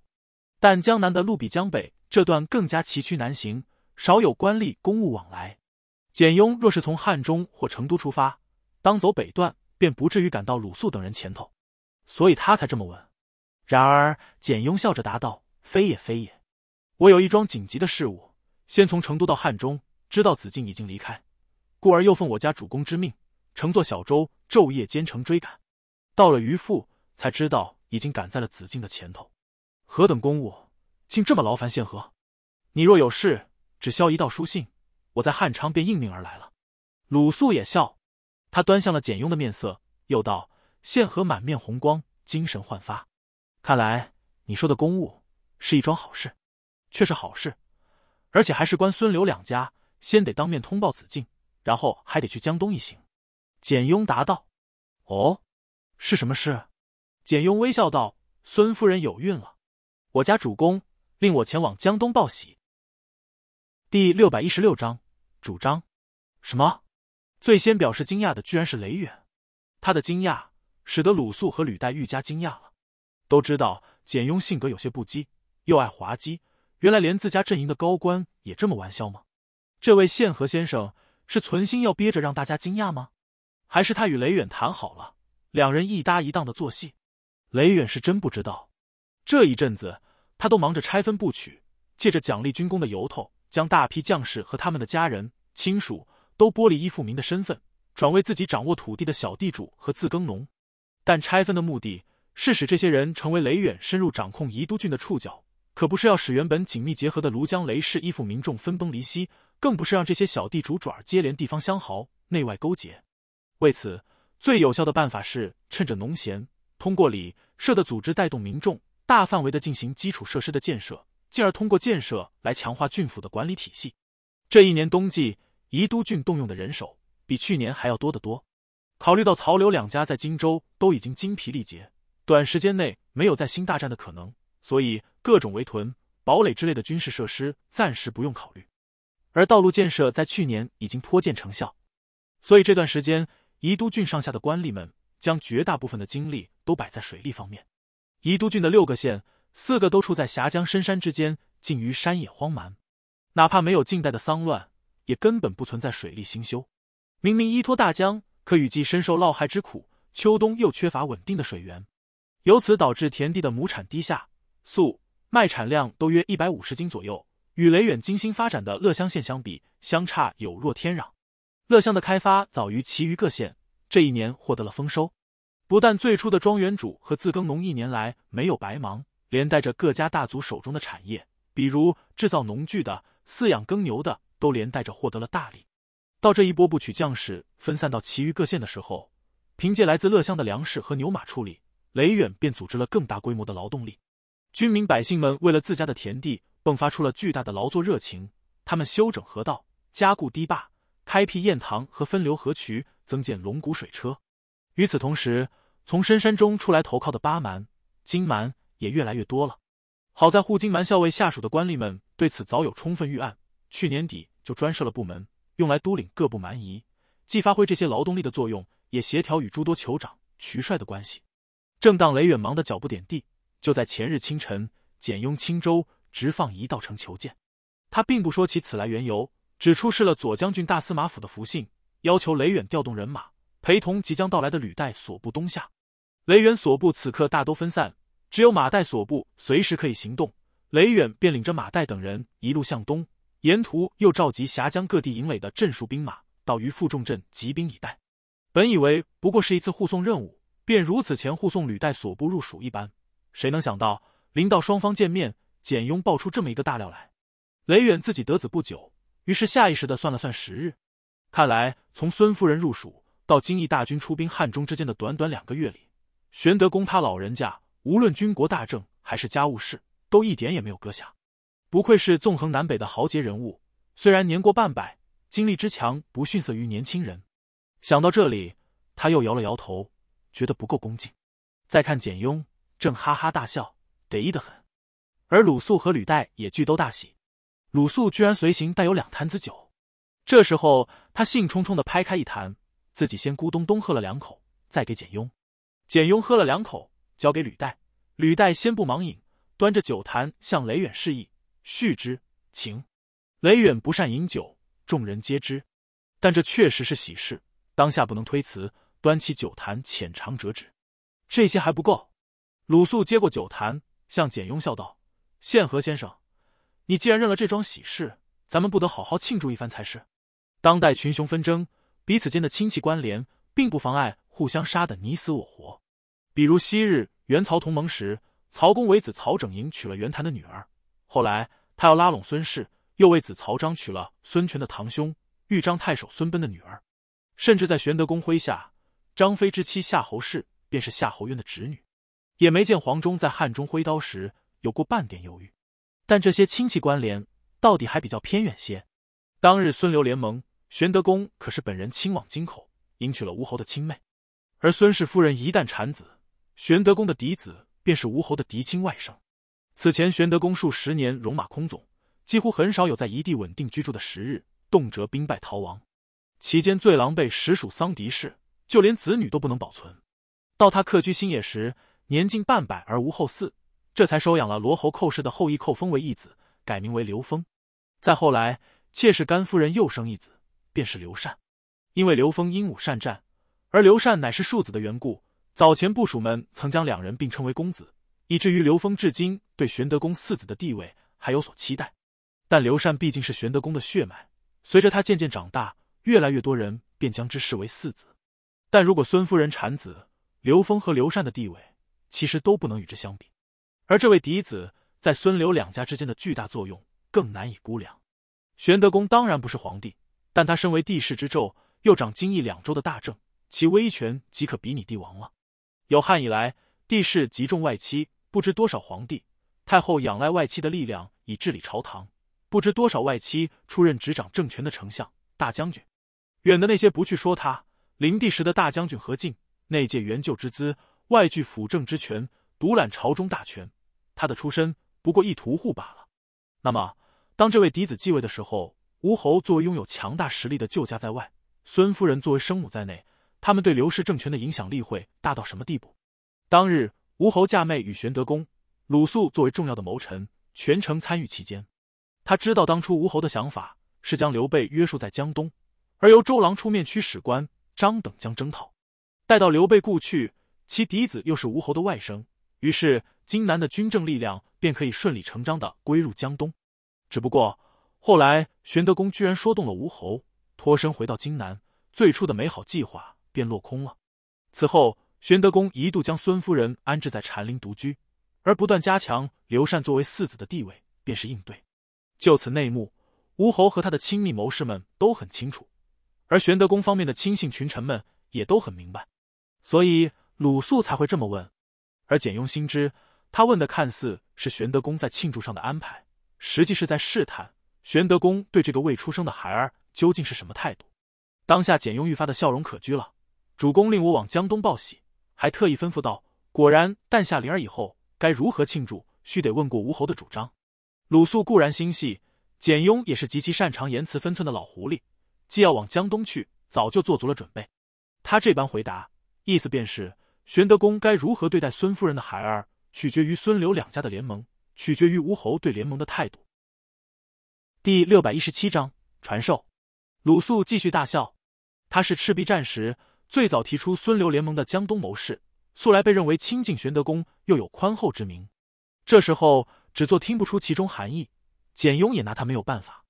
但江南的路比江北这段更加崎岖难行，少有官吏公务往来。简雍若是从汉中或成都出发，当走北段，便不至于赶到鲁肃等人前头，所以他才这么问。然而简雍笑着答道：“非也，非也。”我有一桩紧急的事物，先从成都到汉中，知道子敬已经离开，故而又奉我家主公之命，乘坐小舟，昼夜兼程追赶，到了渔父才知道已经赶在了子敬的前头。何等公务，竟这么劳烦县河？你若有事，只消一道书信，我在汉昌便应命而来了。鲁肃也笑，他端向了简雍的面色，又道：“县河满面红光，精神焕发，看来你说的公务是一桩好事。”却是好事，而且还是关孙刘两家，先得当面通报子敬，然后还得去江东一行。简雍答道：“哦，是什么事？”简雍微笑道：“孙夫人有孕了，我家主公令我前往江东报喜。”第六百一十六章主张。什么？最先表示惊讶的居然是雷远，他的惊讶使得鲁肃和吕岱愈加惊讶了。都知道简雍性格有些不羁，又爱滑稽。原来连自家阵营的高官也这么玩笑吗？这位县河先生是存心要憋着让大家惊讶吗？还是他与雷远谈好了，两人一搭一档的做戏？雷远是真不知道，这一阵子他都忙着拆分部曲，借着奖励军功的由头，将大批将士和他们的家人亲属都剥离依附民的身份，转为自己掌握土地的小地主和自耕农。但拆分的目的是使这些人成为雷远深入掌控宜都郡的触角。可不是要使原本紧密结合的庐江雷氏依附民众分崩离析，更不是让这些小地主转接连地方乡豪，内外勾结。为此，最有效的办法是趁着农闲，通过里社的组织带动民众，大范围的进行基础设施的建设，进而通过建设来强化郡府的管理体系。这一年冬季，宜都郡动用的人手比去年还要多得多。考虑到曹刘两家在荆州都已经精疲力竭，短时间内没有再新大战的可能，所以。各种围屯、堡垒之类的军事设施暂时不用考虑，而道路建设在去年已经颇见成效，所以这段时间宜都郡上下的官吏们将绝大部分的精力都摆在水利方面。宜都郡的六个县，四个都处在峡江深山之间，近于山野荒蛮，哪怕没有近代的丧乱，也根本不存在水利兴修。明明依托大江，可雨季深受涝害之苦，秋冬又缺乏稳定的水源，由此导致田地的亩产低下。素麦产量都约一百五十斤左右，与雷远精心发展的乐乡县相比，相差有若天壤。乐乡的开发早于其余各县，这一年获得了丰收。不但最初的庄园主和自耕农一年来没有白忙，连带着各家大族手中的产业，比如制造农具的、饲养耕牛的，都连带着获得了大利。到这一波部曲将士分散到其余各县的时候，凭借来自乐乡的粮食和牛马，处理雷远便组织了更大规模的劳动力。军民百姓们为了自家的田地，迸发出了巨大的劳作热情。他们修整河道、加固堤坝、开辟堰塘和分流河渠，增建龙骨水车。与此同时，从深山中出来投靠的八蛮、金蛮也越来越多了。好在护金蛮校尉下属的官吏们对此早有充分预案，去年底就专设了部门，用来督领各部蛮夷，既发挥这些劳动力的作用，也协调与诸多酋长、渠帅的关系。正当雷远忙的脚步点地。就在前日清晨，简雍轻舟直放一道城求见。他并不说起此来缘由，只出示了左将军大司马府的福信，要求雷远调动人马，陪同即将到来的履带所部东下。雷远所部此刻大都分散，只有马岱所部随时可以行动。雷远便领着马岱等人一路向东，沿途又召集峡江各地营垒的镇戍兵马到鱼复重镇集兵以待。本以为不过是一次护送任务，便如此前护送履带所部入蜀一般。谁能想到，临到双方见面，简雍爆出这么一个大料来？雷远自己得子不久，于是下意识的算了算时日，看来从孙夫人入蜀到金翼大军出兵汉中之间的短短两个月里，玄德公他老人家无论军国大政还是家务事，都一点也没有搁下。不愧是纵横南北的豪杰人物，虽然年过半百，精力之强不逊色于年轻人。想到这里，他又摇了摇头，觉得不够恭敬。再看简雍。正哈哈大笑，得意的很，而鲁肃和吕岱也俱都大喜。鲁肃居然随行带有两坛子酒，这时候他兴冲冲的拍开一坛，自己先咕咚咚喝了两口，再给简雍。简雍喝了两口，交给吕岱。吕岱先不忙饮，端着酒坛向雷远示意：“续之，请。”雷远不善饮酒，众人皆知，但这确实是喜事，当下不能推辞，端起酒坛浅尝辄止。这些还不够。鲁肃接过酒坛，向简雍笑道：“献和先生，你既然认了这桩喜事，咱们不得好好庆祝一番才是。当代群雄纷争，彼此间的亲戚关联，并不妨碍互相杀得你死我活。比如昔日元曹同盟时，曹公为子曹整营娶了袁谭的女儿；后来他要拉拢孙氏，又为子曹彰娶了孙权的堂兄豫章太守孙贲的女儿。甚至在玄德公麾下，张飞之妻夏侯氏便是夏侯渊的侄女。”也没见黄忠在汉中挥刀时有过半点犹豫，但这些亲戚关联到底还比较偏远些。当日孙刘联盟，玄德公可是本人亲往京口迎娶了吴侯的亲妹，而孙氏夫人一旦产子，玄德公的嫡子便是吴侯的嫡亲外甥。此前玄德公数十年戎马倥偬，几乎很少有在一地稳定居住的时日，动辄兵败逃亡，其间最狼狈实属桑迪氏，就连子女都不能保存。到他客居新野时。年近半百而无后嗣，这才收养了罗侯寇氏的后裔寇封为义子，改名为刘封。再后来，妾室甘夫人又生一子，便是刘禅。因为刘封英武善战，而刘禅乃是庶子的缘故，早前部署们曾将两人并称为公子，以至于刘封至今对玄德公四子的地位还有所期待。但刘禅毕竟是玄德公的血脉，随着他渐渐长大，越来越多人便将之视为四子。但如果孙夫人产子，刘封和刘禅的地位。其实都不能与之相比，而这位嫡子在孙刘两家之间的巨大作用更难以估量。玄德公当然不是皇帝，但他身为帝室之胄，又掌经义两州的大政，其威权即可比拟帝王了。有汉以来，帝室极重外戚，不知多少皇帝太后仰赖外戚的力量以治理朝堂，不知多少外戚出任执掌政权的丞相、大将军。远的那些不去说，他临帝时的大将军何进，内界援救之资。外据辅政之权，独揽朝中大权。他的出身不过一屠户罢了。那么，当这位嫡子继位的时候，吴侯作为拥有强大实力的舅家在外，孙夫人作为生母在内，他们对刘氏政权的影响力会大到什么地步？当日，吴侯嫁妹与玄德公，鲁肃作为重要的谋臣，全程参与其间。他知道当初吴侯的想法是将刘备约束在江东，而由周郎出面驱使官张等将征讨。待到刘备故去。其嫡子又是吴侯的外甥，于是荆南的军政力量便可以顺理成章的归入江东。只不过后来，玄德公居然说动了吴侯，脱身回到荆南，最初的美好计划便落空了。此后，玄德公一度将孙夫人安置在禅林独居，而不断加强刘禅作为嗣子的地位，便是应对。就此内幕，吴侯和他的亲密谋士们都很清楚，而玄德公方面的亲信群臣们也都很明白，所以。鲁肃才会这么问，而简雍心知，他问的看似是玄德公在庆祝上的安排，实际是在试探玄德公对这个未出生的孩儿究竟是什么态度。当下，简雍愈发的笑容可掬了。主公令我往江东报喜，还特意吩咐道：“果然诞下灵儿以后，该如何庆祝，须得问过吴侯的主张。”鲁肃固然心细，简雍也是极其擅长言辞分寸的老狐狸，既要往江东去，早就做足了准备。他这般回答，意思便是。玄德公该如何对待孙夫人的孩儿，取决于孙刘两家的联盟，取决于吴侯对联盟的态度。第六百一十七章传授，鲁肃继续大笑。他是赤壁战时最早提出孙刘联盟的江东谋士，素来被认为亲近玄德公，又有宽厚之名。这时候只做听不出其中含义，简雍也拿他没有办法。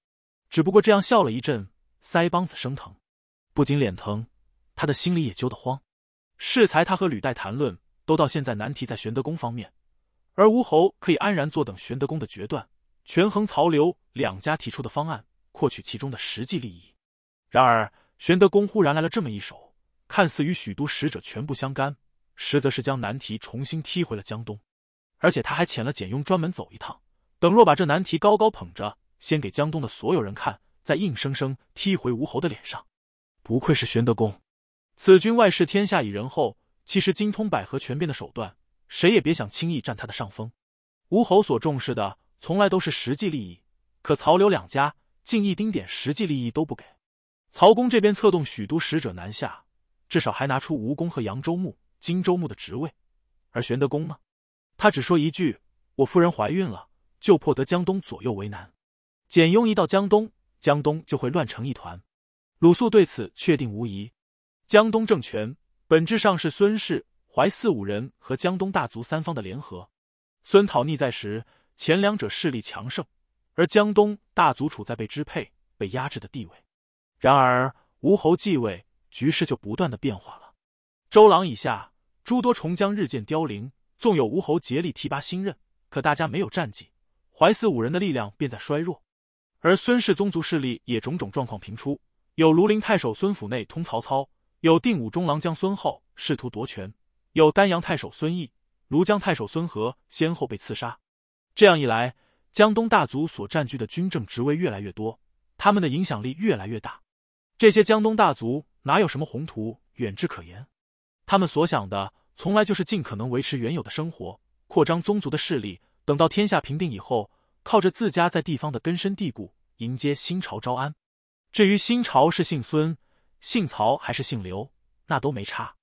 只不过这样笑了一阵，腮帮子生疼，不仅脸疼，他的心里也揪得慌。适才他和吕岱谈论，都到现在难题在玄德公方面，而吴侯可以安然坐等玄德公的决断，权衡曹刘两家提出的方案，获取其中的实际利益。然而玄德公忽然来了这么一手，看似与许都使者全不相干，实则是将难题重新踢回了江东，而且他还遣了简雍专门走一趟，等若把这难题高高捧着，先给江东的所有人看，再硬生生踢回吴侯的脸上。不愧是玄德公。此君外视天下以仁厚，其实精通百合权变的手段，谁也别想轻易占他的上风。吴侯所重视的从来都是实际利益，可曹刘两家竟一丁点实际利益都不给。曹公这边策动许都使者南下，至少还拿出吴公和扬州牧、荆州牧的职位；而玄德公呢，他只说一句“我夫人怀孕了”，就迫得江东左右为难。简雍一到江东，江东就会乱成一团。鲁肃对此确定无疑。江东政权本质上是孙氏、淮四五人和江东大族三方的联合。孙讨逆在时，前两者势力强盛，而江东大族处在被支配、被压制的地位。然而吴侯继位，局势就不断的变化了。周郎以下诸多重将日渐凋零，纵有吴侯竭力提拔新任，可大家没有战绩，淮四五人的力量便在衰弱，而孙氏宗族势力也种种状况频出，有庐陵太守孙府内通曹操。有定武中郎将孙厚试图夺权，有丹阳太守孙义，庐江太守孙和先后被刺杀。这样一来，江东大族所占据的军政职位越来越多，他们的影响力越来越大。这些江东大族哪有什么宏图远志可言？他们所想的从来就是尽可能维持原有的生活，扩张宗族的势力。等到天下平定以后，靠着自家在地方的根深蒂固，迎接新朝招安。至于新朝是姓孙。姓曹还是姓刘，那都没差。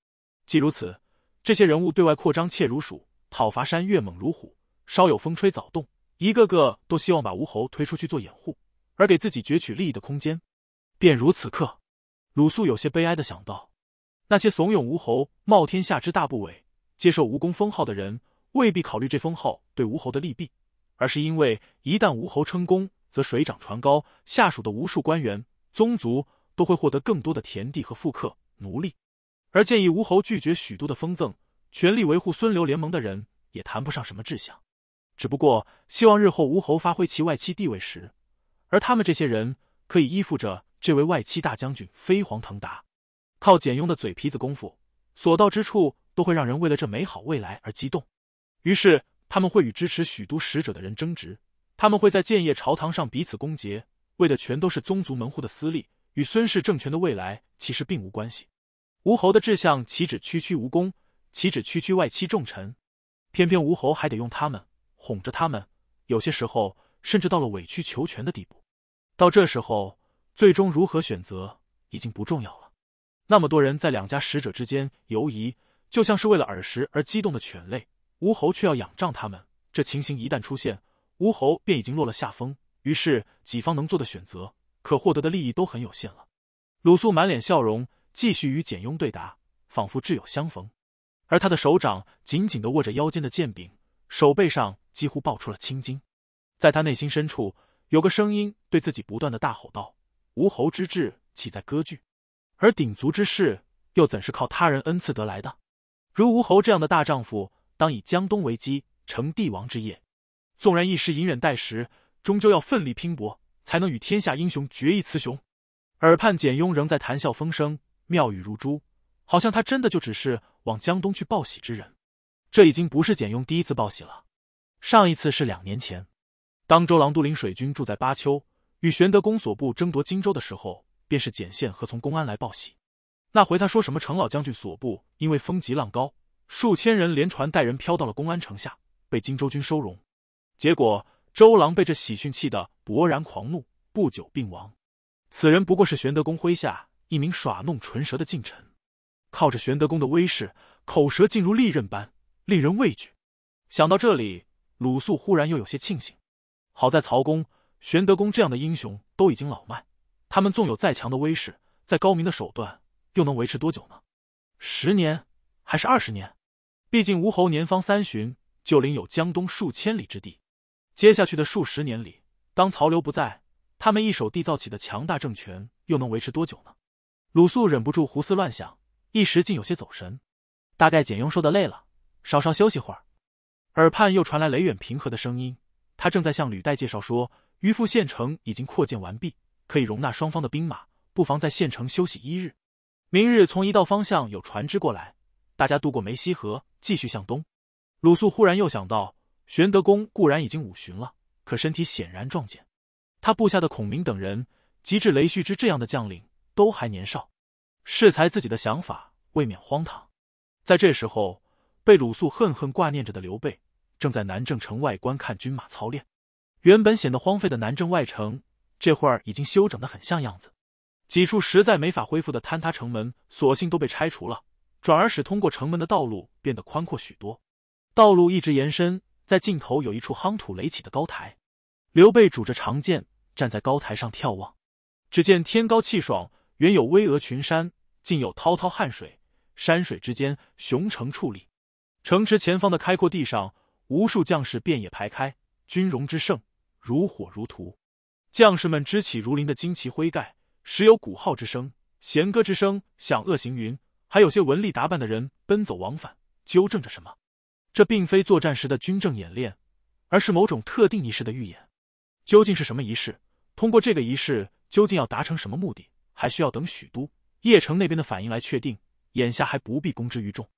既如此，这些人物对外扩张怯如鼠，讨伐山越猛如虎，稍有风吹早动，一个个都希望把吴侯推出去做掩护，而给自己攫取利益的空间。便如此刻，鲁肃有些悲哀的想到：那些怂恿吴侯冒天下之大不韪，接受吴公封号的人，未必考虑这封号对吴侯的利弊，而是因为一旦吴侯称公，则水涨船高，下属的无数官员、宗族。都会获得更多的田地和复刻奴隶，而建议吴侯拒绝许都的封赠，全力维护孙刘联盟的人，也谈不上什么志向，只不过希望日后吴侯发挥其外戚地位时，而他们这些人可以依附着这位外戚大将军飞黄腾达。靠简雍的嘴皮子功夫，所到之处都会让人为了这美好未来而激动。于是他们会与支持许都使者的人争执，他们会在建业朝堂上彼此攻讦，为的全都是宗族门户的私利。与孙氏政权的未来其实并无关系。吴侯的志向岂止区区无功，岂止区区外戚重臣？偏偏吴侯还得用他们哄着他们，有些时候甚至到了委曲求全的地步。到这时候，最终如何选择已经不重要了。那么多人在两家使者之间游移，就像是为了耳食而激动的犬类。吴侯却要仰仗他们，这情形一旦出现，吴侯便已经落了下风。于是己方能做的选择。可获得的利益都很有限了。鲁肃满脸笑容，继续与简雍对答，仿佛挚友相逢。而他的手掌紧紧的握着腰间的剑柄，手背上几乎爆出了青筋。在他内心深处，有个声音对自己不断的大吼道：“吴侯之志岂在割据？而鼎足之势又怎是靠他人恩赐得来的？如吴侯这样的大丈夫，当以江东为基，成帝王之业。纵然一时隐忍待时，终究要奋力拼搏。”才能与天下英雄决一雌雄。耳畔简雍仍在谈笑风生，妙语如珠，好像他真的就只是往江东去报喜之人。这已经不是简雍第一次报喜了，上一次是两年前，当周郎都领水军住在巴丘，与玄德公所部争夺荆州的时候，便是简宪和从公安来报喜。那回他说什么程老将军所部因为风急浪高，数千人连船带人飘到了公安城下，被荆州军收容，结果。周郎被这喜讯气得勃然狂怒，不久病亡。此人不过是玄德公麾下一名耍弄唇舌的近臣，靠着玄德公的威势，口舌竟如利刃般令人畏惧。想到这里，鲁肃忽然又有些庆幸：好在曹公、玄德公这样的英雄都已经老迈，他们纵有再强的威势、再高明的手段，又能维持多久呢？十年，还是二十年？毕竟吴侯年方三旬，就领有江东数千里之地。接下去的数十年里，当曹刘不在，他们一手缔造起的强大政权又能维持多久呢？鲁肃忍不住胡思乱想，一时竟有些走神。大概简雍说的累了，稍稍休息会儿。耳畔又传来雷远平和的声音，他正在向吕岱介绍说：“渔父县城已经扩建完毕，可以容纳双方的兵马，不妨在县城休息一日。明日从一道方向有船只过来，大家渡过梅溪河，继续向东。”鲁肃忽然又想到。玄德公固然已经五旬了，可身体显然壮健。他部下的孔明等人，及至雷旭之这样的将领，都还年少。适才自己的想法未免荒唐。在这时候，被鲁肃恨恨挂念着的刘备，正在南郑城外观看军马操练。原本显得荒废的南郑外城，这会儿已经修整的很像样子。几处实在没法恢复的坍塌城门，索性都被拆除了，转而使通过城门的道路变得宽阔许多。道路一直延伸。在尽头有一处夯土垒起的高台，刘备拄着长剑站在高台上眺望，只见天高气爽，远有巍峨群山，竟有滔滔汉水，山水之间雄城矗立。城池前方的开阔地上，无数将士遍野排开，军容之盛如火如荼。将士们支起如林的旌旗挥盖，时有鼓号之声、弦歌之声响遏行云，还有些文吏打扮的人奔走往返，纠正着什么。这并非作战时的军政演练，而是某种特定仪式的预演。究竟是什么仪式？通过这个仪式究竟要达成什么目的？还需要等许都、邺城那边的反应来确定。眼下还不必公之于众，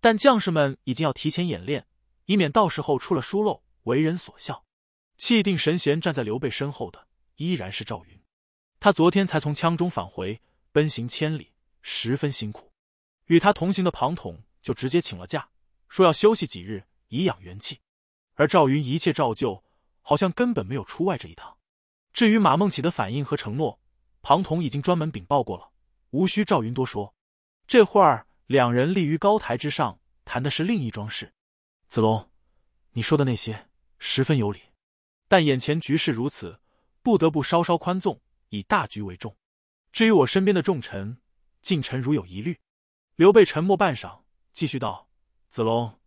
但将士们已经要提前演练，以免到时候出了疏漏，为人所笑。气定神闲站在刘备身后的依然是赵云，他昨天才从羌中返回，奔行千里，十分辛苦。与他同行的庞统就直接请了假。说要休息几日以养元气，而赵云一切照旧，好像根本没有出外这一趟。至于马孟起的反应和承诺，庞统已经专门禀报过了，无需赵云多说。这会儿两人立于高台之上，谈的是另一桩事。子龙，你说的那些十分有理，但眼前局势如此，不得不稍稍宽纵，以大局为重。至于我身边的重臣近臣，如有疑虑，刘备沉默半晌，继续道。子龙，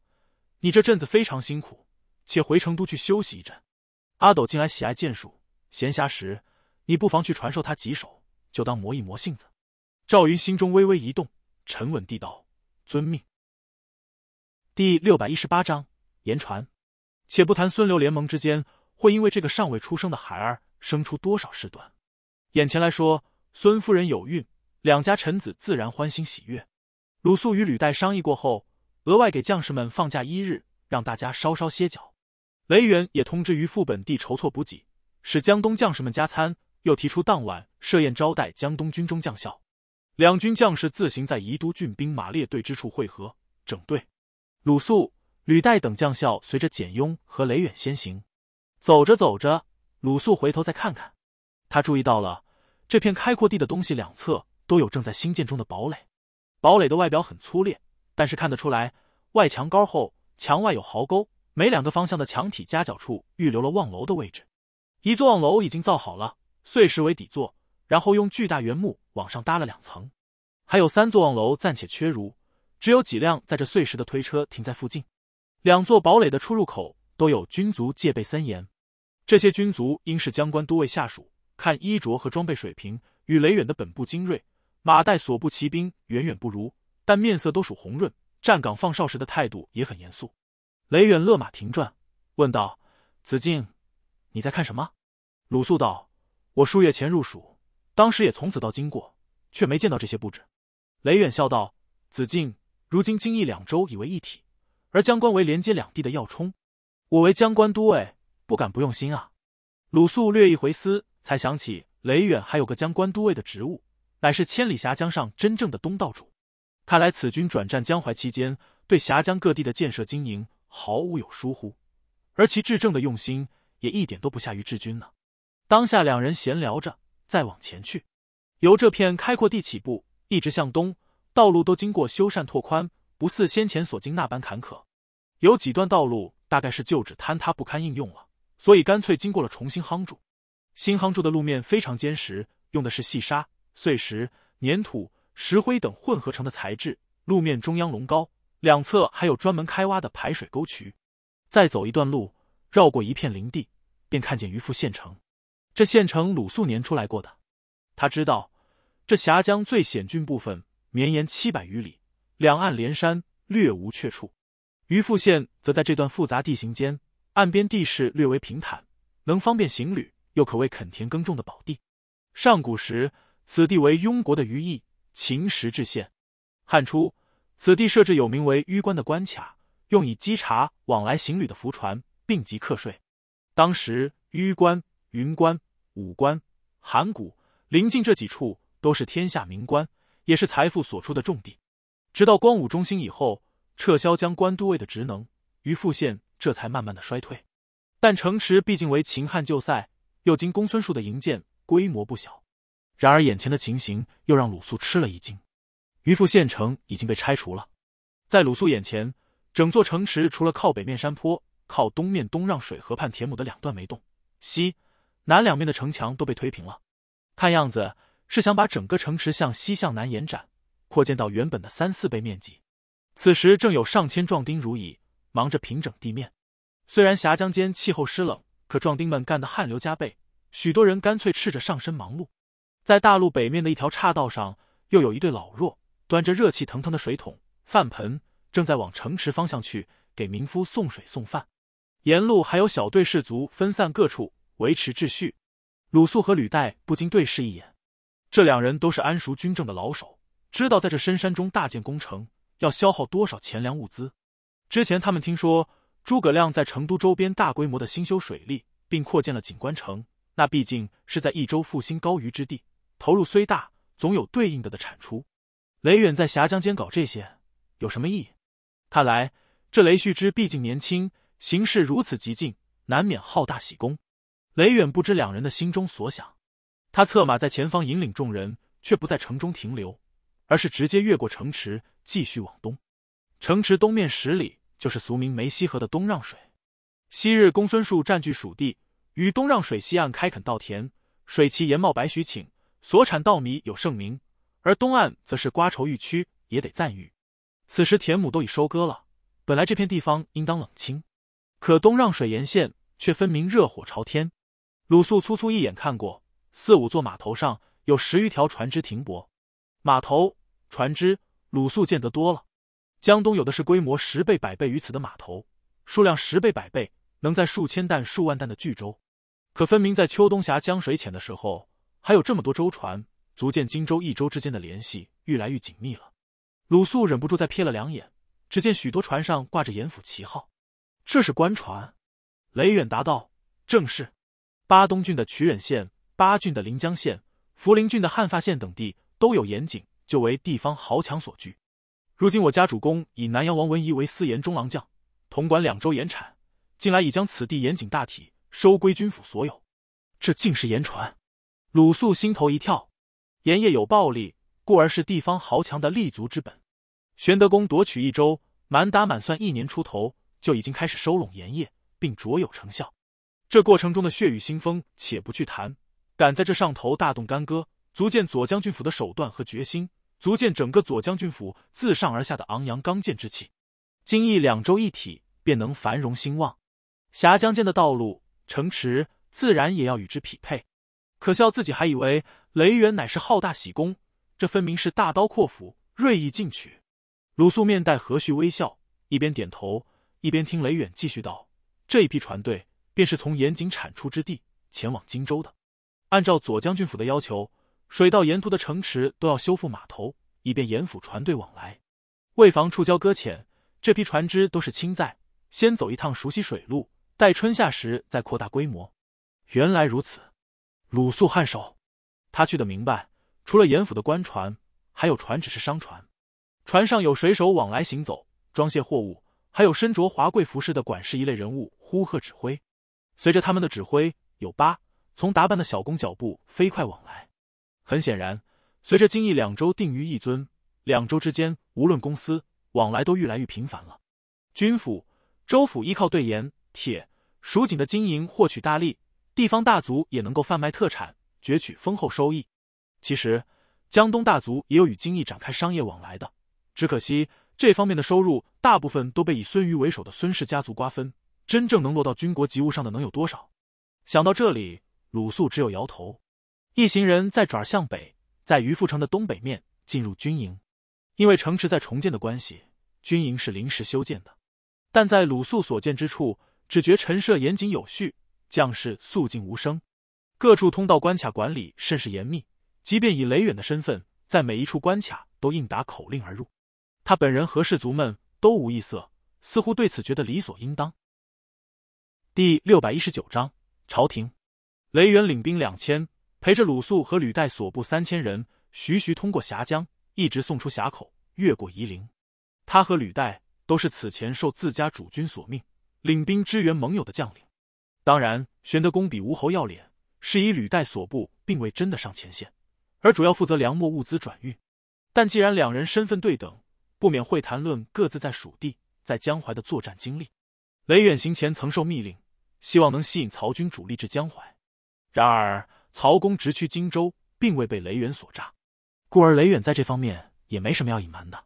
你这阵子非常辛苦，且回成都去休息一阵。阿斗近来喜爱剑术，闲暇时你不妨去传授他几手，就当磨一磨性子。赵云心中微微一动，沉稳地道：“遵命。”第六百一十八章言传。且不谈孙刘联盟之间会因为这个尚未出生的孩儿生出多少事端，眼前来说，孙夫人有孕，两家臣子自然欢欣喜悦。鲁肃与吕岱商议过后。额外给将士们放假一日，让大家稍稍歇脚。雷远也通知于父本地筹措补给，使江东将士们加餐。又提出当晚设宴招待江东军中将校。两军将士自行在宜都郡兵马列队之处会合整队。鲁肃、吕岱等将校随着简雍和雷远先行。走着走着，鲁肃回头再看看，他注意到了这片开阔地的东西两侧都有正在兴建中的堡垒，堡垒的外表很粗劣。但是看得出来，外墙高厚，墙外有壕沟，每两个方向的墙体夹角处预留了望楼的位置。一座望楼已经造好了，碎石为底座，然后用巨大原木往上搭了两层。还有三座望楼暂且缺如，只有几辆载着碎石的推车停在附近。两座堡垒的出入口都有军卒戒备森严，这些军卒应是将官都尉下属，看衣着和装备水平，与雷远的本部精锐马岱所部骑兵远远不如。但面色都属红润，站岗放哨时的态度也很严肃。雷远勒马停转，问道：“子敬，你在看什么？”鲁肃道：“我数月前入蜀，当时也从此道经过，却没见到这些布置。”雷远笑道：“子敬，如今京邑两州已为一体，而江关为连接两地的要冲，我为江关都尉，不敢不用心啊。”鲁肃略一回思，才想起雷远还有个江关都尉的职务，乃是千里峡江上真正的东道主。看来，此军转战江淮期间，对峡江各地的建设经营毫无有疏忽，而其治政的用心也一点都不下于治军呢。当下两人闲聊着，再往前去，由这片开阔地起步，一直向东，道路都经过修缮拓宽，不似先前所经那般坎坷。有几段道路大概是旧址坍塌不堪应用了，所以干脆经过了重新夯筑。新夯筑的路面非常坚实，用的是细沙、碎石、粘土。石灰等混合成的材质，路面中央隆高，两侧还有专门开挖的排水沟渠。再走一段路，绕过一片林地，便看见渔富县城。这县城鲁肃年出来过的，他知道这峡江最险峻部分绵延七百余里，两岸连山，略无阙处。余富县则在这段复杂地形间，岸边地势略为平坦，能方便行旅，又可为垦田耕种的宝地。上古时，此地为雍国的余邑。秦时置县，汉初此地设置有名为榆关的关卡，用以稽查往来行旅的浮船，并及客税。当时，榆关、云关、武关、函谷临近这几处都是天下名关，也是财富所出的重地。直到光武中兴以后，撤销将官都尉的职能，于复县这才慢慢的衰退。但城池毕竟为秦汉旧塞，又经公孙述的营建，规模不小。然而，眼前的情形又让鲁肃吃了一惊。渔父县城已经被拆除了，在鲁肃眼前，整座城池除了靠北面山坡、靠东面东让水河畔田亩的两段没动，西、南两面的城墙都被推平了。看样子是想把整个城池向西、向南延展，扩建到原本的三四倍面积。此时正有上千壮丁如蚁忙着平整地面。虽然峡江间气候湿冷，可壮丁们干得汗流浃背，许多人干脆赤着上身忙碌。在大路北面的一条岔道上，又有一对老弱端着热气腾腾的水桶、饭盆，正在往城池方向去给民夫送水送饭。沿路还有小队士卒分散各处维持秩序。鲁肃和吕岱不禁对视一眼，这两人都是安熟军政的老手，知道在这深山中大建工程要消耗多少钱粮物资。之前他们听说诸葛亮在成都周边大规模的兴修水利，并扩建了景观城，那毕竟是在益州复兴高渝之地。投入虽大，总有对应的的产出。雷远在峡江间搞这些有什么意义？看来这雷旭之毕竟年轻，行事如此急进，难免好大喜功。雷远不知两人的心中所想，他策马在前方引领众人，却不在城中停留，而是直接越过城池，继续往东。城池东面十里就是俗名梅溪河的东让水。昔日公孙树占据蜀地，于东让水西岸开垦稻田，水奇岩茂，白许顷。所产稻米有盛名，而东岸则是瓜畴玉区，也得赞誉。此时田亩都已收割了，本来这片地方应当冷清，可东让水沿线却分明热火朝天。鲁肃粗粗一眼看过，四五座码头上有十余条船只停泊，码头、船只，鲁肃见得多了。江东有的是规模十倍、百倍于此的码头，数量十倍、百倍，能在数千担、数万担的巨舟，可分明在秋冬峡江水浅的时候。还有这么多舟船，足见荆州、益州之间的联系愈来愈紧密了。鲁肃忍不住再瞥了两眼，只见许多船上挂着严府旗号，这是官船。雷远答道：“正是。巴东郡的曲远县、巴郡的临江县、涪陵郡的汉发县等地，都有盐井，就为地方豪强所据。如今我家主公以南阳王文仪为司盐中郎将，统管两州盐产，近来已将此地盐井大体收归军府所有。这竟是盐船。”鲁肃心头一跳，盐业有暴利，故而是地方豪强的立足之本。玄德公夺取益州，满打满算一年出头，就已经开始收拢盐业，并卓有成效。这过程中的血雨腥风且不去谈，敢在这上头大动干戈，足见左将军府的手段和决心，足见整个左将军府自上而下的昂扬刚健之气。今益两州一体，便能繁荣兴旺。峡江间的道路、城池，自然也要与之匹配。可笑，自己还以为雷远乃是好大喜功，这分明是大刀阔斧、锐意进取。鲁肃面带和煦微笑，一边点头，一边听雷远继续道：“这一批船队便是从盐井产出之地前往荆州的。按照左将军府的要求，水道沿途的城池都要修复码头，以便盐府船队往来。为防触礁搁浅，这批船只都是轻载，先走一趟熟悉水路，待春夏时再扩大规模。”原来如此。鲁肃颔首，他去的明白。除了严府的官船，还有船只，是商船。船上有水手往来行走、装卸货物，还有身着华贵服饰的管事一类人物呼喝指挥。随着他们的指挥，有八从打扮的小工脚步飞快往来。很显然，随着京邑两州定于一尊，两州之间无论公私往来都愈来愈频繁了。军府、州府依靠对盐、铁、蜀锦的经营获取大利。地方大族也能够贩卖特产，攫取丰厚收益。其实，江东大族也有与京邑展开商业往来的，只可惜这方面的收入大部分都被以孙瑜为首的孙氏家族瓜分，真正能落到军国籍务上的能有多少？想到这里，鲁肃只有摇头。一行人再转向北，在于富城的东北面进入军营。因为城池在重建的关系，军营是临时修建的，但在鲁肃所见之处，只觉陈设严谨有序。将士肃静无声，各处通道关卡管理甚是严密。即便以雷远的身份，在每一处关卡都应答口令而入，他本人和士卒们都无异色，似乎对此觉得理所应当。第六百一十九章朝廷，雷远领兵两千，陪着鲁肃和吕岱所部三千人，徐徐通过峡江，一直送出峡口，越过夷陵。他和吕岱都是此前受自家主君所命，领兵支援盟友的将领。当然，玄德公比吴侯要脸，是以履带所部并未真的上前线，而主要负责粮墨物资转运。但既然两人身份对等，不免会谈论各自在蜀地、在江淮的作战经历。雷远行前曾受密令，希望能吸引曹军主力至江淮，然而曹公直趋荆州，并未被雷远所诈，故而雷远在这方面也没什么要隐瞒的。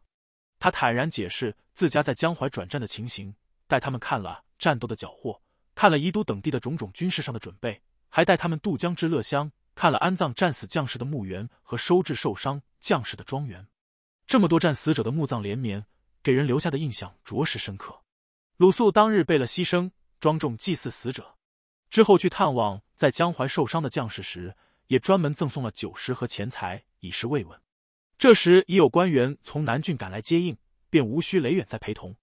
他坦然解释自家在江淮转战的情形，带他们看了战斗的缴获。看了宜都等地的种种军事上的准备，还带他们渡江至乐乡，看了安葬战死将士的墓园和收治受伤将士的庄园。这么多战死者的墓葬连绵，给人留下的印象着实深刻。鲁肃当日备了牺牲，庄重祭祀死者。之后去探望在江淮受伤的将士时，也专门赠送了酒食和钱财，以示慰问。这时已有官员从南郡赶来接应，便无需雷远再陪同。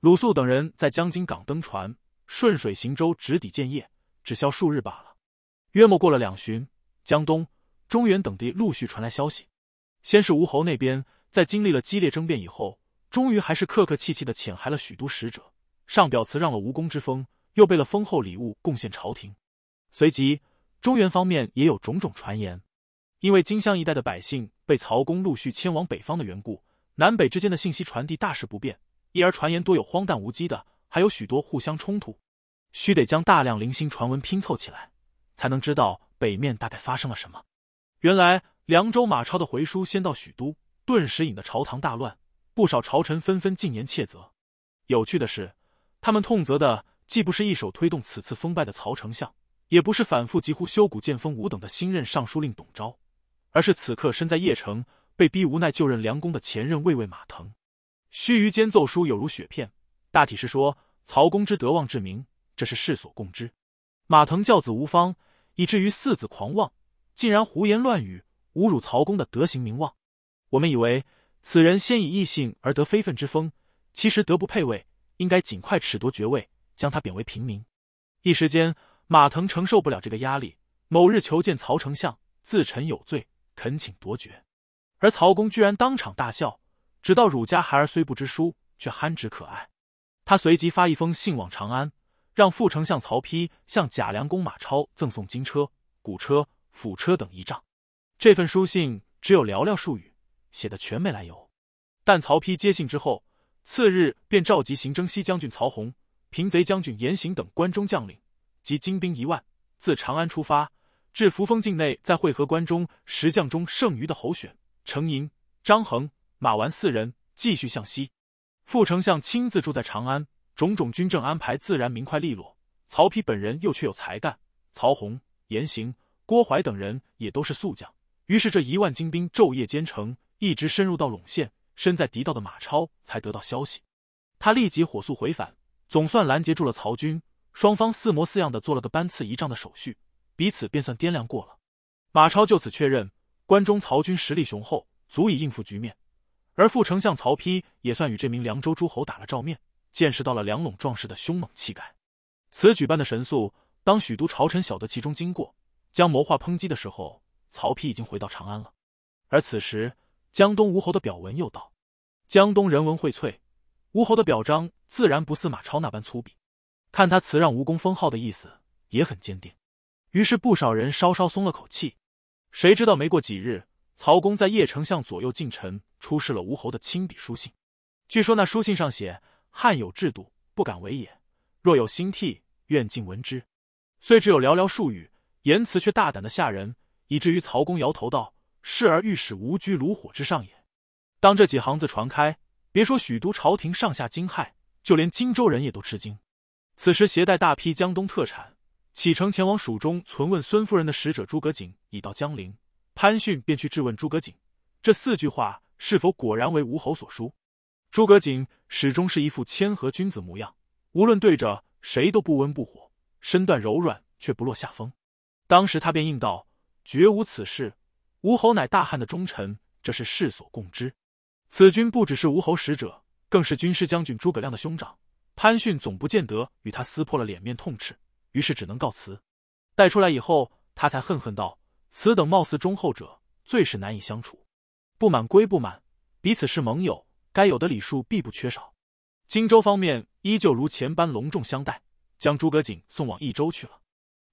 鲁肃等人在江津港登船。顺水行舟，直抵建业，只消数日罢了。约莫过了两旬，江东、中原等地陆续传来消息。先是吴侯那边，在经历了激烈争辩以后，终于还是客客气气的遣还了许多使者，上表辞让了吴公之封，又备了丰厚礼物贡献朝廷。随即，中原方面也有种种传言，因为荆襄一带的百姓被曹公陆续迁往北方的缘故，南北之间的信息传递大势不变，因而传言多有荒诞无稽的。还有许多互相冲突，需得将大量零星传闻拼凑起来，才能知道北面大概发生了什么。原来凉州马超的回书先到许都，顿时引得朝堂大乱，不少朝臣纷纷进言切责。有趣的是，他们痛责的既不是一手推动此次封败的曹丞相，也不是反复疾呼修古建封五等的新任尚书令董昭，而是此刻身在邺城、被逼无奈就任凉公的前任卫尉马腾。须臾间，奏书有如雪片。大体是说，曹公之德望之名，这是世所共知。马腾教子无方，以至于四子狂妄，竟然胡言乱语，侮辱曹公的德行名望。我们以为此人先以异姓而得非分之风，其实德不配位，应该尽快褫夺爵位，将他贬为平民。一时间，马腾承受不了这个压力，某日求见曹丞相，自陈有罪，恳请夺爵。而曹公居然当场大笑，直到儒家孩儿虽不知书，却憨直可爱。他随即发一封信往长安，让副丞相曹丕向贾良公马超赠送金车、古车、府车等仪仗。这份书信只有寥寥数语，写的全没来由。但曹丕接信之后，次日便召集行征西将军曹洪、平贼将军严行等关中将领及精兵一万，自长安出发，至扶风境内，在会合关中石将中剩余的侯选、程银、张衡、马玩四人，继续向西。傅丞相亲自住在长安，种种军政安排自然明快利落。曹丕本人又却有才干，曹洪、严行、郭淮等人也都是宿将，于是这一万精兵昼夜兼程，一直深入到陇县。身在敌道的马超才得到消息，他立即火速回返，总算拦截住了曹军。双方似模似样的做了个班次仪仗的手续，彼此便算掂量过了。马超就此确认，关中曹军实力雄厚，足以应付局面。而副丞相曹丕也算与这名凉州诸侯打了照面，见识到了梁陇壮士的凶猛气概。此举办的神速，当许都朝臣晓得其中经过，将谋划抨击的时候，曹丕已经回到长安了。而此时，江东吴侯的表文又到，江东人文荟萃，吴侯的表彰自然不似马超那般粗鄙，看他辞让吴公封号的意思也很坚定。于是不少人稍稍松了口气。谁知道没过几日？曹公在邺城向左右近臣出示了吴侯的亲笔书信，据说那书信上写：“汉有制度，不敢违也。若有心替，愿尽闻之。”虽只有寥寥数语，言辞却大胆的吓人，以至于曹公摇头道：“是而欲使无居炉火之上也。”当这几行字传开，别说许都朝廷上下惊骇，就连荆州人也都吃惊。此时，携带大批江东特产，启程前往蜀中存问孙夫人的使者诸葛瑾已到江陵。潘逊便去质问诸葛瑾，这四句话是否果然为吴侯所书？诸葛瑾始终是一副谦和君子模样，无论对着谁都不温不火，身段柔软却不落下风。当时他便应道：“绝无此事，吴侯乃大汉的忠臣，这是世所共知。此君不只是吴侯使者，更是军师将军诸葛亮的兄长。”潘逊总不见得与他撕破了脸面痛斥，于是只能告辞。带出来以后，他才恨恨道。此等貌似忠厚者，最是难以相处。不满归不满，彼此是盟友，该有的礼数必不缺少。荆州方面依旧如前般隆重相待，将诸葛瑾送往益州去了。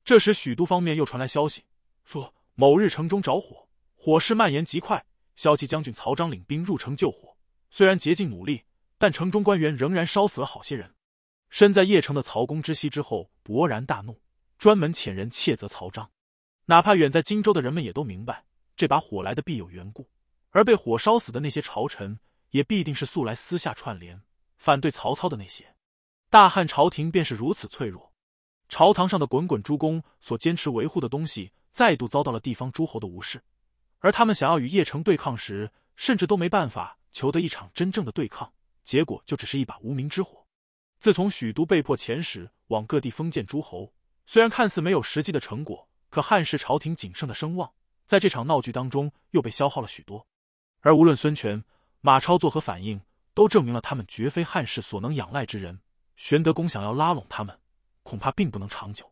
这时，许都方面又传来消息，说某日城中着火，火势蔓延极快。骁骑将军曹彰领兵入城救火，虽然竭尽努力，但城中官员仍然烧死了好些人。身在邺城的曹公知悉之后，勃然大怒，专门遣人切责曹彰。哪怕远在荆州的人们也都明白，这把火来的必有缘故，而被火烧死的那些朝臣，也必定是素来私下串联反对曹操的那些。大汉朝廷便是如此脆弱，朝堂上的滚滚诸公所坚持维护的东西，再度遭到了地方诸侯的无视，而他们想要与邺城对抗时，甚至都没办法求得一场真正的对抗，结果就只是一把无名之火。自从许都被迫遣使往各地封建诸侯，虽然看似没有实际的成果。可汉室朝廷仅剩的声望，在这场闹剧当中又被消耗了许多，而无论孙权、马超作何反应，都证明了他们绝非汉室所能仰赖之人。玄德公想要拉拢他们，恐怕并不能长久。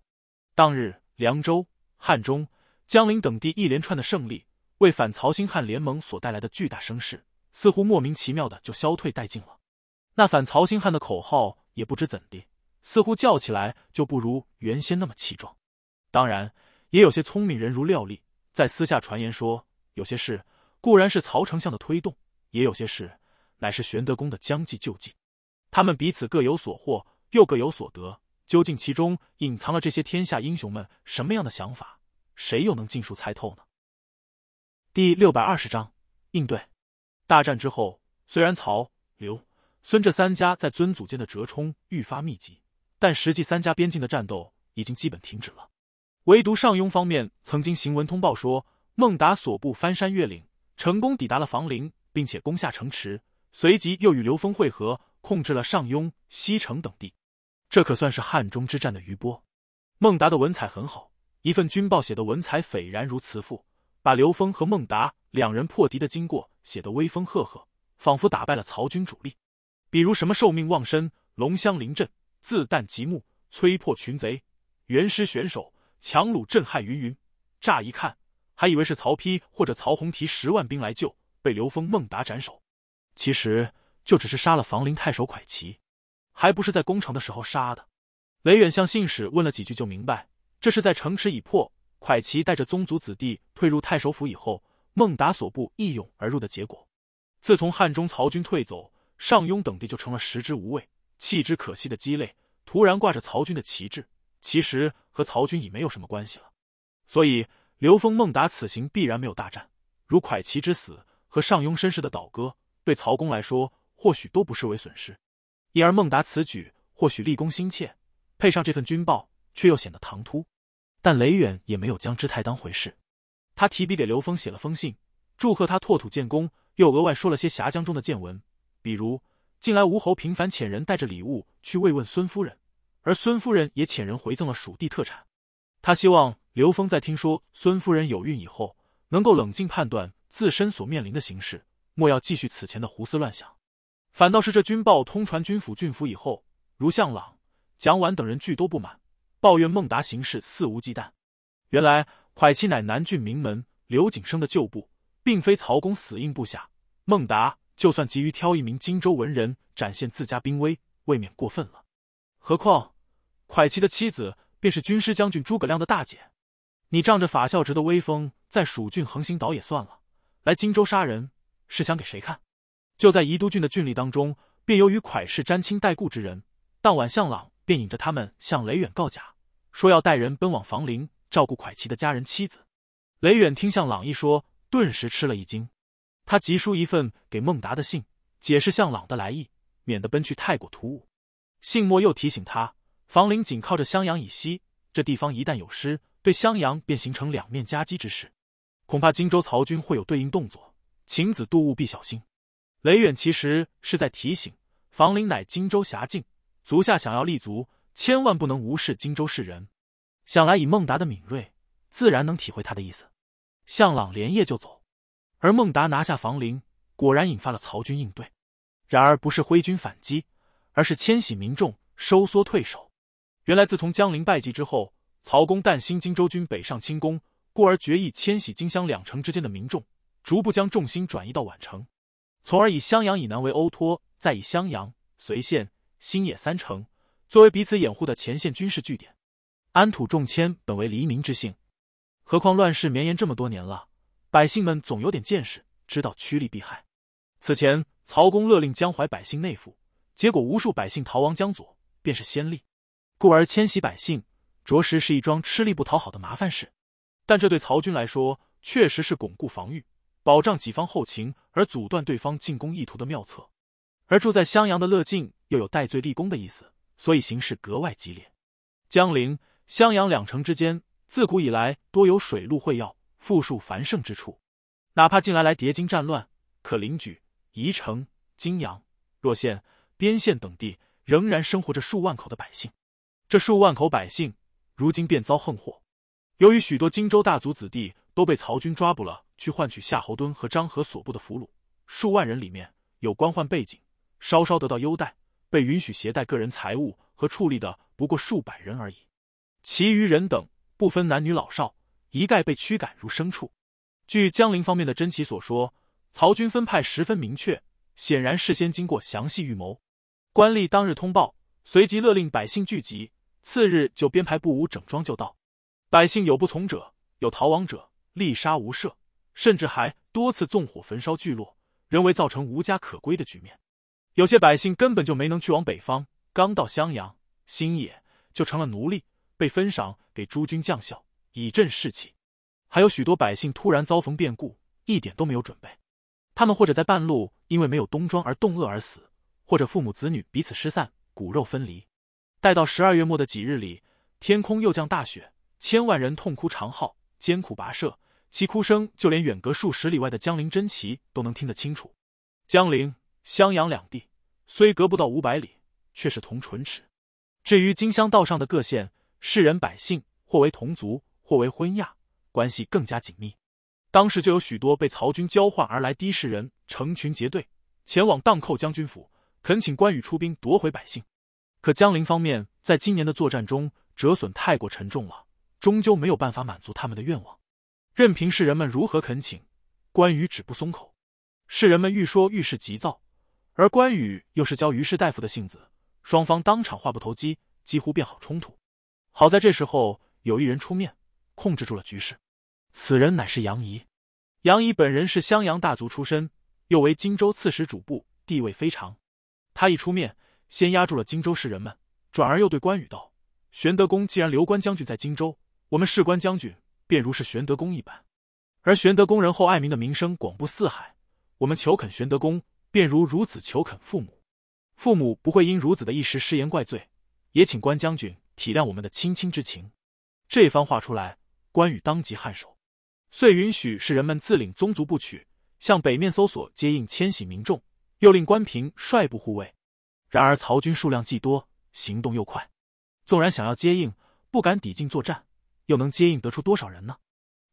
当日凉州、汉中、江陵等地一连串的胜利，为反曹兴汉联盟所带来的巨大声势，似乎莫名其妙的就消退殆尽了。那反曹兴汉的口号也不知怎地，似乎叫起来就不如原先那么气壮。当然。也有些聪明人，如廖立，在私下传言说，有些事固然是曹丞相的推动，也有些事乃是玄德公的将计就计。他们彼此各有所获，又各有所得。究竟其中隐藏了这些天下英雄们什么样的想法？谁又能尽数猜透呢？第六百二十章应对大战之后，虽然曹、刘、孙这三家在尊祖间的折冲愈发密集，但实际三家边境的战斗已经基本停止了。唯独上庸方面曾经行文通报说，孟达所部翻山越岭，成功抵达了房陵，并且攻下城池，随即又与刘峰会合，控制了上庸、西城等地。这可算是汉中之战的余波。孟达的文采很好，一份军报写的文采斐然如慈父，把刘峰和孟达两人破敌的经过写得威风赫赫，仿佛打败了曹军主力。比如什么受命望身，龙骧临阵，自弹极目、摧破群贼，元师选手、强虏震撼云云，乍一看还以为是曹丕或者曹洪提十万兵来救，被刘封、孟达斩首。其实就只是杀了房陵太守蒯祺，还不是在攻城的时候杀的。雷远向信使问了几句，就明白这是在城池已破，蒯祺带着宗族子弟退入太守府以后，孟达所部一拥而入的结果。自从汉中曹军退走，上庸等地就成了食之无味、弃之可惜的鸡肋。突然挂着曹军的旗帜，其实。和曹军已没有什么关系了，所以刘峰、孟达此行必然没有大战。如蒯祺之死和上庸身士的倒戈，对曹公来说或许都不失为损失。因而孟达此举或许立功心切，配上这份军报却又显得唐突。但雷远也没有将之太当回事，他提笔给刘峰写了封信，祝贺他拓土建功，又额外说了些峡江中的见闻，比如近来吴侯频繁遣人带着礼物去慰问孙夫人。而孙夫人也遣人回赠了蜀地特产，她希望刘峰在听说孙夫人有孕以后，能够冷静判断自身所面临的形势，莫要继续此前的胡思乱想。反倒是这军报通传军府郡府以后，如向朗、蒋琬等人俱多不满，抱怨孟达行事肆无忌惮。原来蒯祺乃南郡名门，刘景生的旧部，并非曹公死硬部下。孟达就算急于挑一名荆州文人展现自家兵威，未免过分了。何况。蒯祺的妻子便是军师将军诸葛亮的大姐。你仗着法孝直的威风在蜀郡横行倒也算了，来荆州杀人是想给谁看？就在宜都郡的郡吏当中，便有与蒯氏沾亲带故之人。当晚，向朗便引着他们向雷远告假，说要带人奔往房陵照顾蒯祺的家人妻子。雷远听向朗一说，顿时吃了一惊。他急书一份给孟达的信，解释向朗的来意，免得奔去太过突兀。信末又提醒他。房陵紧靠着襄阳以西，这地方一旦有失，对襄阳便形成两面夹击之势，恐怕荆州曹军会有对应动作。秦子度务必小心。雷远其实是在提醒：房陵乃荆州辖境，足下想要立足，千万不能无视荆州士人。想来以孟达的敏锐，自然能体会他的意思。向朗连夜就走，而孟达拿下房陵，果然引发了曹军应对。然而不是挥军反击，而是迁徙民众，收缩退守。原来，自从江陵败绩之后，曹公担心荆州军北上清宫，故而决议迁徙荆襄两城之间的民众，逐步将重心转移到宛城，从而以襄阳以南为欧托，再以襄阳、随县、新野三城作为彼此掩护的前线军事据点。安土重迁本为黎民之幸，何况乱世绵延这么多年了，百姓们总有点见识，知道趋利避害。此前，曹公勒令江淮百姓内附，结果无数百姓逃亡江左，便是先例。故而迁徙百姓，着实是一桩吃力不讨好的麻烦事。但这对曹军来说，确实是巩固防御、保障己方后勤而阻断对方进攻意图的妙策。而住在襄阳的乐进又有戴罪立功的意思，所以形势格外激烈。江陵、襄阳两城之间，自古以来多有水陆会要、富庶繁盛之处。哪怕近来来叠经战乱，可临沮、宜城、金阳、若县、边县等地仍然生活着数万口的百姓。这数万口百姓，如今便遭横祸。由于许多荆州大族子弟都被曹军抓捕了，去换取夏侯惇和张合所部的俘虏。数万人里面，有官宦背景，稍稍得到优待，被允许携带个人财物和处吏的，不过数百人而已。其余人等，不分男女老少，一概被驱赶如牲畜。据江陵方面的真奇所说，曹军分派十分明确，显然事先经过详细预谋。官吏当日通报，随即勒令百姓聚集。次日就编排布伍整装就到，百姓有不从者，有逃亡者，立杀无赦，甚至还多次纵火焚烧聚落，人为造成无家可归的局面。有些百姓根本就没能去往北方，刚到襄阳、新野就成了奴隶，被分赏给诸军将校以振士气。还有许多百姓突然遭逢变故，一点都没有准备，他们或者在半路因为没有冬装而冻饿而死，或者父母子女彼此失散，骨肉分离。待到十二月末的几日里，天空又降大雪，千万人痛哭长号，艰苦跋涉，其哭声就连远隔数十里外的江陵真奇都能听得清楚。江陵、襄阳两地虽隔不到五百里，却是同唇齿；至于荆襄道上的各县，士人百姓或为同族，或为婚亚，关系更加紧密。当时就有许多被曹军交换而来的士人，成群结队前往荡寇将军府，恳请关羽出兵夺回百姓。可江陵方面在今年的作战中折损太过沉重了，终究没有办法满足他们的愿望。任凭世人们如何恳请，关羽止不松口。世人们愈说愈是急躁，而关羽又是教于氏大夫的性子，双方当场话不投机，几乎便好冲突。好在这时候有一人出面，控制住了局势。此人乃是杨仪。杨仪本人是襄阳大族出身，又为荆州刺史主簿，地位非常。他一出面。先压住了荆州市人们，转而又对关羽道：“玄德公既然刘关将军在荆州，我们事关将军便如是玄德公一般。而玄德公仁厚爱民的名声广布四海，我们求肯玄德公，便如孺子求肯父母，父母不会因孺子的一时失言怪罪。也请关将军体谅我们的亲亲之情。”这番话出来，关羽当即颔首，遂允许士人们自领宗族部曲，向北面搜索接应迁徙民众，又令关平率部护卫。然而，曹军数量既多，行动又快，纵然想要接应，不敢抵近作战，又能接应得出多少人呢？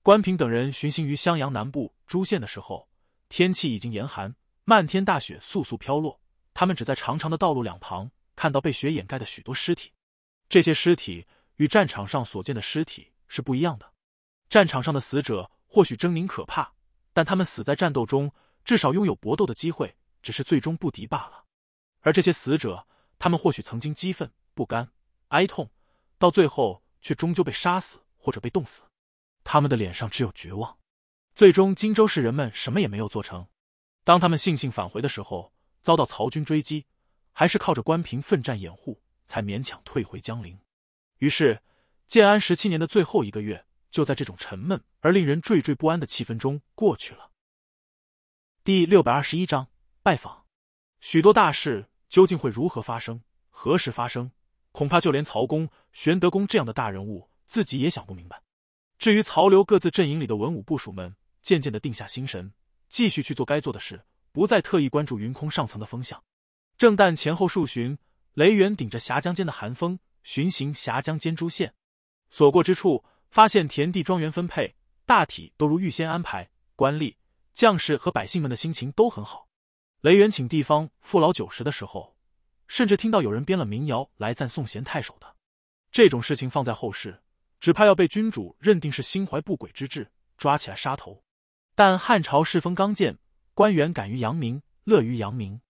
关平等人巡行于襄阳南部诸县的时候，天气已经严寒，漫天大雪簌簌飘落。他们只在长长的道路两旁看到被雪掩盖的许多尸体。这些尸体与战场上所见的尸体是不一样的。战场上的死者或许狰狞可怕，但他们死在战斗中，至少拥有搏斗的机会，只是最终不敌罢了。而这些死者，他们或许曾经激愤、不甘、哀痛，到最后却终究被杀死或者被冻死。他们的脸上只有绝望。最终，荆州市人们什么也没有做成。当他们悻悻返回的时候，遭到曹军追击，还是靠着关平奋战掩护，才勉强退回江陵。于是，建安十七年的最后一个月，就在这种沉闷而令人惴惴不安的气氛中过去了。第六百二十一章：拜访，许多大事。究竟会如何发生？何时发生？恐怕就连曹公、玄德公这样的大人物自己也想不明白。至于曹刘各自阵营里的文武部署们，渐渐的定下心神，继续去做该做的事，不再特意关注云空上层的风向。正旦前后数巡，雷源顶着峡江间的寒风，巡行峡江间诸县，所过之处，发现田地庄园分配大体都如预先安排，官吏、将士和百姓们的心情都很好。雷元请地方父老酒食的时候，甚至听到有人编了民谣来赞颂贤太守的。这种事情放在后世，只怕要被君主认定是心怀不轨之志，抓起来杀头。但汉朝世风刚健，官员敢于扬名，乐于扬名。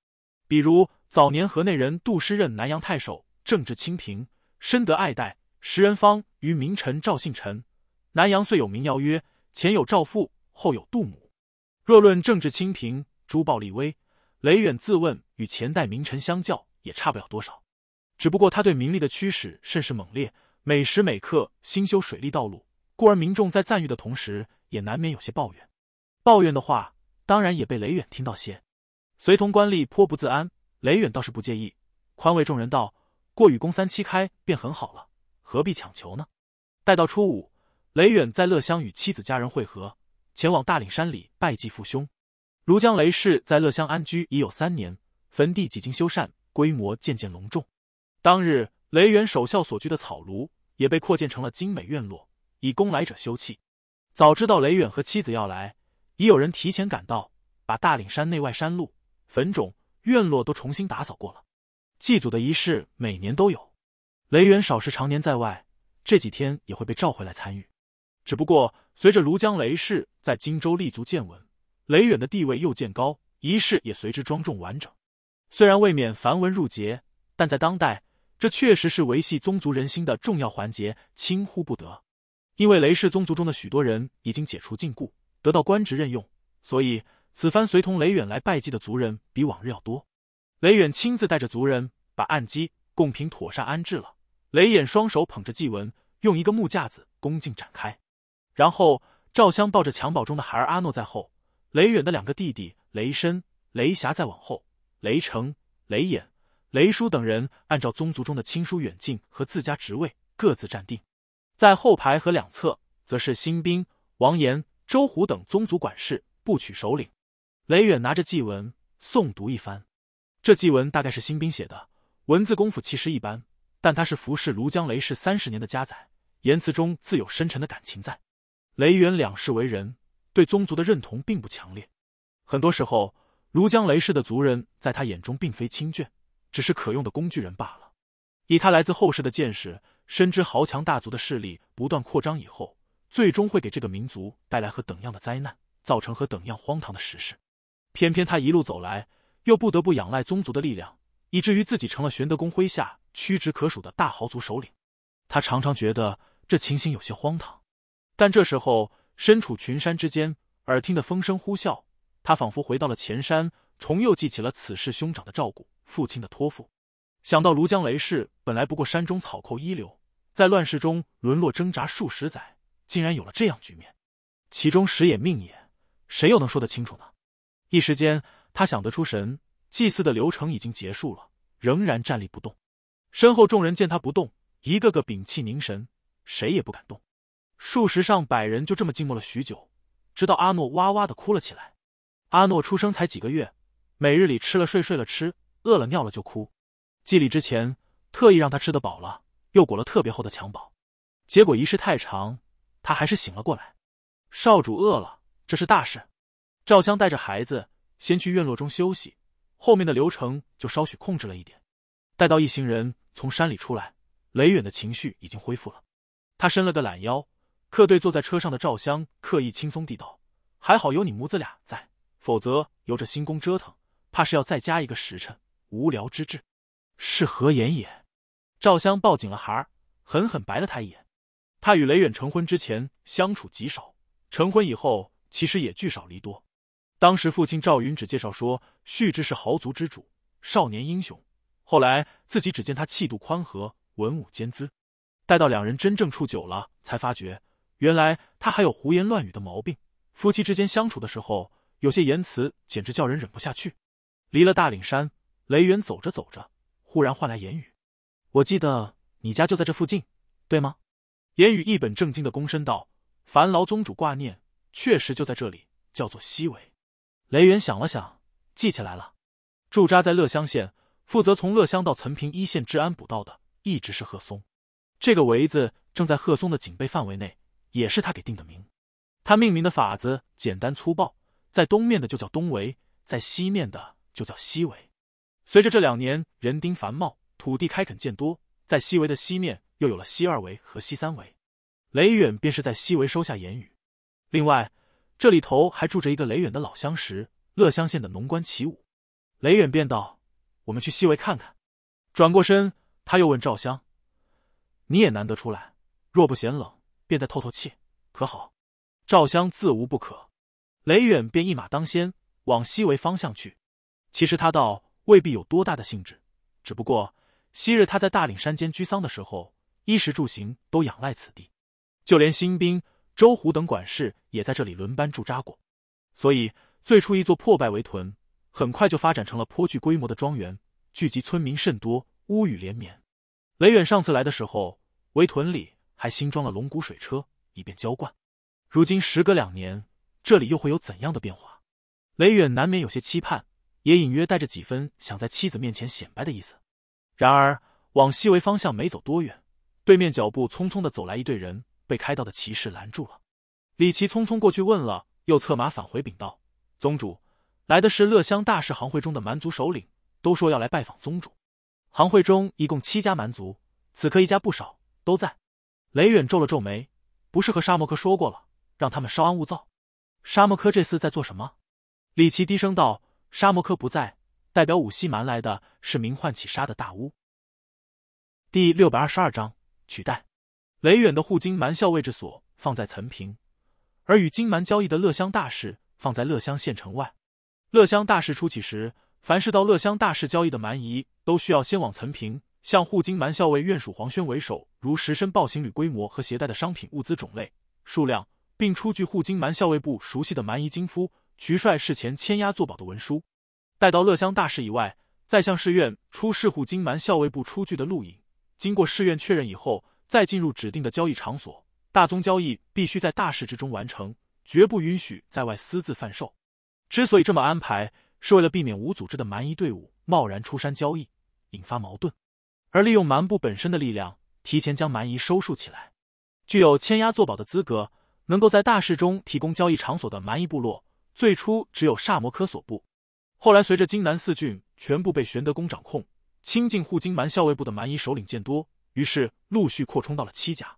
比如早年河内人杜诗任南阳太守，政治清平，深得爱戴。时人方于名臣赵信臣，南阳遂有民谣曰：“前有赵父，后有杜母。”若论政治清平，朱报立威。雷远自问与前代名臣相较也差不了多少，只不过他对名利的驱使甚是猛烈，每时每刻兴修水利道路，故而民众在赞誉的同时也难免有些抱怨。抱怨的话当然也被雷远听到些，随同官吏颇不自安，雷远倒是不介意，宽慰众人道：“过雨公三七开便很好了，何必强求呢？”待到初五，雷远在乐乡与妻子家人会合，前往大岭山里拜祭父兄。庐江雷氏在乐乡安居已有三年，坟地几经修缮，规模渐渐隆重。当日，雷远守孝所居的草庐也被扩建成了精美院落，以供来者休憩。早知道雷远和妻子要来，已有人提前赶到，把大岭山内外山路、坟冢、院落都重新打扫过了。祭祖的仪式每年都有，雷远少时常年在外，这几天也会被召回来参与。只不过，随着庐江雷氏在荆州立足见闻，雷远的地位又渐高，仪式也随之庄重完整。虽然未免繁文缛节，但在当代，这确实是维系宗族人心的重要环节，轻忽不得。因为雷氏宗族中的许多人已经解除禁锢，得到官职任用，所以此番随同雷远来拜祭的族人比往日要多。雷远亲自带着族人，把案基贡品妥善安置了。雷眼双手捧着祭文，用一个木架子恭敬展开，然后赵襄抱着襁褓中的孩儿阿诺在后。雷远的两个弟弟雷深、雷霞，再往后，雷成、雷衍、雷叔等人，按照宗族中的亲疏远近和自家职位，各自站定。在后排和两侧，则是新兵王岩、周虎等宗族管事、部曲首领。雷远拿着祭文诵读一番，这祭文大概是新兵写的，文字功夫其实一般，但他是服侍庐江雷氏三十年的家仔，言辞中自有深沉的感情在。雷远两世为人。对宗族的认同并不强烈，很多时候，庐江雷氏的族人在他眼中并非亲眷，只是可用的工具人罢了。以他来自后世的见识，深知豪强大族的势力不断扩张以后，最终会给这个民族带来何等样的灾难，造成何等样荒唐的时事。偏偏他一路走来，又不得不仰赖宗族的力量，以至于自己成了玄德公麾下屈指可数的大豪族首领。他常常觉得这情形有些荒唐，但这时候。身处群山之间，耳听得风声呼啸，他仿佛回到了前山，重又记起了此事兄长的照顾、父亲的托付。想到庐江雷氏本来不过山中草寇一流，在乱世中沦落挣扎数十载，竟然有了这样局面，其中时也命也，谁又能说得清楚呢？一时间，他想得出神。祭祀的流程已经结束了，仍然站立不动。身后众人见他不动，一个个屏气凝神，谁也不敢动。数十上百人就这么静默了许久，直到阿诺哇哇的哭了起来。阿诺出生才几个月，每日里吃了睡，睡了吃，饿了尿了就哭。祭礼之前特意让他吃得饱了，又裹了特别厚的襁褓，结果仪式太长，他还是醒了过来。少主饿了，这是大事。赵香带着孩子先去院落中休息，后面的流程就稍许控制了一点。待到一行人从山里出来，雷远的情绪已经恢复了，他伸了个懒腰。客队坐在车上的赵香刻意轻松地道：“还好有你母子俩在，否则由着新宫折腾，怕是要再加一个时辰，无聊之至。”是何言也？赵香抱紧了孩儿，狠狠白了他一眼。他与雷远成婚之前相处极少，成婚以后其实也聚少离多。当时父亲赵云只介绍说，旭之是豪族之主，少年英雄。后来自己只见他气度宽和，文武兼资。待到两人真正处久了，才发觉。原来他还有胡言乱语的毛病。夫妻之间相处的时候，有些言辞简直叫人忍不下去。离了大岭山，雷元走着走着，忽然换来言语：“我记得你家就在这附近，对吗？”言语一本正经的躬身道：“烦劳宗主挂念，确实就在这里，叫做西围。”雷元想了想，记起来了，驻扎在乐乡县，负责从乐乡到岑平一线治安补道的，一直是贺松。这个围子正在贺松的警备范围内。也是他给定的名，他命名的法子简单粗暴，在东面的就叫东围，在西面的就叫西围。随着这两年人丁繁茂，土地开垦渐多，在西围的西面又有了西二围和西三围。雷远便是在西围收下言语。另外，这里头还住着一个雷远的老相识，乐乡县的农官齐武。雷远便道：“我们去西围看看。”转过身，他又问赵襄：“你也难得出来，若不嫌冷？”便再透透气，可好？赵襄自无不可。雷远便一马当先往西围方向去。其实他倒未必有多大的兴致，只不过昔日他在大岭山间居丧的时候，衣食住行都仰赖此地，就连新兵周虎等管事也在这里轮班驻扎过。所以最初一座破败围屯，很快就发展成了颇具规模的庄园，聚集村民甚多，屋宇连绵。雷远上次来的时候，围屯里。还新装了龙骨水车，以便浇灌。如今时隔两年，这里又会有怎样的变化？雷远难免有些期盼，也隐约带着几分想在妻子面前显摆的意思。然而往西围方向没走多远，对面脚步匆匆的走来一队人，被开道的骑士拦住了。李奇匆匆过去问了，又策马返回禀道：“宗主，来的是乐乡大市行会中的蛮族首领，都说要来拜访宗主。行会中一共七家蛮族，此刻一家不少都在。”雷远皱了皱眉，不是和沙摩科说过了，让他们稍安勿躁。沙摩科这厮在做什么？李奇低声道：“沙摩科不在，代表五溪蛮来的是名唤起沙的大巫。”第六百二十二章取代。雷远的护金蛮校位置所放在岑平，而与金蛮交易的乐乡大市放在乐乡县城外。乐乡大市初起时，凡是到乐乡大市交易的蛮夷，都需要先往岑平。向护金蛮校尉院署黄轩为首，如实申报行旅规模和携带的商品物资种类、数量，并出具护金蛮校尉部熟悉的蛮夷金夫渠帅事前签押作保的文书。待到乐乡大事以外，再向市院出示护金蛮校尉部出具的录影，经过市院确认以后，再进入指定的交易场所。大宗交易必须在大事之中完成，绝不允许在外私自贩售。之所以这么安排，是为了避免无组织的蛮夷队伍贸然出山交易，引发矛盾。而利用蛮部本身的力量，提前将蛮夷收束起来，具有牵压作保的资格，能够在大势中提供交易场所的蛮夷部落，最初只有萨摩科索部。后来随着金南四郡全部被玄德公掌控，亲近护金蛮校尉部的蛮夷首领渐多，于是陆续扩充到了七家。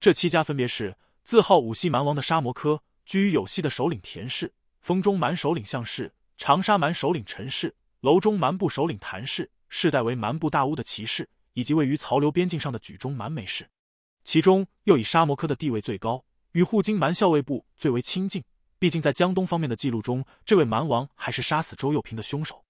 这七家分别是自号五溪蛮王的沙摩科，居于有溪的首领田氏，风中蛮首领向氏，长沙蛮首领陈氏，楼中蛮部首领谭氏。世代为蛮部大屋的骑士，以及位于曹刘边境上的举中蛮美氏，其中又以沙摩科的地位最高，与护金蛮校尉部最为亲近。毕竟在江东方面的记录中，这位蛮王还是杀死周幼平的凶手。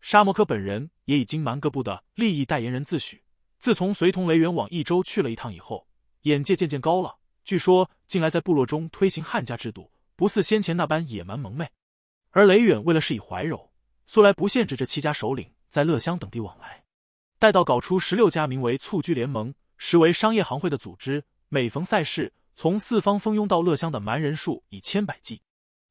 沙摩科本人也以金蛮各部的利益代言人自诩。自从随同雷远往益州去了一趟以后，眼界渐渐高了。据说近来在部落中推行汉家制度，不似先前那般野蛮蒙昧。而雷远为了是以怀柔，素来不限制这七家首领。在乐乡等地往来，待到搞出十六家名为“蹴鞠联盟”，实为商业行会的组织。每逢赛事，从四方蜂拥到乐乡的蛮人数以千百计。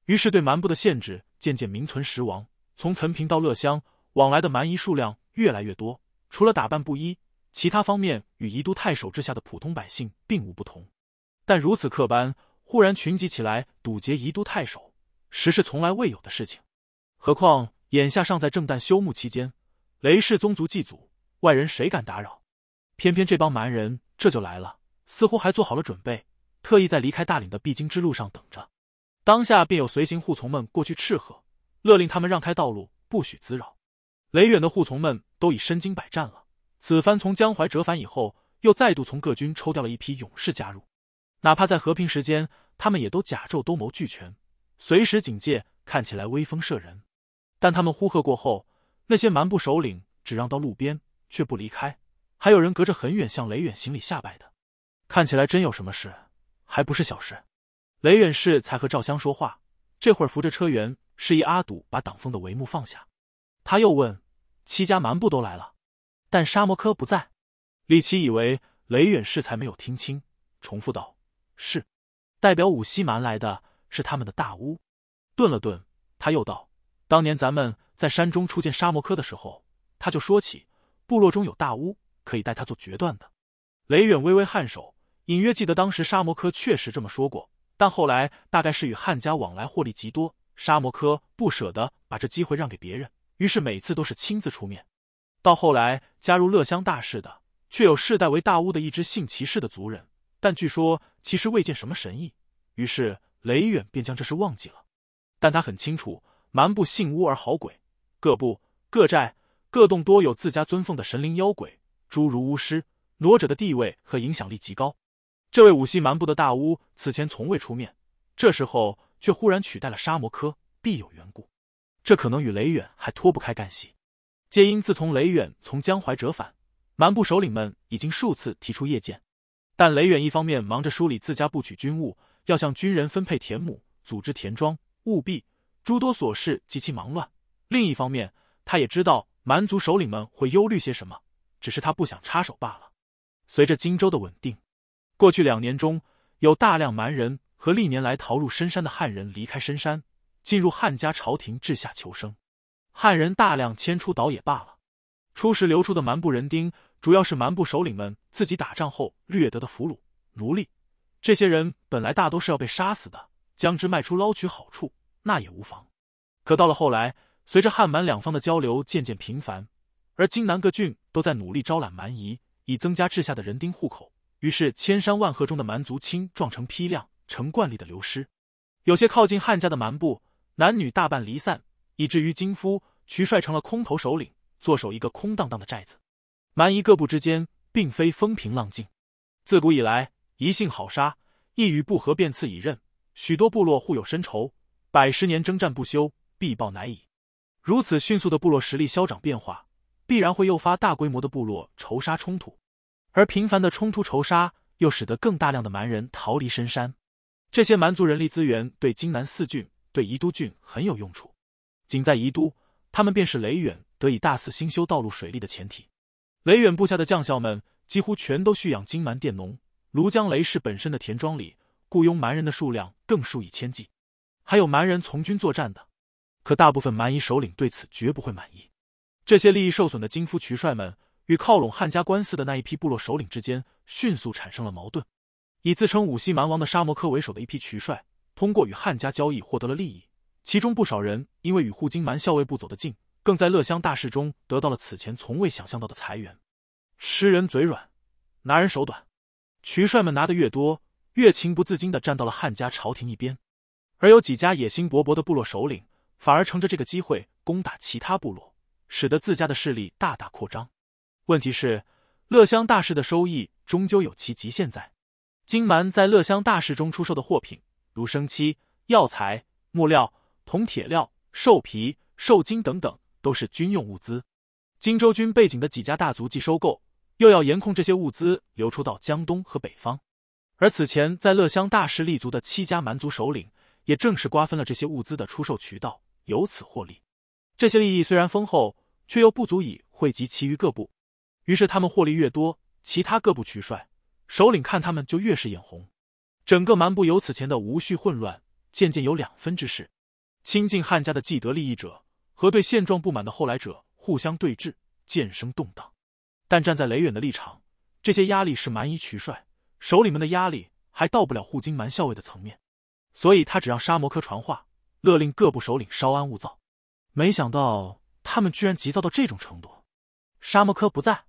于是对蛮部的限制渐渐名存实亡。从岑平到乐乡，往来的蛮夷数量越来越多。除了打扮不一，其他方面与宜都太守之下的普通百姓并无不同。但如此刻班忽然群集起来堵截宜都太守，实是从来未有的事情。何况眼下尚在正旦休沐期间。雷氏宗族祭祖，外人谁敢打扰？偏偏这帮蛮人这就来了，似乎还做好了准备，特意在离开大岭的必经之路上等着。当下便有随行护从们过去斥喝，勒令他们让开道路，不许滋扰。雷远的护从们都已身经百战了，此番从江淮折返以后，又再度从各军抽调了一批勇士加入。哪怕在和平时间，他们也都甲胄都谋俱全，随时警戒，看起来威风慑人。但他们呼喝过后。那些蛮部首领只让到路边，却不离开，还有人隔着很远向雷远行礼下拜的，看起来真有什么事，还不是小事。雷远氏才和赵襄说话，这会儿扶着车辕，示意阿堵把挡风的帷幕放下。他又问：“七家蛮部都来了，但沙摩柯不在。”李奇以为雷远氏才没有听清，重复道：“是，代表五溪蛮来的是他们的大巫。”顿了顿，他又道：“当年咱们。”在山中初见沙摩柯的时候，他就说起部落中有大巫可以带他做决断的。雷远微微颔首，隐约记得当时沙摩柯确实这么说过。但后来大概是与汉家往来获利极多，沙摩柯不舍得把这机会让给别人，于是每次都是亲自出面。到后来加入乐乡大氏的，却有世代为大巫的一支姓齐氏的族人，但据说其实未见什么神意，于是雷远便将这事忘记了。但他很清楚，蛮不信巫而好鬼。各部、各寨、各洞多有自家尊奉的神灵妖鬼，诸如巫师、傩者的地位和影响力极高。这位五溪蛮部的大巫此前从未出面，这时候却忽然取代了沙摩科，必有缘故。这可能与雷远还脱不开干系，皆因自从雷远从江淮折返，蛮部首领们已经数次提出谒见，但雷远一方面忙着梳理自家部曲军务，要向军人分配田亩、组织田庄、务必诸多琐事及其忙乱。另一方面，他也知道蛮族首领们会忧虑些什么，只是他不想插手罢了。随着荆州的稳定，过去两年中有大量蛮人和历年来逃入深山的汉人离开深山，进入汉家朝廷治下求生。汉人大量迁出岛也罢了，初时流出的蛮部人丁，主要是蛮部首领们自己打仗后掠得的俘虏、奴隶。这些人本来大都是要被杀死的，将之卖出捞取好处，那也无妨。可到了后来，随着汉满两方的交流渐渐频繁，而荆南各郡都在努力招揽蛮夷，以增加治下的人丁户口。于是，千山万壑中的蛮族青壮成批量、成惯例的流失。有些靠近汉家的蛮部，男女大半离散，以至于金夫瞿帅成了空头首领，坐守一个空荡荡的寨子。蛮夷各部之间并非风平浪静，自古以来，一姓好杀，一语不合便刺以刃，许多部落互有深仇，百十年征战不休，必报乃已。如此迅速的部落实力消长变化，必然会诱发大规模的部落仇杀冲突，而频繁的冲突仇杀又使得更大量的蛮人逃离深山。这些蛮族人力资源对金南四郡、对宜都郡很有用处。仅在宜都，他们便是雷远得以大肆兴修道路水利的前提。雷远部下的将校们几乎全都蓄养金蛮佃农，庐江雷氏本身的田庄里雇佣蛮人的数量更数以千计，还有蛮人从军作战的。可大部分蛮夷首领对此绝不会满意，这些利益受损的金夫渠帅们与靠拢汉家官司的那一批部落首领之间迅速产生了矛盾。以自称五溪蛮王的沙摩柯为首的一批渠帅，通过与汉家交易获得了利益，其中不少人因为与护金蛮校尉部走得近，更在乐乡大事中得到了此前从未想象到的财源。吃人嘴软，拿人手短，渠帅们拿得越多，越情不自禁地站到了汉家朝廷一边，而有几家野心勃勃的部落首领。反而乘着这个机会攻打其他部落，使得自家的势力大大扩张。问题是，乐乡大市的收益终究有其极限在。金蛮在乐乡大市中出售的货品，如生漆、药材、木料、铜铁料、兽皮、兽筋等等，都是军用物资。荆州军背景的几家大族既收购，又要严控这些物资流出到江东和北方。而此前在乐乡大市立足的七家蛮族首领，也正式瓜分了这些物资的出售渠道。由此获利，这些利益虽然丰厚，却又不足以惠及其余各部。于是他们获利越多，其他各部渠帅首领看他们就越是眼红。整个蛮部由此前的无序混乱，渐渐有两分之势。亲近汉家的既得利益者和对现状不满的后来者互相对峙，渐生动荡。但站在雷远的立场，这些压力是蛮夷渠帅首领们的压力，还到不了护金蛮校尉的层面，所以他只让沙摩柯传话。勒令各部首领稍安勿躁，没想到他们居然急躁到这种程度。沙摩科不在，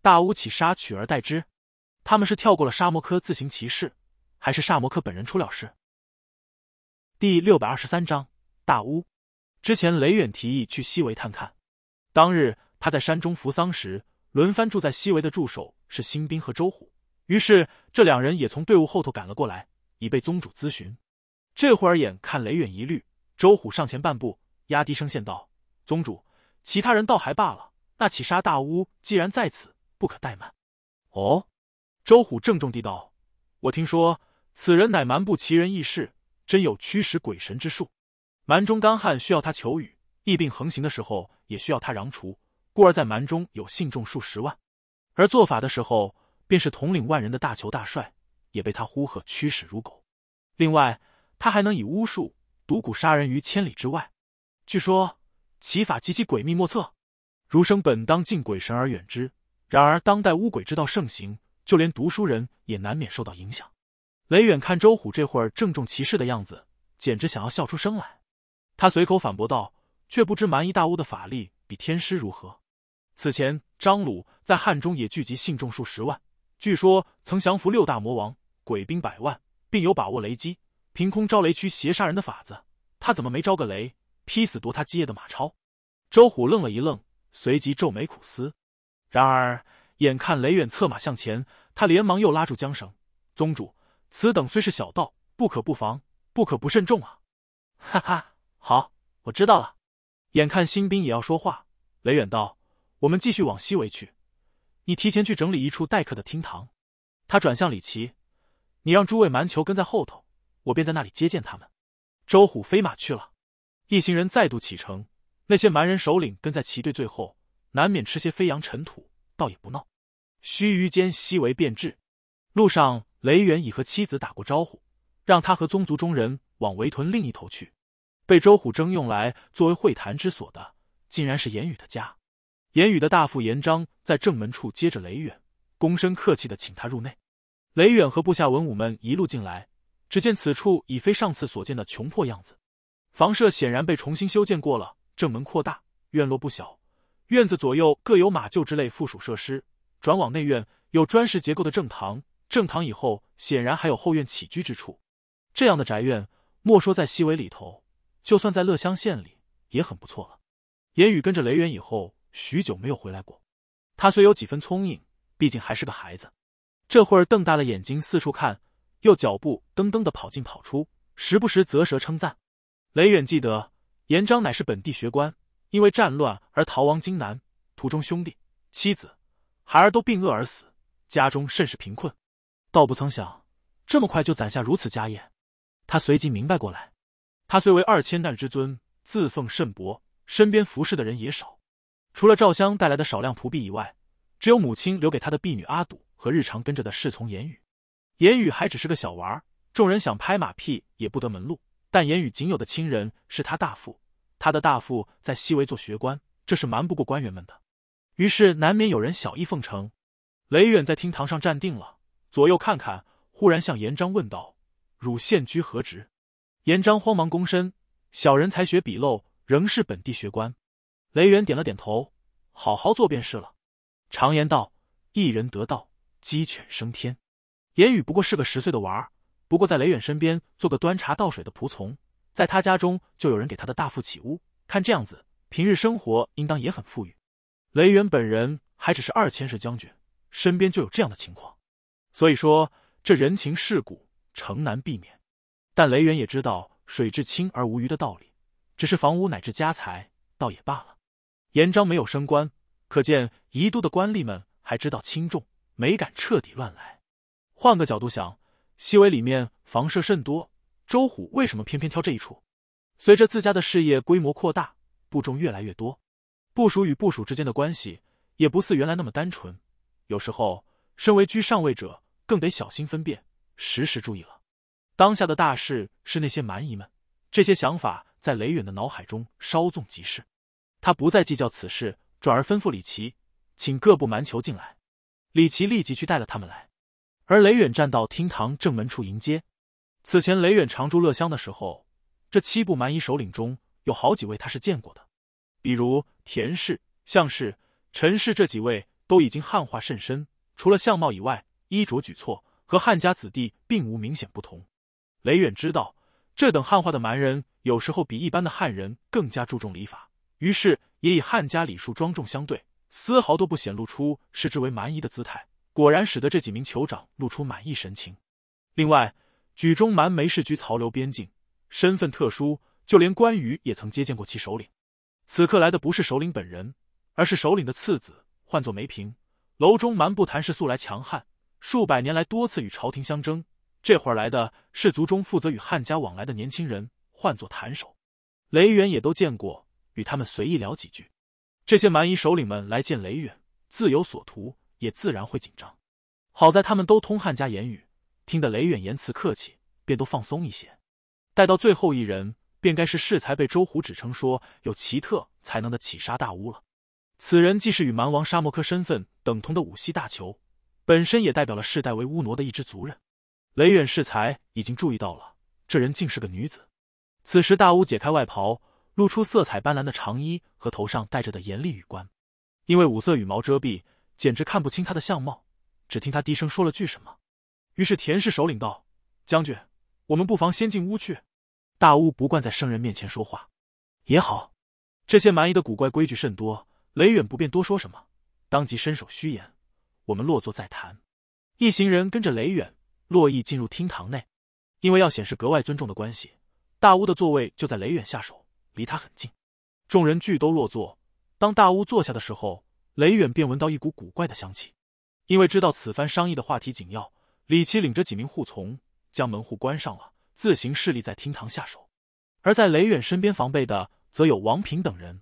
大巫起沙取而代之，他们是跳过了沙摩科自行其事，还是沙摩科本人出了事？第六百二十三章大巫。之前雷远提议去西维探看，当日他在山中扶桑时，轮番住在西维的助手是新兵和周虎，于是这两人也从队伍后头赶了过来，以备宗主咨询。这会儿眼看雷远疑虑。周虎上前半步，压低声线道：“宗主，其他人倒还罢了，那起杀大巫既然在此，不可怠慢。”哦，周虎郑重地道：“我听说此人乃蛮部奇人异士，真有驱使鬼神之术。蛮中干旱需要他求雨，疫病横行的时候也需要他攘除，故而在蛮中有信众数十万。而做法的时候，便是统领万人的大酋大帅，也被他呼喝驱使如狗。另外，他还能以巫术。”独孤杀人于千里之外，据说其法极其诡秘莫测。儒生本当敬鬼神而远之，然而当代巫鬼之道盛行，就连读书人也难免受到影响。雷远看周虎这会儿郑重其事的样子，简直想要笑出声来。他随口反驳道：“却不知蛮夷大巫的法力比天师如何？此前张鲁在汉中也聚集信众数十万，据说曾降服六大魔王、鬼兵百万，并有把握雷击。”凭空招雷驱邪杀人的法子，他怎么没招个雷劈死夺他基业的马超？周虎愣了一愣，随即皱眉苦思。然而，眼看雷远策马向前，他连忙又拉住缰绳：“宗主，此等虽是小道，不可不防，不可不慎重啊！”哈哈，好，我知道了。眼看新兵也要说话，雷远道：“我们继续往西围去。你提前去整理一处待客的厅堂。”他转向李奇：“你让诸位蛮酋跟在后头。”我便在那里接见他们。周虎飞马去了，一行人再度启程。那些蛮人首领跟在齐队最后，难免吃些飞扬尘土，倒也不闹。须臾间，西为变质。路上，雷远已和妻子打过招呼，让他和宗族中人往围屯另一头去。被周虎征用来作为会谈之所的，竟然是言语的家。言语的大副严章在正门处接着雷远，躬身客气的请他入内。雷远和部下文武们一路进来。只见此处已非上次所见的穷破样子，房舍显然被重新修建过了，正门扩大，院落不小，院子左右各有马厩之类附属设施。转往内院，有砖石结构的正堂，正堂以后显然还有后院起居之处。这样的宅院，莫说在西围里头，就算在乐乡县里，也很不错了。言语跟着雷远以后许久没有回来过，他虽有几分聪颖，毕竟还是个孩子，这会儿瞪大了眼睛四处看。又脚步噔噔的跑进跑出，时不时啧舌称赞。雷远记得，严章乃是本地学官，因为战乱而逃亡荆南，途中兄弟、妻子、孩儿都病饿而死，家中甚是贫困。倒不曾想，这么快就攒下如此家业。他随即明白过来，他虽为二千石之尊，自奉甚薄，身边服侍的人也少，除了赵襄带来的少量仆婢以外，只有母亲留给他的婢女阿堵和日常跟着的侍从言语。言语还只是个小娃儿，众人想拍马屁也不得门路。但言语仅有的亲人是他大父，他的大父在西围做学官，这是瞒不过官员们的，于是难免有人小意奉承。雷远在厅堂上站定了，左右看看，忽然向严章问道：“汝现居何职？”严章慌忙躬身：“小人才学笔漏，仍是本地学官。”雷远点了点头：“好好做便是了。常言道，一人得道，鸡犬升天。”言语不过是个十岁的娃儿，不过在雷远身边做个端茶倒水的仆从，在他家中就有人给他的大富起屋，看这样子，平日生活应当也很富裕。雷远本人还只是二千石将军，身边就有这样的情况，所以说这人情世故诚难避免。但雷远也知道水至清而无鱼的道理，只是房屋乃至家财倒也罢了。严章没有升官，可见宜都的官吏们还知道轻重，没敢彻底乱来。换个角度想，西围里面房舍甚多，周虎为什么偏偏挑这一处？随着自家的事业规模扩大，部众越来越多，部署与部署之间的关系也不似原来那么单纯。有时候，身为居上位者，更得小心分辨，时时注意了。当下的大事是那些蛮夷们，这些想法在雷远的脑海中稍纵即逝。他不再计较此事，转而吩咐李琦，请各部蛮酋进来。李琦立即去带了他们来。而雷远站到厅堂正门处迎接。此前雷远常驻乐乡的时候，这七部蛮夷首领中有好几位他是见过的，比如田氏、向氏、陈氏这几位都已经汉化甚深，除了相貌以外，衣着举措和汉家子弟并无明显不同。雷远知道这等汉化的蛮人有时候比一般的汉人更加注重礼法，于是也以汉家礼数庄重相对，丝毫都不显露出视之为蛮夷的姿态。果然使得这几名酋长露出满意神情。另外，举中蛮没事居曹刘边境，身份特殊，就连关羽也曾接见过其首领。此刻来的不是首领本人，而是首领的次子，唤作梅平。楼中蛮不谈是素来强悍，数百年来多次与朝廷相争。这会儿来的，是族中负责与汉家往来的年轻人，唤作谭守。雷远也都见过，与他们随意聊几句。这些蛮夷首领们来见雷远，自有所图。也自然会紧张，好在他们都通汉家言语，听得雷远言辞客气，便都放松一些。待到最后一人，便该是适才被周虎指称说有奇特才能的起沙大巫了。此人既是与蛮王沙摩科身份等同的五系大酋，本身也代表了世代为巫傩的一支族人。雷远世才已经注意到了，这人竟是个女子。此时大巫解开外袍，露出色彩斑斓的长衣和头上戴着的严厉羽冠，因为五色羽毛遮蔽。简直看不清他的相貌，只听他低声说了句什么。于是田氏首领道：“将军，我们不妨先进屋去。大屋不惯在生人面前说话，也好。这些蛮夷的古怪规矩甚多，雷远不便多说什么，当即伸手虚言：‘我们落座再谈。’一行人跟着雷远、洛毅进入厅堂内。因为要显示格外尊重的关系，大屋的座位就在雷远下手，离他很近。众人俱都落座。当大屋坐下的时候。”雷远便闻到一股古怪的香气，因为知道此番商议的话题紧要，李琦领着几名护从将门户关上了，自行势力在厅堂下手。而在雷远身边防备的，则有王平等人。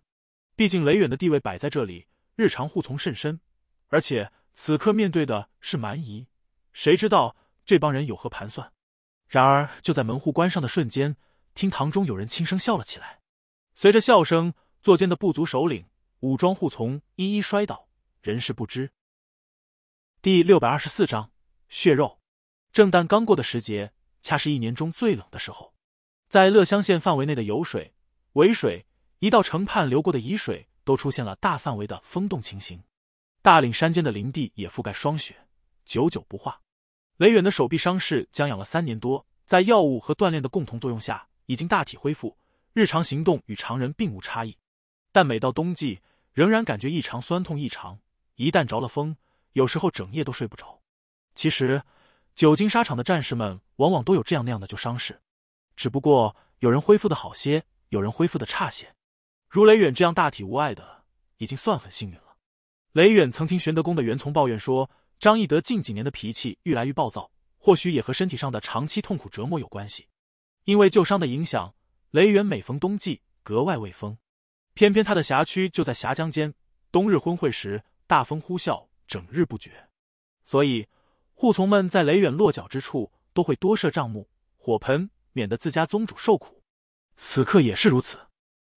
毕竟雷远的地位摆在这里，日常护从甚深，而且此刻面对的是蛮夷，谁知道这帮人有何盘算？然而就在门户关上的瞬间，厅堂中有人轻声笑了起来，随着笑声，坐监的部族首领。武装护从一一摔倒，人事不知。第六百二十四章血肉。正旦刚过的时节，恰是一年中最冷的时候。在乐乡县范围内的游水、尾水，一道城畔流过的沂水，都出现了大范围的封冻情形。大岭山间的林地也覆盖霜雪，久久不化。雷远的手臂伤势将养了三年多，在药物和锻炼的共同作用下，已经大体恢复，日常行动与常人并无差异。但每到冬季，仍然感觉异常酸痛，异常。一旦着了风，有时候整夜都睡不着。其实，久经沙场的战士们往往都有这样那样的旧伤势，只不过有人恢复的好些，有人恢复的差些。如雷远这样大体无碍的，已经算很幸运了。雷远曾听玄德公的袁从抱怨说，张翼德近几年的脾气愈来愈暴躁，或许也和身体上的长期痛苦折磨有关系。因为旧伤的影响，雷远每逢冬季格外畏风。偏偏他的辖区就在峡江间，冬日昏晦时，大风呼啸，整日不绝。所以，护从们在雷远落脚之处，都会多设帐幕、火盆，免得自家宗主受苦。此刻也是如此。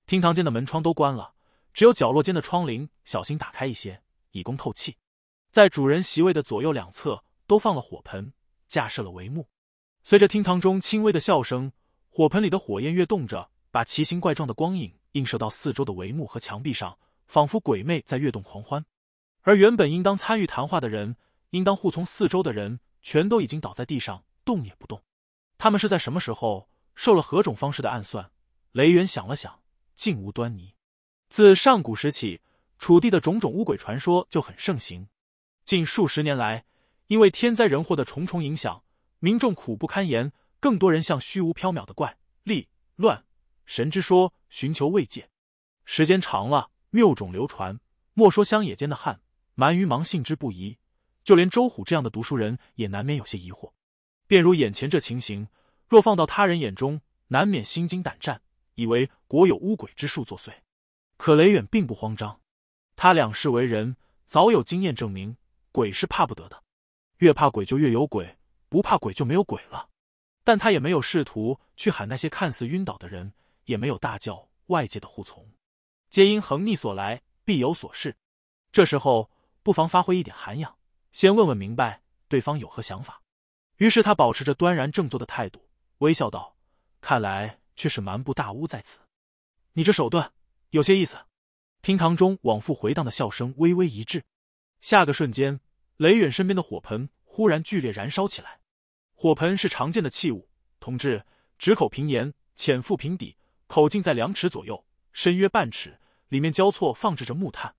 厅堂间的门窗都关了，只有角落间的窗棂小心打开一些，以供透气。在主人席位的左右两侧，都放了火盆，架设了帷幕。随着厅堂中轻微的笑声，火盆里的火焰跃动着，把奇形怪状的光影。映射到四周的帷幕和墙壁上，仿佛鬼魅在跃动狂欢。而原本应当参与谈话的人，应当护从四周的人，全都已经倒在地上，动也不动。他们是在什么时候受了何种方式的暗算？雷元想了想，竟无端倪。自上古时起，楚地的种种巫鬼传说就很盛行。近数十年来，因为天灾人祸的重重影响，民众苦不堪言，更多人向虚无缥缈的怪力乱。神之说，寻求慰藉。时间长了，谬种流传。莫说乡野间的汉蛮愚盲信之不疑，就连周虎这样的读书人也难免有些疑惑。便如眼前这情形，若放到他人眼中，难免心惊胆战，以为国有巫鬼之术作祟。可雷远并不慌张，他两世为人，早有经验证明，鬼是怕不得的。越怕鬼就越有鬼，不怕鬼就没有鬼了。但他也没有试图去喊那些看似晕倒的人。也没有大叫外界的护从，皆因横逆所来，必有所事。这时候不妨发挥一点涵养，先问问明白对方有何想法。于是他保持着端然正坐的态度，微笑道：“看来却是蛮不大巫在此，你这手段有些意思。”厅堂中往复回荡的笑声微微一滞，下个瞬间，雷远身边的火盆忽然剧烈燃烧起来。火盆是常见的器物，同志，直口平言，浅腹平底。口径在两尺左右，深约半尺，里面交错放置着木炭，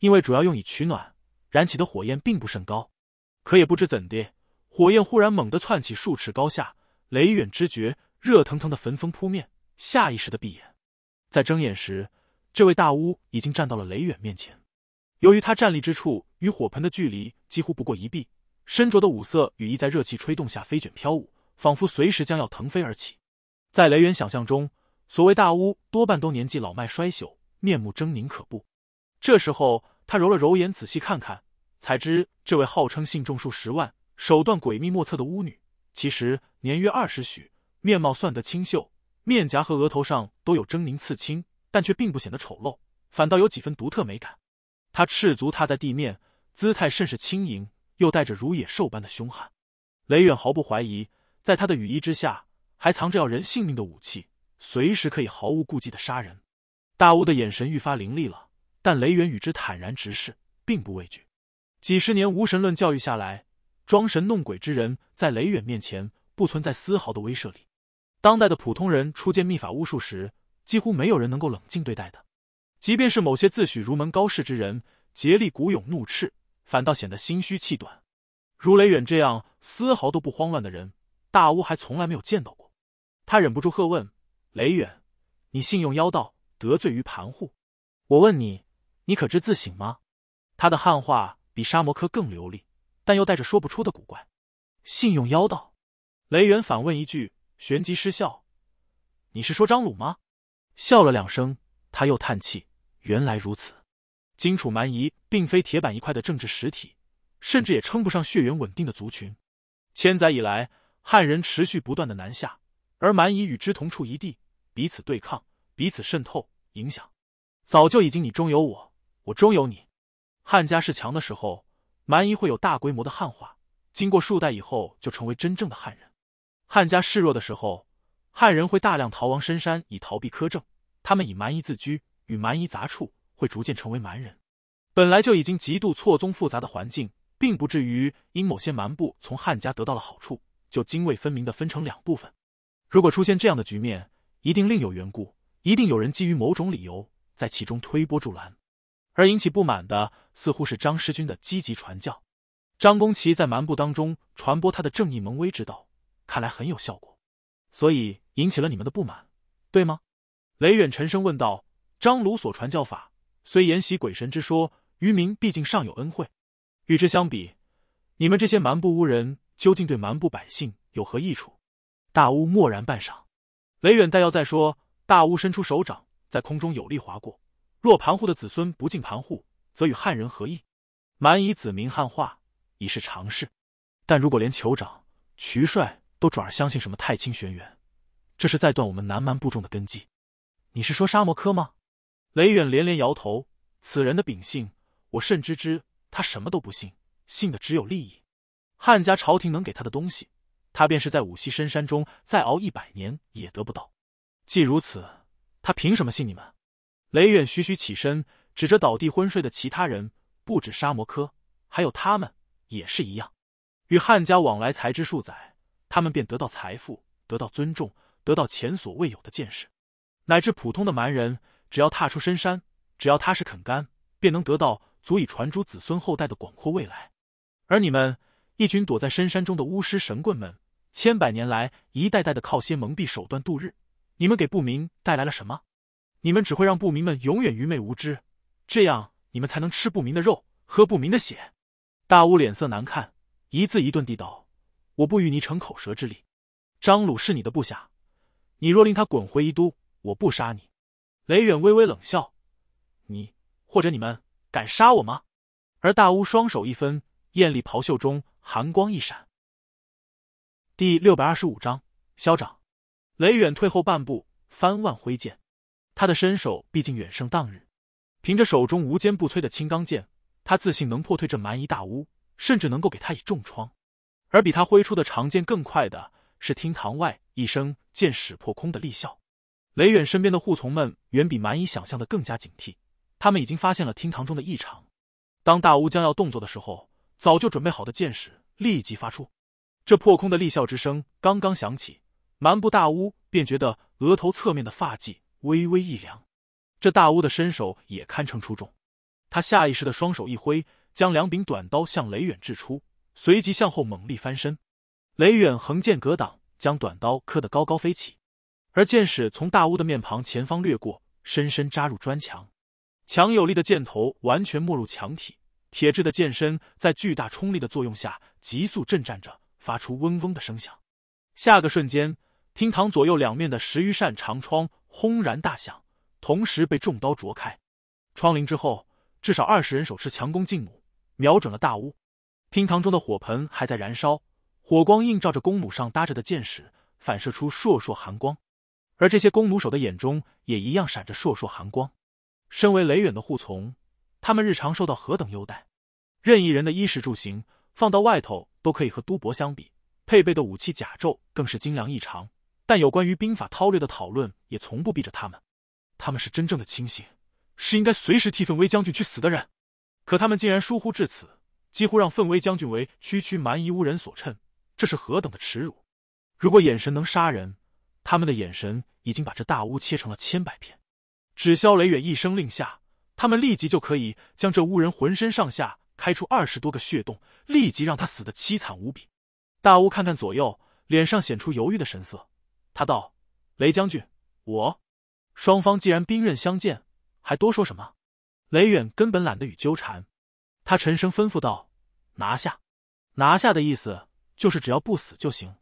因为主要用以取暖，燃起的火焰并不甚高。可也不知怎的，火焰忽然猛地窜起数尺高，下雷远知觉热腾腾的焚风扑面，下意识的闭眼，在睁眼时，这位大巫已经站到了雷远面前。由于他站立之处与火盆的距离几乎不过一臂，身着的五色羽衣在热气吹动下飞卷飘舞，仿佛随时将要腾飞而起。在雷远想象中。所谓大巫，多半都年纪老迈衰朽，面目狰狞可怖。这时候，他揉了揉眼，仔细看看，才知这位号称信众数十万、手段诡秘莫测的巫女，其实年约二十许，面貌算得清秀，面颊和额头上都有狰狞刺青，但却并不显得丑陋，反倒有几分独特美感。她赤足踏在地面，姿态甚是轻盈，又带着如野兽般的凶悍。雷远毫不怀疑，在他的羽翼之下，还藏着要人性命的武器。随时可以毫无顾忌的杀人，大巫的眼神愈发凌厉了。但雷远与之坦然直视，并不畏惧。几十年无神论教育下来，装神弄鬼之人在雷远面前不存在丝毫的威慑力。当代的普通人初见秘法巫术时，几乎没有人能够冷静对待的。即便是某些自诩儒门高士之人，竭力鼓勇怒斥，反倒显得心虚气短。如雷远这样丝毫都不慌乱的人，大巫还从来没有见到过。他忍不住喝问。雷远，你信用妖道得罪于盘户，我问你，你可知自省吗？他的汉话比沙摩柯更流利，但又带着说不出的古怪。信用妖道，雷远反问一句，旋即失笑。你是说张鲁吗？笑了两声，他又叹气，原来如此。金楚蛮夷并非铁板一块的政治实体，甚至也称不上血缘稳定的族群。千载以来，汉人持续不断的南下，而蛮夷与之同处一地。彼此对抗，彼此渗透影响，早就已经你中有我，我中有你。汉家是强的时候，蛮夷会有大规模的汉化，经过数代以后，就成为真正的汉人。汉家势弱的时候，汉人会大量逃亡深山以逃避苛政，他们以蛮夷自居，与蛮夷杂处，会逐渐成为蛮人。本来就已经极度错综复杂的环境，并不至于因某些蛮部从汉家得到了好处，就泾渭分明地分成两部分。如果出现这样的局面，一定另有缘故，一定有人基于某种理由在其中推波助澜，而引起不满的似乎是张师君的积极传教。张公奇在蛮部当中传播他的正义蒙威之道，看来很有效果，所以引起了你们的不满，对吗？雷远沉声问道。张鲁所传教法虽沿袭鬼神之说，于民毕竟尚有恩惠，与之相比，你们这些蛮部巫人究竟对蛮部百姓有何益处？大巫默然半晌。雷远待要再说，大巫伸出手掌，在空中有力划过。若盘户的子孙不进盘户，则与汉人合议。蛮夷子民汉化已是常事，但如果连酋长、渠帅都转而相信什么太清玄元，这是在断我们南蛮部众的根基。你是说沙摩柯吗？雷远连连摇头。此人的秉性，我甚知之。他什么都不信，信的只有利益。汉家朝廷能给他的东西。他便是在五溪深山中再熬一百年也得不到。既如此，他凭什么信你们？雷远徐徐起身，指着倒地昏睡的其他人，不止沙摩柯，还有他们也是一样。与汉家往来才知数载，他们便得到财富，得到尊重，得到前所未有的见识，乃至普通的蛮人，只要踏出深山，只要踏实肯干，便能得到足以传诸子孙后代的广阔未来。而你们，一群躲在深山中的巫师神棍们！千百年来，一代代的靠些蒙蔽手段度日，你们给不民带来了什么？你们只会让不民们永远愚昧无知，这样你们才能吃不明的肉，喝不明的血。大巫脸色难看，一字一顿地道：“我不与你逞口舌之力。”张鲁是你的部下，你若令他滚回宜都，我不杀你。雷远微微冷笑：“你或者你们敢杀我吗？”而大巫双手一分，艳丽袍袖中寒光一闪。第六百二十五章，嚣长，雷远退后半步，翻腕挥剑。他的身手毕竟远胜当日，凭着手中无坚不摧的青钢剑，他自信能破退这蛮夷大巫，甚至能够给他以重创。而比他挥出的长剑更快的，是厅堂外一声剑矢破空的厉啸。雷远身边的护从们远比蛮夷想象的更加警惕，他们已经发现了厅堂中的异常。当大巫将要动作的时候，早就准备好的剑矢立即发出。这破空的厉笑之声刚刚响起，蛮不大巫便觉得额头侧面的发髻微微一凉。这大巫的身手也堪称出众，他下意识的双手一挥，将两柄短刀向雷远掷出，随即向后猛力翻身。雷远横剑格挡，将短刀磕得高高飞起，而剑矢从大巫的面庞前方掠过，深深扎入砖墙。强有力的剑头完全没入墙体，铁质的剑身在巨大冲力的作用下急速震颤着。发出嗡嗡的声响，下个瞬间，厅堂左右两面的十余扇长窗轰然大响，同时被重刀啄开。窗棂之后，至少二十人手持强弓劲弩，瞄准了大屋。厅堂中的火盆还在燃烧，火光映照着弓弩上搭着的箭矢，反射出烁烁寒光。而这些弓弩手的眼中也一样闪着烁烁寒光。身为雷远的护从，他们日常受到何等优待？任意人的衣食住行，放到外头。都可以和都伯相比，配备的武器甲胄更是精良异常。但有关于兵法韬略的讨论也从不避着他们。他们是真正的清醒，是应该随时替奋威将军去死的人。可他们竟然疏忽至此，几乎让奋威将军为区区蛮夷乌人所趁，这是何等的耻辱！如果眼神能杀人，他们的眼神已经把这大屋切成了千百片。只消雷远一声令下，他们立即就可以将这屋人浑身上下。开出二十多个血洞，立即让他死得凄惨无比。大乌看看左右，脸上显出犹豫的神色。他道：“雷将军，我……双方既然兵刃相见，还多说什么？”雷远根本懒得与纠缠，他沉声吩咐道：“拿下！”拿下的意思就是只要不死就行。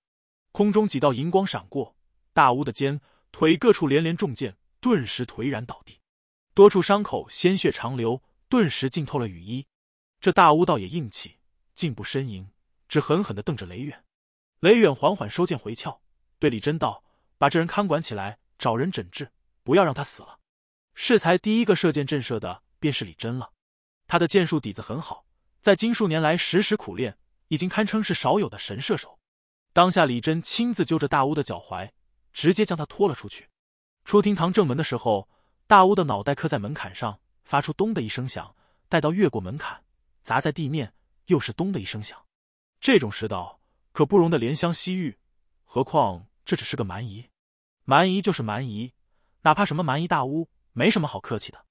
空中几道银光闪过，大乌的肩、腿各处连连中箭，顿时颓然倒地，多处伤口鲜血长流，顿时浸透了雨衣。这大巫倒也硬气，竟不呻吟，只狠狠的瞪着雷远。雷远缓缓收剑回鞘，对李真道：“把这人看管起来，找人诊治，不要让他死了。”适才第一个射箭震慑的便是李真了，他的箭术底子很好，在金数年来时时苦练，已经堪称是少有的神射手。当下李真亲自揪着大巫的脚踝，直接将他拖了出去。出厅堂正门的时候，大巫的脑袋磕在门槛上，发出咚的一声响，待到越过门槛。砸在地面，又是咚的一声响。这种世道可不容得怜香惜玉，何况这只是个蛮夷。蛮夷就是蛮夷，哪怕什么蛮夷大巫，没什么好客气的。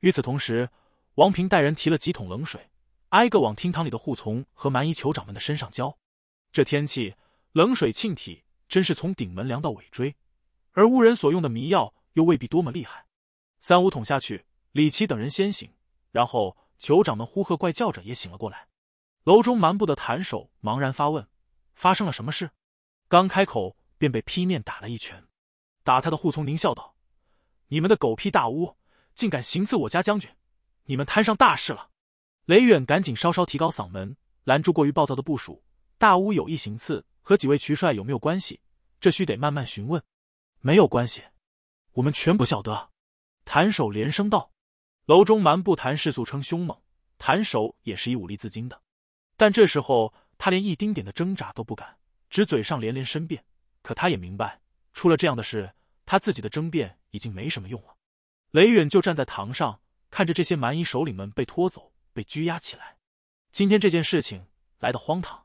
与此同时，王平带人提了几桶冷水，挨个往厅堂里的护从和蛮夷酋长们的身上浇。这天气，冷水沁体，真是从顶门凉到尾椎。而巫人所用的迷药又未必多么厉害，三五桶下去，李奇等人先醒，然后。酋长们呼喝怪叫着也醒了过来，楼中漫步的谭手茫然发问：“发生了什么事？”刚开口便被劈面打了一拳。打他的扈从狞笑道：“你们的狗屁大巫，竟敢行刺我家将军，你们摊上大事了！”雷远赶紧稍稍提高嗓门，拦住过于暴躁的部署：“大巫有意行刺，和几位渠帅有没有关系？这需得慢慢询问。”“没有关系，我们全不晓得。”谭手连声道。楼中蛮不谈世俗，称凶猛，谈手也是以武力自矜的。但这时候他连一丁点的挣扎都不敢，只嘴上连连申辩。可他也明白，出了这样的事，他自己的争辩已经没什么用了。雷远就站在堂上，看着这些蛮夷首领们被拖走，被拘押起来。今天这件事情来的荒唐，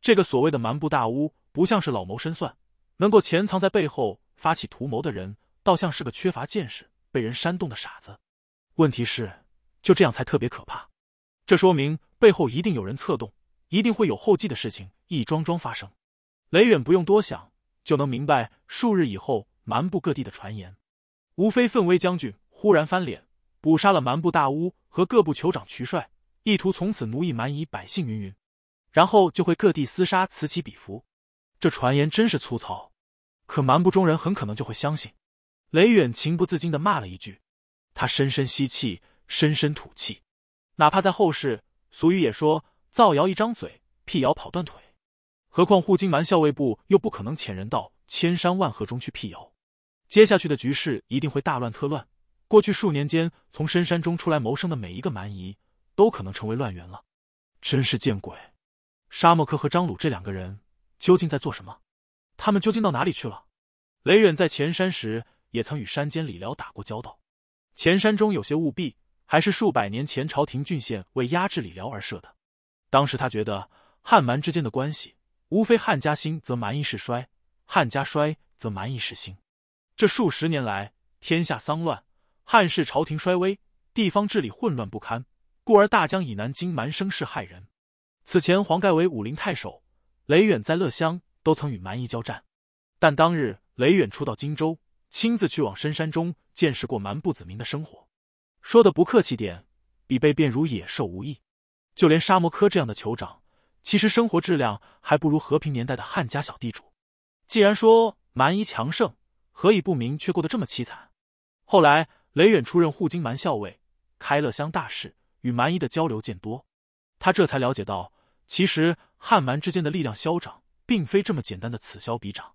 这个所谓的蛮部大巫不像是老谋深算，能够潜藏在背后发起图谋的人，倒像是个缺乏见识、被人煽动的傻子。问题是，就这样才特别可怕。这说明背后一定有人策动，一定会有后继的事情一桩桩发生。雷远不用多想，就能明白数日以后蛮部各地的传言，无非奋威将军忽然翻脸，捕杀了蛮部大巫和各部酋长渠帅，意图从此奴役蛮夷百姓云云。然后就会各地厮杀，此起彼伏。这传言真是粗糙，可蛮部中人很可能就会相信。雷远情不自禁的骂了一句。他深深吸气，深深吐气。哪怕在后世，俗语也说：“造谣一张嘴，辟谣跑断腿。”何况护金蛮校尉部又不可能遣人到千山万壑中去辟谣。接下去的局势一定会大乱特乱。过去数年间，从深山中出来谋生的每一个蛮夷，都可能成为乱源了。真是见鬼！沙漠科和张鲁这两个人究竟在做什么？他们究竟到哪里去了？雷远在前山时也曾与山间李辽打过交道。前山中有些务壁，还是数百年前朝廷郡县为压制李辽而设的。当时他觉得汉蛮之间的关系，无非汉家兴则蛮夷势衰，汉家衰则蛮夷势兴。这数十年来，天下丧乱，汉室朝廷衰微，地方治理混乱不堪，故而大江以南，京蛮生势骇人。此前黄盖为武陵太守，雷远在乐乡，都曾与蛮夷交战。但当日雷远出到荆州，亲自去往深山中。见识过蛮不子民的生活，说的不客气点，比被变如野兽无异。就连沙摩科这样的酋长，其实生活质量还不如和平年代的汉家小地主。既然说蛮夷强盛，何以不明却过得这么凄惨？后来雷远出任护金蛮校尉，开乐乡大事与蛮夷的交流渐多，他这才了解到，其实汉蛮之间的力量消长，并非这么简单的此消彼长。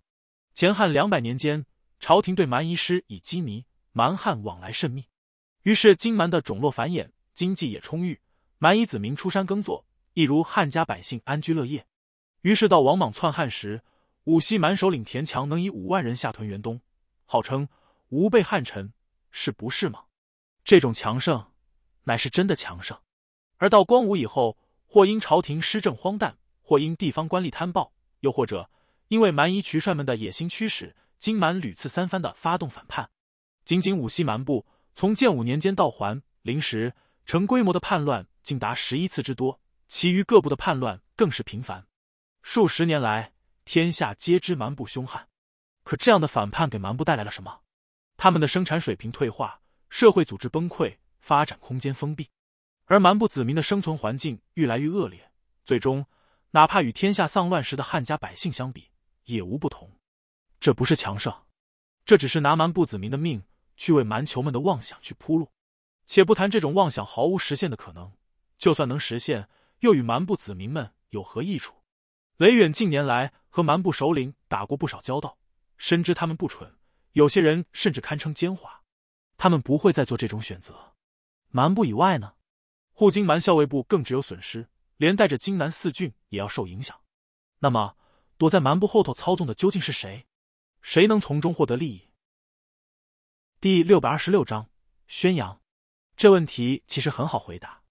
前汉两百年间，朝廷对蛮夷施以羁縻。蛮汉往来甚密，于是金蛮的种落繁衍，经济也充裕。蛮夷子民出山耕作，一如汉家百姓安居乐业。于是到王莽篡汉时，武溪蛮首领田强能以五万人下屯元东，号称吾辈汉臣，是不是吗？这种强盛乃是真的强盛。而到光武以后，或因朝廷施政荒诞，或因地方官吏贪暴，又或者因为蛮夷渠帅们的野心驱使，金蛮屡次三番的发动反叛。仅仅五溪蛮部，从建武年间到桓灵时，成规模的叛乱竟达十一次之多，其余各部的叛乱更是频繁。数十年来，天下皆知蛮部凶悍，可这样的反叛给蛮部带来了什么？他们的生产水平退化，社会组织崩溃，发展空间封闭，而蛮部子民的生存环境愈来愈恶劣，最终哪怕与天下丧乱时的汉家百姓相比，也无不同。这不是强盛，这只是拿蛮部子民的命。去为蛮酋们的妄想去铺路，且不谈这种妄想毫无实现的可能，就算能实现，又与蛮部子民们有何益处？雷远近年来和蛮部首领打过不少交道，深知他们不蠢，有些人甚至堪称奸猾，他们不会再做这种选择。蛮部以外呢？护金蛮校尉部更只有损失，连带着金南四郡也要受影响。那么，躲在蛮部后头操纵的究竟是谁？谁能从中获得利益？第六百二十六章宣扬。这问题其实很好回答。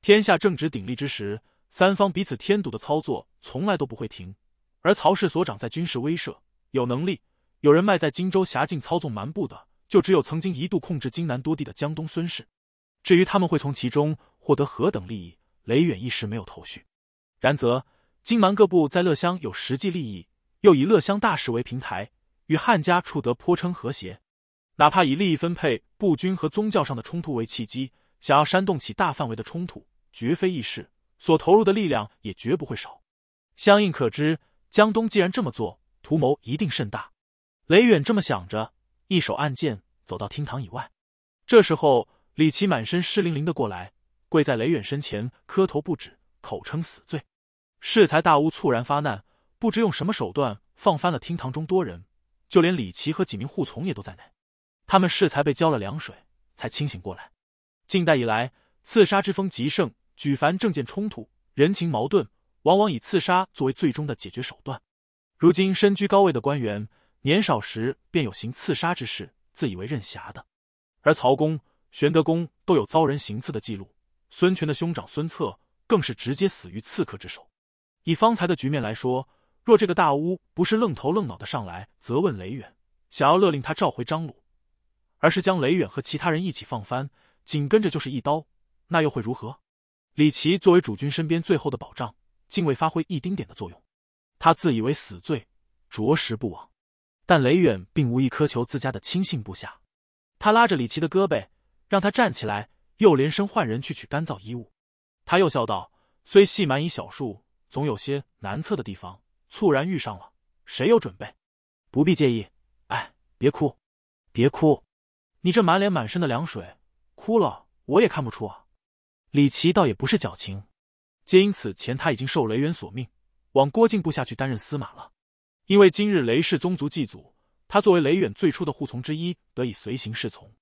天下正值鼎立之时，三方彼此添堵的操作从来都不会停。而曹氏所长在军事威慑、有能力、有人脉，在荆州辖境操纵蛮部的，就只有曾经一度控制荆南多地的江东孙氏。至于他们会从其中获得何等利益，雷远一时没有头绪。然则，荆蛮各部在乐乡有实际利益，又以乐乡大事为平台，与汉家处得颇称和谐。哪怕以利益分配不均和宗教上的冲突为契机，想要煽动起大范围的冲突，绝非易事，所投入的力量也绝不会少。相应可知，江东既然这么做，图谋一定甚大。雷远这么想着，一手按键走到厅堂以外。这时候，李琦满身湿淋淋的过来，跪在雷远身前磕头不止，口称死罪。适才大屋猝然发难，不知用什么手段放翻了厅堂中多人，就连李琦和几名护从也都在内。他们适才被浇了凉水，才清醒过来。近代以来，刺杀之风极盛，举凡政见冲突、人情矛盾，往往以刺杀作为最终的解决手段。如今身居高位的官员，年少时便有行刺杀之事，自以为任侠的。而曹公、玄德公都有遭人行刺的记录，孙权的兄长孙策更是直接死于刺客之手。以方才的局面来说，若这个大巫不是愣头愣脑的上来责问雷远，想要勒令他召回张鲁。而是将雷远和其他人一起放翻，紧跟着就是一刀，那又会如何？李琦作为主君身边最后的保障，竟未发挥一丁点的作用。他自以为死罪，着实不枉。但雷远并无意苛求自家的亲信部下，他拉着李琦的胳膊，让他站起来，又连声唤人去取干燥衣物。他又笑道：“虽戏蛮以小数，总有些难测的地方。猝然遇上了，谁有准备？不必介意。哎，别哭，别哭。”你这满脸满身的凉水，哭了我也看不出啊。李琦倒也不是矫情，皆因此前他已经受雷元所命，往郭靖部下去担任司马了。因为今日雷氏宗族祭祖，他作为雷远最初的护从之一，得以随行侍从。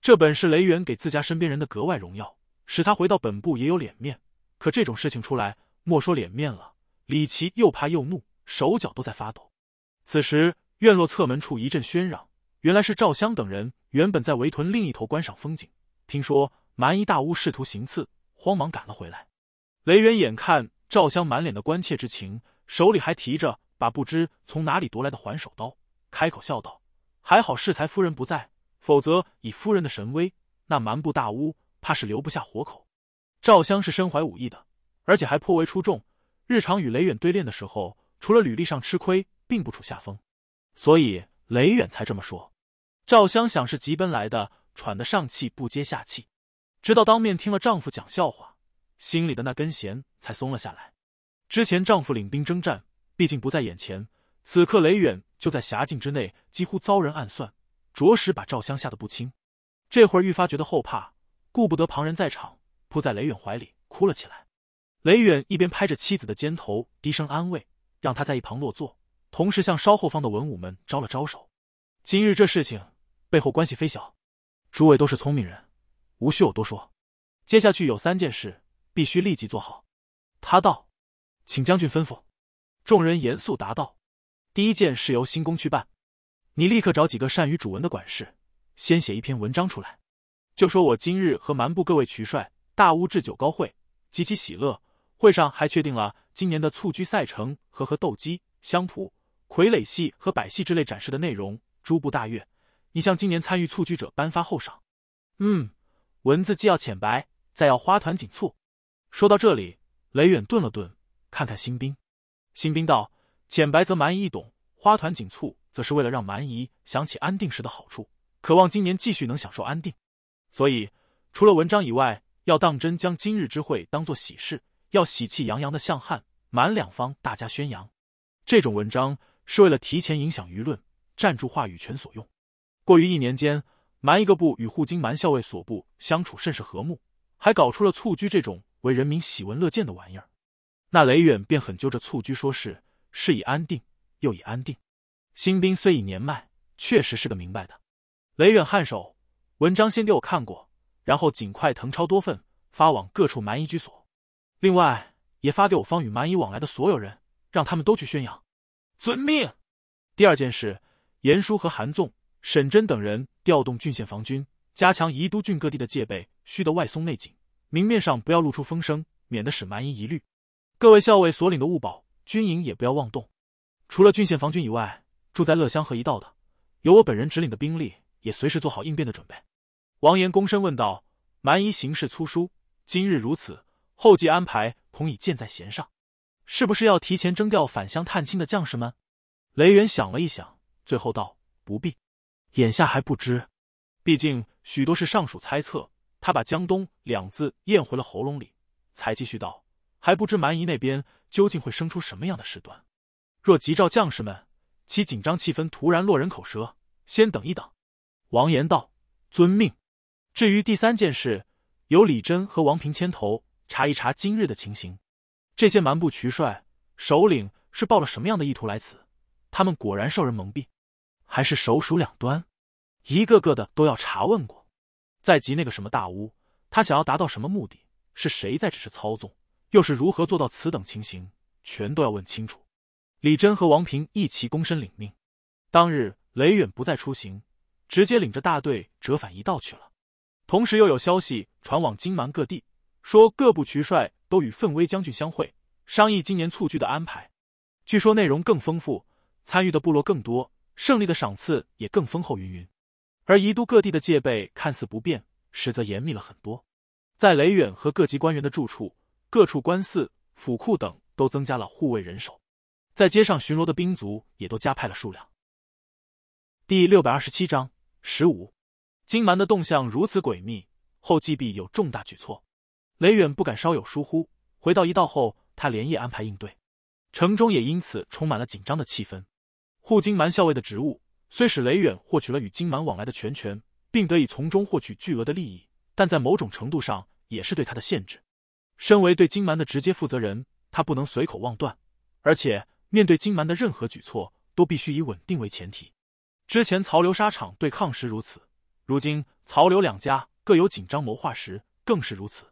这本是雷远给自家身边人的格外荣耀，使他回到本部也有脸面。可这种事情出来，莫说脸面了，李琦又怕又怒，手脚都在发抖。此时院落侧门处一阵喧嚷，原来是赵襄等人。原本在围屯另一头观赏风景，听说蛮夷大巫试图行刺，慌忙赶了回来。雷远眼看赵襄满脸的关切之情，手里还提着把不知从哪里夺来的还手刀，开口笑道：“还好世才夫人不在，否则以夫人的神威，那蛮部大巫怕是留不下活口。”赵襄是身怀武艺的，而且还颇为出众，日常与雷远对练的时候，除了履历上吃亏，并不处下风，所以雷远才这么说。赵香想是急奔来的，喘得上气不接下气，直到当面听了丈夫讲笑话，心里的那根弦才松了下来。之前丈夫领兵征战，毕竟不在眼前，此刻雷远就在辖境之内，几乎遭人暗算，着实把赵香吓得不轻。这会愈发觉得后怕，顾不得旁人在场，扑在雷远怀里哭了起来。雷远一边拍着妻子的肩头，低声安慰，让她在一旁落座，同时向稍后方的文武们招了招手。今日这事情。背后关系非小，诸位都是聪明人，无需我多说。接下去有三件事必须立即做好。他道：“请将军吩咐。”众人严肃答道：“第一件事由新宫去办，你立刻找几个善于主文的管事，先写一篇文章出来，就说我今日和蛮部各位渠帅大乌至九高会及其喜乐会上，还确定了今年的蹴鞠赛程和和斗鸡、香蒲、傀儡戏和百戏之类展示的内容，诸部大悦。”你像今年参与蹴鞠者颁发厚赏，嗯，文字既要浅白，再要花团锦簇。说到这里，雷远顿了顿，看看新兵。新兵道：“浅白则蛮夷易懂，花团锦簇则是为了让蛮夷想起安定时的好处，渴望今年继续能享受安定。所以，除了文章以外，要当真将今日之会当做喜事，要喜气洋洋的向汉、满两方大家宣扬。这种文章是为了提前影响舆论，占住话语权所用。”过于一年间，蛮一个部与护京蛮校尉所部相处甚是和睦，还搞出了蹴鞠这种为人民喜闻乐见的玩意儿。那雷远便很揪着蹴鞠说事，事已安定，又已安定。新兵虽已年迈，确实是个明白的。雷远颔首，文章先给我看过，然后尽快誊抄多份发往各处蛮夷居所，另外也发给我方与蛮夷往来的所有人，让他们都去宣扬。遵命。第二件事，严叔和韩纵。沈真等人调动郡县防军，加强宜都郡各地的戒备，须得外松内紧，明面上不要露出风声，免得使蛮夷疑虑。各位校尉所领的物保军营也不要妄动，除了郡县防军以外，住在乐乡和一道的，由我本人指领的兵力，也随时做好应变的准备。王岩躬身问道：“蛮夷行事粗疏，今日如此，后继安排恐已箭在弦上，是不是要提前征调返乡探亲的将士们？”雷元想了一想，最后道：“不必。”眼下还不知，毕竟许多是尚属猜测。他把“江东”两字咽回了喉咙里，才继续道：“还不知蛮夷那边究竟会生出什么样的事端。若急召将士们，其紧张气氛突然落人口舌。先等一等。”王岩道：“遵命。”至于第三件事，由李真和王平牵头查一查今日的情形。这些蛮部渠帅首领是抱了什么样的意图来此？他们果然受人蒙蔽。还是首鼠两端，一个个的都要查问过。再及那个什么大巫，他想要达到什么目的？是谁在只是操纵？又是如何做到此等情形？全都要问清楚。李真和王平一齐躬身领命。当日雷远不再出行，直接领着大队折返一道去了。同时又有消息传往金蛮各地，说各部渠帅都与奋威将军相会，商议今年蹴鞠的安排。据说内容更丰富，参与的部落更多。胜利的赏赐也更丰厚云云，而宜都各地的戒备看似不变，实则严密了很多。在雷远和各级官员的住处、各处官寺、府库等，都增加了护卫人手；在街上巡逻的兵卒也都加派了数量。第六百二十七章十五，金蛮的动向如此诡秘，后继必有重大举措。雷远不敢稍有疏忽，回到一道后，他连夜安排应对，城中也因此充满了紧张的气氛。护金蛮校尉的职务虽使雷远获取了与金蛮往来的全权，并得以从中获取巨额的利益，但在某种程度上也是对他的限制。身为对金蛮的直接负责人，他不能随口妄断，而且面对金蛮的任何举措，都必须以稳定为前提。之前曹刘沙场对抗时如此，如今曹刘两家各有紧张谋划时更是如此。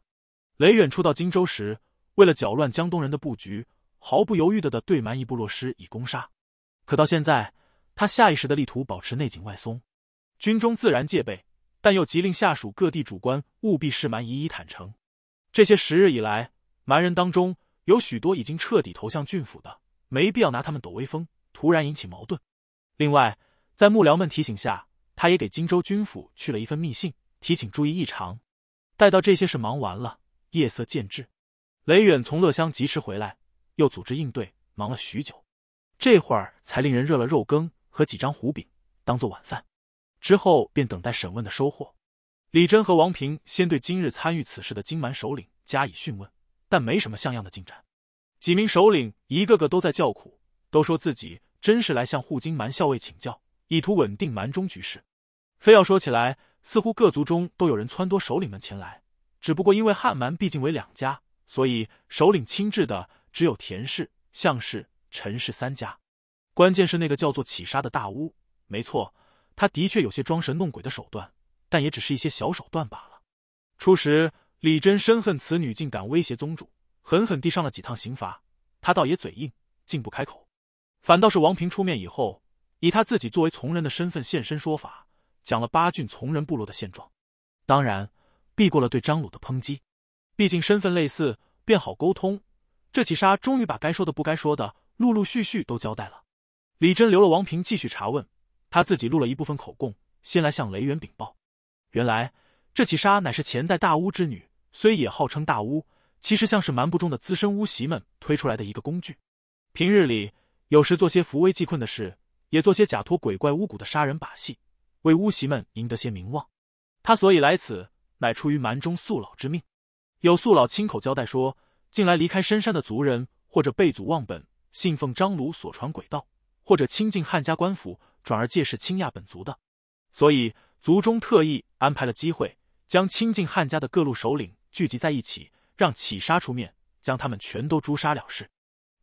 雷远初到荆州时，为了搅乱江东人的布局，毫不犹豫的的对蛮夷部落施以攻杀。可到现在，他下意识的力图保持内紧外松，军中自然戒备，但又急令下属各地主官务必示蛮一一坦诚。这些时日以来，蛮人当中有许多已经彻底投向郡府的，没必要拿他们抖威风，突然引起矛盾。另外，在幕僚们提醒下，他也给荆州军府去了一份密信，提醒注意异常。待到这些事忙完了，夜色渐至，雷远从乐乡及时回来，又组织应对，忙了许久。这会儿才令人热了肉羹和几张糊饼，当做晚饭。之后便等待审问的收获。李真和王平先对今日参与此事的金蛮首领加以讯问，但没什么像样的进展。几名首领一个个都在叫苦，都说自己真是来向护金蛮校尉请教，以图稳定蛮中局势。非要说起来，似乎各族中都有人撺掇首领们前来，只不过因为汉蛮毕竟为两家，所以首领亲至的只有田氏、项氏。陈氏三家，关键是那个叫做启杀的大巫。没错，他的确有些装神弄鬼的手段，但也只是一些小手段罢了。初时，李真深恨此女竟敢威胁宗主，狠狠地上了几趟刑罚。他倒也嘴硬，竟不开口。反倒是王平出面以后，以他自己作为从人的身份现身说法，讲了八郡从人部落的现状，当然避过了对张鲁的抨击。毕竟身份类似，便好沟通。这启杀终于把该说的、不该说的。陆陆续续都交代了，李真留了王平继续查问，他自己录了一部分口供，先来向雷元禀报。原来这起杀乃是前代大巫之女，虽也号称大巫，其实像是蛮不中的资深巫媳们推出来的一个工具。平日里有时做些扶危济困的事，也做些假托鬼怪巫蛊的杀人把戏，为巫媳们赢得些名望。他所以来此，乃出于蛮中素老之命。有素老亲口交代说，近来离开深山的族人，或者被祖忘本。信奉张鲁所传鬼道，或者亲近汉家官府，转而借势侵压本族的，所以族中特意安排了机会，将亲近汉家的各路首领聚集在一起，让启杀出面将他们全都诛杀了事。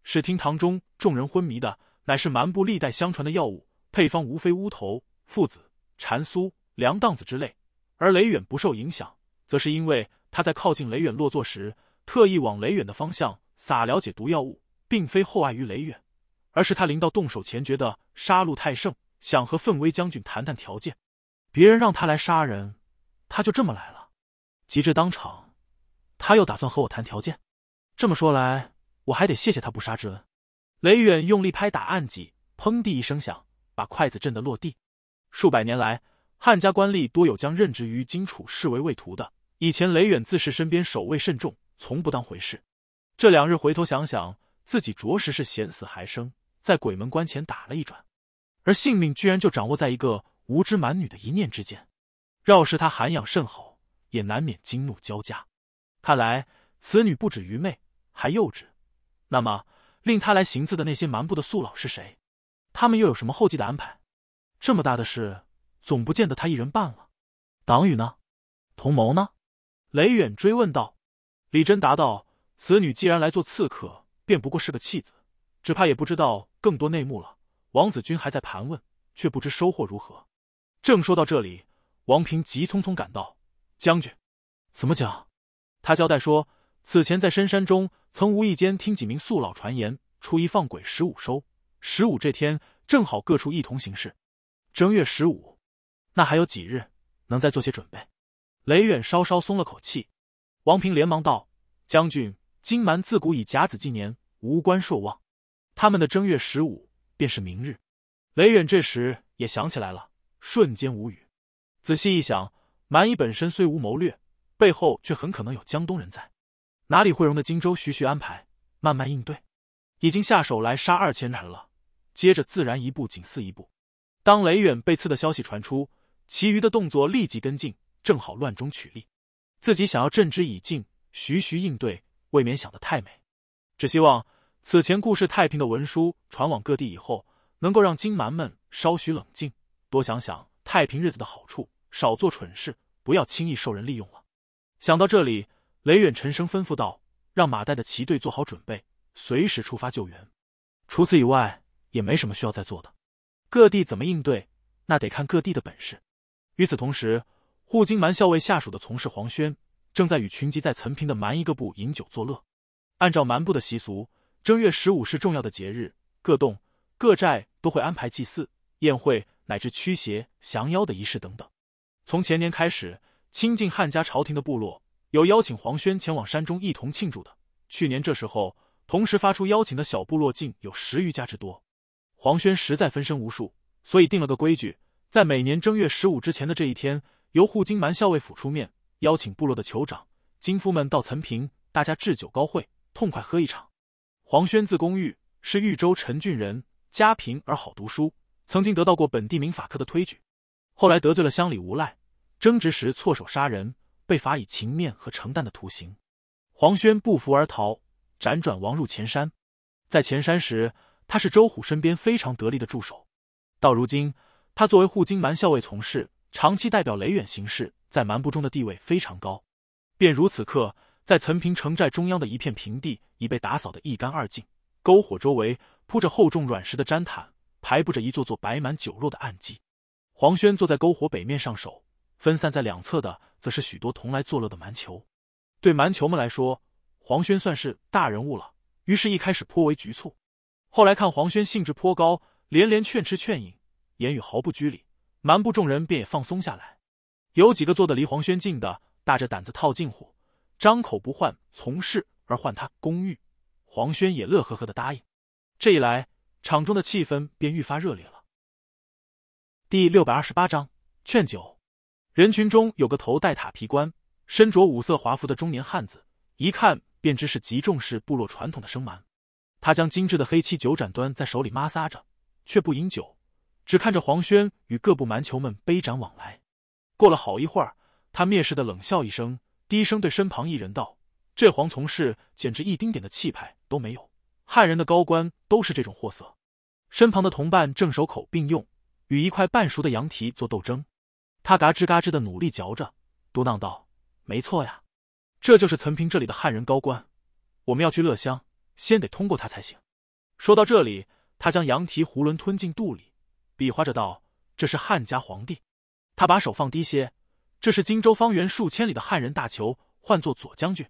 使听堂中众人昏迷的，乃是蛮部历代相传的药物配方，无非乌头、附子、蟾酥、凉荡子之类。而雷远不受影响，则是因为他在靠近雷远落座时，特意往雷远的方向撒了解毒药物。并非厚爱于雷远，而是他临到动手前觉得杀戮太盛，想和奋威将军谈谈条件。别人让他来杀人，他就这么来了；及至当场，他又打算和我谈条件。这么说来，我还得谢谢他不杀之恩。雷远用力拍打案几，砰地一声响，把筷子震得落地。数百年来，汉家官吏多有将任职于荆楚视为畏途的。以前雷远自恃身边守卫慎重，从不当回事。这两日回头想想。自己着实是险死还生，在鬼门关前打了一转，而性命居然就掌握在一个无知蛮女的一念之间。饶是他涵养甚好，也难免惊怒交加。看来此女不止愚昧，还幼稚。那么，令他来行刺的那些蛮部的素老是谁？他们又有什么后继的安排？这么大的事，总不见得他一人办了。党羽呢？同谋呢？雷远追问道。李真答道：“此女既然来做刺客。”便不过是个弃子，只怕也不知道更多内幕了。王子君还在盘问，却不知收获如何。正说到这里，王平急匆匆赶到，将军，怎么讲？他交代说，此前在深山中曾无意间听几名素老传言，初一放鬼，十五收。十五这天正好各处一同行事。正月十五，那还有几日，能再做些准备？雷远稍稍松了口气，王平连忙道：“将军，金蛮自古以甲子纪年。”无关朔望，他们的正月十五便是明日。雷远这时也想起来了，瞬间无语。仔细一想，蛮夷本身虽无谋略，背后却很可能有江东人在哪里会容得荆州，徐徐安排，慢慢应对。已经下手来杀二千人了，接着自然一步紧似一步。当雷远被刺的消息传出，其余的动作立即跟进，正好乱中取利。自己想要镇之以静，徐徐应对，未免想得太美。只希望此前故事太平的文书传往各地以后，能够让金蛮们稍许冷静，多想想太平日子的好处，少做蠢事，不要轻易受人利用了。想到这里，雷远沉声吩咐道：“让马岱的骑队做好准备，随时出发救援。除此以外，也没什么需要再做的。各地怎么应对，那得看各地的本事。”与此同时，护金蛮校尉下属的从事黄轩正在与群集在岑平的蛮夷各部饮酒作乐。按照蛮部的习俗，正月十五是重要的节日，各洞、各寨都会安排祭祀、宴会，乃至驱邪、降妖的仪式等等。从前年开始，亲近汉家朝廷的部落有邀请黄轩前往山中一同庆祝的。去年这时候，同时发出邀请的小部落竟有十余家之多。黄轩实在分身无数，所以定了个规矩，在每年正月十五之前的这一天，由护金蛮校尉府出面邀请部落的酋长、金夫们到岑平，大家置酒高会。痛快喝一场。黄轩字公玉，是豫州陈郡人，家贫而好读书，曾经得到过本地名法科的推举。后来得罪了乡里无赖，争执时错手杀人，被罚以情面和承担的徒刑。黄轩不服而逃，辗转亡入前山。在前山时，他是周虎身边非常得力的助手。到如今，他作为护京蛮校尉从事，长期代表雷远行事，在蛮部中的地位非常高。便如此刻。在岑平城寨中央的一片平地已被打扫的一干二净，篝火周围铺着厚重软石的毡毯，排布着一座座摆满酒肉的案几。黄轩坐在篝火北面上手，分散在两侧的则是许多同来作乐的蛮酋。对蛮酋们来说，黄轩算是大人物了，于是一开始颇为局促，后来看黄轩兴致颇高，连连劝吃劝饮，言语毫不拘礼，蛮部众人便也放松下来。有几个坐得离黄轩近的，大着胆子套近乎。张口不换从事，而换他公寓。黄轩也乐呵呵的答应。这一来，场中的气氛便愈发热烈了。第六百二十八章劝酒。人群中有个头戴塔皮冠、身着五色华服的中年汉子，一看便知是极重视部落传统的生蛮。他将精致的黑漆酒盏端在手里摩挲着，却不饮酒，只看着黄轩与各部蛮酋们杯盏往来。过了好一会儿，他蔑视的冷笑一声。低声对身旁一人道：“这黄从事简直一丁点的气派都没有，汉人的高官都是这种货色。”身旁的同伴正手口并用，与一块半熟的羊蹄做斗争，他嘎吱嘎吱的努力嚼着，嘟囔道：“没错呀，这就是岑平这里的汉人高官。我们要去乐乡，先得通过他才行。”说到这里，他将羊蹄囫囵吞进肚里，比划着道：“这是汉家皇帝。”他把手放低些。这是荆州方圆数千里的汉人大酋，唤作左将军。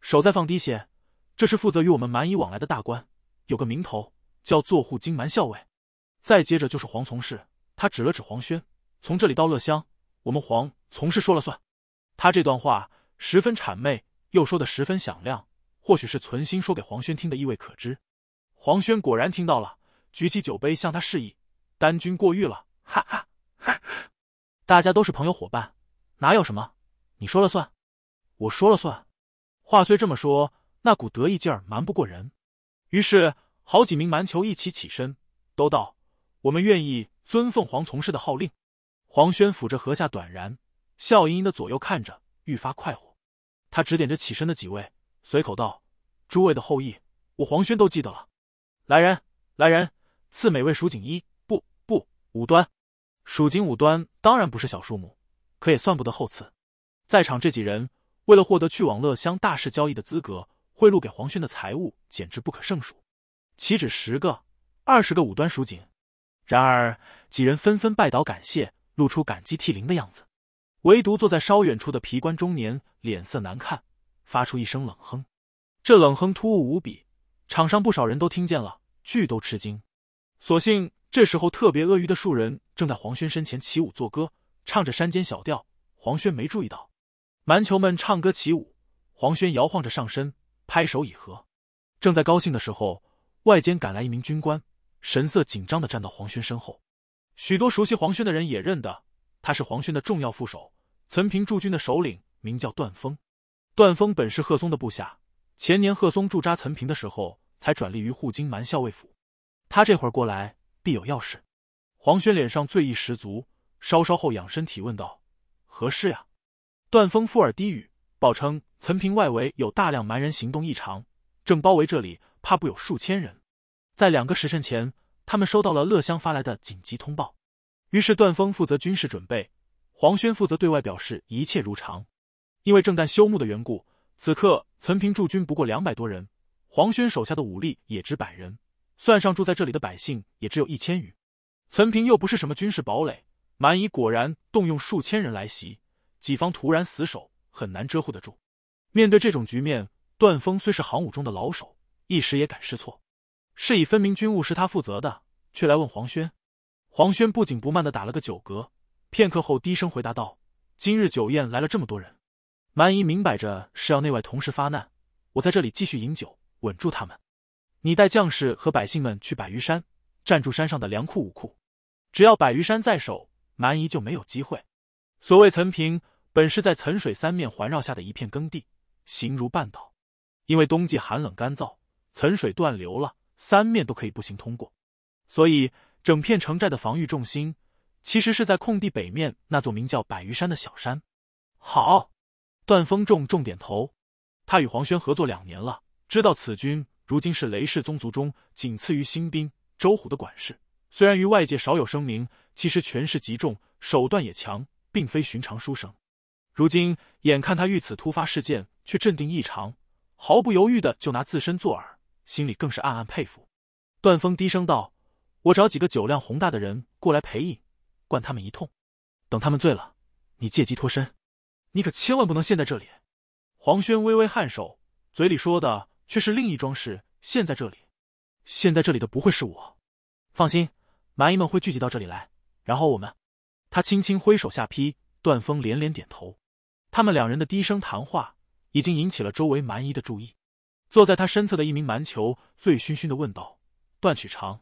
手再放低些。这是负责与我们蛮夷往来的大官，有个名头叫坐护金蛮校尉。再接着就是黄从事，他指了指黄轩。从这里到乐乡，我们黄从事说了算。他这段话十分谄媚，又说的十分响亮，或许是存心说给黄轩听的意味可知。黄轩果然听到了，举起酒杯向他示意：“单军过誉了，哈哈哈。”大家都是朋友伙伴。哪有什么？你说了算，我说了算。话虽这么说，那股得意劲儿瞒不过人。于是，好几名蛮酋一起起身，都道：“我们愿意遵奉皇从事的号令。”黄轩抚着颌下，短然笑盈盈的左右看着，愈发快活。他指点着起身的几位，随口道：“诸位的后裔，我黄轩都记得了。来人，来人，赐每位蜀锦衣。不不五端，蜀锦五端当然不是小数目。”可也算不得厚赐，在场这几人为了获得去往乐乡大市交易的资格，贿赂给黄轩的财物简直不可胜数，岂止十个、二十个五端蜀锦？然而几人纷纷拜倒感谢，露出感激涕零的样子。唯独坐在稍远处的皮官中年脸色难看，发出一声冷哼。这冷哼突兀无比，场上不少人都听见了，俱都吃惊。所幸这时候特别鳄鱼的数人正在黄轩身前起舞作歌。唱着山间小调，黄轩没注意到，蛮酋们唱歌起舞，黄轩摇晃着上身，拍手以和。正在高兴的时候，外间赶来一名军官，神色紧张的站到黄轩身后。许多熟悉黄轩的人也认得，他是黄轩的重要副手，岑平驻军的首领，名叫段峰。段峰本是贺松的部下，前年贺松驻扎岑平的时候，才转隶于护京蛮校尉府。他这会儿过来，必有要事。黄轩脸上醉意十足。稍稍后仰身体问道：“何事呀？”段峰附耳低语，报称：“岑平外围有大量蛮人行动异常，正包围这里，怕不有数千人。在两个时辰前，他们收到了乐乡发来的紧急通报。于是段峰负责军事准备，黄轩负责对外表示一切如常。因为正在休沐的缘故，此刻岑平驻军不过两百多人，黄轩手下的武力也只百人，算上住在这里的百姓，也只有一千余。岑平又不是什么军事堡垒。”蛮夷果然动用数千人来袭，己方突然死守很难遮护得住。面对这种局面，段峰虽是行伍中的老手，一时也敢失措。是以分明军务是他负责的，却来问黄轩。黄轩不紧不慢地打了个酒嗝，片刻后低声回答道：“今日酒宴来了这么多人，蛮夷明摆着是要内外同时发难。我在这里继续饮酒，稳住他们。你带将士和百姓们去百余山，占住山上的粮库武库，只要百余山在手。”蛮夷就没有机会。所谓岑平，本是在岑水三面环绕下的一片耕地，形如半岛。因为冬季寒冷干燥，岑水断流了，三面都可以步行通过。所以，整片城寨的防御重心，其实是在空地北面那座名叫百余山的小山。好，段风重重点头。他与黄轩合作两年了，知道此军如今是雷氏宗族中仅次于新兵周虎的管事。虽然与外界少有声明，其实权势极重，手段也强，并非寻常书生。如今眼看他遇此突发事件，却镇定异常，毫不犹豫的就拿自身做饵，心里更是暗暗佩服。段风低声道：“我找几个酒量宏大的人过来陪饮，灌他们一通，等他们醉了，你借机脱身。你可千万不能陷在这里。”黄轩微微颔首，嘴里说的却是另一桩事：“陷在这里，陷在这里的不会是我。放心。”蛮夷们会聚集到这里来，然后我们……他轻轻挥手下劈，段风连连点头。他们两人的低声谈话已经引起了周围蛮夷的注意。坐在他身侧的一名蛮酋醉醺醺的问道：“段曲长，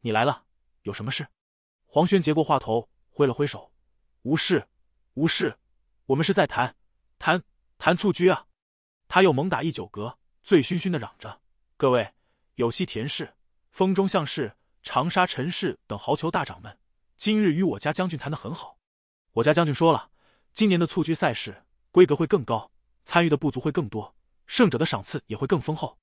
你来了，有什么事？”黄轩接过话头，挥了挥手：“无事，无事，我们是在谈谈谈蹴鞠啊。”他又猛打一酒嗝，醉醺醺的嚷着：“各位，有戏！田氏，风中向氏。”长沙陈氏等豪球大掌们，今日与我家将军谈的很好。我家将军说了，今年的蹴鞠赛事规格会更高，参与的部族会更多，胜者的赏赐也会更丰厚。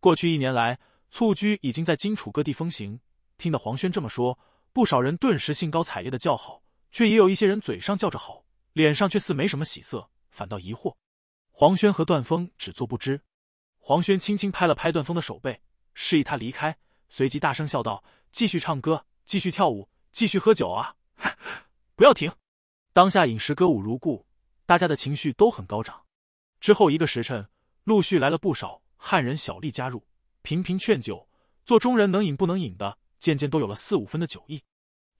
过去一年来，蹴鞠已经在荆楚各地风行。听得黄轩这么说，不少人顿时兴高采烈的叫好，却也有一些人嘴上叫着好，脸上却似没什么喜色，反倒疑惑。黄轩和段风只做不知。黄轩轻轻拍了拍段风的手背，示意他离开，随即大声笑道。继续唱歌，继续跳舞，继续喝酒啊！不要停。当下饮食歌舞如故，大家的情绪都很高涨。之后一个时辰，陆续来了不少汉人小吏加入，频频劝酒，做中人能饮不能饮的，渐渐都有了四五分的酒意。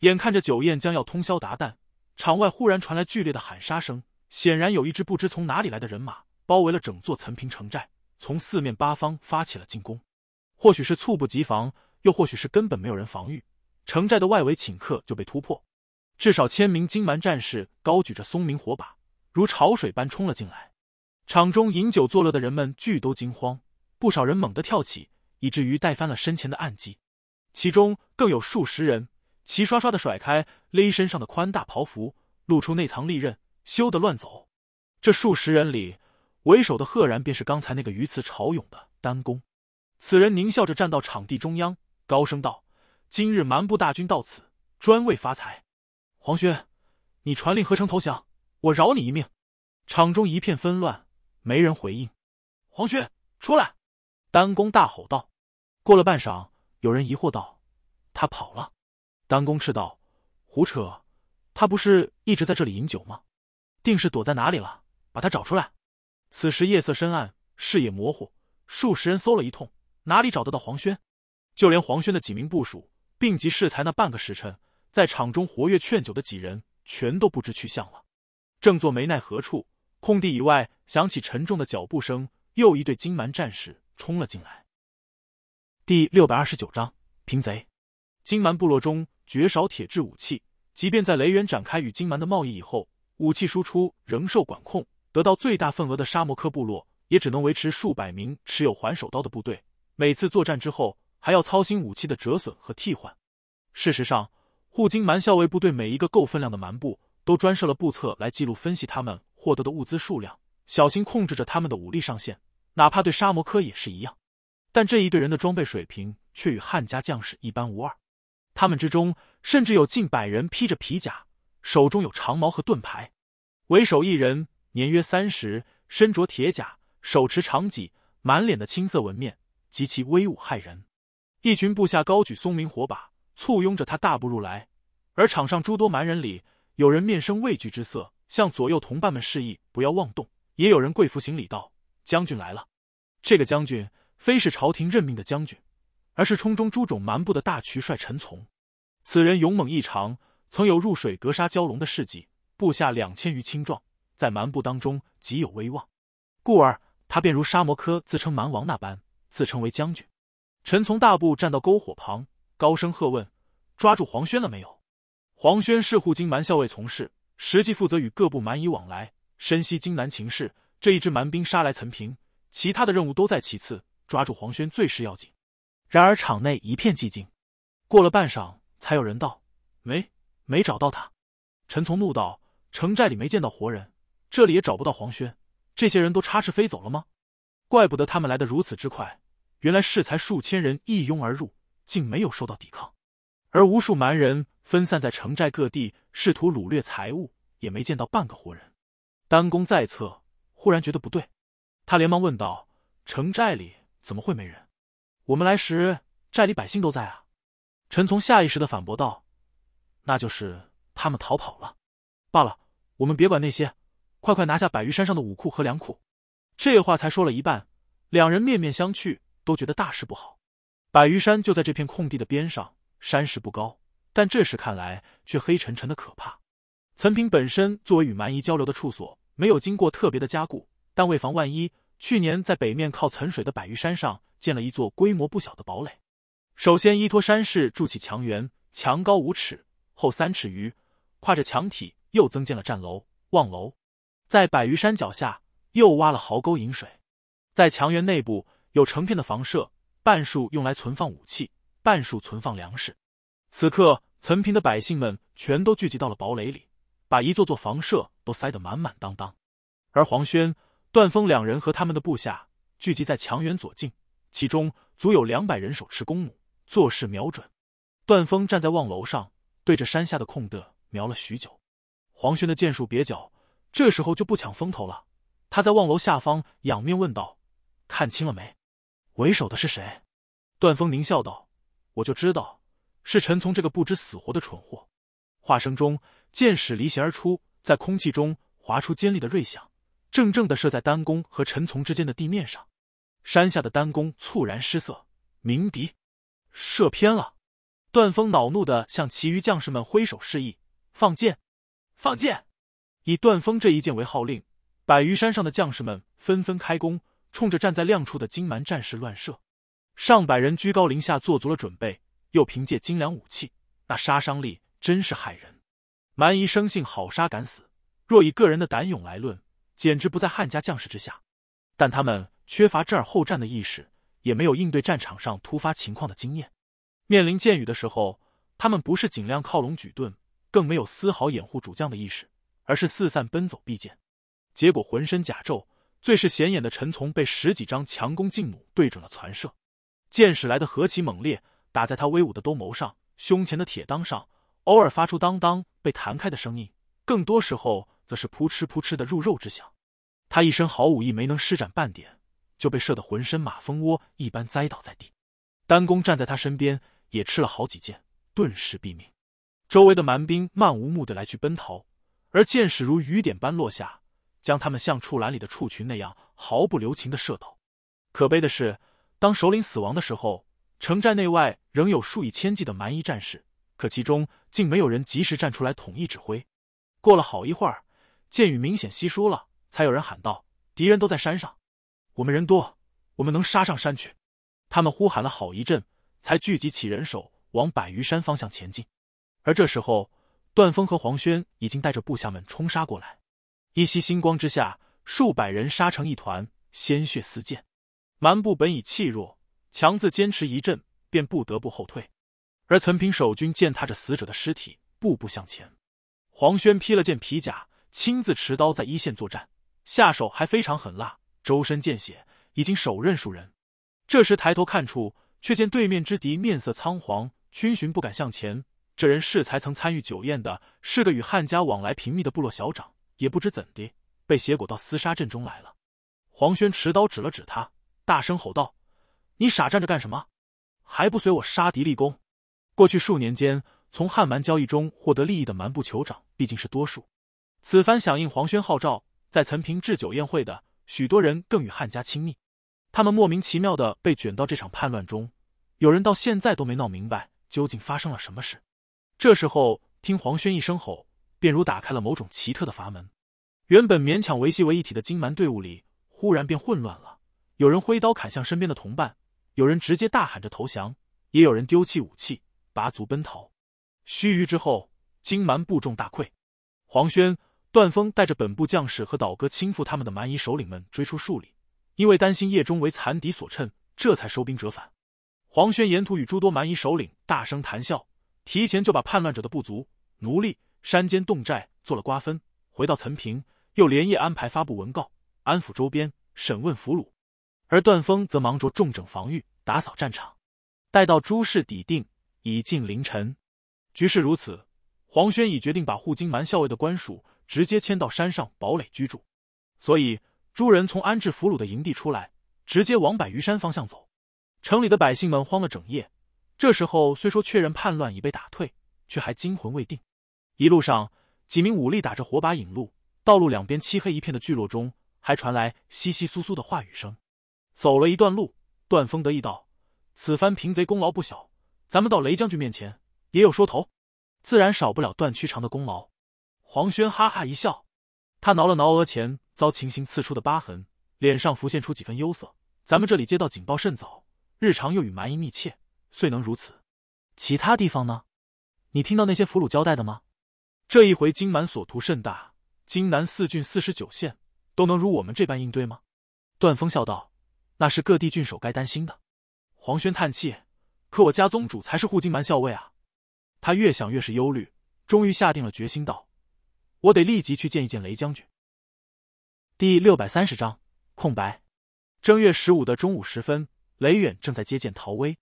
眼看着酒宴将要通宵达旦，场外忽然传来剧烈的喊杀声，显然有一支不知从哪里来的人马包围了整座岑平城寨，从四面八方发起了进攻。或许是猝不及防。又或许是根本没有人防御，城寨的外围请客就被突破。至少千名金蛮战士高举着松明火把，如潮水般冲了进来。场中饮酒作乐的人们俱都惊慌，不少人猛地跳起，以至于带翻了身前的暗几。其中更有数十人齐刷刷的甩开勒身上的宽大袍服，露出内藏利刃，羞得乱走。这数十人里，为首的赫然便是刚才那个鱼刺潮涌的单弓。此人狞笑着站到场地中央。高声道：“今日蛮部大军到此，专为发财。”黄轩，你传令合成投降，我饶你一命。场中一片纷乱，没人回应。黄轩出来，丹公大吼道：“过了半晌，有人疑惑道：‘他跑了。’丹公斥道：‘胡扯！他不是一直在这里饮酒吗？定是躲在哪里了，把他找出来。’此时夜色深暗，视野模糊，数十人搜了一通，哪里找得到黄轩？”就连黄轩的几名部署，并集适才那半个时辰在场中活跃劝酒的几人，全都不知去向了。正坐没奈何处，空地以外响起沉重的脚步声，又一队金蛮战士冲了进来。第六百二十九章平贼。金蛮部落中绝少铁制武器，即便在雷源展开与金蛮的贸易以后，武器输出仍受管控。得到最大份额的沙摩科部落，也只能维持数百名持有环手刀的部队。每次作战之后。还要操心武器的折损和替换。事实上，护金蛮校尉部队每一个够分量的蛮部都专设了部册来记录分析他们获得的物资数量，小心控制着他们的武力上限。哪怕对沙摩科也是一样。但这一队人的装备水平却与汉家将士一般无二。他们之中甚至有近百人披着皮甲，手中有长矛和盾牌。为首一人年约三十，身着铁甲，手持长戟，满脸的青色纹面，极其威武骇人。一群部下高举松明火把，簇拥着他大步入来。而场上诸多蛮人里，有人面生畏惧之色，向左右同伴们示意不要妄动；也有人跪伏行礼道：“将军来了。”这个将军非是朝廷任命的将军，而是冲中诸种蛮部的大渠帅陈从。此人勇猛异常，曾有入水格杀蛟龙的事迹，部下两千余青壮，在蛮部当中极有威望，故而他便如沙摩科自称蛮王那般，自称为将军。陈从大步站到篝火旁，高声喝问：“抓住黄轩了没有？”黄轩是护金蛮校尉从事，实际负责与各部蛮夷往来，深悉金南情势。这一支蛮兵杀来岑平，其他的任务都在其次，抓住黄轩最是要紧。然而场内一片寂静，过了半晌，才有人道：“没，没找到他。”陈从怒道：“城寨里没见到活人，这里也找不到黄轩，这些人都插翅飞走了吗？怪不得他们来的如此之快。”原来适才数千人一拥而入，竟没有受到抵抗，而无数蛮人分散在城寨各地，试图掳掠财物，也没见到半个活人。丹公在侧，忽然觉得不对，他连忙问道：“城寨里怎么会没人？我们来时，寨里百姓都在啊！”陈从下意识的反驳道：“那就是他们逃跑了。”罢了，我们别管那些，快快拿下百余山上的武库和粮库。这话才说了一半，两人面面相觑。都觉得大事不好。百余山就在这片空地的边上，山势不高，但这时看来却黑沉沉的可怕。岑平本身作为与蛮夷交流的处所，没有经过特别的加固，但为防万一，去年在北面靠岑水的百余山上建了一座规模不小的堡垒。首先依托山势筑起墙垣，墙高五尺，厚三尺余，跨着墙体又增建了战楼、望楼。在百余山脚下又挖了壕沟引水，在墙垣内部。有成片的房舍，半数用来存放武器，半数存放粮食。此刻，岑平的百姓们全都聚集到了堡垒里，把一座座房舍都塞得满满当当。而黄轩、段峰两人和他们的部下聚集在墙垣左近，其中足有两百人手持弓弩，做势瞄准。段峰站在望楼上，对着山下的空地瞄了许久。黄轩的箭术蹩脚，这时候就不抢风头了。他在望楼下方仰面问道：“看清了没？”为首的是谁？段峰狞笑道：“我就知道是陈从这个不知死活的蠢货。”话声中，箭矢离弦而出，在空气中划出尖利的锐响，正正的射在丹弓和陈从之间的地面上。山下的丹弓猝然失色，鸣笛，射偏了。段峰恼怒的向其余将士们挥手示意：“放箭，放箭！”以段峰这一箭为号令，百余山上的将士们纷纷开弓。冲着站在亮处的金蛮战士乱射，上百人居高临下做足了准备，又凭借精良武器，那杀伤力真是骇人。蛮夷生性好杀敢死，若以个人的胆勇来论，简直不在汉家将士之下。但他们缺乏战而后战的意识，也没有应对战场上突发情况的经验。面临箭雨的时候，他们不是尽量靠拢举盾，更没有丝毫掩护主将的意识，而是四散奔走避箭，结果浑身甲胄。最是显眼的陈从被十几张强弓劲弩对准了攒射，箭矢来的何其猛烈，打在他威武的兜鍪上、胸前的铁裆上，偶尔发出当当被弹开的声音，更多时候则是扑哧扑哧的入肉之响。他一身好武艺没能施展半点，就被射得浑身马蜂窝一般栽倒在地。丹弓站在他身边也吃了好几箭，顿时毙命。周围的蛮兵漫无目的来去奔逃，而箭矢如雨点般落下。将他们像畜栏里的畜群那样毫不留情的射倒。可悲的是，当首领死亡的时候，城寨内外仍有数以千计的蛮夷战士，可其中竟没有人及时站出来统一指挥。过了好一会儿，箭雨明显稀疏了，才有人喊道：“敌人都在山上，我们人多，我们能杀上山去。”他们呼喊了好一阵，才聚集起人手往百余山方向前进。而这时候，段峰和黄轩已经带着部下们冲杀过来。依稀星光之下，数百人杀成一团，鲜血四溅。蛮部本已气弱，强自坚持一阵，便不得不后退。而岑平守军践踏着死者的尸体，步步向前。黄轩披了件皮甲，亲自持刀在一线作战，下手还非常狠辣，周身见血，已经手刃数人。这时抬头看出，却见对面之敌面色仓皇，逡巡不敢向前。这人是才曾参与酒宴的，是个与汉家往来频密的部落小长。也不知怎的被挟裹到厮杀阵中来了。黄轩持刀指了指他，大声吼道：“你傻站着干什么？还不随我杀敌立功！”过去数年间，从汉蛮交易中获得利益的蛮部酋长毕竟是多数。此番响应黄轩号召，在岑平置酒宴会的许多人更与汉家亲密。他们莫名其妙的被卷到这场叛乱中，有人到现在都没闹明白究竟发生了什么事。这时候，听黄轩一声吼。便如打开了某种奇特的阀门，原本勉强维系为一体的金蛮队伍里忽然变混乱了。有人挥刀砍向身边的同伴，有人直接大喊着投降，也有人丢弃武器拔足奔逃。须臾之后，金蛮部众大溃。黄轩、段峰带着本部将士和倒戈亲赴他们的蛮夷首领们追出数里，因为担心叶中为残敌所趁，这才收兵折返。黄轩沿途与诸多蛮夷首领大声谈笑，提前就把叛乱者的部族奴隶。山间洞寨做了瓜分，回到岑平，又连夜安排发布文告，安抚周边，审问俘虏。而段峰则忙着重整防御，打扫战场。待到诸事抵定，已近凌晨。局势如此，黄轩已决定把护金蛮校尉的官署直接迁到山上堡垒居住。所以，诸人从安置俘虏的营地出来，直接往百余山方向走。城里的百姓们慌了整夜，这时候虽说确认叛乱已被打退，却还惊魂未定。一路上，几名武力打着火把引路，道路两边漆黑一片的聚落中还传来窸窸窣窣的话语声。走了一段路，段风得意道：“此番平贼功劳不小，咱们到雷将军面前也有说头，自然少不了段屈长的功劳。”黄轩哈哈一笑，他挠了挠额前遭情形刺出的疤痕，脸上浮现出几分忧色：“咱们这里接到警报甚早，日常又与蛮夷密切，遂能如此。其他地方呢？你听到那些俘虏交代的吗？”这一回金蛮所图甚大，金南四郡四十九县都能如我们这般应对吗？段峰笑道：“那是各地郡守该担心的。”黄轩叹气：“可我家宗主才是护金蛮校尉啊！”他越想越是忧虑，终于下定了决心道：“我得立即去见一见雷将军。”第六百三十章空白。正月十五的中午时分，雷远正在接见陶威。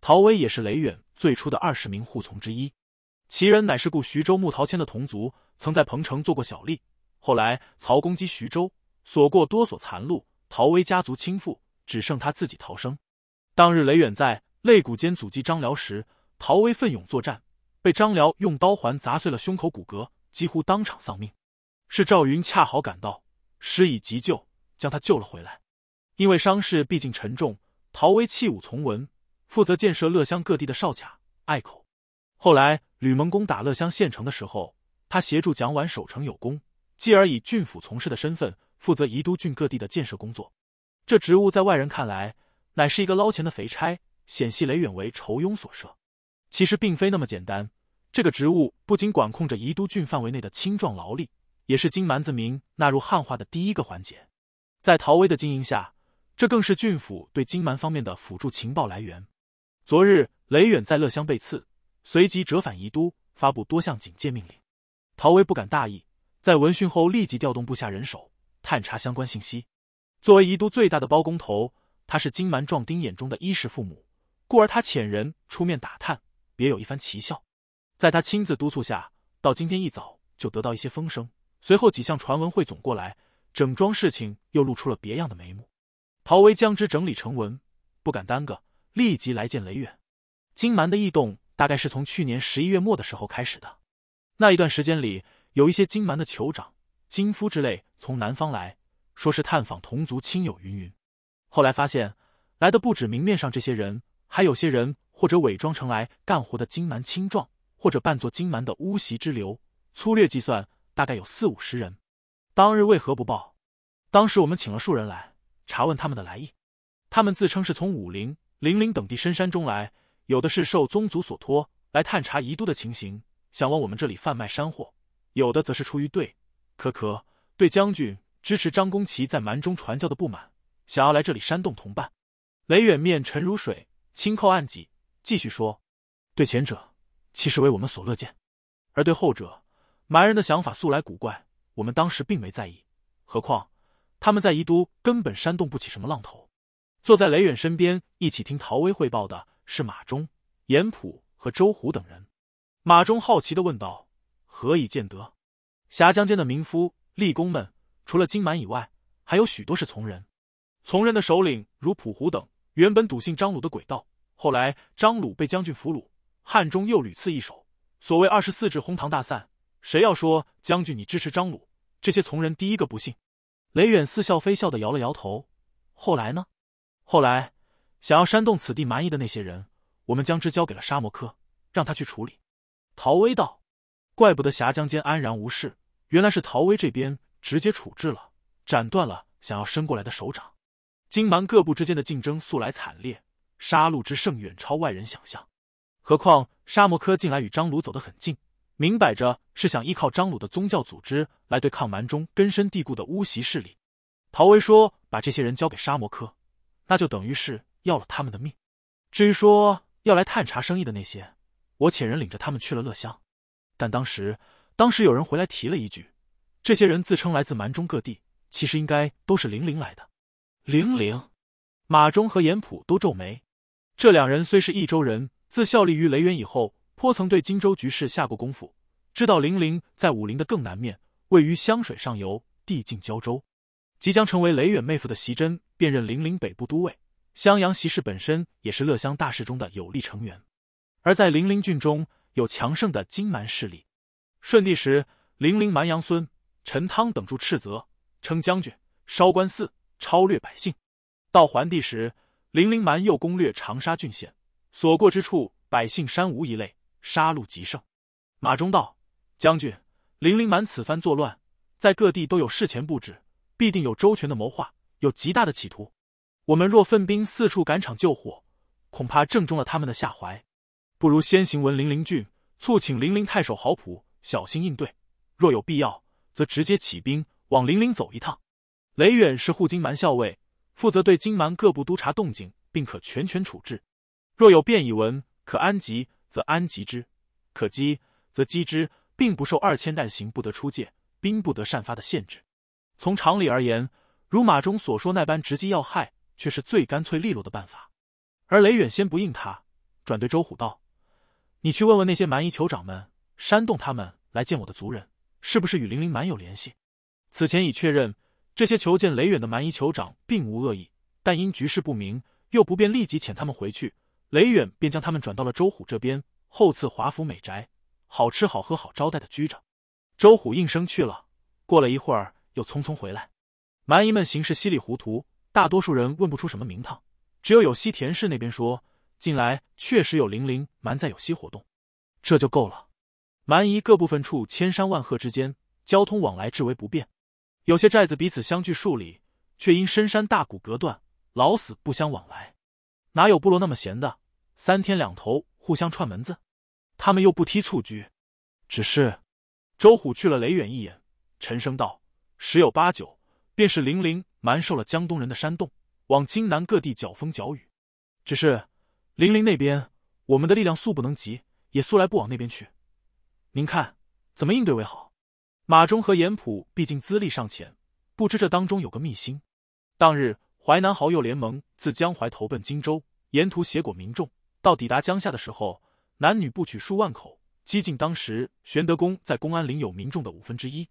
陶威也是雷远最初的二十名护从之一。其人乃是故徐州木陶谦的同族，曾在彭城做过小吏。后来曹公击徐州，所过多所残路，陶威家族倾覆，只剩他自己逃生。当日雷远在肋骨间阻击张辽时，陶威奋勇作战，被张辽用刀环砸碎了胸口骨骼，几乎当场丧命。是赵云恰好赶到，施以急救，将他救了回来。因为伤势毕竟沉重，陶威弃武从文，负责建设乐乡各地的哨卡隘口。后来，吕蒙攻打乐乡县城的时候，他协助蒋琬守城有功，继而以郡府从事的身份，负责宜都郡各地的建设工作。这职务在外人看来，乃是一个捞钱的肥差，显系雷远为仇庸所设。其实并非那么简单。这个职务不仅管控着宜都郡范围内的青壮劳力，也是金蛮子民纳入汉化的第一个环节。在陶威的经营下，这更是郡府对金蛮方面的辅助情报来源。昨日，雷远在乐乡被刺。随即折返宜都，发布多项警戒命令。陶威不敢大意，在闻讯后立即调动部下人手，探查相关信息。作为宜都最大的包工头，他是金蛮壮丁眼中的衣食父母，故而他遣人出面打探，别有一番奇效。在他亲自督促下，到今天一早就得到一些风声。随后几项传闻汇总过来，整桩事情又露出了别样的眉目。陶威将之整理成文，不敢耽搁，立即来见雷远。金蛮的异动。大概是从去年十一月末的时候开始的，那一段时间里，有一些金蛮的酋长、金夫之类从南方来，说是探访同族亲友云云。后来发现，来的不止明面上这些人，还有些人或者伪装成来干活的金蛮青壮，或者扮作金蛮的乌袭之流。粗略计算，大概有四五十人。当日为何不报？当时我们请了数人来查问他们的来意，他们自称是从武陵、零陵等地深山中来。有的是受宗族所托来探查宜都的情形，想往我们这里贩卖山货；有的则是出于对可可对将军支持张公奇在蛮中传教的不满，想要来这里煽动同伴。雷远面沉如水，轻叩案几，继续说：“对前者，其实为我们所乐见；而对后者，蛮人的想法素来古怪，我们当时并没在意。何况他们在宜都根本煽动不起什么浪头。”坐在雷远身边一起听陶威汇报的。是马忠、严普和周虎等人。马忠好奇的问道：“何以见得？”峡江间的民夫、立功们，除了金满以外，还有许多是从人。从人的首领如普胡等，原本笃信张鲁的鬼道。后来张鲁被将军俘虏，汉中又屡次易手。所谓二十四制哄堂大散。谁要说将军你支持张鲁，这些从人第一个不信。雷远似笑非笑的摇了摇头。后来呢？后来。想要煽动此地蛮夷的那些人，我们将之交给了沙摩柯，让他去处理。陶威道：“怪不得峡江间安然无事，原来是陶威这边直接处置了，斩断了想要伸过来的手掌。”金蛮各部之间的竞争素来惨烈，杀戮之盛远超外人想象。何况沙摩柯近来与张鲁走得很近，明摆着是想依靠张鲁的宗教组织来对抗蛮中根深蒂固的巫袭势力。陶威说：“把这些人交给沙摩柯，那就等于是。”要了他们的命。至于说要来探查生意的那些，我遣人领着他们去了乐乡，但当时，当时有人回来提了一句，这些人自称来自蛮中各地，其实应该都是零陵来的。零陵，马忠和严普都皱眉。这两人虽是益州人，自效力于雷远以后，颇曾对荆州局势下过功夫，知道零陵在武陵的更南面，位于湘水上游，地近交州，即将成为雷远妹夫的席珍便任零陵北部都尉。襄阳习氏本身也是乐乡大氏中的有力成员，而在零陵郡中有强盛的金蛮势力。舜帝时，零陵蛮阳孙、陈汤等助斥责，称将军烧官寺，抄掠百姓。到桓帝时，零陵蛮又攻略长沙郡县，所过之处，百姓山无一类，杀戮极盛。马忠道：“将军，零陵蛮此番作乱，在各地都有事前布置，必定有周全的谋划，有极大的企图。”我们若奋兵四处赶场救火，恐怕正中了他们的下怀。不如先行闻零陵郡，促请零陵太守郝普小心应对。若有必要，则直接起兵往零陵走一趟。雷远是护金蛮校尉，负责对金蛮各部督察动静，并可全权处置。若有变，已闻可安吉，则安吉之；可击，则击之，并不受二千担刑不得出界、兵不得擅发的限制。从常理而言，如马中所说那般，直击要害。却是最干脆利落的办法。而雷远先不应他，转对周虎道：“你去问问那些蛮夷酋长们，煽动他们来见我的族人，是不是与林林蛮有联系？”此前已确认这些求见雷远的蛮夷酋长并无恶意，但因局势不明，又不便立即遣他们回去，雷远便将他们转到了周虎这边，后赐华府美宅，好吃好喝好招待的居着。周虎应声去了，过了一会儿又匆匆回来。蛮夷们行事稀里糊涂。大多数人问不出什么名堂，只有有西田氏那边说，近来确实有零灵蛮在有西活动，这就够了。蛮夷各部分处千山万壑之间，交通往来至为不便，有些寨子彼此相距数里，却因深山大谷隔断，老死不相往来。哪有部落那么闲的，三天两头互相串门子？他们又不踢蹴鞠，只是周虎去了雷远一眼，沉声道：“十有八九便是零零。”瞒受了江东人的煽动，往荆南各地搅风搅雨。只是零陵那边，我们的力量素不能及，也素来不往那边去。您看怎么应对为好？马忠和严普毕竟资历尚浅，不知这当中有个密心。当日淮南豪右联盟自江淮投奔荆州，沿途挟裹民众，到抵达江夏的时候，男女不取数万口，几近当时玄德公在公安领有民众的五分之一。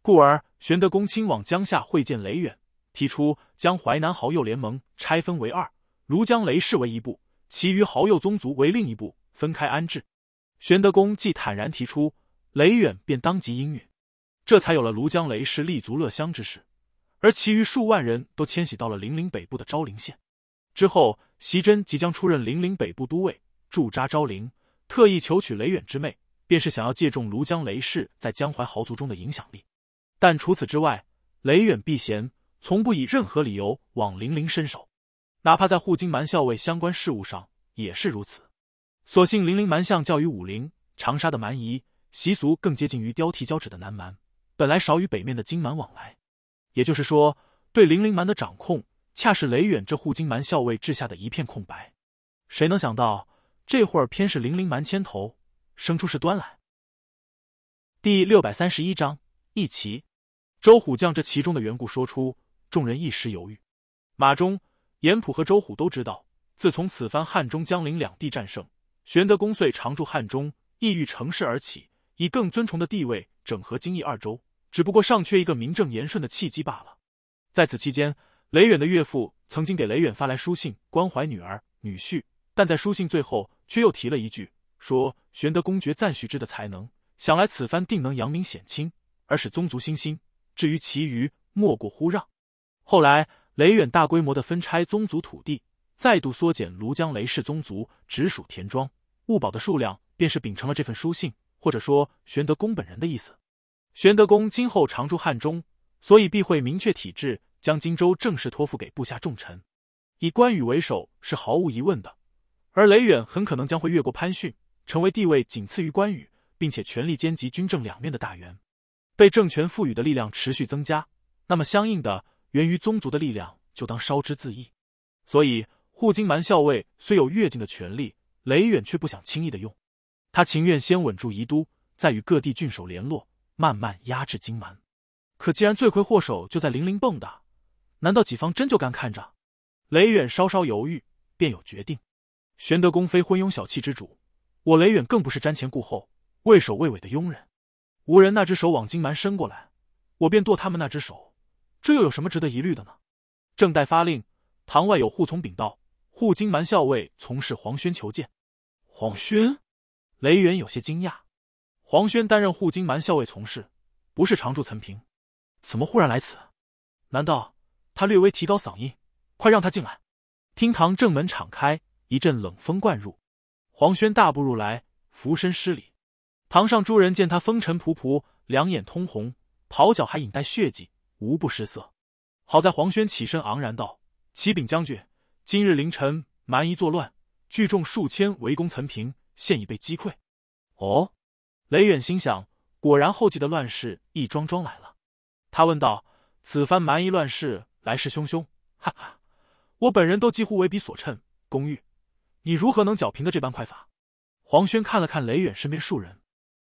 故而玄德公亲往江夏会见雷远。提出将淮南豪右联盟拆分为二，庐江雷氏为一部，其余豪右宗族为另一部，分开安置。玄德公既坦然提出，雷远便当即应允，这才有了庐江雷氏立足乐乡之事。而其余数万人都迁徙到了陵陵北部的昭陵县。之后，席真即将出任陵陵北部都尉，驻扎昭陵，特意求取雷远之妹，便是想要借重庐江雷氏在江淮豪族中的影响力。但除此之外，雷远避嫌。从不以任何理由往林林伸手，哪怕在护金蛮校尉相关事务上也是如此。所幸林林蛮相较于武陵长沙的蛮夷习俗更接近于貂皮交趾的南蛮，本来少与北面的金蛮往来。也就是说，对林林蛮的掌控，恰是雷远这护金蛮校尉治下的一片空白。谁能想到，这会儿偏是林林蛮牵头生出事端来？第六百三十一章，一齐，周虎将这其中的缘故说出。众人一时犹豫。马忠、严普和周虎都知道，自从此番汉中、江陵两地战胜，玄德公遂常驻汉中，意欲乘势而起，以更尊崇的地位整合京益二州。只不过尚缺一个名正言顺的契机罢了。在此期间，雷远的岳父曾经给雷远发来书信，关怀女儿、女婿，但在书信最后却又提了一句，说玄德公爵赞许之的才能，想来此番定能扬名显亲，而使宗族兴兴。至于其余，莫过忽让。后来，雷远大规模的分拆宗族土地，再度缩减庐江雷氏宗族直属田庄物保的数量，便是秉承了这份书信，或者说玄德公本人的意思。玄德公今后常驻汉中，所以必会明确体制，将荆州正式托付给部下重臣，以关羽为首是毫无疑问的。而雷远很可能将会越过潘逊，成为地位仅次于关羽，并且权力兼及军政两面的大员。被政权赋予的力量持续增加，那么相应的。源于宗族的力量，就当烧之自缢。所以护金蛮校尉虽有越境的权利，雷远却不想轻易的用。他情愿先稳住宜都，再与各地郡守联络，慢慢压制金蛮。可既然罪魁祸首就在零零蹦跶，难道己方真就干看着？雷远稍稍犹豫，便有决定。玄德公非昏庸小气之主，我雷远更不是瞻前顾后、畏首畏尾的庸人。无人那只手往金蛮伸过来，我便剁他们那只手。这又有什么值得疑虑的呢？正待发令，堂外有护从禀道：“护金蛮校尉从事黄轩求见。”黄轩，雷元有些惊讶。黄轩担任护金蛮校尉从事，不是常驻岑平，怎么忽然来此？难道他略微提高嗓音：“快让他进来！”厅堂正门敞开，一阵冷风灌入。黄轩大步入来，俯身施礼。堂上诸人见他风尘仆仆，两眼通红，袍角还隐带血迹。无不失色。好在黄轩起身昂然道：“启禀将军，今日凌晨蛮夷作乱，聚众数千围攻岑平，现已被击溃。”哦，雷远心想，果然后继的乱世一桩桩来了。他问道：“此番蛮夷乱世来势汹汹，哈哈，我本人都几乎为彼所趁。公玉，你如何能剿平的这般快法？”黄轩看了看雷远身边数人，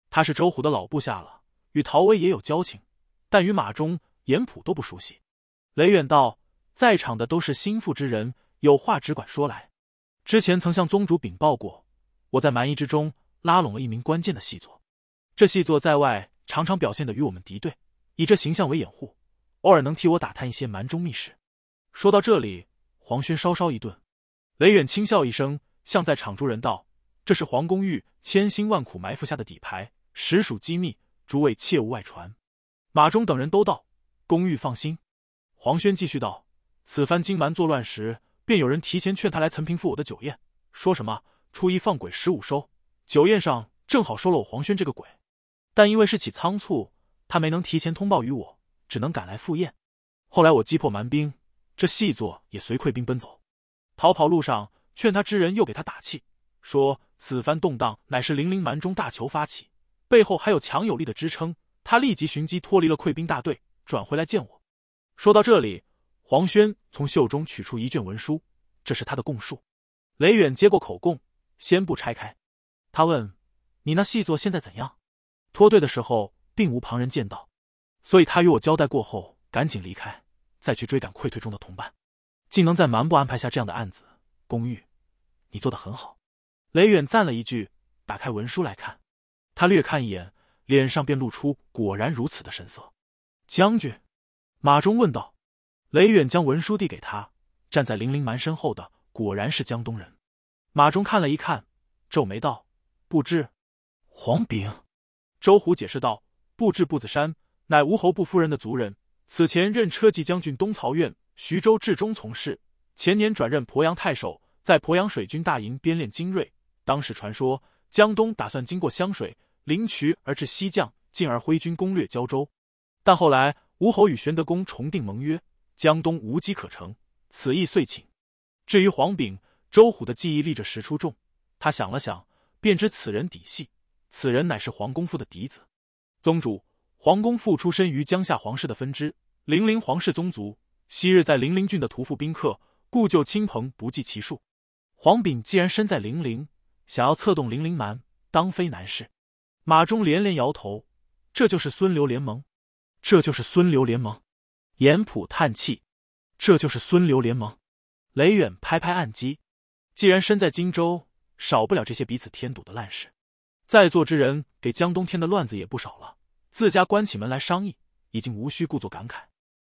他是周虎的老部下了，与陶威也有交情，但与马忠。言谱都不熟悉，雷远道：“在场的都是心腹之人，有话只管说来。”之前曾向宗主禀报过，我在蛮夷之中拉拢了一名关键的细作，这细作在外常常表现的与我们敌对，以这形象为掩护，偶尔能替我打探一些蛮中密事。说到这里，黄轩稍稍一顿，雷远轻笑一声，向在场诸人道：“这是黄公玉千辛万苦埋伏下的底牌，实属机密，诸位切勿外传。”马忠等人都道。公玉放心，黄轩继续道：“此番金蛮作乱时，便有人提前劝他来岑平赴我的酒宴，说什么初一放鬼，十五收。酒宴上正好收了我黄轩这个鬼。但因为是起仓促，他没能提前通报于我，只能赶来赴宴。后来我击破蛮兵，这细作也随溃兵奔走，逃跑路上劝他之人又给他打气，说此番动荡乃是零陵蛮中大球发起，背后还有强有力的支撑。他立即寻机脱离了溃兵大队。”转回来见我。说到这里，黄轩从袖中取出一卷文书，这是他的供述。雷远接过口供，先不拆开。他问：“你那细作现在怎样？”脱队的时候并无旁人见到，所以他与我交代过后，赶紧离开，再去追赶溃退中的同伴。竟能在瞒不安排下这样的案子，公寓，你做的很好。雷远赞了一句，打开文书来看。他略看一眼，脸上便露出“果然如此”的神色。将军，马忠问道：“雷远将文书递给他，站在林林蛮身后的果然是江东人。”马忠看了一看，皱眉道：“不知。”黄炳，周虎解释道：‘布置布子山，乃吴侯布夫人的族人。此前任车骑将军东曹院、徐州治中从事，前年转任鄱阳太守，在鄱阳水军大营编练精锐。当时传说江东打算经过湘水、临渠而至西江，进而挥军攻略胶州。’”但后来，吴侯与玄德公重定盟约，江东无机可乘，此役遂请。至于黄炳、周虎的记忆力着实出众，他想了想，便知此人底细。此人乃是黄公父的嫡子，宗主黄公父出身于江夏皇室的分支，零陵皇室宗族。昔日在零陵郡的屠夫宾客、故旧亲朋不计其数。黄炳既然身在零陵，想要策动零陵蛮，当非难事。马忠连连摇头，这就是孙刘联盟。这就是孙刘联盟，严普叹气。这就是孙刘联盟，雷远拍拍案几。既然身在荆州，少不了这些彼此添堵的烂事。在座之人给江东添的乱子也不少了。自家关起门来商议，已经无需故作感慨。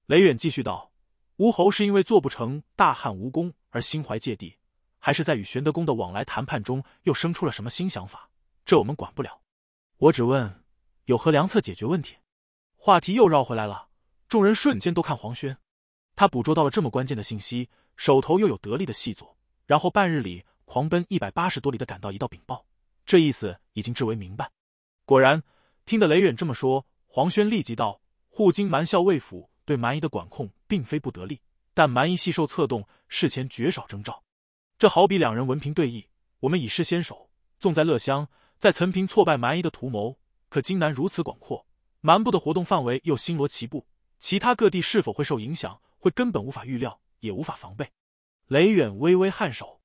雷远继续道：“吴侯是因为做不成大汉无功而心怀芥蒂，还是在与玄德公的往来谈判中又生出了什么新想法？这我们管不了。我只问有何良策解决问题。”话题又绕回来了，众人瞬间都看黄轩。他捕捉到了这么关键的信息，手头又有得力的细作，然后半日里狂奔一百八十多里，的赶到一道禀报。这意思已经至为明白。果然，听得雷远这么说，黄轩立即道：“护京蛮校尉府对蛮夷的管控并非不得力，但蛮夷系受策动，事前绝少征兆。这好比两人文凭对弈，我们已是先手。纵在乐乡，在岑平挫败蛮夷的图谋，可荆南如此广阔。”蛮部的活动范围又星罗棋布，其他各地是否会受影响，会根本无法预料，也无法防备。雷远微微颔首，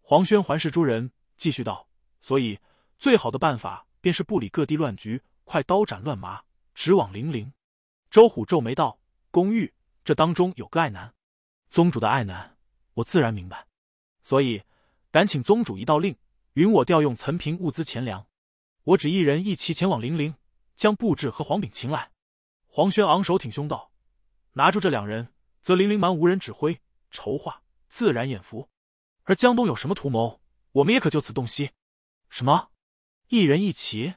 黄轩环视诸人，继续道：“所以最好的办法，便是不理各地乱局，快刀斩乱麻，直往灵灵。”周虎皱眉道：“公寓，这当中有个爱难。宗主的爱难，我自然明白。所以，敢请宗主一道令，允我调用岑平物资钱粮，我只一人一骑前往灵灵。”将布置和黄炳擒来，黄轩昂首挺胸道：“拿住这两人，则林林蛮无人指挥筹划，自然眼福。而江东有什么图谋，我们也可就此洞悉。”什么？一人一骑？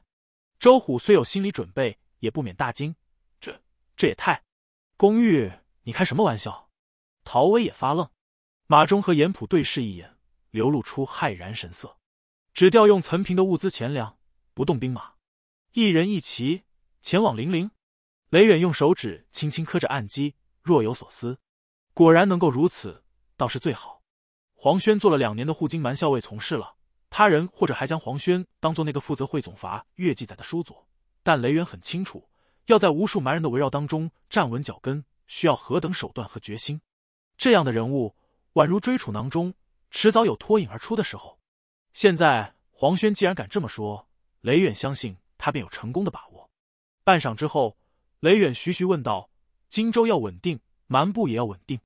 周虎虽有心理准备，也不免大惊。这……这也太……公玉，你开什么玩笑？陶威也发愣。马忠和严普对视一眼，流露出骇然神色。只调用岑平的物资钱粮，不动兵马。一人一骑前往灵陵，雷远用手指轻轻磕着案机，若有所思。果然能够如此，倒是最好。黄轩做了两年的护金蛮校尉，从事了他人或者还将黄轩当做那个负责汇总伐越记载的书佐，但雷远很清楚，要在无数蛮人的围绕当中站稳脚跟，需要何等手段和决心。这样的人物，宛如追处囊中，迟早有脱颖而出的时候。现在黄轩既然敢这么说，雷远相信。他便有成功的把握。半晌之后，雷远徐徐问道：“荆州要稳定，蛮部也要稳定，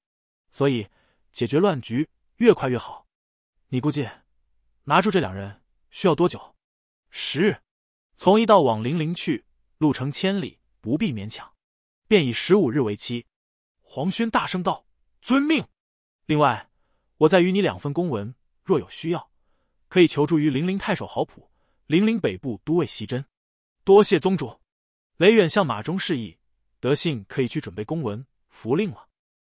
所以解决乱局越快越好。你估计，拿住这两人需要多久？十日，从一道往零陵去，路程千里，不必勉强，便以十五日为期。”黄轩大声道：“遵命。另外，我再与你两份公文，若有需要，可以求助于零陵太守郝普、零陵北部都尉席真。”多谢宗主，雷远向马忠示意，德信可以去准备公文符令了。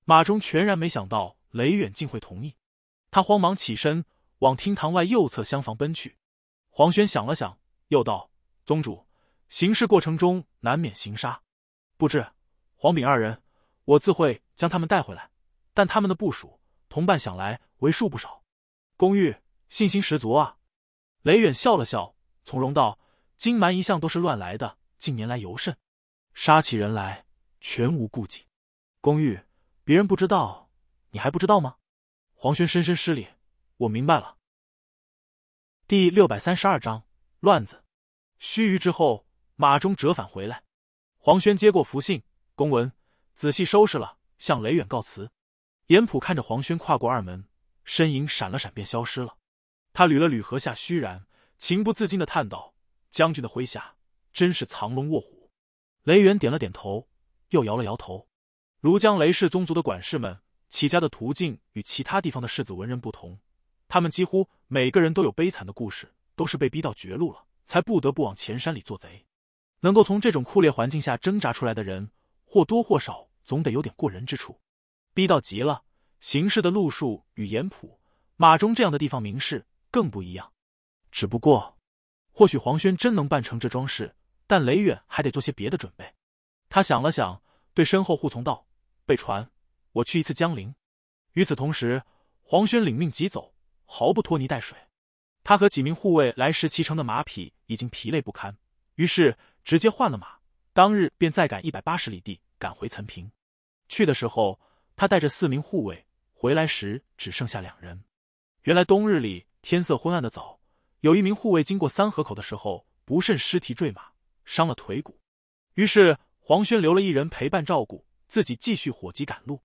马忠全然没想到雷远竟会同意，他慌忙起身往厅堂外右侧厢房奔去。黄轩想了想，又道：“宗主，行事过程中难免行杀，不知黄炳二人，我自会将他们带回来，但他们的部署同伴想来为数不少。”公玉信心十足啊！雷远笑了笑，从容道。金蛮一向都是乱来的，近年来尤甚，杀起人来全无顾忌。公玉，别人不知道，你还不知道吗？黄轩深深施礼，我明白了。第六百三十二章乱子。须臾之后，马中折返回来。黄轩接过福信公文，仔细收拾了，向雷远告辞。严普看着黄轩跨过二门，身影闪了闪便消失了。他捋了捋颌下须，然情不自禁的叹道。将军的麾下真是藏龙卧虎。雷元点了点头，又摇了摇头。庐江雷氏宗族的管事们起家的途径与其他地方的世子文人不同，他们几乎每个人都有悲惨的故事，都是被逼到绝路了，才不得不往前山里做贼。能够从这种酷烈环境下挣扎出来的人，或多或少总得有点过人之处。逼到极了，行事的路数与严普、马忠这样的地方名士更不一样。只不过。或许黄轩真能办成这桩事，但雷远还得做些别的准备。他想了想，对身后护从道：“备船，我去一次江陵。”与此同时，黄轩领命急走，毫不拖泥带水。他和几名护卫来时骑乘的马匹已经疲累不堪，于是直接换了马，当日便再赶一百八十里地赶回岑平。去的时候，他带着四名护卫，回来时只剩下两人。原来冬日里天色昏暗的早。有一名护卫经过三河口的时候，不慎失蹄坠马，伤了腿骨。于是黄轩留了一人陪伴照顾，自己继续火急赶路。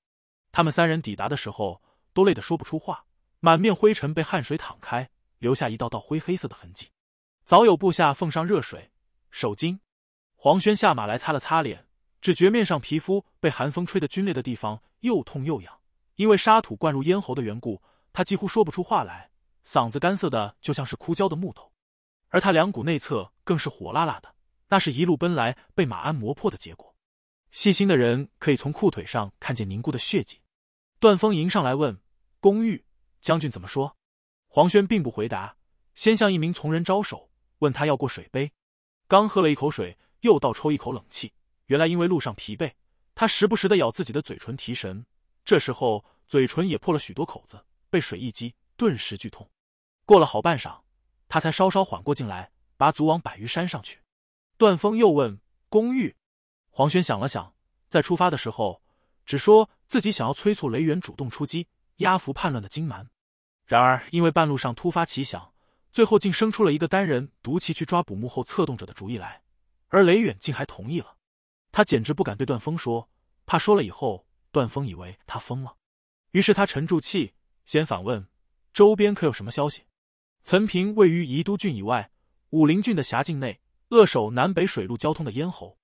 他们三人抵达的时候，都累得说不出话，满面灰尘被汗水淌开，留下一道道灰黑色的痕迹。早有部下奉上热水、手巾，黄轩下马来擦了擦脸，只觉面上皮肤被寒风吹得皲裂的地方又痛又痒。因为沙土灌入咽喉的缘故，他几乎说不出话来。嗓子干涩的就像是枯焦的木头，而他两股内侧更是火辣辣的，那是一路奔来被马鞍磨破的结果。细心的人可以从裤腿上看见凝固的血迹。段峰迎上来问：“公玉将军怎么说？”黄轩并不回答，先向一名从人招手，问他要过水杯。刚喝了一口水，又倒抽一口冷气。原来因为路上疲惫，他时不时的咬自己的嘴唇提神，这时候嘴唇也破了许多口子，被水一击，顿时剧痛。过了好半晌，他才稍稍缓过劲来，拔足往百余山上去。段峰又问：“公玉，黄轩想了想，在出发的时候只说自己想要催促雷远主动出击，压服叛乱的金蛮。然而因为半路上突发奇想，最后竟生出了一个单人独骑去抓捕幕后策动者的主意来，而雷远竟还同意了。他简直不敢对段峰说，怕说了以后段峰以为他疯了。于是他沉住气，先反问：周边可有什么消息？”岑平位于宜都郡以外，武陵郡的辖境内，扼守南北水路交通的咽喉。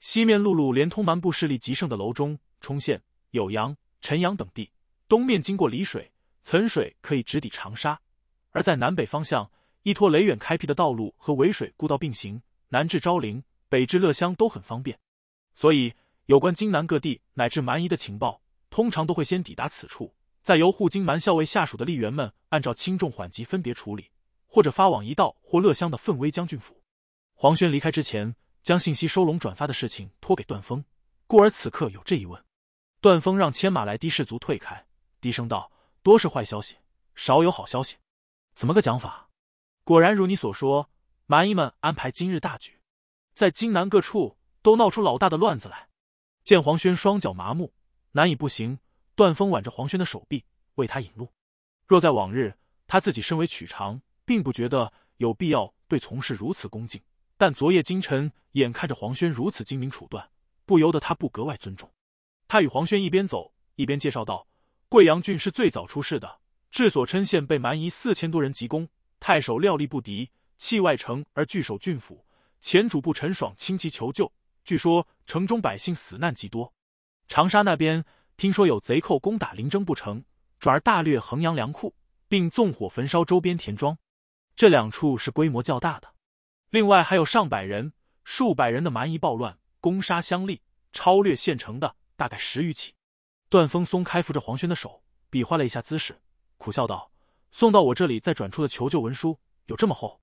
西面陆路连通蛮部势力极盛的楼中、冲县、酉阳、陈阳等地；东面经过澧水、岑水，可以直抵长沙。而在南北方向，依托雷远开辟的道路和沩水故道并行，南至昭陵，北至乐乡，都很方便。所以，有关荆南各地乃至蛮夷的情报，通常都会先抵达此处。再由护金蛮校尉下属的吏员们按照轻重缓急分别处理，或者发往一道或乐乡的奋威将军府。黄轩离开之前，将信息收拢转发的事情托给段峰，故而此刻有这一问。段峰让牵马来的士卒退开，低声道：“多是坏消息，少有好消息，怎么个讲法？”果然如你所说，蛮夷们安排今日大举，在荆南各处都闹出老大的乱子来。见黄轩双脚麻木，难以步行。段峰挽着黄轩的手臂，为他引路。若在往日，他自己身为曲长，并不觉得有必要对从事如此恭敬。但昨夜今晨，眼看着黄轩如此精明处断，不由得他不格外尊重。他与黄轩一边走一边介绍道：“贵阳郡是最早出事的，治所郴县被蛮夷四千多人急攻，太守料力不敌，弃外城而据守郡府。前主簿陈爽亲戚求救，据说城中百姓死难极多。长沙那边……”听说有贼寇攻打临征不成，转而大掠衡阳粮库，并纵火焚烧周边田庄，这两处是规模较大的。另外还有上百人、数百人的蛮夷暴乱，攻杀乡吏，抄掠县城的，大概十余起。段峰松开扶着黄轩的手，比划了一下姿势，苦笑道：“送到我这里再转出的求救文书，有这么厚？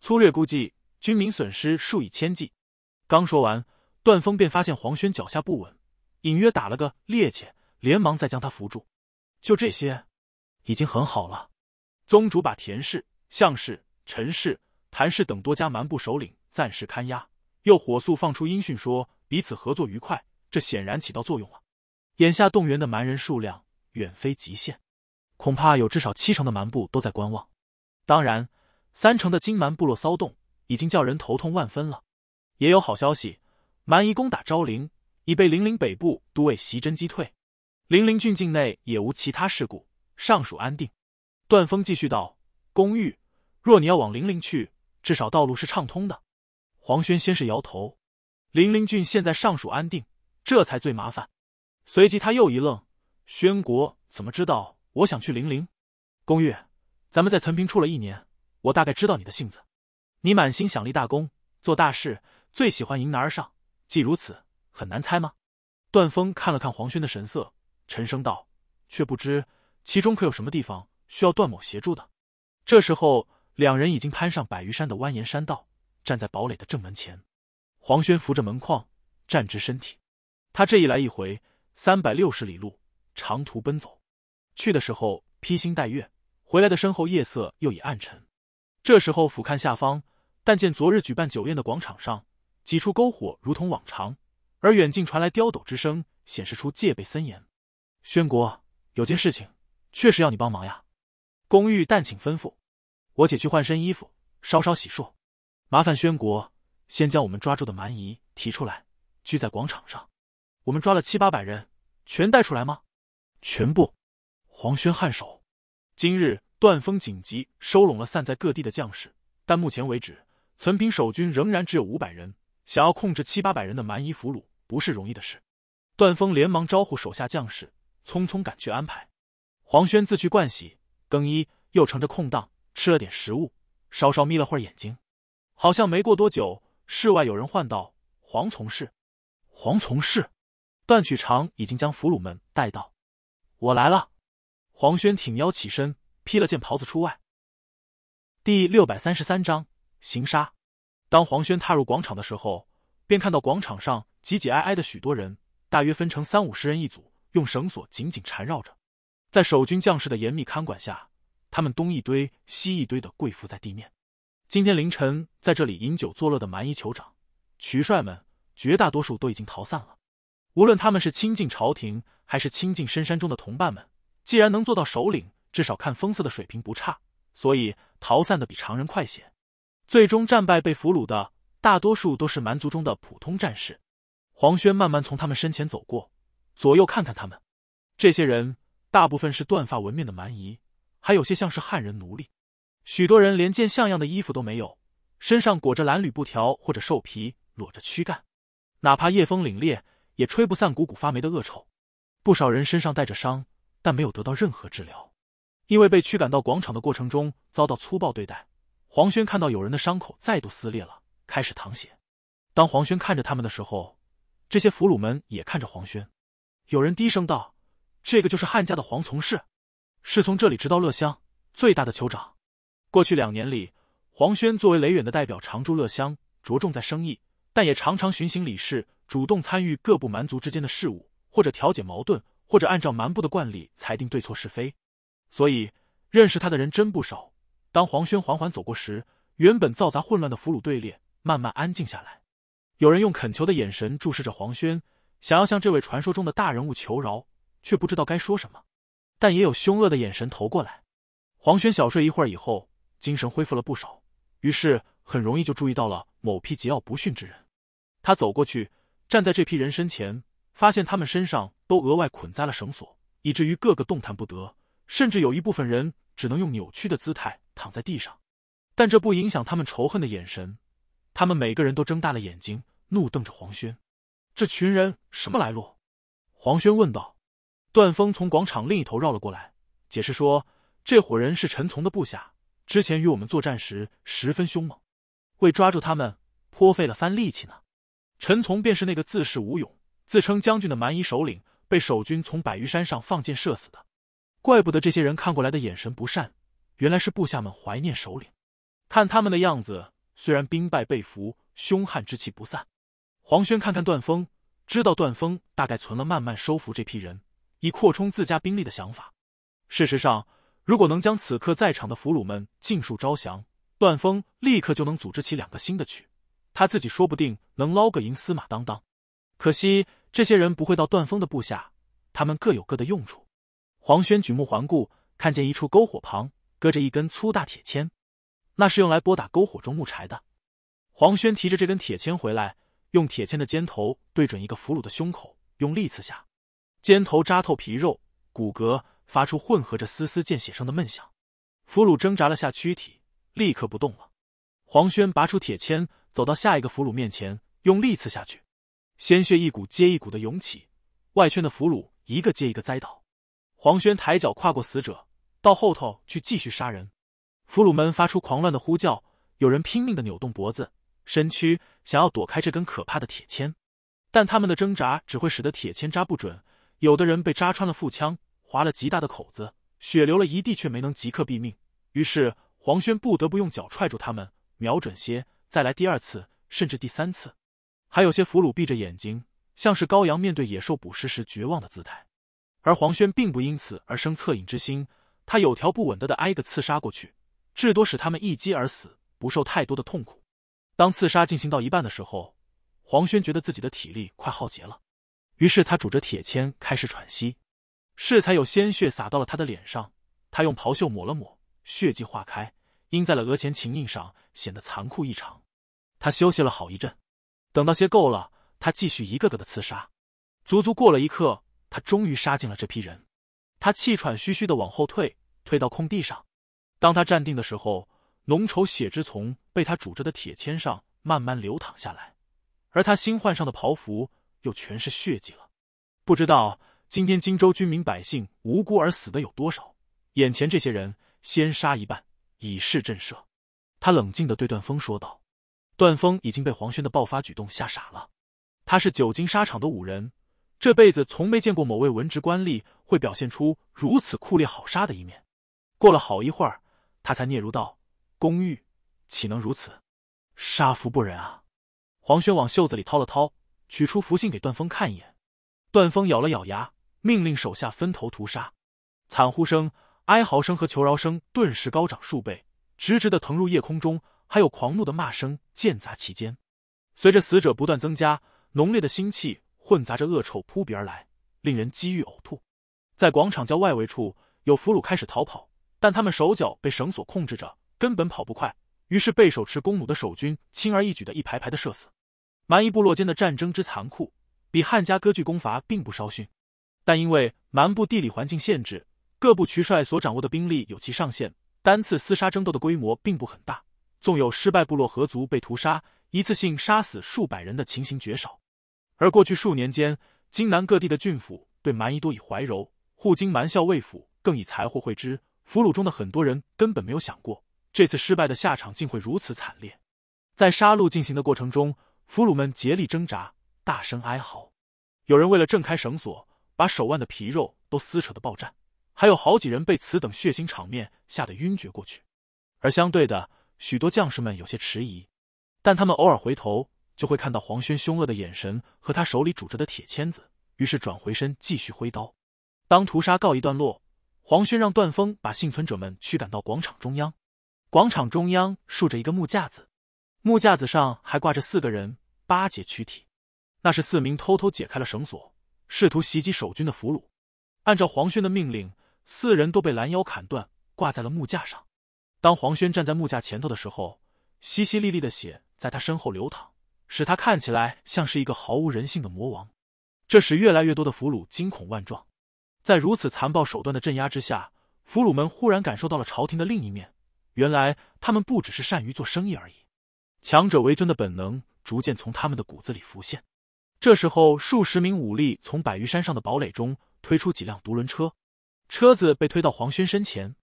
粗略估计，军民损失数以千计。”刚说完，段峰便发现黄轩脚下不稳，隐约打了个趔趄。连忙再将他扶住，就这些，已经很好了。宗主把田氏、向氏、陈氏、谭氏等多家蛮部首领暂时看押，又火速放出音讯说彼此合作愉快，这显然起到作用了。眼下动员的蛮人数量远非极限，恐怕有至少七成的蛮部都在观望。当然，三成的金蛮部落骚动已经叫人头痛万分了。也有好消息，蛮夷攻打昭陵已被零陵北部都尉袭真击退。凌陵郡境内也无其他事故，尚属安定。段风继续道：“公玉，若你要往凌陵去，至少道路是畅通的。”黄轩先是摇头：“凌陵郡现在尚属安定，这才最麻烦。”随即他又一愣：“宣国怎么知道我想去凌陵？”公玉：“咱们在岑平处了一年，我大概知道你的性子。你满心想立大功、做大事，最喜欢迎难而上。既如此，很难猜吗？”段风看了看黄轩的神色。沉声道：“却不知其中可有什么地方需要段某协助的。”这时候，两人已经攀上百余山的蜿蜒山道，站在堡垒的正门前。黄轩扶着门框，站直身体。他这一来一回，三百六十里路，长途奔走，去的时候披星戴月，回来的身后夜色又已暗沉。这时候俯瞰下方，但见昨日举办酒宴的广场上几处篝火如同往常，而远近传来刁斗之声，显示出戒备森严。宣国，有件事情确实要你帮忙呀。公玉，但请吩咐。我且去换身衣服，稍稍洗漱。麻烦宣国先将我们抓住的蛮夷提出来，聚在广场上。我们抓了七八百人，全带出来吗？全部。黄轩颔首。今日段风紧急收拢了散在各地的将士，但目前为止，存平守军仍然只有五百人。想要控制七八百人的蛮夷俘虏，不是容易的事。段风连忙招呼手下将士。匆匆赶去安排，黄轩自去盥洗更衣，又乘着空档吃了点食物，稍稍眯了会儿眼睛，好像没过多久，室外有人唤道：“黄从事，黄从事。”段曲长已经将俘虏们带到。我来了。黄轩挺腰起身，披了件袍子出外。第六百三十三章行杀。当黄轩踏入广场的时候，便看到广场上挤挤挨挨的许多人，大约分成三五十人一组。用绳索紧紧缠绕着，在守军将士的严密看管下，他们东一堆西一堆的跪伏在地面。今天凌晨在这里饮酒作乐的蛮夷酋长、渠帅们，绝大多数都已经逃散了。无论他们是亲近朝廷，还是亲近深山中的同伴们，既然能做到首领，至少看风色的水平不差，所以逃散的比常人快些。最终战败被俘虏的，大多数都是蛮族中的普通战士。黄轩慢慢从他们身前走过。左右看看他们，这些人大部分是断发纹面的蛮夷，还有些像是汉人奴隶。许多人连件像样的衣服都没有，身上裹着蓝缕布条或者兽皮，裸着躯干。哪怕夜风凛冽，也吹不散股股发霉的恶臭。不少人身上带着伤，但没有得到任何治疗，因为被驱赶到广场的过程中遭到粗暴对待。黄轩看到有人的伤口再度撕裂了，开始淌血。当黄轩看着他们的时候，这些俘虏们也看着黄轩。有人低声道：“这个就是汉家的黄从氏，是从这里直到乐乡最大的酋长。过去两年里，黄轩作为雷远的代表，常驻乐乡，着重在生意，但也常常巡行理事，主动参与各部蛮族之间的事务，或者调解矛盾，或者按照蛮部的惯例裁定对错是非。所以认识他的人真不少。当黄轩缓缓走过时，原本嘈杂混乱的俘虏队列慢慢安静下来，有人用恳求的眼神注视着黄轩。”想要向这位传说中的大人物求饶，却不知道该说什么，但也有凶恶的眼神投过来。黄轩小睡一会儿以后，精神恢复了不少，于是很容易就注意到了某批桀骜不驯之人。他走过去，站在这批人身前，发现他们身上都额外捆扎了绳索，以至于个个动弹不得，甚至有一部分人只能用扭曲的姿态躺在地上。但这不影响他们仇恨的眼神，他们每个人都睁大了眼睛，怒瞪着黄轩。这群人什么来路？黄轩问道。段峰从广场另一头绕了过来，解释说：“这伙人是陈从的部下，之前与我们作战时十分凶猛，为抓住他们，颇费了番力气呢。”陈从便是那个自恃武勇、自称将军的蛮夷首领，被守军从百余山上放箭射死的。怪不得这些人看过来的眼神不善，原来是部下们怀念首领。看他们的样子，虽然兵败被俘，凶悍之气不散。黄轩看看段峰，知道段峰大概存了慢慢收服这批人，以扩充自家兵力的想法。事实上，如果能将此刻在场的俘虏们尽数招降，段峰立刻就能组织起两个新的区，他自己说不定能捞个银丝马当当。可惜这些人不会到段峰的部下，他们各有各的用处。黄轩举目环顾，看见一处篝火旁搁着一根粗大铁签，那是用来拨打篝火中木柴的。黄轩提着这根铁签回来。用铁签的尖头对准一个俘虏的胸口，用力刺下，尖头扎透皮肉，骨骼发出混合着丝丝见血声的闷响。俘虏挣扎了下躯体，立刻不动了。黄轩拔出铁签，走到下一个俘虏面前，用力刺下去，鲜血一股接一股的涌起，外圈的俘虏一个接一个栽倒。黄轩抬脚跨过死者，到后头去继续杀人。俘虏们发出狂乱的呼叫，有人拼命的扭动脖子。身躯想要躲开这根可怕的铁签，但他们的挣扎只会使得铁签扎不准。有的人被扎穿了腹腔，划了极大的口子，血流了一地，却没能即刻毙命。于是黄轩不得不用脚踹住他们，瞄准些，再来第二次，甚至第三次。还有些俘虏闭着眼睛，像是羔羊面对野兽捕食时绝望的姿态。而黄轩并不因此而生恻隐之心，他有条不紊的的挨个刺杀过去，至多使他们一击而死，不受太多的痛苦。当刺杀进行到一半的时候，黄轩觉得自己的体力快耗竭了，于是他拄着铁签开始喘息。适才有鲜血洒到了他的脸上，他用袍袖抹了抹，血迹化开，印在了额前琴印上，显得残酷异常。他休息了好一阵，等到歇够了，他继续一个个的刺杀。足足过了一刻，他终于杀尽了这批人。他气喘吁吁的往后退，退到空地上。当他站定的时候。浓稠血汁从被他拄着的铁签上慢慢流淌下来，而他新换上的袍服又全是血迹了。不知道今天荆州军民百姓无辜而死的有多少？眼前这些人，先杀一半，以示震慑。他冷静地对段风说道：“段风已经被黄轩的爆发举动吓傻了。他是久经沙场的武人，这辈子从没见过某位文职官吏会表现出如此酷烈好杀的一面。”过了好一会儿，他才嗫嚅道。公寓岂能如此，杀夫不仁啊！黄轩往袖子里掏了掏，取出符信给段峰看一眼。段峰咬了咬牙，命令手下分头屠杀。惨呼声、哀嚎声和求饶声顿时高涨数倍，直直的腾入夜空中，还有狂怒的骂声间杂其间。随着死者不断增加，浓烈的腥气混杂着恶臭扑鼻而来，令人几欲呕吐。在广场郊外围处，有俘虏开始逃跑，但他们手脚被绳索控制着。根本跑不快，于是被手持弓弩的守军轻而易举的一排排的射死。蛮夷部落间的战争之残酷，比汉家割据攻伐并不稍逊。但因为蛮部地理环境限制，各部渠帅所掌握的兵力有其上限，单次厮杀争斗的规模并不很大。纵有失败部落合族被屠杀，一次性杀死数百人的情形绝少。而过去数年间，荆南各地的郡府对蛮夷多以怀柔，护荆蛮校尉府更以财货会之，俘虏中的很多人根本没有想过。这次失败的下场竟会如此惨烈，在杀戮进行的过程中，俘虏们竭力挣扎，大声哀嚎。有人为了挣开绳索，把手腕的皮肉都撕扯的爆绽，还有好几人被此等血腥场面吓得晕厥过去。而相对的，许多将士们有些迟疑，但他们偶尔回头就会看到黄轩凶恶的眼神和他手里拄着的铁签子，于是转回身继续挥刀。当屠杀告一段落，黄轩让段峰把幸存者们驱赶到广场中央。广场中央竖着一个木架子，木架子上还挂着四个人八节躯体，那是四名偷偷解开了绳索，试图袭击守军的俘虏。按照黄轩的命令，四人都被拦腰砍断，挂在了木架上。当黄轩站在木架前头的时候，淅淅沥沥的血在他身后流淌，使他看起来像是一个毫无人性的魔王。这使越来越多的俘虏惊恐万状。在如此残暴手段的镇压之下，俘虏们忽然感受到了朝廷的另一面。原来他们不只是善于做生意而已，强者为尊的本能逐渐从他们的骨子里浮现。这时候，数十名武力从百余山上的堡垒中推出几辆独轮车，车子被推到黄轩身前。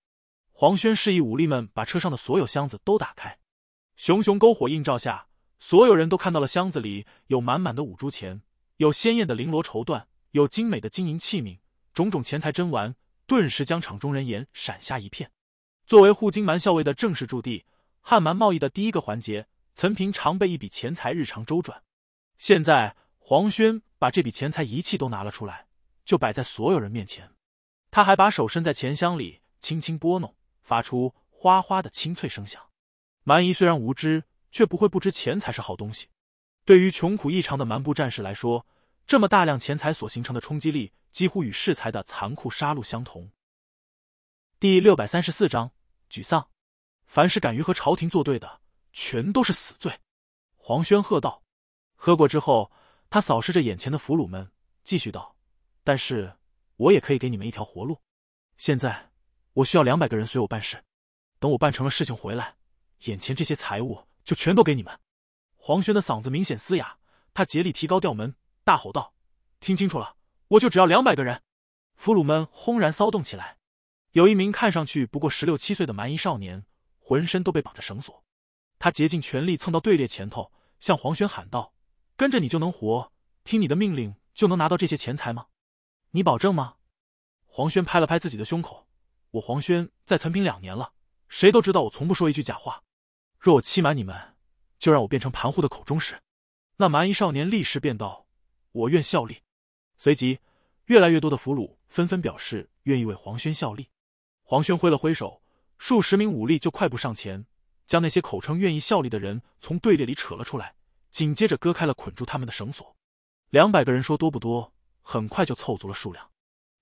黄轩示意武力们把车上的所有箱子都打开。熊熊篝火映照下，所有人都看到了箱子里有满满的五铢钱，有鲜艳的绫罗绸缎，有精美的金银器皿，种种钱财珍玩，顿时将场中人眼闪瞎一片。作为护金蛮校尉的正式驻地，汉蛮贸易的第一个环节，岑平常备一笔钱财日常周转。现在黄轩把这笔钱财一器都拿了出来，就摆在所有人面前。他还把手伸在钱箱里，轻轻拨弄，发出哗哗的清脆声响。蛮夷虽然无知，却不会不知钱才是好东西。对于穷苦异常的蛮部战士来说，这么大量钱财所形成的冲击力，几乎与适才的残酷杀戮相同。第六百三十四章沮丧。凡是敢于和朝廷作对的，全都是死罪。黄轩喝道。喝过之后，他扫视着眼前的俘虏们，继续道：“但是，我也可以给你们一条活路。现在，我需要两百个人随我办事。等我办成了事情回来，眼前这些财物就全都给你们。”黄轩的嗓子明显嘶哑，他竭力提高调门，大吼道：“听清楚了，我就只要两百个人！”俘虏们轰然骚动起来。有一名看上去不过十六七岁的蛮夷少年，浑身都被绑着绳索。他竭尽全力蹭到队列前头，向黄轩喊道：“跟着你就能活，听你的命令就能拿到这些钱财吗？你保证吗？”黄轩拍了拍自己的胸口：“我黄轩在岑平两年了，谁都知道我从不说一句假话。若我欺瞒你们，就让我变成盘户的口中食。”那蛮夷少年立时便道：“我愿效力。”随即，越来越多的俘虏纷纷表示愿意为黄轩效力。黄轩挥了挥手，数十名武力就快步上前，将那些口称愿意效力的人从队列里扯了出来，紧接着割开了捆住他们的绳索。两百个人说多不多，很快就凑足了数量。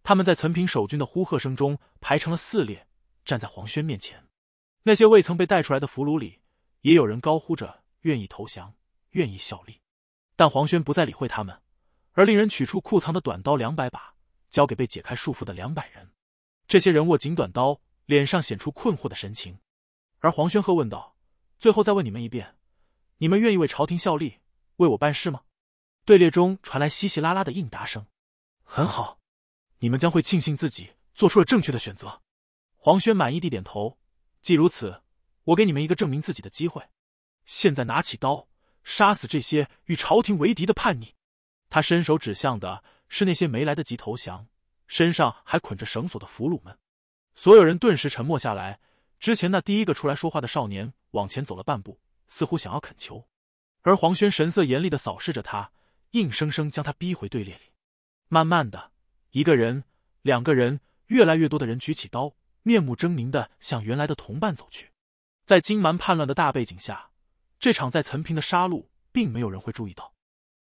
他们在岑平守军的呼喝声中排成了四列，站在黄轩面前。那些未曾被带出来的俘虏里，也有人高呼着愿意投降、愿意效力，但黄轩不再理会他们，而令人取出库藏的短刀两百把，交给被解开束缚的两百人。这些人握紧短刀，脸上显出困惑的神情，而黄轩鹤问道：“最后再问你们一遍，你们愿意为朝廷效力，为我办事吗？”队列中传来稀稀拉拉的应答声。“很好，你们将会庆幸自己做出了正确的选择。”黄轩满意地点头。既如此，我给你们一个证明自己的机会。现在拿起刀，杀死这些与朝廷为敌的叛逆。他伸手指向的是那些没来得及投降。身上还捆着绳索的俘虏们，所有人顿时沉默下来。之前那第一个出来说话的少年往前走了半步，似乎想要恳求，而黄轩神色严厉的扫视着他，硬生生将他逼回队列里。慢慢的，一个人，两个人，越来越多的人举起刀，面目狰狞的向原来的同伴走去。在金蛮叛乱的大背景下，这场在岑平的杀戮，并没有人会注意到。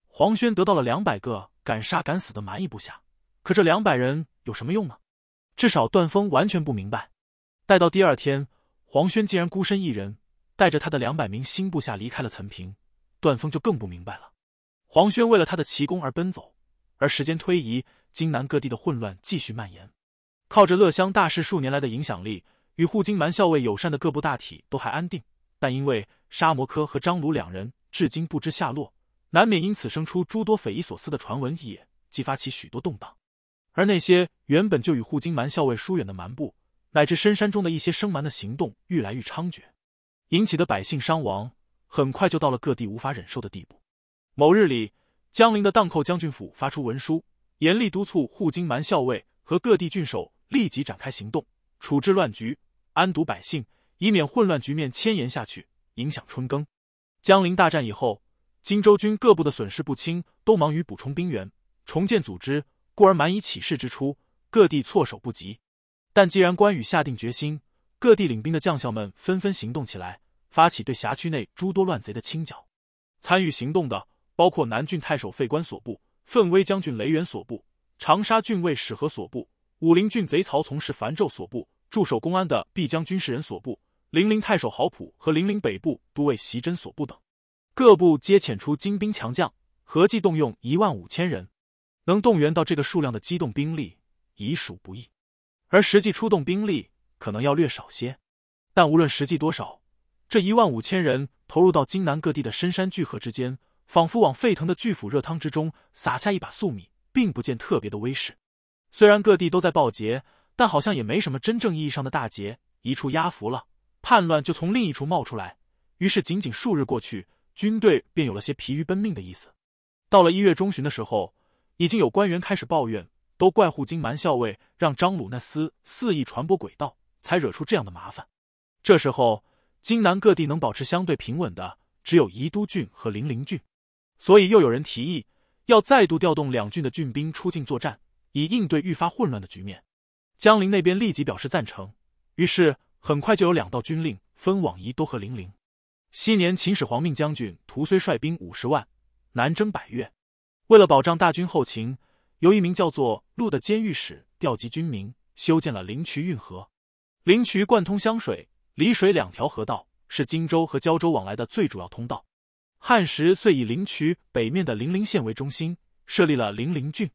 黄轩得到了两百个敢杀敢死的蛮夷部下。可这两百人有什么用呢？至少段峰完全不明白。待到第二天，黄轩竟然孤身一人，带着他的两百名新部下离开了岑平，段峰就更不明白了。黄轩为了他的奇功而奔走，而时间推移，荆南各地的混乱继续蔓延。靠着乐乡大士数年来的影响力，与护金蛮校尉友善的各部大体都还安定，但因为沙摩柯和张鲁两人至今不知下落，难免因此生出诸多匪夷所思的传闻，也激发起许多动荡。而那些原本就与护金蛮校尉疏远的蛮部，乃至深山中的一些生蛮的行动愈来愈猖獗，引起的百姓伤亡很快就到了各地无法忍受的地步。某日里，江陵的荡寇将军府发出文书，严厉督促护金蛮校尉和各地郡守立即展开行动，处置乱局，安堵百姓，以免混乱局面牵延下去，影响春耕。江陵大战以后，荆州军各部的损失不轻，都忙于补充兵员，重建组织。故而蛮夷起事之初，各地措手不及。但既然关羽下定决心，各地领兵的将校们纷纷行动起来，发起对辖区内诸多乱贼的清剿。参与行动的包括南郡太守费关所部、奋威将军雷元所部、长沙郡尉史和所部、武陵郡贼曹从事樊胄所部、驻守公安的毕将军士人所部、零陵太守郝普和零陵北部都尉席真所部等。各部皆遣出精兵强将，合计动用一万五千人。能动员到这个数量的机动兵力已属不易，而实际出动兵力可能要略少些。但无论实际多少，这一万五千人投入到津南各地的深山巨壑之间，仿佛往沸腾的巨釜热汤之中撒下一把粟米，并不见特别的威势。虽然各地都在报捷，但好像也没什么真正意义上的大捷。一处压服了叛乱，就从另一处冒出来。于是，仅仅数日过去，军队便有了些疲于奔命的意思。到了一月中旬的时候。已经有官员开始抱怨，都怪护金蛮校尉让张鲁那厮肆意传播鬼道，才惹出这样的麻烦。这时候，金南各地能保持相对平稳的，只有宜都郡和零陵郡，所以又有人提议要再度调动两郡的郡兵出境作战，以应对愈发混乱的局面。江陵那边立即表示赞成，于是很快就有两道军令分往宜都和零陵。昔年秦始皇命将军屠睢率兵五十万，南征百越。为了保障大军后勤，由一名叫做陆的监狱使调集军民修建了灵渠运河。灵渠贯通湘水、漓水两条河道，是荆州和交州往来的最主要通道。汉时遂以灵渠北面的零陵县为中心，设立了零陵郡。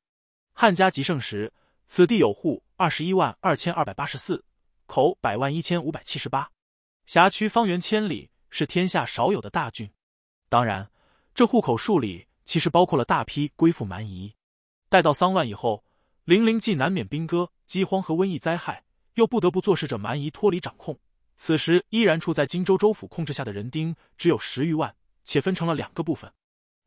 汉家极盛时，此地有户二十一万二千二百八十四，口百万一千五百七十八，辖区方圆千里，是天下少有的大郡。当然，这户口数里。其实包括了大批归附蛮夷。待到丧乱以后，零陵既难免兵戈、饥荒和瘟疫灾害，又不得不坐视着蛮夷脱离掌控。此时依然处在荆州州府控制下的人丁只有十余万，且分成了两个部分：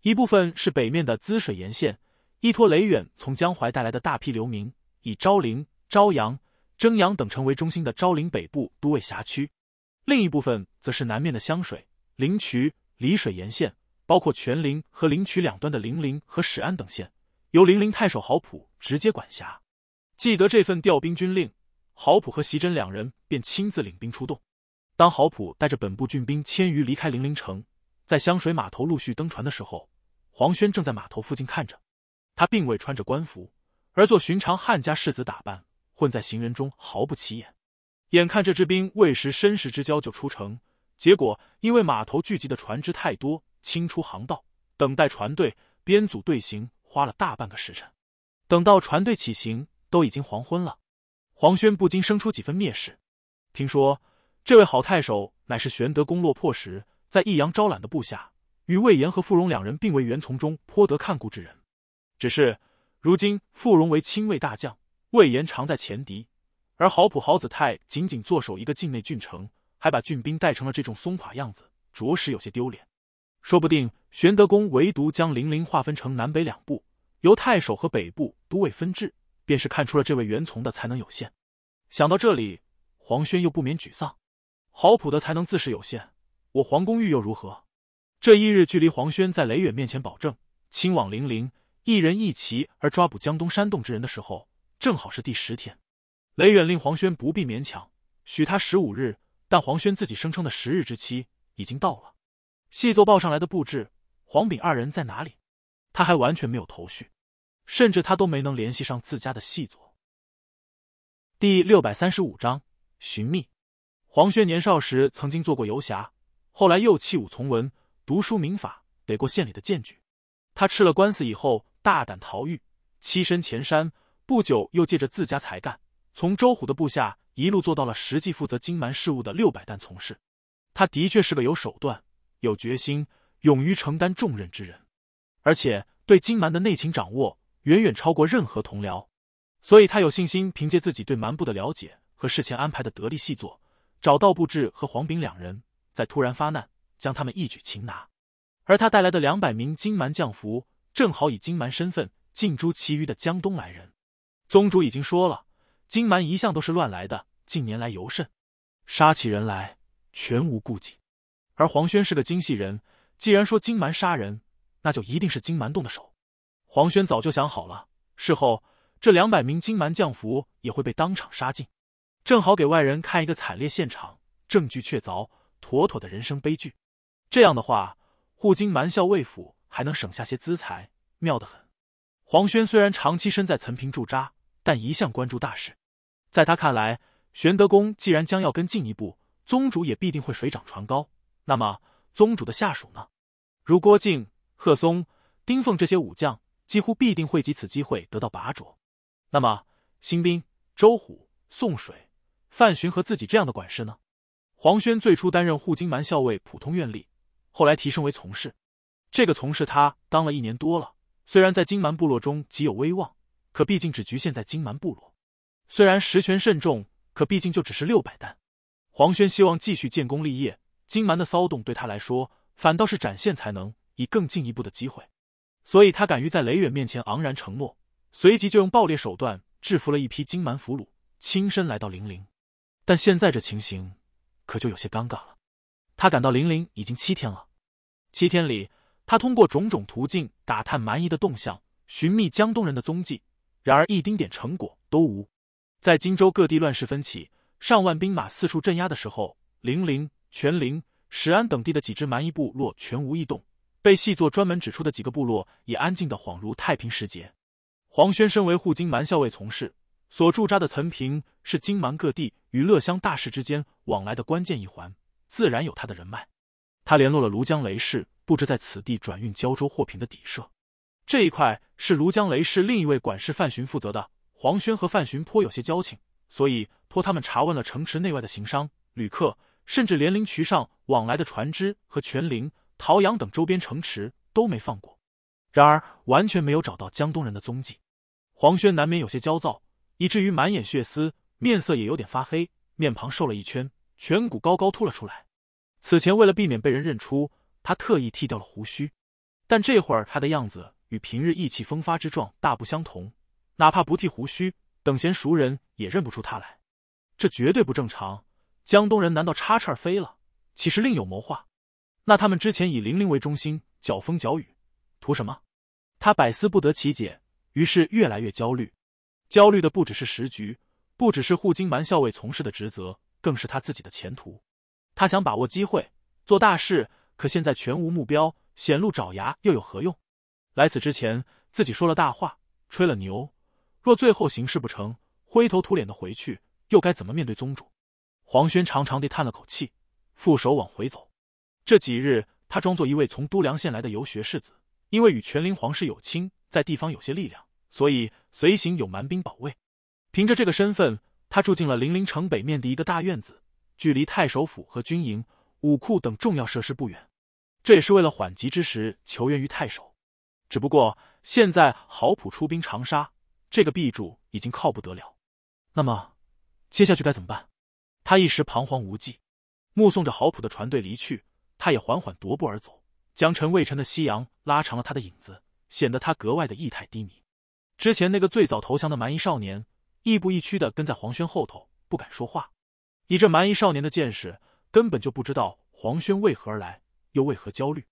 一部分是北面的滋水沿线，依托雷远从江淮带来的大批流民，以昭陵、昭阳、征阳等城为中心的昭陵北部都尉辖区；另一部分则是南面的湘水、临渠、澧水沿线。包括全陵和零曲两端的零陵和史安等县，由零陵太守郝普直接管辖。记得这份调兵军令，郝普和席珍两人便亲自领兵出动。当郝普带着本部军兵千余离开零陵城，在湘水码头陆续登船的时候，黄轩正在码头附近看着。他并未穿着官服，而做寻常汉家世子打扮，混在行人中毫不起眼。眼看这支兵未识申时之交就出城，结果因为码头聚集的船只太多。清出航道，等待船队编组队形，花了大半个时辰。等到船队起行，都已经黄昏了。黄轩不禁生出几分蔑视。听说这位郝太守乃是玄德公落魄时在益阳招揽的部下，与魏延和傅荣两人并为袁从中颇得看顾之人。只是如今傅荣为亲卫大将，魏延常在前敌，而郝普、郝子泰仅仅坐守一个境内郡城，还把郡兵带成了这种松垮样子，着实有些丢脸。说不定玄德公唯独将零陵划分成南北两部，由太守和北部都尉分治，便是看出了这位袁从的才能有限。想到这里，黄轩又不免沮丧。郝普的才能自是有限，我黄公玉又如何？这一日距离黄轩在雷远面前保证亲往零陵，一人一骑而抓捕江东山洞之人的时候，正好是第十天。雷远令黄轩不必勉强，许他十五日，但黄轩自己声称的十日之期已经到了。细作报上来的布置，黄炳二人在哪里？他还完全没有头绪，甚至他都没能联系上自家的细作。第六百三十五章寻觅。黄轩年少时曾经做过游侠，后来又弃武从文，读书明法，得过县里的荐举。他吃了官司以后，大胆逃狱，栖身前山。不久，又借着自家才干，从周虎的部下一路做到了实际负责金蛮事务的六百担从事。他的确是个有手段。有决心、勇于承担重任之人，而且对金蛮的内情掌握远远超过任何同僚，所以他有信心凭借自己对蛮部的了解和事前安排的得力细作，找到布置和黄炳两人，再突然发难，将他们一举擒拿。而他带来的两百名金蛮将俘，正好以金蛮身份进诛其余的江东来人。宗主已经说了，金蛮一向都是乱来的，近年来尤甚，杀起人来全无顾忌。而黄轩是个精细人，既然说金蛮杀人，那就一定是金蛮动的手。黄轩早就想好了，事后这两百名金蛮降服也会被当场杀尽，正好给外人看一个惨烈现场，证据确凿，妥妥的人生悲剧。这样的话，护金蛮校尉府还能省下些资财，妙得很。黄轩虽然长期身在岑平驻扎，但一向关注大事，在他看来，玄德公既然将要跟进一步，宗主也必定会水涨船高。那么，宗主的下属呢？如郭靖、贺松、丁凤这些武将，几乎必定会借此机会得到拔擢。那么，新兵周虎、宋水、范巡和自己这样的管事呢？黄轩最初担任护金蛮校尉、普通院吏，后来提升为从事。这个从事，他当了一年多了。虽然在金蛮部落中极有威望，可毕竟只局限在金蛮部落。虽然实权甚重，可毕竟就只是六百担。黄轩希望继续建功立业。金蛮的骚动对他来说反倒是展现才能、以更进一步的机会，所以他敢于在雷远面前昂然承诺，随即就用暴力手段制服了一批金蛮俘虏，亲身来到灵陵。但现在这情形可就有些尴尬了。他赶到灵灵已经七天了，七天里他通过种种途径打探蛮夷的动向，寻觅江东人的踪迹，然而一丁点成果都无。在荆州各地乱世纷起，上万兵马四处镇压的时候，灵灵。全林、石安等地的几只蛮夷部落全无异动，被细作专门指出的几个部落也安静的恍如太平时节。黄轩身为护金蛮校尉从事，所驻扎的岑平是金蛮各地与乐乡大市之间往来的关键一环，自然有他的人脉。他联络了庐江雷氏布置在此地转运胶州货品的底设，这一块是庐江雷氏另一位管事范巡负责的。黄轩和范巡颇有些交情，所以托他们查问了城池内外的行商旅客。甚至连灵渠上往来的船只和全灵、陶阳等周边城池都没放过，然而完全没有找到江东人的踪迹。黄轩难免有些焦躁，以至于满眼血丝，面色也有点发黑，面庞瘦了一圈，颧骨高高凸了出来。此前为了避免被人认出，他特意剃掉了胡须，但这会儿他的样子与平日意气风发之状大不相同，哪怕不剃胡须，等闲熟人也认不出他来。这绝对不正常。江东人难道插翅飞了？岂是另有谋划。那他们之前以玲玲为中心搅风搅雨，图什么？他百思不得其解，于是越来越焦虑。焦虑的不只是时局，不只是护京蛮校尉从事的职责，更是他自己的前途。他想把握机会做大事，可现在全无目标，显露爪牙又有何用？来此之前，自己说了大话，吹了牛。若最后行事不成，灰头土脸的回去，又该怎么面对宗主？黄轩长长的叹了口气，负手往回走。这几日，他装作一位从都梁县来的游学世子，因为与全灵皇室有亲，在地方有些力量，所以随行有蛮兵保卫。凭着这个身份，他住进了零陵城北面的一个大院子，距离太守府和军营、武库等重要设施不远。这也是为了缓急之时求援于太守。只不过现在郝普出兵长沙，这个壁柱已经靠不得了。那么，接下去该怎么办？他一时彷徨无计，目送着郝普的船队离去，他也缓缓踱步而走。将陈未晨的夕阳拉长了他的影子，显得他格外的意态低迷。之前那个最早投降的蛮夷少年，亦步亦趋的跟在黄轩后头，不敢说话。以这蛮夷少年的见识，根本就不知道黄轩为何而来，又为何焦虑。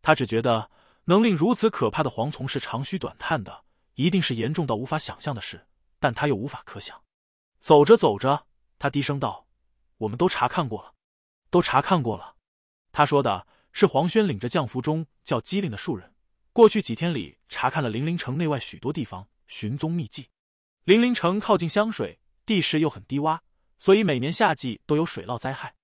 他只觉得能令如此可怕的蝗虫是长吁短叹的，一定是严重到无法想象的事，但他又无法可想。走着走着，他低声道。我们都查看过了，都查看过了。他说的是黄轩领着降服中叫机灵的树人，过去几天里查看了零陵城内外许多地方寻踪觅迹。零陵城靠近湘水，地势又很低洼，所以每年夏季都有水涝灾害。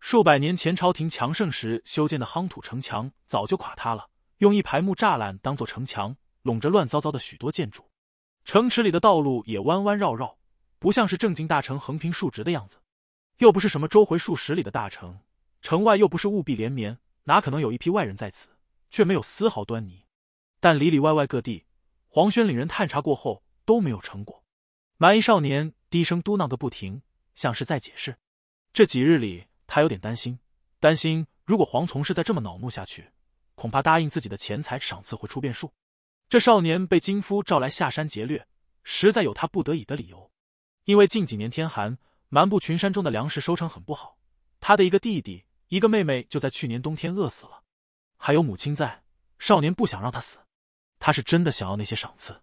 数百年前朝廷强盛时修建的夯土城墙早就垮塌了，用一排木栅栏当做城墙，拢着乱糟糟的许多建筑。城池里的道路也弯弯绕绕，不像是正经大城横平竖直的样子。又不是什么周回数十里的大城，城外又不是雾壁连绵，哪可能有一批外人在此却没有丝毫端倪？但里里外外各地，黄轩领人探查过后都没有成果。蛮夷少年低声嘟囔个不停，像是在解释。这几日里，他有点担心，担心如果黄从氏再这么恼怒下去，恐怕答应自己的钱财赏赐会出变数。这少年被金夫召来下山劫掠，实在有他不得已的理由，因为近几年天寒。蛮步群山中的粮食收成很不好，他的一个弟弟、一个妹妹就在去年冬天饿死了。还有母亲在，少年不想让他死。他是真的想要那些赏赐。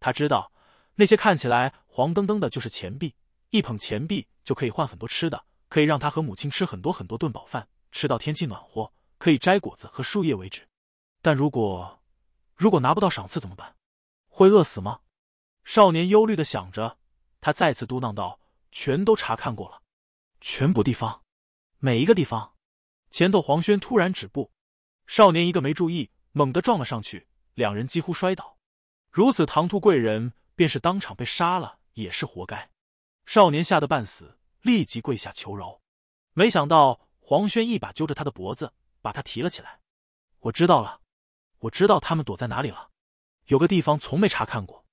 他知道那些看起来黄澄澄的，就是钱币。一捧钱币就可以换很多吃的，可以让他和母亲吃很多很多顿饱饭，吃到天气暖和，可以摘果子和树叶为止。但如果如果拿不到赏赐怎么办？会饿死吗？少年忧虑的想着，他再次嘟囔道。全都查看过了，全部地方，每一个地方。前头黄轩突然止步，少年一个没注意，猛地撞了上去，两人几乎摔倒。如此唐突贵人，便是当场被杀了也是活该。少年吓得半死，立即跪下求饶。没想到黄轩一把揪着他的脖子，把他提了起来。我知道了，我知道他们躲在哪里了，有个地方从没查看过。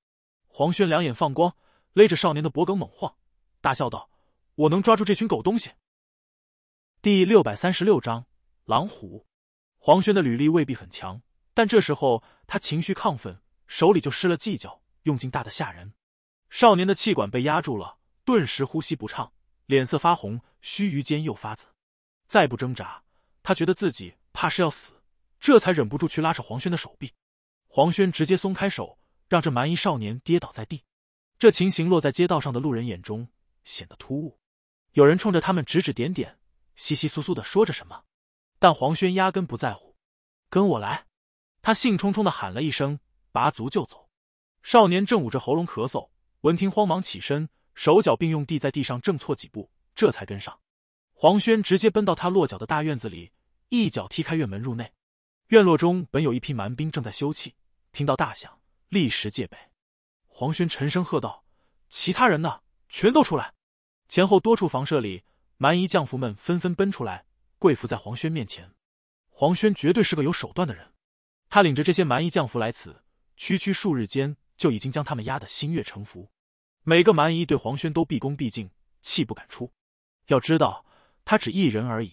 黄轩两眼放光，勒着少年的脖梗猛晃。大笑道：“我能抓住这群狗东西。”第六百三十六章狼虎。黄轩的履历未必很强，但这时候他情绪亢奋，手里就失了计较，用劲大的吓人。少年的气管被压住了，顿时呼吸不畅，脸色发红，须臾间又发紫。再不挣扎，他觉得自己怕是要死，这才忍不住去拉扯黄轩的手臂。黄轩直接松开手，让这蛮夷少年跌倒在地。这情形落在街道上的路人眼中。显得突兀，有人冲着他们指指点点，稀稀疏疏的说着什么，但黄轩压根不在乎。跟我来！他兴冲冲的喊了一声，拔足就走。少年正捂着喉咙咳嗽，闻听慌忙起身，手脚并用地在地上挣错几步，这才跟上。黄轩直接奔到他落脚的大院子里，一脚踢开院门入内。院落中本有一批蛮兵正在休憩，听到大响，立时戒备。黄轩沉声喝道：“其他人呢？全都出来！”前后多处房舍里，蛮夷将服们纷纷奔出来，跪伏在黄轩面前。黄轩绝对是个有手段的人，他领着这些蛮夷将服来此，区区数日间就已经将他们压得心悦诚服。每个蛮夷对黄轩都毕恭毕敬，气不敢出。要知道，他只一人而已，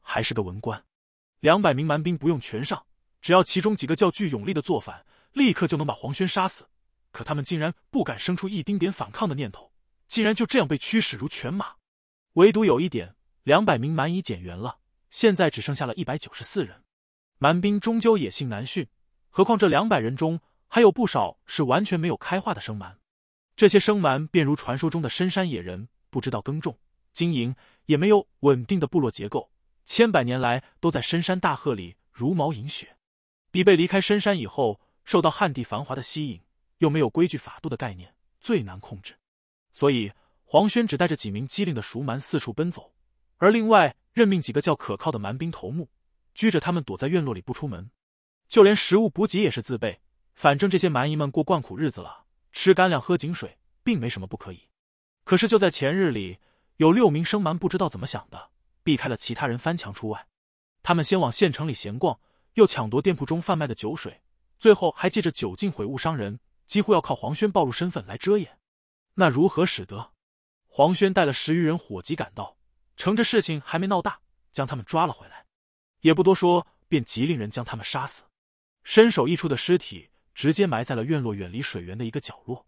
还是个文官。两百名蛮兵不用全上，只要其中几个叫具勇力的作反，立刻就能把黄轩杀死。可他们竟然不敢生出一丁点反抗的念头。竟然就这样被驱使如犬马，唯独有一点，两百名蛮夷减员了，现在只剩下了一百九十四人。蛮兵终究野性难驯，何况这两百人中还有不少是完全没有开化的生蛮。这些生蛮便如传说中的深山野人，不知道耕种经营，也没有稳定的部落结构，千百年来都在深山大壑里茹毛饮血。比被离开深山以后，受到汉地繁华的吸引，又没有规矩法度的概念，最难控制。所以，黄轩只带着几名机灵的熟蛮四处奔走，而另外任命几个较可靠的蛮兵头目，拘着他们躲在院落里不出门。就连食物补给也是自备，反正这些蛮夷们过惯苦日子了，吃干粮、喝井水，并没什么不可以。可是就在前日里，有六名生蛮不知道怎么想的，避开了其他人翻墙出外。他们先往县城里闲逛，又抢夺店铺中贩卖的酒水，最后还借着酒劲毁物伤人，几乎要靠黄轩暴露身份来遮掩。那如何使得？黄轩带了十余人火急赶到，乘着事情还没闹大，将他们抓了回来，也不多说，便急令人将他们杀死，身首异处的尸体直接埋在了院落远离水源的一个角落。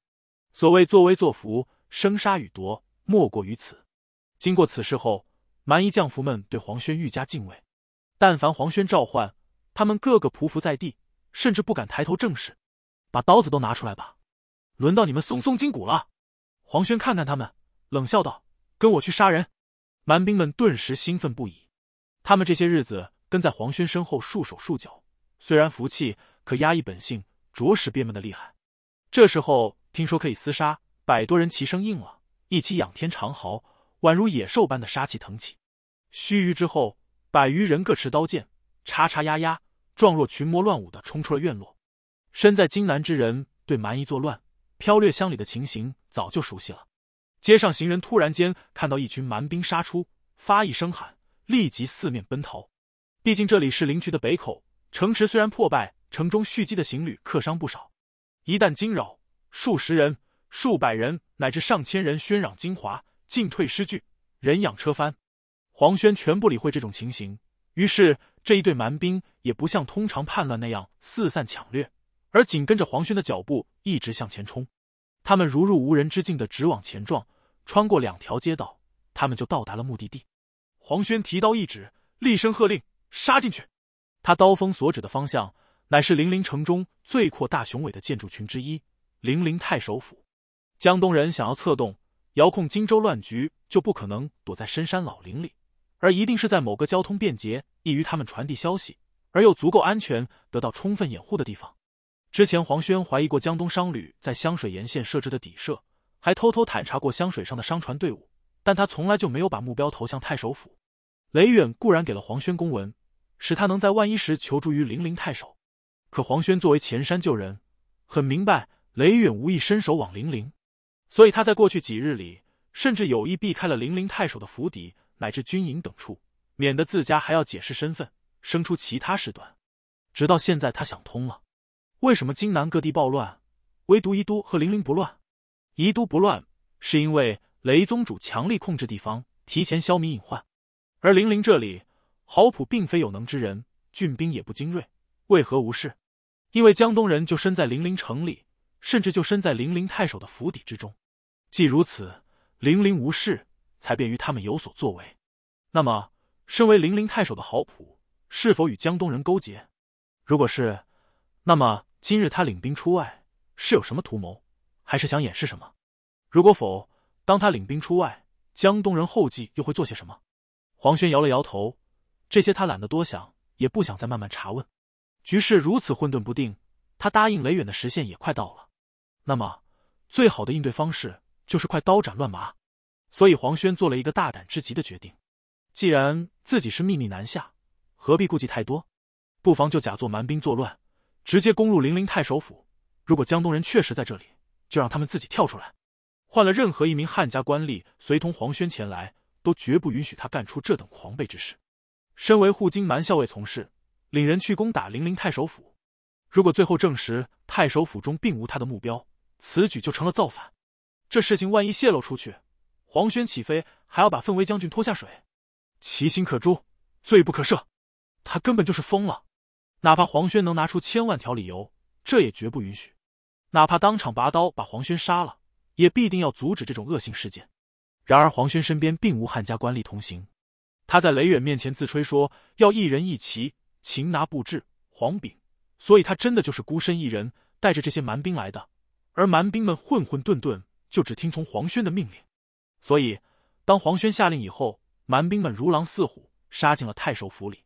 所谓作威作福，生杀予夺，莫过于此。经过此事后，蛮夷将服们对黄轩愈加敬畏，但凡黄轩召唤，他们个个匍匐在地，甚至不敢抬头正视。把刀子都拿出来吧，轮到你们松松筋骨了。黄轩看看他们，冷笑道：“跟我去杀人！”蛮兵们顿时兴奋不已。他们这些日子跟在黄轩身后束手束脚，虽然服气，可压抑本性，着实憋闷的厉害。这时候听说可以厮杀，百多人齐声应了，一起仰天长嚎，宛如野兽般的杀气腾起。须臾之后，百余人各持刀剑，叉叉压压，状若群魔乱舞的冲出了院落。身在荆南之人对蛮夷作乱。飘掠乡里的情形早就熟悉了，街上行人突然间看到一群蛮兵杀出，发一声喊，立即四面奔逃。毕竟这里是灵渠的北口城池，虽然破败，城中蓄积的行旅客商不少，一旦惊扰，数十人、数百人乃至上千人喧嚷惊哗，进退失据，人仰车翻。黄轩全不理会这种情形，于是这一队蛮兵也不像通常叛乱那样四散抢掠。而紧跟着黄轩的脚步一直向前冲，他们如入无人之境的直往前撞，穿过两条街道，他们就到达了目的地。黄轩提刀一指，厉声喝令：“杀进去！”他刀锋所指的方向，乃是零陵城中最阔大雄伟的建筑群之一——零陵太守府。江东人想要策动、遥控荆州乱局，就不可能躲在深山老林里，而一定是在某个交通便捷、易于他们传递消息而又足够安全、得到充分掩护的地方。之前黄轩怀疑过江东商旅在湘水沿线设置的底设，还偷偷探查过湘水上的商船队伍，但他从来就没有把目标投向太守府。雷远固然给了黄轩公文，使他能在万一时求助于零陵太守，可黄轩作为前山旧人，很明白雷远无意伸手往零陵，所以他在过去几日里，甚至有意避开了零陵太守的府邸乃至军营等处，免得自家还要解释身份，生出其他事端。直到现在，他想通了。为什么荆南各地暴乱，唯独宜都和零陵不乱？宜都不乱，是因为雷宗主强力控制地方，提前消弭隐患；而零陵这里，郝普并非有能之人，郡兵也不精锐，为何无事？因为江东人就身在零陵城里，甚至就身在零陵太守的府邸之中。既如此，零陵无事，才便于他们有所作为。那么，身为零陵太守的郝普，是否与江东人勾结？如果是，那么。今日他领兵出外，是有什么图谋，还是想掩饰什么？如果否，当他领兵出外，江东人后继又会做些什么？黄轩摇了摇头，这些他懒得多想，也不想再慢慢查问。局势如此混沌不定，他答应雷远的时限也快到了，那么最好的应对方式就是快刀斩乱麻。所以黄轩做了一个大胆之极的决定：既然自己是秘密南下，何必顾忌太多？不妨就假作蛮兵作乱。直接攻入零陵太守府，如果江东人确实在这里，就让他们自己跳出来。换了任何一名汉家官吏随同黄轩前来，都绝不允许他干出这等狂悖之事。身为护金蛮校尉从事，领人去攻打零陵太守府，如果最后证实太守府中并无他的目标，此举就成了造反。这事情万一泄露出去，黄轩起飞还要把奋威将军拖下水，其心可诛，罪不可赦。他根本就是疯了。哪怕黄轩能拿出千万条理由，这也绝不允许。哪怕当场拔刀把黄轩杀了，也必定要阻止这种恶性事件。然而，黄轩身边并无汉家官吏同行。他在雷远面前自吹说要一人一骑擒拿布置黄炳，所以他真的就是孤身一人带着这些蛮兵来的。而蛮兵们混混沌沌，就只听从黄轩的命令。所以，当黄轩下令以后，蛮兵们如狼似虎，杀进了太守府里。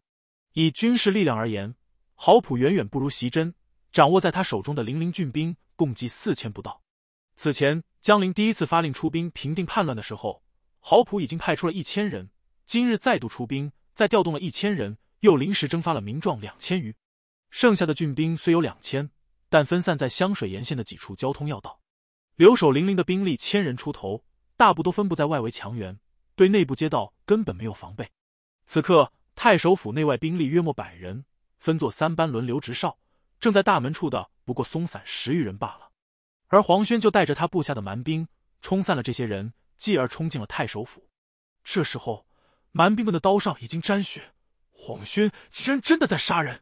以军事力量而言，郝普远远不如席珍，掌握在他手中的零陵郡兵共计四千不到。此前江陵第一次发令出兵平定叛乱的时候，郝普已经派出了一千人，今日再度出兵，再调动了一千人，又临时征发了民壮两千余。剩下的郡兵虽有两千，但分散在湘水沿线的几处交通要道，留守零陵的兵力千人出头，大部都分布在外围墙垣，对内部街道根本没有防备。此刻太守府内外兵力约莫百人。分作三班轮流值哨，正在大门处的不过松散十余人罢了，而黄轩就带着他部下的蛮兵冲散了这些人，继而冲进了太守府。这时候，蛮兵们的刀上已经沾血，黄轩竟然真的在杀人。